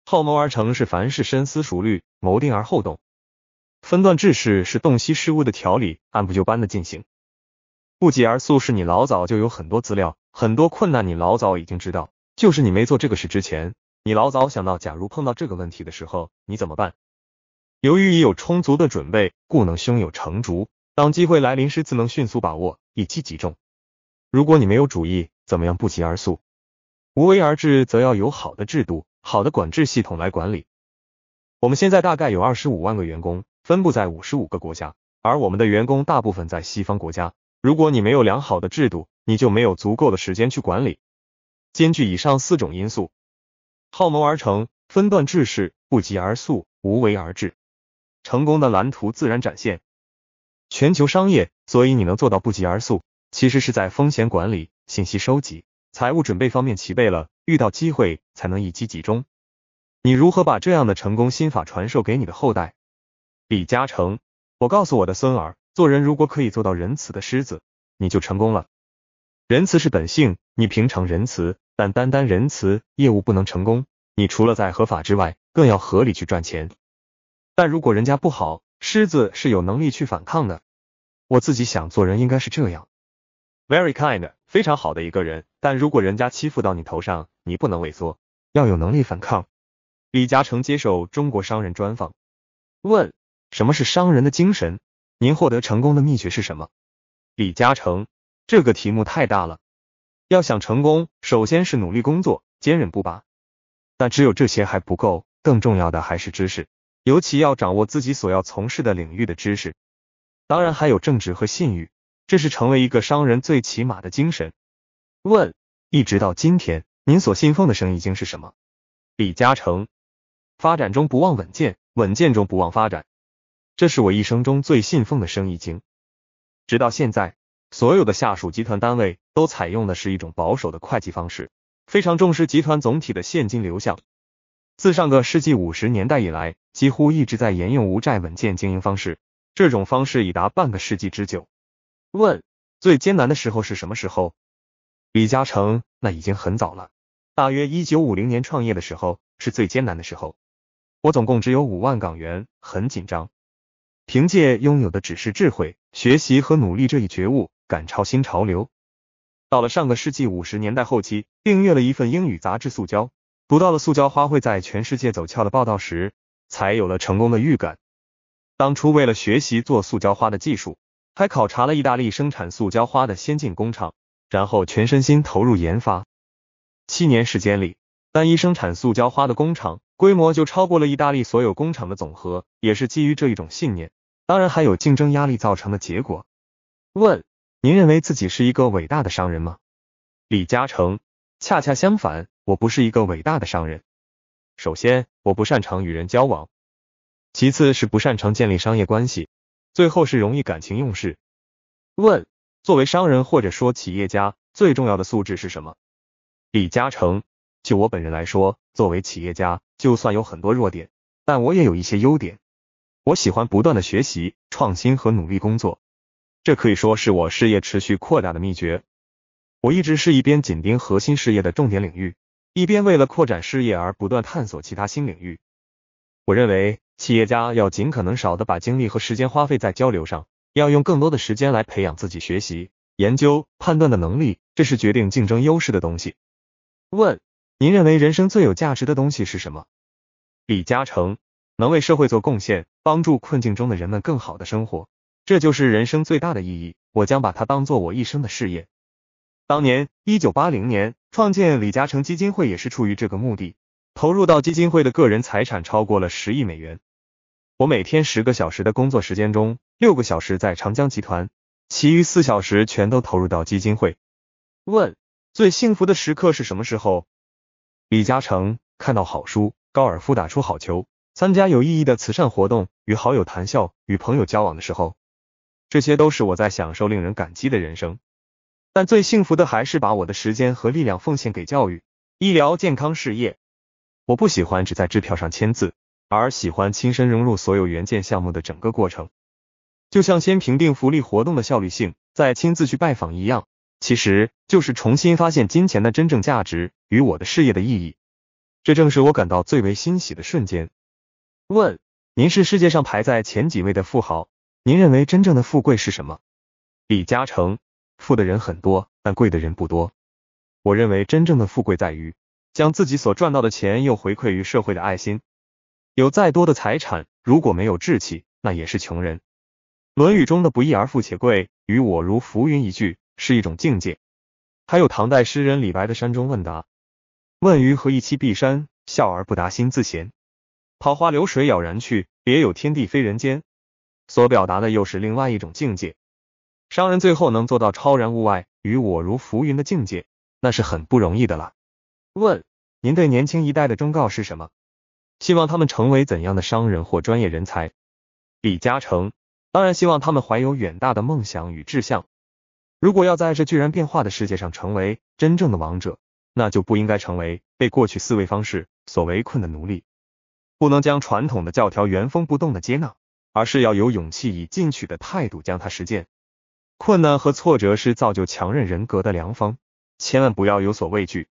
好谋而成是凡事深思熟虑、谋定而后动。分段制事是洞悉事物的条理，按部就班的进行。不疾而速是你老早就有很多资料。很多困难你老早已经知道，就是你没做这个事之前，你老早想到，假如碰到这个问题的时候，你怎么办？由于已有充足的准备，故能胸有成竹。当机会来临时，自能迅速把握，一击即中。如果你没有主意，怎么样不急而速，无为而治，则要有好的制度、好的管制系统来管理。我们现在大概有二十五万个员工，分布在五十五个国家，而我们的员工大部分在西方国家。如果你没有良好的制度，你就没有足够的时间去管理。兼具以上四种因素，好谋而成，分段制事，不急而速，无为而治，成功的蓝图自然展现。全球商业，所以你能做到不急而速，其实是在风险管理、信息收集、财务准备方面齐备了，遇到机会才能一击即中。你如何把这样的成功心法传授给你的后代？李嘉诚，我告诉我的孙儿，做人如果可以做到仁慈的狮子，你就成功了。仁慈是本性，你平常仁慈，但单单仁慈业务不能成功。你除了在合法之外，更要合理去赚钱。但如果人家不好，狮子是有能力去反抗的。我自己想做人应该是这样，very kind，非常好的一个人。但如果人家欺负到你头上，你不能萎缩，要有能力反抗。李嘉诚接受中国商人专访，问什么是商人的精神？您获得成功的秘诀是什么？李嘉诚。这个题目太大了，要想成功，首先是努力工作，坚韧不拔。但只有这些还不够，更重要的还是知识，尤其要掌握自己所要从事的领域的知识。当然还有正直和信誉，这是成为一个商人最起码的精神。问：一直到今天，您所信奉的生意经是什么？李嘉诚：发展中不忘稳健，稳健中不忘发展，这是我一生中最信奉的生意经，直到现在。所有的下属集团单位都采用的是一种保守的会计方式，非常重视集团总体的现金流向。自上个世纪五十年代以来，几乎一直在沿用无债稳健经营方式，这种方式已达半个世纪之久。问：最艰难的时候是什么时候？李嘉诚：那已经很早了，大约一九五零年创业的时候是最艰难的时候。我总共只有五万港元，很紧张。凭借拥有的只是智慧、学习和努力这一觉悟。赶超新潮流。到了上个世纪五十年代后期，订阅了一份英语杂志《塑胶》，读到了塑胶花会在全世界走俏的报道时，才有了成功的预感。当初为了学习做塑胶花的技术，还考察了意大利生产塑胶花的先进工厂，然后全身心投入研发。七年时间里，单一生产塑胶花的工厂规模就超过了意大利所有工厂的总和。也是基于这一种信念，当然还有竞争压力造成的结果。问。您认为自己是一个伟大的商人吗？李嘉诚，恰恰相反，我不是一个伟大的商人。首先，我不擅长与人交往；其次，是不擅长建立商业关系；最后，是容易感情用事。问：作为商人或者说企业家，最重要的素质是什么？李嘉诚，就我本人来说，作为企业家，就算有很多弱点，但我也有一些优点。我喜欢不断的学习、创新和努力工作。这可以说是我事业持续扩大的秘诀。我一直是一边紧盯核心事业的重点领域，一边为了扩展事业而不断探索其他新领域。我认为企业家要尽可能少的把精力和时间花费在交流上，要用更多的时间来培养自己学习、研究、判断的能力，这是决定竞争优势的东西。问：您认为人生最有价值的东西是什么？李嘉诚能为社会做贡献，帮助困境中的人们更好的生活。这就是人生最大的意义，我将把它当做我一生的事业。当年一九八零年创建李嘉诚基金会也是出于这个目的，投入到基金会的个人财产超过了十亿美元。我每天十个小时的工作时间中，六个小时在长江集团，其余四小时全都投入到基金会。问：最幸福的时刻是什么时候？李嘉诚看到好书，高尔夫打出好球，参加有意义的慈善活动，与好友谈笑，与朋友交往的时候。这些都是我在享受令人感激的人生，但最幸福的还是把我的时间和力量奉献给教育、医疗、健康事业。我不喜欢只在支票上签字，而喜欢亲身融入所有援建项目的整个过程，就像先评定福利活动的效率性，再亲自去拜访一样。其实就是重新发现金钱的真正价值与我的事业的意义，这正是我感到最为欣喜的瞬间。问：您是世界上排在前几位的富豪？您认为真正的富贵是什么？李嘉诚富的人很多，但贵的人不多。我认为真正的富贵在于将自己所赚到的钱又回馈于社会的爱心。有再多的财产，如果没有志气，那也是穷人。《论语》中的“不义而富且贵，于我如浮云”一句，是一种境界。还有唐代诗人李白的《山中问答》，问于何以栖碧山，笑而不答心自闲。桃花流水杳然去，别有天地非人间。所表达的又是另外一种境界。商人最后能做到超然物外、与我如浮云的境界，那是很不容易的了。问：您对年轻一代的忠告是什么？希望他们成为怎样的商人或专业人才？李嘉诚：当然希望他们怀有远大的梦想与志向。如果要在这巨然变化的世界上成为真正的王者，那就不应该成为被过去思维方式所围困的奴隶，不能将传统的教条原封不动的接纳。而是要有勇气，以进取的态度将它实践。困难和挫折是造就强韧人格的良方，千万不要有所畏惧。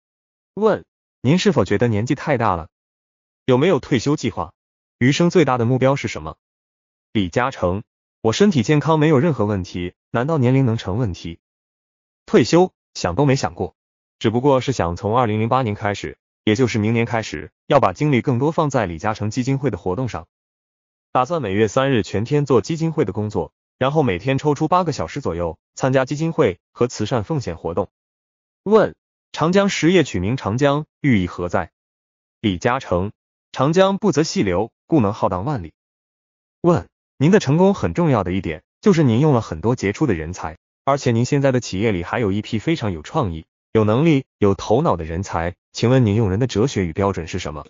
问您是否觉得年纪太大了？有没有退休计划？余生最大的目标是什么？李嘉诚，我身体健康，没有任何问题，难道年龄能成问题？退休想都没想过，只不过是想从二零零八年开始，也就是明年开始，要把精力更多放在李嘉诚基金会的活动上。打算每月三日全天做基金会的工作，然后每天抽出八个小时左右参加基金会和慈善奉献活动。问：长江实业取名长江，寓意何在？李嘉诚：长江不择细流，故能浩荡万里。问：您的成功很重要的一点就是您用了很多杰出的人才，而且您现在的企业里还有一批非常有创意、有能力、有头脑的人才。请问您用人的哲学与标准是什么？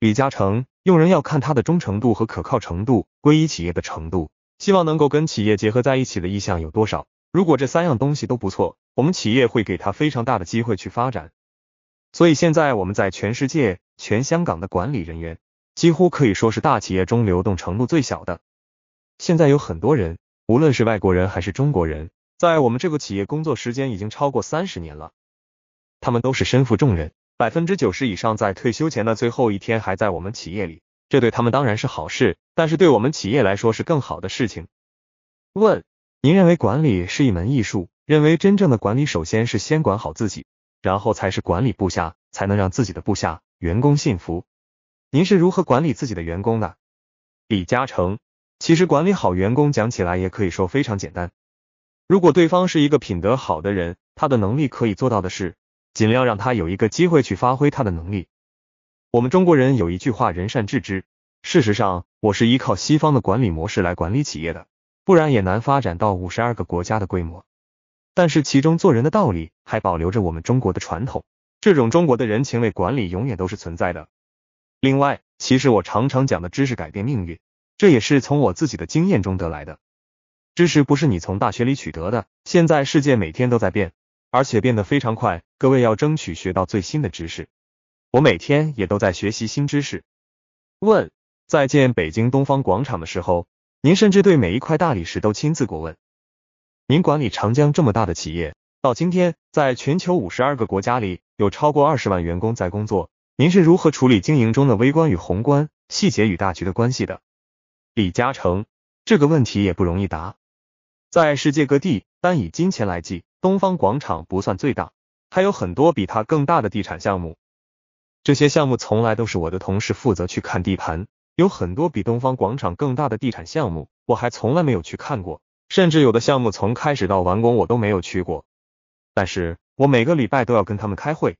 李嘉诚。用人要看他的忠诚度和可靠程度，归一企业的程度，希望能够跟企业结合在一起的意向有多少。如果这三样东西都不错，我们企业会给他非常大的机会去发展。所以现在我们在全世界、全香港的管理人员，几乎可以说是大企业中流动程度最小的。现在有很多人，无论是外国人还是中国人，在我们这个企业工作时间已经超过三十年了，他们都是身负重任。百分之九十以上在退休前的最后一天还在我们企业里，这对他们当然是好事，但是对我们企业来说是更好的事情。问：您认为管理是一门艺术？认为真正的管理，首先是先管好自己，然后才是管理部下，才能让自己的部下、员工信服。您是如何管理自己的员工的？李嘉诚：其实管理好员工，讲起来也可以说非常简单。如果对方是一个品德好的人，他的能力可以做到的事。尽量让他有一个机会去发挥他的能力。我们中国人有一句话“人善治之”。事实上，我是依靠西方的管理模式来管理企业的，不然也难发展到五十二个国家的规模。但是其中做人的道理还保留着我们中国的传统，这种中国的人情味管理永远都是存在的。另外，其实我常常讲的知识改变命运，这也是从我自己的经验中得来的。知识不是你从大学里取得的，现在世界每天都在变。而且变得非常快，各位要争取学到最新的知识。我每天也都在学习新知识。问：在建北京东方广场的时候，您甚至对每一块大理石都亲自过问。您管理长江这么大的企业，到今天在全球五十二个国家里有超过二十万员工在工作，您是如何处理经营中的微观与宏观、细节与大局的关系的？李嘉诚这个问题也不容易答，在世界各地单以金钱来计。东方广场不算最大，还有很多比它更大的地产项目。这些项目从来都是我的同事负责去看地盘，有很多比东方广场更大的地产项目，我还从来没有去看过，甚至有的项目从开始到完工我都没有去过。但是我每个礼拜都要跟他们开会。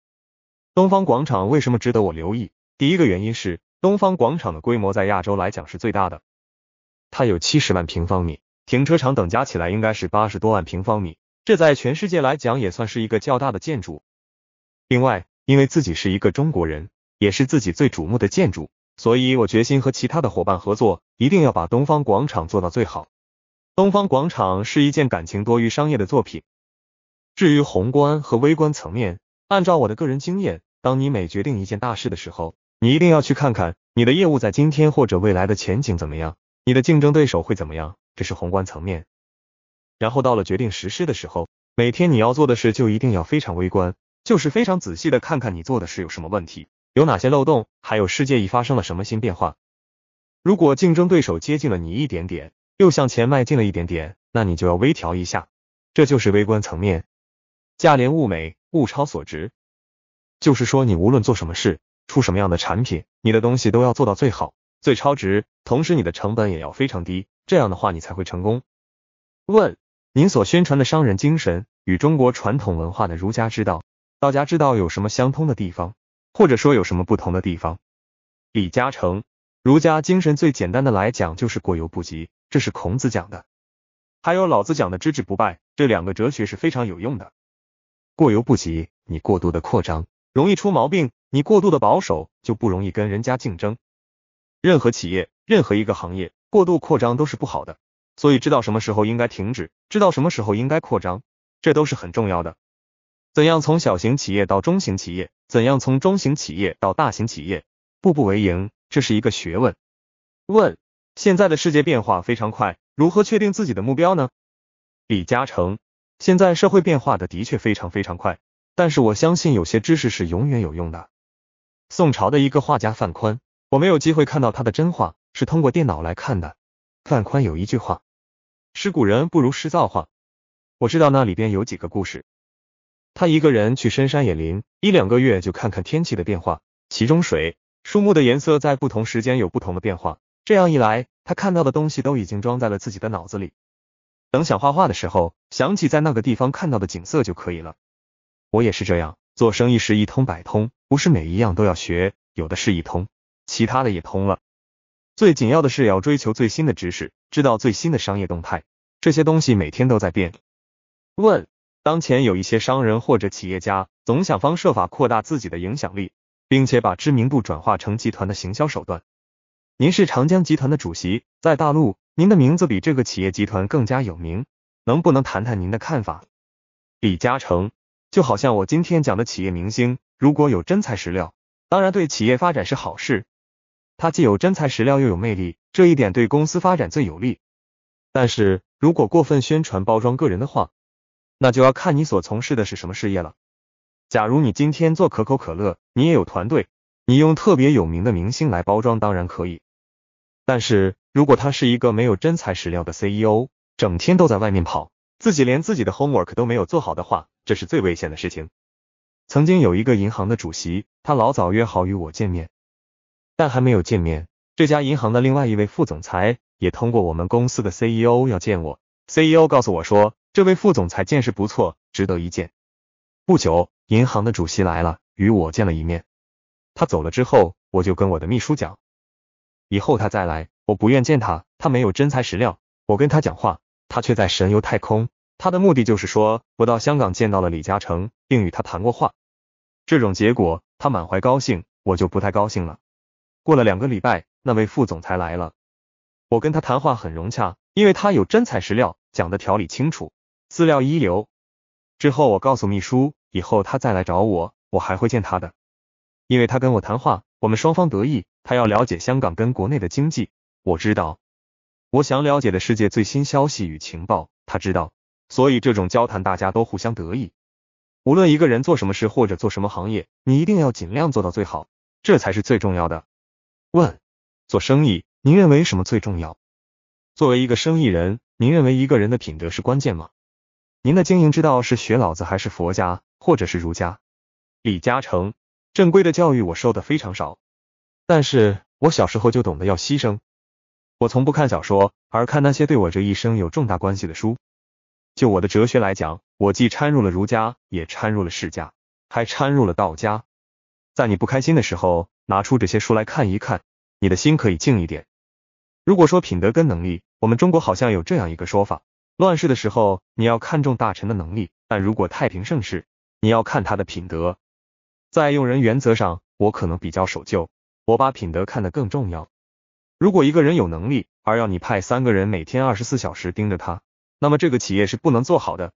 东方广场为什么值得我留意？第一个原因是东方广场的规模在亚洲来讲是最大的，它有七十万平方米，停车场等加起来应该是八十多万平方米。这在全世界来讲也算是一个较大的建筑。另外，因为自己是一个中国人，也是自己最瞩目的建筑，所以我决心和其他的伙伴合作，一定要把东方广场做到最好。东方广场是一件感情多于商业的作品。至于宏观和微观层面，按照我的个人经验，当你每决定一件大事的时候，你一定要去看看你的业务在今天或者未来的前景怎么样，你的竞争对手会怎么样，这是宏观层面。然后到了决定实施的时候，每天你要做的事就一定要非常微观，就是非常仔细的看看你做的事有什么问题，有哪些漏洞，还有世界已发生了什么新变化。如果竞争对手接近了你一点点，又向前迈进了一点点，那你就要微调一下。这就是微观层面，价廉物美，物超所值。就是说你无论做什么事，出什么样的产品，你的东西都要做到最好、最超值，同时你的成本也要非常低，这样的话你才会成功。问。您所宣传的商人精神与中国传统文化的儒家之道、道家之道有什么相通的地方，或者说有什么不同的地方？李嘉诚，儒家精神最简单的来讲就是过犹不及，这是孔子讲的，还有老子讲的知止不败，这两个哲学是非常有用的。过犹不及，你过度的扩张容易出毛病，你过度的保守就不容易跟人家竞争。任何企业，任何一个行业，过度扩张都是不好的。所以知道什么时候应该停止，知道什么时候应该扩张，这都是很重要的。怎样从小型企业到中型企业，怎样从中型企业到大型企业，步步为营，这是一个学问。问：现在的世界变化非常快，如何确定自己的目标呢？李嘉诚：现在社会变化的的确非常非常快，但是我相信有些知识是永远有用的。宋朝的一个画家范宽，我没有机会看到他的真画，是通过电脑来看的。范宽有一句话。是古人不如师造化。我知道那里边有几个故事。他一个人去深山野林，一两个月就看看天气的变化，其中水、树木的颜色在不同时间有不同的变化。这样一来，他看到的东西都已经装在了自己的脑子里。等想画画的时候，想起在那个地方看到的景色就可以了。我也是这样，做生意是一通百通，不是每一样都要学，有的是一通，其他的也通了。最紧要的是要追求最新的知识，知道最新的商业动态，这些东西每天都在变。问：当前有一些商人或者企业家总想方设法扩大自己的影响力，并且把知名度转化成集团的行销手段。您是长江集团的主席，在大陆，您的名字比这个企业集团更加有名，能不能谈谈您的看法？李嘉诚就好像我今天讲的企业明星，如果有真材实料，当然对企业发展是好事。他既有真材实料又有魅力，这一点对公司发展最有利。但是如果过分宣传包装个人的话，那就要看你所从事的是什么事业了。假如你今天做可口可乐，你也有团队，你用特别有名的明星来包装，当然可以。但是如果他是一个没有真材实料的 CEO，整天都在外面跑，自己连自己的 homework 都没有做好的话，这是最危险的事情。曾经有一个银行的主席，他老早约好与我见面。但还没有见面。这家银行的另外一位副总裁也通过我们公司的 CEO 要见我。CEO 告诉我说，这位副总裁见识不错，值得一见。不久，银行的主席来了，与我见了一面。他走了之后，我就跟我的秘书讲，以后他再来，我不愿见他。他没有真材实料，我跟他讲话，他却在神游太空。他的目的就是说我到香港见到了李嘉诚，并与他谈过话。这种结果，他满怀高兴，我就不太高兴了。过了两个礼拜，那位副总裁来了，我跟他谈话很融洽，因为他有真材实料，讲的条理清楚，资料一流。之后我告诉秘书，以后他再来找我，我还会见他的，因为他跟我谈话，我们双方得意。他要了解香港跟国内的经济，我知道，我想了解的世界最新消息与情报，他知道，所以这种交谈大家都互相得意。无论一个人做什么事或者做什么行业，你一定要尽量做到最好，这才是最重要的。问：做生意，您认为什么最重要？作为一个生意人，您认为一个人的品德是关键吗？您的经营之道是学老子还是佛家，或者是儒家？李嘉诚：正规的教育我受的非常少，但是我小时候就懂得要牺牲。我从不看小说，而看那些对我这一生有重大关系的书。就我的哲学来讲，我既掺入了儒家，也掺入了世家，还掺入了道家。在你不开心的时候。拿出这些书来看一看，你的心可以静一点。如果说品德跟能力，我们中国好像有这样一个说法：乱世的时候，你要看重大臣的能力；但如果太平盛世，你要看他的品德。在用人原则上，我可能比较守旧，我把品德看得更重要。如果一个人有能力，而要你派三个人每天二十四小时盯着他，那么这个企业是不能做好的。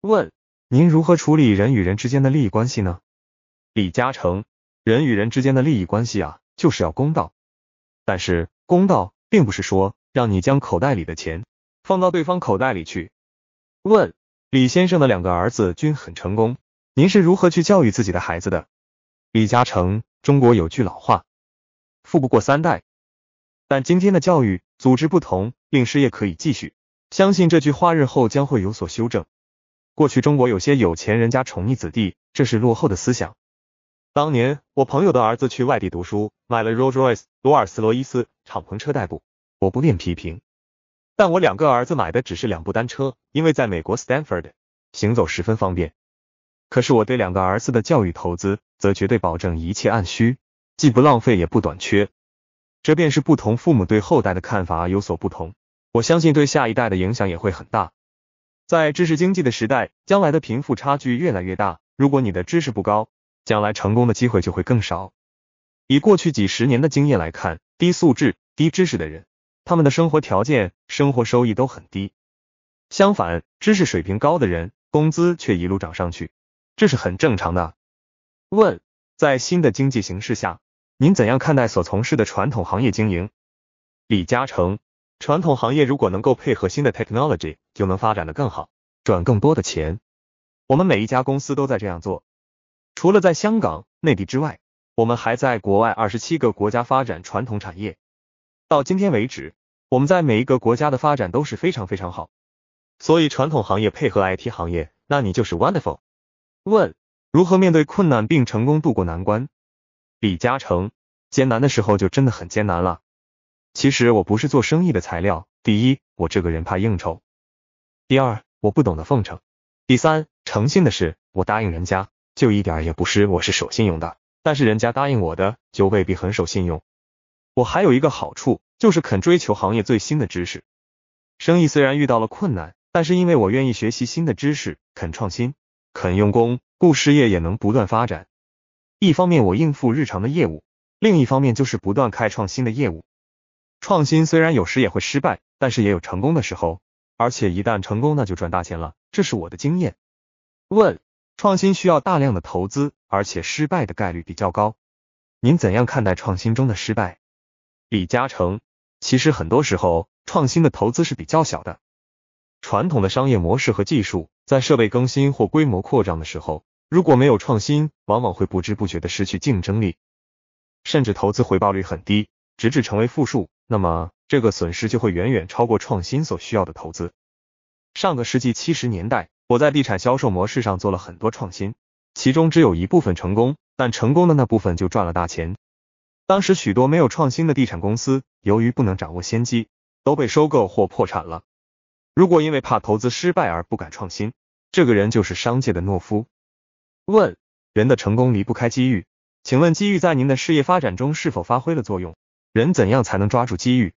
问您如何处理人与人之间的利益关系呢？李嘉诚。人与人之间的利益关系啊，就是要公道。但是公道并不是说让你将口袋里的钱放到对方口袋里去。问李先生的两个儿子均很成功，您是如何去教育自己的孩子的？李嘉诚，中国有句老话，富不过三代。但今天的教育组织不同，令事业可以继续。相信这句话日后将会有所修正。过去中国有些有钱人家宠溺子弟，这是落后的思想。当年，我朋友的儿子去外地读书，买了 Roll Royce 罗尔斯罗伊斯敞篷车代步，我不便批评。但我两个儿子买的只是两部单车，因为在美国 Stanford 行走十分方便。可是我对两个儿子的教育投资，则绝对保证一切按需，既不浪费也不短缺。这便是不同父母对后代的看法有所不同。我相信对下一代的影响也会很大。在知识经济的时代，将来的贫富差距越来越大。如果你的知识不高，将来成功的机会就会更少。以过去几十年的经验来看，低素质、低知识的人，他们的生活条件、生活收益都很低。相反，知识水平高的人，工资却一路涨上去，这是很正常的。问：在新的经济形势下，您怎样看待所从事的传统行业经营？李嘉诚：传统行业如果能够配合新的 technology，就能发展的更好，赚更多的钱。我们每一家公司都在这样做。除了在香港、内地之外，我们还在国外二十七个国家发展传统产业。到今天为止，我们在每一个国家的发展都是非常非常好。所以传统行业配合 IT 行业，那你就是 wonderful。问：如何面对困难并成功度过难关？李嘉诚：艰难的时候就真的很艰难了。其实我不是做生意的材料。第一，我这个人怕应酬；第二，我不懂得奉承；第三，诚信的事我答应人家。就一点也不失，我是守信用的。但是人家答应我的，就未必很守信用。我还有一个好处，就是肯追求行业最新的知识。生意虽然遇到了困难，但是因为我愿意学习新的知识，肯创新，肯用功，故事业也能不断发展。一方面我应付日常的业务，另一方面就是不断开创新的业务。创新虽然有时也会失败，但是也有成功的时候，而且一旦成功，那就赚大钱了。这是我的经验。问。创新需要大量的投资，而且失败的概率比较高。您怎样看待创新中的失败？李嘉诚其实很多时候创新的投资是比较小的。传统的商业模式和技术，在设备更新或规模扩张的时候，如果没有创新，往往会不知不觉的失去竞争力，甚至投资回报率很低，直至成为负数。那么这个损失就会远远超过创新所需要的投资。上个世纪七十年代。我在地产销售模式上做了很多创新，其中只有一部分成功，但成功的那部分就赚了大钱。当时许多没有创新的地产公司，由于不能掌握先机，都被收购或破产了。如果因为怕投资失败而不敢创新，这个人就是商界的懦夫。问人的成功离不开机遇，请问机遇在您的事业发展中是否发挥了作用？人怎样才能抓住机遇？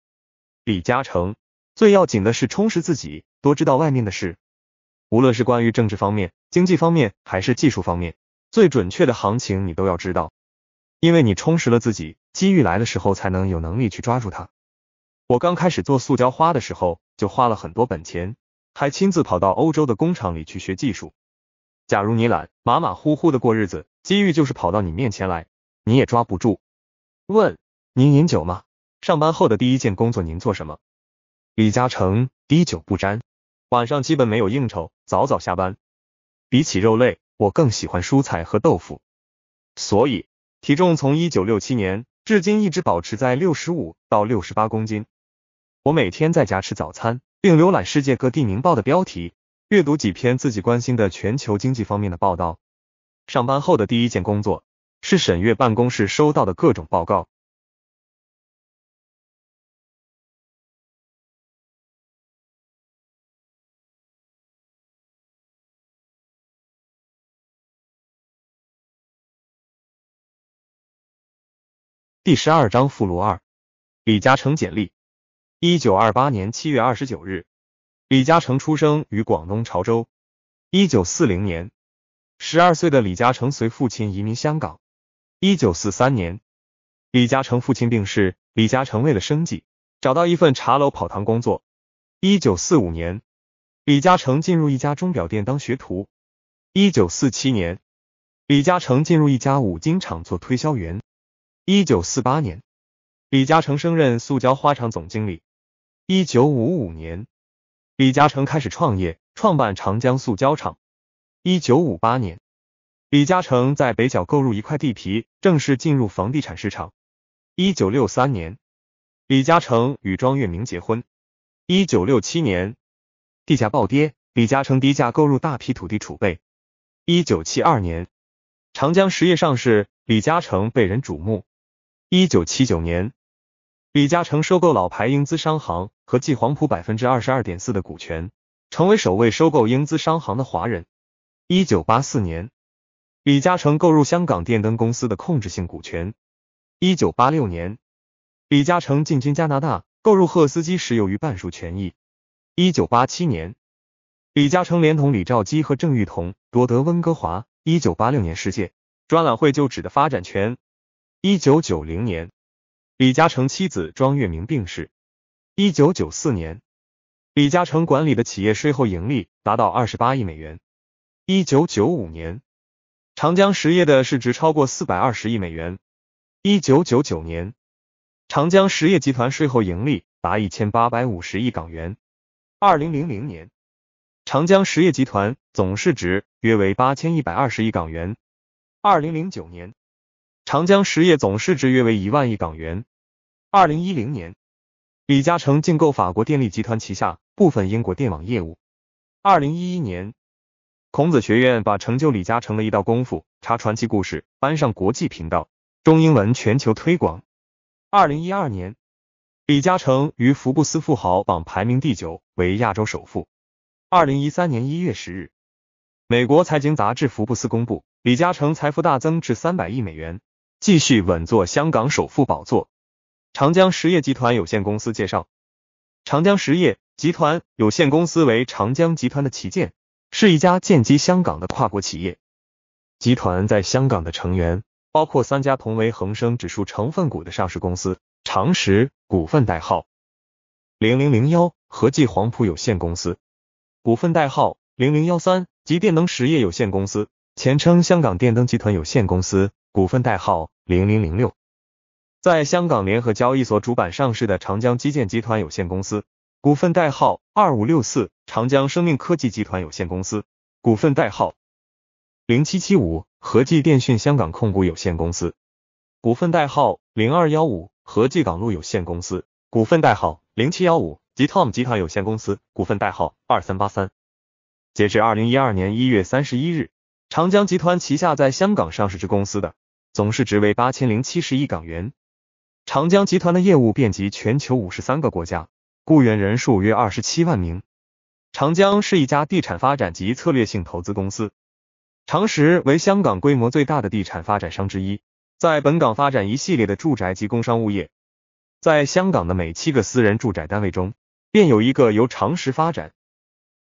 李嘉诚最要紧的是充实自己，多知道外面的事。无论是关于政治方面、经济方面，还是技术方面，最准确的行情你都要知道，因为你充实了自己，机遇来的时候才能有能力去抓住它。我刚开始做塑胶花的时候，就花了很多本钱，还亲自跑到欧洲的工厂里去学技术。假如你懒，马马虎虎的过日子，机遇就是跑到你面前来，你也抓不住。问您饮酒吗？上班后的第一件工作您做什么？李嘉诚滴酒不沾。晚上基本没有应酬，早早下班。比起肉类，我更喜欢蔬菜和豆腐，所以体重从一九六七年至今一直保持在六十五到六十八公斤。我每天在家吃早餐，并浏览世界各地名报的标题，阅读几篇自己关心的全球经济方面的报道。上班后的第一件工作是审阅办公室收到的各种报告。第十二章附录二：李嘉诚简历。一九二八年七月二十九日，李嘉诚出生于广东潮州。一九四零年，十二岁的李嘉诚随父亲移民香港。一九四三年，李嘉诚父亲病逝，李嘉诚为了生计，找到一份茶楼跑堂工作。一九四五年，李嘉诚进入一家钟表店当学徒。一九四七年，李嘉诚进入一家五金厂做推销员。一九四八年，李嘉诚升任塑胶花厂总经理。一九五五年，李嘉诚开始创业，创办长江塑胶厂。一九五八年，李嘉诚在北角购入一块地皮，正式进入房地产市场。一九六三年，李嘉诚与庄月明结婚。一九六七年，地价暴跌，李嘉诚低价购入大批土地储备。一九七二年，长江实业上市，李嘉诚被人瞩目。一九七九年，李嘉诚收购老牌英资商行和记黄埔百分之二十二点四的股权，成为首位收购英资商行的华人。一九八四年，李嘉诚购入香港电灯公司的控制性股权。一九八六年，李嘉诚进军加拿大，购入赫斯基石油于半数权益。一九八七年，李嘉诚连同李兆基和郑裕彤夺得温哥华一九八六年世界展览会旧址的发展权。一九九零年，李嘉诚妻子庄月明病逝。一九九四年，李嘉诚管理的企业税后盈利达到二十八亿美元。一九九五年，长江实业的市值超过四百二十亿美元。一九九九年，长江实业集团税后盈利达一千八百五十亿港元。二零零零年，长江实业集团总市值约为八千一百二十亿港元。二零零九年。长江实业总市值约为一万亿港元。二零一零年，李嘉诚竞购法国电力集团旗下部分英国电网业务。二零一一年，孔子学院把成就李嘉诚的一道功夫——查传奇故事——搬上国际频道，中英文全球推广。二零一二年，李嘉诚于福布斯富豪榜排名第九，为亚洲首富。二零一三年一月十日，美国财经杂志福布斯公布，李嘉诚财富大增至三百亿美元。继续稳坐香港首富宝座。长江实业集团有限公司介绍，长江实业集团有限公司为长江集团的旗舰，是一家建基香港的跨国企业。集团在香港的成员包括三家同为恒生指数成分股的上市公司：长实股份代号零零零幺，和记黄埔有限公司股份代号零零幺三及电能实业有限公司（前称香港电灯集团有限公司）股份代号。零零零六，在香港联合交易所主板上市的长江基建集团有限公司股份代号二五六四，长江生命科技集团有限公司股份代号零七七五，和记电讯香港控股有限公司股份代号零二幺五，和记港路有限公司股份代号零七幺五，及 Tom 集团有限公司股份代号二三八三。截至二零一二年一月三十一日，长江集团旗下在香港上市之公司的。总市值为八千零七十亿港元。长江集团的业务遍及全球五十三个国家，雇员人数约二十七万名。长江是一家地产发展及策略性投资公司。长实为香港规模最大的地产发展商之一，在本港发展一系列的住宅及工商物业。在香港的每七个私人住宅单位中，便有一个由长实发展。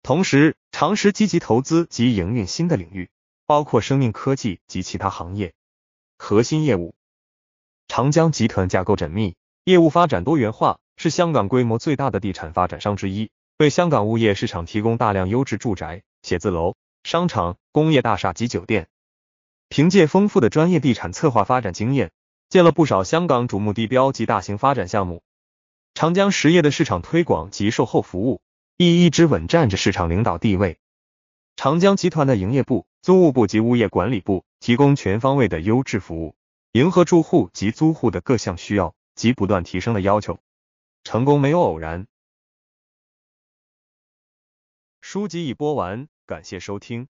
同时，长实积极投资及营运新的领域，包括生命科技及其他行业。核心业务，长江集团架构缜密，业务发展多元化，是香港规模最大的地产发展商之一，为香港物业市场提供大量优质住宅、写字楼、商场、工业大厦及酒店。凭借丰富的专业地产策划发展经验，建了不少香港瞩目地标及大型发展项目。长江实业的市场推广及售后服务亦一直稳占着市场领导地位。长江集团的营业部、租务部及物业管理部。提供全方位的优质服务，迎合住户及租户的各项需要及不断提升的要求。成功没有偶然。书籍已播完，感谢收听。